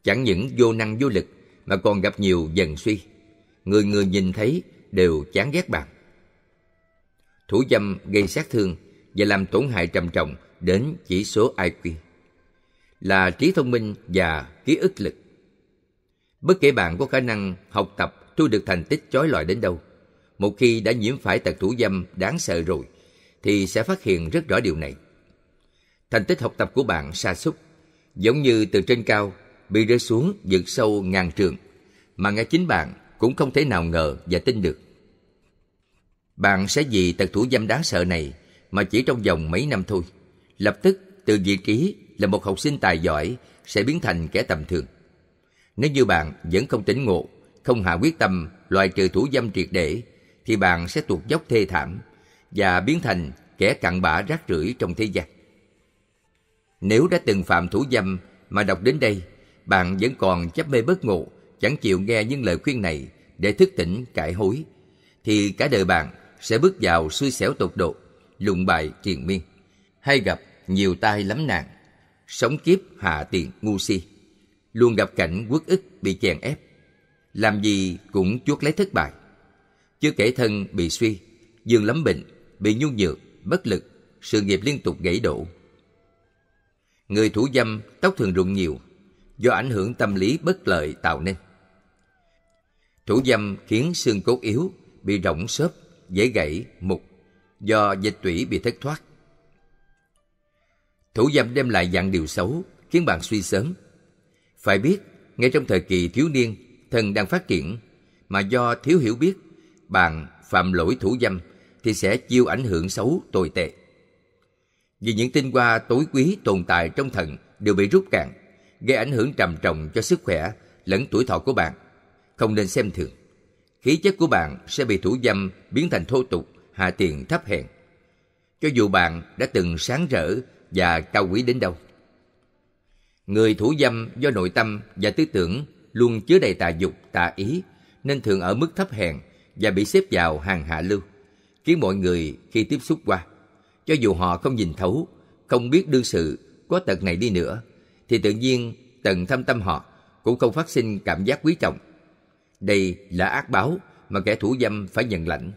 Chẳng những vô năng vô lực mà còn gặp nhiều dần suy. Người người nhìn thấy đều chán ghét bạn. Thủ dâm gây sát thương và làm tổn hại trầm trọng đến chỉ số IQ là trí thông minh và ký ức lực. Bất kể bạn có khả năng học tập thu được thành tích chói lọi đến đâu. Một khi đã nhiễm phải tật thủ dâm đáng sợ rồi, thì sẽ phát hiện rất rõ điều này. Thành tích học tập của bạn sa sút giống như từ trên cao bị rơi xuống vực sâu ngàn trường, mà ngay chính bạn cũng không thể nào ngờ và tin được. Bạn sẽ vì tật thủ dâm đáng sợ này mà chỉ trong vòng mấy năm thôi, lập tức từ vị trí là một học sinh tài giỏi sẽ biến thành kẻ tầm thường. Nếu như bạn vẫn không tỉnh ngộ không hạ quyết tâm loại trừ thủ dâm triệt để thì bạn sẽ tuột dốc thê thảm và biến thành kẻ cặn bã rác rưởi trong thế gian. Nếu đã từng phạm thủ dâm mà đọc đến đây, bạn vẫn còn chấp mê bất ngộ, chẳng chịu nghe những lời khuyên này để thức tỉnh cải hối, thì cả đời bạn sẽ bước vào xui xẻo tột độ, lụng bại triền miên, hay gặp nhiều tai lắm nạn, sống kiếp hạ tiền ngu si, luôn gặp cảnh quốc ức bị chèn ép, làm gì cũng chuốc lấy thất bại. Chưa kể thân bị suy, dương lắm bệnh, bị nhu nhược, bất lực, sự nghiệp liên tục gãy đổ. Người thủ dâm tóc thường rụng nhiều, do ảnh hưởng tâm lý bất lợi tạo nên. Thủ dâm khiến xương cốt yếu, bị rỗng xớp, dễ gãy, mục, do dịch tủy bị thất thoát. Thủ dâm đem lại dạng điều xấu, khiến bạn suy sớm. Phải biết, ngay trong thời kỳ thiếu niên, thân đang phát triển mà do thiếu hiểu biết bạn phạm lỗi thủ dâm thì sẽ chịu ảnh hưởng xấu tồi tệ vì những tinh hoa tối quý tồn tại trong thận đều bị rút cạn gây ảnh hưởng trầm trọng cho sức khỏe lẫn tuổi thọ của bạn không nên xem thường khí chất của bạn sẽ bị thủ dâm biến thành thô tục hạ tiền thấp hèn cho dù bạn đã từng sáng rỡ và cao quý đến đâu người thủ dâm do nội tâm và tư tưởng luôn chứa đầy tà dục, tà ý, nên thường ở mức thấp hèn và bị xếp vào hàng hạ lưu, khiến mọi người khi tiếp xúc qua, cho dù họ không nhìn thấu, không biết đương sự có tật này đi nữa, thì tự nhiên tầng thâm tâm họ cũng không phát sinh cảm giác quý trọng. Đây là ác báo mà kẻ thủ dâm phải nhận lãnh.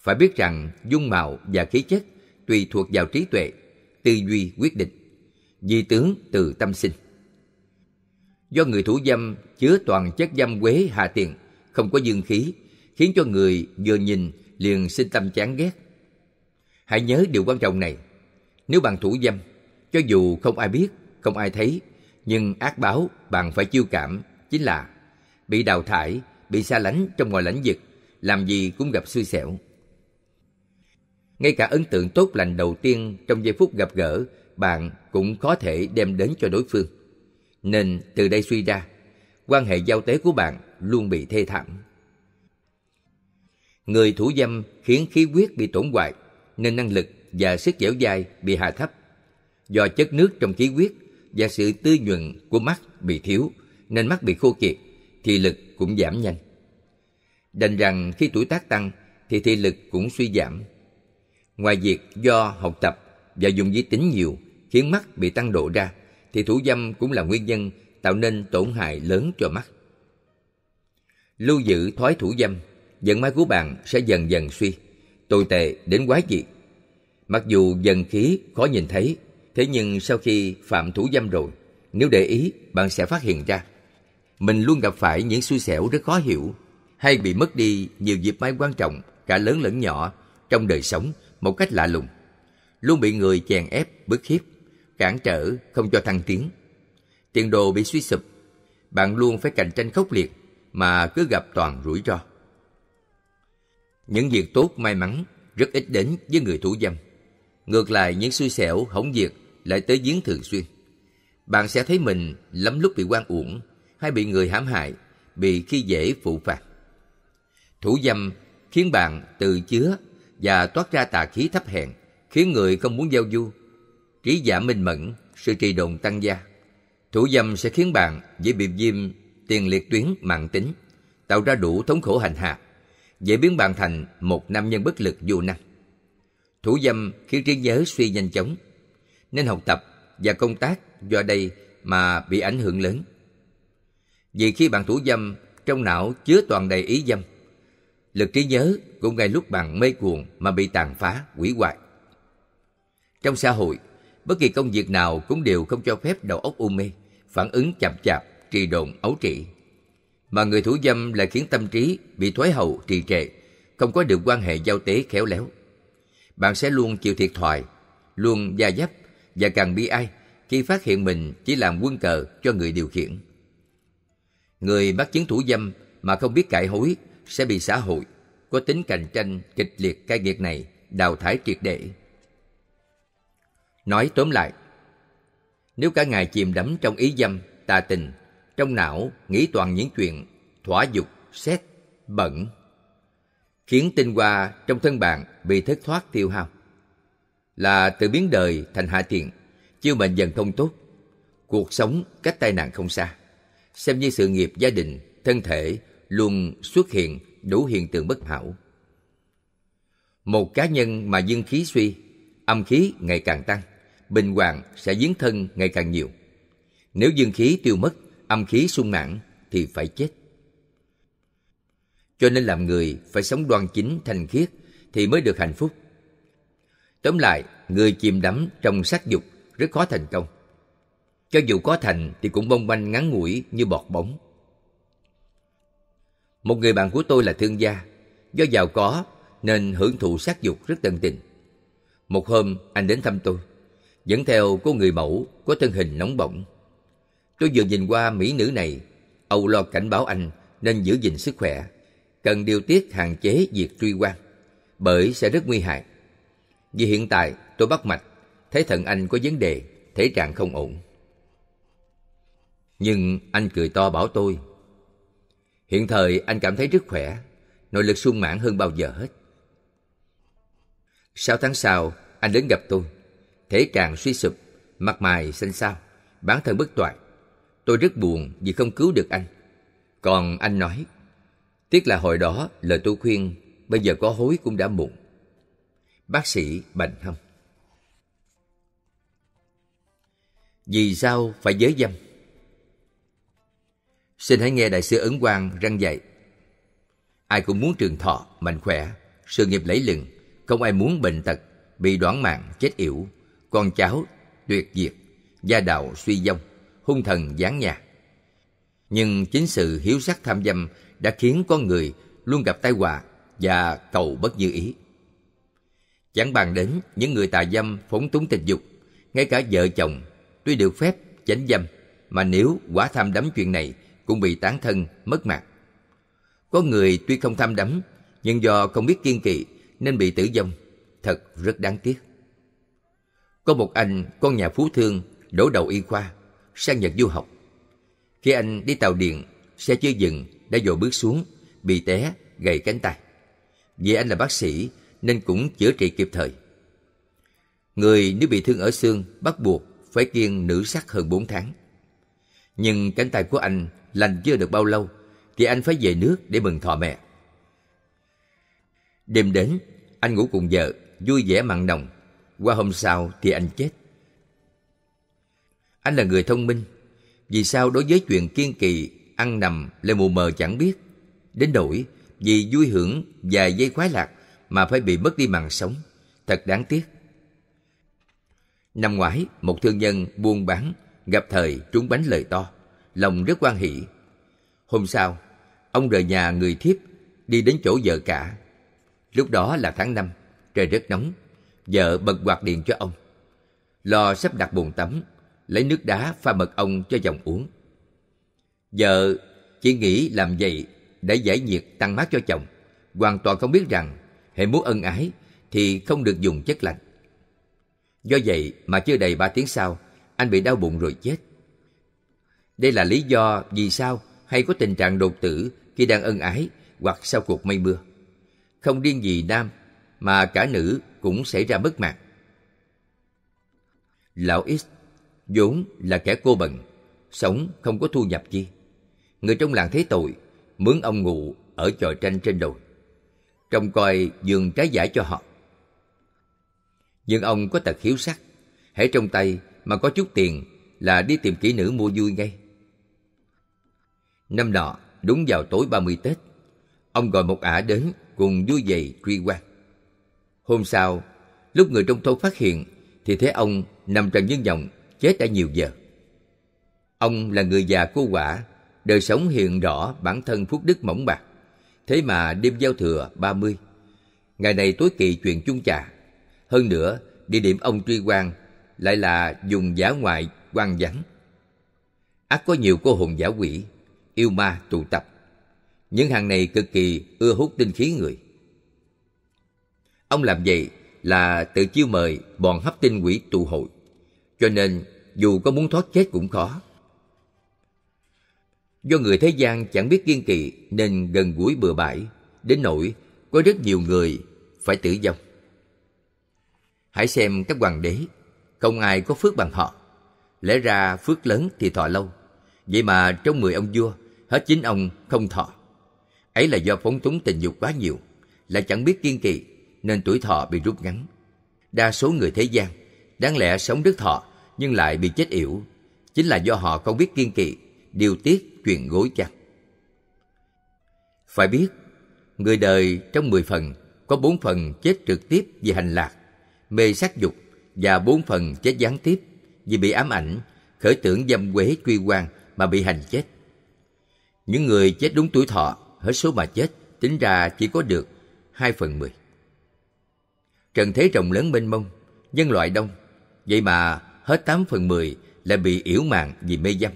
Phải biết rằng dung mạo và khí chất tùy thuộc vào trí tuệ, tư duy quyết định. Di tướng từ tâm sinh do người thủ dâm chứa toàn chất dâm quế hạ tiền, không có dương khí, khiến cho người vừa nhìn liền sinh tâm chán ghét. Hãy nhớ điều quan trọng này. Nếu bạn thủ dâm, cho dù không ai biết, không ai thấy, nhưng ác báo bạn phải chiêu cảm chính là bị đào thải, bị xa lánh trong mọi lãnh vực, làm gì cũng gặp xui xẻo. Ngay cả ấn tượng tốt lành đầu tiên trong giây phút gặp gỡ, bạn cũng có thể đem đến cho đối phương. Nên từ đây suy ra, quan hệ giao tế của bạn luôn bị thê thảm. Người thủ dâm khiến khí huyết bị tổn hoại, nên năng lực và sức dẻo dai bị hạ thấp. Do chất nước trong khí huyết và sự tư nhuận của mắt bị thiếu, nên mắt bị khô kiệt, thị lực cũng giảm nhanh. Đành rằng khi tuổi tác tăng thì thị lực cũng suy giảm. Ngoài việc do học tập và dùng giới tính nhiều khiến mắt bị tăng độ ra, thì thủ dâm cũng là nguyên nhân tạo nên tổn hại lớn cho mắt. Lưu giữ thói thủ dâm, vận may của bạn sẽ dần dần suy, tồi tệ đến quá dị Mặc dù dần khí khó nhìn thấy, thế nhưng sau khi phạm thủ dâm rồi, nếu để ý bạn sẽ phát hiện ra. Mình luôn gặp phải những xui xẻo rất khó hiểu, hay bị mất đi nhiều dịp may quan trọng, cả lớn lẫn nhỏ, trong đời sống một cách lạ lùng. Luôn bị người chèn ép, bức hiếp, cản trở không cho thăng tiến tiền đồ bị suy sụp bạn luôn phải cạnh tranh khốc liệt mà cứ gặp toàn rủi ro những việc tốt may mắn rất ít đến với người thủ dâm ngược lại những xui xẻo hỏng việc lại tới giếng thường xuyên bạn sẽ thấy mình lắm lúc bị quan uổng hay bị người hãm hại bị khi dễ phụ phạt thủ dâm khiến bạn từ chứa và toát ra tà khí thấp hèn khiến người không muốn giao du trí giả minh mẫn, sự trì độn tăng gia. Thủ dâm sẽ khiến bạn dễ bị viêm tiền liệt tuyến mạng tính, tạo ra đủ thống khổ hành hạ, dễ biến bạn thành một nam nhân bất lực vô năng. Thủ dâm khiến trí nhớ suy nhanh chóng, nên học tập và công tác do đây mà bị ảnh hưởng lớn. Vì khi bạn thủ dâm, trong não chứa toàn đầy ý dâm. Lực trí nhớ cũng ngay lúc bạn mê cuồng mà bị tàn phá, hủy hoại. Trong xã hội, bất kỳ công việc nào cũng đều không cho phép đầu óc u mê, phản ứng chậm chạp, trì độn ấu trĩ. Mà người thủ dâm lại khiến tâm trí bị thoái hậu trì trệ, không có được quan hệ giao tế khéo léo. Bạn sẽ luôn chịu thiệt thòi, luôn gia dấp và càng bi ai khi phát hiện mình chỉ làm quân cờ cho người điều khiển. Người bắt chứng thủ dâm mà không biết cải hối sẽ bị xã hội có tính cạnh tranh kịch liệt cai nghiệt này đào thải triệt để. Nói tóm lại, nếu cả ngày chìm đắm trong ý dâm, tà tình, trong não nghĩ toàn những chuyện thỏa dục, xét, bẩn, khiến tinh hoa trong thân bạn bị thất thoát tiêu hao. Là từ biến đời thành hạ thiện, chiêu mệnh dần thông tốt, cuộc sống cách tai nạn không xa. Xem như sự nghiệp gia đình, thân thể luôn xuất hiện đủ hiện tượng bất hảo. Một cá nhân mà dương khí suy, âm khí ngày càng tăng bình hoàng sẽ dấn thân ngày càng nhiều. Nếu dương khí tiêu mất, âm khí sung mãn thì phải chết. Cho nên làm người phải sống đoan chính thành khiết thì mới được hạnh phúc. Tóm lại, người chìm đắm trong sắc dục rất khó thành công. Cho dù có thành thì cũng bông banh ngắn ngủi như bọt bóng. Một người bạn của tôi là thương gia, do giàu có nên hưởng thụ sắc dục rất tận tình. Một hôm anh đến thăm tôi, Dẫn theo cô người mẫu có thân hình nóng bỏng. Tôi vừa nhìn qua mỹ nữ này, Âu lo cảnh báo anh nên giữ gìn sức khỏe, cần điều tiết hạn chế việc truy quan, bởi sẽ rất nguy hại. Vì hiện tại tôi bắt mạch, thấy thận anh có vấn đề, thể trạng không ổn. Nhưng anh cười to bảo tôi, hiện thời anh cảm thấy rất khỏe, nội lực sung mãn hơn bao giờ hết. Sáu tháng sau, anh đến gặp tôi thể càng suy sụp, mặt mày xanh xao, bản thân bất toại. Tôi rất buồn vì không cứu được anh. Còn anh nói, tiếc là hồi đó lời tôi khuyên, bây giờ có hối cũng đã muộn. Bác sĩ bệnh không? Vì sao phải giới dâm? Xin hãy nghe Đại sư Ấn Quang răng dạy. Ai cũng muốn trường thọ, mạnh khỏe, sự nghiệp lẫy lừng, không ai muốn bệnh tật, bị đoản mạng, chết yểu, con cháu tuyệt diệt gia đạo suy vong hung thần giáng nhà nhưng chính sự hiếu sắc tham dâm đã khiến con người luôn gặp tai họa và cầu bất như ý chẳng bàn đến những người tà dâm phóng túng tình dục ngay cả vợ chồng tuy được phép chánh dâm mà nếu quá tham đắm chuyện này cũng bị tán thân mất mạng có người tuy không tham đắm nhưng do không biết kiên kỵ nên bị tử vong thật rất đáng tiếc có một anh, con nhà phú thương, đổ đầu y khoa, sang Nhật du học. Khi anh đi tàu điện, xe chưa dừng, đã dội bước xuống, bị té, gầy cánh tay. Vì anh là bác sĩ nên cũng chữa trị kịp thời. Người nếu bị thương ở xương bắt buộc phải kiêng nữ sắc hơn 4 tháng. Nhưng cánh tay của anh lành chưa được bao lâu thì anh phải về nước để mừng thọ mẹ. Đêm đến, anh ngủ cùng vợ, vui vẻ mặn nồng qua hôm sau thì anh chết anh là người thông minh vì sao đối với chuyện kiên kỳ ăn nằm lại mù mờ chẳng biết đến nỗi vì vui hưởng vài dây khoái lạc mà phải bị mất đi mạng sống thật đáng tiếc năm ngoái một thương nhân buôn bán gặp thời trúng bánh lời to lòng rất quan hỷ hôm sau ông rời nhà người thiếp đi đến chỗ vợ cả lúc đó là tháng năm trời rất nóng vợ bật quạt điện cho ông. Lo sắp đặt bồn tắm, lấy nước đá pha mật ong cho chồng uống. Vợ chỉ nghĩ làm vậy để giải nhiệt tăng mát cho chồng, hoàn toàn không biết rằng hệ muốn ân ái thì không được dùng chất lạnh. Do vậy mà chưa đầy ba tiếng sau, anh bị đau bụng rồi chết. Đây là lý do vì sao hay có tình trạng đột tử khi đang ân ái hoặc sau cuộc mây mưa. Không riêng gì nam mà cả nữ cũng xảy ra bất mát lão x vốn là kẻ cô bần sống không có thu nhập chi người trong làng thấy tội mướn ông ngủ ở chòi tranh trên đồi trông coi giường trái giải cho họ nhưng ông có tật hiếu sắc hễ trong tay mà có chút tiền là đi tìm kỹ nữ mua vui ngay năm nọ đúng vào tối 30 Tết ông gọi một ả đến cùng vui giày truy quang Hôm sau, lúc người trong thôn phát hiện thì thấy ông nằm trần nhân vọng chết đã nhiều giờ. Ông là người già cô quả, đời sống hiện rõ bản thân phúc đức mỏng bạc. Thế mà đêm giao thừa 30, ngày này tối kỳ chuyện chung trà. Hơn nữa, địa điểm ông truy quan lại là dùng giả ngoại quan vắng. Ác có nhiều cô hồn giả quỷ, yêu ma tụ tập. Những hàng này cực kỳ ưa hút tinh khí người. Ông làm vậy là tự chiêu mời bọn hấp tinh quỷ tụ hội. Cho nên dù có muốn thoát chết cũng khó. Do người thế gian chẳng biết kiên kỵ nên gần gũi bừa bãi, đến nỗi có rất nhiều người phải tử vong. Hãy xem các hoàng đế, không ai có phước bằng họ. Lẽ ra phước lớn thì thọ lâu, vậy mà trong mười ông vua, hết chín ông không thọ. Ấy là do phóng túng tình dục quá nhiều, lại chẳng biết kiên kỵ nên tuổi thọ bị rút ngắn. Đa số người thế gian đáng lẽ sống rất thọ nhưng lại bị chết yểu chính là do họ không biết kiên kỵ, điều tiết chuyện gối chặt. Phải biết, người đời trong 10 phần có 4 phần chết trực tiếp vì hành lạc, mê sắc dục và 4 phần chết gián tiếp vì bị ám ảnh, khởi tưởng dâm quế truy quan mà bị hành chết. Những người chết đúng tuổi thọ, hết số mà chết, tính ra chỉ có được 2 phần 10. Trần thế rộng lớn mênh mông, nhân loại đông, vậy mà hết tám phần mười lại bị yểu màng vì mê dâm.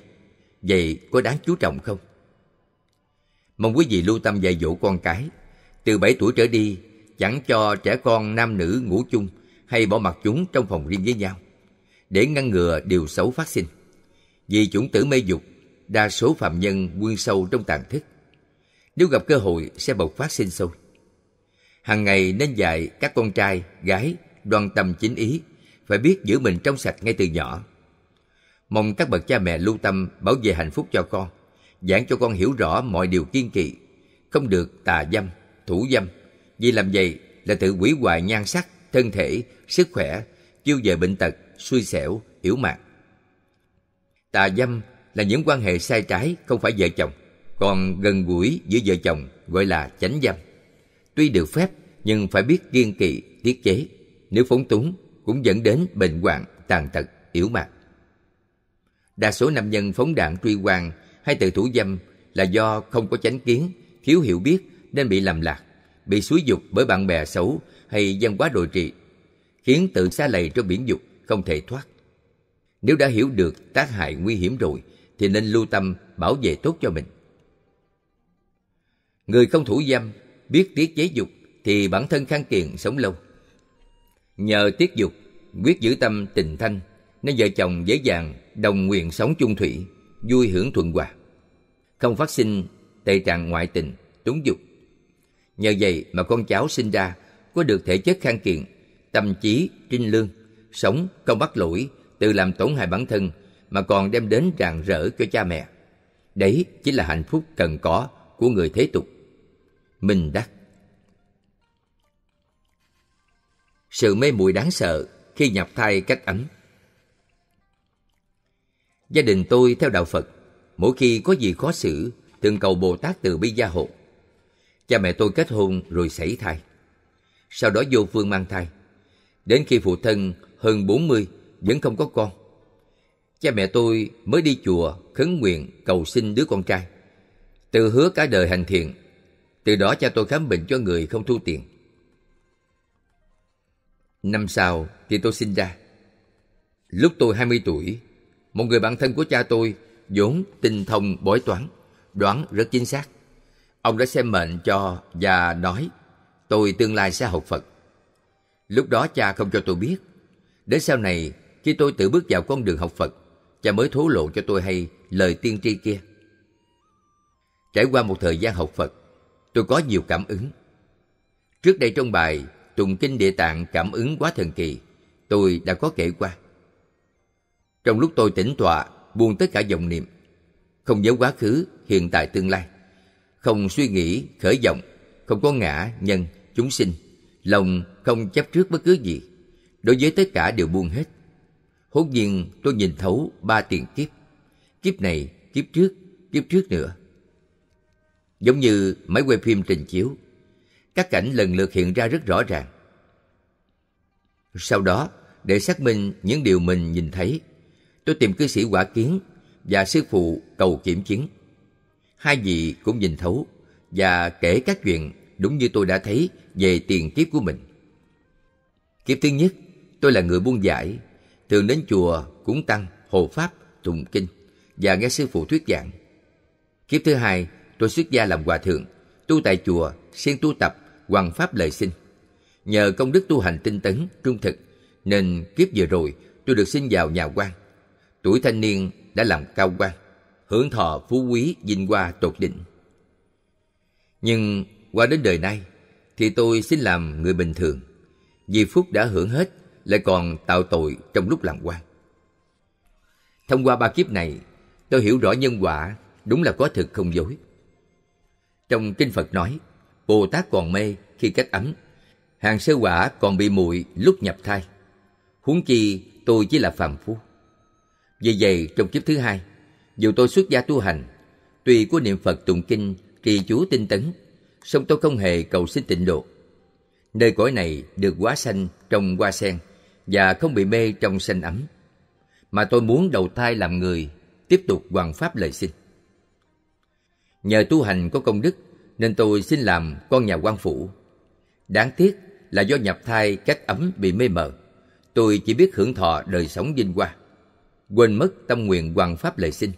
Vậy có đáng chú trọng không? Mong quý vị lưu tâm dạy dỗ con cái. Từ bảy tuổi trở đi, chẳng cho trẻ con nam nữ ngủ chung hay bỏ mặt chúng trong phòng riêng với nhau để ngăn ngừa điều xấu phát sinh. Vì chủng tử mê dục, đa số phạm nhân quân sâu trong tàn thức. Nếu gặp cơ hội sẽ bộc phát sinh sôi hàng ngày nên dạy các con trai gái đoan tâm chính ý phải biết giữ mình trong sạch ngay từ nhỏ mong các bậc cha mẹ lưu tâm bảo vệ hạnh phúc cho con giảng cho con hiểu rõ mọi điều kiên kỵ không được tà dâm thủ dâm vì làm vậy là tự hủy hoại nhan sắc thân thể sức khỏe chiêu về bệnh tật suy xẻo yếu mạt tà dâm là những quan hệ sai trái không phải vợ chồng còn gần gũi giữa vợ chồng gọi là chánh dâm Tuy được phép nhưng phải biết kiên kỵ, tiết chế. Nếu phóng túng cũng dẫn đến bệnh hoạn, tàn tật, yếu mạc. Đa số nam nhân phóng đạn truy hoàng hay tự thủ dâm là do không có chánh kiến, thiếu hiểu biết nên bị lầm lạc, bị xúi dục bởi bạn bè xấu hay dân quá đồi trị, khiến tự xa lầy trong biển dục không thể thoát. Nếu đã hiểu được tác hại nguy hiểm rồi thì nên lưu tâm bảo vệ tốt cho mình. Người không thủ dâm biết tiết giấy dục thì bản thân khang kiền sống lâu nhờ tiết dục quyết giữ tâm tình thanh nên vợ chồng dễ dàng đồng nguyện sống chung thủy vui hưởng thuận hòa không phát sinh tệ trạng ngoại tình túng dục nhờ vậy mà con cháu sinh ra có được thể chất khang kiện tâm trí trinh lương sống không bắt lỗi tự làm tổn hại bản thân mà còn đem đến rạng rỡ cho cha mẹ đấy chính là hạnh phúc cần có của người thế tục mình đắc sự mê muội đáng sợ khi nhập thai cách ấm gia đình tôi theo đạo phật mỗi khi có gì khó xử thường cầu bồ tát từ bi gia hộ cha mẹ tôi kết hôn rồi xảy thai sau đó vô phương mang thai đến khi phụ thân hơn 40 vẫn không có con cha mẹ tôi mới đi chùa khấn nguyện cầu xin đứa con trai từ hứa cả đời hành thiện từ đó cha tôi khám bệnh cho người không thu tiền. Năm sau thì tôi sinh ra. Lúc tôi 20 tuổi, một người bạn thân của cha tôi vốn tinh thông bói toán, đoán rất chính xác. Ông đã xem mệnh cho và nói tôi tương lai sẽ học Phật. Lúc đó cha không cho tôi biết. Đến sau này, khi tôi tự bước vào con đường học Phật, cha mới thố lộ cho tôi hay lời tiên tri kia. Trải qua một thời gian học Phật, tôi có nhiều cảm ứng. Trước đây trong bài Tùng Kinh Địa Tạng Cảm ứng quá thần kỳ, tôi đã có kể qua. Trong lúc tôi tỉnh tọa, buông tất cả dòng niệm, không nhớ quá khứ, hiện tại tương lai, không suy nghĩ, khởi vọng, không có ngã, nhân, chúng sinh, lòng không chấp trước bất cứ gì, đối với tất cả đều buông hết. Hốt nhiên tôi nhìn thấu ba tiền kiếp, kiếp này, kiếp trước, kiếp trước nữa – giống như máy quay phim trình chiếu. Các cảnh lần lượt hiện ra rất rõ ràng. Sau đó, để xác minh những điều mình nhìn thấy, tôi tìm cư sĩ Quả Kiến và sư phụ Cầu Kiểm chứng Hai vị cũng nhìn thấu và kể các chuyện đúng như tôi đã thấy về tiền kiếp của mình. Kiếp thứ nhất, tôi là người buôn giải, thường đến chùa, cúng tăng, hồ pháp, tụng kinh và nghe sư phụ thuyết giảng. Kiếp thứ hai, tôi xuất gia làm hòa thượng, tu tại chùa, xuyên tu tập, hoằng pháp lời sinh. Nhờ công đức tu hành tinh tấn, trung thực, nên kiếp vừa rồi tôi được sinh vào nhà quan. Tuổi thanh niên đã làm cao quan, hưởng thọ phú quý vinh hoa tột đỉnh. Nhưng qua đến đời nay thì tôi xin làm người bình thường. Vì phúc đã hưởng hết lại còn tạo tội trong lúc làm quan. Thông qua ba kiếp này, tôi hiểu rõ nhân quả đúng là có thực không dối. Trong kinh Phật nói, Bồ Tát còn mê khi cách ấm, hàng sơ quả còn bị muội lúc nhập thai. Huống chi tôi chỉ là phàm phu. Vì vậy trong kiếp thứ hai, dù tôi xuất gia tu hành, tuy có niệm Phật tụng kinh, trì chú tinh tấn, song tôi không hề cầu xin tịnh độ. Nơi cõi này được quá xanh trong hoa sen và không bị mê trong xanh ấm. Mà tôi muốn đầu thai làm người, tiếp tục hoàn pháp lời sinh Nhờ tu hành có công đức nên tôi xin làm con nhà quan phủ. Đáng tiếc là do nhập thai các ấm bị mê mờ. Tôi chỉ biết hưởng thọ đời sống vinh hoa. Quên mất tâm nguyện hoàng pháp lời xin.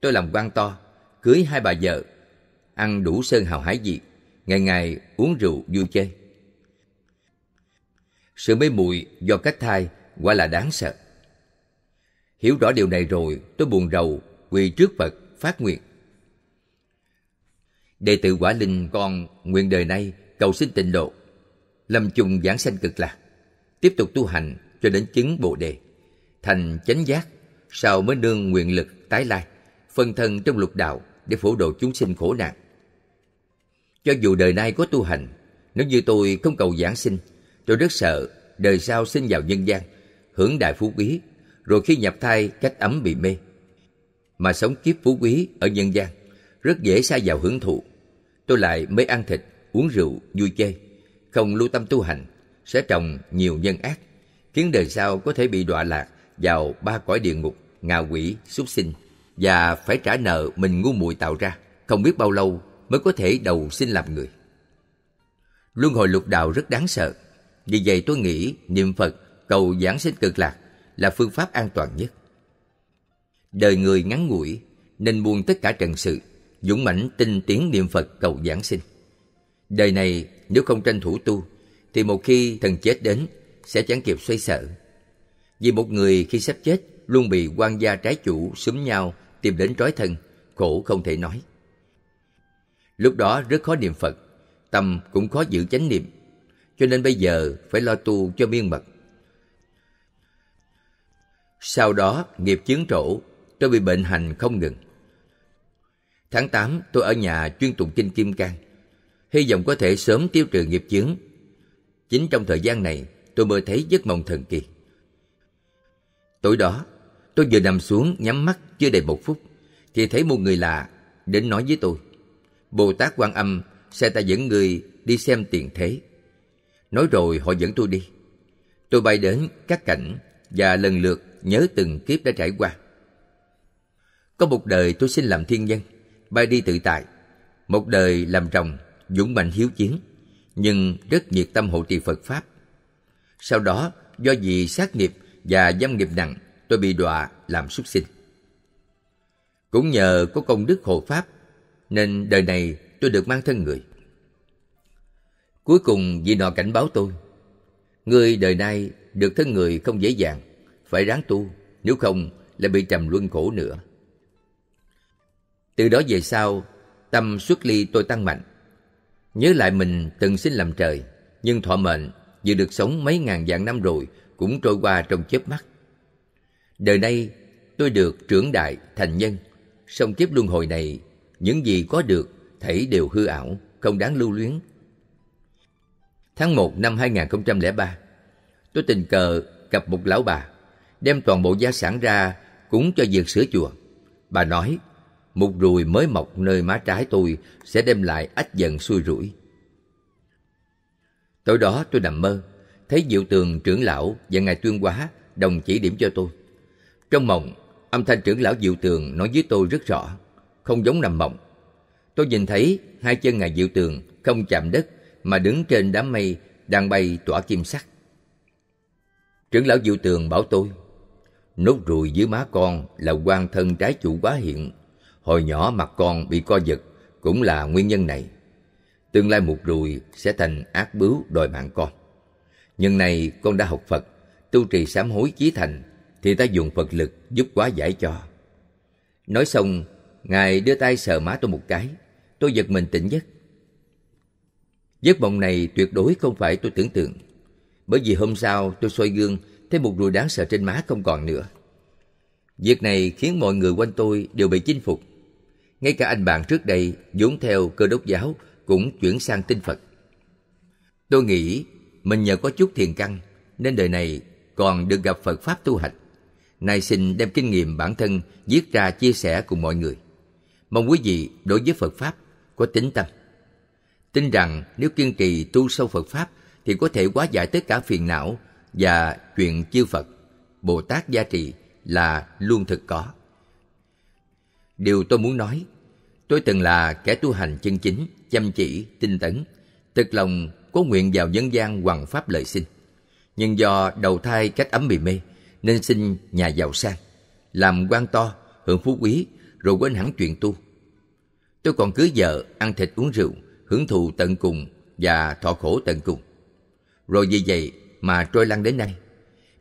Tôi làm quan to, cưới hai bà vợ, ăn đủ sơn hào hải vị, ngày ngày uống rượu vui chơi. Sự mê muội do cách thai quả là đáng sợ. Hiểu rõ điều này rồi, tôi buồn rầu, quỳ trước Phật, phát nguyện đệ tử quả linh con nguyện đời nay cầu xin tịnh độ lâm chung giảng sanh cực lạc tiếp tục tu hành cho đến chứng bồ đề thành chánh giác sau mới nương nguyện lực tái lai phân thân trong lục đạo để phổ độ chúng sinh khổ nạn cho dù đời nay có tu hành nếu như tôi không cầu giảng sinh tôi rất sợ đời sau sinh vào nhân gian hưởng đại phú quý rồi khi nhập thai cách ấm bị mê mà sống kiếp phú quý ở nhân gian rất dễ xa vào hưởng thụ. Tôi lại mới ăn thịt, uống rượu, vui chơi, không lưu tâm tu hành, sẽ trồng nhiều nhân ác, khiến đời sau có thể bị đọa lạc vào ba cõi địa ngục, ngạ quỷ, súc sinh và phải trả nợ mình ngu muội tạo ra, không biết bao lâu mới có thể đầu sinh làm người. Luân hồi lục đạo rất đáng sợ, vì vậy tôi nghĩ niệm Phật cầu giảng sinh cực lạc là phương pháp an toàn nhất. Đời người ngắn ngủi nên buông tất cả trần sự, dũng mãnh tinh tiến niệm Phật cầu giảng sinh. Đời này nếu không tranh thủ tu, thì một khi thần chết đến sẽ chẳng kịp xoay sở. Vì một người khi sắp chết luôn bị quan gia trái chủ xúm nhau tìm đến trói thân, khổ không thể nói. Lúc đó rất khó niệm Phật, tâm cũng khó giữ chánh niệm, cho nên bây giờ phải lo tu cho miên mật. Sau đó nghiệp chướng trổ, tôi bị bệnh hành không ngừng Tháng 8 tôi ở nhà chuyên tụng kinh Kim Cang. Hy vọng có thể sớm tiêu trừ nghiệp chướng. Chính trong thời gian này tôi mới thấy giấc mộng thần kỳ. Tối đó tôi vừa nằm xuống nhắm mắt chưa đầy một phút thì thấy một người lạ đến nói với tôi. Bồ Tát Quan Âm sẽ ta dẫn người đi xem tiền thế. Nói rồi họ dẫn tôi đi. Tôi bay đến các cảnh và lần lượt nhớ từng kiếp đã trải qua. Có một đời tôi xin làm thiên nhân bay đi tự tại một đời làm rồng dũng mạnh hiếu chiến nhưng rất nhiệt tâm hộ trì phật pháp sau đó do vì sát nghiệp và giam nghiệp nặng tôi bị đọa làm súc sinh cũng nhờ có công đức hộ pháp nên đời này tôi được mang thân người cuối cùng vị nọ cảnh báo tôi ngươi đời nay được thân người không dễ dàng phải ráng tu nếu không lại bị trầm luân khổ nữa từ đó về sau, tâm xuất ly tôi tăng mạnh. Nhớ lại mình từng sinh làm trời, nhưng thọ mệnh vừa được sống mấy ngàn vạn năm rồi cũng trôi qua trong chớp mắt. Đời nay tôi được trưởng đại thành nhân, song kiếp luân hồi này những gì có được thảy đều hư ảo, không đáng lưu luyến. Tháng 1 năm 2003, tôi tình cờ gặp một lão bà, đem toàn bộ gia sản ra cúng cho việc sửa chùa. Bà nói một ruồi mới mọc nơi má trái tôi sẽ đem lại ách dần xui rủi. Tối đó tôi nằm mơ, thấy Diệu Tường trưởng lão và Ngài Tuyên Quá đồng chỉ điểm cho tôi. Trong mộng, âm thanh trưởng lão Diệu Tường nói với tôi rất rõ, không giống nằm mộng. Tôi nhìn thấy hai chân Ngài Diệu Tường không chạm đất mà đứng trên đám mây đang bay tỏa kim sắc. Trưởng lão Diệu Tường bảo tôi, nốt ruồi dưới má con là quan thân trái chủ quá hiện Hồi nhỏ mặt con bị co giật cũng là nguyên nhân này. Tương lai một rùi sẽ thành ác bướu đòi mạng con. nhưng này con đã học Phật, tu trì sám hối chí thành, thì ta dùng Phật lực giúp quá giải cho. Nói xong, Ngài đưa tay sờ má tôi một cái, tôi giật mình tỉnh giấc. Giấc mộng này tuyệt đối không phải tôi tưởng tượng, bởi vì hôm sau tôi soi gương thấy một ruồi đáng sợ trên má không còn nữa. Việc này khiến mọi người quanh tôi đều bị chinh phục ngay cả anh bạn trước đây vốn theo cơ đốc giáo cũng chuyển sang tin Phật. Tôi nghĩ mình nhờ có chút thiền căn nên đời này còn được gặp Phật Pháp tu hành. Nay xin đem kinh nghiệm bản thân viết ra chia sẻ cùng mọi người. Mong quý vị đối với Phật Pháp có tính tâm. Tin rằng nếu kiên trì tu sâu Phật Pháp thì có thể hóa giải tất cả phiền não và chuyện chư Phật, Bồ Tát gia trì là luôn thực có. Điều tôi muốn nói, tôi từng là kẻ tu hành chân chính, chăm chỉ, tinh tấn, thực lòng có nguyện vào nhân gian hoàng pháp lợi sinh. Nhưng do đầu thai cách ấm bị mê, nên sinh nhà giàu sang, làm quan to, hưởng phú quý, rồi quên hẳn chuyện tu. Tôi còn cưới vợ, ăn thịt uống rượu, hưởng thụ tận cùng và thọ khổ tận cùng. Rồi vì vậy mà trôi lăn đến nay,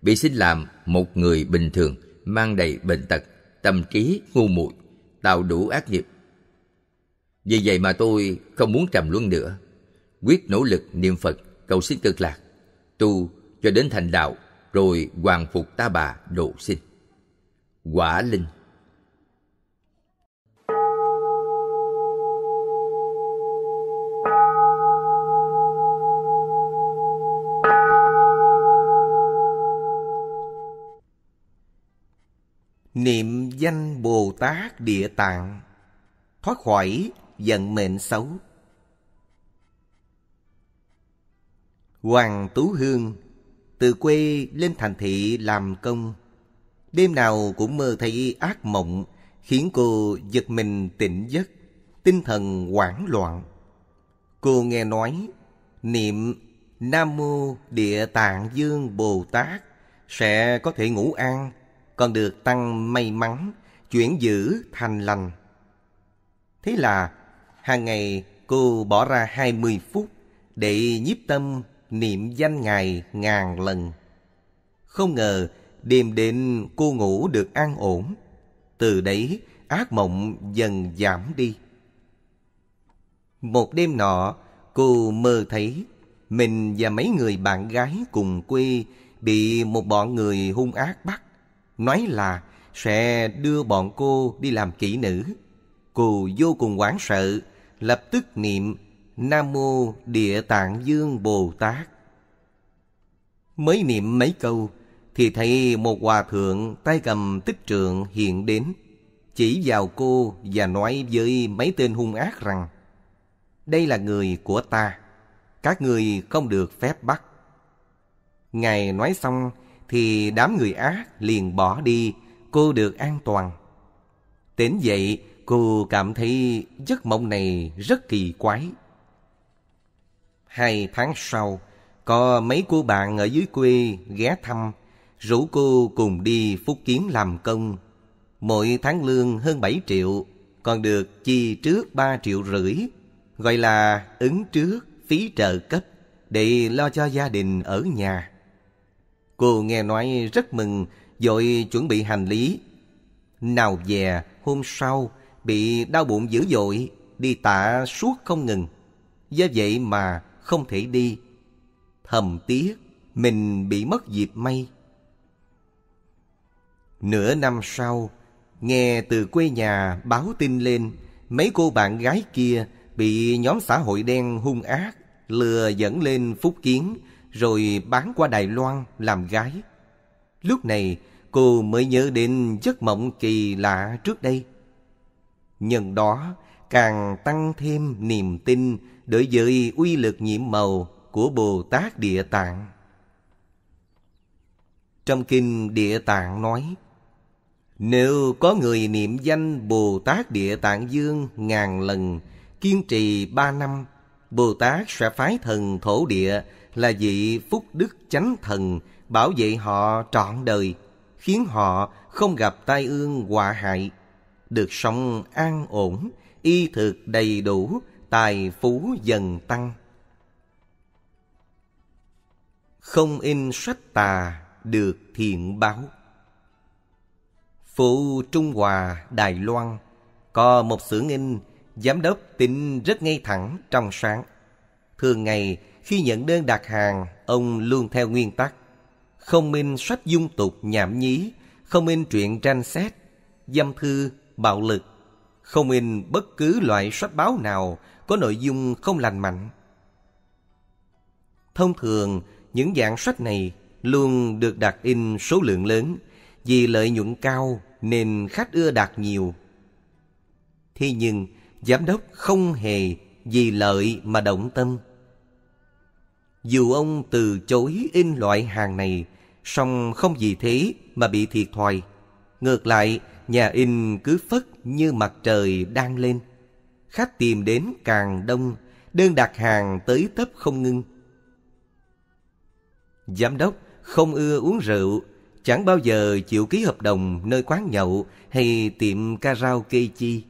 bị sinh làm một người bình thường, mang đầy bệnh tật, tâm trí ngu muội tạo đủ ác nghiệp. Vì vậy mà tôi không muốn trầm luân nữa, quyết nỗ lực niệm Phật cầu xin cực lạc, tu cho đến thành đạo rồi hoàng phục ta bà độ sinh. Quả Linh Niệm danh Bồ Tát Địa Tạng Thoát khỏi vận mệnh xấu Hoàng Tú Hương Từ quê lên thành thị làm công Đêm nào cũng mơ thấy ác mộng Khiến cô giật mình tỉnh giấc Tinh thần hoảng loạn Cô nghe nói Niệm Nam Mô Địa Tạng Dương Bồ Tát Sẽ có thể ngủ an còn được tăng may mắn, chuyển dữ thành lành. Thế là hàng ngày cô bỏ ra hai mươi phút để nhiếp tâm niệm danh Ngài ngàn lần. Không ngờ đêm đến cô ngủ được an ổn. Từ đấy ác mộng dần giảm đi. Một đêm nọ cô mơ thấy mình và mấy người bạn gái cùng quê bị một bọn người hung ác bắt nói là sẽ đưa bọn cô đi làm kỹ nữ. Cô vô cùng hoảng sợ, lập tức niệm Nam Mô Địa Tạng Dương Bồ Tát. Mới niệm mấy câu, thì thấy một hòa thượng tay cầm tích trượng hiện đến, chỉ vào cô và nói với mấy tên hung ác rằng, đây là người của ta, các người không được phép bắt. Ngài nói xong, thì đám người ác liền bỏ đi, cô được an toàn. Đến vậy, cô cảm thấy giấc mộng này rất kỳ quái. Hai tháng sau, có mấy cô bạn ở dưới quê ghé thăm, rủ cô cùng đi Phúc Kiến làm công. Mỗi tháng lương hơn 7 triệu, còn được chi trước 3 triệu rưỡi, gọi là ứng trước phí trợ cấp để lo cho gia đình ở nhà. Cô nghe nói rất mừng, dội chuẩn bị hành lý. Nào về, hôm sau, bị đau bụng dữ dội, đi tạ suốt không ngừng. Do vậy mà không thể đi. Thầm tiếc, mình bị mất dịp may. Nửa năm sau, nghe từ quê nhà báo tin lên, mấy cô bạn gái kia bị nhóm xã hội đen hung ác lừa dẫn lên Phúc Kiến rồi bán qua Đài Loan làm gái. Lúc này cô mới nhớ đến giấc mộng kỳ lạ trước đây. Nhân đó càng tăng thêm niềm tin đối với uy lực nhiệm màu của Bồ Tát Địa Tạng. Trong kinh Địa Tạng nói, Nếu có người niệm danh Bồ Tát Địa Tạng Dương ngàn lần, kiên trì ba năm, Bồ Tát sẽ phái thần thổ địa là vị phúc đức chánh thần bảo vệ họ trọn đời, khiến họ không gặp tai ương họa hại, được sống an ổn, y thực đầy đủ, tài phú dần tăng. Không in sách tà được thiện báo. Phụ Trung Hòa, Đài Loan có một xưởng in, giám đốc tính rất ngay thẳng trong sáng. Thường ngày khi nhận đơn đặt hàng, ông luôn theo nguyên tắc. Không in sách dung tục nhảm nhí, không in truyện tranh xét, dâm thư, bạo lực. Không in bất cứ loại sách báo nào có nội dung không lành mạnh. Thông thường, những dạng sách này luôn được đặt in số lượng lớn vì lợi nhuận cao nên khách ưa đặt nhiều. Thế nhưng, giám đốc không hề vì lợi mà động tâm. Dù ông từ chối in loại hàng này, song không vì thế mà bị thiệt thòi. Ngược lại, nhà in cứ phất như mặt trời đang lên. Khách tìm đến càng đông, đơn đặt hàng tới tấp không ngưng. Giám đốc không ưa uống rượu, chẳng bao giờ chịu ký hợp đồng nơi quán nhậu hay tiệm karaoke chi.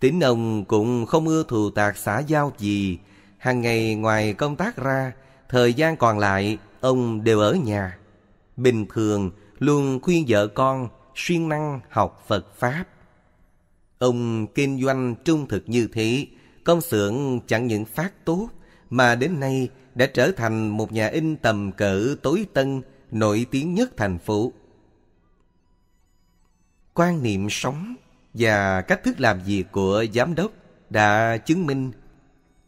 Tính ông cũng không ưa thù tạc xã giao gì, Hàng ngày ngoài công tác ra, thời gian còn lại ông đều ở nhà. Bình thường luôn khuyên vợ con siêng năng học Phật Pháp. Ông kinh doanh trung thực như thế, công xưởng chẳng những phát tốt mà đến nay đã trở thành một nhà in tầm cỡ tối tân nổi tiếng nhất thành phố. Quan niệm sống và cách thức làm việc của giám đốc đã chứng minh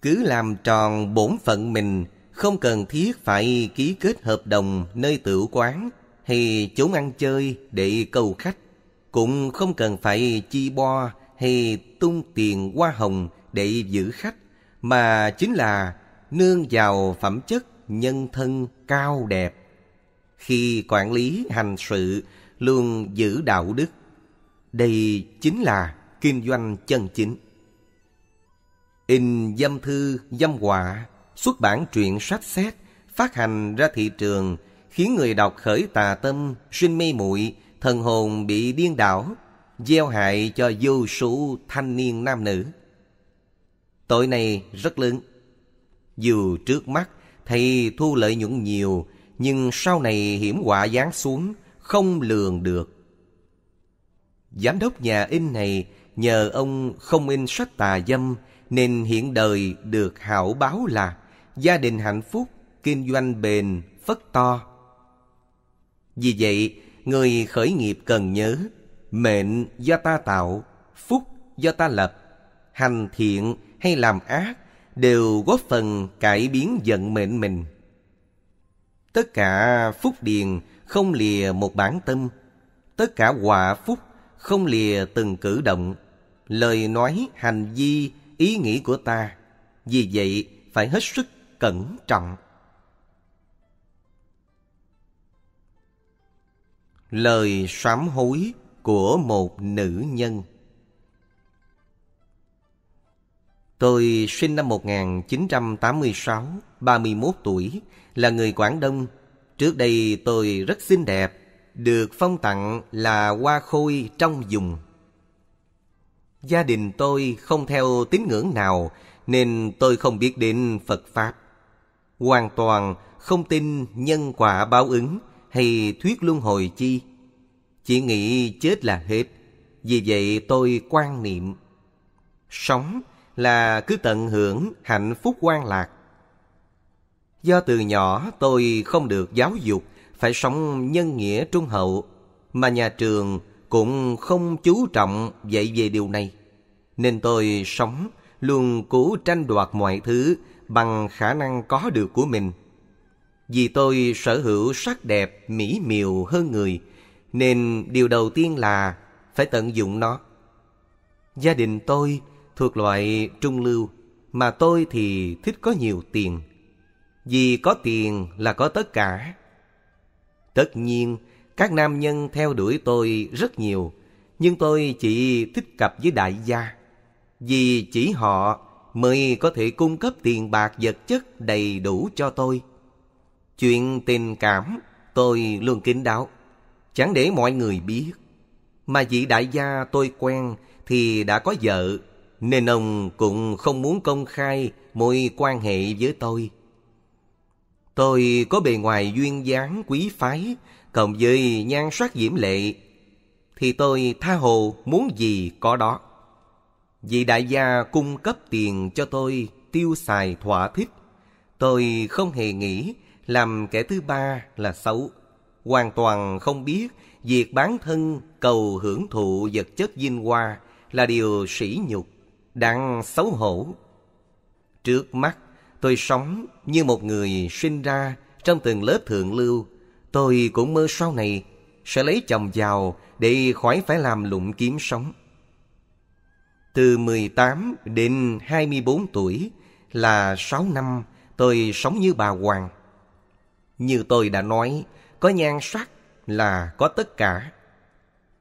cứ làm tròn bổn phận mình, không cần thiết phải ký kết hợp đồng nơi tự quán hay chốn ăn chơi để cầu khách, cũng không cần phải chi bo hay tung tiền hoa hồng để giữ khách, mà chính là nương vào phẩm chất nhân thân cao đẹp. Khi quản lý hành sự, luôn giữ đạo đức. Đây chính là kinh doanh chân chính in dâm thư, dâm họa, xuất bản truyện sách xét, phát hành ra thị trường, khiến người đọc khởi tà tâm, sinh mê muội, thần hồn bị điên đảo, gieo hại cho vô số thanh niên nam nữ. Tội này rất lớn. Dù trước mắt thầy thu lợi nhuận nhiều, nhưng sau này hiểm họa giáng xuống, không lường được. Giám đốc nhà in này nhờ ông không in sách tà dâm, nên hiện đời được hảo báo là gia đình hạnh phúc, kinh doanh bền, phất to. Vì vậy, người khởi nghiệp cần nhớ, mệnh do ta tạo, phúc do ta lập, hành thiện hay làm ác đều góp phần cải biến vận mệnh mình. Tất cả phúc điền không lìa một bản tâm, tất cả họa phúc không lìa từng cử động, lời nói, hành vi ý nghĩ của ta vì vậy phải hết sức cẩn trọng lời sám hối của một nữ nhân Tôi sinh năm 1986, 31 tuổi, là người Quảng Đông. Trước đây tôi rất xinh đẹp, được phong tặng là hoa khôi trong vùng. Gia đình tôi không theo tín ngưỡng nào nên tôi không biết đến Phật Pháp. Hoàn toàn không tin nhân quả báo ứng hay thuyết luân hồi chi. Chỉ nghĩ chết là hết. Vì vậy tôi quan niệm. Sống là cứ tận hưởng hạnh phúc quan lạc. Do từ nhỏ tôi không được giáo dục phải sống nhân nghĩa trung hậu mà nhà trường cũng không chú trọng dạy về điều này. Nên tôi sống luôn cố tranh đoạt mọi thứ bằng khả năng có được của mình. Vì tôi sở hữu sắc đẹp mỹ miều hơn người, nên điều đầu tiên là phải tận dụng nó. Gia đình tôi thuộc loại trung lưu, mà tôi thì thích có nhiều tiền. Vì có tiền là có tất cả. Tất nhiên, các nam nhân theo đuổi tôi rất nhiều, nhưng tôi chỉ thích cặp với đại gia. Vì chỉ họ mới có thể cung cấp tiền bạc vật chất đầy đủ cho tôi. Chuyện tình cảm tôi luôn kín đáo, chẳng để mọi người biết. Mà vị đại gia tôi quen thì đã có vợ, nên ông cũng không muốn công khai mối quan hệ với tôi. Tôi có bề ngoài duyên dáng quý phái cộng với nhan sắc diễm lệ thì tôi tha hồ muốn gì có đó vì đại gia cung cấp tiền cho tôi tiêu xài thỏa thích tôi không hề nghĩ làm kẻ thứ ba là xấu hoàn toàn không biết việc bán thân cầu hưởng thụ vật chất vinh hoa là điều sỉ nhục đang xấu hổ trước mắt tôi sống như một người sinh ra trong từng lớp thượng lưu Tôi cũng mơ sau này sẽ lấy chồng giàu để khỏi phải làm lụng kiếm sống. Từ 18 đến 24 tuổi là 6 năm tôi sống như bà Hoàng. Như tôi đã nói, có nhan sắc là có tất cả.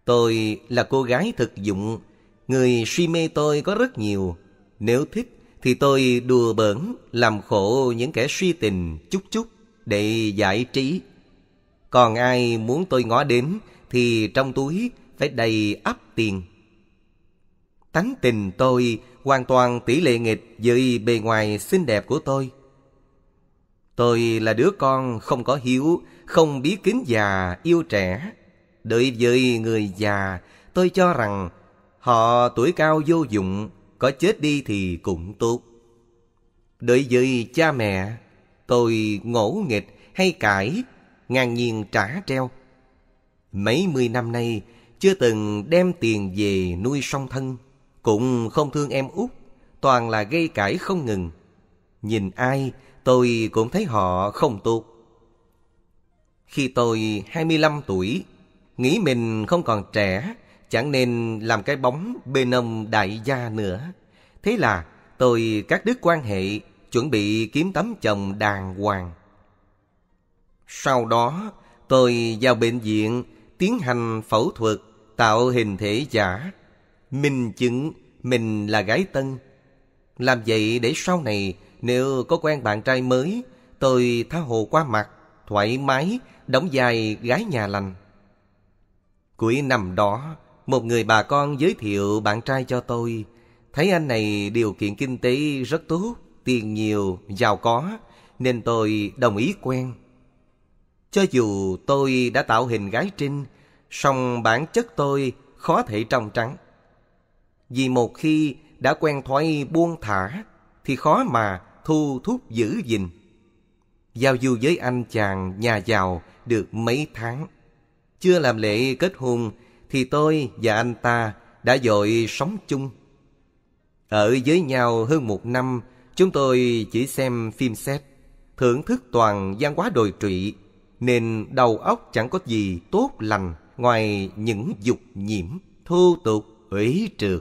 Tôi là cô gái thực dụng, người si mê tôi có rất nhiều. Nếu thích thì tôi đùa bỡn, làm khổ những kẻ suy tình chút chút để giải trí còn ai muốn tôi ngó đến thì trong túi phải đầy ắp tiền. Tánh tình tôi hoàn toàn tỷ lệ nghịch với bề ngoài xinh đẹp của tôi. Tôi là đứa con không có hiếu, không biết kính già, yêu trẻ. Đối với người già, tôi cho rằng họ tuổi cao vô dụng, có chết đi thì cũng tốt. Đối với cha mẹ, tôi ngỗ nghịch hay cãi ngang nhiên trả treo. Mấy mươi năm nay, chưa từng đem tiền về nuôi song thân, cũng không thương em út, toàn là gây cãi không ngừng. Nhìn ai, tôi cũng thấy họ không tốt. Khi tôi 25 tuổi, nghĩ mình không còn trẻ, chẳng nên làm cái bóng bên ông đại gia nữa. Thế là tôi các đứt quan hệ, chuẩn bị kiếm tấm chồng đàng hoàng. Sau đó, tôi vào bệnh viện tiến hành phẫu thuật tạo hình thể giả, minh chứng mình là gái tân. Làm vậy để sau này nếu có quen bạn trai mới, tôi tha hồ qua mặt, thoải mái, đóng vai gái nhà lành. Cuối năm đó, một người bà con giới thiệu bạn trai cho tôi. Thấy anh này điều kiện kinh tế rất tốt, tiền nhiều, giàu có, nên tôi đồng ý quen. Cho dù tôi đã tạo hình gái trinh, song bản chất tôi khó thể trong trắng. Vì một khi đã quen thói buông thả, thì khó mà thu thúc giữ gìn. Giao du với anh chàng nhà giàu được mấy tháng. Chưa làm lễ kết hôn thì tôi và anh ta đã dội sống chung. Ở với nhau hơn một năm, chúng tôi chỉ xem phim xét, thưởng thức toàn văn hóa đồi trụy nên đầu óc chẳng có gì tốt lành ngoài những dục nhiễm, thô tục, ủy trượt.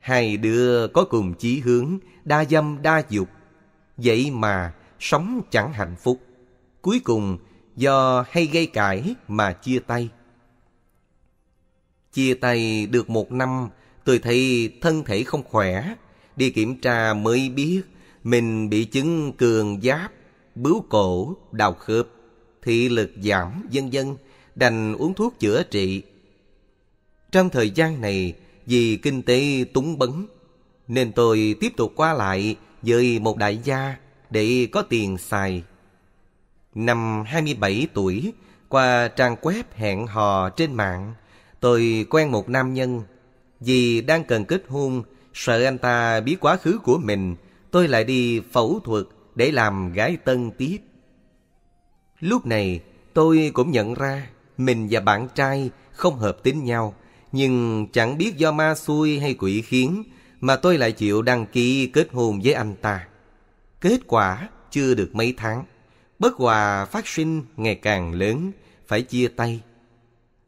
Hai đứa có cùng chí hướng, đa dâm đa dục. Vậy mà sống chẳng hạnh phúc. Cuối cùng do hay gây cãi mà chia tay. Chia tay được một năm, tôi thấy thân thể không khỏe. Đi kiểm tra mới biết mình bị chứng cường giáp, bướu cổ, đau khớp thị lực giảm, vân dân, đành uống thuốc chữa trị. Trong thời gian này, vì kinh tế túng bấn, nên tôi tiếp tục qua lại với một đại gia để có tiền xài. Năm hai mươi bảy tuổi, qua trang web hẹn hò trên mạng, tôi quen một nam nhân. Vì đang cần kết hôn, sợ anh ta biết quá khứ của mình, tôi lại đi phẫu thuật để làm gái tân tiếp. Lúc này tôi cũng nhận ra mình và bạn trai không hợp tính nhau, nhưng chẳng biết do ma xui hay quỷ khiến mà tôi lại chịu đăng ký kết hôn với anh ta. Kết quả chưa được mấy tháng, bất hòa phát sinh ngày càng lớn, phải chia tay.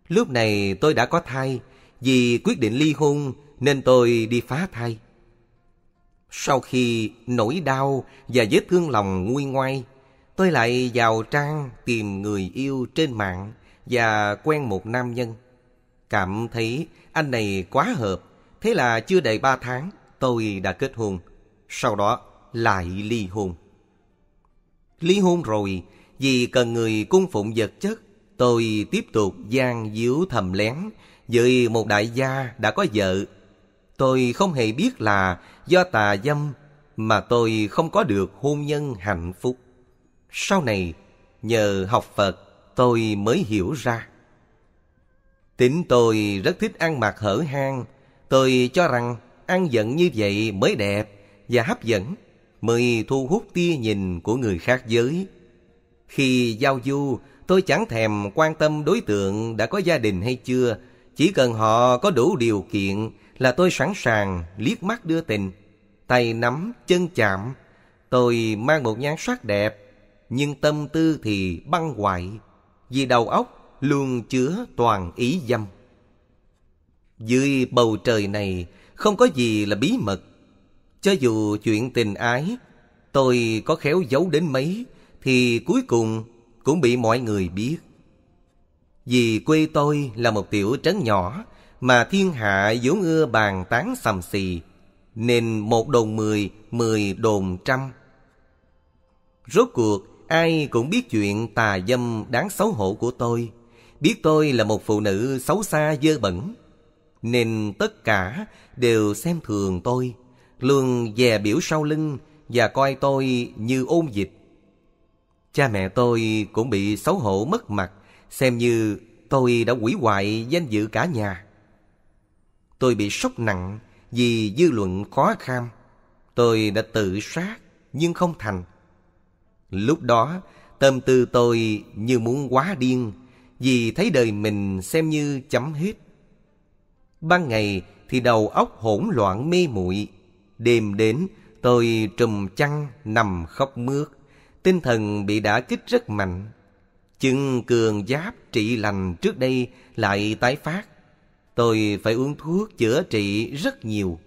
Lúc này tôi đã có thai, vì quyết định ly hôn nên tôi đi phá thai. Sau khi nỗi đau và vết thương lòng nguôi ngoai, tôi lại vào trang tìm người yêu trên mạng và quen một nam nhân. Cảm thấy anh này quá hợp, thế là chưa đầy ba tháng tôi đã kết hôn, sau đó lại ly hôn. Ly hôn rồi, vì cần người cung phụng vật chất, tôi tiếp tục gian díu thầm lén với một đại gia đã có vợ. Tôi không hề biết là do tà dâm mà tôi không có được hôn nhân hạnh phúc. Sau này, nhờ học Phật, tôi mới hiểu ra. Tính tôi rất thích ăn mặc hở hang. Tôi cho rằng ăn giận như vậy mới đẹp và hấp dẫn, mới thu hút tia nhìn của người khác giới. Khi giao du, tôi chẳng thèm quan tâm đối tượng đã có gia đình hay chưa, chỉ cần họ có đủ điều kiện là tôi sẵn sàng liếc mắt đưa tình. Tay nắm, chân chạm, tôi mang một nhan sắc đẹp, nhưng tâm tư thì băng hoại, vì đầu óc luôn chứa toàn ý dâm. Dưới bầu trời này không có gì là bí mật. Cho dù chuyện tình ái, tôi có khéo giấu đến mấy, thì cuối cùng cũng bị mọi người biết. Vì quê tôi là một tiểu trấn nhỏ, mà thiên hạ vốn ưa bàn tán sầm xì, nên một đồn mười, mười đồn trăm. Rốt cuộc, Ai cũng biết chuyện tà dâm đáng xấu hổ của tôi, biết tôi là một phụ nữ xấu xa dơ bẩn. Nên tất cả đều xem thường tôi, luôn dè biểu sau lưng và coi tôi như ôn dịch. Cha mẹ tôi cũng bị xấu hổ mất mặt, xem như tôi đã hủy hoại danh dự cả nhà. Tôi bị sốc nặng vì dư luận khó kham. Tôi đã tự sát nhưng không thành. Lúc đó, tâm tư tôi như muốn quá điên vì thấy đời mình xem như chấm hết. Ban ngày thì đầu óc hỗn loạn mê muội Đêm đến, tôi trùm chăn nằm khóc mướt. Tinh thần bị đả kích rất mạnh. Chừng cường giáp trị lành trước đây lại tái phát. Tôi phải uống thuốc chữa trị rất nhiều.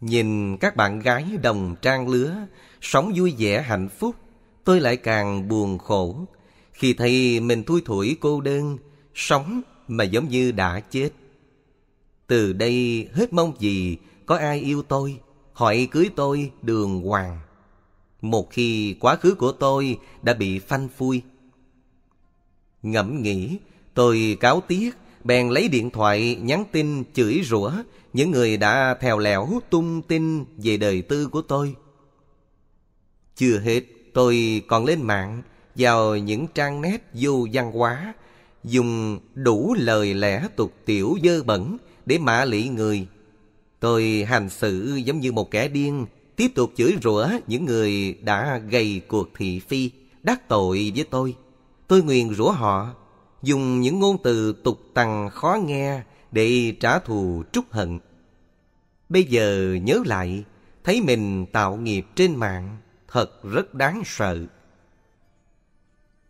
Nhìn các bạn gái đồng trang lứa sống vui vẻ hạnh phúc, tôi lại càng buồn khổ khi thấy mình thui thủi cô đơn, sống mà giống như đã chết. Từ đây hết mong gì có ai yêu tôi, hỏi cưới tôi đường hoàng. Một khi quá khứ của tôi đã bị phanh phui. Ngẫm nghĩ, tôi cáo tiếc, bèn lấy điện thoại nhắn tin chửi rủa những người đã thèo lẻo tung tin về đời tư của tôi. Chưa hết, tôi còn lên mạng vào những trang nét vô văn hóa, dùng đủ lời lẽ tục tiểu dơ bẩn để mạ lị người. Tôi hành xử giống như một kẻ điên, tiếp tục chửi rủa những người đã gây cuộc thị phi, đắc tội với tôi. Tôi nguyện rủa họ, dùng những ngôn từ tục tằng khó nghe để trả thù trút hận. Bây giờ nhớ lại, thấy mình tạo nghiệp trên mạng, thật rất đáng sợ.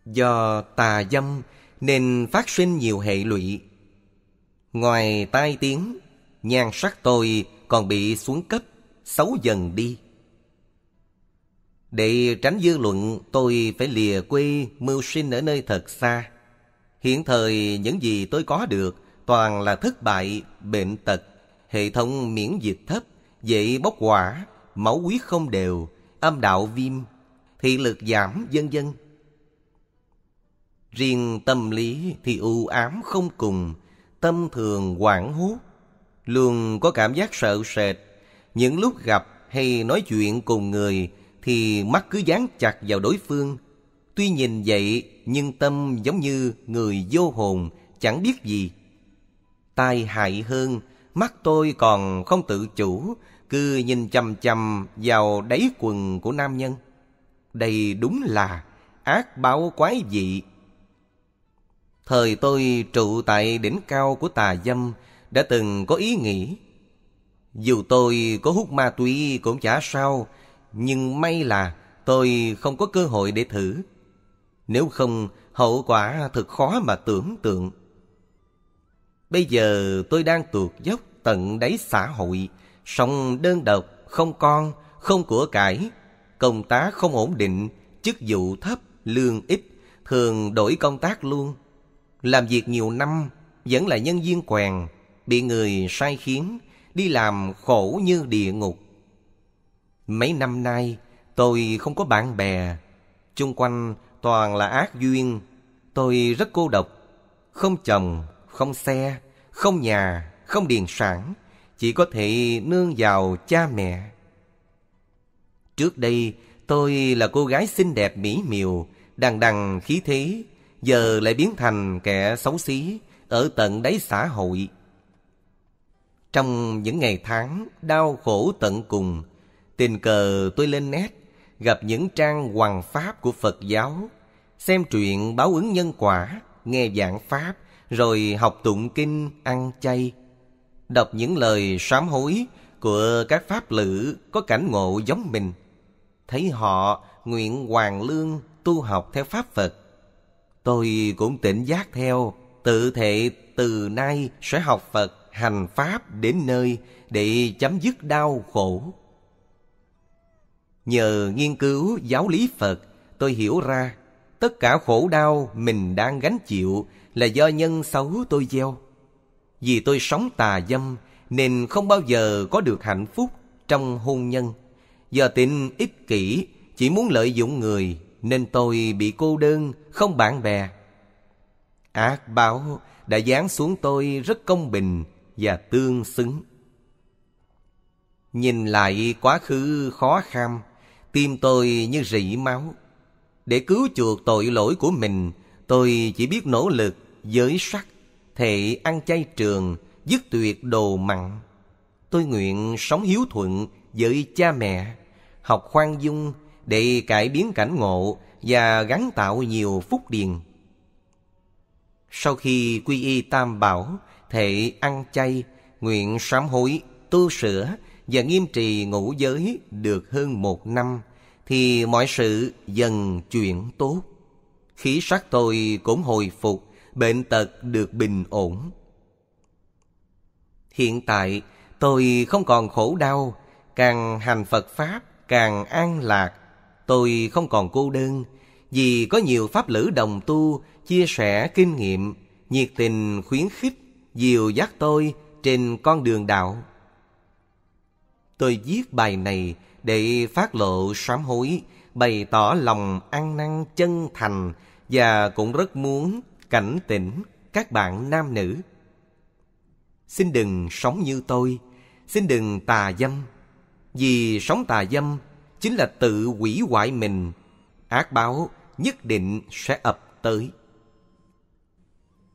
Do tà dâm nên phát sinh nhiều hệ lụy. Ngoài tai tiếng, nhan sắc tôi còn bị xuống cấp, xấu dần đi. Để tránh dư luận, tôi phải lìa quê mưu sinh ở nơi thật xa. Hiện thời những gì tôi có được toàn là thất bại, bệnh tật, hệ thống miễn dịch thấp, dễ bốc quả, máu huyết không đều, âm đạo viêm, thị lực giảm vân vân. Riêng tâm lý thì u ám không cùng, tâm thường hoảng hốt, luôn có cảm giác sợ sệt. Những lúc gặp hay nói chuyện cùng người thì mắt cứ dán chặt vào đối phương. Tuy nhìn vậy nhưng tâm giống như người vô hồn, chẳng biết gì. Tai hại hơn, mắt tôi còn không tự chủ cứ nhìn chằm chằm vào đáy quần của nam nhân. Đây đúng là ác báo quái dị. Thời tôi trụ tại đỉnh cao của tà dâm đã từng có ý nghĩ. Dù tôi có hút ma túy cũng chả sao, nhưng may là tôi không có cơ hội để thử. Nếu không, hậu quả thật khó mà tưởng tượng. Bây giờ tôi đang tuột dốc tận đáy xã hội, sống đơn độc, không con, không của cải, công tác không ổn định, chức vụ thấp, lương ít, thường đổi công tác luôn. Làm việc nhiều năm, vẫn là nhân viên quèn, bị người sai khiến, đi làm khổ như địa ngục. Mấy năm nay, tôi không có bạn bè, chung quanh toàn là ác duyên. Tôi rất cô độc, không chồng, không xe, không nhà, không điền sản, chỉ có thể nương vào cha mẹ trước đây tôi là cô gái xinh đẹp mỹ miều đằng đằng khí thế giờ lại biến thành kẻ xấu xí ở tận đáy xã hội trong những ngày tháng đau khổ tận cùng tình cờ tôi lên nét gặp những trang hoàng pháp của phật giáo xem truyện báo ứng nhân quả nghe giảng pháp rồi học tụng kinh ăn chay đọc những lời sám hối của các pháp lữ có cảnh ngộ giống mình thấy họ nguyện hoàng lương tu học theo pháp phật tôi cũng tỉnh giác theo tự thệ từ nay sẽ học phật hành pháp đến nơi để chấm dứt đau khổ nhờ nghiên cứu giáo lý phật tôi hiểu ra tất cả khổ đau mình đang gánh chịu là do nhân xấu tôi gieo vì tôi sống tà dâm nên không bao giờ có được hạnh phúc trong hôn nhân. Do tính ích kỷ, chỉ muốn lợi dụng người nên tôi bị cô đơn, không bạn bè. Ác báo đã giáng xuống tôi rất công bình và tương xứng. Nhìn lại quá khứ khó kham, tim tôi như rỉ máu. Để cứu chuộc tội lỗi của mình, tôi chỉ biết nỗ lực giới sắc thệ ăn chay trường dứt tuyệt đồ mặn tôi nguyện sống hiếu thuận với cha mẹ học khoan dung để cải biến cảnh ngộ và gắn tạo nhiều phúc điền sau khi quy y tam bảo thệ ăn chay nguyện sám hối tu sửa và nghiêm trì ngũ giới được hơn một năm thì mọi sự dần chuyển tốt khí sắc tôi cũng hồi phục bệnh tật được bình ổn. Hiện tại tôi không còn khổ đau, càng hành Phật Pháp càng an lạc. Tôi không còn cô đơn, vì có nhiều Pháp lữ đồng tu chia sẻ kinh nghiệm, nhiệt tình khuyến khích, dìu dắt tôi trên con đường đạo. Tôi viết bài này để phát lộ sám hối, bày tỏ lòng ăn năn chân thành và cũng rất muốn cảnh tỉnh các bạn nam nữ xin đừng sống như tôi xin đừng tà dâm vì sống tà dâm chính là tự hủy hoại mình ác báo nhất định sẽ ập tới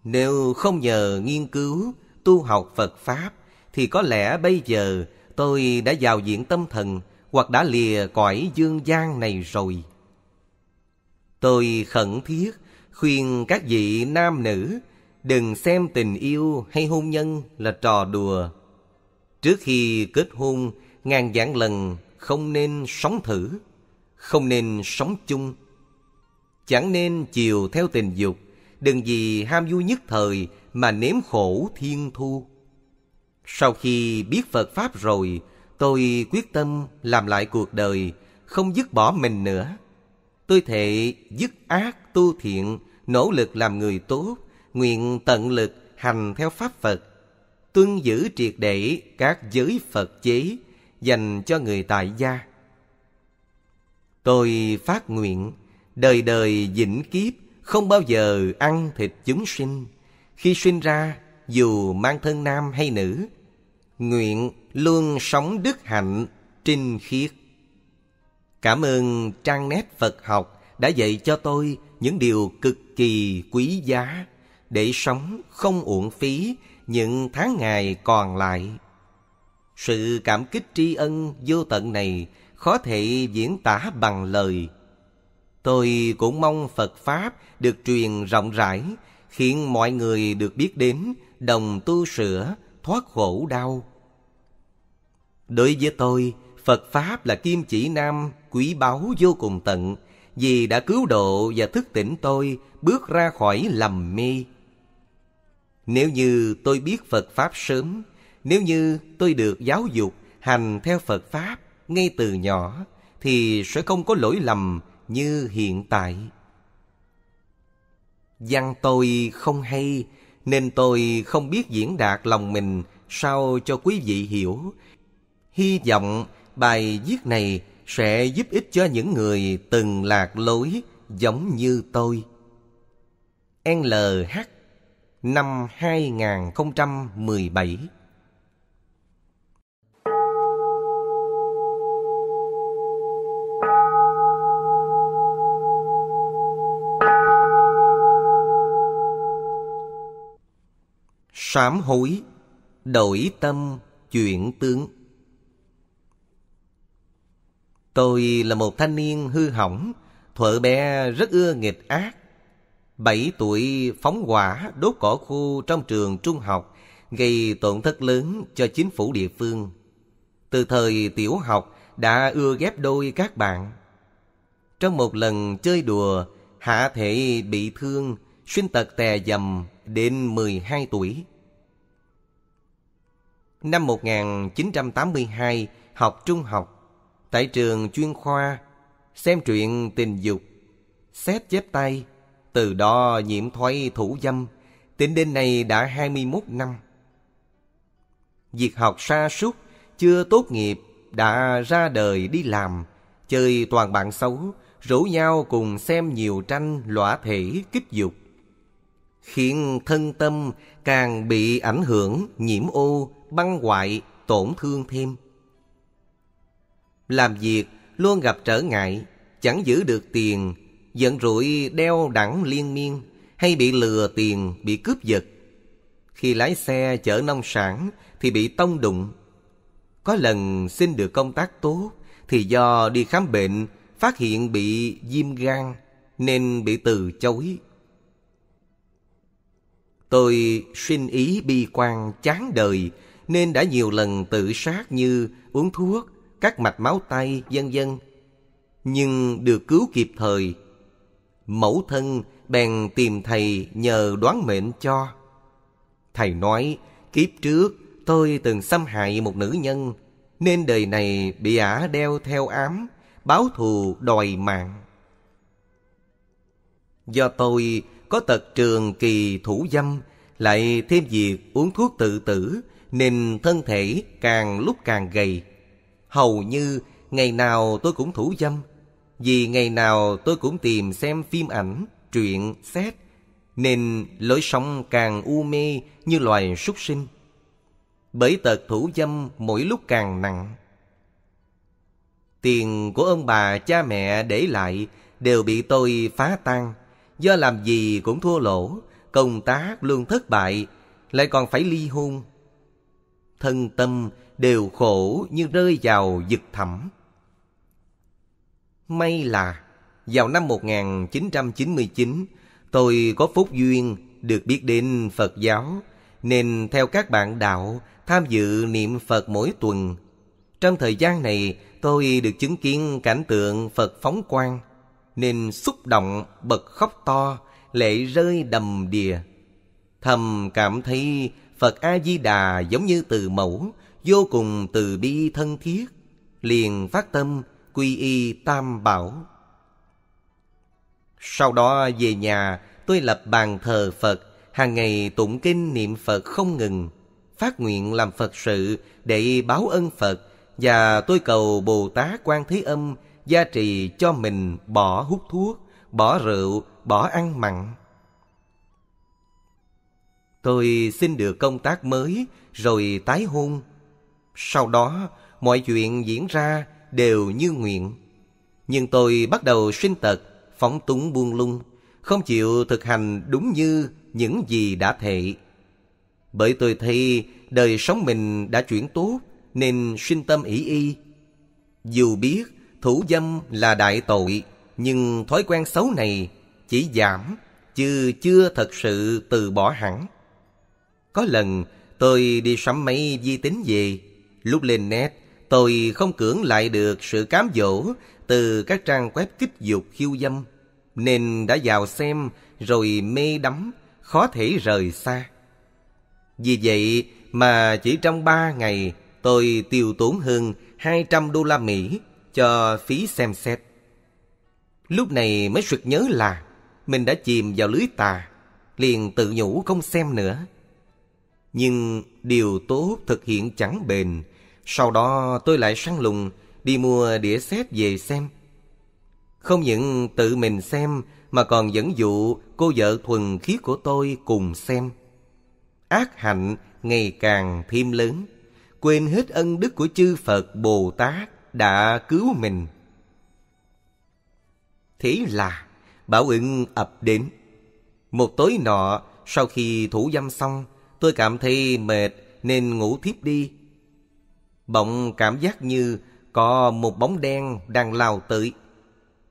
nếu không nhờ nghiên cứu tu học phật pháp thì có lẽ bây giờ tôi đã vào diện tâm thần hoặc đã lìa cõi dương gian này rồi tôi khẩn thiết khuyên các vị nam nữ đừng xem tình yêu hay hôn nhân là trò đùa. Trước khi kết hôn, ngàn vạn lần không nên sống thử, không nên sống chung. Chẳng nên chiều theo tình dục, đừng vì ham vui nhất thời mà nếm khổ thiên thu. Sau khi biết Phật Pháp rồi, tôi quyết tâm làm lại cuộc đời, không dứt bỏ mình nữa. Tôi thệ dứt ác tu thiện, nỗ lực làm người tốt, nguyện tận lực hành theo pháp Phật, tuân giữ triệt để các giới Phật chế dành cho người tại gia. Tôi phát nguyện, đời đời vĩnh kiếp không bao giờ ăn thịt chúng sinh. Khi sinh ra, dù mang thân nam hay nữ, nguyện luôn sống đức hạnh trinh khiết. Cảm ơn trang nét Phật học đã dạy cho tôi những điều cực kỳ quý giá để sống không uổng phí những tháng ngày còn lại. Sự cảm kích tri ân vô tận này khó thể diễn tả bằng lời. Tôi cũng mong Phật Pháp được truyền rộng rãi, khiến mọi người được biết đến, đồng tu sửa, thoát khổ đau. Đối với tôi, Phật Pháp là kim chỉ nam, quý báu vô cùng tận, vì đã cứu độ và thức tỉnh tôi bước ra khỏi lầm mê. Nếu như tôi biết Phật Pháp sớm, nếu như tôi được giáo dục hành theo Phật Pháp ngay từ nhỏ, thì sẽ không có lỗi lầm như hiện tại. Văn tôi không hay, nên tôi không biết diễn đạt lòng mình sao cho quý vị hiểu. Hy vọng Bài viết này sẽ giúp ích cho những người từng lạc lối giống như tôi. NLH năm 2017 Sám hối, đổi tâm, chuyển tướng. Tôi là một thanh niên hư hỏng, thợ bé rất ưa nghịch ác. Bảy tuổi phóng quả đốt cỏ khu trong trường trung học gây tổn thất lớn cho chính phủ địa phương. Từ thời tiểu học đã ưa ghép đôi các bạn. Trong một lần chơi đùa, hạ thể bị thương, xuyên tật tè dầm đến 12 tuổi. Năm 1982, học trung học, tại trường chuyên khoa xem truyện tình dục xét chép tay từ đó nhiễm thoái thủ dâm tính đến nay đã 21 năm việc học sa sút chưa tốt nghiệp đã ra đời đi làm chơi toàn bạn xấu rủ nhau cùng xem nhiều tranh lõa thể kích dục khiến thân tâm càng bị ảnh hưởng nhiễm ô băng hoại tổn thương thêm làm việc luôn gặp trở ngại, chẳng giữ được tiền, giận rủi đeo đẳng liên miên, hay bị lừa tiền, bị cướp giật. Khi lái xe chở nông sản thì bị tông đụng. Có lần xin được công tác tốt thì do đi khám bệnh phát hiện bị viêm gan nên bị từ chối. Tôi sinh ý bi quan chán đời nên đã nhiều lần tự sát như uống thuốc, các mạch máu tay vân vân nhưng được cứu kịp thời mẫu thân bèn tìm thầy nhờ đoán mệnh cho thầy nói kiếp trước tôi từng xâm hại một nữ nhân nên đời này bị ả đeo theo ám báo thù đòi mạng do tôi có tật trường kỳ thủ dâm lại thêm việc uống thuốc tự tử nên thân thể càng lúc càng gầy Hầu như ngày nào tôi cũng thủ dâm, vì ngày nào tôi cũng tìm xem phim ảnh, truyện, xét, nên lối sống càng u mê như loài súc sinh. Bởi tật thủ dâm mỗi lúc càng nặng. Tiền của ông bà cha mẹ để lại đều bị tôi phá tan, do làm gì cũng thua lỗ, công tác luôn thất bại, lại còn phải ly hôn. Thân tâm đều khổ như rơi vào vực thẳm. May là vào năm 1999 tôi có phúc duyên được biết đến Phật giáo nên theo các bạn đạo tham dự niệm Phật mỗi tuần. Trong thời gian này tôi được chứng kiến cảnh tượng Phật phóng quang nên xúc động bật khóc to lệ rơi đầm đìa thầm cảm thấy Phật A Di Đà giống như từ mẫu vô cùng từ bi thân thiết, liền phát tâm quy y tam bảo. Sau đó về nhà, tôi lập bàn thờ Phật, hàng ngày tụng kinh niệm Phật không ngừng, phát nguyện làm Phật sự để báo ân Phật và tôi cầu Bồ Tát Quan Thế Âm gia trì cho mình bỏ hút thuốc, bỏ rượu, bỏ ăn mặn. Tôi xin được công tác mới rồi tái hôn sau đó, mọi chuyện diễn ra đều như nguyện. Nhưng tôi bắt đầu sinh tật, phóng túng buông lung, không chịu thực hành đúng như những gì đã thệ. Bởi tôi thấy đời sống mình đã chuyển tốt nên sinh tâm ý y. Dù biết thủ dâm là đại tội, nhưng thói quen xấu này chỉ giảm chứ chưa thật sự từ bỏ hẳn. Có lần tôi đi sắm máy di tính về Lúc lên net tôi không cưỡng lại được sự cám dỗ từ các trang web kích dục khiêu dâm, nên đã vào xem rồi mê đắm, khó thể rời xa. Vì vậy mà chỉ trong ba ngày tôi tiêu tốn hơn 200 đô la Mỹ cho phí xem xét. Lúc này mới sực nhớ là mình đã chìm vào lưới tà, liền tự nhủ không xem nữa. Nhưng điều tốt thực hiện chẳng bền, sau đó tôi lại săn lùng đi mua đĩa xét về xem. Không những tự mình xem mà còn dẫn dụ cô vợ thuần khiết của tôi cùng xem. Ác hạnh ngày càng thêm lớn, quên hết ân đức của chư Phật Bồ Tát đã cứu mình. Thế là bảo ứng ập đến. Một tối nọ, sau khi thủ dâm xong, tôi cảm thấy mệt nên ngủ thiếp đi Bỗng cảm giác như có một bóng đen đang lao tới.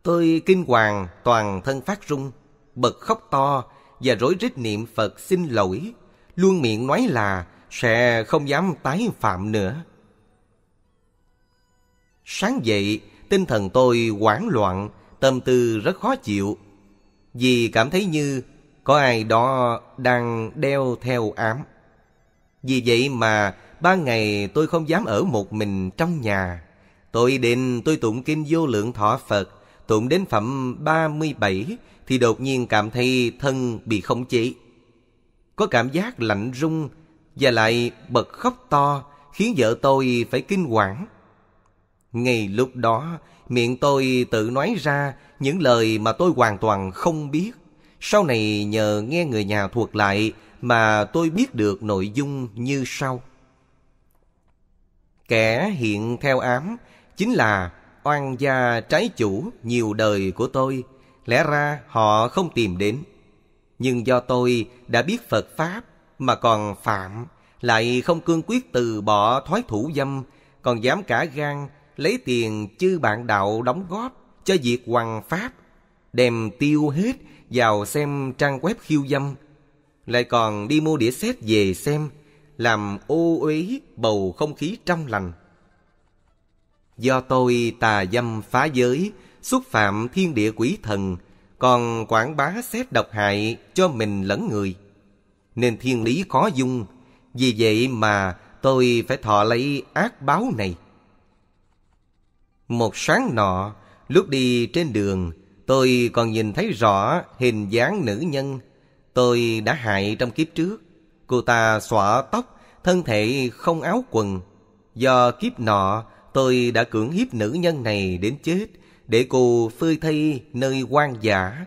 Tôi kinh hoàng toàn thân phát run, bật khóc to và rối rít niệm Phật xin lỗi, luôn miệng nói là sẽ không dám tái phạm nữa. Sáng dậy, tinh thần tôi hoảng loạn, tâm tư rất khó chịu, vì cảm thấy như có ai đó đang đeo theo ám. Vì vậy mà Ban ngày tôi không dám ở một mình trong nhà. Tôi định tôi tụng kinh vô lượng thọ Phật, tụng đến phẩm 37 thì đột nhiên cảm thấy thân bị khống chế. Có cảm giác lạnh rung và lại bật khóc to khiến vợ tôi phải kinh hoàng. Ngay lúc đó, miệng tôi tự nói ra những lời mà tôi hoàn toàn không biết. Sau này nhờ nghe người nhà thuộc lại mà tôi biết được nội dung như sau. Kẻ hiện theo ám chính là oan gia trái chủ nhiều đời của tôi. Lẽ ra họ không tìm đến. Nhưng do tôi đã biết Phật Pháp mà còn phạm, lại không cương quyết từ bỏ thói thủ dâm, còn dám cả gan lấy tiền chư bạn đạo đóng góp cho việc hoàng pháp, đem tiêu hết vào xem trang web khiêu dâm, lại còn đi mua đĩa xét về xem làm ô uế bầu không khí trong lành. Do tôi tà dâm phá giới, xúc phạm thiên địa quỷ thần, còn quảng bá xét độc hại cho mình lẫn người. Nên thiên lý khó dung, vì vậy mà tôi phải thọ lấy ác báo này. Một sáng nọ, lúc đi trên đường, tôi còn nhìn thấy rõ hình dáng nữ nhân tôi đã hại trong kiếp trước. Cô ta xõa tóc, thân thể không áo quần. Do kiếp nọ, tôi đã cưỡng hiếp nữ nhân này đến chết, để cô phơi thây nơi quan giả.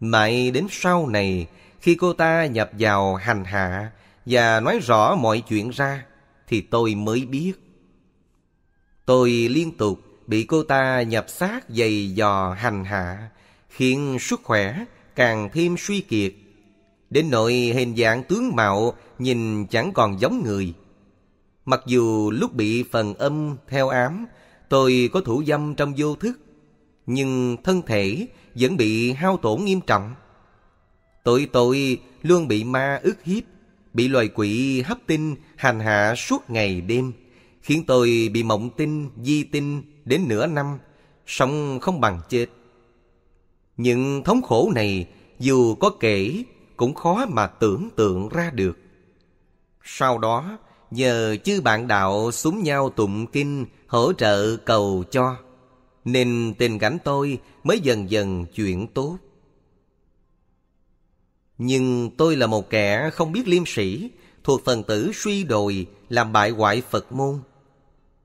Mãi đến sau này, khi cô ta nhập vào hành hạ và nói rõ mọi chuyện ra, thì tôi mới biết. Tôi liên tục bị cô ta nhập xác dày dò hành hạ, khiến sức khỏe càng thêm suy kiệt. Đến nội hình dạng tướng mạo nhìn chẳng còn giống người. Mặc dù lúc bị phần âm theo ám, tôi có thủ dâm trong vô thức, nhưng thân thể vẫn bị hao tổn nghiêm trọng. Tội tội luôn bị ma ức hiếp, bị loài quỷ hấp tinh hành hạ suốt ngày đêm, khiến tôi bị mộng tinh, di tinh đến nửa năm, sống không bằng chết. Những thống khổ này dù có kể cũng khó mà tưởng tượng ra được. Sau đó, nhờ chư bạn đạo súng nhau tụng kinh hỗ trợ cầu cho, nên tình cảnh tôi mới dần dần chuyển tốt. Nhưng tôi là một kẻ không biết liêm sĩ, thuộc phần tử suy đồi, làm bại hoại Phật môn.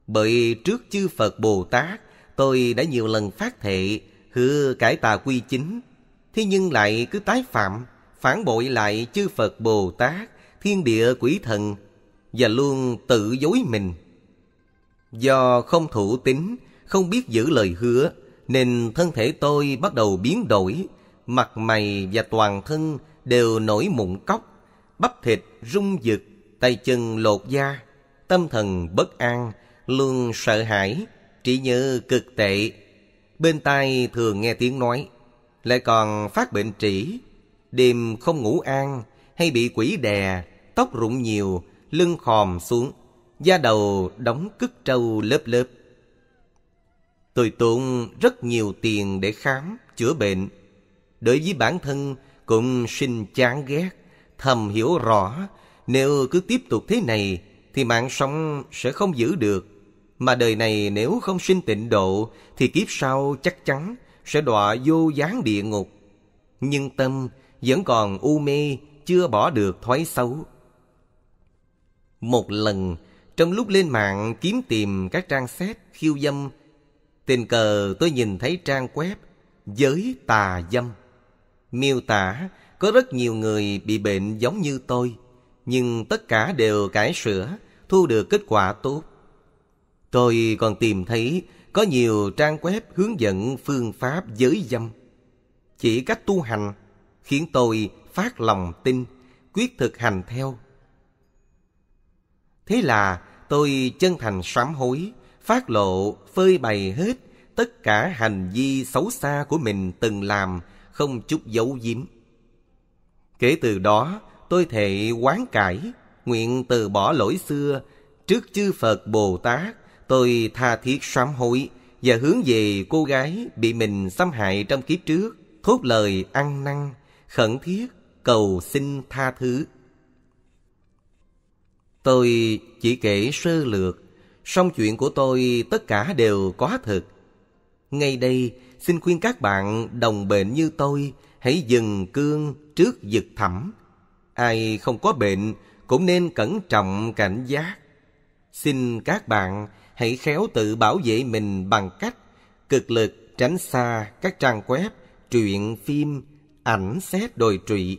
Bởi trước chư Phật Bồ Tát, tôi đã nhiều lần phát thệ, hứa cải tà quy chính, thế nhưng lại cứ tái phạm phản bội lại chư Phật Bồ Tát, thiên địa quỷ thần và luôn tự dối mình. Do không thủ tính, không biết giữ lời hứa, nên thân thể tôi bắt đầu biến đổi, mặt mày và toàn thân đều nổi mụn cóc, bắp thịt rung rực, tay chân lột da, tâm thần bất an, luôn sợ hãi, trí nhớ cực tệ. Bên tai thường nghe tiếng nói, lại còn phát bệnh trĩ, đêm không ngủ an hay bị quỷ đè, tóc rụng nhiều, lưng khòm xuống, da đầu đóng cứt trâu lớp lớp. Tôi tốn rất nhiều tiền để khám, chữa bệnh. Đối với bản thân cũng sinh chán ghét, thầm hiểu rõ nếu cứ tiếp tục thế này thì mạng sống sẽ không giữ được. Mà đời này nếu không sinh tịnh độ thì kiếp sau chắc chắn sẽ đọa vô gián địa ngục. Nhưng tâm vẫn còn u mê, chưa bỏ được thói xấu. Một lần, trong lúc lên mạng kiếm tìm các trang xét khiêu dâm, tình cờ tôi nhìn thấy trang web giới tà dâm. Miêu tả có rất nhiều người bị bệnh giống như tôi, nhưng tất cả đều cải sửa, thu được kết quả tốt. Tôi còn tìm thấy có nhiều trang web hướng dẫn phương pháp giới dâm, chỉ cách tu hành khiến tôi phát lòng tin, quyết thực hành theo. Thế là tôi chân thành sám hối, phát lộ, phơi bày hết tất cả hành vi xấu xa của mình từng làm, không chút giấu giếm. Kể từ đó, tôi thệ quán cải, nguyện từ bỏ lỗi xưa, trước chư Phật Bồ Tát, tôi tha thiết sám hối và hướng về cô gái bị mình xâm hại trong kiếp trước, thốt lời ăn năn khẩn thiết cầu xin tha thứ tôi chỉ kể sơ lược song chuyện của tôi tất cả đều có thật. ngay đây xin khuyên các bạn đồng bệnh như tôi hãy dừng cương trước giật thẳm ai không có bệnh cũng nên cẩn trọng cảnh giác xin các bạn hãy khéo tự bảo vệ mình bằng cách cực lực tránh xa các trang web truyện phim ảnh xét đồi trụy.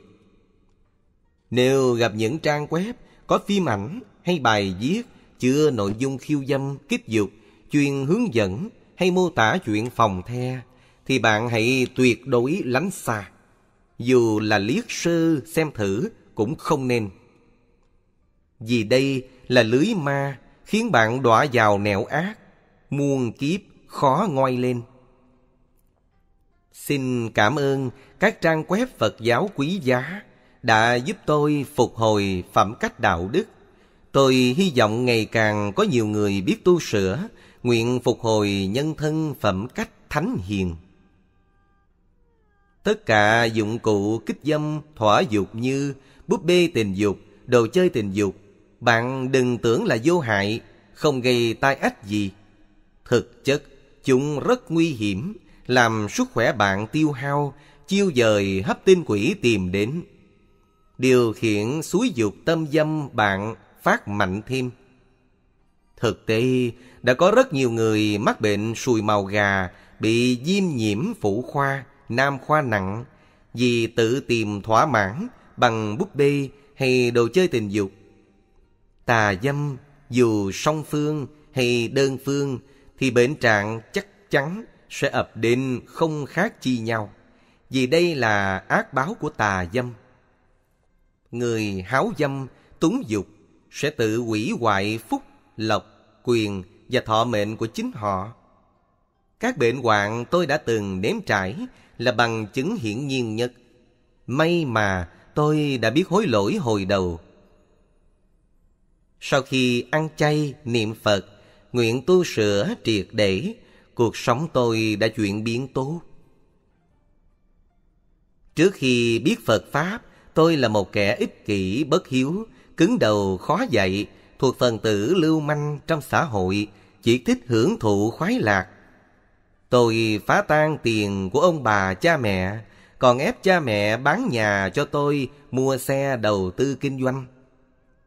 Nếu gặp những trang web có phim ảnh hay bài viết chứa nội dung khiêu dâm, kích dục, chuyên hướng dẫn hay mô tả chuyện phòng the, thì bạn hãy tuyệt đối lánh xa. Dù là liếc sơ xem thử cũng không nên. Vì đây là lưới ma khiến bạn đọa vào nẻo ác, muôn kiếp khó ngoi lên. Xin cảm ơn các trang web Phật giáo quý giá đã giúp tôi phục hồi phẩm cách đạo đức. Tôi hy vọng ngày càng có nhiều người biết tu sửa, nguyện phục hồi nhân thân phẩm cách thánh hiền. Tất cả dụng cụ kích dâm, thỏa dục như búp bê tình dục, đồ chơi tình dục, bạn đừng tưởng là vô hại, không gây tai ách gì. Thực chất, chúng rất nguy hiểm làm sức khỏe bạn tiêu hao, chiêu dời hấp tinh quỷ tìm đến. Điều khiển suối dục tâm dâm bạn phát mạnh thêm. Thực tế, đã có rất nhiều người mắc bệnh sùi màu gà, bị viêm nhiễm phụ khoa, nam khoa nặng, vì tự tìm thỏa mãn bằng búp bê hay đồ chơi tình dục. Tà dâm, dù song phương hay đơn phương, thì bệnh trạng chắc chắn sẽ ập đến không khác chi nhau, vì đây là ác báo của tà dâm. Người háo dâm, túng dục sẽ tự hủy hoại phúc, lộc, quyền và thọ mệnh của chính họ. Các bệnh hoạn tôi đã từng nếm trải là bằng chứng hiển nhiên nhất. May mà tôi đã biết hối lỗi hồi đầu. Sau khi ăn chay, niệm Phật, nguyện tu sửa triệt để Cuộc sống tôi đã chuyển biến tốt. Trước khi biết Phật Pháp, tôi là một kẻ ích kỷ, bất hiếu, cứng đầu, khó dạy, thuộc phần tử lưu manh trong xã hội, chỉ thích hưởng thụ khoái lạc. Tôi phá tan tiền của ông bà cha mẹ, còn ép cha mẹ bán nhà cho tôi mua xe đầu tư kinh doanh.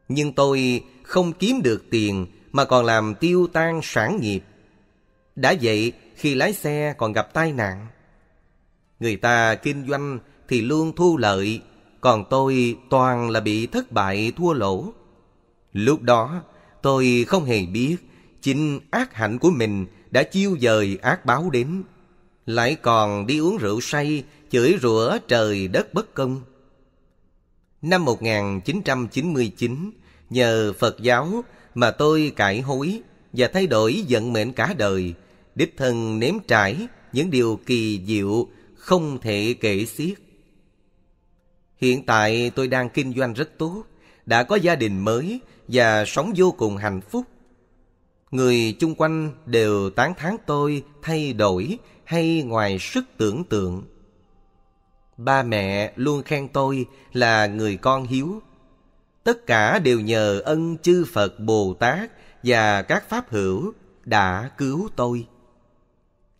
Nhưng tôi không kiếm được tiền mà còn làm tiêu tan sản nghiệp. Đã vậy khi lái xe còn gặp tai nạn. Người ta kinh doanh thì luôn thu lợi, còn tôi toàn là bị thất bại thua lỗ. Lúc đó tôi không hề biết chính ác hạnh của mình đã chiêu dời ác báo đến. Lại còn đi uống rượu say, chửi rủa trời đất bất công. Năm 1999, nhờ Phật giáo mà tôi cải hối và thay đổi vận mệnh cả đời đích thân nếm trải những điều kỳ diệu không thể kể xiết. Hiện tại tôi đang kinh doanh rất tốt, đã có gia đình mới và sống vô cùng hạnh phúc. Người chung quanh đều tán thán tôi thay đổi hay ngoài sức tưởng tượng. Ba mẹ luôn khen tôi là người con hiếu. Tất cả đều nhờ ân chư Phật Bồ Tát và các Pháp hữu đã cứu tôi.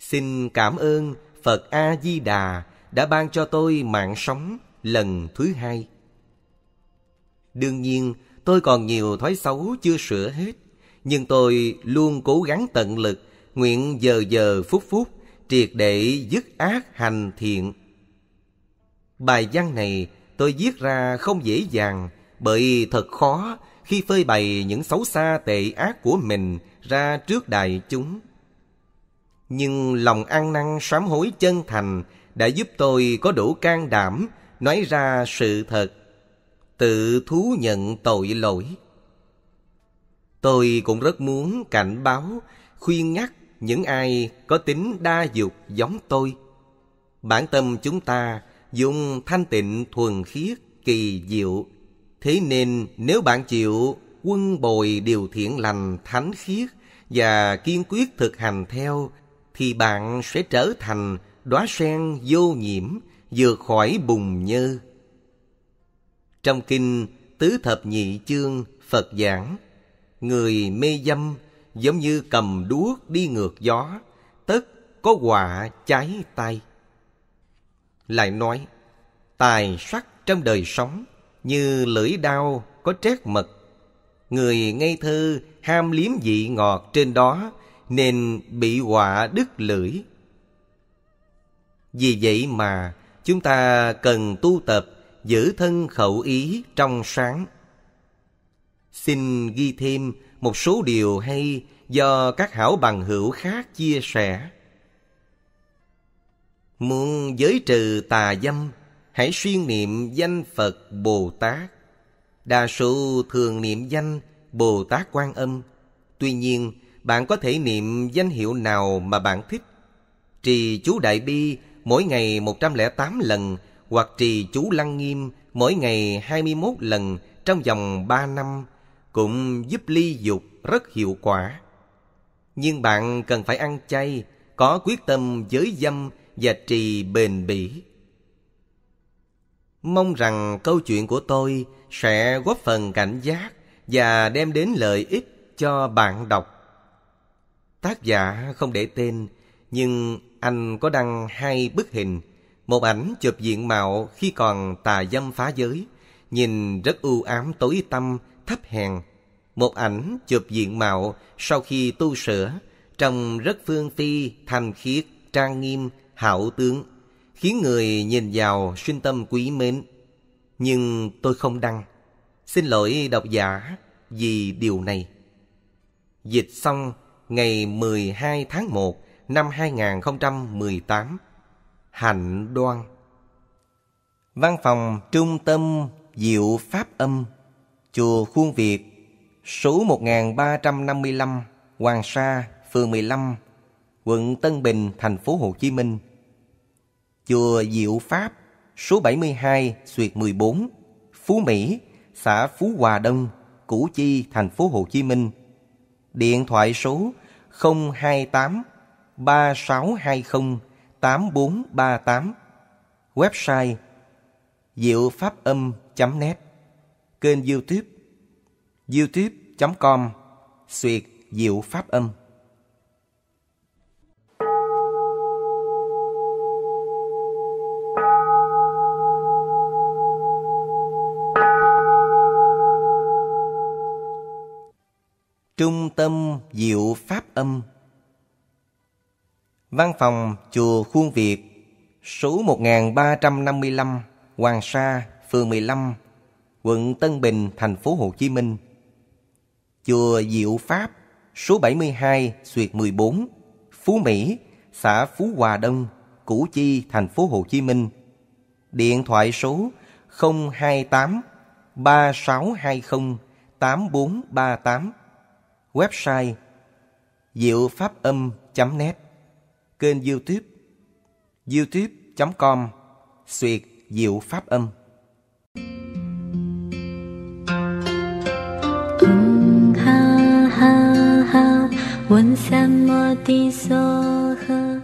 Xin cảm ơn Phật A-di-đà đã ban cho tôi mạng sống lần thứ hai. Đương nhiên, tôi còn nhiều thói xấu chưa sửa hết, nhưng tôi luôn cố gắng tận lực, nguyện giờ giờ phút phút, triệt để dứt ác hành thiện. Bài văn này tôi viết ra không dễ dàng, bởi thật khó khi phơi bày những xấu xa tệ ác của mình ra trước đại chúng nhưng lòng ăn năn sám hối chân thành đã giúp tôi có đủ can đảm nói ra sự thật, tự thú nhận tội lỗi. Tôi cũng rất muốn cảnh báo, khuyên nhắc những ai có tính đa dục giống tôi. Bản tâm chúng ta dùng thanh tịnh thuần khiết kỳ diệu. Thế nên nếu bạn chịu quân bồi điều thiện lành thánh khiết và kiên quyết thực hành theo thì bạn sẽ trở thành đóa sen vô nhiễm vượt khỏi bùng nhơ. Trong kinh Tứ Thập Nhị Chương Phật giảng, người mê dâm giống như cầm đuốc đi ngược gió, tất có họa cháy tay. Lại nói, tài sắc trong đời sống như lưỡi đao có trét mật. Người ngây thơ ham liếm vị ngọt trên đó nên bị họa đứt lưỡi. Vì vậy mà chúng ta cần tu tập giữ thân khẩu ý trong sáng. Xin ghi thêm một số điều hay do các hảo bằng hữu khác chia sẻ. Muốn giới trừ tà dâm, hãy suy niệm danh Phật Bồ Tát. Đa số thường niệm danh Bồ Tát Quan Âm. Tuy nhiên, bạn có thể niệm danh hiệu nào mà bạn thích. Trì chú Đại Bi mỗi ngày 108 lần hoặc trì chú Lăng Nghiêm mỗi ngày 21 lần trong vòng 3 năm cũng giúp ly dục rất hiệu quả. Nhưng bạn cần phải ăn chay, có quyết tâm giới dâm và trì bền bỉ. Mong rằng câu chuyện của tôi sẽ góp phần cảnh giác và đem đến lợi ích cho bạn đọc. Tác giả không để tên, nhưng anh có đăng hai bức hình. Một ảnh chụp diện mạo khi còn tà dâm phá giới, nhìn rất u ám tối tăm, thấp hèn. Một ảnh chụp diện mạo sau khi tu sửa, trông rất phương phi, thanh khiết, trang nghiêm, hảo tướng, khiến người nhìn vào sinh tâm quý mến. Nhưng tôi không đăng. Xin lỗi độc giả vì điều này. Dịch xong ngày 12 tháng 1 năm 2018. Hạnh Đoan Văn phòng Trung tâm Diệu Pháp Âm Chùa Khuôn Việt Số 1355 Hoàng Sa, phường 15 Quận Tân Bình, thành phố Hồ Chí Minh Chùa Diệu Pháp Số 72, Xuyệt 14 Phú Mỹ, xã Phú Hòa Đông Củ Chi, thành phố Hồ Chí Minh Điện thoại số 028 3620 8438 Website Diệu Pháp Âm.net Kênh Youtube youtube.com Xuyệt Diệu Pháp Âm Trung tâm diệu pháp âm Văn phòng Chùa Khuôn Việt Số 1355 Hoàng Sa, phường 15 Quận Tân Bình, thành phố Hồ Chí Minh Chùa Diệu Pháp Số 72, Xuyệt 14 Phú Mỹ, xã Phú Hòa Đông Củ Chi, thành phố Hồ Chí Minh Điện thoại số 028 3620 8438 Website Diệu Pháp Âm.net Kênh Youtube youtube.com Xuyệt Diệu Pháp Âm ha ha ha